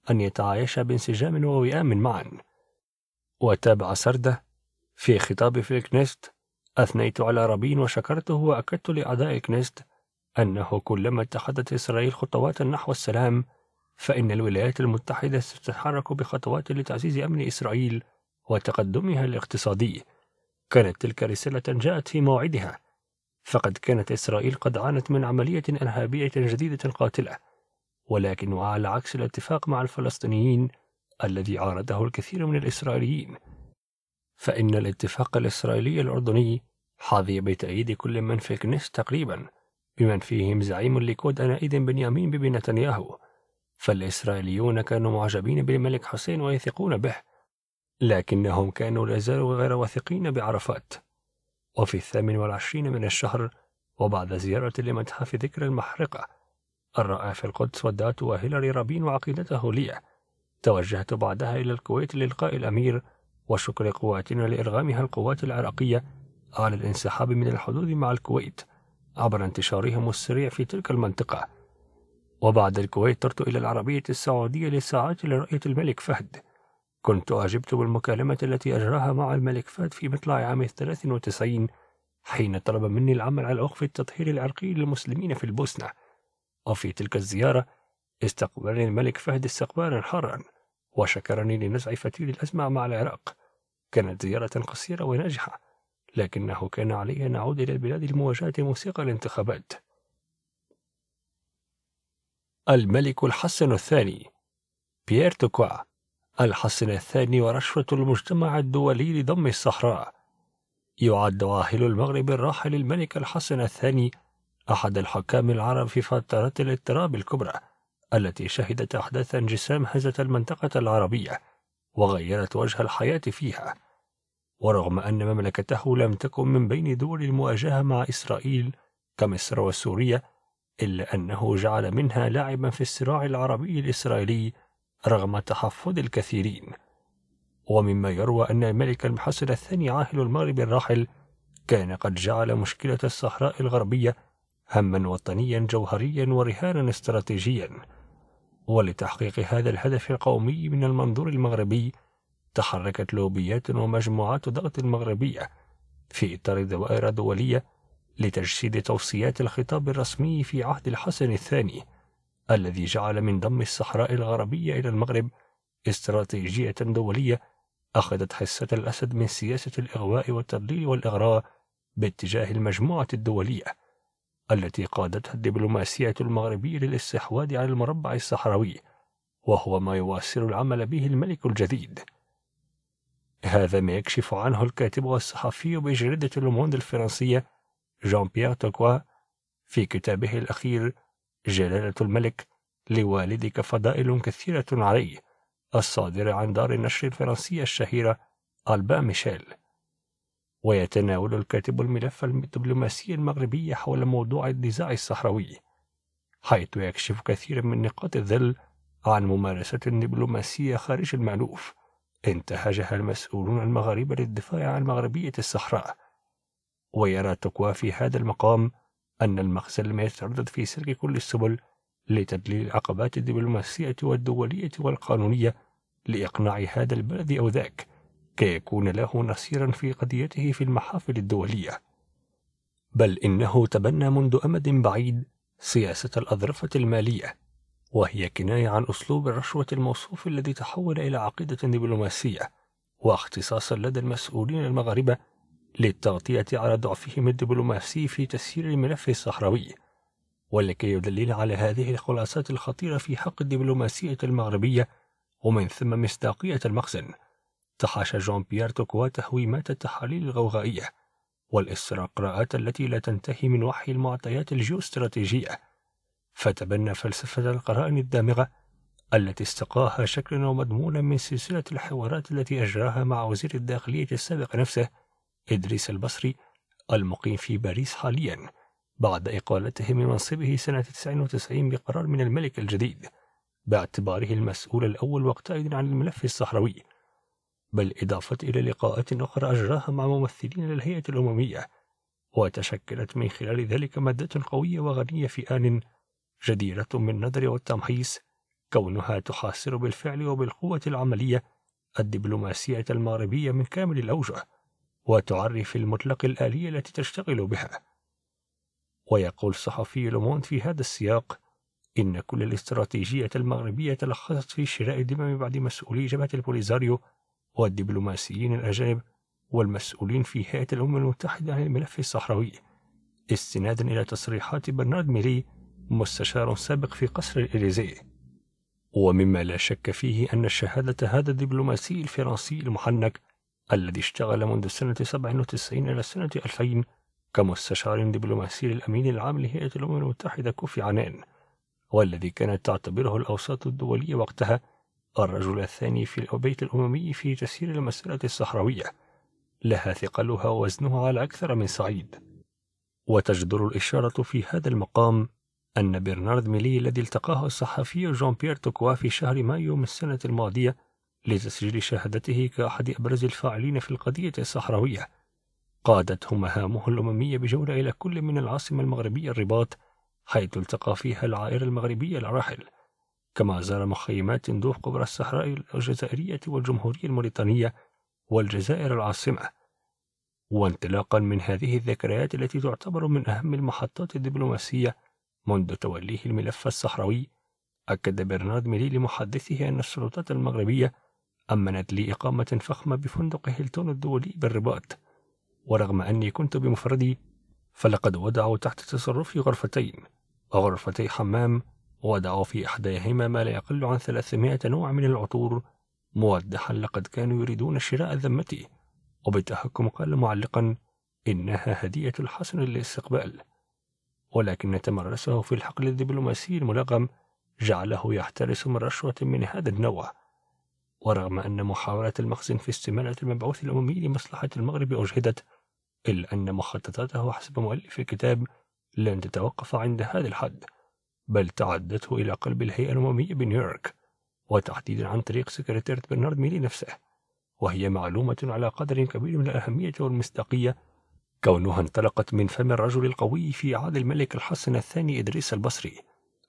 أن يتعايشا بانسجام ووئام معا وتابع سردة في خطاب في الكنيست أثنيت على ربين وشكرته وأكدت لأعداء الكنيست أنه كلما اتخذت إسرائيل خطوات نحو السلام فإن الولايات المتحدة ستتحرك بخطوات لتعزيز أمن إسرائيل وتقدمها الاقتصادي. كانت تلك رسالة جاءت في موعدها، فقد كانت إسرائيل قد عانت من عملية إرهابية جديدة قاتلة، ولكن وعلى عكس الاتفاق مع الفلسطينيين الذي عارضه الكثير من الإسرائيليين، فإن الاتفاق الإسرائيلي الأردني حظي بتأييد كل من في كنيست تقريبا، بمن فيهم زعيم الليكود آنئذ بنيامين بن نتنياهو، فالإسرائيليون كانوا معجبين بالملك حسين ويثقون به لكنهم كانوا لازالوا غير واثقين بعرفات وفي الثامن والعشرين من الشهر وبعد زيارة لمتحف ذكر المحرقة الرأى في القدس ودات هيلاري رابين وعقيدته لي توجهت بعدها إلى الكويت للقاء الأمير وشكر قواتنا لإرغامها القوات العراقية على الانسحاب من الحدود مع الكويت عبر انتشارهم السريع في تلك المنطقة وبعد الكويت طرت إلى العربية السعودية للساعات لرؤية الملك فهد كنت أعجبت بالمكالمة التي أجراها مع الملك فهد في مطلع عام 93 حين طلب مني العمل على وقف التطهير العرقي للمسلمين في البوسنة وفي تلك الزيارة استقبلني الملك فهد استقبالا حارا وشكرني لنزع فتيل الأزمة مع العراق كانت زيارة قصيرة وناجحة لكنه كان علي أن أعود إلى البلاد لمواجهة موسيقى الانتخابات الملك الحسن الثاني بيير توكوا الحسن الثاني ورشوة المجتمع الدولي لضم الصحراء يعد واهل المغرب الراحل الملك الحسن الثاني أحد الحكام العرب في فترة الاضطراب الكبرى التي شهدت أحداثا جسام هزت المنطقة العربية وغيرت وجه الحياة فيها ورغم أن مملكته لم تكن من بين دول المواجهة مع إسرائيل كمصر وسوريا إلا أنه جعل منها لاعبا في الصراع العربي الإسرائيلي رغم تحفظ الكثيرين ومما يروى أن الملك المحسن الثاني عاهل المغرب الراحل كان قد جعل مشكلة الصحراء الغربية هما وطنيا جوهريا ورهانا استراتيجيا ولتحقيق هذا الهدف القومي من المنظور المغربي تحركت لوبيات ومجموعات ضغط مغربية في إطار دوائر دولية لتجسيد توصيات الخطاب الرسمي في عهد الحسن الثاني الذي جعل من ضم الصحراء الغربية إلى المغرب استراتيجية دولية أخذت حصة الأسد من سياسة الإغواء والتضليل والإغراء باتجاه المجموعة الدولية التي قادتها الدبلوماسية المغربية للاستحواذ على المربع الصحراوي وهو ما يواصل العمل به الملك الجديد هذا ما يكشف عنه الكاتب والصحفي بجريدة لوموند الفرنسية جان بيير توكوا في كتابه الأخير جلالة الملك لوالدك فضائل كثيرة علي الصادر عن دار النشر الفرنسية الشهيرة ألبا ميشيل ويتناول الكاتب الملف الدبلوماسي المغربي حول موضوع النزاع الصحراوي حيث يكشف كثيرا من نقاط الذل عن ممارسة دبلوماسية خارج المألوف انتهجها المسؤولون المغاربة للدفاع عن مغربية الصحراء ويرى تقوى في هذا المقام أن المغسل لم يتردد في سلك كل السبل لتدليل العقبات الدبلوماسية والدولية والقانونية لإقناع هذا البلد أو ذاك كي يكون له نصيرا في قضيته في المحافل الدولية بل إنه تبنى منذ أمد بعيد سياسة الأظرفة المالية وهي كناية عن أسلوب الرشوة الموصوف الذي تحول إلى عقيدة دبلوماسية واختصاصا لدى المسؤولين المغاربة للتغطية على ضعفهم الدبلوماسي في تسيير الملف الصحراوي ولكي يدلل على هذه الخلاصات الخطيرة في حق الدبلوماسية المغربية ومن ثم مصداقية المخزن تحاشى جون بيير توكوا تهويمات التحاليل الغوغائية والاستقراءات التي لا تنتهي من وحي المعطيات الجيوستراتيجية فتبنى فلسفة القرائن الدامغة التي استقاها شكلا ومضمونا من سلسلة الحوارات التي أجراها مع وزير الداخلية السابق نفسه إدريس البصري المقيم في باريس حاليا بعد إقالته من منصبه سنة 99 بقرار من الملك الجديد باعتباره المسؤول الأول وقتئذ عن الملف الصحراوي بل إضافة إلى لقاءات أخرى أجراها مع ممثلين للهيئة الأممية وتشكلت من خلال ذلك مادة قوية وغنية في آن جديرة بالنظر والتمحيص كونها تحاصر بالفعل وبالقوة العملية الدبلوماسية المغربية من كامل الأوجه وتعرف المطلق الآلية التي تشتغل بها ويقول الصحفي لوموند في هذا السياق إن كل الاستراتيجية المغربية تلخصت في شراء الدمم بعد مسؤولي جبهة البوليزاريو والدبلوماسيين الأجانب والمسؤولين في هيئة الأمم المتحدة عن الملف الصحراوي استنادا إلى تصريحات برنارد ميلي مستشار سابق في قصر الإليزي ومما لا شك فيه أن شهادة هذا الدبلوماسي الفرنسي المحنك الذي اشتغل منذ السنة 97 إلى السنة 2000 كمستشار دبلوماسي للأمين العام لهيئة الأمم المتحدة كوفي عنان والذي كانت تعتبره الأوساط الدولية وقتها الرجل الثاني في البيت الأممي في تسيير المسألة الصحراوية لها ثقلها ووزنها على أكثر من صعيد وتجدر الإشارة في هذا المقام أن برنارد ميلي الذي التقاه الصحفي جون بيير توكوا في شهر مايو من السنة الماضية لتسجيل شهادته كأحد أبرز الفاعلين في القضية الصحراوية قادته مهامه الأممية بجولة إلى كل من العاصمة المغربية الرباط حيث التقى فيها العائلة المغربية الراحل كما زار مخيمات دوف قبر الصحراء الجزائرية والجمهورية الموريتانية والجزائر العاصمة وانطلاقا من هذه الذكريات التي تعتبر من أهم المحطات الدبلوماسية منذ توليه الملف الصحراوي أكد برنارد ميلي لمحدثه أن السلطات المغربية أمنت لي إقامة فخمة بفندق هيلتون الدولي بالرباط ورغم أني كنت بمفردي فلقد وضعوا تحت تصرفي غرفتين وغرفتي حمام ووضعوا في إحداهما ما لا يقل عن ثلاثمائة نوع من العطور موضحا لقد كانوا يريدون شراء ذمتي وبالتحكم قال معلقا إنها هدية الحسن للاستقبال ولكن تمرسه في الحقل الدبلوماسي الملغم جعله يحترس من رشوة من هذا النوع ورغم أن محاولات المخزن في استمالة المبعوث الأممي لمصلحة المغرب أجهدت إلا أن مخططاته حسب مؤلف الكتاب لن تتوقف عند هذا الحد بل تعدته إلى قلب الهيئة الأممية بنيويورك وتحديدا عن طريق سكرتيرة برنارد ميلي نفسه وهي معلومة على قدر كبير من الأهمية والمصداقية كونها انطلقت من فم الرجل القوي في عهد الملك الحسن الثاني إدريس البصري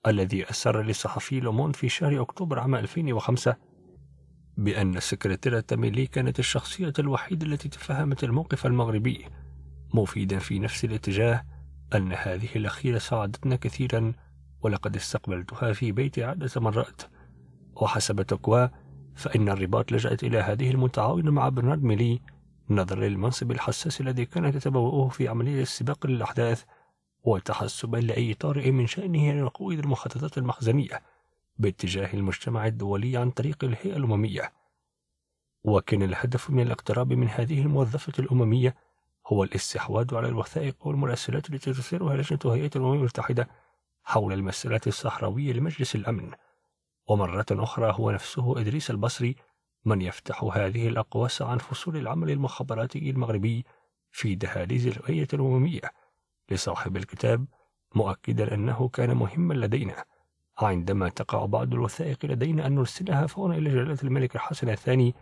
الذي أسر لصحفي لومون في شهر أكتوبر عام 2005 بأن السكرتيرة ميلي كانت الشخصية الوحيدة التي تفهمت الموقف المغربي مفيدا في نفس الاتجاه أن هذه الأخيرة ساعدتنا كثيرا ولقد استقبلتها في بيتي عدة مرات وحسب تقوى فإن الرباط لجأت إلى هذه المتعاونة مع برنارد ميلي نظرا للمنصب الحساس الذي كانت تتبوأه في عملية السباق للأحداث وتحسبا لأي طارئ من شأنه أن يقود المخططات المخزنية باتجاه المجتمع الدولي عن طريق الهيئة الأممية وكان الهدف من الاقتراب من هذه الموظفة الأممية هو الاستحواذ على الوثائق والمراسلات التي ترسلها لجنة هيئة الأمم المتحدة حول المسألة الصحراوية لمجلس الأمن ومرة أخرى هو نفسه إدريس البصري من يفتح هذه الأقواس عن فصول العمل المخابراتي المغربي في دهاليز الهيئة الأممية لصاحب الكتاب مؤكدا أنه كان مهما لدينا عندما تقع بعض الوثائق لدينا أن نرسلها فورا إلى جلالة الملك الحسن الثاني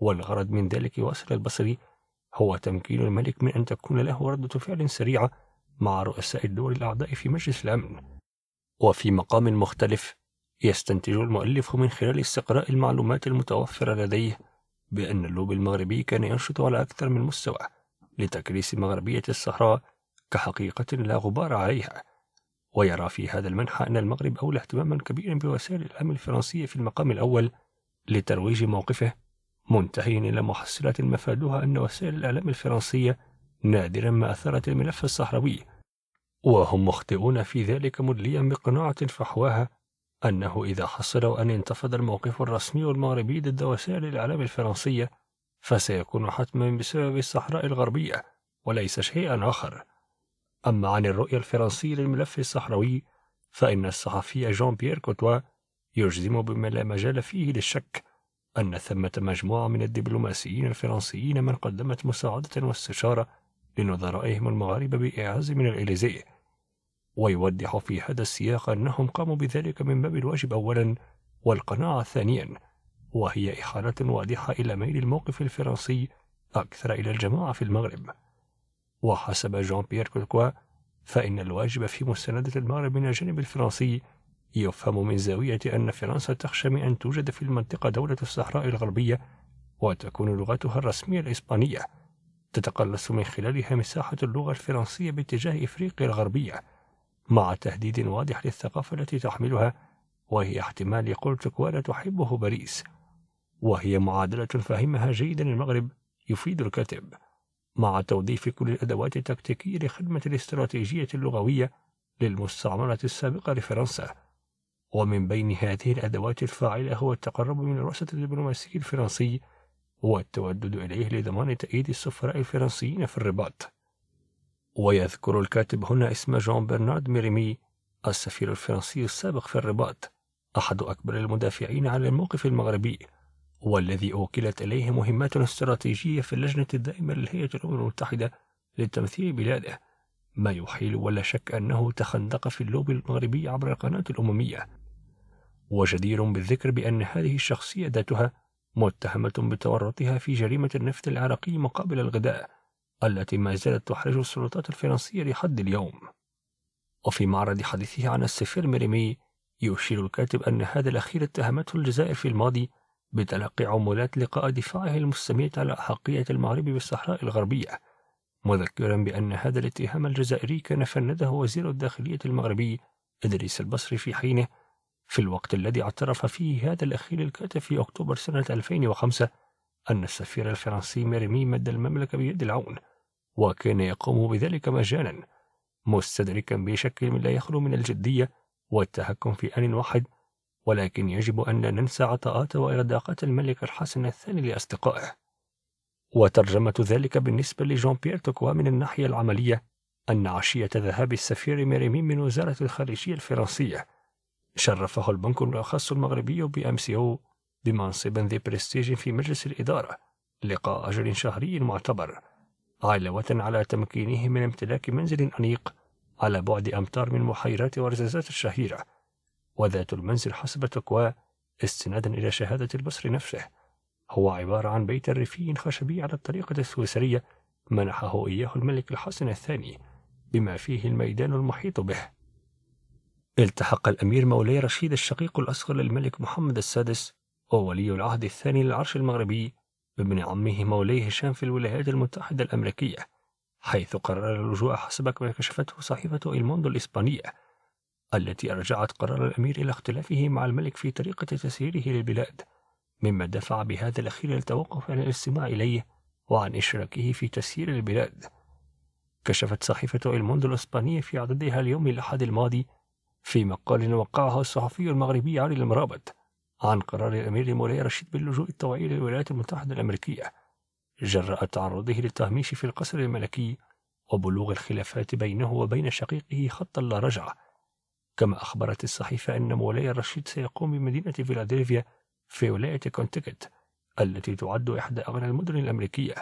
والغرض من ذلك وأسر البصري هو تمكين الملك من أن تكون له ردة فعل سريعة مع رؤساء الدول الأعضاء في مجلس الأمن وفي مقام مختلف يستنتج المؤلف من خلال استقراء المعلومات المتوفرة لديه بأن اللوب المغربي كان ينشط على أكثر من مستوى لتكريس مغربية الصحراء كحقيقة لا غبار عليها ويرى في هذا المنحى أن المغرب أولى اهتماما كبيرا بوسائل الإعلام الفرنسية في المقام الأول لترويج موقفه منتهيا إلى محصلة مفادها أن وسائل الإعلام الفرنسية نادرا ما أثرت الملف الصحراوي وهم مخطئون في ذلك مدليا بقناعة فحواها أنه إذا حصلوا أن انتفض الموقف الرسمي المغربي ضد وسائل الإعلام الفرنسية فسيكون حتما بسبب الصحراء الغربية وليس شيئا آخر أما عن الرؤية الفرنسية للملف الصحراوي فإن الصحفي جون بيير كوتوا يجزم بما لا مجال فيه للشك أن ثمة مجموعة من الدبلوماسيين الفرنسيين من قدمت مساعدة واستشارة لنظرائهم المغاربة بإعاز من الإليزيه ويوضح في هذا السياق أنهم قاموا بذلك من باب الواجب أولا والقناعة ثانيا وهي إحالة واضحة إلى ميل الموقف الفرنسي أكثر إلى الجماعة في المغرب وحسب جان بيير كولكوا فإن الواجب في مستندة المغرب من الجانب الفرنسي يفهم من زاوية أن فرنسا تخشى من أن توجد في المنطقة دولة الصحراء الغربية وتكون لغتها الرسمية الإسبانية تتقلص من خلالها مساحة اللغة الفرنسية باتجاه إفريقيا الغربية مع تهديد واضح للثقافة التي تحملها وهي احتمال يقول لا تحبه باريس وهي معادلة فهمها جيدا المغرب يفيد الكاتب مع توظيف كل الأدوات التكتيكية لخدمة الاستراتيجية اللغوية للمستعمرة السابقة لفرنسا ومن بين هذه الأدوات الفاعلة هو التقرب من الرؤساء الدبلوماسي الفرنسي والتودد إليه لضمان تأييد السفراء الفرنسيين في الرباط ويذكر الكاتب هنا اسم جون برنارد ميريمي السفير الفرنسي السابق في الرباط أحد أكبر المدافعين عن الموقف المغربي والذي أوكلت إليه مهمات استراتيجية في اللجنة الدائمة للهيئة الأمم المتحدة لتمثيل بلاده ما يحيل ولا شك أنه تخندق في اللوبي المغربي عبر القناة الأممية وجدير بالذكر بأن هذه الشخصية ذاتها متهمة بتورطها في جريمة النفط العراقي مقابل الغذاء التي ما زالت تحرج السلطات الفرنسية لحد اليوم وفي معرض حديثه عن السفير ميريمي يشير الكاتب أن هذا الأخير اتهمته الجزائر في الماضي بتلقي عمولات لقاء دفاعه المستميت على أحقية المغرب بالصحراء الغربية مذكرا بأن هذا الاتهام الجزائري كان فنده وزير الداخلية المغربي إدريس البصري في حينه في الوقت الذي اعترف فيه هذا الأخير الكاتب في أكتوبر سنة 2005 أن السفير الفرنسي ميرمي مد المملكة بيد العون وكان يقوم بذلك مجانا مستدركا بشكل لا يخلو من الجدية والتحكم في آن واحد ولكن يجب أن لا ننسى عطاءات وإرداقات الملك الحسن الثاني لأصدقائه وترجمة ذلك بالنسبة لجون بيير توكوا من الناحية العملية أن عشية ذهاب السفير ميريمين من وزارة الخارجية الفرنسية شرفه البنك الأخص المغربي سي أو بمنصب ذي برستيج في مجلس الإدارة لقاء أجر شهري معتبر علاوة على تمكينه من امتلاك منزل أنيق على بعد أمتار من محيرات ورزازات الشهيرة وذات المنزل حسب تقوى استنادا إلى شهادة البصري نفسه هو عبارة عن بيت ريفي خشبي على الطريقة السويسرية منحه إياه الملك الحسن الثاني بما فيه الميدان المحيط به التحق الأمير مولاي رشيد الشقيق الأصغر للملك محمد السادس وولي العهد الثاني للعرش المغربي بابن عمه مولاي هشام في الولايات المتحدة الأمريكية حيث قرر اللجوء حسب ما كشفته صحيفة إلموندو الإسبانية التي أرجعت قرار الأمير إلى اختلافه مع الملك في طريقة تسييره للبلاد، مما دفع بهذا الأخير للتوقف عن الاستماع إليه وعن إشراكه في تسيير البلاد. كشفت صحيفة الموندو الإسبانية في عددها اليوم الأحد الماضي في مقال وقعه الصحفي المغربي علي المرابط عن قرار الأمير مولاي رشيد باللجوء الطوعي للولايات المتحدة الأمريكية جراء تعرضه للتهميش في القصر الملكي وبلوغ الخلافات بينه وبين شقيقه خطا لا رجعه كما أخبرت الصحيفة أن مولاي الرشيد سيقوم بمدينة فيلادلفيا في ولاية كونتيكت التي تعد إحدى أغنى المدن الأمريكية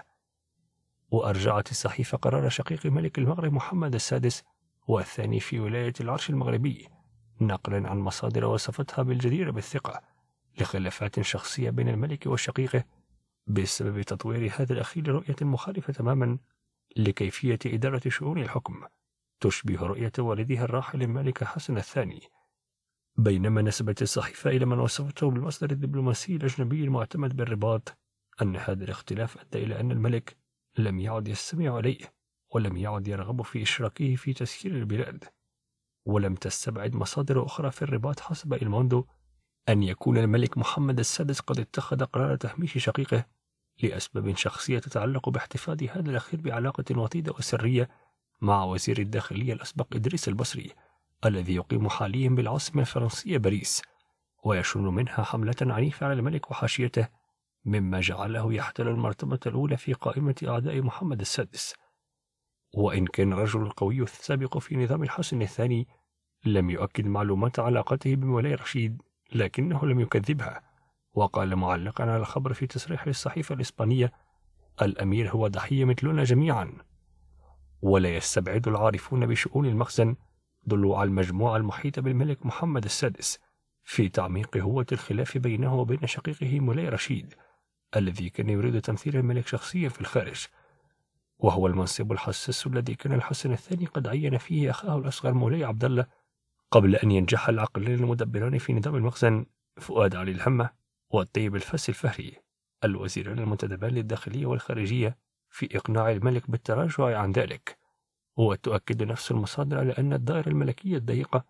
وأرجعت الصحيفة قرار شقيق ملك المغرب محمد السادس والثاني في ولاية العرش المغربي نقلا عن مصادر وصفتها بالجدير بالثقة لخلافات شخصية بين الملك وشقيقه بسبب تطوير هذا الأخير رؤية مخالفة تماما لكيفية إدارة شؤون الحكم تشبه رؤية والدها الراحل الملك حسن الثاني بينما نسبت الصحيفة إلى من وصفته بالمصدر الدبلوماسي الأجنبي المعتمد بالرباط أن هذا الاختلاف أدى إلى أن الملك لم يعد يستمع إليه ولم يعد يرغب في إشراكه في تسيير البلاد ولم تستبعد مصادر أخرى في الرباط حسب إلموندو أن يكون الملك محمد السادس قد اتخذ قرار تهميش شقيقه لأسباب شخصية تتعلق باحتفاظ هذا الأخير بعلاقة وطيدة وسرية مع وزير الداخلية الأسبق إدريس البصري الذي يقيم حاليا بالعاصمة الفرنسية باريس ويشن منها حملة عنيفة على الملك وحاشيته مما جعله يحتل المرتبة الأولى في قائمة أعداء محمد السادس وإن كان الرجل القوي السابق في نظام الحسن الثاني لم يؤكد معلومات علاقته بمولاي رشيد لكنه لم يكذبها وقال معلقا على الخبر في تصريح للصحيفة الإسبانية الأمير هو ضحية مثلنا جميعا ولا يستبعد العارفون بشؤون المخزن ضلوع المجموعة المحيطة بالملك محمد السادس في تعميق هوة الخلاف بينه وبين شقيقه مولاي رشيد الذي كان يريد تمثيل الملك شخصيا في الخارج وهو المنصب الحساس الذي كان الحسن الثاني قد عين فيه أخاه الأصغر مولاي عبد الله قبل أن ينجح العقلين المدبران في نظام المخزن فؤاد علي الهمة والطيب الفاس الفهري الوزيران المنتدبان للداخلية والخارجية في إقناع الملك بالتراجع عن ذلك وتؤكد نفس المصادر على أن الدائرة الملكية الضيقة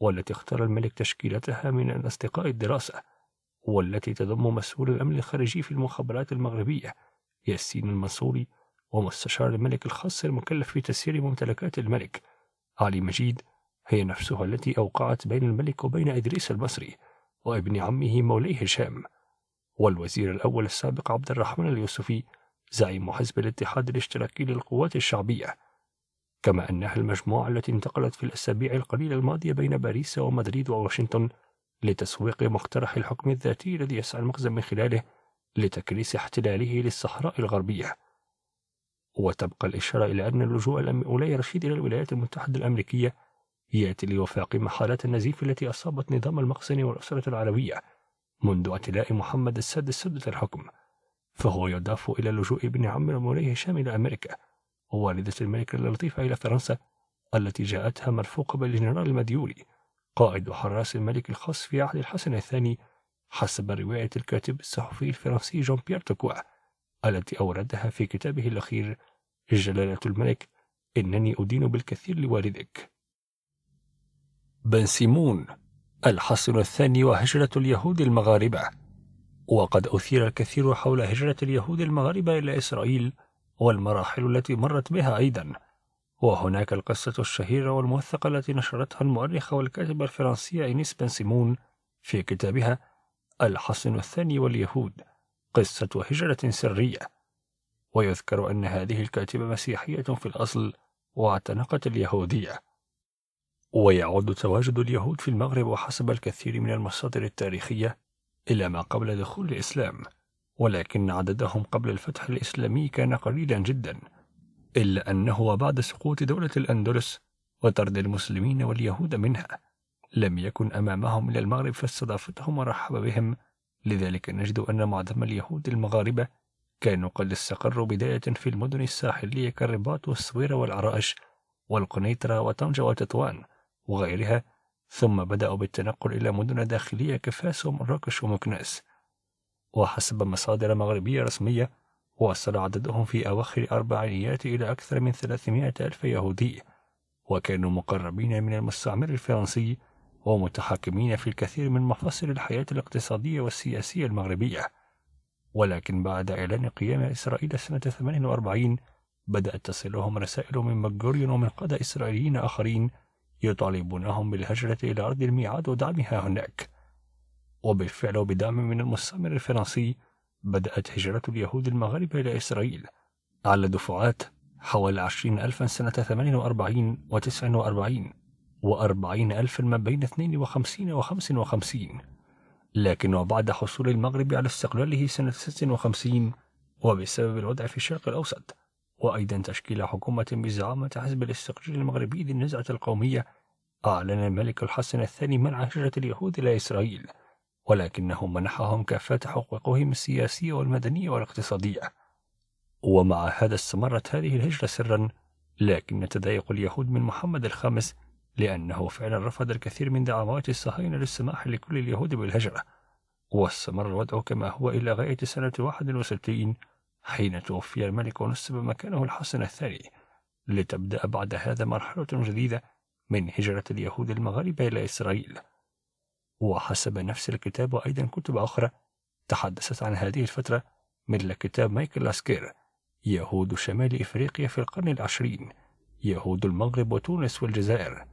والتي اختار الملك تشكيلتها من أصدقاء الدراسة والتي تضم مسؤول الأمن الخارجي في المخابرات المغربية ياسين المنصوري ومستشار الملك الخاص المكلف بتسيير ممتلكات الملك علي مجيد هي نفسها التي أوقعت بين الملك وبين إدريس البصري وابن عمه موليه هشام والوزير الأول السابق عبد الرحمن اليوسفي زعيم حزب الاتحاد الاشتراكي للقوات الشعبية كما أنها المجموعة التي انتقلت في الأسابيع القليلة الماضية بين باريس ومدريد وواشنطن لتسويق مقترح الحكم الذاتي الذي يسعى المخزن من خلاله لتكريس احتلاله للصحراء الغربية وتبقى الإشارة إلى أن اللجوء الأولي رشيد إلى الولايات المتحدة الأمريكية يأتي ليفاقم حالات النزيف التي أصابت نظام المخزن والأسرة العلوية منذ اعتلاء محمد السادس سدة الحكم فهو يضاف إلى لجوء ابن عم الموليه هشام إلى أمريكا ووالدة الملكة اللطيفة إلى فرنسا التي جاءتها مرفوقة بالجنرال المديولي قائد حراس الملك الخاص في عهد الحسن الثاني حسب رواية الكاتب الصحفي الفرنسي جون بيير توكوا التي أوردها في كتابه الأخير جلالة الملك إنني أدين بالكثير لوالدك بن سيمون الحصن الثاني وهجرة اليهود المغاربة وقد أثير الكثير حول هجرة اليهود المغاربة إلى إسرائيل والمراحل التي مرت بها أيضا وهناك القصة الشهيرة والموثقة التي نشرتها المؤرخة والكاتبة الفرنسية إنيس بن سيمون في كتابها الحصن الثاني واليهود قصة هجرة سرية ويذكر أن هذه الكاتبة مسيحية في الأصل واعتنقت اليهودية ويعود تواجد اليهود في المغرب وحسب الكثير من المصادر التاريخية إلى ما قبل دخول الإسلام ولكن عددهم قبل الفتح الإسلامي كان قليلا جدا إلا أنه وبعد سقوط دولة الأندلس وطرد المسلمين واليهود منها لم يكن أمامهم إلى المغرب فاستضافتهم ورحب بهم لذلك نجد أن معظم اليهود المغاربة كانوا قد استقروا بداية في المدن الساحلية كالرباط والصويرة والعرائش والقنيطرة وطنجة وتطوان وغيرها ثم بدأوا بالتنقل إلى مدن داخلية كفاس ومراكش ومكناس وحسب مصادر مغربية رسمية وصل عددهم في أواخر الأربعينيات إلى أكثر من 300 ألف يهودي وكانوا مقربين من المستعمر الفرنسي ومتحكمين في الكثير من مفاصل الحياة الاقتصادية والسياسية المغربية ولكن بعد إعلان قيام إسرائيل سنة 48 بدأت تصلهم رسائل من مجوريون ومن قادة إسرائيليين آخرين يطالبونهم بالهجرة إلى أرض الميعاد ودعمها هناك وبالفعل وبدعم من المستعمر الفرنسي بدأت هجرة اليهود المغاربة إلى إسرائيل على دفعات حوالي عشرين ألفا سنة 48 و 49 وأربعين ألفا ما بين 52 و 55 لكن وبعد حصول المغرب على استقلاله سنة 56 وبسبب الوضع في الشرق الأوسط وأيضا تشكيل حكومة بزعامة حزب الاستقلال المغربي للنزعة القومية أعلن الملك الحسن الثاني منع هجرة اليهود إلى إسرائيل ولكنه منحهم كافة حقوقهم السياسية والمدنية والاقتصادية ومع هذا استمرت هذه الهجرة سرا لكن تضايق اليهود من محمد الخامس لأنه فعلا رفض الكثير من دعوات الصهاينة للسماح لكل اليهود بالهجرة واستمر الوضع كما هو إلى غاية سنة 61 حين توفي الملك ونسب مكانه الحسن الثاني لتبدأ بعد هذا مرحلة جديدة من هجرة اليهود المغاربة إلى إسرائيل وحسب نفس الكتاب وأيضا كتب أخرى تحدثت عن هذه الفترة مثل كتاب مايكل لاسكير يهود شمال إفريقيا في القرن العشرين يهود المغرب وتونس والجزائر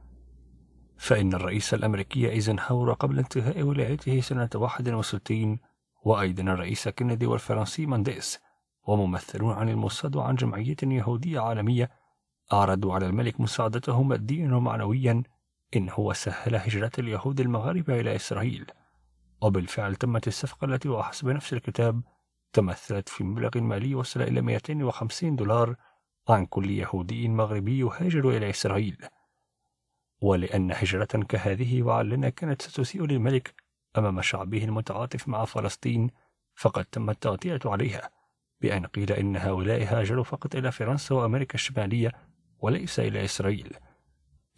فإن الرئيس الأمريكي إيزنهاور قبل انتهاء ولايته سنة 61 وأيضا الرئيس كندي والفرنسي مانديس وممثلون عن الموساد وعن جمعية يهودية عالمية أعرضوا على الملك مساعدته ماديا ومعنويا إن هو سهل هجرة اليهود المغاربة إلى إسرائيل وبالفعل تمت الصفقة التي وحسب نفس الكتاب تمثلت في مبلغ مالي وصل إلى 250 دولار عن كل يهودي مغربي يهاجر إلى إسرائيل ولأن هجرة كهذه وعلنا كانت ستسيء للملك أمام شعبه المتعاطف مع فلسطين فقد تم التغطية عليها بأن قيل إن هؤلاء هاجروا فقط إلى فرنسا وأمريكا الشمالية وليس إلى إسرائيل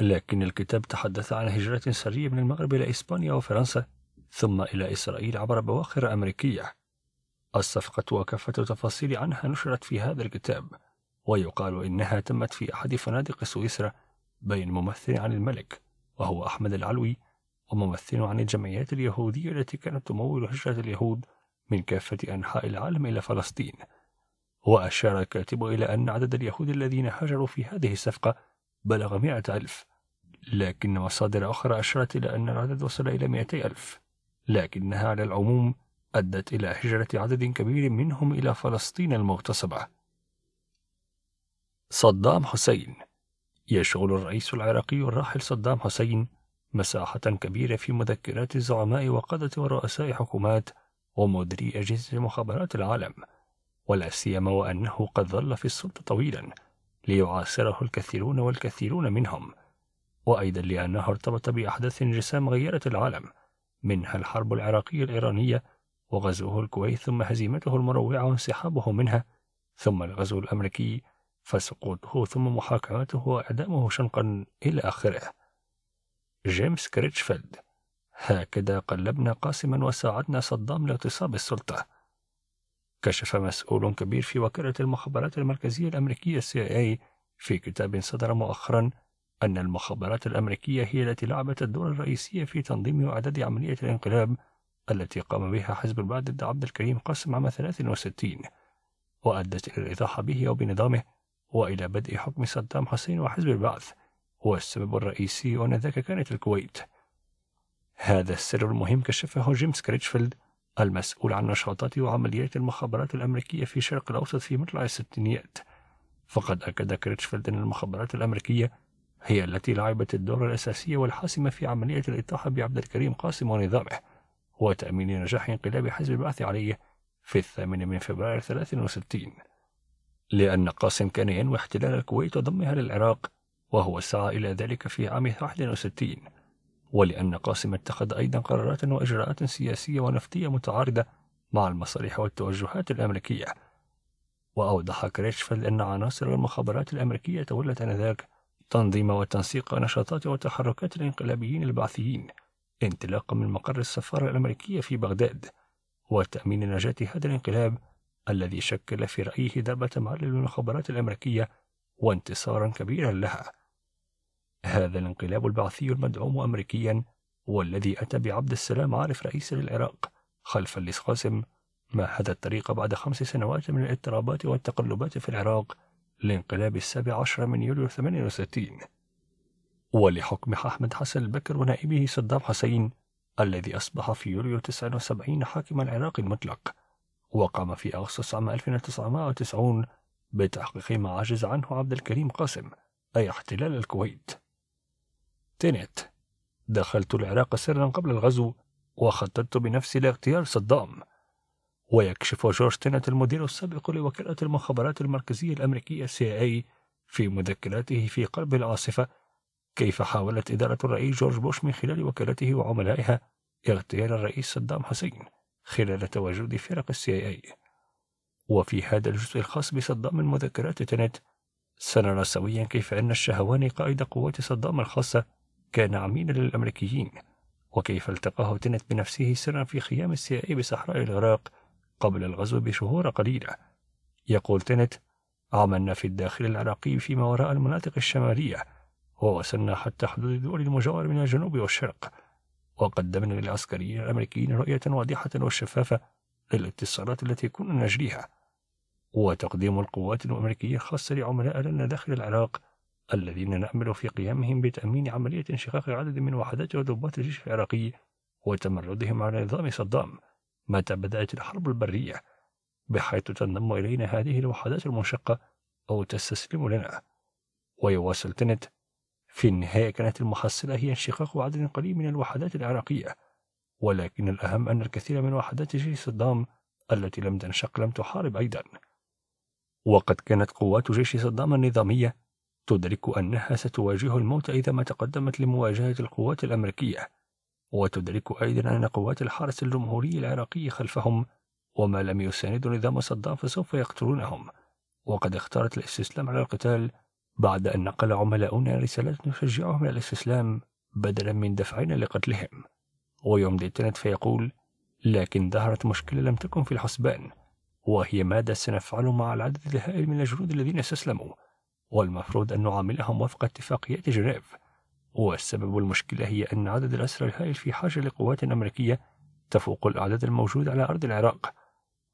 لكن الكتاب تحدث عن هجرة سرية من المغرب إلى إسبانيا وفرنسا ثم إلى إسرائيل عبر بواخر أمريكية الصفقة وكافة التفاصيل عنها نشرت في هذا الكتاب ويقال إنها تمت في أحد فنادق سويسرا بين ممثل عن الملك وهو أحمد العلوي وممثل عن الجمعيات اليهودية التي كانت تمول هجرة اليهود من كافة أنحاء العالم إلى فلسطين وأشار الكاتب إلى أن عدد اليهود الذين هاجروا في هذه الصفقة بلغ مئة ألف لكن مصادر أخرى أشارت إلى أن العدد وصل إلى مئتي ألف لكنها على العموم أدت إلى هجرة عدد كبير منهم إلى فلسطين المغتصبة صدام حسين يشغل الرئيس العراقي الراحل صدام حسين مساحة كبيرة في مذكرات الزعماء وقادة ورؤساء حكومات ومديري أجهزة مخابرات العالم ولا سيما وأنه قد ظل في السلطة طويلا ليعاصره الكثيرون والكثيرون منهم وأيضا لأنه ارتبط بأحداث جسام غيرت العالم منها الحرب العراقية الإيرانية وغزوه الكويت ثم هزيمته المروعة وانسحابه منها ثم الغزو الأمريكي فسقوطه ثم محاكمته وإعدامه شنقا إلى آخره جيمس كريتشفيلد هكذا قلبنا قاسما وساعدنا صدام لاغتصاب السلطة كشف مسؤول كبير في وكالة المخابرات المركزية الأمريكية CIA في كتاب صدر مؤخرا أن المخابرات الأمريكية هي التي لعبت الدور الرئيسي في تنظيم وإعداد عملية الانقلاب التي قام بها حزب البعث عبد الكريم قاسم عام 63 وأدت إلى الإطاحة به وبنظامه وإلى بدء حكم صدام حسين وحزب البعث والسبب الرئيسي أنذاك كانت الكويت هذا السر المهم كشفه جيمس كريتشفيلد المسؤول عن نشاطات وعمليات المخابرات الأمريكية في الشرق الأوسط في مطلع الستينيات فقد أكد كريتشفيلد أن المخابرات الأمريكية هي التي لعبت الدور الأساسي والحاسم في عملية الإطاحة بعبد الكريم قاسم ونظامه وتأمين نجاح انقلاب حزب البعث عليه في الثامن من فبراير 63 لأن قاسم كان ينوي احتلال الكويت وضمها للعراق وهو سعى إلى ذلك في عام 61 ولأن قاسم اتخذ أيضا قرارات وإجراءات سياسية ونفطية متعارضة مع المصالح والتوجهات الأمريكية وأوضح كريتشفيلد أن عناصر المخابرات الأمريكية تولت آنذاك تنظيم وتنسيق نشاطات وتحركات الانقلابيين البعثيين انطلاقا من مقر السفارة الأمريكية في بغداد وتأمين نجاة هذا الانقلاب الذي شكل في رأيه دابة معلل للمخابرات الأمريكية وانتصارا كبيرا لها هذا الانقلاب البعثي المدعوم أمريكيا هو الذي أتى بعبد السلام عارف رئيس للعراق خلف الليس قاسم ما هذا الطريق بعد خمس سنوات من الاضطرابات والتقلبات في العراق لانقلاب السابع عشر من يوليو 68 ولحكم أحمد حسن البكر ونائبه صدام حسين الذي أصبح في يوليو 79 حاكم العراق المطلق وقام في أغسطس عام 1990 بتحقيق ما عجز عنه عبد الكريم قاسم أي احتلال الكويت تنت دخلت العراق سرا قبل الغزو وخططت بنفسي لاغتيال صدام ويكشف جورج تنت المدير السابق لوكالة المخابرات المركزية الأمريكية سي اي في مذكراته في قلب العاصفة كيف حاولت إدارة الرئيس جورج بوش من خلال وكالته وعملائها اغتيال الرئيس صدام حسين خلال تواجد فرق السي اي اي وفي هذا الجزء الخاص بصدام من مذكرات تنت سنرى سويا كيف أن الشهواني قائد قوات صدام الخاصة كان عميلا للأمريكيين وكيف التقاه تنت بنفسه سرا في خيام السياء بصحراء العراق قبل الغزو بشهور قليلة يقول تنت عملنا في الداخل العراقي فيما وراء المناطق الشمالية ووصلنا حتى حدود الدول المجاورة من الجنوب والشرق وقدمنا للعسكريين الأمريكيين رؤية واضحة وشفافة للاتصالات التي كنا نجريها وتقديم القوات الأمريكية الخاصة لعملاء لنا داخل العراق الذين نأمل في قيامهم بتأمين عملية انشقاق عدد من وحدات وضباط الجيش العراقي وتمردهم على نظام صدام متى بدأت الحرب البرية بحيث تنضم إلينا هذه الوحدات المنشقة أو تستسلم لنا ويواصل تنت في النهاية كانت المحصلة هي انشقاق عدد قليل من الوحدات العراقية ولكن الأهم أن الكثير من وحدات جيش صدام التي لم تنشق لم تحارب أيضا وقد كانت قوات جيش صدام النظامية تدرك أنها ستواجه الموت إذا ما تقدمت لمواجهة القوات الأمريكية وتدرك أيضا أن قوات الحرس الجمهوري العراقي خلفهم وما لم يساندوا نظام صدام فسوف يقتلونهم وقد اختارت الاستسلام على القتال بعد أن نقل عملاؤنا رسالات نشجعهم على الاستسلام بدلا من دفعنا لقتلهم ويمضي ديتنت فيقول لكن ظهرت مشكلة لم تكن في الحسبان وهي ماذا سنفعل مع العدد الهائل من الجنود الذين استسلموا والمفروض أن نعاملهم وفق اتفاقية جنيف والسبب المشكلة هي أن عدد الأسرى الهائل في حاجة لقوات أمريكية تفوق الأعداد الموجودة على أرض العراق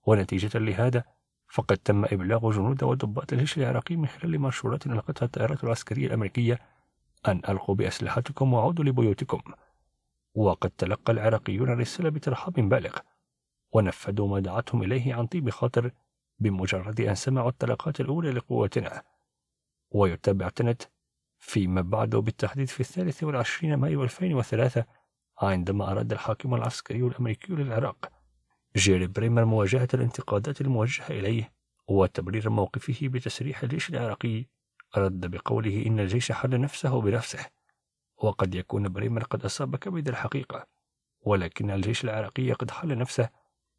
ونتيجة لهذا فقد تم إبلاغ جنود وضباط الجيش العراقي من خلال منشورات ألقتها الطائرات العسكرية الأمريكية أن ألقوا بأسلحتكم وعودوا لبيوتكم وقد تلقى العراقيون الرسالة بترحاب بالغ ونفذوا ما دعتهم إليه عن طيب خاطر بمجرد أن سمعوا الطلقات الأولى لقواتنا ويتبع تنت فيما بعده بالتحديد في الثالث والعشرين مايو 2003 عندما أراد الحاكم العسكري الأمريكي للعراق جيري بريمر مواجهة الانتقادات الموجهة إليه وتبرير موقفه بتسريح الجيش العراقي رد بقوله إن الجيش حل نفسه بنفسه وقد يكون بريمر قد أصاب كبد الحقيقة ولكن الجيش العراقي قد حل نفسه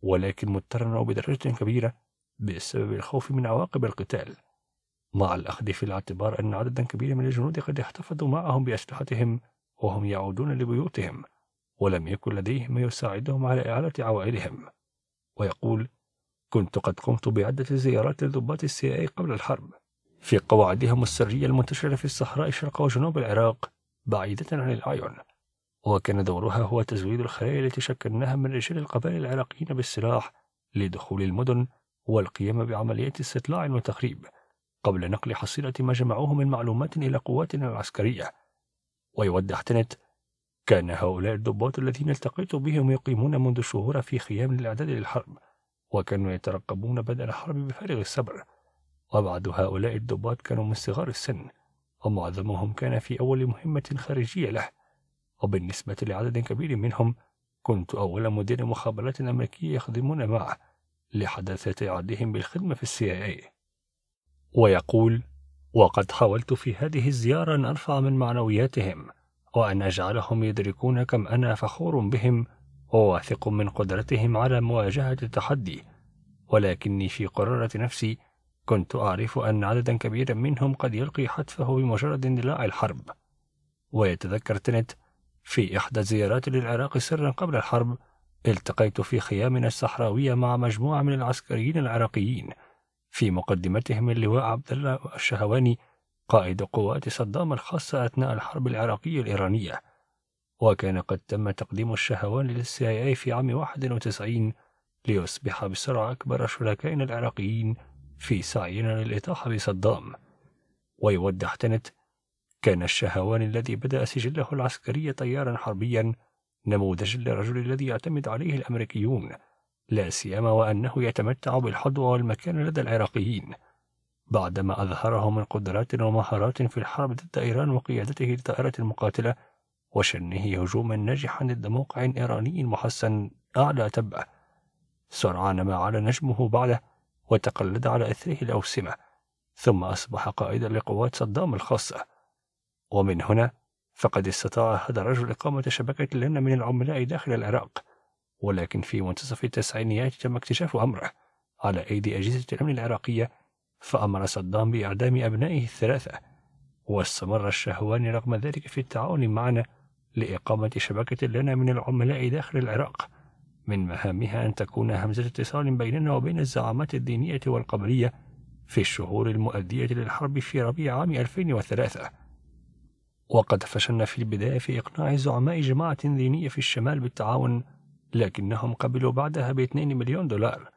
ولكن مضطرا بدرجة كبيرة بسبب الخوف من عواقب القتال مع الأخذ في الاعتبار أن عددا كبيرا من الجنود قد احتفظوا معهم بأسلحتهم وهم يعودون لبيوتهم ولم يكن لديهم ما يساعدهم على إعالة عوائلهم ويقول كنت قد قمت بعدة زيارات لضباط السي إيه قبل الحرب في قواعدهم السرية المنتشرة في الصحراء شرق وجنوب العراق بعيدة عن الأعين وكان دورها هو تزويد الخلايا التي شكلناها من رجال القبائل العراقيين بالسلاح لدخول المدن والقيام بعمليات استطلاع وتخريب قبل نقل حصيلة ما جمعوه من معلومات إلى قواتنا العسكرية ويود احتنت كان هؤلاء الضباط الذين التقيت بهم يقيمون منذ شهور في خيام الإعداد للحرب وكانوا يترقبون بدء الحرب بفارغ الصبر وبعض هؤلاء الضباط كانوا من صغار السن ومعظمهم كان في أول مهمة خارجية له وبالنسبة لعدد كبير منهم كنت أول مدير مخابرات أمريكية يخدمون معه لحداثة عهدهم بالخدمة في السي إيه. ويقول: وقد حاولت في هذه الزيارة أن أرفع من معنوياتهم، وأن أجعلهم يدركون كم أنا فخور بهم وواثق من قدرتهم على مواجهة التحدي، ولكني في قرارة نفسي كنت أعرف أن عددا كبيرا منهم قد يلقي حتفه بمجرد اندلاع الحرب. ويتذكر تنت في إحدى زياراتي للعراق سرا قبل الحرب التقيت في خيامنا الصحراوية مع مجموعة من العسكريين العراقيين في مقدمتهم اللواء عبد الله الشهواني قائد قوات صدام الخاصة أثناء الحرب العراقية الإيرانية وكان قد تم تقديم الشهواني للسي اي اي في عام 91 ليصبح بسرعة أكبر شركائنا العراقيين في سعينا للإطاحة بصدام ويوضح تنت كان الشهواني الذي بدأ سجله العسكري طيارا حربيا نموذجا للرجل الذي يعتمد عليه الأمريكيون لا سيما وأنه يتمتع بالحظوة والمكان لدى العراقيين بعدما أظهره من قدرات ومهارات في الحرب ضد إيران وقيادته لطائرة المقاتلة وشنه هجوما ناجحا ضد موقع إيراني محسن أعلى تبة سرعان ما علا نجمه بعده وتقلد على أثره الأوسمة ثم أصبح قائدا لقوات صدام الخاصة ومن هنا فقد استطاع هذا الرجل إقامة شبكة لنا من العملاء داخل العراق ولكن في منتصف التسعينيات تم اكتشاف أمره على أيدي أجهزة الأمن العراقية فأمر صدام بإعدام أبنائه الثلاثة واستمر الشهواني رغم ذلك في التعاون معنا لإقامة شبكة لنا من العملاء داخل العراق من مهامها أن تكون همزة اتصال بيننا وبين الزعامات الدينية والقبلية في الشهور المؤدية للحرب في ربيع عام 2003 وقد فشلنا في البداية في إقناع زعماء جماعة دينية في الشمال بالتعاون لكنهم قبلوا بعدها باثنين مليون دولار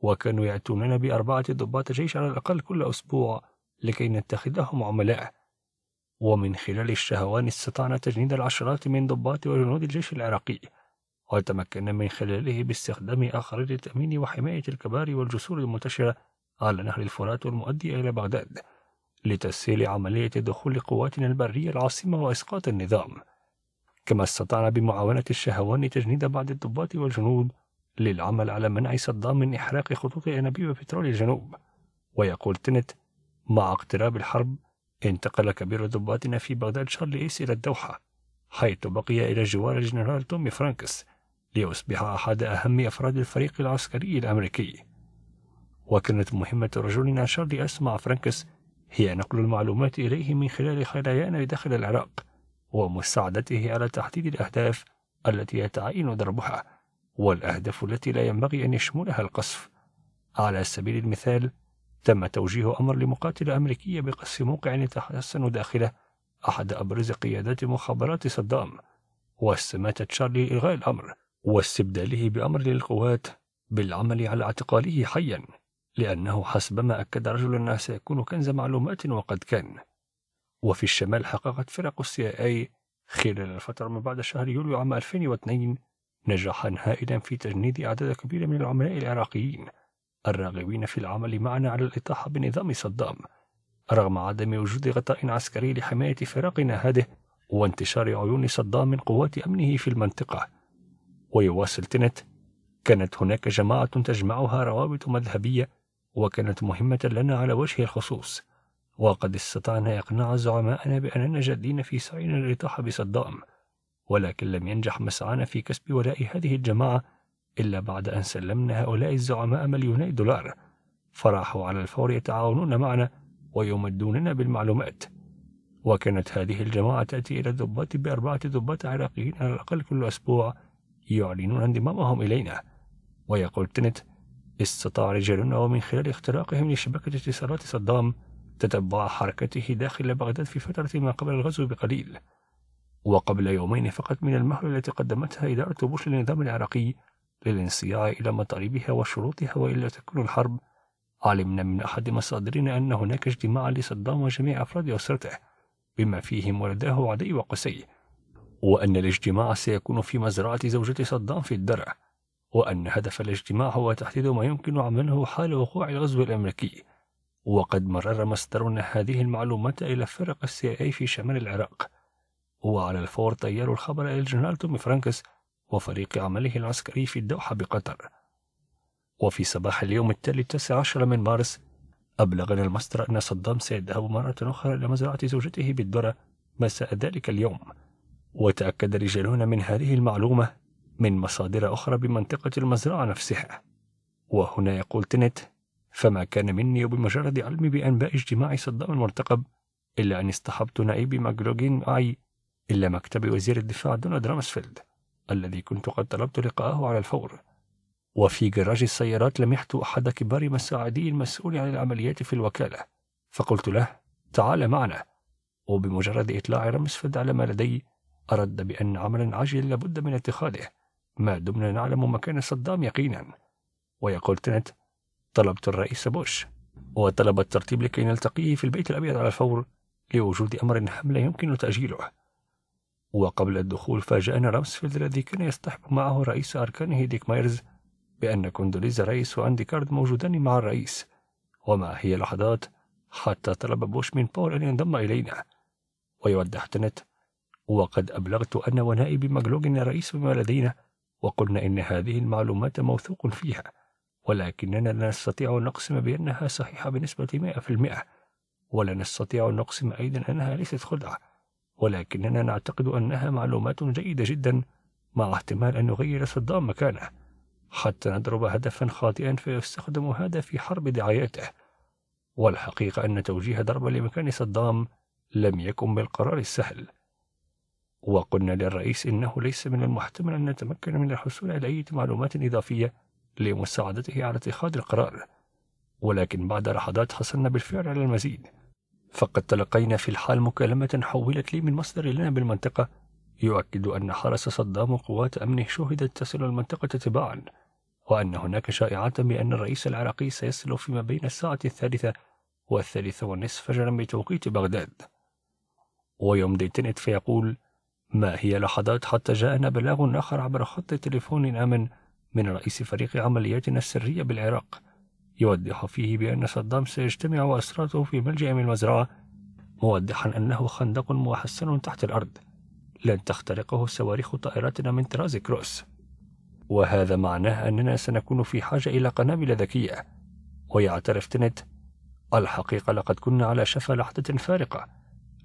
وكانوا يأتوننا بأربعة ضباط جيش على الأقل كل أسبوع لكي نتخذهم عملاء ومن خلال الشهوان استطعنا تجنيد العشرات من ضباط وجنود الجيش العراقي وتمكنا من خلاله باستخدام آخرين التأمين وحماية الكباري والجسور المنتشرة على نهر الفرات والمؤدي إلى بغداد لتسهيل عملية دخول قواتنا البرية العاصمة وإسقاط النظام كما استطعنا بمعاونة الشهوان تجنيد بعض الضباط والجنود للعمل على منع صدام من إحراق خطوط أنابيب بترول الجنوب ويقول تنت مع اقتراب الحرب انتقل كبير ضباطنا في بغداد شارل إيس إلى الدوحة حيث بقي إلى جوار الجنرال تومي فرانكس ليصبح أحد أهم أفراد الفريق العسكري الأمريكي وكانت مهمة رجلنا شارلي إيس مع فرانكس هي نقل المعلومات إليه من خلال خلايانا داخل العراق ومساعدته على تحديد الأهداف التي يتعين ضربها والأهداف التي لا ينبغي أن يشملها القصف على سبيل المثال تم توجيه أمر لمقاتلة أمريكية بقصف موقع يتحسن داخله أحد أبرز قيادات مخابرات صدام واستماتة تشارلي إلغاء الأمر واستبداله بأمر للقوات بالعمل على اعتقاله حيا لأنه حسبما أكد رجل أنه سيكون كنز معلومات وقد كان وفي الشمال حققت فرق السي اي إيه خلال الفترة من بعد شهر يوليو عام 2002 نجاحا هائلا في تجنيد أعداد كبيرة من العملاء العراقيين الراغبين في العمل معنا على الإطاحة بنظام صدام رغم عدم وجود غطاء عسكري لحماية فرقنا هذه وانتشار عيون صدام من قوات أمنه في المنطقة ويواصل تنت كانت هناك جماعة تجمعها روابط مذهبية وكانت مهمة لنا على وجه الخصوص وقد استطعنا إقناع زعماءنا بأننا جادين في سعينا للإطاحة بصدام ولكن لم ينجح مسعانا في كسب ولاء هذه الجماعة إلا بعد أن سلمنا هؤلاء الزعماء مليوني دولار فراحوا على الفور يتعاونون معنا ويمدوننا بالمعلومات وكانت هذه الجماعة تأتي إلى الضباط بأربعة ضباط عراقيين على الأقل كل أسبوع يعلنون انضمامهم إلينا ويقول تنت استطاع رجالنا ومن خلال اختراقهم لشبكة اتصالات صدام تتبع حركته داخل بغداد في فترة ما قبل الغزو بقليل وقبل يومين فقط من المهلة التي قدمتها إدارة بوش للنظام العراقي للانصياع إلى مطالبها وشروطها وإلا تكون الحرب علمنا من أحد مصادرنا أن هناك اجتماعا لصدام وجميع أفراد أسرته بما فيهم ولداه عدي وقسي وأن الاجتماع سيكون في مزرعة زوجة صدام في الدرع وأن هدف الاجتماع هو تحديد ما يمكن عمله حال وقوع الغزو الأمريكي وقد مرر مصدرنا هذه المعلومات إلى فرق السي آي في شمال العراق وعلى الفور طيروا الخبر إلى الجنرال تومي فرانكس وفريق عمله العسكري في الدوحة بقطر وفي صباح اليوم التالي التاسع عشر من مارس أبلغنا المصدر أن صدام سيذهب مرة أخرى إلى مزرعة زوجته بالدرة مساء ذلك اليوم وتأكد رجالنا من هذه المعلومة من مصادر أخرى بمنطقة المزرعة نفسها وهنا يقول تنت فما كان مني وبمجرد علمي بأنباء اجتماع صدام المرتقب إلا أن استحبت نائبي ماجلوجين أي إلا مكتب وزير الدفاع دونالد رامسفيلد الذي كنت قد طلبت لقاءه على الفور وفي جراج السيارات لمحت أحد كبار مساعدي المسؤول عن العمليات في الوكالة فقلت له تعال معنا وبمجرد إطلاع رامسفيلد على ما لدي أرد بأن عملا عاجلا لابد من اتخاذه ما دمنا نعلم مكان صدام يقينا ويقول تنت طلبت الرئيس بوش وطلب الترتيب لكي نلتقيه في البيت الأبيض على الفور لوجود أمر هام لا يمكن تأجيله وقبل الدخول فاجأنا رامسفيلد الذي كان يصطحب معه رئيس أركانه ديك مايرز بأن كوندوليزا رئيس وأندي كارد موجودان مع الرئيس وما هي لحظات حتى طلب بوش من باول أن ينضم إلينا ويوضح تنت وقد أبلغت أنا ونائب مجلوج رئيس بما لدينا وقلنا إن هذه المعلومات موثوق فيها ولكننا لا نستطيع أن نقسم بأنها صحيحة بنسبة 100% ولا نستطيع أن نقسم أيضا أنها ليست خدعة ولكننا نعتقد أنها معلومات جيدة جدا مع احتمال أن نغير صدام مكانه حتى نضرب هدفا خاطئا فيستخدم هذا في حرب دعاياته والحقيقة أن توجيه ضربة لمكان صدام لم يكن بالقرار السهل وقلنا للرئيس إنه ليس من المحتمل أن نتمكن من الحصول على أي معلومات إضافية لمساعدته على اتخاذ القرار ولكن بعد لحظات حصلنا بالفعل على المزيد فقد تلقينا في الحال مكالمة حولت لي من مصدر لنا بالمنطقة يؤكد أن حرس صدام وقوات أمنه شهدت تصل المنطقة تباعا وأن هناك شائعات بأن الرئيس العراقي سيصل فيما بين الساعة الثالثة والثالثة والنصف فجرا بتوقيت بغداد ويمضي تنت فيقول ما هي لحظات حتى جاءنا بلاغ آخر عبر خط تليفون آمن من رئيس فريق عملياتنا السرية بالعراق يوضح فيه بأن صدام سيجتمع أسراته في ملجأ من المزرعة موضحا أنه خندق محسن تحت الأرض لن تخترقه صواريخ طائراتنا من طراز كروس وهذا معناه أننا سنكون في حاجة إلى قنابل ذكية ويعترف تنت الحقيقة لقد كنا على شفا لحظة فارقة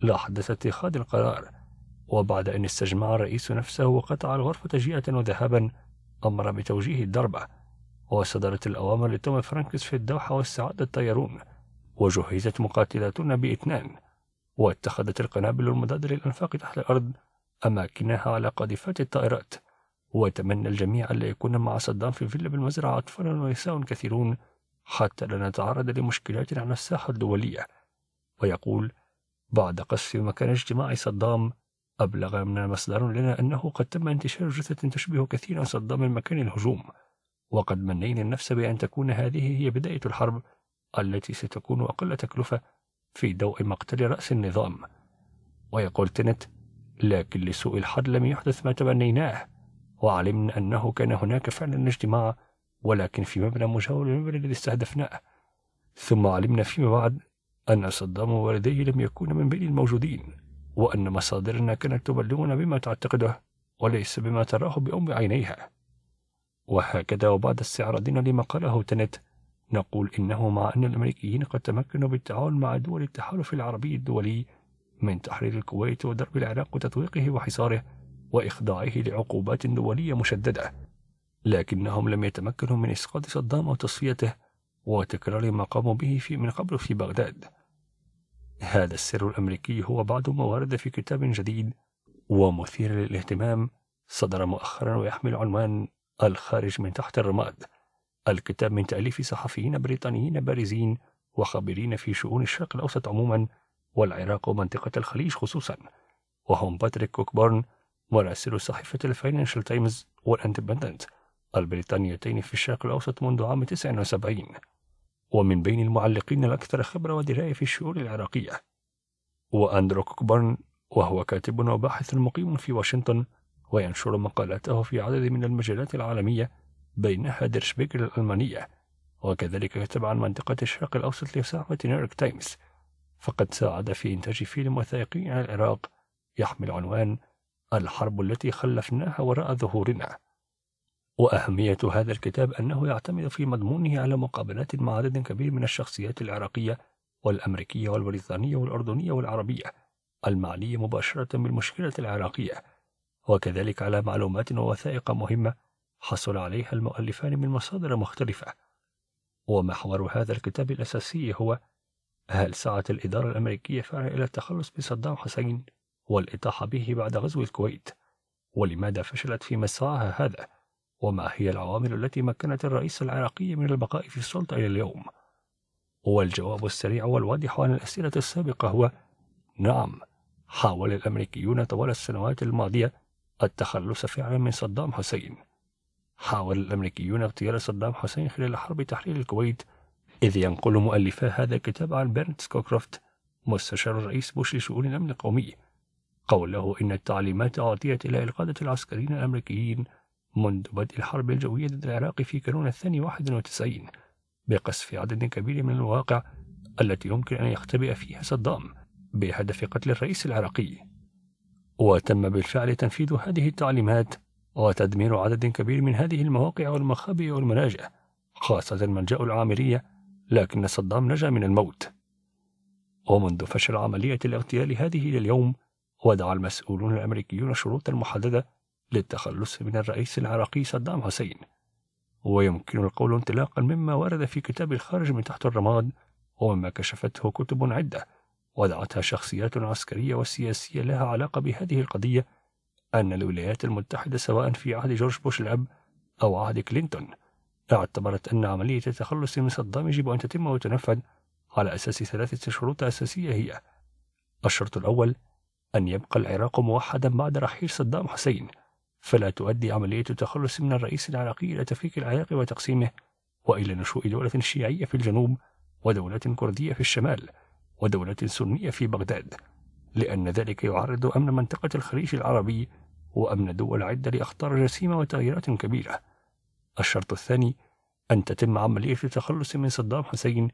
لحظة اتخاذ القرار وبعد أن استجمع الرئيس نفسه وقطع الغرفة جيئة وذهابا أمر بتوجيه الضربة وصدرت الأوامر لتوم فرانكس في الدوحة واستعاد الطيارون وجهزت مقاتلاتنا بإثنان واتخذت القنابل المضادة للأنفاق تحت الأرض أماكنها على قاذفات الطائرات وتمنى الجميع ألا يكون مع صدام في فيلا بالمزرعة أطفال ونساء كثيرون حتى لا نتعرض لمشكلات على الساحة الدولية ويقول بعد قصف مكان اجتماع صدام أبلغ من مصدر لنا أنه قد تم انتشار جثة تشبه كثيرا صدام المكان الهجوم وقد منينا النفس بأن تكون هذه هي بداية الحرب التي ستكون أقل تكلفة في ضوء مقتل رأس النظام ويقول تنت لكن لسوء الحظ لم يحدث ما تمنيناه وعلمنا أنه كان هناك فعلا اجتماع ولكن في مبنى مجاور للمبنى الذي استهدفناه ثم علمنا فيما بعد أن صدام ووالديه لم يكون من بين الموجودين وأن مصادرنا كانت تبلغنا بما تعتقده وليس بما تراه بأم عينيها وهكذا وبعد استعراضنا لما قاله تنت نقول إنه مع أن الأمريكيين قد تمكنوا بالتعاون مع دول التحالف العربي الدولي من تحرير الكويت وضرب العراق وتطويقه وحصاره وإخضاعه لعقوبات دولية مشددة لكنهم لم يتمكنوا من إسقاط صدام وتصفيته وتكرار ما قاموا به في من قبل في بغداد هذا السر الأمريكي هو بعض ما ورد في كتاب جديد ومثير للاهتمام صدر مؤخرا ويحمل عنوان الخارج من تحت الرماد الكتاب من تأليف صحفيين بريطانيين بارزين وخبيرين في شؤون الشرق الأوسط عموما والعراق ومنطقة الخليج خصوصا وهم باتريك كوكبورن مراسل صحيفة الفاينانشال تايمز والاندبندنت البريطانيتين في الشرق الأوسط منذ عام 79 ومن بين المعلقين الأكثر خبرة ودراية في الشؤون العراقية وأندرو كوكبرن وهو كاتب وباحث مقيم في واشنطن وينشر مقالاته في عدد من المجلات العالمية بينها ديرشبيكر الألمانية وكذلك كتب عن منطقة الشرق الأوسط لصحافة نيويورك تايمز فقد ساعد في إنتاج فيلم وثائقي عن العراق يحمل عنوان الحرب التي خلفناها وراء ظهورنا وأهمية هذا الكتاب أنه يعتمد في مضمونه على مقابلات مع عدد كبير من الشخصيات العراقية والأمريكية والبريطانية والأردنية والعربية المعنية مباشرة بالمشكلة العراقية وكذلك على معلومات ووثائق مهمة حصل عليها المؤلفان من مصادر مختلفة ومحور هذا الكتاب الأساسي هو هل سعت الإدارة الأمريكية فعلا إلى التخلص بصدام حسين والإطاحة به بعد غزو الكويت ولماذا فشلت في مسعاها هذا؟ وما هي العوامل التي مكنت الرئيس العراقي من البقاء في السلطة إلى اليوم؟ والجواب السريع والواضح عن الأسئلة السابقة هو نعم حاول الأمريكيون طوال السنوات الماضية التخلص فعلا من صدام حسين حاول الأمريكيون اغتيال صدام حسين خلال حرب تحرير الكويت إذ ينقل مؤلفا هذا الكتاب عن بيرنت سكوكروفت مستشار الرئيس بوش لشؤون الأمن القومي قوله إن التعليمات أعطيت إلى القادة العسكريين الأمريكيين منذ بدء الحرب الجوية ضد العراق في كانون الثاني 91 بقصف عدد كبير من الواقع التي يمكن أن يختبئ فيها صدام بهدف قتل الرئيس العراقي وتم بالفعل تنفيذ هذه التعليمات وتدمير عدد كبير من هذه المواقع والمخابئ والملاجئ خاصة ملجأ العامرية لكن صدام نجا من الموت ومنذ فشل عملية الاغتيال هذه إلى اليوم وضع المسؤولون الأمريكيون شروطا محددة للتخلص من الرئيس العراقي صدام حسين ويمكن القول انطلاقا مما ورد في كتاب الخارج من تحت الرماد ومما كشفته كتب عدة ودعتها شخصيات عسكرية وسياسية لها علاقة بهذه القضية أن الولايات المتحدة سواء في عهد جورج بوش الأب أو عهد كلينتون اعتبرت أن عملية التخلص من صدام يجب أن تتم وتنفذ على أساس ثلاثة شروط أساسية هي الشرط الأول أن يبقى العراق موحدا بعد رحيل صدام حسين فلا تؤدي عملية التخلص من الرئيس العراقي إلى تفكيك العراق وتقسيمه وإلى نشوء دولة شيعية في الجنوب ودولة كردية في الشمال ودولة سنية في بغداد لأن ذلك يعرض أمن منطقة الخليج العربي وأمن دول عدة لأخطار جسيمة وتغييرات كبيرة الشرط الثاني أن تتم عملية التخلص من صدام حسين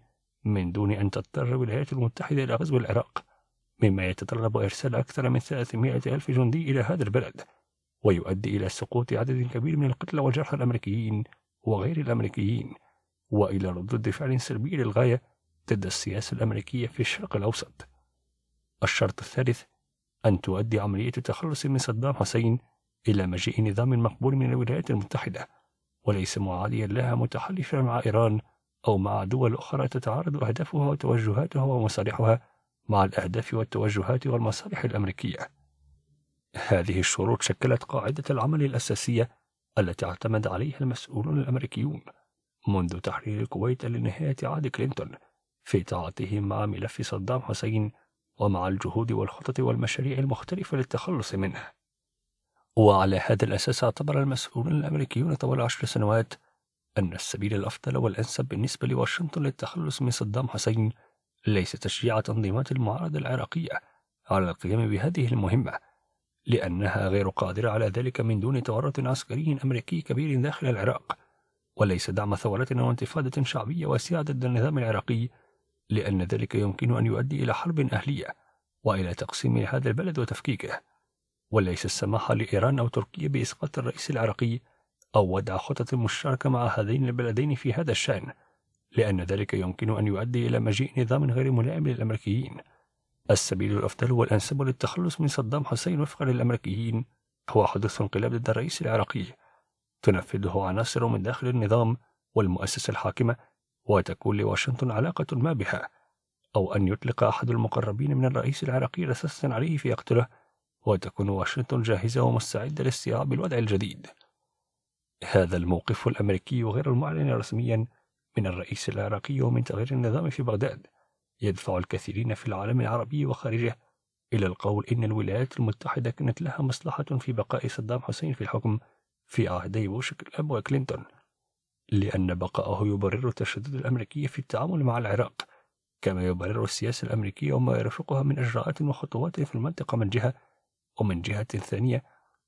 من دون أن تضطر الولايات المتحدة إلى غزو العراق مما يتطلب إرسال أكثر من 300 ألف جندي إلى هذا البلد ويؤدي إلى سقوط عدد كبير من القتلى والجرحى الأمريكيين وغير الأمريكيين وإلى ردود فعل سلبي للغاية ضد السياسة الأمريكية في الشرق الأوسط الشرط الثالث أن تؤدي عملية التخلص من صدام حسين إلى مجيء نظام مقبول من الولايات المتحدة وليس معاديا لها متحالفا مع إيران أو مع دول أخرى تتعارض أهدافها وتوجهاتها ومصالحها مع الأهداف والتوجهات والمصالح الأمريكية هذه الشروط شكلت قاعدة العمل الأساسية التي اعتمد عليها المسؤولون الأمريكيون منذ تحرير الكويت لنهاية عهد كلينتون في تعاطيهم مع ملف صدام حسين ومع الجهود والخطط والمشاريع المختلفة للتخلص منه. وعلى هذا الأساس اعتبر المسؤولون الأمريكيون طوال عشر سنوات أن السبيل الأفضل والأنسب بالنسبة لواشنطن للتخلص من صدام حسين ليس تشجيع تنظيمات المعارضة العراقية على القيام بهذه المهمة لأنها غير قادرة على ذلك من دون تورط عسكري أمريكي كبير داخل العراق وليس دعم ثورة أو انتفاضة شعبية واسعة ضد النظام العراقي لأن ذلك يمكن أن يؤدي إلى حرب أهلية وإلى تقسيم هذا البلد وتفكيكه وليس السماح لإيران أو تركيا بإسقاط الرئيس العراقي أو وضع خطط مشتركة مع هذين البلدين في هذا الشأن لأن ذلك يمكن أن يؤدي إلى مجيء نظام غير ملائم للأمريكيين السبيل الأفضل والأنسب للتخلص من صدام حسين وفقا للأمريكيين هو حدوث انقلاب ضد الرئيس العراقي تنفذه عناصر من داخل النظام والمؤسسة الحاكمة وتكون لواشنطن علاقة ما بها أو أن يطلق أحد المقربين من الرئيس العراقي رصاصا عليه فيقتله وتكون واشنطن جاهزة ومستعدة لاستيعاب الوضع الجديد هذا الموقف الأمريكي غير المعلن رسميا من الرئيس العراقي ومن تغيير النظام في بغداد يدفع الكثيرين في العالم العربي وخارجه إلى القول إن الولايات المتحدة كانت لها مصلحة في بقاء صدام حسين في الحكم في عهدي بوش الأب وكلينتون لأن بقاءه يبرر التشدد الأمريكي في التعامل مع العراق كما يبرر السياسة الأمريكية وما يرافقها من إجراءات وخطوات في المنطقة من جهة ومن جهة ثانية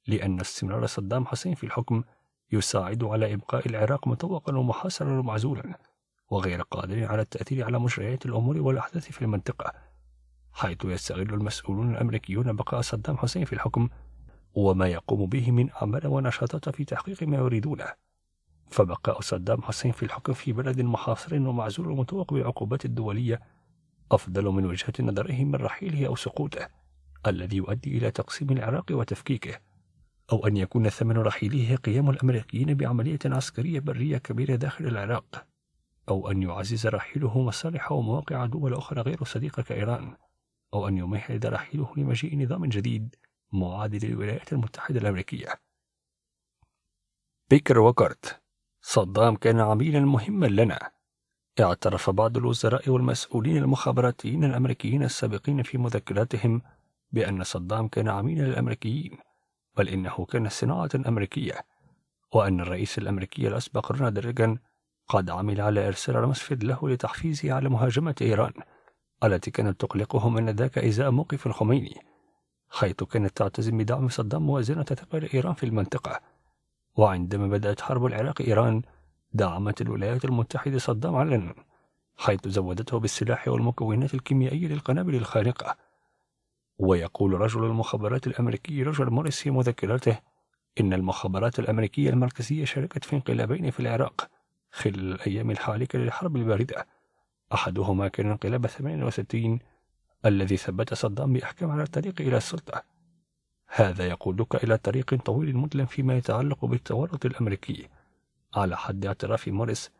لأن استمرار صدام حسين في الحكم يساعد على إبقاء العراق مطوقا ومحاصرا ومعزولا وغير قادر على التأثير على مجريات الأمور والأحداث في المنطقة حيث يستغل المسؤولون الأمريكيون بقاء صدام حسين في الحكم وما يقوم به من أعمال ونشاطات في تحقيق ما يريدونه فبقاء صدام حسين في الحكم في بلد محاصر ومعزول ومتوق بالعقوبات الدولية أفضل من وجهة نظره من رحيله أو سقوطه الذي يؤدي إلى تقسيم العراق وتفكيكه أو أن يكون ثمن رحيله قيام الأمريكيين بعملية عسكرية برية كبيرة داخل العراق أو أن يعزز رحيله مصالح ومواقع دول أخرى غير صديقة كإيران أو أن يمهد رحيله لمجيء نظام جديد معادل للولايات المتحدة الأمريكية بيكر وكرت صدام كان عميلا مهما لنا اعترف بعض الوزراء والمسؤولين المخابراتيين الأمريكيين السابقين في مذكراتهم بأن صدام كان عميلا للأمريكيين بل إنه كان صناعة أمريكية وأن الرئيس الأمريكي الأسبق رونالد ريغان قد عمل على إرسال رمسفيد له لتحفيزه على مهاجمة إيران التي كانت تقلقه من ذاك إزاء موقف الخميني حيث كانت تعتزم بدعم صدام موازنة ثقل إيران في المنطقة وعندما بدأت حرب العراق إيران دعمت الولايات المتحدة صدام علنا حيث زودته بالسلاح والمكونات الكيميائية للقنابل الخارقة ويقول رجل المخابرات الأمريكي روجر موريس في مذكراته إن المخابرات الأمريكية المركزية شاركت في انقلابين في العراق خلال الأيام الحالكة للحرب الباردة أحدهما كان انقلاب 68 الذي ثبت صدام بأحكام على الطريق إلى السلطة هذا يقودك إلى طريق طويل مدلم فيما يتعلق بالتورط الأمريكي على حد اعتراف موريس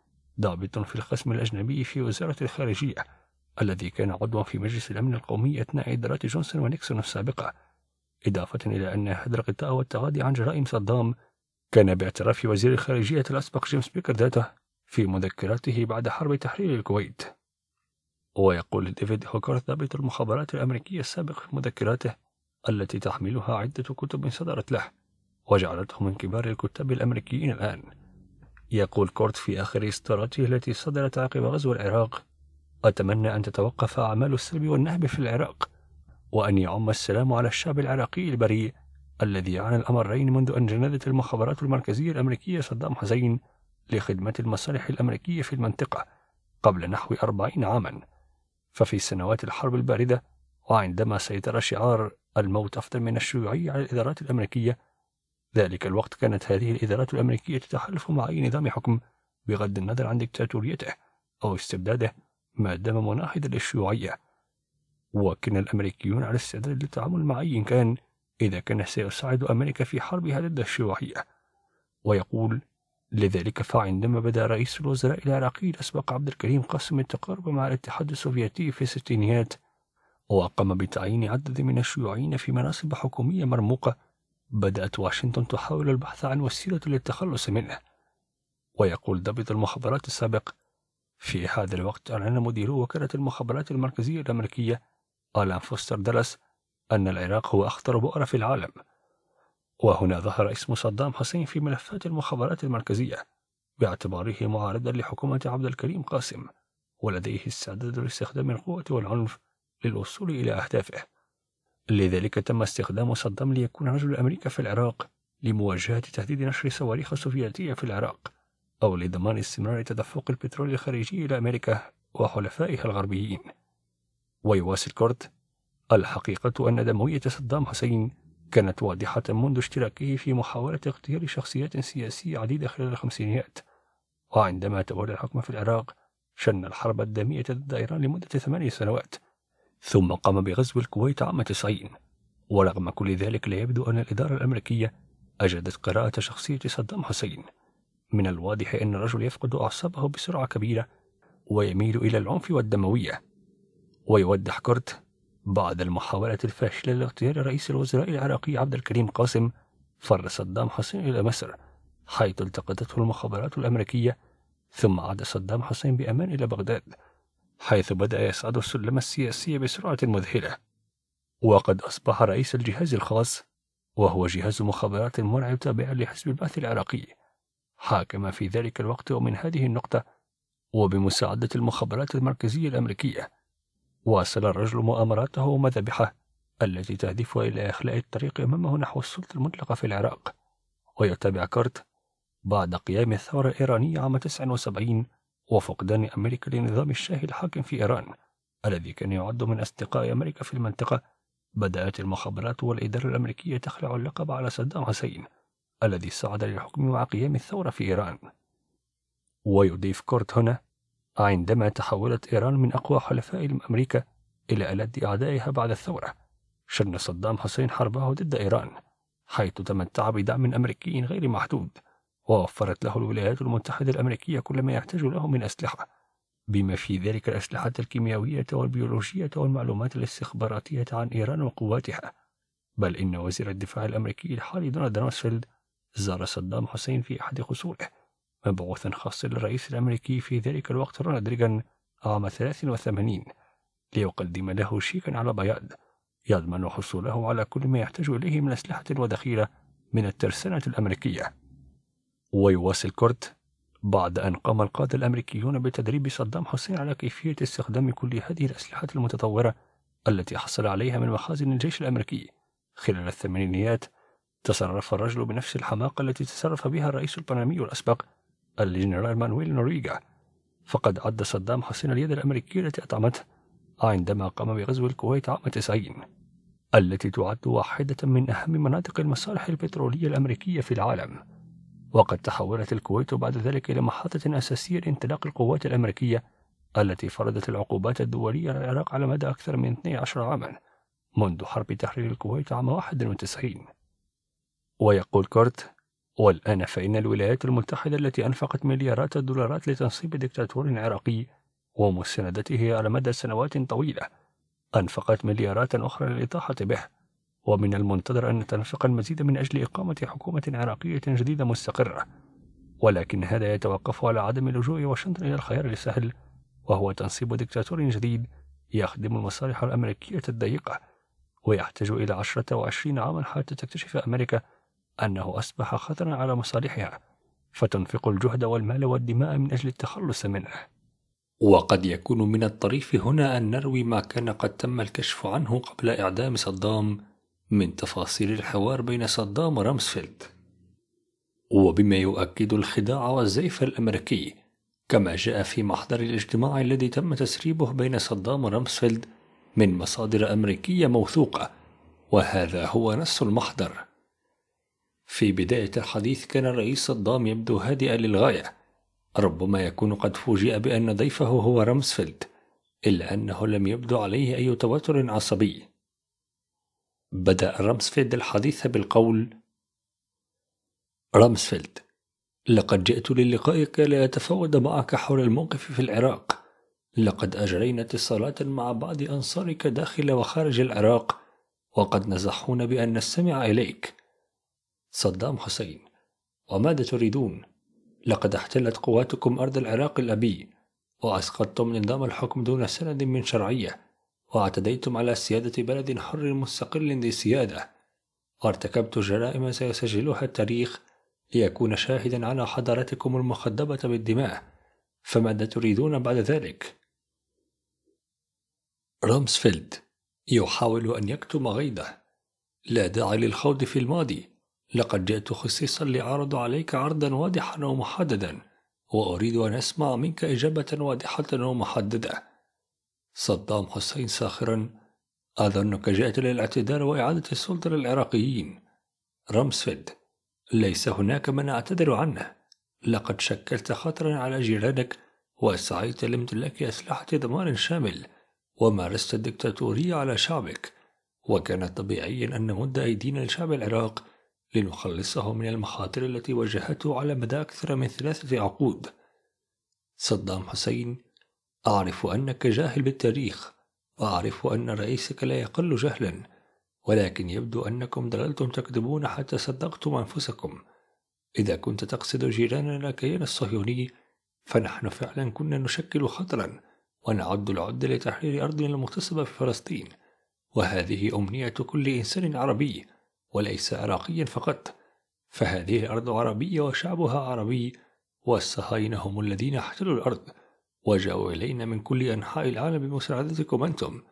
ضابط في القسم الأجنبي في وزارة الخارجية الذي كان عضوا في مجلس الأمن القومي أثناء إدارات جونسون ونيكسون السابقة إضافة إلى أن هذا الغطاء والتغاضي عن جرائم صدام كان باعتراف وزير الخارجية الأسبق جيمس بيكر ذاته في مذكراته بعد حرب تحرير الكويت ويقول ديفيد هوكر ضابط المخابرات الأمريكية السابق في مذكراته التي تحملها عدة كتب صدرت له وجعلته من كبار الكتاب الأمريكيين الآن يقول كورت في آخر إصداراته التي صدرت عقب غزو العراق أتمنى أن تتوقف أعمال السلب والنهب في العراق وأن يعم السلام على الشعب العراقي البريء الذي عانى الأمرين منذ أن جندت المخابرات المركزية الأمريكية صدام حسين لخدمة المصالح الأمريكية في المنطقة قبل نحو أربعين عاما ففي سنوات الحرب الباردة وعندما سيطر شعار الموت أفضل من الشيوعية على الإدارات الأمريكية ذلك الوقت كانت هذه الإدارات الأمريكية تتحالف مع أي نظام حكم بغض النظر عن دكتاتوريته أو استبداده ما دام مناهضا للشيوعية وكان الأمريكيون على استعداد للتعامل مع أي كان إذا كان سيساعد أمريكا في حربها ضد الشيوعية ويقول لذلك فعندما بدأ رئيس الوزراء العراقي الأسبق عبد الكريم قاسم التقارب مع الاتحاد السوفيتي في الستينيات وقام بتعيين عدد من الشيوعيين في مناصب حكومية مرموقة بدأت واشنطن تحاول البحث عن وسيلة للتخلص منه ويقول ضابط المخابرات السابق في هذا الوقت أعلن مدير وكالة المخابرات المركزية الأمريكية آلان فوستر دالاس أن العراق هو أخطر بؤرة في العالم وهنا ظهر اسم صدام حسين في ملفات المخابرات المركزية باعتباره معارضا لحكومة عبد الكريم قاسم ولديه استعداد لاستخدام القوة والعنف للوصول إلى أهدافه لذلك تم استخدام صدام ليكون رجل أمريكا في العراق لمواجهة تهديد نشر صواريخ سوفياتية في العراق أو لضمان استمرار تدفق البترول الخارجي إلى أمريكا وحلفائها الغربيين ويواصل كورت الحقيقة أن دموية صدام حسين كانت واضحة منذ اشتراكه في محاولة اغتيال شخصيات سياسية عديدة خلال الخمسينيات وعندما تولى الحكم في العراق شن الحرب الدامية ضد إيران لمدة ثماني سنوات ثم قام بغزو الكويت عام 90 ورغم كل ذلك لا يبدو أن الإدارة الأمريكية أجدت قراءة شخصية صدام حسين من الواضح أن الرجل يفقد أعصابه بسرعة كبيرة ويميل إلى العنف والدموية ويوضح كرت بعد المحاولة الفاشلة لاغتيال رئيس الوزراء العراقي عبد الكريم قاسم فر صدام حسين إلى مصر حيث التقطته المخابرات الأمريكية ثم عاد صدام حسين بأمان إلى بغداد حيث بدأ يصعد السلم السياسي بسرعة مذهلة وقد أصبح رئيس الجهاز الخاص وهو جهاز مخابرات مرعب تابع لحزب البعث العراقي حاكم في ذلك الوقت ومن هذه النقطة وبمساعدة المخابرات المركزية الأمريكية واصل الرجل مؤامراته ومذابحه التي تهدف إلى إخلاء الطريق أمامه نحو السلطة المطلقة في العراق ويتبع كرت بعد قيام الثورة الإيرانية عام 79 وفقدان أمريكا لنظام الشاه الحاكم في إيران الذي كان يعد من أصدقاء أمريكا في المنطقة بدأت المخابرات والإدارة الأمريكية تخلع اللقب على صدام حسين الذي صعد للحكم مع قيام الثورة في إيران ويضيف كورت هنا عندما تحولت إيران من أقوى حلفاء أمريكا إلى ألد أعدائها بعد الثورة شن صدام حسين حربه ضد إيران حيث تمتع بدعم أمريكي غير محدود ووفرت له الولايات المتحدة الأمريكية كل ما يحتاج له من أسلحة بما في ذلك الأسلحة الكيميائية والبيولوجية والمعلومات الاستخباراتية عن إيران وقواتها بل إن وزير الدفاع الأمريكي الحالي دونالد رامسفيلد زار صدام حسين في أحد قصوره مبعوث خاص للرئيس الأمريكي في ذلك الوقت رونالد ريغان عام 83 ليقدم له شيكا على بياض يضمن حصوله على كل ما يحتاج إليه من أسلحة وذخيرة من الترسانة الأمريكية ويواصل كورت بعد أن قام القادة الأمريكيون بتدريب صدام حسين على كيفية استخدام كل هذه الأسلحة المتطورة التي حصل عليها من مخازن الجيش الأمريكي خلال الثمانينيات تصرف الرجل بنفس الحماقة التي تصرف بها الرئيس البنامي الأسبق الجنرال مانويل نوريغا فقد عد صدام حسين اليد الأمريكية التي أطعمته عندما قام بغزو الكويت عام 90 التي تعد واحدة من أهم مناطق المصالح البترولية الأمريكية في العالم وقد تحولت الكويت بعد ذلك إلى محطة أساسية لانطلاق القوات الأمريكية التي فرضت العقوبات الدولية على العراق على مدى أكثر من 12 عاما منذ حرب تحرير الكويت عام 91 ويقول كورت والآن فإن الولايات المتحدة التي أنفقت مليارات الدولارات لتنصيب دكتاتور عراقي ومساندته على مدى سنوات طويلة أنفقت مليارات أخرى للإطاحة به ومن المنتظر أن تنفق المزيد من أجل إقامة حكومة عراقية جديدة مستقرة ولكن هذا يتوقف على عدم لجوء واشنطن إلى الخيار السهل وهو تنصيب دكتاتور جديد يخدم المصالح الأمريكية الضيقة ويحتاج إلى عشرة وعشرين عاما حتى تكتشف أمريكا أنه أصبح خطرا على مصالحها فتنفق الجهد والمال والدماء من أجل التخلص منه وقد يكون من الطريف هنا أن نروي ما كان قد تم الكشف عنه قبل إعدام صدام من تفاصيل الحوار بين صدام ورامسفيلد وبما يؤكد الخداع والزيف الأمريكي كما جاء في محضر الاجتماع الذي تم تسريبه بين صدام ورامسفيلد من مصادر أمريكية موثوقة وهذا هو نص المحضر في بداية الحديث كان الرئيس صدام يبدو هادئا للغاية ربما يكون قد فوجئ بأن ضيفه هو رامسفيلد إلا أنه لم يبدو عليه أي توتر عصبي بدأ رامسفيلد الحديث بالقول رامسفيلد لقد جئت للقائك لأتفاوض معك حول الموقف في العراق لقد أجرينا اتصالات مع بعض أنصارك داخل وخارج العراق وقد نزحون بأن نستمع إليك صدام حسين وماذا تريدون؟ لقد احتلت قواتكم أرض العراق الأبي وأسقطتم نظام الحكم دون سند من شرعية واعتديتم على سيادة بلد حر مستقل ذي سيادة وارتكبت جرائم سيسجلها التاريخ ليكون شاهدا على حضارتكم المخدبة بالدماء فماذا تريدون بعد ذلك؟ رامسفيلد يحاول أن يكتم غيظه لا داعي للخوض في الماضي لقد جئت خصيصا لأعرض عليك عرضا واضحا ومحددا وأريد أن أسمع منك إجابة واضحة ومحددة صدام حسين ساخرا أظنك جئت للاعتذار وإعادة السلطة للعراقيين رامسفيلد ليس هناك من أعتذر عنه لقد شكلت خطرا على جيرانك وسعيت لامتلاك أسلحة ضمان شامل ومارست الدكتاتورية على شعبك وكان طبيعيا أن نمد أيدينا لشعب العراق لنخلصه من المخاطر التي واجهته على مدى أكثر من ثلاثة عقود صدام حسين أعرف أنك جاهل بالتاريخ وأعرف أن رئيسك لا يقل جهلا ولكن يبدو أنكم ضللتم تكذبون حتى صدقتم أنفسكم إذا كنت تقصد جيراننا كيان الصهيوني فنحن فعلا كنا نشكل خطرا ونعد العد لتحرير أرضنا المغتصبة في فلسطين وهذه أمنية كل إنسان عربي وليس عراقيا فقط فهذه الأرض عربية وشعبها عربي والصهاينة هم الذين احتلوا الأرض وجاءوا إلينا من كل أنحاء العالم بمساعدتكم أنتم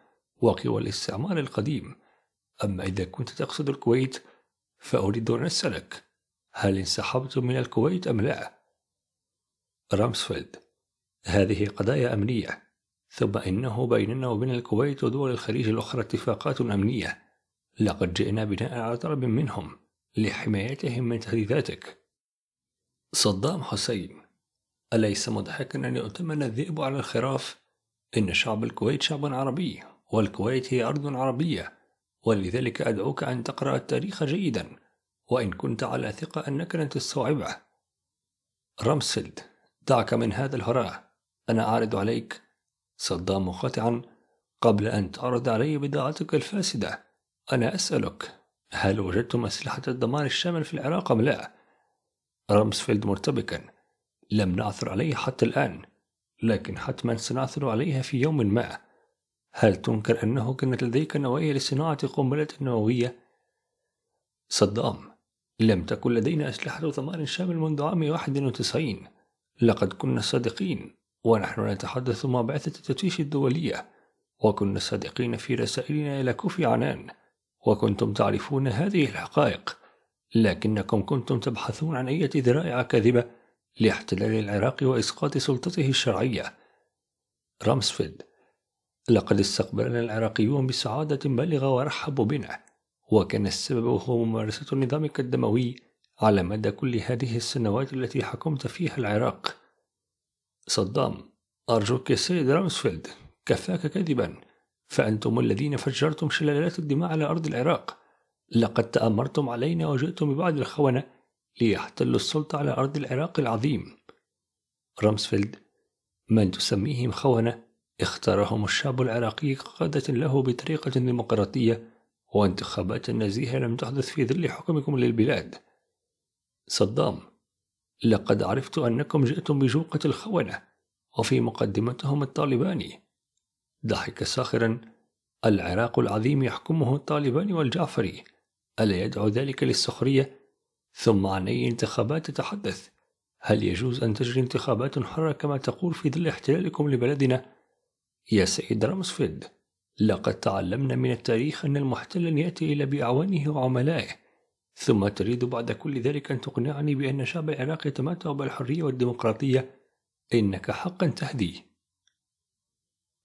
وقوى الاستعمار القديم أما إذا كنت تقصد الكويت فأريد أن أسألك هل انسحبتم من الكويت أم لا؟ رامسفيلد هذه قضايا أمنية ثم إنه بيننا وبين الكويت ودول الخليج الأخرى اتفاقات أمنية لقد جئنا بناء على طلب منهم لحمايتهم من تهديداتك صدام حسين أليس مضحكا أن يؤتمن الذئب على الخراف؟ إن شعب الكويت شعب عربي والكويت هي أرض عربية ولذلك أدعوك أن تقرأ التاريخ جيدا وإن كنت على ثقة أنك لن تستوعبه رامسفيلد دعك من هذا الهراء أنا أعرض عليك صدام قاطعا قبل أن تعرض علي بضاعتك الفاسدة أنا أسألك هل وجدتم أسلحة الدمار الشامل في العراق أم لا؟ رامسفيلد مرتبكا لم نعثر عليه حتى الآن لكن حتما سنعثر عليها في يوم ما هل تنكر أنه كانت لديك نوايا لصناعة قنبلة نووية؟ صدام لم تكن لدينا أسلحة دمار شامل منذ عام 91 لقد كنا صادقين ونحن نتحدث مع بعثة التفتيش الدولية وكنا صادقين في رسائلنا إلى كوفي عنان وكنتم تعرفون هذه الحقائق لكنكم كنتم تبحثون عن أي ذرائع كاذبة لاحتلال العراق وإسقاط سلطته الشرعية رامسفيلد لقد استقبلنا العراقيون بسعادة بالغة ورحبوا بنا وكان السبب هو ممارسة نظامك الدموي على مدى كل هذه السنوات التي حكمت فيها العراق صدام أرجوك يا سيد رامسفيلد كفاك كذبا فأنتم الذين فجرتم شلالات الدماء على أرض العراق لقد تأمرتم علينا وجئتم ببعض الخونة ليحتلوا السلطة على أرض العراق العظيم رامسفيلد من تسميهم خونة اختارهم الشعب العراقي قادة له بطريقة ديمقراطية وانتخابات نزيهة لم تحدث في ظل حكمكم للبلاد صدام لقد عرفت أنكم جئتم بجوقة الخونة وفي مقدمتهم الطالباني ضحك ساخرا العراق العظيم يحكمه الطالبان والجعفري ألا يدعو ذلك للسخرية؟ ثم عن أي انتخابات تتحدث؟ هل يجوز أن تجري انتخابات حرة كما تقول في ظل احتلالكم لبلدنا؟ يا سيد رامسفيلد لقد تعلمنا من التاريخ أن المحتل يأتي إلى بأعوانه وعملائه ثم تريد بعد كل ذلك أن تقنعني بأن شعب العراق يتمتع بالحرية والديمقراطية إنك حقا تهدي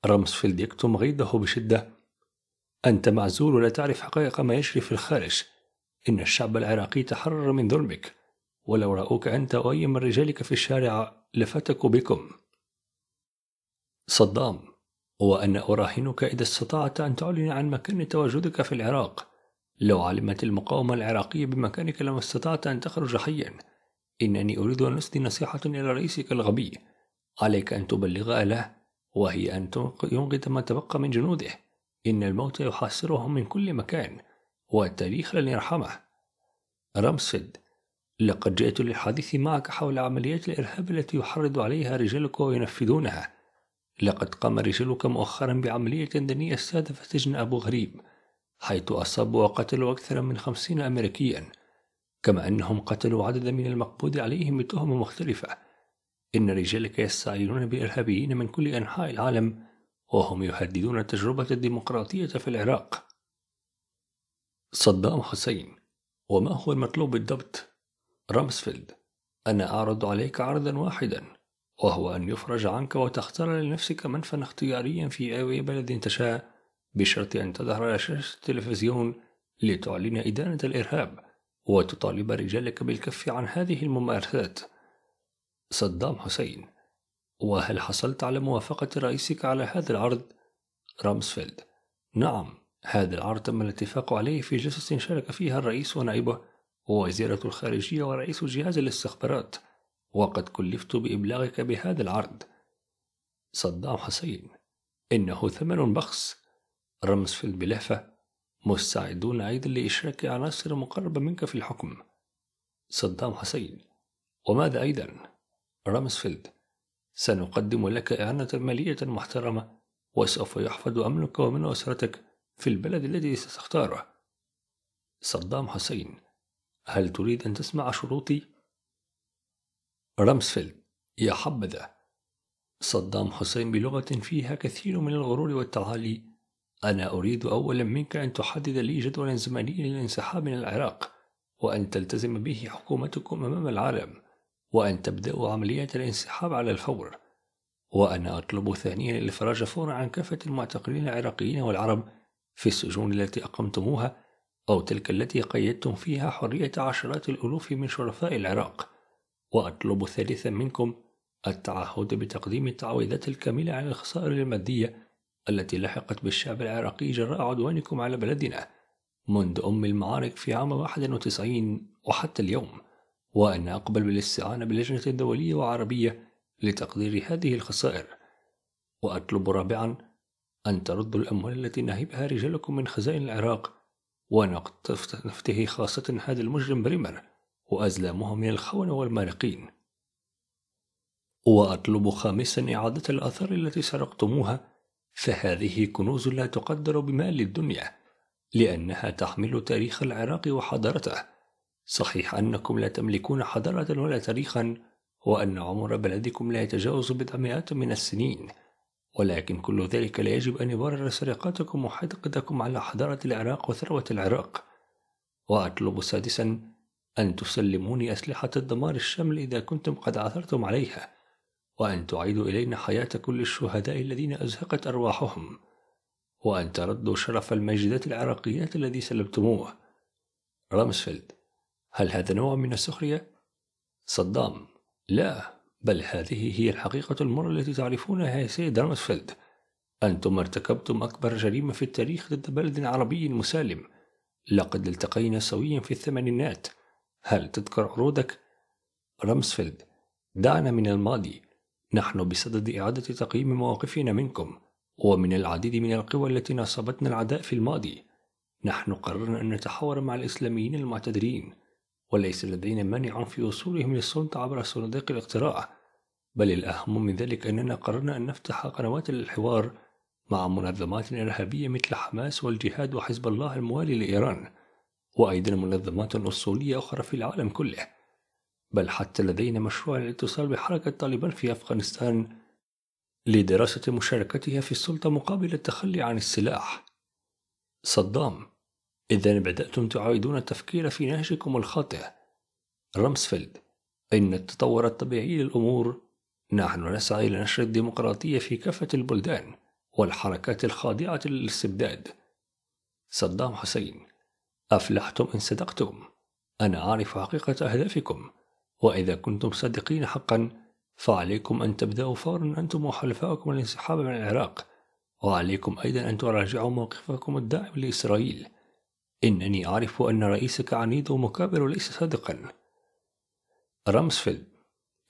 رامسفيلد يكتم غيظه بشدة أنت معزول ولا تعرف حقائق ما يجري في الخارج إن الشعب العراقي تحرر من ظلمك ولو رأوك أنت أو أي من رجالك في الشارع لفتكوا بكم صدام وأنا أراهنك إذا استطعت أن تعلن عن مكان تواجدك في العراق لو علمت المقاومة العراقية بمكانك لما استطعت أن تخرج حيا إنني أريد أن أسدي نصيحة إلى رئيسك الغبي عليك أن تبلغها له وهي أن ينقذ ما تبقى من جنوده إن الموت يحاصرهم من كل مكان والتاريخ لن يرحمه رمسد لقد جئت للحديث معك حول عمليات الإرهاب التي يحرض عليها رجالك وينفذونها لقد قام رجالك مؤخرا بعملية دنيئة استهدفت سجن أبو غريب حيث أصابوا وقتلوا أكثر من خمسين أمريكيا كما أنهم قتلوا عددا من المقبوض عليهم بتهم مختلفة إن رجالك يستعيرون بإرهابيين من كل أنحاء العالم وهم يهددون التجربة الديمقراطية في العراق صدام حسين وما هو المطلوب بالضبط؟ رامسفيلد أنا أعرض عليك عرضا واحدا وهو أن يفرج عنك وتختار لنفسك منفى اختياريا في أي بلد تشاء بشرط أن تظهر على شاشة التلفزيون لتعلن إدانة الإرهاب وتطالب رجالك بالكف عن هذه الممارسات صدام حسين وهل حصلت على موافقة رئيسك على هذا العرض؟ رامسفيلد نعم هذا العرض تم الاتفاق عليه في جلسة شارك فيها الرئيس ونائبه ووزيرة الخارجية ورئيس جهاز الاستخبارات وقد كلفت بإبلاغك بهذا العرض صدام حسين إنه ثمن بخس رامسفيلد بلهفة مستعدون أيضا لإشراك عناصر مقربة منك في الحكم صدام حسين وماذا أيضا؟ رامسفيلد سنقدم لك إعانة مالية محترمة وسوف يحفظ أمنك ومن أسرتك في البلد الذي ستختاره صدام حسين هل تريد أن تسمع شروطي؟ رامسفيلد يا حبذا صدام حسين بلغة فيها كثير من الغرور والتعالي أنا أريد أولا منك أن تحدد لي جدولا زمنيا للانسحاب من العراق وأن تلتزم به حكومتكم أمام العالم وأن تبدأوا عملية الانسحاب على الفور وأنا أطلب ثانيا الإفراج فورا عن كافة المعتقلين العراقيين والعرب في السجون التي أقمتموها أو تلك التي قيدتم فيها حرية عشرات الألوف من شرفاء العراق وأطلب ثالثا منكم التعهد بتقديم التعويضات الكاملة عن الخسائر المادية التي لحقت بالشعب العراقي جراء عدوانكم على بلدنا منذ أم المعارك في عام 91 وحتى اليوم وأن أقبل بالاستعانة بلجنة دولية وعربية لتقدير هذه الخسائر وأطلب رابعا أن تردوا الأموال التي نهبها رجالكم من خزائن العراق ونقطف نفته خاصة هذا المجرم بريمر وأزلامه من الخونة والمارقين وأطلب خامسا إعادة الآثار التي سرقتموها فهذه كنوز لا تقدر بمال الدنيا لأنها تحمل تاريخ العراق وحضارته صحيح أنكم لا تملكون حضارة ولا تاريخا وأن عمر بلدكم لا يتجاوز بضع مئات من السنين ولكن كل ذلك لا يجب أن يبرر سرقاتكم وحدقتكم على حضارة العراق وثروة العراق وأطلب سادسا أن تسلموني أسلحة الدمار الشمل إذا كنتم قد عثرتم عليها وأن تعيدوا إلينا حياة كل الشهداء الذين أزهقت أرواحهم وأن تردوا شرف المجدات العراقيات الذي سلبتموه رامسفيلد هل هذا نوع من السخرية؟ صدام لا بل هذه هي الحقيقة المرة التي تعرفونها يا سيد رامسفيلد أنتم ارتكبتم أكبر جريمة في التاريخ ضد بلد عربي مسالم لقد التقينا سويا في الثمانينات هل تذكر عروضك؟ رامسفيلد دعنا من الماضي نحن بصدد إعادة تقييم مواقفنا منكم ومن العديد من القوى التي ناصبتنا العداء في الماضي نحن قررنا أن نتحاور مع الإسلاميين المعتدلين وليس لدينا مانع في وصولهم للسلطة عبر صناديق الاقتراع بل الأهم من ذلك أننا قررنا أن نفتح قنوات للحوار مع منظمات إرهابية مثل حماس والجهاد وحزب الله الموالي لإيران وأيضا منظمات أصولية أخرى في العالم كله بل حتى لدينا مشروع الاتصال بحركة طالبان في أفغانستان لدراسة مشاركتها في السلطة مقابل التخلي عن السلاح صدام إذا بدأتم تعيدون التفكير في نهجكم الخاطئ رامسفيلد إن التطور الطبيعي للأمور نحن نسعى إلى نشر الديمقراطية في كافة البلدان والحركات الخاضعة للاستبداد صدام حسين أفلحتم إن صدقتم أنا أعرف حقيقة أهدافكم وإذا كنتم صادقين حقا فعليكم أن تبدأوا فورا أنتم وحلفائكم الانسحاب من العراق وعليكم أيضا أن تراجعوا موقفكم الدائم لإسرائيل إنني أعرف أن رئيسك عنيد ومكابر وليس صادقا رامسفيلد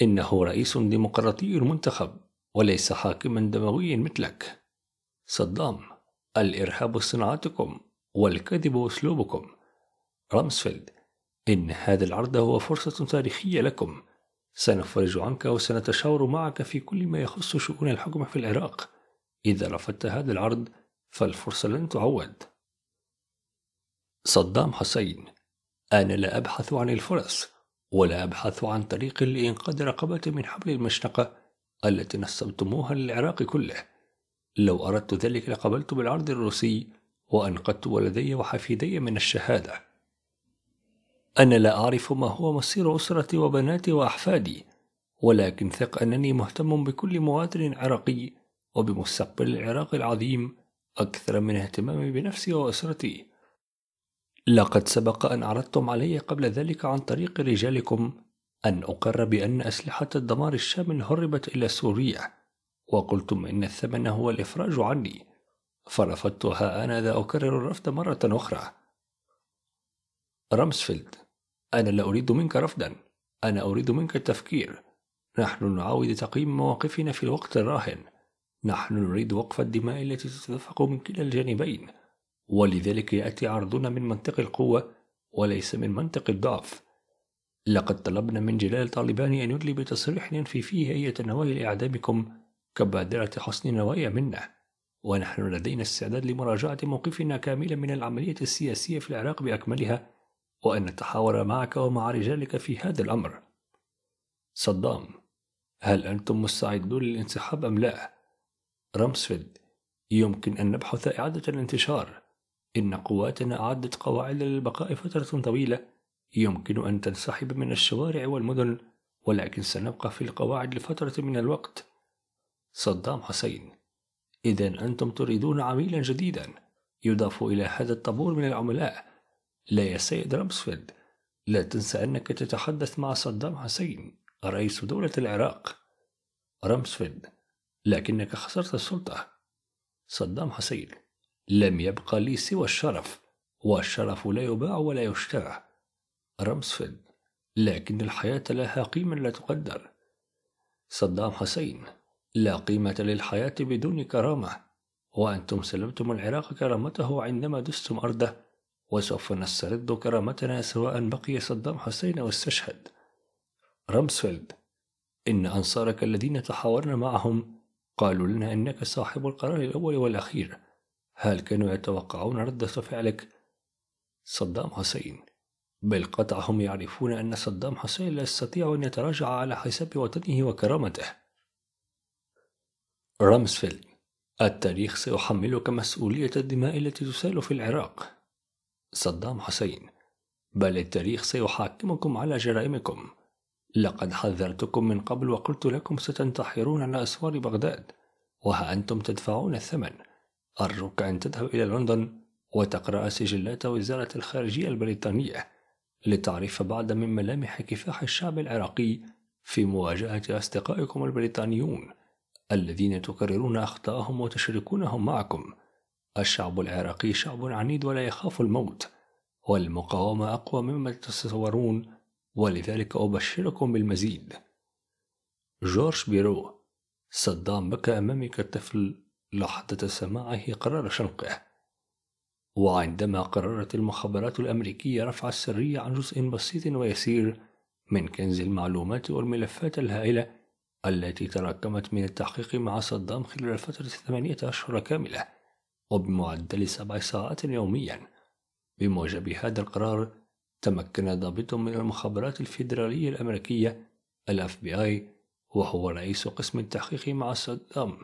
إنه رئيس ديمقراطي منتخب وليس حاكما دموي مثلك صدام الإرهاب صناعتكم والكذب أسلوبكم رامسفيلد إن هذا العرض هو فرصة تاريخية لكم سنفرج عنك وسنتشاور معك في كل ما يخص شؤون الحكم في العراق إذا رفضت هذا العرض فالفرصة لن تعود صدام حسين أنا لا أبحث عن الفرص ولا أبحث عن طريق لإنقاذ رقبتي من حبل المشنقة التي نصبتموها للعراق كله لو أردت ذلك لقبلت بالعرض الروسي وأنقذت ولدي وحفيدي من الشهادة أنا لا أعرف ما هو مصير أسرتي وبناتي وأحفادي ولكن ثق أنني مهتم بكل مواطن عراقي وبمستقبل العراق العظيم أكثر من اهتمامي بنفسي وأسرتي لقد سبق أن عرضتم علي قبل ذلك عن طريق رجالكم أن أقر بأن أسلحة الدمار الشامل هربت إلى سوريا وقلتم إن الثمن هو الإفراج عني فرفضتها أنا ذا أكرر الرفض مرة أخرى رامسفيلد أنا لا أريد منك رفضا أنا أريد منك التفكير نحن نعاود تقييم مواقفنا في الوقت الراهن نحن نريد وقف الدماء التي تتدفق من كلا الجانبين ولذلك يأتي عرضنا من منطق القوة وليس من منطق الضعف لقد طلبنا من جلال طالباني أن يدلي بتصريح ينفي فيه أي نوايا لإعدامكم كبادرة حسن نوايا منا ونحن لدينا استعداد لمراجعة موقفنا كاملا من العملية السياسية في العراق بأكملها وأن نتحاور معك ومع رجالك في هذا الأمر صدام هل أنتم مستعدون للانسحاب أم لا؟ رامسفيلد يمكن أن نبحث إعادة الانتشار إن قواتنا أعدت قواعد للبقاء فترة طويلة يمكن أن تنسحب من الشوارع والمدن ولكن سنبقى في القواعد لفترة من الوقت صدام حسين إذا أنتم تريدون عميلا جديدا يضاف إلى هذا الطابور من العملاء لا يا سيد رامسفيلد لا تنسى أنك تتحدث مع صدام حسين رئيس دولة العراق رامسفيلد لكنك خسرت السلطة صدام حسين لم يبقى لي سوى الشرف والشرف لا يباع ولا يشترى رمسفيلد لكن الحياة لها قيمة لا تقدر صدام حسين لا قيمة للحياة بدون كرامة وأنتم سلبتم العراق كرامته عندما دستم أرضه وسوف نسترد كرامتنا سواء بقي صدام حسين أو استشهد رامسفيلد إن أنصارك الذين تحاورنا معهم قالوا لنا أنك صاحب القرار الأول والأخير هل كانوا يتوقعون ردة فعلك؟ صدام حسين بالقطع هم يعرفون أن صدام حسين لا يستطيع أن يتراجع على حساب وطنه وكرامته رامسفيلد التاريخ سيحملك مسؤولية الدماء التي تسال في العراق صدام حسين بل التاريخ سيحاكمكم على جرائمكم لقد حذرتكم من قبل وقلت لكم ستنتحرون على أسوار بغداد وها أنتم تدفعون الثمن أرجوك أن تذهب إلى لندن وتقرأ سجلات وزارة الخارجية البريطانية لتعرف بعض من ملامح كفاح الشعب العراقي في مواجهة أصدقائكم البريطانيون الذين تكررون أخطاءهم وتشركونهم معكم الشعب العراقي شعب عنيد ولا يخاف الموت والمقاومة أقوى مما تتصورون ولذلك أبشركم بالمزيد جورج بيرو صدام بكى أمامي الطفل لحظة سماعه قرار شنقه وعندما قررت المخابرات الأمريكية رفع السرية عن جزء بسيط ويسير من كنز المعلومات والملفات الهائلة التي تراكمت من التحقيق مع صدام خلال فترة ثمانية أشهر كاملة وبمعدل سبع ساعات يوميا بموجب هذا القرار تمكن ضابط من المخابرات الفيدرالية الأمريكية الـ FBI وهو رئيس قسم التحقيق مع صدام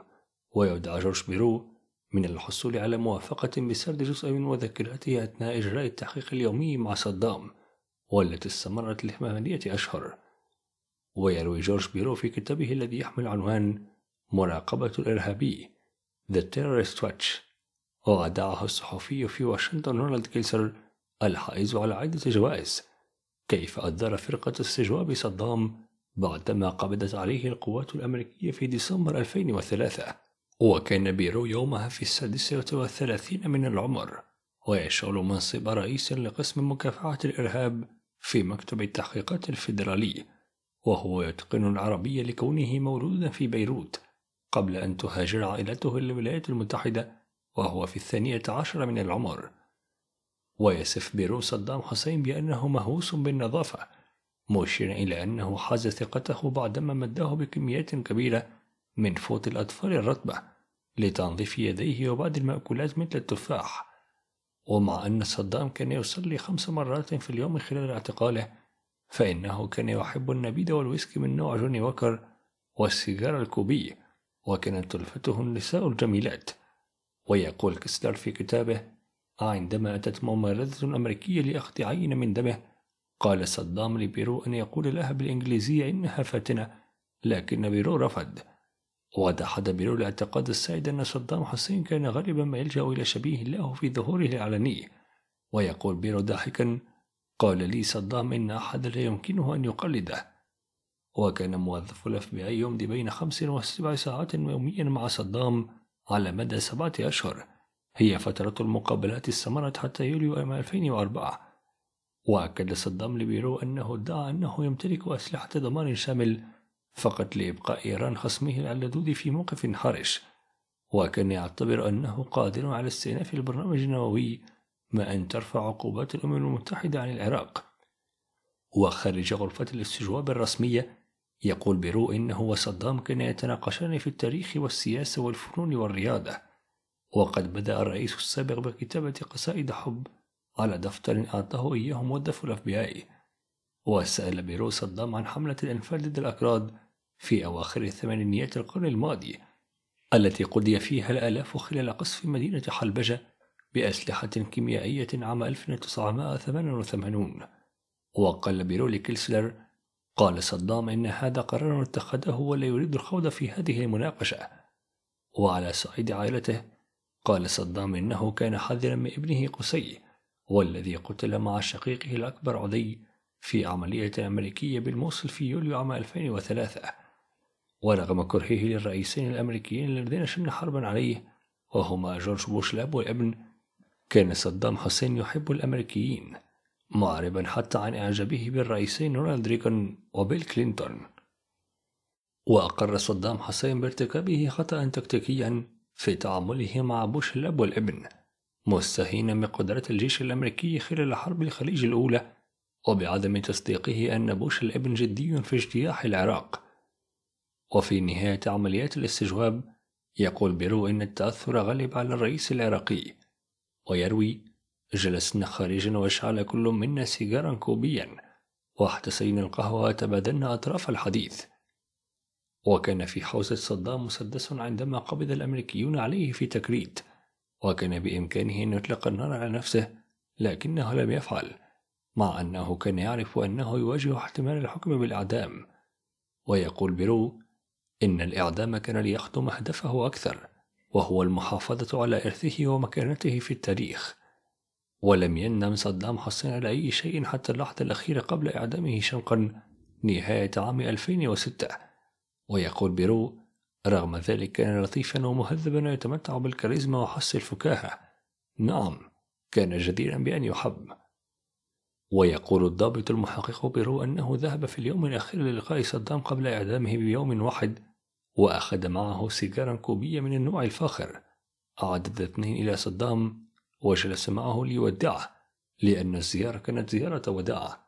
ويدعى جورج بيرو من الحصول على موافقة بسرد جزء من مذكراته أثناء إجراء التحقيق اليومي مع صدام والتي استمرت لثمانية أشهر ويروي جورج بيرو في كتابه الذي يحمل عنوان مراقبة الإرهابي The Terrorist Watch وأدعه الصحفي في واشنطن رونالد كيلسر الحائز على عدة جوائز كيف أدار فرقة استجواب صدام بعدما قبضت عليه القوات الأمريكية في ديسمبر 2003 وكان بيرو يومها في السادسة والثلاثين من العمر ويشغل منصب رئيس لقسم مكافحة الإرهاب في مكتب التحقيقات الفيدرالي وهو يتقن العربية لكونه مولودا في بيروت قبل أن تهاجر عائلته للولايات المتحدة وهو في الثانية عشر من العمر ويصف بيرو صدام حسين بأنه مهووس بالنظافة مشيرا إلى أنه حاز ثقته بعدما مده بكميات كبيرة من فوط الأطفال الرطبة لتنظيف يديه وبعض المأكولات مثل التفاح ومع أن صدام كان يصلي خمس مرات في اليوم خلال اعتقاله فإنه كان يحب النبيذ والويسكي من نوع جوني وكر والسيجارة الكوبية وكانت تلفته النساء الجميلات ويقول كسلر في كتابه عندما أتت ممرضة أمريكية لأخذ عينة من دمه قال صدام لبيرو أن يقول لها بالإنجليزية إنها فاتنة لكن بيرو رفض وقد أحد بيرول اعتقاد السائد أن صدام حسين كان غالبا ما يلجأ إلى شبيه له في ظهوره العلني ويقول بيرو ضاحكا قال لي صدام إن أحد لا يمكنه أن يقلده وكان موظف الاف بي اي يمضي بين خمس وسبع ساعات يوميا مع صدام على مدى سبعة أشهر هي فترة المقابلات استمرت حتى يوليو عام 2004 وأكد صدام لبيرو أنه ادعى أنه يمتلك أسلحة ضمان شامل فقط لإبقاء إيران خصمه اللدود في موقف حرج وكان يعتبر أنه قادر على استئناف البرنامج النووي ما أن ترفع عقوبات الأمم المتحدة عن العراق وخارج غرفة الاستجواب الرسمية يقول بيرو إنه وصدام كان يتناقشان في التاريخ والسياسة والفنون والرياضة وقد بدأ الرئيس السابق بكتابة قصائد حب على دفتر أعطاه إياه موظف الاف بي آي وسأل بيرو صدام عن حملة الأنفال ضد الأكراد في أواخر ثمانينيات القرن الماضي التي قضي فيها الآلاف خلال قصف مدينة حلبجة بأسلحة كيميائية عام 1988 وقال بيرولي كيلسلر قال صدام إن هذا قرار اتخذه ولا يريد الخوض في هذه المناقشة وعلى صعيد عائلته قال صدام إنه كان حذرا من ابنه قصي والذي قتل مع شقيقه الأكبر عدي في عملية أمريكية بالموصل في يوليو عام 2003 ورغم كرهه للرئيسين الأمريكيين اللذين شن حربا عليه وهما جورج بوش الأب والابن كان صدام حسين يحب الأمريكيين معربا حتى عن إعجابه بالرئيسين رونالد ريغان وبيل كلينتون وأقر صدام حسين بارتكابه خطأ تكتيكيا في تعامله مع بوش الأب والابن مستهينا بقدرات الجيش الأمريكي خلال حرب الخليج الأولى وبعدم تصديقه أن بوش الابن جدي في اجتياح العراق وفي نهاية عمليات الاستجواب يقول بيرو إن التأثر غلب على الرئيس العراقي ويروي جلسنا خارجا وشعل كل منا سيجارا كوبيا واحتسينا القهوة وتبادلنا أطراف الحديث وكان في حوزة صدام مسدس عندما قبض الأمريكيون عليه في تكريت وكان بإمكانه أن يطلق النار على نفسه لكنه لم يفعل مع أنه كان يعرف أنه يواجه احتمال الحكم بالإعدام ويقول بيرو إن الإعدام كان ليخدم هدفه أكثر وهو المحافظة على إرثه ومكانته في التاريخ ولم يندم صدام حسين على أي شيء حتى اللحظة الأخيرة قبل إعدامه شنقا نهاية عام 2006 ويقول بيرو رغم ذلك كان لطيفا ومهذبا ويتمتع بالكاريزما وحس الفكاهة نعم كان جديرا بأن يحب ويقول الضابط المحقق برو أنه ذهب في اليوم الأخير للقاء صدام قبل إعدامه بيوم واحد وأخذ معه سيجارا كوبية من النوع الفاخر أعدد اثنين إلى صدام وجلس معه ليودعه لأن الزيارة كانت زيارة وداع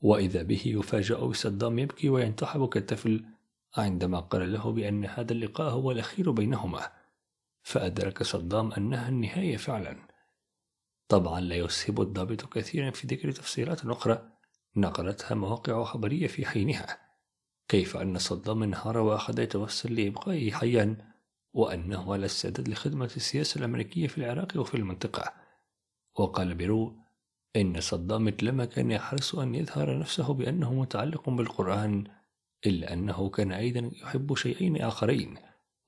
وإذا به يفاجأ بصدام يبكي وينتحب كالطفل عندما قال له بأن هذا اللقاء هو الأخير بينهما فأدرك صدام أنها النهاية فعلا طبعا لا يسهب الضابط كثيرا في ذكر تفصيلات أخرى نقلتها مواقع خبرية في حينها كيف أن صدام انهار وأخذ يتوسل لإبقائه حيا وأنه على السدد لخدمة السياسة الأمريكية في العراق وفي المنطقة وقال بيرو إن صدام لما كان يحرص أن يظهر نفسه بأنه متعلق بالقرآن إلا أنه كان أيضا يحب شيئين آخرين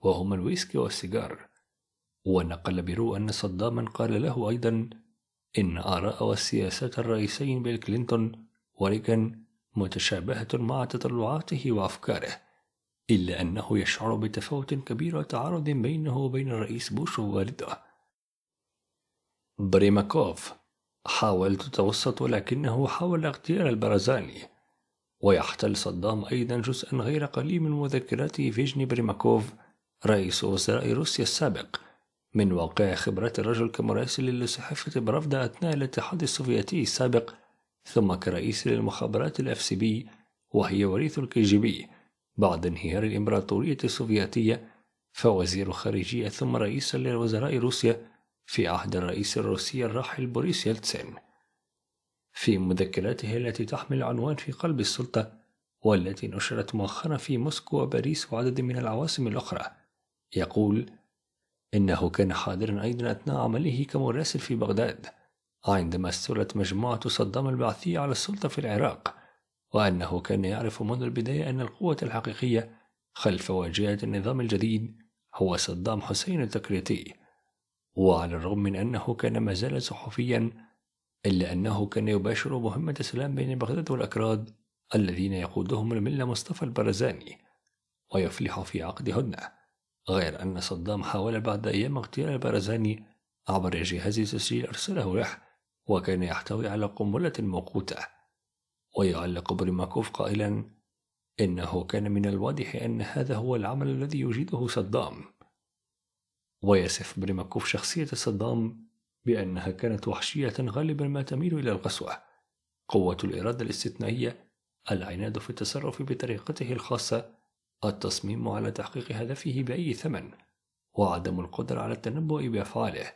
وهما الويسكي والسيجار ونقل بيرو أن صداما قال له أيضا إن آراء وسياسات الرئيسين بيل كلينتون وريغان متشابهة مع تطلعاته وأفكاره إلا أنه يشعر بتفاوت كبير وتعارض بينه وبين الرئيس بوش ووالده بريماكوف حاولت توسط ولكنه حاول اغتيال البرازاني ويحتل صدام أيضا جزءا غير قليل من مذكرات فيجني بريماكوف رئيس وزراء روسيا السابق من واقع خبرات الرجل كمراسل لصحيفة برافدا أثناء الاتحاد السوفيتي السابق ثم كرئيس للمخابرات الاف سي بي وهي وريث الكي جي بي بعد انهيار الإمبراطورية السوفيتية فوزير خارجية ثم رئيسا لوزراء روسيا في عهد الرئيس الروسي الراحل بوريس يلتسين في مذكراته التي تحمل عنوان في قلب السلطة والتي نشرت مؤخرا في موسكو وباريس وعدد من العواصم الأخرى يقول إنه كان حاضرا أيضا أثناء عمله كمراسل في بغداد عندما استولت مجموعة صدام البعثية على السلطة في العراق وأنه كان يعرف منذ البداية أن القوة الحقيقية خلف واجهة النظام الجديد هو صدام حسين التكريتي وعلى الرغم من أنه كان ما زال صحفيا إلا أنه كان يباشر مهمة سلام بين بغداد والأكراد الذين يقودهم الملة مصطفى البرزاني ويفلح في عقد هدنه غير أن صدام حاول بعد أيام اغتيال بارزاني عبر جهاز تسجيل أرسله له وكان يحتوي على قنبلة موقوتة ويعلق بريماكوف قائلا إنه كان من الواضح أن هذا هو العمل الذي يجيده صدام ويصف بريماكوف شخصية صدام بأنها كانت وحشية غالبا ما تميل إلى القسوة قوة الإرادة الاستثنائية العناد في التصرف بطريقته الخاصة التصميم على تحقيق هدفه بأي ثمن وعدم القدرة على التنبؤ بأفعاله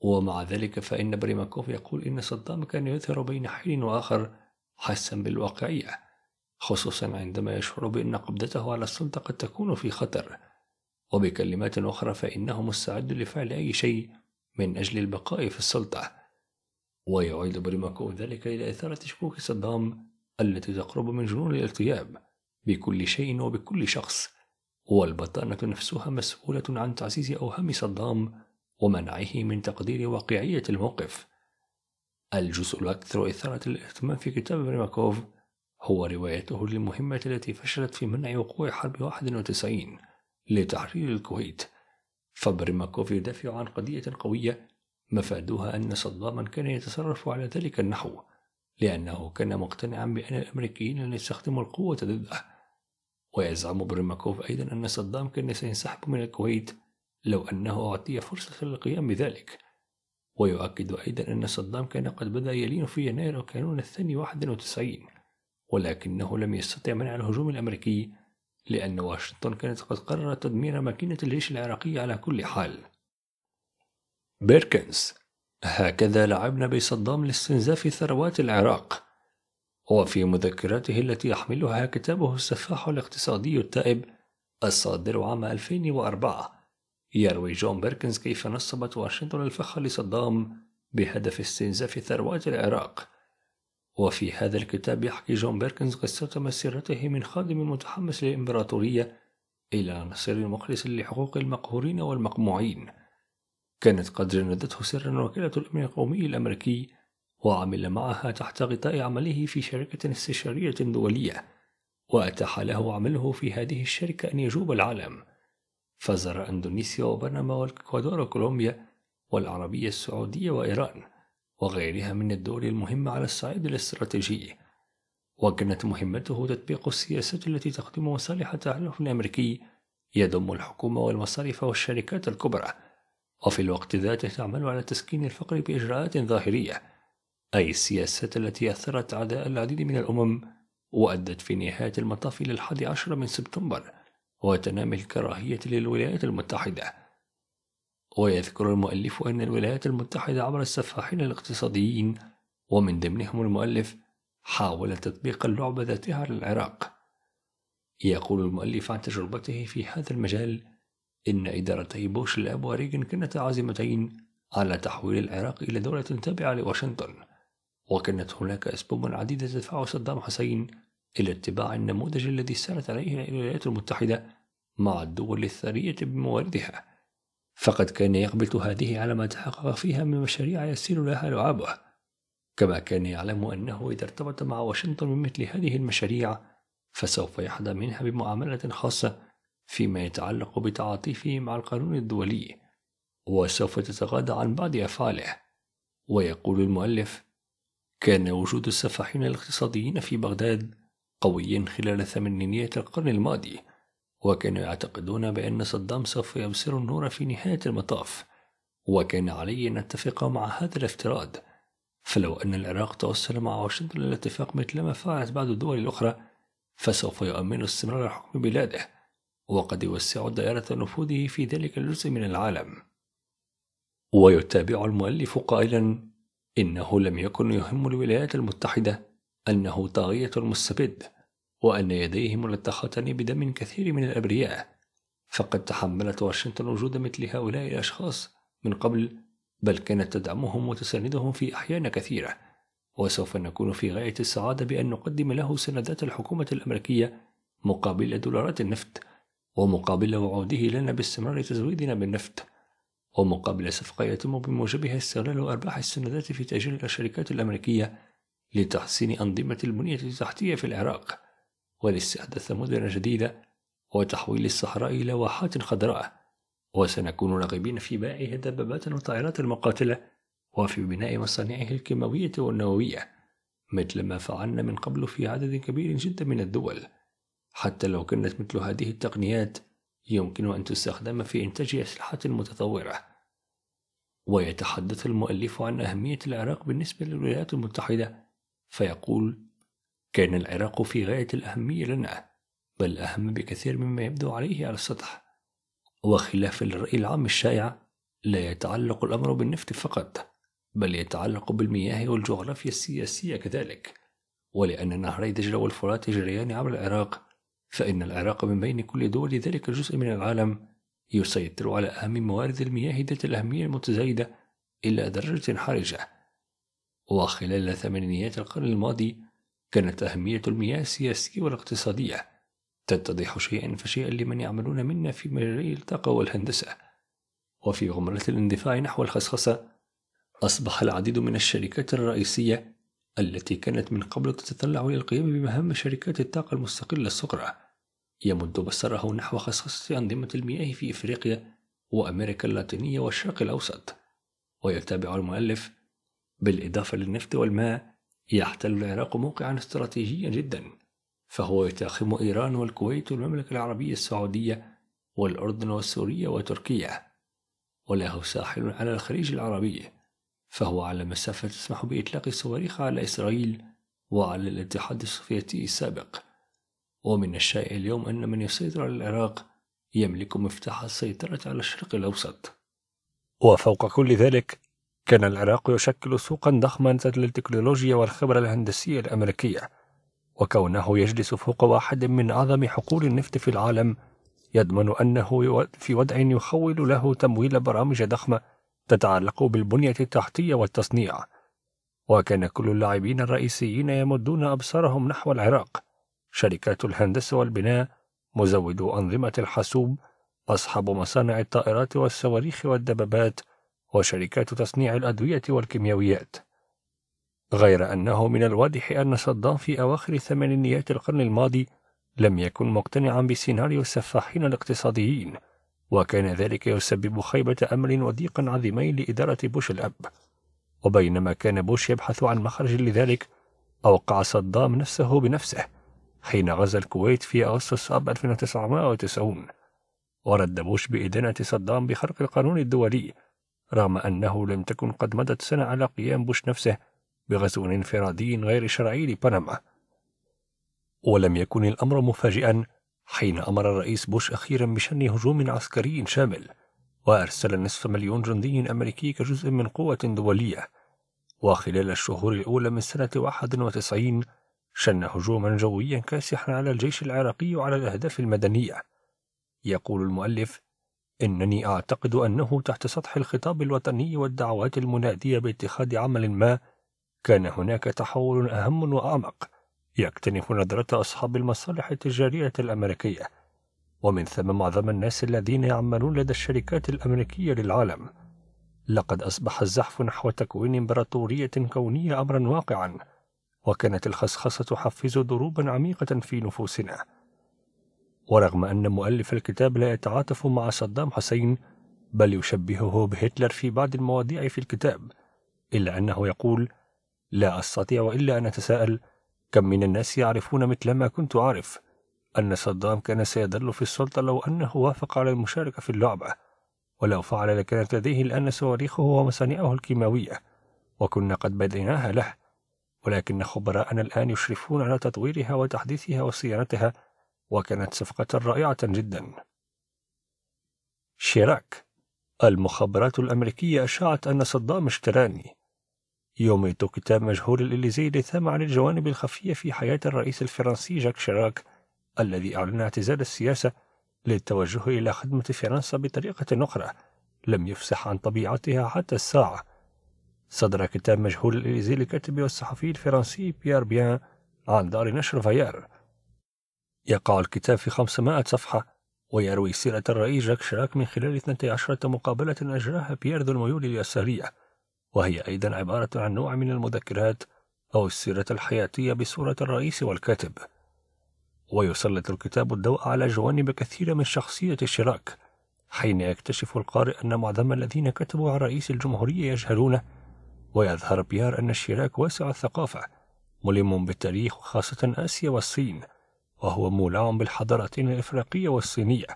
ومع ذلك فإن بريماكوف يقول إن صدام كان يظهر بين حين وآخر حسا بالواقعية خصوصا عندما يشعر بأن قبضته على السلطة قد تكون في خطر وبكلمات أخرى فإنه مستعد لفعل أي شيء من أجل البقاء في السلطة ويعيد بريماكوف ذلك إلى إثارة شكوك صدام التي تقرب من جنون الارتياب بكل شيء وبكل شخص والبطانة نفسها مسؤولة عن تعزيز أوهام صدام ومنعه من تقدير واقعية الموقف الجزء الأكثر إثارة الاهتمام في كتاب بريماكوف هو روايته للمهمة التي فشلت في منع وقوع حرب 91 لتحرير الكويت فبريماكوف يدافع عن قضية قوية مفادها أن صداما كان يتصرف على ذلك النحو لأنه كان مقتنعا بأن الأمريكيين لن يستخدموا القوة ضده ويزعم بريماكوف أيضا أن صدام كان سينسحب من الكويت لو أنه أعطي فرصة للقيام بذلك ويؤكد أيضا أن صدام كان قد بدأ يلين في يناير كانون الثاني 91 ولكنه لم يستطع منع الهجوم الأمريكي لأن واشنطن كانت قد قررت تدمير ماكينة الجيش العراقي على كل حال بيركنز هكذا لعبنا بصدام لاستنزاف ثروات العراق وفي مذكراته التي يحملها كتابه السفاح الاقتصادي التائب الصادر عام 2004 يروي جون بيركنز كيف نصبت واشنطن الفخ لصدام بهدف استنزاف ثروات العراق وفي هذا الكتاب يحكي جون بيركنز قصة مسيرته من خادم متحمس للإمبراطورية إلى نصير مخلص لحقوق المقهورين والمقموعين كانت قد جندته سرا وكالة الأمن القومي الأمريكي وعمل معها تحت غطاء عمله في شركة استشارية دولية وأتاح له عمله في هذه الشركة أن يجوب العالم فزار أندونيسيا وبنما والإكوادور وكولومبيا والعربية السعودية وإيران وغيرها من الدول المهمة على الصعيد الاستراتيجي وكانت مهمته تطبيق السياسات التي تخدم مصالح التحالف الأمريكي يضم الحكومة والمصارف والشركات الكبرى وفي الوقت ذاته تعمل على تسكين الفقر بإجراءات ظاهرية أي السياسات التي أثرت على العديد من الأمم وأدت في نهاية المطاف إلى الحادي عشر من سبتمبر وتنامي الكراهية للولايات المتحدة ويذكر المؤلف أن الولايات المتحدة عبر السفاحين الاقتصاديين ومن ضمنهم المؤلف حاول تطبيق اللعبة ذاتها على العراق يقول المؤلف عن تجربته في هذا المجال إن إدارتي بوش الأب وريغن كانتا عازمتين على تحويل العراق إلى دولة تابعة لواشنطن وكانت هناك أسباب عديدة تدفع صدام حسين إلى اتباع النموذج الذي سارت عليه الولايات المتحدة مع الدول الثرية بمواردها فقد كان يقبض هذه على ما تحقق فيها من مشاريع يسير لها لعابه كما كان يعلم أنه إذا ارتبط مع واشنطن بمثل هذه المشاريع فسوف يحظى منها بمعاملة خاصة فيما يتعلق بتعاطفه مع القانون الدولي وسوف تتغاضى عن بعض أفعاله ويقول المؤلف كان وجود السفاحين الاقتصاديين في بغداد قويا خلال ثمانينيات القرن الماضي وكانوا يعتقدون بأن صدام سوف يبصر النور في نهاية المطاف وكان علي أن أتفق مع هذا الافتراض فلو أن العراق توصل مع واشنطن للاتفاق مثلما فعلت بعض الدول الأخرى فسوف يؤمن استمرار حكم بلاده وقد يوسع دائرة نفوذه في ذلك الجزء من العالم ويتابع المؤلف قائلا إنه لم يكن يهم الولايات المتحدة أنه طاغية مستبد وأن يديه ملتخة بدم كثير من الأبرياء فقد تحملت واشنطن وجود مثل هؤلاء الأشخاص من قبل بل كانت تدعمهم وتساندهم في أحيان كثيرة وسوف نكون في غاية السعادة بأن نقدم له سندات الحكومة الأمريكية مقابل دولارات النفط ومقابل وعوده لنا باستمرار تزويدنا بالنفط ومقابل صفقة يتم بموجبها استغلال أرباح السندات في تأجيل الشركات الأمريكية لتحسين أنظمة البنية التحتية في العراق والاستحداث مدن جديدة وتحويل الصحراء إلى واحات خضراء وسنكون راغبين في بائع دبابات وطائرات المقاتلة وفي بناء مصانعه الكيماوية والنووية مثل ما فعلنا من قبل في عدد كبير جدا من الدول حتى لو كانت مثل هذه التقنيات يمكن أن تستخدم في إنتاج أسلحة متطورة ويتحدث المؤلف عن أهمية العراق بالنسبة للولايات المتحدة فيقول كان العراق في غاية الأهمية لنا بل أهم بكثير مما يبدو عليه على السطح وخلاف الرأي العام الشائع لا يتعلق الأمر بالنفط فقط بل يتعلق بالمياه والجغرافيا السياسية كذلك ولأن نهري دجلة والفرات يجريان عبر العراق فإن العراق من بين كل دول ذلك الجزء من العالم يسيطر على أهم موارد المياه ذات الأهمية المتزايدة إلى درجة حرجة وخلال ثمانينيات القرن الماضي كانت أهمية المياه السياسية والاقتصادية تتضح شيئا فشيئا لمن يعملون منا في مجالي الطاقة والهندسة وفي غمرة الاندفاع نحو الخصخصة أصبح العديد من الشركات الرئيسية التي كانت من قبل تتطلع إلى القيام بمهام شركات الطاقة المستقلة الصغرى يمد بصره نحو خصخصة أنظمة المياه في إفريقيا وأمريكا اللاتينية والشرق الأوسط ويتابع المؤلف بالإضافة للنفط والماء يحتل العراق موقعا استراتيجيا جدا فهو يتاخم إيران والكويت والمملكة العربية السعودية والأردن والسورية وتركيا وله ساحل على الخليج العربي فهو على مسافة تسمح بإطلاق الصواريخ على إسرائيل وعلى الاتحاد السوفيتي السابق ومن الشائع اليوم أن من يسيطر على العراق يملك مفتاح السيطرة على الشرق الأوسط وفوق كل ذلك كان العراق يشكل سوقا ضخما للتكنولوجيا والخبرة الهندسية الأمريكية وكونه يجلس فوق واحد من أعظم حقول النفط في العالم يضمن أنه في وضع يخول له تمويل برامج ضخمة تتعلق بالبنية التحتية والتصنيع وكان كل اللاعبين الرئيسيين يمدون أبصارهم نحو العراق شركات الهندسة والبناء مزودو أنظمة الحاسوب أصحاب مصانع الطائرات والصواريخ والدبابات وشركات تصنيع الأدوية والكيميائيات غير أنه من الواضح أن صدام في أواخر ثمانينيات القرن الماضي لم يكن مقتنعا بسيناريو السفاحين الاقتصاديين وكان ذلك يسبب خيبة أمل وضيقا عظيمين لإدارة بوش الأب وبينما كان بوش يبحث عن مخرج لذلك أوقع صدام نفسه بنفسه حين غزا الكويت في أغسطس أب 1990 ورد بوش بإدانة صدام بخرق القانون الدولي رغم أنه لم تكن قد مضت سنة على قيام بوش نفسه بغزو انفرادي غير شرعي لبنما ولم يكن الأمر مفاجئا حين أمر الرئيس بوش أخيرا بشن هجوم عسكري شامل وأرسل نصف مليون جندي أمريكي كجزء من قوة دولية وخلال الشهور الأولى من سنة 91 شن هجوما جويا كاسحا على الجيش العراقي وعلى الأهداف المدنية يقول المؤلف إنني أعتقد أنه تحت سطح الخطاب الوطني والدعوات المنادية باتخاذ عمل ما كان هناك تحول أهم وأعمق يكتنف نظرة أصحاب المصالح التجارية الأمريكية ومن ثم معظم الناس الذين يعملون لدى الشركات الأمريكية للعالم لقد أصبح الزحف نحو تكوين إمبراطورية كونية أمرا واقعا وكانت الخصخصة تحفز ضروبا عميقة في نفوسنا ورغم أن مؤلف الكتاب لا يتعاطف مع صدام حسين بل يشبهه بهتلر في بعض المواضيع في الكتاب إلا أنه يقول لا أستطيع إلا أن أتساءل كم من الناس يعرفون مثل ما كنت أعرف أن صدام كان سيظل في السلطة لو أنه وافق على المشاركة في اللعبة ولو فعل لكانت لديه الآن صواريخه ومصانعه الكيماوية وكنا قد بديناها له ولكن خبراءنا الآن يشرفون على تطويرها وتحديثها وصيانتها وكانت صفقة رائعة جدا شيراك المخابرات الأمريكية أشاعت أن صدام اشتراني يوميت كتاب مجهول الإليزي لثام عن الجوانب الخفية في حياة الرئيس الفرنسي جاك شيراك الذي أعلن اعتزال السياسة للتوجه إلى خدمة فرنسا بطريقة أخرى لم يفسح عن طبيعتها حتى الساعة صدر كتاب مجهول الإليزي للكاتب والصحفي الفرنسي بيير بيان عن دار نشر فيار يقع الكتاب في 500 صفحة ويروي سيرة الرئيس جاك شراك من خلال 12 مقابلة أجراها بيير ذو الميول اليسارية وهي أيضا عبارة عن نوع من المذكرات أو السيرة الحياتية بصورة الرئيس والكاتب ويسلط الكتاب الضوء على جوانب كثيرة من شخصية شيراك حين يكتشف القارئ أن معظم الذين كتبوا عن رئيس الجمهورية يجهلونه ويظهر بيار أن الشراك واسع الثقافة ملم بالتاريخ وخاصة آسيا والصين وهو مولع بالحضارتين الإفريقية والصينية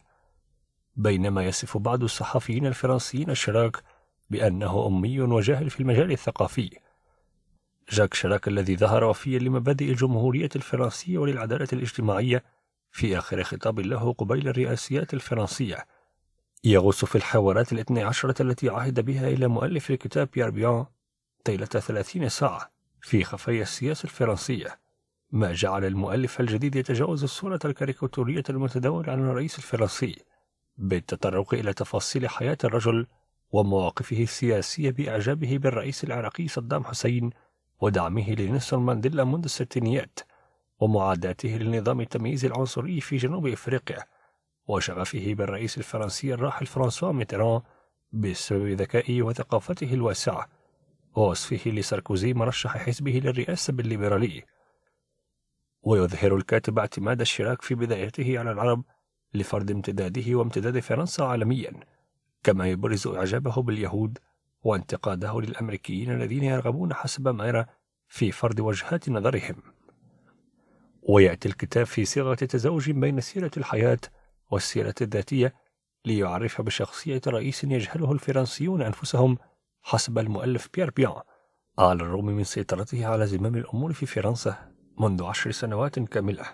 بينما يصف بعض الصحفيين الفرنسيين الشراك بأنه أمي وجاهل في المجال الثقافي جاك شراك الذي ظهر وفيا لمبادئ الجمهورية الفرنسية وللعدالة الاجتماعية في آخر خطاب له قبيل الرئاسيات الفرنسية يغوص في الحوارات الاثني عشرة التي عهد بها إلى مؤلف الكتاب بيير بيان طيلة ثلاثين ساعة في خفايا السياسة الفرنسية ما جعل المؤلف الجديد يتجاوز الصورة الكاريكاتورية المتداولة عن الرئيس الفرنسي بالتطرق إلى تفاصيل حياة الرجل ومواقفه السياسية بإعجابه بالرئيس العراقي صدام حسين ودعمه لنيلسون مانديلا منذ الستينيات ومعاداته لنظام التمييز العنصري في جنوب إفريقيا وشغفه بالرئيس الفرنسي الراحل فرانسوا ميتران بسبب ذكائه وثقافته الواسعة ووصفه لساركوزي مرشح حزبه للرئاسة بالليبرالية ويظهر الكاتب اعتماد الشراك في بدايته على العرب لفرض امتداده وامتداد فرنسا عالمياً كما يبرز إعجابه باليهود وانتقاده للأمريكيين الذين يرغبون حسب ما يرى في فرض وجهات نظرهم ويأتي الكتاب في صيغة تزاوج بين سيرة الحياة والسيرة الذاتية ليعرف بشخصية رئيس يجهله الفرنسيون أنفسهم حسب المؤلف بيير بيان على الرغم من سيطرته على زمام الأمور في فرنسا منذ عشر سنوات كاملة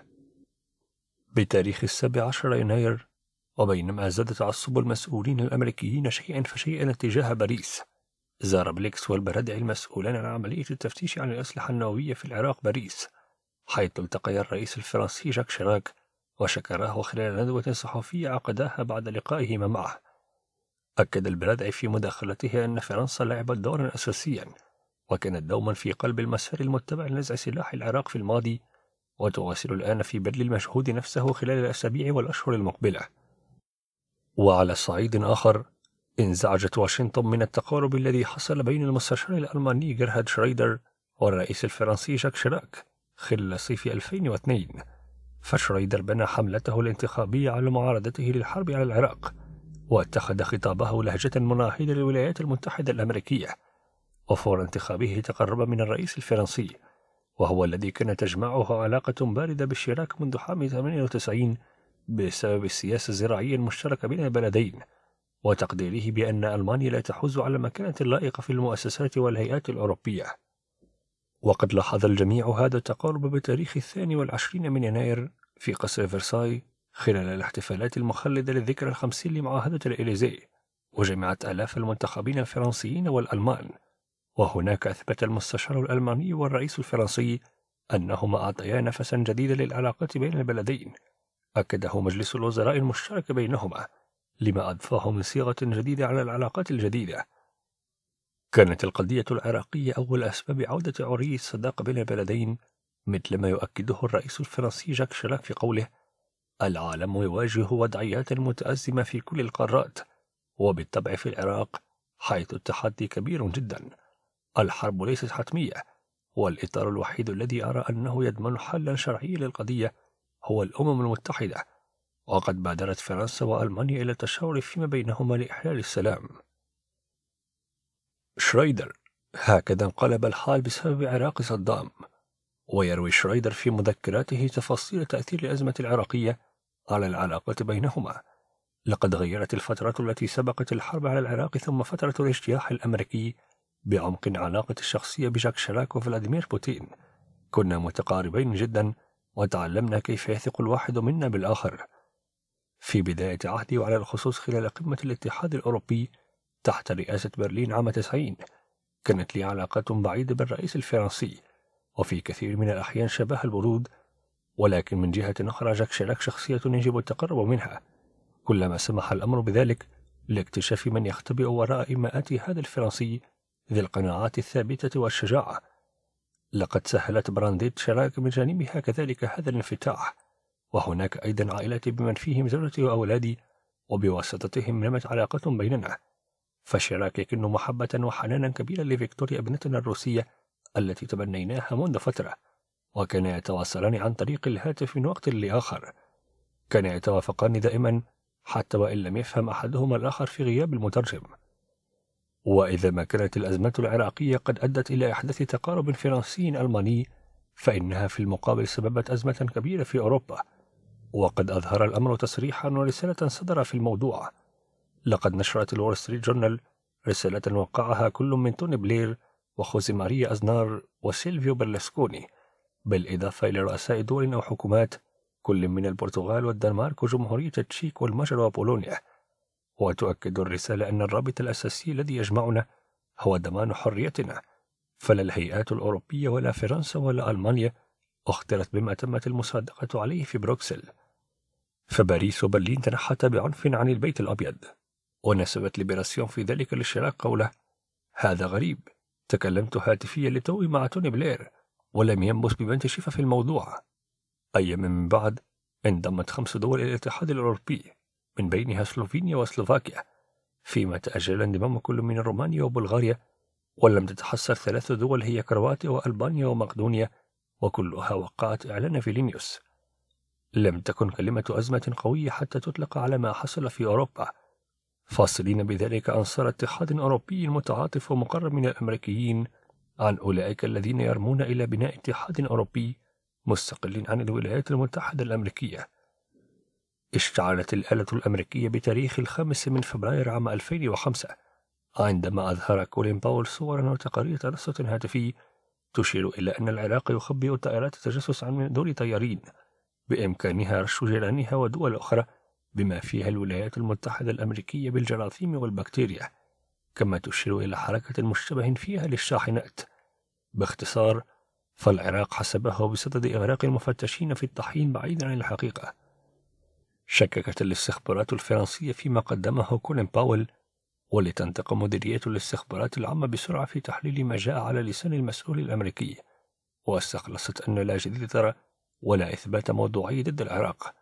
بتاريخ السابع عشر يناير وبينما زاد تعصب المسؤولين الأمريكيين شيئا فشيئا اتجاه باريس زار بليكس والبرادع المسؤولان عن عملية التفتيش عن الأسلحة النووية في العراق باريس حيث التقيا الرئيس الفرنسي جاك شيراك وشكراه خلال ندوة صحفية عقداها بعد لقائهما معه أكد البرادع في مداخلته أن فرنسا لعبت دورا أساسيا وكانت دوما في قلب المسار المتبع لنزع سلاح العراق في الماضي وتواصل الآن في بذل المجهود نفسه خلال الأسابيع والأشهر المقبلة وعلى صعيد آخر انزعجت واشنطن من التقارب الذي حصل بين المستشار الألماني جرهاد شرايدر والرئيس الفرنسي جاك شيراك خلال صيف 2002 فشرايدر بنى حملته الانتخابية على معارضته للحرب على العراق واتخذ خطابه لهجة مناهضة للولايات المتحدة الأمريكية وفور انتخابه تقرب من الرئيس الفرنسي وهو الذي كان تجمعه علاقة باردة بالشراك منذ عام 98 بسبب السياسة الزراعية المشتركة بين البلدين وتقديره بأن ألمانيا لا تحوز على مكانة لائقة في المؤسسات والهيئات الأوروبية وقد لاحظ الجميع هذا التقارب بتاريخ الثاني والعشرين من يناير في قصر فرساي خلال الاحتفالات المخلدة للذكرى الخمسين لمعاهدة الإليزي وجمعت آلاف المنتخبين الفرنسيين والألمان وهناك أثبت المستشار الألماني والرئيس الفرنسي أنهما أعطيا نفسا جديدا للعلاقات بين البلدين أكده مجلس الوزراء المشترك بينهما لما أضفاه من صيغة جديدة على العلاقات الجديدة كانت القضية العراقية أول أسباب عودة عري الصداقة بين البلدين مثل ما يؤكده الرئيس الفرنسي جاك شراك في قوله العالم يواجه وضعيات متأزمة في كل القارات وبالطبع في العراق حيث التحدي كبير جدا الحرب ليست حتمية والإطار الوحيد الذي أرى أنه يضمن حلا شرعيا للقضية هو الأمم المتحدة وقد بادرت فرنسا وألمانيا إلى التشاور فيما بينهما لإحلال السلام شرايدر هكذا انقلب الحال بسبب عراق صدام ويروي شرايدر في مذكراته تفاصيل تأثير الأزمة العراقية على العلاقات بينهما لقد غيرت الفترة التي سبقت الحرب على العراق ثم فترة الاجتياح الأمريكي بعمق علاقة الشخصية بجاك شراك وفلاديمير بوتين كنا متقاربين جدا وتعلمنا كيف يثق الواحد منا بالآخر في بداية عهدي وعلى الخصوص خلال قمة الاتحاد الأوروبي تحت رئاسة برلين عام 90 كانت لي علاقات بعيدة بالرئيس الفرنسي وفي كثير من الأحيان شبه البرود ولكن من جهة أخرى جاك شراك شخصية يجب التقرب منها كلما سمح الأمر بذلك لاكتشاف من يختبئ وراء إماءات هذا الفرنسي ذي القناعات الثابتة والشجاعة لقد سهلت برانديت شراك من جانبها كذلك هذا الانفتاح وهناك أيضا عائلتي بمن فيهم زوجتي وأولادي وبواسطتهم نمت علاقة بيننا فشراك يكن محبة وحنانا كبيرا لفيكتوريا ابنتنا الروسية التي تبنيناها منذ فترة وكانا يتواصلان عن طريق الهاتف من وقت لآخر كانا يتوافقان دائما حتى وإن لم يفهم أحدهما الآخر في غياب المترجم وإذا ما كانت الأزمة العراقية قد أدت إلى إحداث تقارب فرنسي ألماني فإنها في المقابل سببت أزمة كبيرة في أوروبا وقد أظهر الأمر تصريحا ورسالة صدر في الموضوع لقد نشرت الول ستريت جورنال رسالة وقعها كل من توني بلير وخوزي ماريا أزنار وسيلفيو برلسكوني بالإضافة إلى رؤساء دول أو حكومات كل من البرتغال والدنمارك وجمهورية التشيك والمجر وبولونيا وتؤكد الرسالة أن الرابط الأساسي الذي يجمعنا هو ضمان حريتنا فلا الهيئات الأوروبية ولا فرنسا ولا ألمانيا أخطرت بما تمت المصادقة عليه في بروكسل فباريس وبرلين تنحتا بعنف عن البيت الأبيض ونسبت ليبراسيون في ذلك للشراك قوله هذا غريب تكلمت هاتفيا لتوي مع توني بلير ولم ينبس ببنت شفة في الموضوع أيام من بعد انضمت خمس دول إلى الاتحاد الأوروبي من بينها سلوفينيا وسلوفاكيا فيما تأجل انضمام كل من رومانيا وبلغاريا ولم تتحسر ثلاث دول هي كرواتيا وألبانيا ومقدونيا وكلها وقعت إعلان فيلينيوس لم تكن كلمة أزمة قوية حتى تطلق على ما حصل في أوروبا فاصلين بذلك أنصار اتحاد أوروبي متعاطف ومقرب من الأمريكيين عن أولئك الذين يرمون إلى بناء اتحاد أوروبي مستقل عن الولايات المتحدة الأمريكية اشتعلت الآلة الأمريكية بتاريخ الخامس من فبراير عام 2005 عندما أظهر كولين باول صورا وتقارير تنصت هاتفي تشير إلى أن العراق يخبئ طائرات التجسس عن دور طيارين بإمكانها رش جيرانها ودول أخرى بما فيها الولايات المتحدة الأمريكية بالجراثيم والبكتيريا كما تشير إلى حركة مشتبه فيها للشاحنات باختصار فالعراق حسبه بصدد إغراق المفتشين في الطحين بعيدا عن الحقيقة شككت الاستخبارات الفرنسية فيما قدمه كولين باول ولتنتقم مديرية الاستخبارات العامة بسرعة في تحليل ما جاء على لسان المسؤول الأمريكي واستخلصت أن لا جديد ترى ولا إثبات موضوعي ضد العراق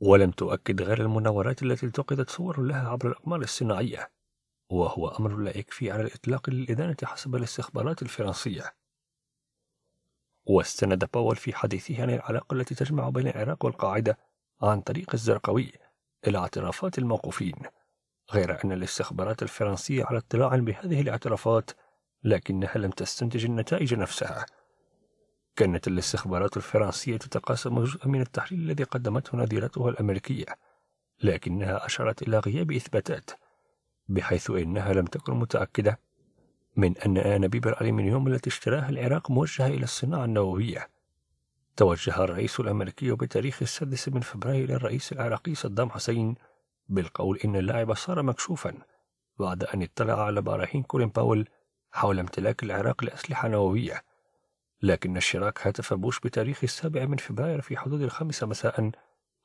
ولم تؤكد غير المناورات التي التقطت صور لها عبر الأقمار الصناعية وهو أمر لا يكفي على الإطلاق للإدانة حسب الاستخبارات الفرنسية واستند باول في حديثه عن العلاقة التي تجمع بين العراق والقاعدة عن طريق الزرقاوي إلى اعترافات الموقوفين غير أن الاستخبارات الفرنسية على اطلاع بهذه الاعترافات لكنها لم تستنتج النتائج نفسها كانت الاستخبارات الفرنسية تتقاسم جزءا من التحليل الذي قدمته نظيرتها الأمريكية لكنها أشارت إلى غياب إثباتات بحيث إنها لم تكن متأكدة من أن أنابيب الألمنيوم التي اشتراها العراق موجهة إلى الصناعة النووية توجه الرئيس الأمريكي بتاريخ السادس من فبراير إلى الرئيس العراقي صدام حسين بالقول إن اللاعب صار مكشوفا بعد أن اطلع على براهين كولين باول حول امتلاك العراق لأسلحة نووية لكن الشراك هتف بوش بتاريخ السابع من فبراير في حدود الخامسة مساء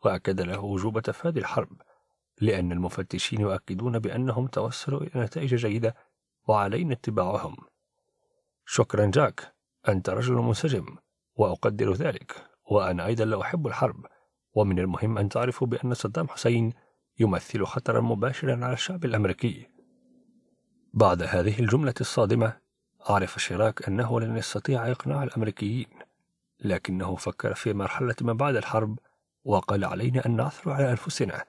وأكد له وجوب تفادي الحرب لأن المفتشين يؤكدون بأنهم توصلوا إلى نتائج جيدة وعلينا اتباعهم شكرا جاك أنت رجل منسجم وأقدر ذلك وأنا أيضا لا أحب الحرب ومن المهم أن تعرفوا بأن صدام حسين يمثل خطرا مباشرا على الشعب الأمريكي بعد هذه الجملة الصادمة عرف شيراك أنه لن يستطيع إقناع الأمريكيين لكنه فكر في مرحلة ما بعد الحرب وقال علينا أن نعثر على أنفسنا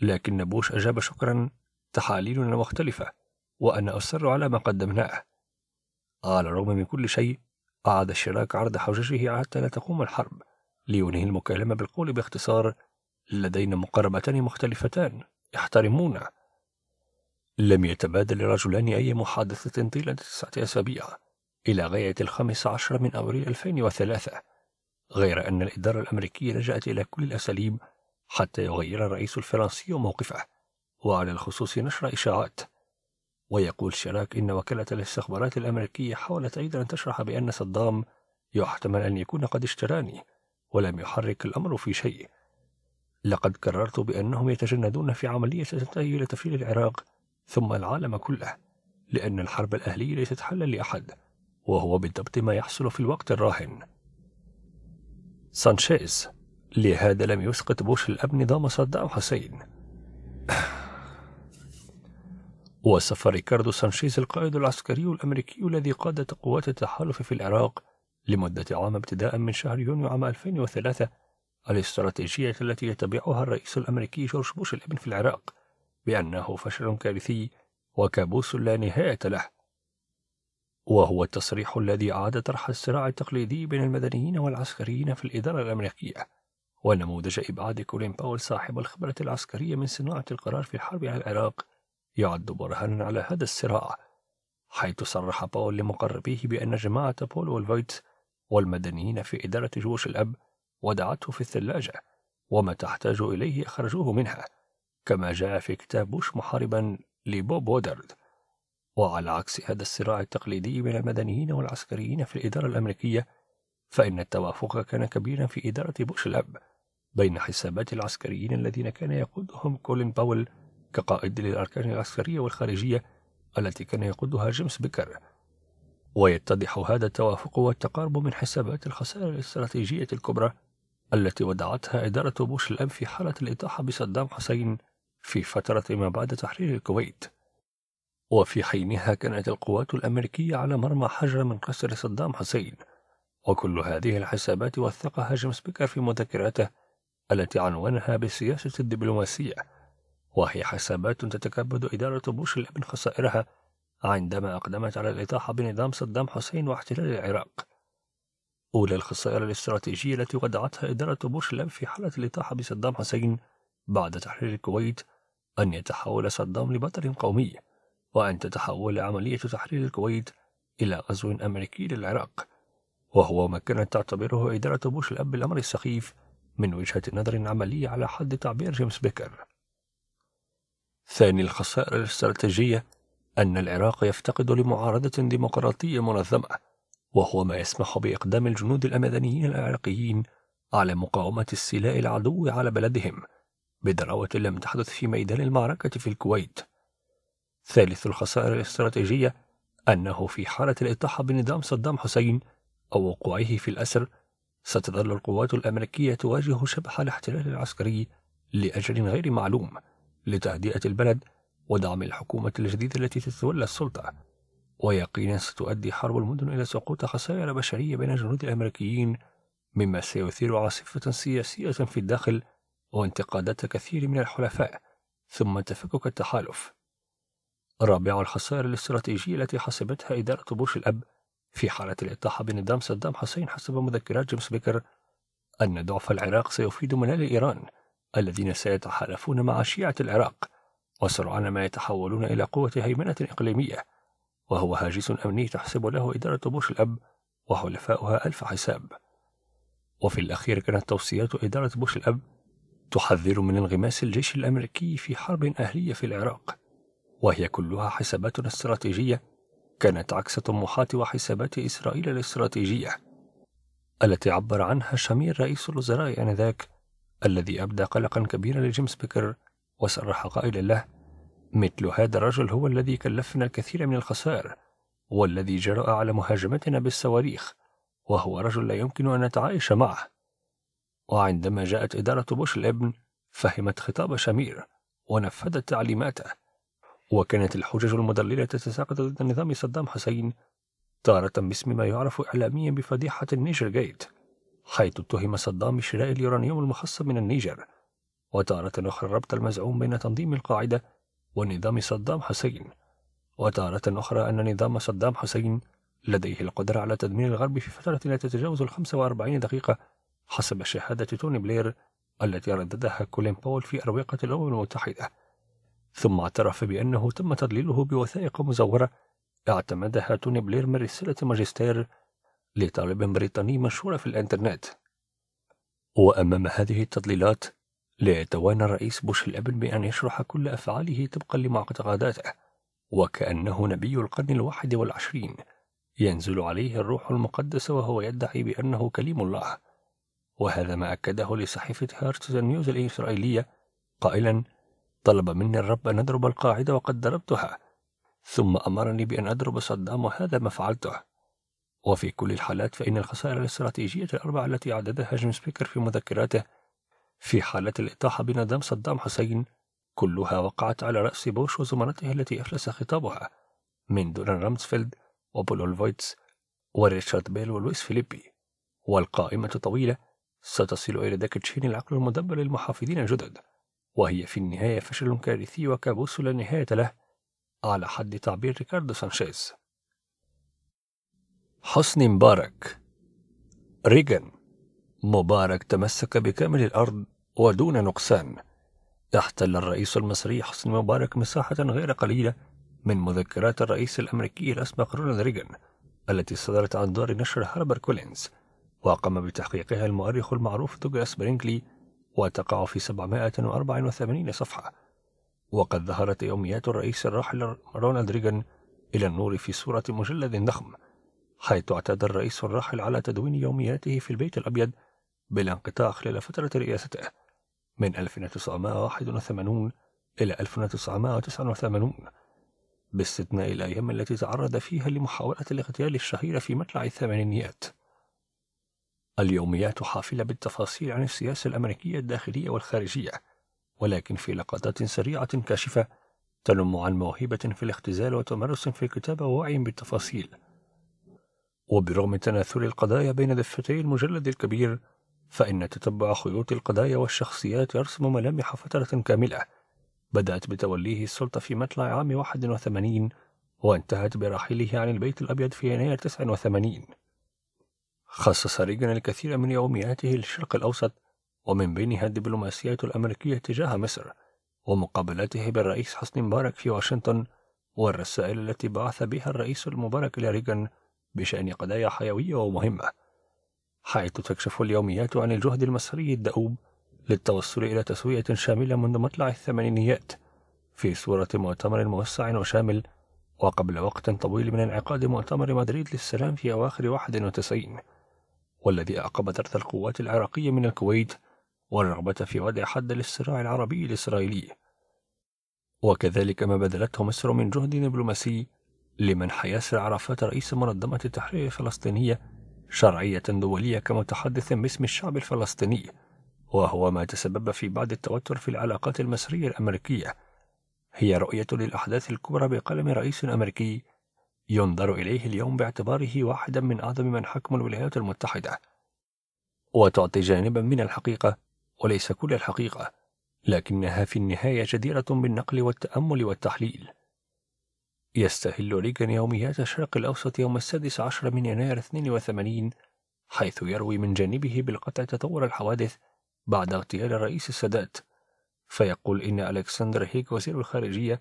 لكن بوش أجاب شكرا تحاليلنا مختلفة وأنا أصر على ما قدمناه على الرغم من كل شيء أعاد الشراك عرض حججه حتى لا تقوم الحرب لينهي المكالمة بالقول باختصار لدينا مقاربتان مختلفتان احترمونا لم يتبادل الرجلان أي محادثة طيلة تسعة أسابيع إلى غاية الخامس عشر من أبريل 2003 غير أن الإدارة الأمريكية لجأت إلى كل الأساليب حتى يغير الرئيس الفرنسي موقفه وعلى الخصوص نشر إشاعات ويقول شراك إن وكالة الاستخبارات الأمريكية حاولت أيضا أن تشرح بأن صدام يحتمل أن يكون قد اشتراني ولم يحرك الأمر في شيء لقد قررت بأنهم يتجندون في عملية تنتهي إلى تفجير العراق ثم العالم كله لأن الحرب الأهلية ليست حلا لأحد وهو بالضبط ما يحصل في الوقت الراهن سانشيز لهذا لم يسقط بوش الأب نظام صدام حسين وصف ريكاردو سانشيز القائد العسكري الأمريكي الذي قاد قوات التحالف في العراق لمدة عام ابتداء من شهر يونيو عام 2003 الاستراتيجية التي يتبعها الرئيس الأمريكي جورج بوش الابن في العراق بأنه فشل كارثي وكابوس لا نهاية له وهو التصريح الذي أعاد طرح الصراع التقليدي بين المدنيين والعسكريين في الإدارة الأمريكية ونموذج إبعاد كولين باول صاحب الخبرة العسكرية من صناعة القرار في الحرب على العراق يعد برهانا على هذا الصراع حيث صرح باول لمقربيه بأن جماعة بول والفايت والمدنيين في إدارة جيوش الأب ودعته في الثلاجة وما تحتاج إليه أخرجوه منها كما جاء في كتاب بوش محاربا لبوب وودرد وعلى عكس هذا الصراع التقليدي بين المدنيين والعسكريين في الإدارة الأمريكية فإن التوافق كان كبيرا في إدارة بوش الأب بين حسابات العسكريين الذين كان يقودهم كولين باول كقائد للأركان العسكرية والخارجية التي كان يقودها جيمس بيكر ويتضح هذا التوافق والتقارب من حسابات الخسائر الاستراتيجية الكبرى التي ودعتها إدارة بوش الأب في حالة الإطاحة بصدام حسين في فترة ما بعد تحرير الكويت وفي حينها كانت القوات الأمريكية على مرمى حجر من قصر صدام حسين وكل هذه الحسابات وثقها جيمس بيكر في مذكراته التي عنوانها بالسياسة الدبلوماسية وهي حسابات تتكبد إدارة بوش الابن خسائرها عندما أقدمت على الإطاحة بنظام صدام حسين واحتلال العراق أولى الخسائر الاستراتيجية التي ودعتها إدارة بوش الأب في حالة الإطاحة بصدام حسين بعد تحرير الكويت أن يتحول صدام لبطل قومي وأن تتحول عملية تحرير الكويت إلى غزو أمريكي للعراق وهو ما كانت تعتبره إدارة بوش الأب الأمر السخيف من وجهة نظر عملية على حد تعبير جيمس بيكر ثاني الخسائر الاستراتيجية أن العراق يفتقد لمعارضة ديمقراطية منظمة وهو ما يسمح بإقدام الجنود الأمدنيين العراقيين على مقاومة استيلاء العدو على بلدهم بدراوة لم تحدث في ميدان المعركة في الكويت ثالث الخسائر الاستراتيجية أنه في حالة الإطاحة بنظام صدام حسين أو وقوعه في الأسر ستظل القوات الأمريكية تواجه شبح الاحتلال العسكري لأجل غير معلوم لتهدئة البلد ودعم الحكومة الجديدة التي تتولى السلطة ويقينا ستؤدي حرب المدن إلى سقوط خسائر بشرية بين الجنود الأمريكيين مما سيثير عاصفة سياسية في الداخل وانتقادات كثير من الحلفاء ثم تفكك التحالف رابع الخسائر الاستراتيجية التي حسبتها إدارة بوش الأب في حالة الإطاحة بنظام صدام حسين حسب مذكرات جيمس بيكر أن ضعف العراق سيفيد منال إيران الذين سيتحالفون مع شيعة العراق وسرعان ما يتحولون إلى قوة هيمنة إقليمية وهو هاجس أمني تحسب له إدارة بوش الأب وحلفاؤها ألف حساب وفي الأخير كانت توصيات إدارة بوش الأب تحذر من انغماس الجيش الأمريكي في حرب أهلية في العراق وهي كلها حسابات استراتيجية كانت عكس طموحات وحسابات إسرائيل الاستراتيجية التي عبر عنها شمير رئيس الوزراء آنذاك الذي أبدى قلقا كبيرا لجيمس بيكر وصرح قائلا له مثل هذا الرجل هو الذي كلفنا الكثير من الخسائر والذي جرأ على مهاجمتنا بالصواريخ وهو رجل لا يمكن أن نتعايش معه وعندما جاءت إدارة بوش الابن فهمت خطاب شمير ونفذت تعليماته وكانت الحجج المضللة تتساقط ضد نظام صدام حسين تارة باسم ما يعرف إعلاميا بفضيحة النيجر جيت حيث اتهم صدام بشراء اليورانيوم المخصب من النيجر وتارة أخرى ربط المزعوم بين تنظيم القاعدة ونظام صدام حسين وتارة أخرى أن نظام صدام حسين لديه القدرة على تدمير الغرب في فترة لا تتجاوز الخمسة وأربعين دقيقة حسب شهادة توني بلير التي رددها كولين باول في أروقة الأمم المتحدة ثم اعترف بأنه تم تضليله بوثائق مزورة اعتمدها توني بلير من رسالة ماجستير لطالب بريطاني مشهور في الإنترنت وأمام هذه التضليلات لا يتوانى الرئيس بوش الأبن بأن يشرح كل أفعاله طبقا لمعتقداته وكأنه نبي القرن الواحد والعشرين ينزل عليه الروح المقدس وهو يدعي بأنه كليم الله وهذا ما أكده لصحيفة هارتز نيوز الإسرائيلية قائلا طلب مني الرب أن أضرب القاعدة وقد ضربتها ثم أمرني بأن أضرب صدام وهذا ما فعلته وفي كل الحالات فإن الخسائر الاستراتيجية الأربعة التي أعددها جيمس بيكر في مذكراته في حالة الإطاحة بنظام صدام حسين كلها وقعت على رأس بوش وزمرته التي أفلس خطابها من دونان رامسفيلد وبولول فويتس وريتشارد بيل ولويس فيليبي والقائمة طويلة ستصل إلى داك تشين العقل المدبر للمحافظين الجدد وهي في النهاية فشل كارثي وكابوس لا نهاية له على حد تعبير ريكاردو سانشيز حسني مبارك ريغان مبارك تمسك بكامل الأرض ودون نقصان احتل الرئيس المصري حسني مبارك مساحة غير قليلة من مذكرات الرئيس الأمريكي الأسبق رونالد ريغان التي صدرت عن دار نشر هاربر كولينز وقام بتحقيقها المؤرخ المعروف دوغلاس برينكلي وتقع في 784 صفحة وقد ظهرت يوميات الرئيس الراحل رونالد ريغان إلى النور في صورة مجلد ضخم حيث اعتاد الرئيس الراحل على تدوين يومياته في البيت الأبيض بلا انقطاع خلال فترة رئاسته من 1981 إلى 1989 باستثناء الأيام التي تعرض فيها لمحاولة الاغتيال الشهيرة في مطلع الثمانينيات اليوميات حافلة بالتفاصيل عن السياسة الأمريكية الداخلية والخارجية ولكن في لقطات سريعة كاشفة تنم عن موهبة في الاختزال وتمرس في الكتابة ووعي بالتفاصيل وبرغم تناثر القضايا بين دفتي المجلد الكبير فإن تتبع خيوط القضايا والشخصيات يرسم ملامح فترة كاملة بدأت بتوليه السلطة في مطلع عام 81 وانتهت برحيله عن البيت الأبيض في يناير 89 خصص ريغان الكثير من يومياته للشرق الأوسط ومن بينها الدبلوماسية الأمريكية تجاه مصر ومقابلاته بالرئيس حسني مبارك في واشنطن والرسائل التي بعث بها الرئيس المبارك إلى ريغان بشأن قضايا حيوية ومهمة حيث تكشف اليوميات عن الجهد المصري الدؤوب للتوصل إلى تسوية شاملة منذ مطلع الثمانينيات في صورة مؤتمر موسع وشامل وقبل وقت طويل من انعقاد مؤتمر مدريد للسلام في أواخر 91 والذي أعقب ترث القوات العراقية من الكويت والرغبة في وضع حد للصراع العربي الإسرائيلي وكذلك ما بذلته مصر من جهد دبلوماسي لمنح ياسر عرفات رئيس منظمة التحرير الفلسطينية شرعية دولية كمتحدث باسم الشعب الفلسطيني وهو ما تسبب في بعض التوتر في العلاقات المصرية الأمريكية هي رؤية للأحداث الكبرى بقلم رئيس أمريكي ينظر إليه اليوم باعتباره واحدا من أعظم من حكم الولايات المتحدة وتعطي جانبا من الحقيقة وليس كل الحقيقة لكنها في النهاية جديرة بالنقل والتأمل والتحليل يستهل ريغان يوميات الشرق الأوسط يوم السادس عشر من يناير 82 حيث يروي من جانبه بالقطع تطور الحوادث بعد اغتيال الرئيس السادات فيقول إن ألكسندر هيك وزير الخارجية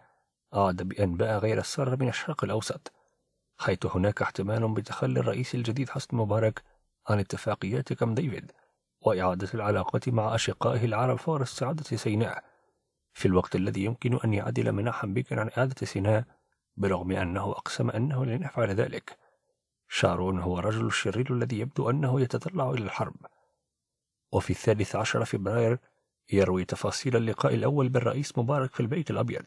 أعد بأنباء غير السارة من الشرق الأوسط حيث هناك احتمال بتخلي الرئيس الجديد حسن مبارك عن اتفاقيات كام ديفيد وإعادة العلاقات مع أشقائه العرب فور استعادة سيناء في الوقت الذي يمكن أن يعدل مناحا بكر عن إعادة سيناء برغم أنه أقسم أنه لن يفعل ذلك شارون هو الرجل الشرير الذي يبدو أنه يتطلع إلى الحرب وفي الثالث عشر فبراير يروي تفاصيل اللقاء الأول بالرئيس مبارك في البيت الأبيض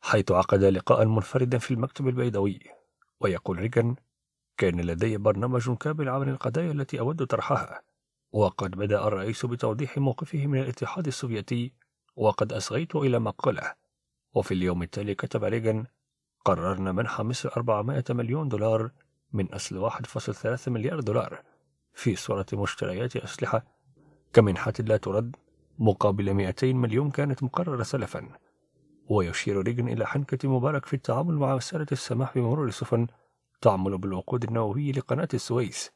حيث عقد لقاء منفردا في المكتب البيضوي ويقول ريغان كان لدي برنامج كامل عن القضايا التي أود طرحها وقد بدأ الرئيس بتوضيح موقفه من الاتحاد السوفيتي وقد أصغيت إلى مقالة وفي اليوم التالي كتب ريغان قررنا منح مصر 400 مليون دولار من أصل 1.3 مليار دولار في صورة مشتريات أسلحة كمنحة لا ترد مقابل 200 مليون كانت مقررة سلفا ويشير ريغن إلى حنكة مبارك في التعامل مع مسألة السماح بمرور سفن تعمل بالوقود النووي لقناة السويس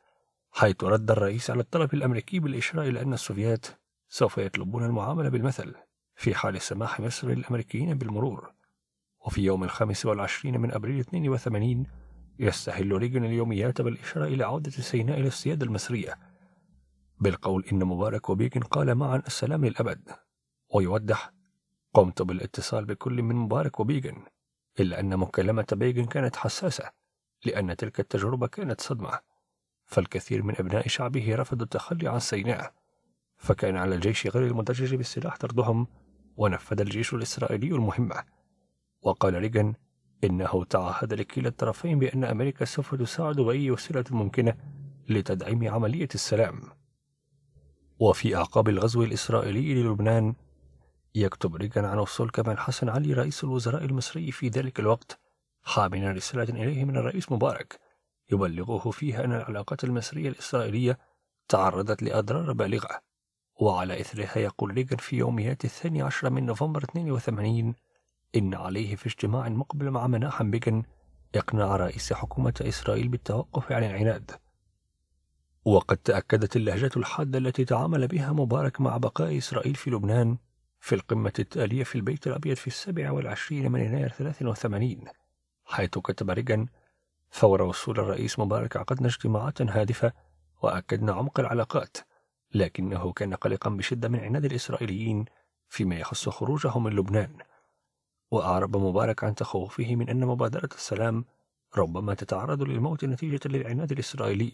حيث رد الرئيس على الطلب الأمريكي بالإشراء إلى أن السوفيات سوف يطلبون المعاملة بالمثل في حال سماح مصر للأمريكيين بالمرور وفي يوم الخامس والعشرين من أبريل 82 يستهل ريجن اليوميات بالإشارة إلى عودة سيناء إلى السيادة المصرية بالقول إن مبارك وبيغن قال معا السلام للأبد ويوضح قمت بالاتصال بكل من مبارك وبيجن إلا أن مكالمة بيجن كانت حساسة لأن تلك التجربة كانت صدمة فالكثير من أبناء شعبه رفضوا التخلي عن سيناء فكان على الجيش غير المدجج بالسلاح طردهم ونفذ الجيش الإسرائيلي المهمة وقال ريغان إنه تعهد لكلا الطرفين بأن أمريكا سوف تساعد بأي وسيلة ممكنة لتدعيم عملية السلام وفي أعقاب الغزو الإسرائيلي للبنان يكتب ريغان عن وصول كمال حسن علي رئيس الوزراء المصري في ذلك الوقت حاملا رسالة إليه من الرئيس مبارك يبلغه فيها أن العلاقات المصرية الإسرائيلية تعرضت لأضرار بالغة وعلى إثرها يقول ريغان في يوميات الثاني عشر من نوفمبر 82 إن عليه في اجتماع مقبل مع مناحم بيجن إقناع رئيس حكومة إسرائيل بالتوقف عن العناد وقد تأكدت اللهجة الحادة التي تعامل بها مبارك مع بقاء إسرائيل في لبنان في القمة التالية في البيت الأبيض في السابع والعشرين من يناير 83 حيث كتب ريغان فور وصول الرئيس مبارك عقدنا اجتماعات هادفة وأكدنا عمق العلاقات لكنه كان قلقا بشدة من عناد الإسرائيليين فيما يخص خروجهم من لبنان وأعرب مبارك عن تخوفه من أن مبادرة السلام ربما تتعرض للموت نتيجة للعناد الإسرائيلي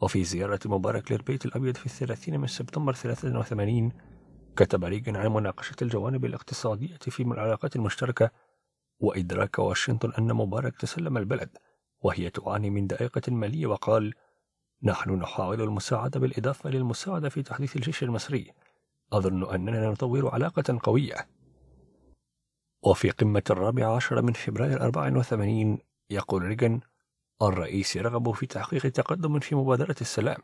وفي زيارة مبارك للبيت الأبيض في الثلاثين من سبتمبر 83 كتب ريغن عن مناقشة الجوانب الاقتصادية في العلاقات المشتركة وإدراك واشنطن أن مبارك تسلم البلد وهي تعاني من دائقة مالية وقال نحن نحاول المساعدة بالإضافة للمساعدة في تحديث الجيش المصري أظن أننا نطور علاقة قوية وفي قمة الرابع عشر من فبراير 84 يقول ريغان الرئيس يرغب في تحقيق تقدم في مبادرة السلام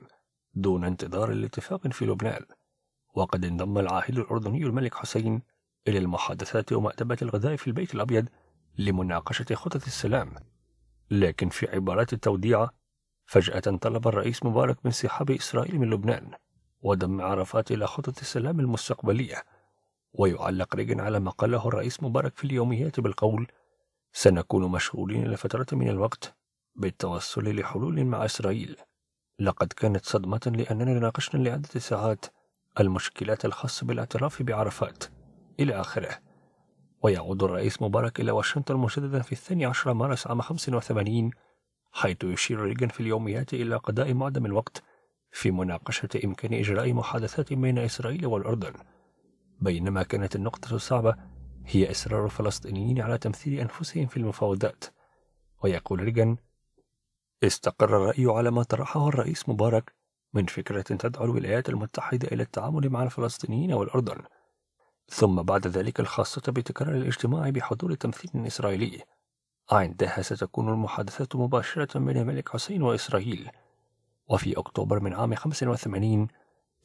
دون انتظار الاتفاق في لبنان وقد انضم العاهل الأردني الملك حسين إلى المحادثات ومأتبة الغذاء في البيت الأبيض لمناقشة خطط السلام لكن في عبارات التوديع فجأة طلب الرئيس مبارك من سحاب إسرائيل من لبنان وضم عرفات إلى خطة السلام المستقبلية ويعلق ريغن على ما قاله الرئيس مبارك في اليوميات بالقول سنكون مشغولين لفترة من الوقت بالتوصل لحلول مع إسرائيل لقد كانت صدمة لأننا ناقشنا لعدة ساعات المشكلات الخاصة بالاعتراف بعرفات إلى آخره ويعود الرئيس مبارك إلى واشنطن مجددا في الثاني عشر مارس عام 85 حيث يشير ريغن في اليوميات إلى قضاء معدم الوقت في مناقشة إمكان إجراء محادثات بين إسرائيل والأردن بينما كانت النقطة الصعبة هي إصرار الفلسطينيين على تمثيل أنفسهم في المفاوضات ويقول ريغان استقر الرأي على ما طرحه الرئيس مبارك من فكرة تدعو الولايات المتحدة إلى التعامل مع الفلسطينيين والأردن ثم بعد ذلك الخاصة بتكرار الاجتماع بحضور تمثيل إسرائيلي عندها ستكون المحادثات مباشرة بين الملك حسين وإسرائيل وفي أكتوبر من عام 85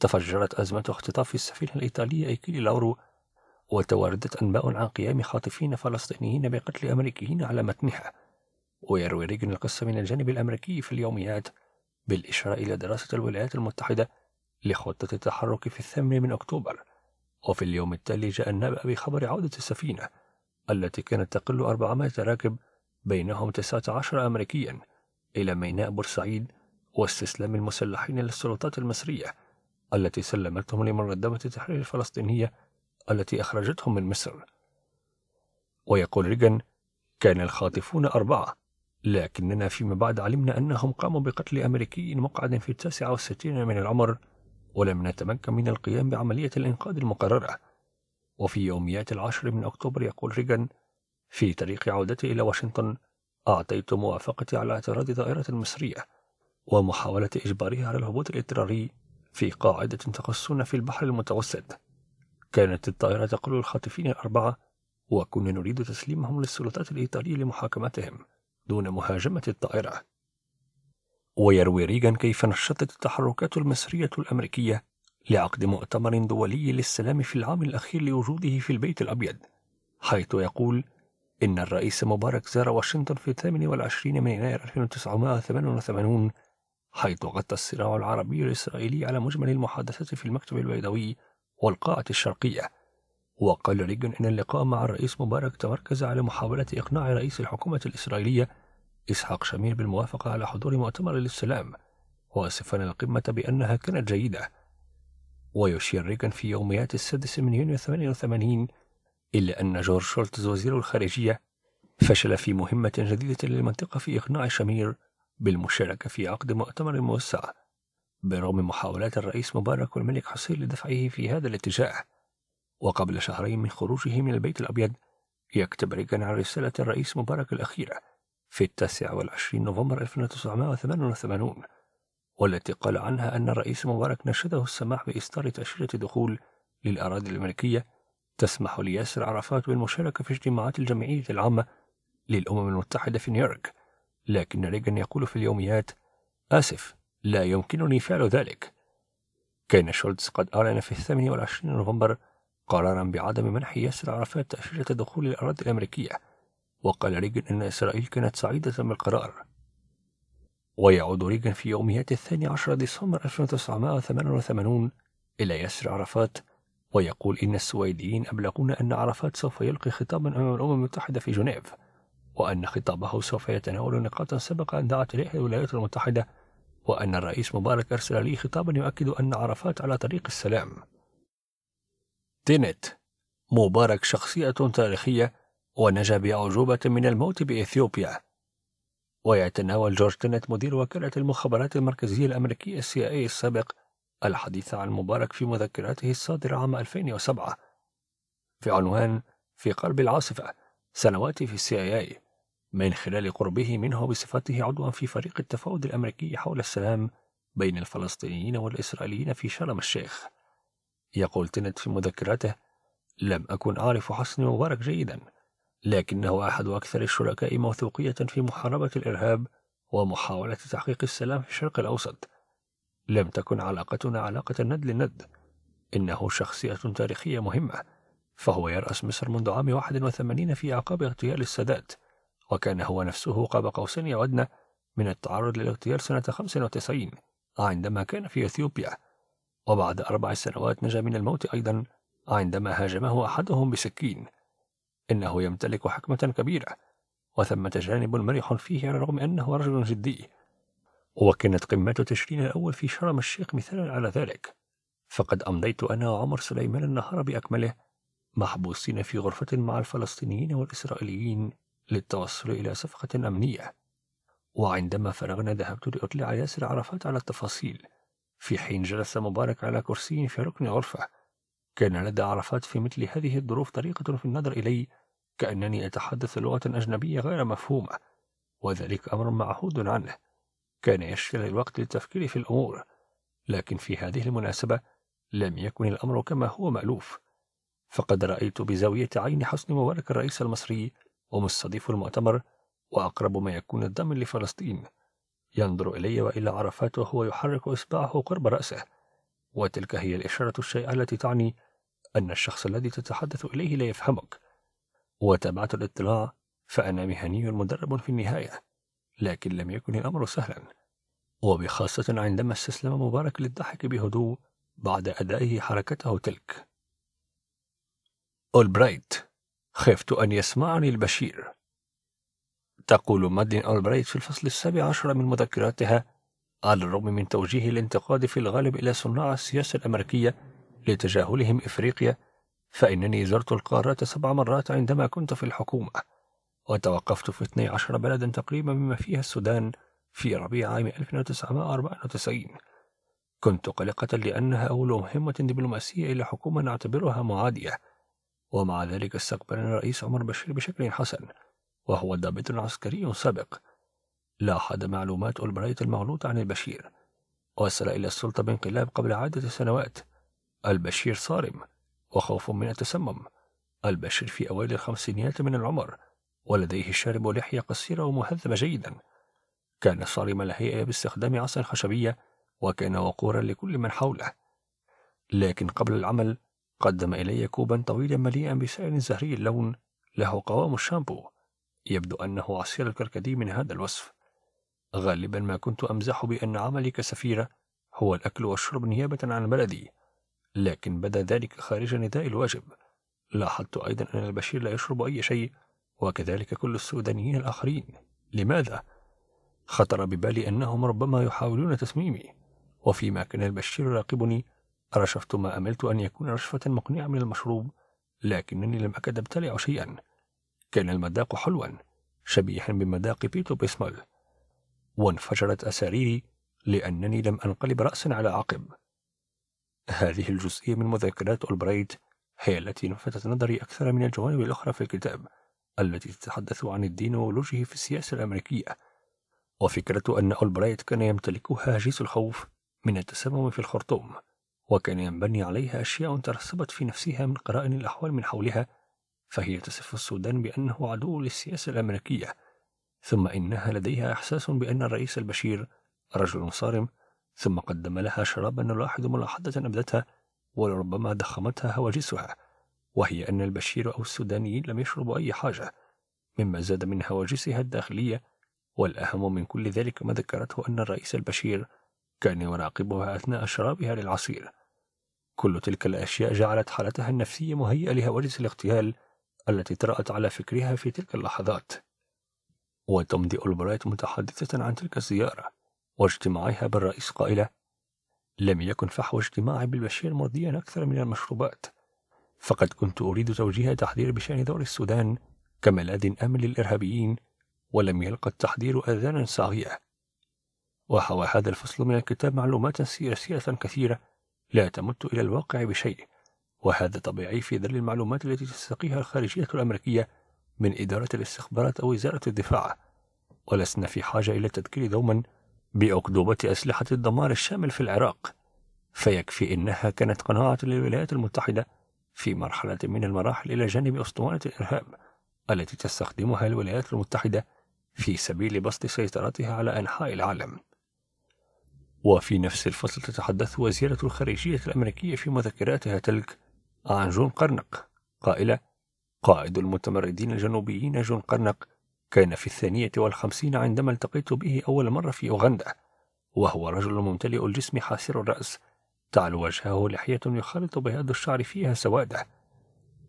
تفجرت أزمة اختطاف السفينة الإيطالية أيكيلي لاورو وتواردت أنباء عن قيام خاطفين فلسطينيين بقتل أمريكيين على متنها ويروي ريغن القصة من الجانب الأمريكي في اليوميات بالإشارة إلى دراسة الولايات المتحدة لخطة التحرك في الثامن من أكتوبر وفي اليوم التالي جاء النبأ بخبر عودة السفينة التي كانت تقل 400 راكب بينهم 19 أمريكيا إلى ميناء بورسعيد واستسلام المسلحين للسلطات المصرية التي سلمتهم لمنظمة التحرير الفلسطينية التي أخرجتهم من مصر ويقول ريغان كان الخاطفون أربعة لكننا فيما بعد علمنا أنهم قاموا بقتل أمريكي مقعد في التاسعة والستين من العمر ولم نتمكن من القيام بعملية الإنقاذ المقررة وفي يوميات العشر من أكتوبر يقول ريغان في طريق عودتي إلى واشنطن أعطيت موافقتي على اعتراض طائرة مصرية ومحاولة إجبارها على الهبوط الاضطراري في قاعدة تقصون في البحر المتوسط كانت الطائرة تقل الخاطفين الأربعة وكنا نريد تسليمهم للسلطات الإيطالية لمحاكمتهم دون مهاجمة الطائرة ويروي ريغان كيف نشطت التحركات المصرية الأمريكية لعقد مؤتمر دولي للسلام في العام الأخير لوجوده في البيت الأبيض حيث يقول إن الرئيس مبارك زار واشنطن في 28 من يناير 1988 حيث غطى الصراع العربي الإسرائيلي على مجمل المحادثات في المكتب البيضاوي والقاعة الشرقية وقال ريغن إن اللقاء مع الرئيس مبارك تمركز على محاولة إقناع رئيس الحكومة الإسرائيلية إسحاق شمير بالموافقة على حضور مؤتمر للسلام واصفا القمة بأنها كانت جيدة ويشير ريغن في يوميات السادس من يونيو 88 إلا أن جورج شولتز وزير الخارجية فشل في مهمة جديدة للمنطقة في إقناع شمير بالمشاركة في عقد مؤتمر موسع برغم محاولات الرئيس مبارك والملك حسين لدفعه في هذا الاتجاه وقبل شهرين من خروجه من البيت الأبيض يكتب ريغان عن رسالة الرئيس مبارك الأخيرة في التاسع والعشرين نوفمبر 1988 والتي قال عنها أن الرئيس مبارك نشده السماح بإصدار تأشيرة دخول للأراضي الملكية تسمح لياسر عرفات بالمشاركة في اجتماعات الجمعية العامة للأمم المتحدة في نيويورك لكن ريغان يقول في اليوميات آسف لا يمكنني فعل ذلك كان شولتز قد أعلن في الثامن والعشرين نوفمبر قرارا بعدم منح ياسر عرفات تأشيرة دخول الأراضي الأمريكية وقال ريغان أن إسرائيل كانت سعيدة بالقرار ويعود ريغان في يوميات الثاني عشر ديسمبر 1988 إلى ياسر عرفات ويقول إن السويديين أبلغونا أن عرفات سوف يلقي خطابا أمام الأمم المتحدة في جنيف وأن خطابه سوف يتناول نقاطا سبق أن دعت إليها الولايات المتحدة وأن الرئيس مبارك أرسل لي خطابا يؤكد أن عرفات على طريق السلام تينت مبارك شخصية تاريخية ونجا بأعجوبة من الموت بإثيوبيا ويتناول جورج تينت مدير وكالة المخابرات المركزية الأمريكية السي اي السابق الحديث عن مبارك في مذكراته الصادرة عام 2007 في عنوان في قلب العاصفة سنواتي في السي اي اي من خلال قربه منه بصفته عضوا في فريق التفاوض الأمريكي حول السلام بين الفلسطينيين والإسرائيليين في شرم الشيخ يقول تنت في مذكراته لم أكن أعرف حسني مبارك جيدا لكنه أحد أكثر الشركاء موثوقية في محاربة الإرهاب ومحاولة تحقيق السلام في الشرق الأوسط لم تكن علاقتنا علاقة الند للند إنه شخصية تاريخية مهمة فهو يرأس مصر منذ عام 81 في أعقاب اغتيال السادات وكان هو نفسه قاب قوسين يعدن من التعرض للاغتيال سنة 95 عندما كان في أثيوبيا وبعد أربع سنوات نجا من الموت أيضا عندما هاجمه أحدهم بسكين إنه يمتلك حكمة كبيرة وثمة جانب مرح فيه على الرغم أنه رجل جدي وكانت قمة تشرين الأول في شرم الشيخ مثالا على ذلك فقد أمضيت أنا وعمر سليمان النهار بأكمله محبوسين في غرفة مع الفلسطينيين والإسرائيليين للتوصل إلى صفقة أمنية وعندما فرغنا ذهبت لأطلع ياسر عرفات على التفاصيل في حين جلس مبارك على كرسي في ركن غرفة كان لدى عرفات في مثل هذه الظروف طريقة في النظر إلي كأنني أتحدث لغة أجنبية غير مفهومة وذلك أمر معهود عنه كان يشغل الوقت للتفكير في الأمور لكن في هذه المناسبة لم يكن الأمر كما هو مألوف فقد رأيت بزاوية عين حسن مبارك الرئيس المصري ومستضيف المؤتمر وأقرب ما يكون الدم لفلسطين ينظر إلي وإلى عرفات وهو يحرك إصبعه قرب رأسه وتلك هي الإشارة الشائعة التي تعني أن الشخص الذي تتحدث إليه لا يفهمك وتابعت الاطلاع فأنا مهني مدرب في النهاية لكن لم يكن الأمر سهلا وبخاصة عندما استسلم مبارك للضحك بهدوء بعد أدائه حركته تلك أولبرايت خفت أن يسمعني البشير تقول مادلين ألبريت في الفصل السابع عشر من مذكراتها على الرغم من توجيه الانتقاد في الغالب إلى صناع السياسة الأمريكية لتجاهلهم إفريقيا فإنني زرت القارات سبع مرات عندما كنت في الحكومة وتوقفت في 12 بلدا تقريبا بما فيها السودان في ربيع عام 1994 كنت قلقة لأنها أول مهمة دبلوماسية إلى حكومة نعتبرها معادية ومع ذلك استقبل الرئيس عمر بشير بشكل حسن وهو ضابط عسكري سابق لاحظ معلومات أولبرايت المغلوطة عن البشير وصل إلى السلطة بانقلاب قبل عدة سنوات البشير صارم وخوف من التسمم البشير في أوائل الخمسينيات من العمر ولديه شارب لحية قصيرة ومهذبة جيدا كان صارم الهيئة باستخدام عصا خشبية وكان وقورا لكل من حوله لكن قبل العمل قدم إلي كوبا طويلا مليئا بسائل زهري اللون له قوام الشامبو يبدو أنه عصير الكركدي من هذا الوصف غالبا ما كنت أمزح بأن عملي كسفيرة هو الأكل والشرب نيابة عن بلدي لكن بدا ذلك خارج نداء الواجب لاحظت أيضا أن البشير لا يشرب أي شيء وكذلك كل السودانيين الآخرين لماذا؟ خطر ببالي أنهم ربما يحاولون تسميمي وفيما كان البشير يراقبني رشفت ما أملت أن يكون رشفة مقنعة من المشروب لكنني لم أكد أبتلع شيئا كان المذاق حلوا شبيها بمذاق بيتو بيسمول وانفجرت أساريري لأنني لم أنقلب رأسا على عقب هذه الجزئية من مذكرات أولبرايت هي التي لفتت نظري أكثر من الجوانب الأخرى في الكتاب التي تتحدث عن الدين وولوجه في السياسة الأمريكية وفكرة أن أولبرايت كان يمتلكها هاجس الخوف من التسمم في الخرطوم وكان ينبني عليها أشياء ترسبت في نفسها من قرائن الأحوال من حولها فهي تصف السودان بأنه عدو للسياسة الأمريكية ثم إنها لديها إحساس بأن الرئيس البشير رجل صارم ثم قدم لها شرابا نلاحظ ملاحظة أبدتها ولربما ضخمتها هواجسها وهي أن البشير أو السودانيين لم يشربوا أي حاجة مما زاد من هواجسها الداخلية والأهم من كل ذلك ما ذكرته أن الرئيس البشير كان يراقبها أثناء شرابها للعصير كل تلك الأشياء جعلت حالتها النفسية مهيئة لهواجس الاغتيال التي طرأت على فكرها في تلك اللحظات وتمضي أولبرايت متحدثة عن تلك الزيارة واجتماعها بالرئيس قائلة لم يكن فحوى اجتماعي بالبشير مرضيا أكثر من المشروبات فقد كنت أريد توجيه تحذير بشأن دور السودان كملاذ آمن للإرهابيين ولم يلقى التحذير آذانا صاغية وحوى هذا الفصل من الكتاب معلومات سياسية كثيرة لا تمت إلى الواقع بشيء وهذا طبيعي في ظل المعلومات التي تستقيها الخارجية الأمريكية من إدارة الاستخبارات أو وزارة الدفاع ولسنا في حاجة إلى التذكير دوما بأقدوبة أسلحة الدمار الشامل في العراق فيكفي إنها كانت قناعة للولايات المتحدة في مرحلة من المراحل إلى جانب أسطوانة الإرهاب التي تستخدمها الولايات المتحدة في سبيل بسط سيطرتها على أنحاء العالم وفي نفس الفصل تتحدث وزيرة الخارجية الأمريكية في مذكراتها تلك عن جون قرنق قائلة قائد المتمردين الجنوبيين جون قرنق كان في الثانية والخمسين عندما التقيت به أول مرة في أوغندا وهو رجل ممتلئ الجسم حاسر الرأس تعلو وجهه لحية يخالط بياض الشعر فيها سواده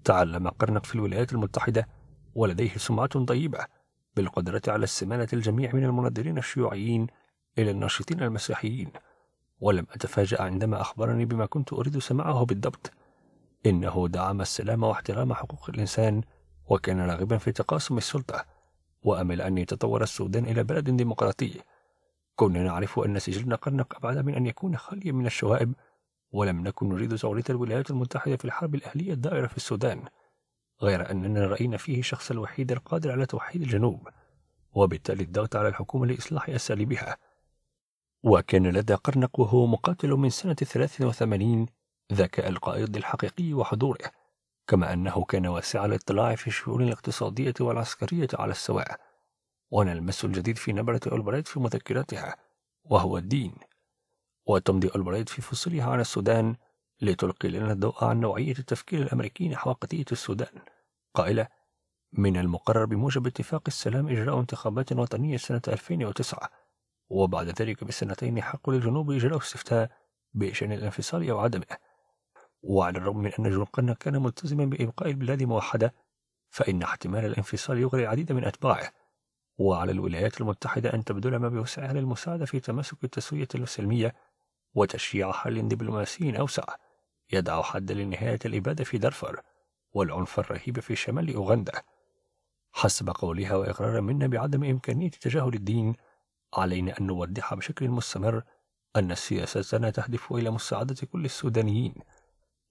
تعلم قرنق في الولايات المتحدة ولديه سمعة طيبة بالقدرة على استمالة الجميع من المنظرين الشيوعيين إلى الناشطين المسيحيين ولم أتفاجأ عندما أخبرني بما كنت أريد سماعه بالضبط إنه دعم السلام واحترام حقوق الإنسان وكان راغبا في تقاسم السلطة وأمل أن يتطور السودان إلى بلد ديمقراطي كنا نعرف أن سجلنا قرنك أبعد من أن يكون خاليا من الشوائب ولم نكن نريد زعولة الولايات المتحدة في الحرب الأهلية الدائرة في السودان غير أننا رأينا فيه الشخص الوحيد القادر على توحيد الجنوب وبالتالي الضغط على الحكومة لإصلاح أساليبها وكان لدى قرنق وهو مقاتل من سنة 83 ذكاء القائد الحقيقي وحضوره كما أنه كان واسع الاطلاع في الشؤون الاقتصادية والعسكرية على السواء ونلمس الجديد في نبرة ألبريد في مذكراتها وهو الدين وتمضي ألبريد في فصلها عن السودان لتلقي لنا الضوء عن نوعية التفكير الأمريكي نحو قضية السودان قائلة من المقرر بموجب اتفاق السلام إجراء انتخابات وطنية سنة 2009 وبعد ذلك بسنتين حق للجنوب إجراء استفتاء بشأن الانفصال أو عدمه وعلى الرغم من أن جون كان ملتزما بإبقاء البلاد موحدة فإن احتمال الانفصال يغري العديد من أتباعه وعلى الولايات المتحدة أن تبذل ما بوسعها للمساعدة في تماسك التسوية السلمية وتشجيع حل دبلوماسي أوسع يدع حدا لنهاية الإبادة في درفر والعنف الرهيب في شمال أوغندا حسب قولها وإقرارا منا بعدم إمكانية تجاهل الدين علينا أن نوضح بشكل مستمر أن سياستنا تهدف إلى مساعدة كل السودانيين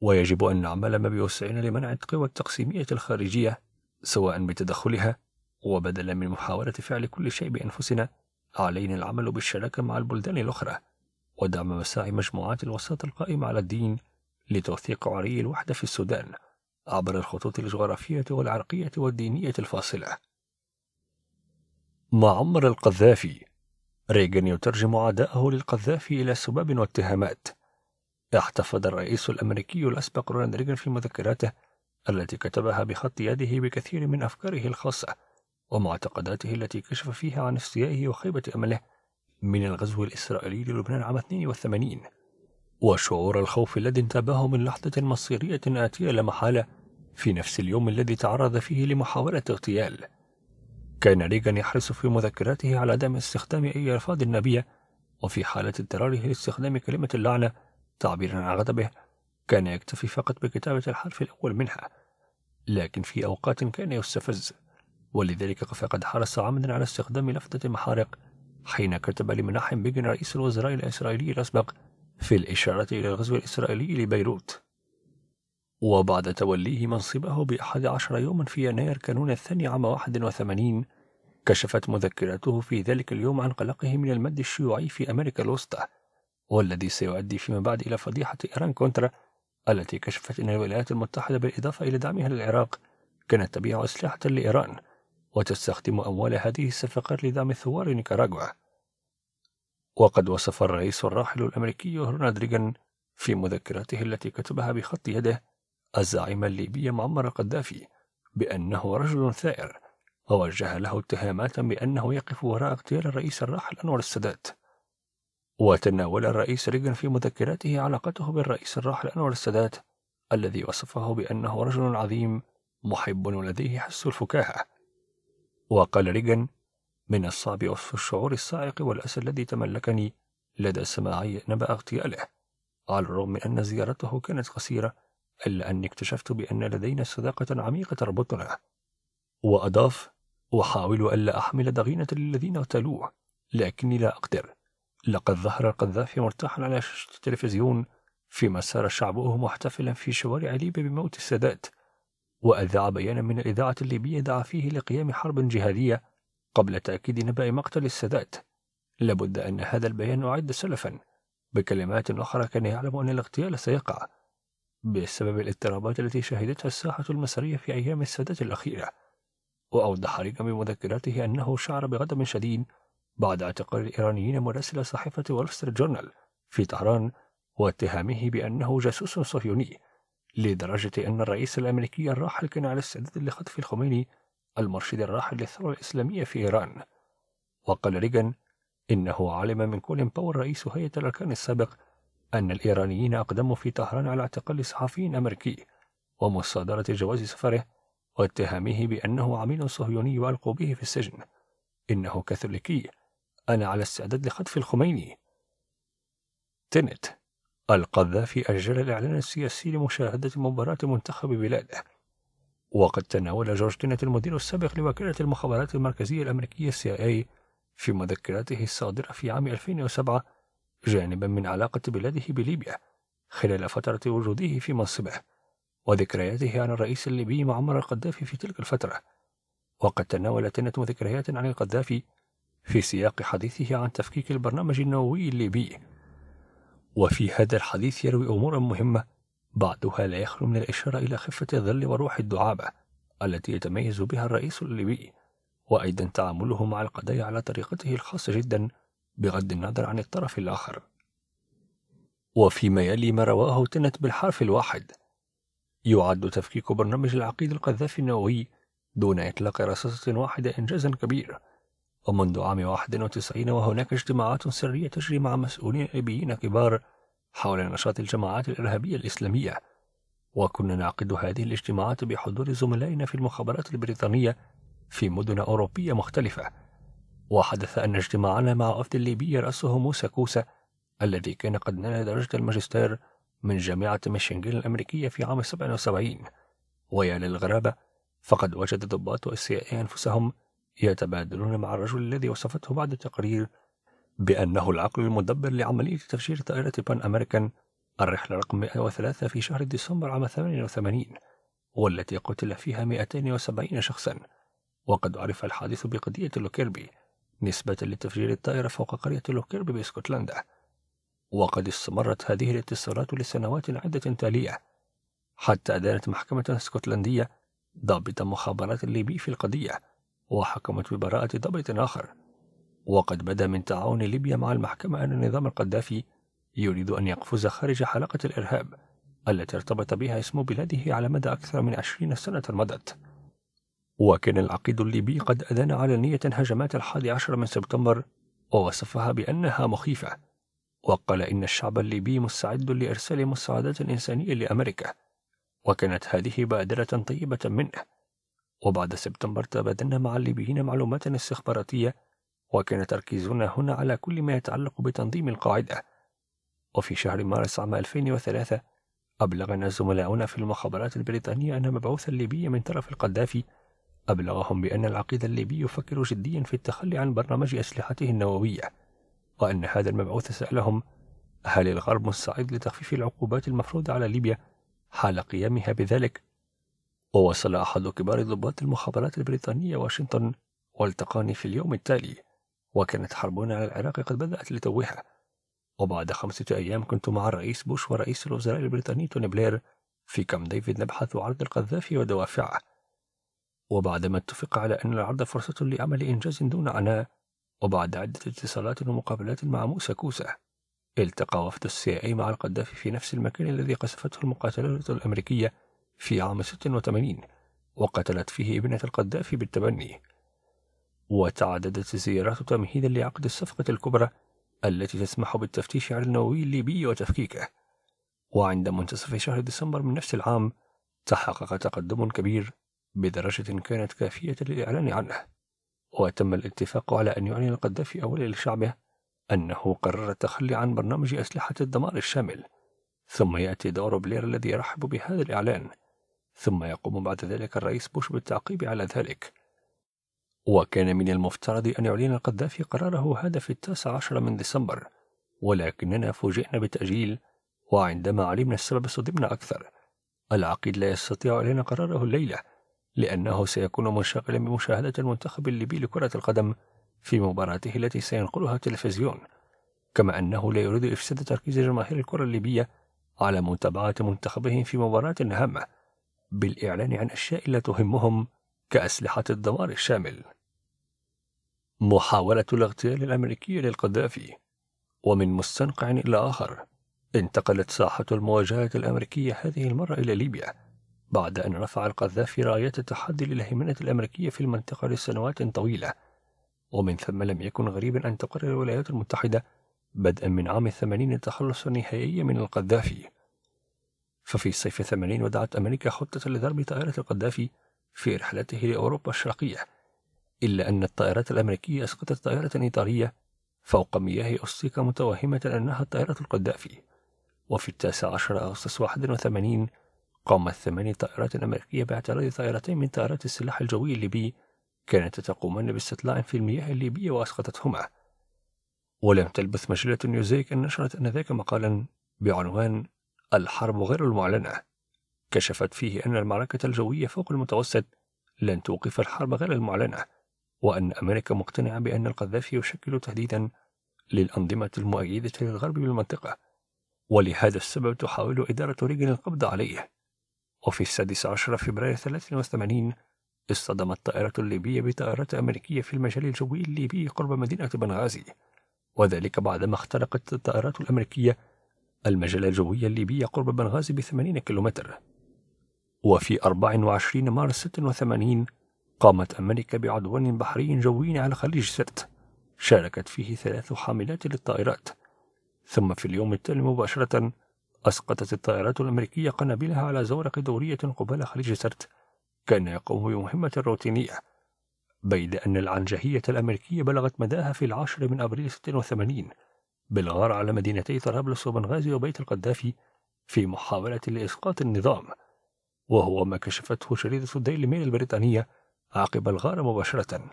ويجب أن نعمل ما بوسعنا لمنع القوى التقسيمية الخارجية سواء بتدخلها وبدلا من محاولة فعل كل شيء بأنفسنا علينا العمل بالشراكة مع البلدان الأخرى ودعم مساعي مجموعات الوساطة القائمة على الدين لتوثيق عري الوحدة في السودان عبر الخطوط الجغرافية والعرقية والدينية الفاصلة معمر القذافي ريغن يترجم عداءه للقذافي إلى سباب واتهامات احتفظ الرئيس الأمريكي الأسبق رونالد ريغن في مذكراته التي كتبها بخط يده بكثير من أفكاره الخاصة ومعتقداته التي كشف فيها عن استيائه وخيبة أمله من الغزو الإسرائيلي للبنان عام 82 وشعور الخوف الذي انتابه من لحظة مصيرية آتية لا محالة في نفس اليوم الذي تعرض فيه لمحاولة اغتيال كان ريغان يحرص في مذكراته على عدم استخدام أي ألفاظ النبية وفي حالة اضطراره لاستخدام كلمة اللعنة تعبيرا عن غضبه كان يكتفي فقط بكتابة الحرف الأول منها لكن في أوقات كان يستفز ولذلك فقد حرص عمدا على استخدام لفظة المحارق حين كتب لمناحم بيجن رئيس الوزراء الإسرائيلي الأسبق في الإشارة إلى الغزو الإسرائيلي لبيروت وبعد توليه منصبه بأحد عشر يوما في يناير كانون الثاني عام 81 كشفت مذكراته في ذلك اليوم عن قلقه من المد الشيوعي في أمريكا الوسطى والذي سيؤدي فيما بعد إلى فضيحة إيران كونترا التي كشفت أن الولايات المتحدة بالإضافة إلى دعمها للعراق كانت تبيع أسلحة لإيران وتستخدم أموال هذه الصفقات لدعم ثوار نيكاراغوا وقد وصف الرئيس الراحل الأمريكي رونالد ريغان في مذكراته التي كتبها بخط يده الزعيم الليبي معمر القذافي بأنه رجل ثائر ووجه له اتهامات بأنه يقف وراء اغتيال الرئيس الراحل أنور السادات وتناول الرئيس ريغان في مذكراته علاقته بالرئيس الراحل أنور السادات الذي وصفه بأنه رجل عظيم محب ولديه حس الفكاهة وقال ريغان من الصعب وصف الشعور الصاعق والأسى الذي تملكني لدى سماعي نبأ اغتياله على الرغم من أن زيارته كانت قصيرة إلا أني اكتشفت بأن لدينا صداقة عميقة تربطنا وأضاف أحاول ألا أحمل ضغينة للذين اغتالوه لكني لا أقدر لقد ظهر القذافي مرتاحا على شاشة التلفزيون فيما سار شعبه محتفلا في شوارع ليبيا بموت السادات وأذاع بيانا من الإذاعة الليبية دعا فيه لقيام حرب جهادية قبل تأكيد نبأ مقتل السادات لابد أن هذا البيان أعد سلفا بكلمات أخرى كان يعلم أن الاغتيال سيقع بسبب الاضطرابات التي شهدتها الساحة المصرية في أيام السادات الأخيرة وأوضح ريغان بمذكراته أنه شعر بغضب شديد بعد اعتقال الإيرانيين مراسل صحيفة وول ستريت جورنال في طهران واتهامه بأنه جاسوس صهيوني لدرجة أن الرئيس الأمريكي الراحل كان على استعداد لخطف الخميني المرشد الراحل للثورة الإسلامية في إيران وقال ريغان إنه علم من كولين باور رئيس هيئة الأركان السابق أن الإيرانيين أقدموا في طهران على اعتقال صحفي أمريكي ومصادرة جواز سفره واتهامه بأنه عميل صهيوني وألقوا به في السجن إنه كاثوليكي أنا على استعداد لخطف الخميني تنت القذافي أجل الإعلان السياسي لمشاهدة مباراة منتخب بلاده وقد تناول جورج تنت المدير السابق لوكالة المخابرات المركزية الأمريكية CIA في مذكراته الصادرة في عام 2007 جانبا من علاقة بلاده بليبيا خلال فترة وجوده في منصبه وذكرياته عن الرئيس الليبي معمر القذافي في تلك الفترة وقد تناول تنت ذكريات عن القذافي في سياق حديثه عن تفكيك البرنامج النووي الليبي وفي هذا الحديث يروي أمورا مهمة بعضها لا يخلو من الإشارة إلى خفة الظل وروح الدعابة التي يتميز بها الرئيس الليبي وأيضا تعامله مع القضايا على طريقته الخاصة جدا بغض النظر عن الطرف الآخر وفيما يلي ما رواه تنت بالحرف الواحد يعد تفكيك برنامج العقيد القذافي النووي دون إطلاق رصاصة واحدة إنجازا كبير ومنذ عام 91 وهناك اجتماعات سرية تجري مع مسؤولين إيبيين كبار حول نشاط الجماعات الإرهابية الإسلامية وكنا نعقد هذه الاجتماعات بحضور زملائنا في المخابرات البريطانية في مدن أوروبية مختلفة وحدث أن اجتماعنا مع وفد ليبي رأسه موسى كوسا الذي كان قد نال درجة الماجستير من جامعة ميشيغان الأمريكية في عام 77 ويا للغرابة فقد وجد ضباط السي أنفسهم يتبادلون مع الرجل الذي وصفته بعد التقرير بأنه العقل المدبر لعملية تفجير طائرة بان أمريكان الرحلة رقم 103 في شهر ديسمبر عام 88 والتي قتل فيها 270 شخصا وقد عرف الحادث بقضية لوكيربي نسبة لتفجير الطائرة فوق قرية لوكيربي باسكتلندا وقد استمرت هذه الاتصالات لسنوات عدة تالية حتى أدانت محكمة اسكتلندية ضابط مخابرات الليبي في القضية وحكمت ببراءة ضابط آخر وقد بدا من تعاون ليبيا مع المحكمة أن النظام القذافي يريد أن يقفز خارج حلقة الإرهاب التي ارتبط بها اسم بلاده على مدى أكثر من عشرين سنة مضت وكان العقيد الليبي قد أذن علنية هجمات الحادي عشر من سبتمبر ووصفها بأنها مخيفة وقال إن الشعب الليبي مستعد لإرسال مساعدات إنسانية لأمريكا وكانت هذه بادرة طيبة منه وبعد سبتمبر تبادلنا مع الليبيين معلومات استخباراتية وكان تركيزنا هنا على كل ما يتعلق بتنظيم القاعدة وفي شهر مارس عام 2003 أبلغنا زملاؤنا في المخابرات البريطانية أن مبعوثا ليبيا من طرف القذافي أبلغهم بأن العقيد الليبي يفكر جديا في التخلي عن برنامج أسلحته النووية وأن هذا المبعوث سألهم هل الغرب مستعد لتخفيف العقوبات المفروضة على ليبيا حال قيامها بذلك؟ ووصل أحد كبار ضباط المخابرات البريطانية واشنطن والتقاني في اليوم التالي وكانت حربنا على العراق قد بدأت لتوها وبعد خمسة أيام كنت مع الرئيس بوش ورئيس الوزراء البريطاني توني بلير في كام ديفيد نبحث عرض القذافي ودوافعه وبعدما اتفق على أن العرض فرصة لعمل إنجاز دون عناء وبعد عدة اتصالات ومقابلات مع موسى كوسة التقى وفد السي اي مع القذافي في نفس المكان الذي قصفته المقاتلات الأمريكية في عام 86 وقتلت فيه ابنة القذافي بالتبني وتعددت الزيارات تمهيدا لعقد الصفقة الكبرى التي تسمح بالتفتيش على النووي الليبي وتفكيكه وعند منتصف شهر ديسمبر من نفس العام تحقق تقدم كبير بدرجة كانت كافية للإعلان عنه وتم الاتفاق على أن يعلن القذافي أولا لشعبه أنه قرر التخلي عن برنامج أسلحة الدمار الشامل ثم يأتي دور بلير الذي يرحب بهذا الإعلان ثم يقوم بعد ذلك الرئيس بوش بالتعقيب على ذلك وكان من المفترض أن يعلن القذافي قراره هذا في التاسع عشر من ديسمبر ولكننا فوجئنا بتأجيل وعندما علمنا السبب صدمنا أكثر العقيد لا يستطيع إعلان قراره الليلة لأنه سيكون منشغلا بمشاهدة المنتخب الليبي لكرة القدم في مباراته التي سينقلها التلفزيون كما أنه لا يريد إفساد تركيز جماهير الكرة الليبية على متابعة منتخبهم في مباراة هامة بالإعلان عن أشياء لا تهمهم كأسلحة الدمار الشامل محاولة الاغتيال الأمريكي للقذافي ومن مستنقع إلى آخر انتقلت ساحة المواجهة الأمريكية هذه المرة إلى ليبيا بعد أن رفع القذافي راية التحدي للهيمنة الأمريكية في المنطقة لسنوات طويلة ومن ثم لم يكن غريبا أن تقرر الولايات المتحدة بدءا من عام الثمانين التخلص النهائي من القذافي ففي صيف الثمانين وضعت أمريكا خطة لضرب طائرة القذافي في رحلته لأوروبا الشرقية إلا أن الطائرات الأمريكية أسقطت طائرة إيطالية فوق مياه أوستيكا متوهمة أنها طائرة القذافي وفي التاسع عشر أغسطس 81 قامت ثماني طائرات أمريكية باعتراض طائرتين من طائرات السلاح الجوي الليبي كانت تقومان باستطلاع في المياه الليبية وأسقطتهما ولم تلبث مجلة نيوزيك أن نشرت أنذاك مقالا بعنوان الحرب غير المعلنة كشفت فيه أن المعركة الجوية فوق المتوسط لن توقف الحرب غير المعلنة وأن أمريكا مقتنعة بأن القذافي يشكل تهديدا للأنظمة المؤيدة للغرب بالمنطقة ولهذا السبب تحاول إدارة ريغن القبض عليه وفي السادس عشر فبراير 83 اصطدمت طائرة ليبية بطائرة أمريكية في المجال الجوي الليبي قرب مدينة بنغازي وذلك بعدما اخترقت الطائرات الأمريكية المجال الجوي الليبي قرب بنغازي بثمانين كيلومتر وفي 24 مارس 86 قامت أمريكا بعدوان بحري جوي على خليج سرت شاركت فيه ثلاث حاملات للطائرات ثم في اليوم التالي مباشرة أسقطت الطائرات الأمريكية قنابلها على زورق دورية قبال خليج سرت كان يقوم بمهمة روتينية بيد أن العنجهية الأمريكية بلغت مداها في العاشر من أبريل 86 بالغار على مدينتي طرابلس وبنغازي وبيت القذافي في محاولة لإسقاط النظام وهو ما كشفته شريدة الديل ميل البريطانية عقب الغار مباشرة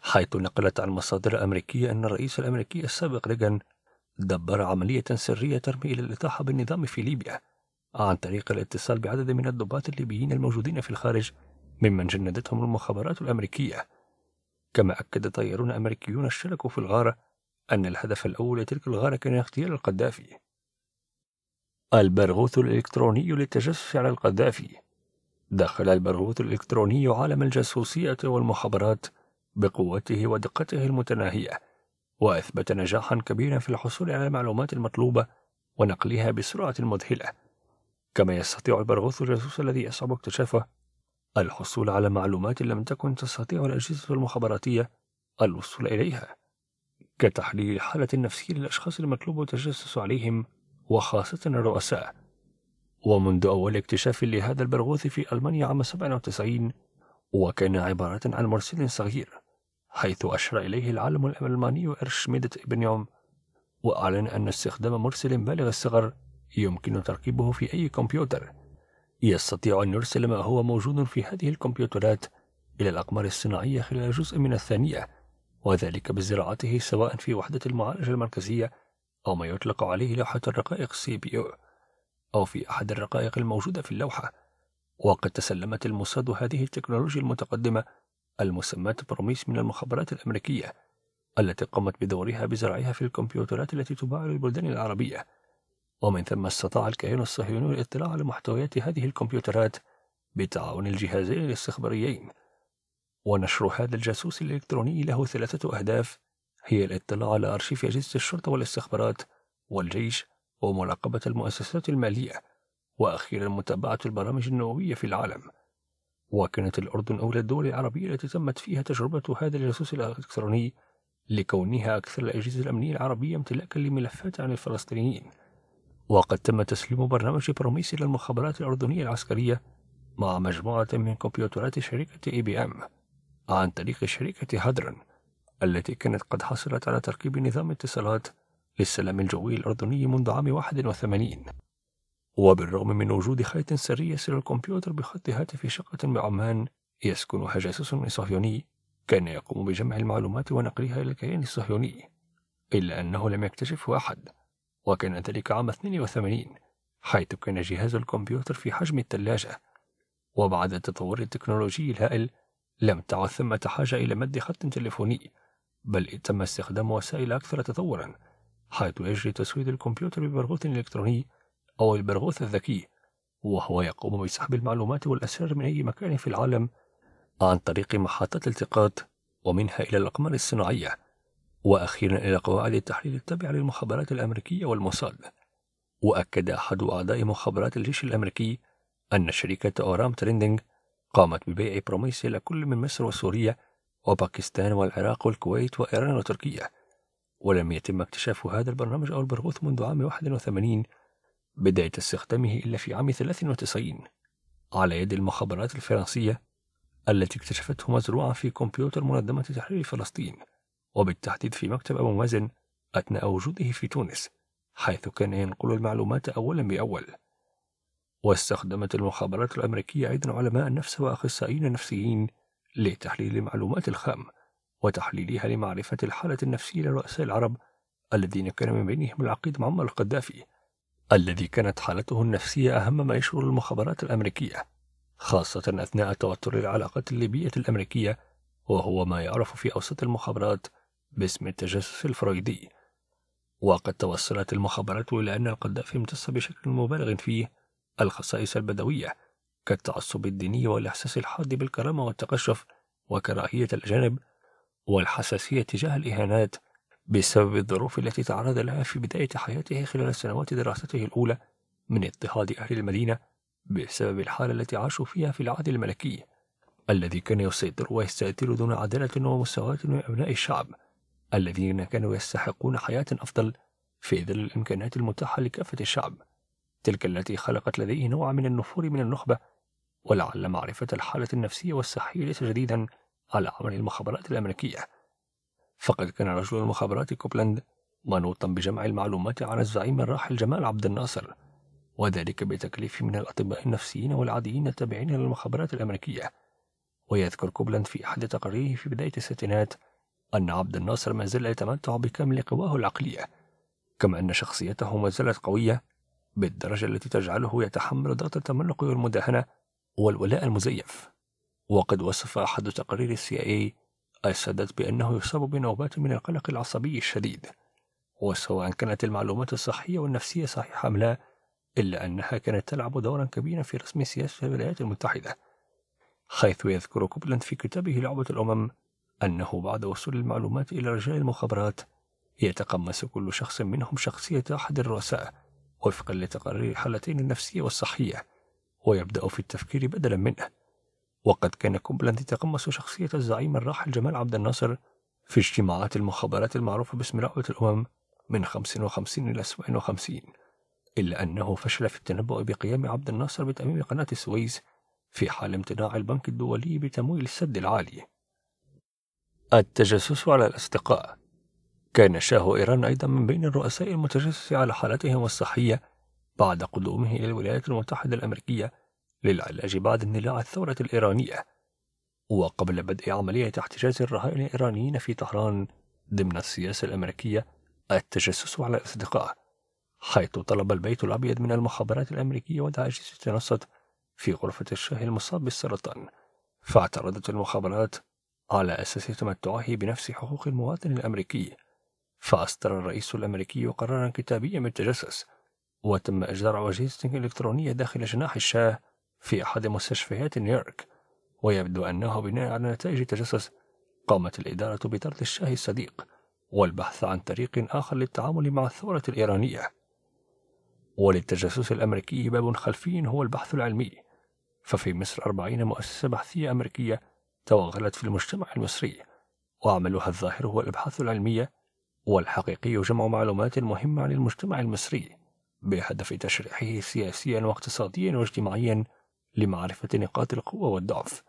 حيث نقلت عن مصادر أمريكية أن الرئيس الأمريكي السابق ريغان دبر عملية سرية ترمي إلى الإطاحة بالنظام في ليبيا عن طريق الاتصال بعدد من الضباط الليبيين الموجودين في الخارج ممن جندتهم المخابرات الأمريكية كما أكد طيارون أمريكيون اشتركوا في الغارة أن الهدف الأول لتلك الغارة كان اغتيال القذافي البرغوث الإلكتروني للتجسس على القذافي دخل البرغوث الإلكتروني عالم الجاسوسية والمخابرات بقوته ودقته المتناهية وأثبت نجاحا كبيرا في الحصول على المعلومات المطلوبة ونقلها بسرعة مذهلة كما يستطيع البرغوث الجاسوس الذي يصعب اكتشافه الحصول على معلومات لم تكن تستطيع الأجهزة المخابراتية الوصول إليها كتحليل الحالة النفسية للأشخاص المطلوب التجسس عليهم وخاصة الرؤساء ومنذ أول اكتشاف لهذا البرغوث في ألمانيا عام 97 وكان عبارة عن مرسل صغير حيث أشار إليه العالم الألماني أرشميدت ابن يوم وأعلن أن استخدام مرسل بالغ الصغر يمكن تركيبه في أي كمبيوتر يستطيع أن يرسل ما هو موجود في هذه الكمبيوترات إلى الأقمار الصناعية خلال جزء من الثانية وذلك بزراعته سواء في وحدة المعالجة المركزية أو ما يطلق عليه لوحة الرقائق سي بي يو أو في أحد الرقائق الموجودة في اللوحة وقد تسلمت الموساد هذه التكنولوجيا المتقدمة المسماة بروميس من المخابرات الأمريكية التي قامت بدورها بزرعها في الكمبيوترات التي تباع للبلدان العربية ومن ثم استطاع الكيان الصهيوني الاطلاع على محتويات هذه الكمبيوترات بتعاون الجهازين الاستخباريين ونشر هذا الجاسوس الإلكتروني له ثلاثة أهداف هي الاطلاع على أرشيف أجهزة الشرطة والاستخبارات والجيش ومراقبة المؤسسات المالية وأخيرا متابعة البرامج النووية في العالم وكانت الأردن أولى الدول العربية التي تمت فيها تجربة هذا الجاسوس الإلكتروني لكونها أكثر الأجهزة الأمنية العربية امتلاكا لملفات عن الفلسطينيين وقد تم تسليم برنامج بروميس إلى المخابرات الأردنية العسكرية مع مجموعة من كمبيوترات شركة اي بي ام عن طريق شركة هدرن التي كانت قد حصلت على تركيب نظام اتصالات للسلام الجوي الأردني منذ عام 81 وبالرغم من وجود خيط سري يصل الكمبيوتر بخط هاتف شقة بعمان يسكنها جاسوس صهيوني كان يقوم بجمع المعلومات ونقلها إلى الكيان الصهيوني إلا أنه لم يكتشفه أحد وكان ذلك عام 82 حيث كان جهاز الكمبيوتر في حجم الثلاجة وبعد التطور التكنولوجي الهائل لم تعد ثمة حاجة إلى مد خط تليفوني بل تم استخدام وسائل أكثر تطورا حيث يجري تسويد الكمبيوتر ببرغوث إلكتروني أو البرغوث الذكي وهو يقوم بسحب المعلومات والأسرار من أي مكان في العالم عن طريق محطات التقاط ومنها إلى الأقمار الصناعية وأخيرا إلى قواعد التحليل التابعة للمخابرات الأمريكية والموساد وأكد أحد أعضاء مخابرات الجيش الأمريكي أن شركة أورام تريندينج قامت ببيع بروميس إلى كل من مصر وسوريا وباكستان والعراق والكويت وإيران وتركيا ولم يتم اكتشاف هذا البرنامج أو البرغوث منذ عام 81 بداية استخدامه إلا في عام 93 على يد المخابرات الفرنسية التي اكتشفته مزروعة في كمبيوتر منظمة تحرير فلسطين وبالتحديد في مكتب أبو مازن أثناء وجوده في تونس حيث كان ينقل المعلومات أولا بأول واستخدمت المخابرات الأمريكية أيضا علماء النفس وأخصائيين نفسيين لتحليل المعلومات الخام وتحليلها لمعرفة الحالة النفسية لرؤساء العرب الذين كان من بينهم العقيد معمر القذافي الذي كانت حالته النفسية أهم ما يشعر المخابرات الأمريكية خاصة أثناء توتر العلاقات الليبية الأمريكية وهو ما يعرف في أوسط المخابرات باسم التجسس الفرويدي وقد توصلت المخابرات إلى أن القذافي امتص بشكل مبالغ فيه الخصائص البدوية كالتعصب الديني والإحساس الحاد بالكرامة والتقشف وكراهية الأجانب والحساسية تجاه الإهانات بسبب الظروف التي تعرض لها في بداية حياته خلال سنوات دراسته الأولى من اضطهاد أهل المدينة بسبب الحالة التي عاشوا فيها في العهد الملكي الذي كان يسيطر ويستأثر دون عدالة ومساواة من أبناء الشعب الذين كانوا يستحقون حياة أفضل في ظل الإمكانات المتاحة لكافة الشعب تلك التي خلقت لديه نوع من النفور من النخبة ولعل معرفة الحالة النفسية والصحية ليس جديدا على عمل المخابرات الأمريكية فقد كان رجل المخابرات كوبلاند منوطا بجمع المعلومات عن الزعيم الراحل جمال عبد الناصر وذلك بتكليف من الأطباء النفسيين والعاديين التابعين للمخابرات الأمريكية ويذكر كوبلاند في أحد تقاريره في بداية الستينات أن عبد الناصر ما زال يتمتع بكامل قواه العقلية كما أن شخصيته ما زالت قوية بالدرجة التي تجعله يتحمل ضغط التملق والمداهنة والولاء المزيف وقد وصف أحد تقارير السي آي إيه أسدت بأنه يصاب بنوبات من القلق العصبي الشديد وسواء كانت المعلومات الصحية والنفسية صحيحة أم لا إلا أنها كانت تلعب دورا كبيرا في رسم سياسة الولايات المتحدة حيث يذكر كوبلاند في كتابه لعبة الأمم أنه بعد وصول المعلومات إلى رجال المخابرات يتقمص كل شخص منهم شخصية أحد الرؤساء وفقا لتقرير الحالتين النفسية والصحية ويبدأ في التفكير بدلا منه وقد كان كوبلاند يتقمص شخصية الزعيم الراحل جمال عبد الناصر في اجتماعات المخابرات المعروفة باسم رأوة الأمم من 55 إلى 57 إلا أنه فشل في التنبؤ بقيام عبد الناصر بتأميم قناة السويس في حال امتناع البنك الدولي بتمويل السد العالي التجسس على الأصدقاء كان شاه إيران أيضا من بين الرؤساء المتجسس على حالتهم الصحية بعد قدومه إلى الولايات المتحدة الأمريكية للعلاج بعد اندلاع الثورة الإيرانية وقبل بدء عملية احتجاز الرهائن الإيرانيين في طهران ضمن السياسة الأمريكية التجسس على الأصدقاء حيث طلب البيت الأبيض من المخابرات الأمريكية وضع أجهزة تنصت في غرفة الشاه المصاب بالسرطان فاعترضت المخابرات على أساس تمتعه بنفس حقوق المواطن الأمريكي فأصدر الرئيس الأمريكي قرارا كتابيا بالتجسس وتم إجدار أجهزة إلكترونية داخل جناح الشاه في أحد مستشفيات نيويورك ويبدو أنه بناء على نتائج تجسس قامت الإدارة بطرد الشاهي الصديق والبحث عن طريق آخر للتعامل مع الثورة الإيرانية وللتجسس الأمريكي باب خلفي هو البحث العلمي ففي مصر أربعين مؤسسة بحثية أمريكية توغلت في المجتمع المصري وعملها الظاهر هو الإبحاث العلمية والحقيقي جمع معلومات مهمة عن المجتمع المصري بهدف تشريحه سياسيا واقتصاديا واجتماعيا لمعرفة نقاط القوة والضعف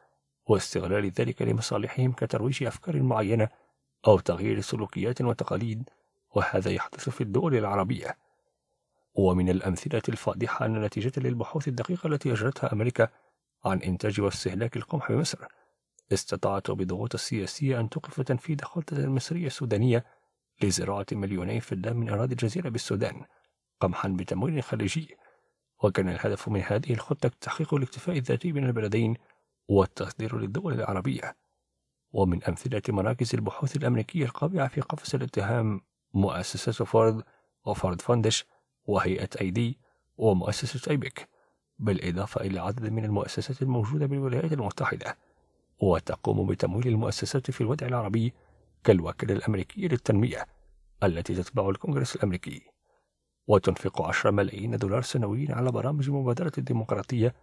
واستغلال ذلك لمصالحهم كترويج أفكار معينة أو تغيير سلوكيات وتقاليد وهذا يحدث في الدول العربية ومن الأمثلة الفاضحة أن نتيجة للبحوث الدقيقة التي أجرتها أمريكا عن إنتاج واستهلاك القمح بمصر استطاعت بضغوط السياسية أن توقف تنفيذ خطة المصرية السودانية لزراعة مليوني فدان من أراضي الجزيرة بالسودان قمحا بتمويل خليجي وكان الهدف من هذه الخطة تحقيق الاكتفاء الذاتي بين البلدين والتصدير للدول العربية ومن أمثلة مراكز البحوث الأمريكية القابعة في قفص الاتهام مؤسسة فورد وفورد فوندش وهيئة أي دي ومؤسسة أيبك بالإضافة إلى عدد من المؤسسات الموجودة بالولايات المتحدة وتقوم بتمويل المؤسسات في الوضع العربي كالوكالة الأمريكية للتنمية التي تتبع الكونغرس الأمريكي وتنفق 10 ملايين دولار سنويا على برامج مبادرة الديمقراطية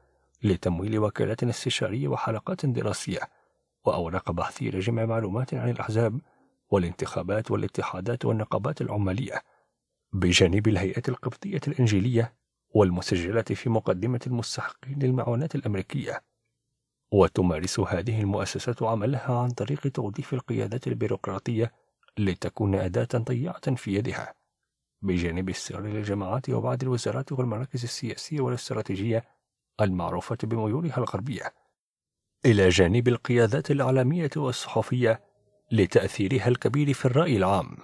لتمويل وكالات استشارية وحلقات دراسية وأوراق بحثية لجمع معلومات عن الأحزاب والانتخابات والاتحادات والنقابات العمالية بجانب الهيئات القبطية الإنجيلية والمسجلات في مقدمة المستحقين للمعونات الأمريكية وتمارس هذه المؤسسات عملها عن طريق توظيف القيادات البيروقراطية لتكون أداة ضيعة في يدها بجانب السر للجماعات وبعض الوزارات والمراكز السياسية والاستراتيجية المعروفة بميولها الغربية إلى جانب القيادات الإعلامية والصحفية لتأثيرها الكبير في الرأي العام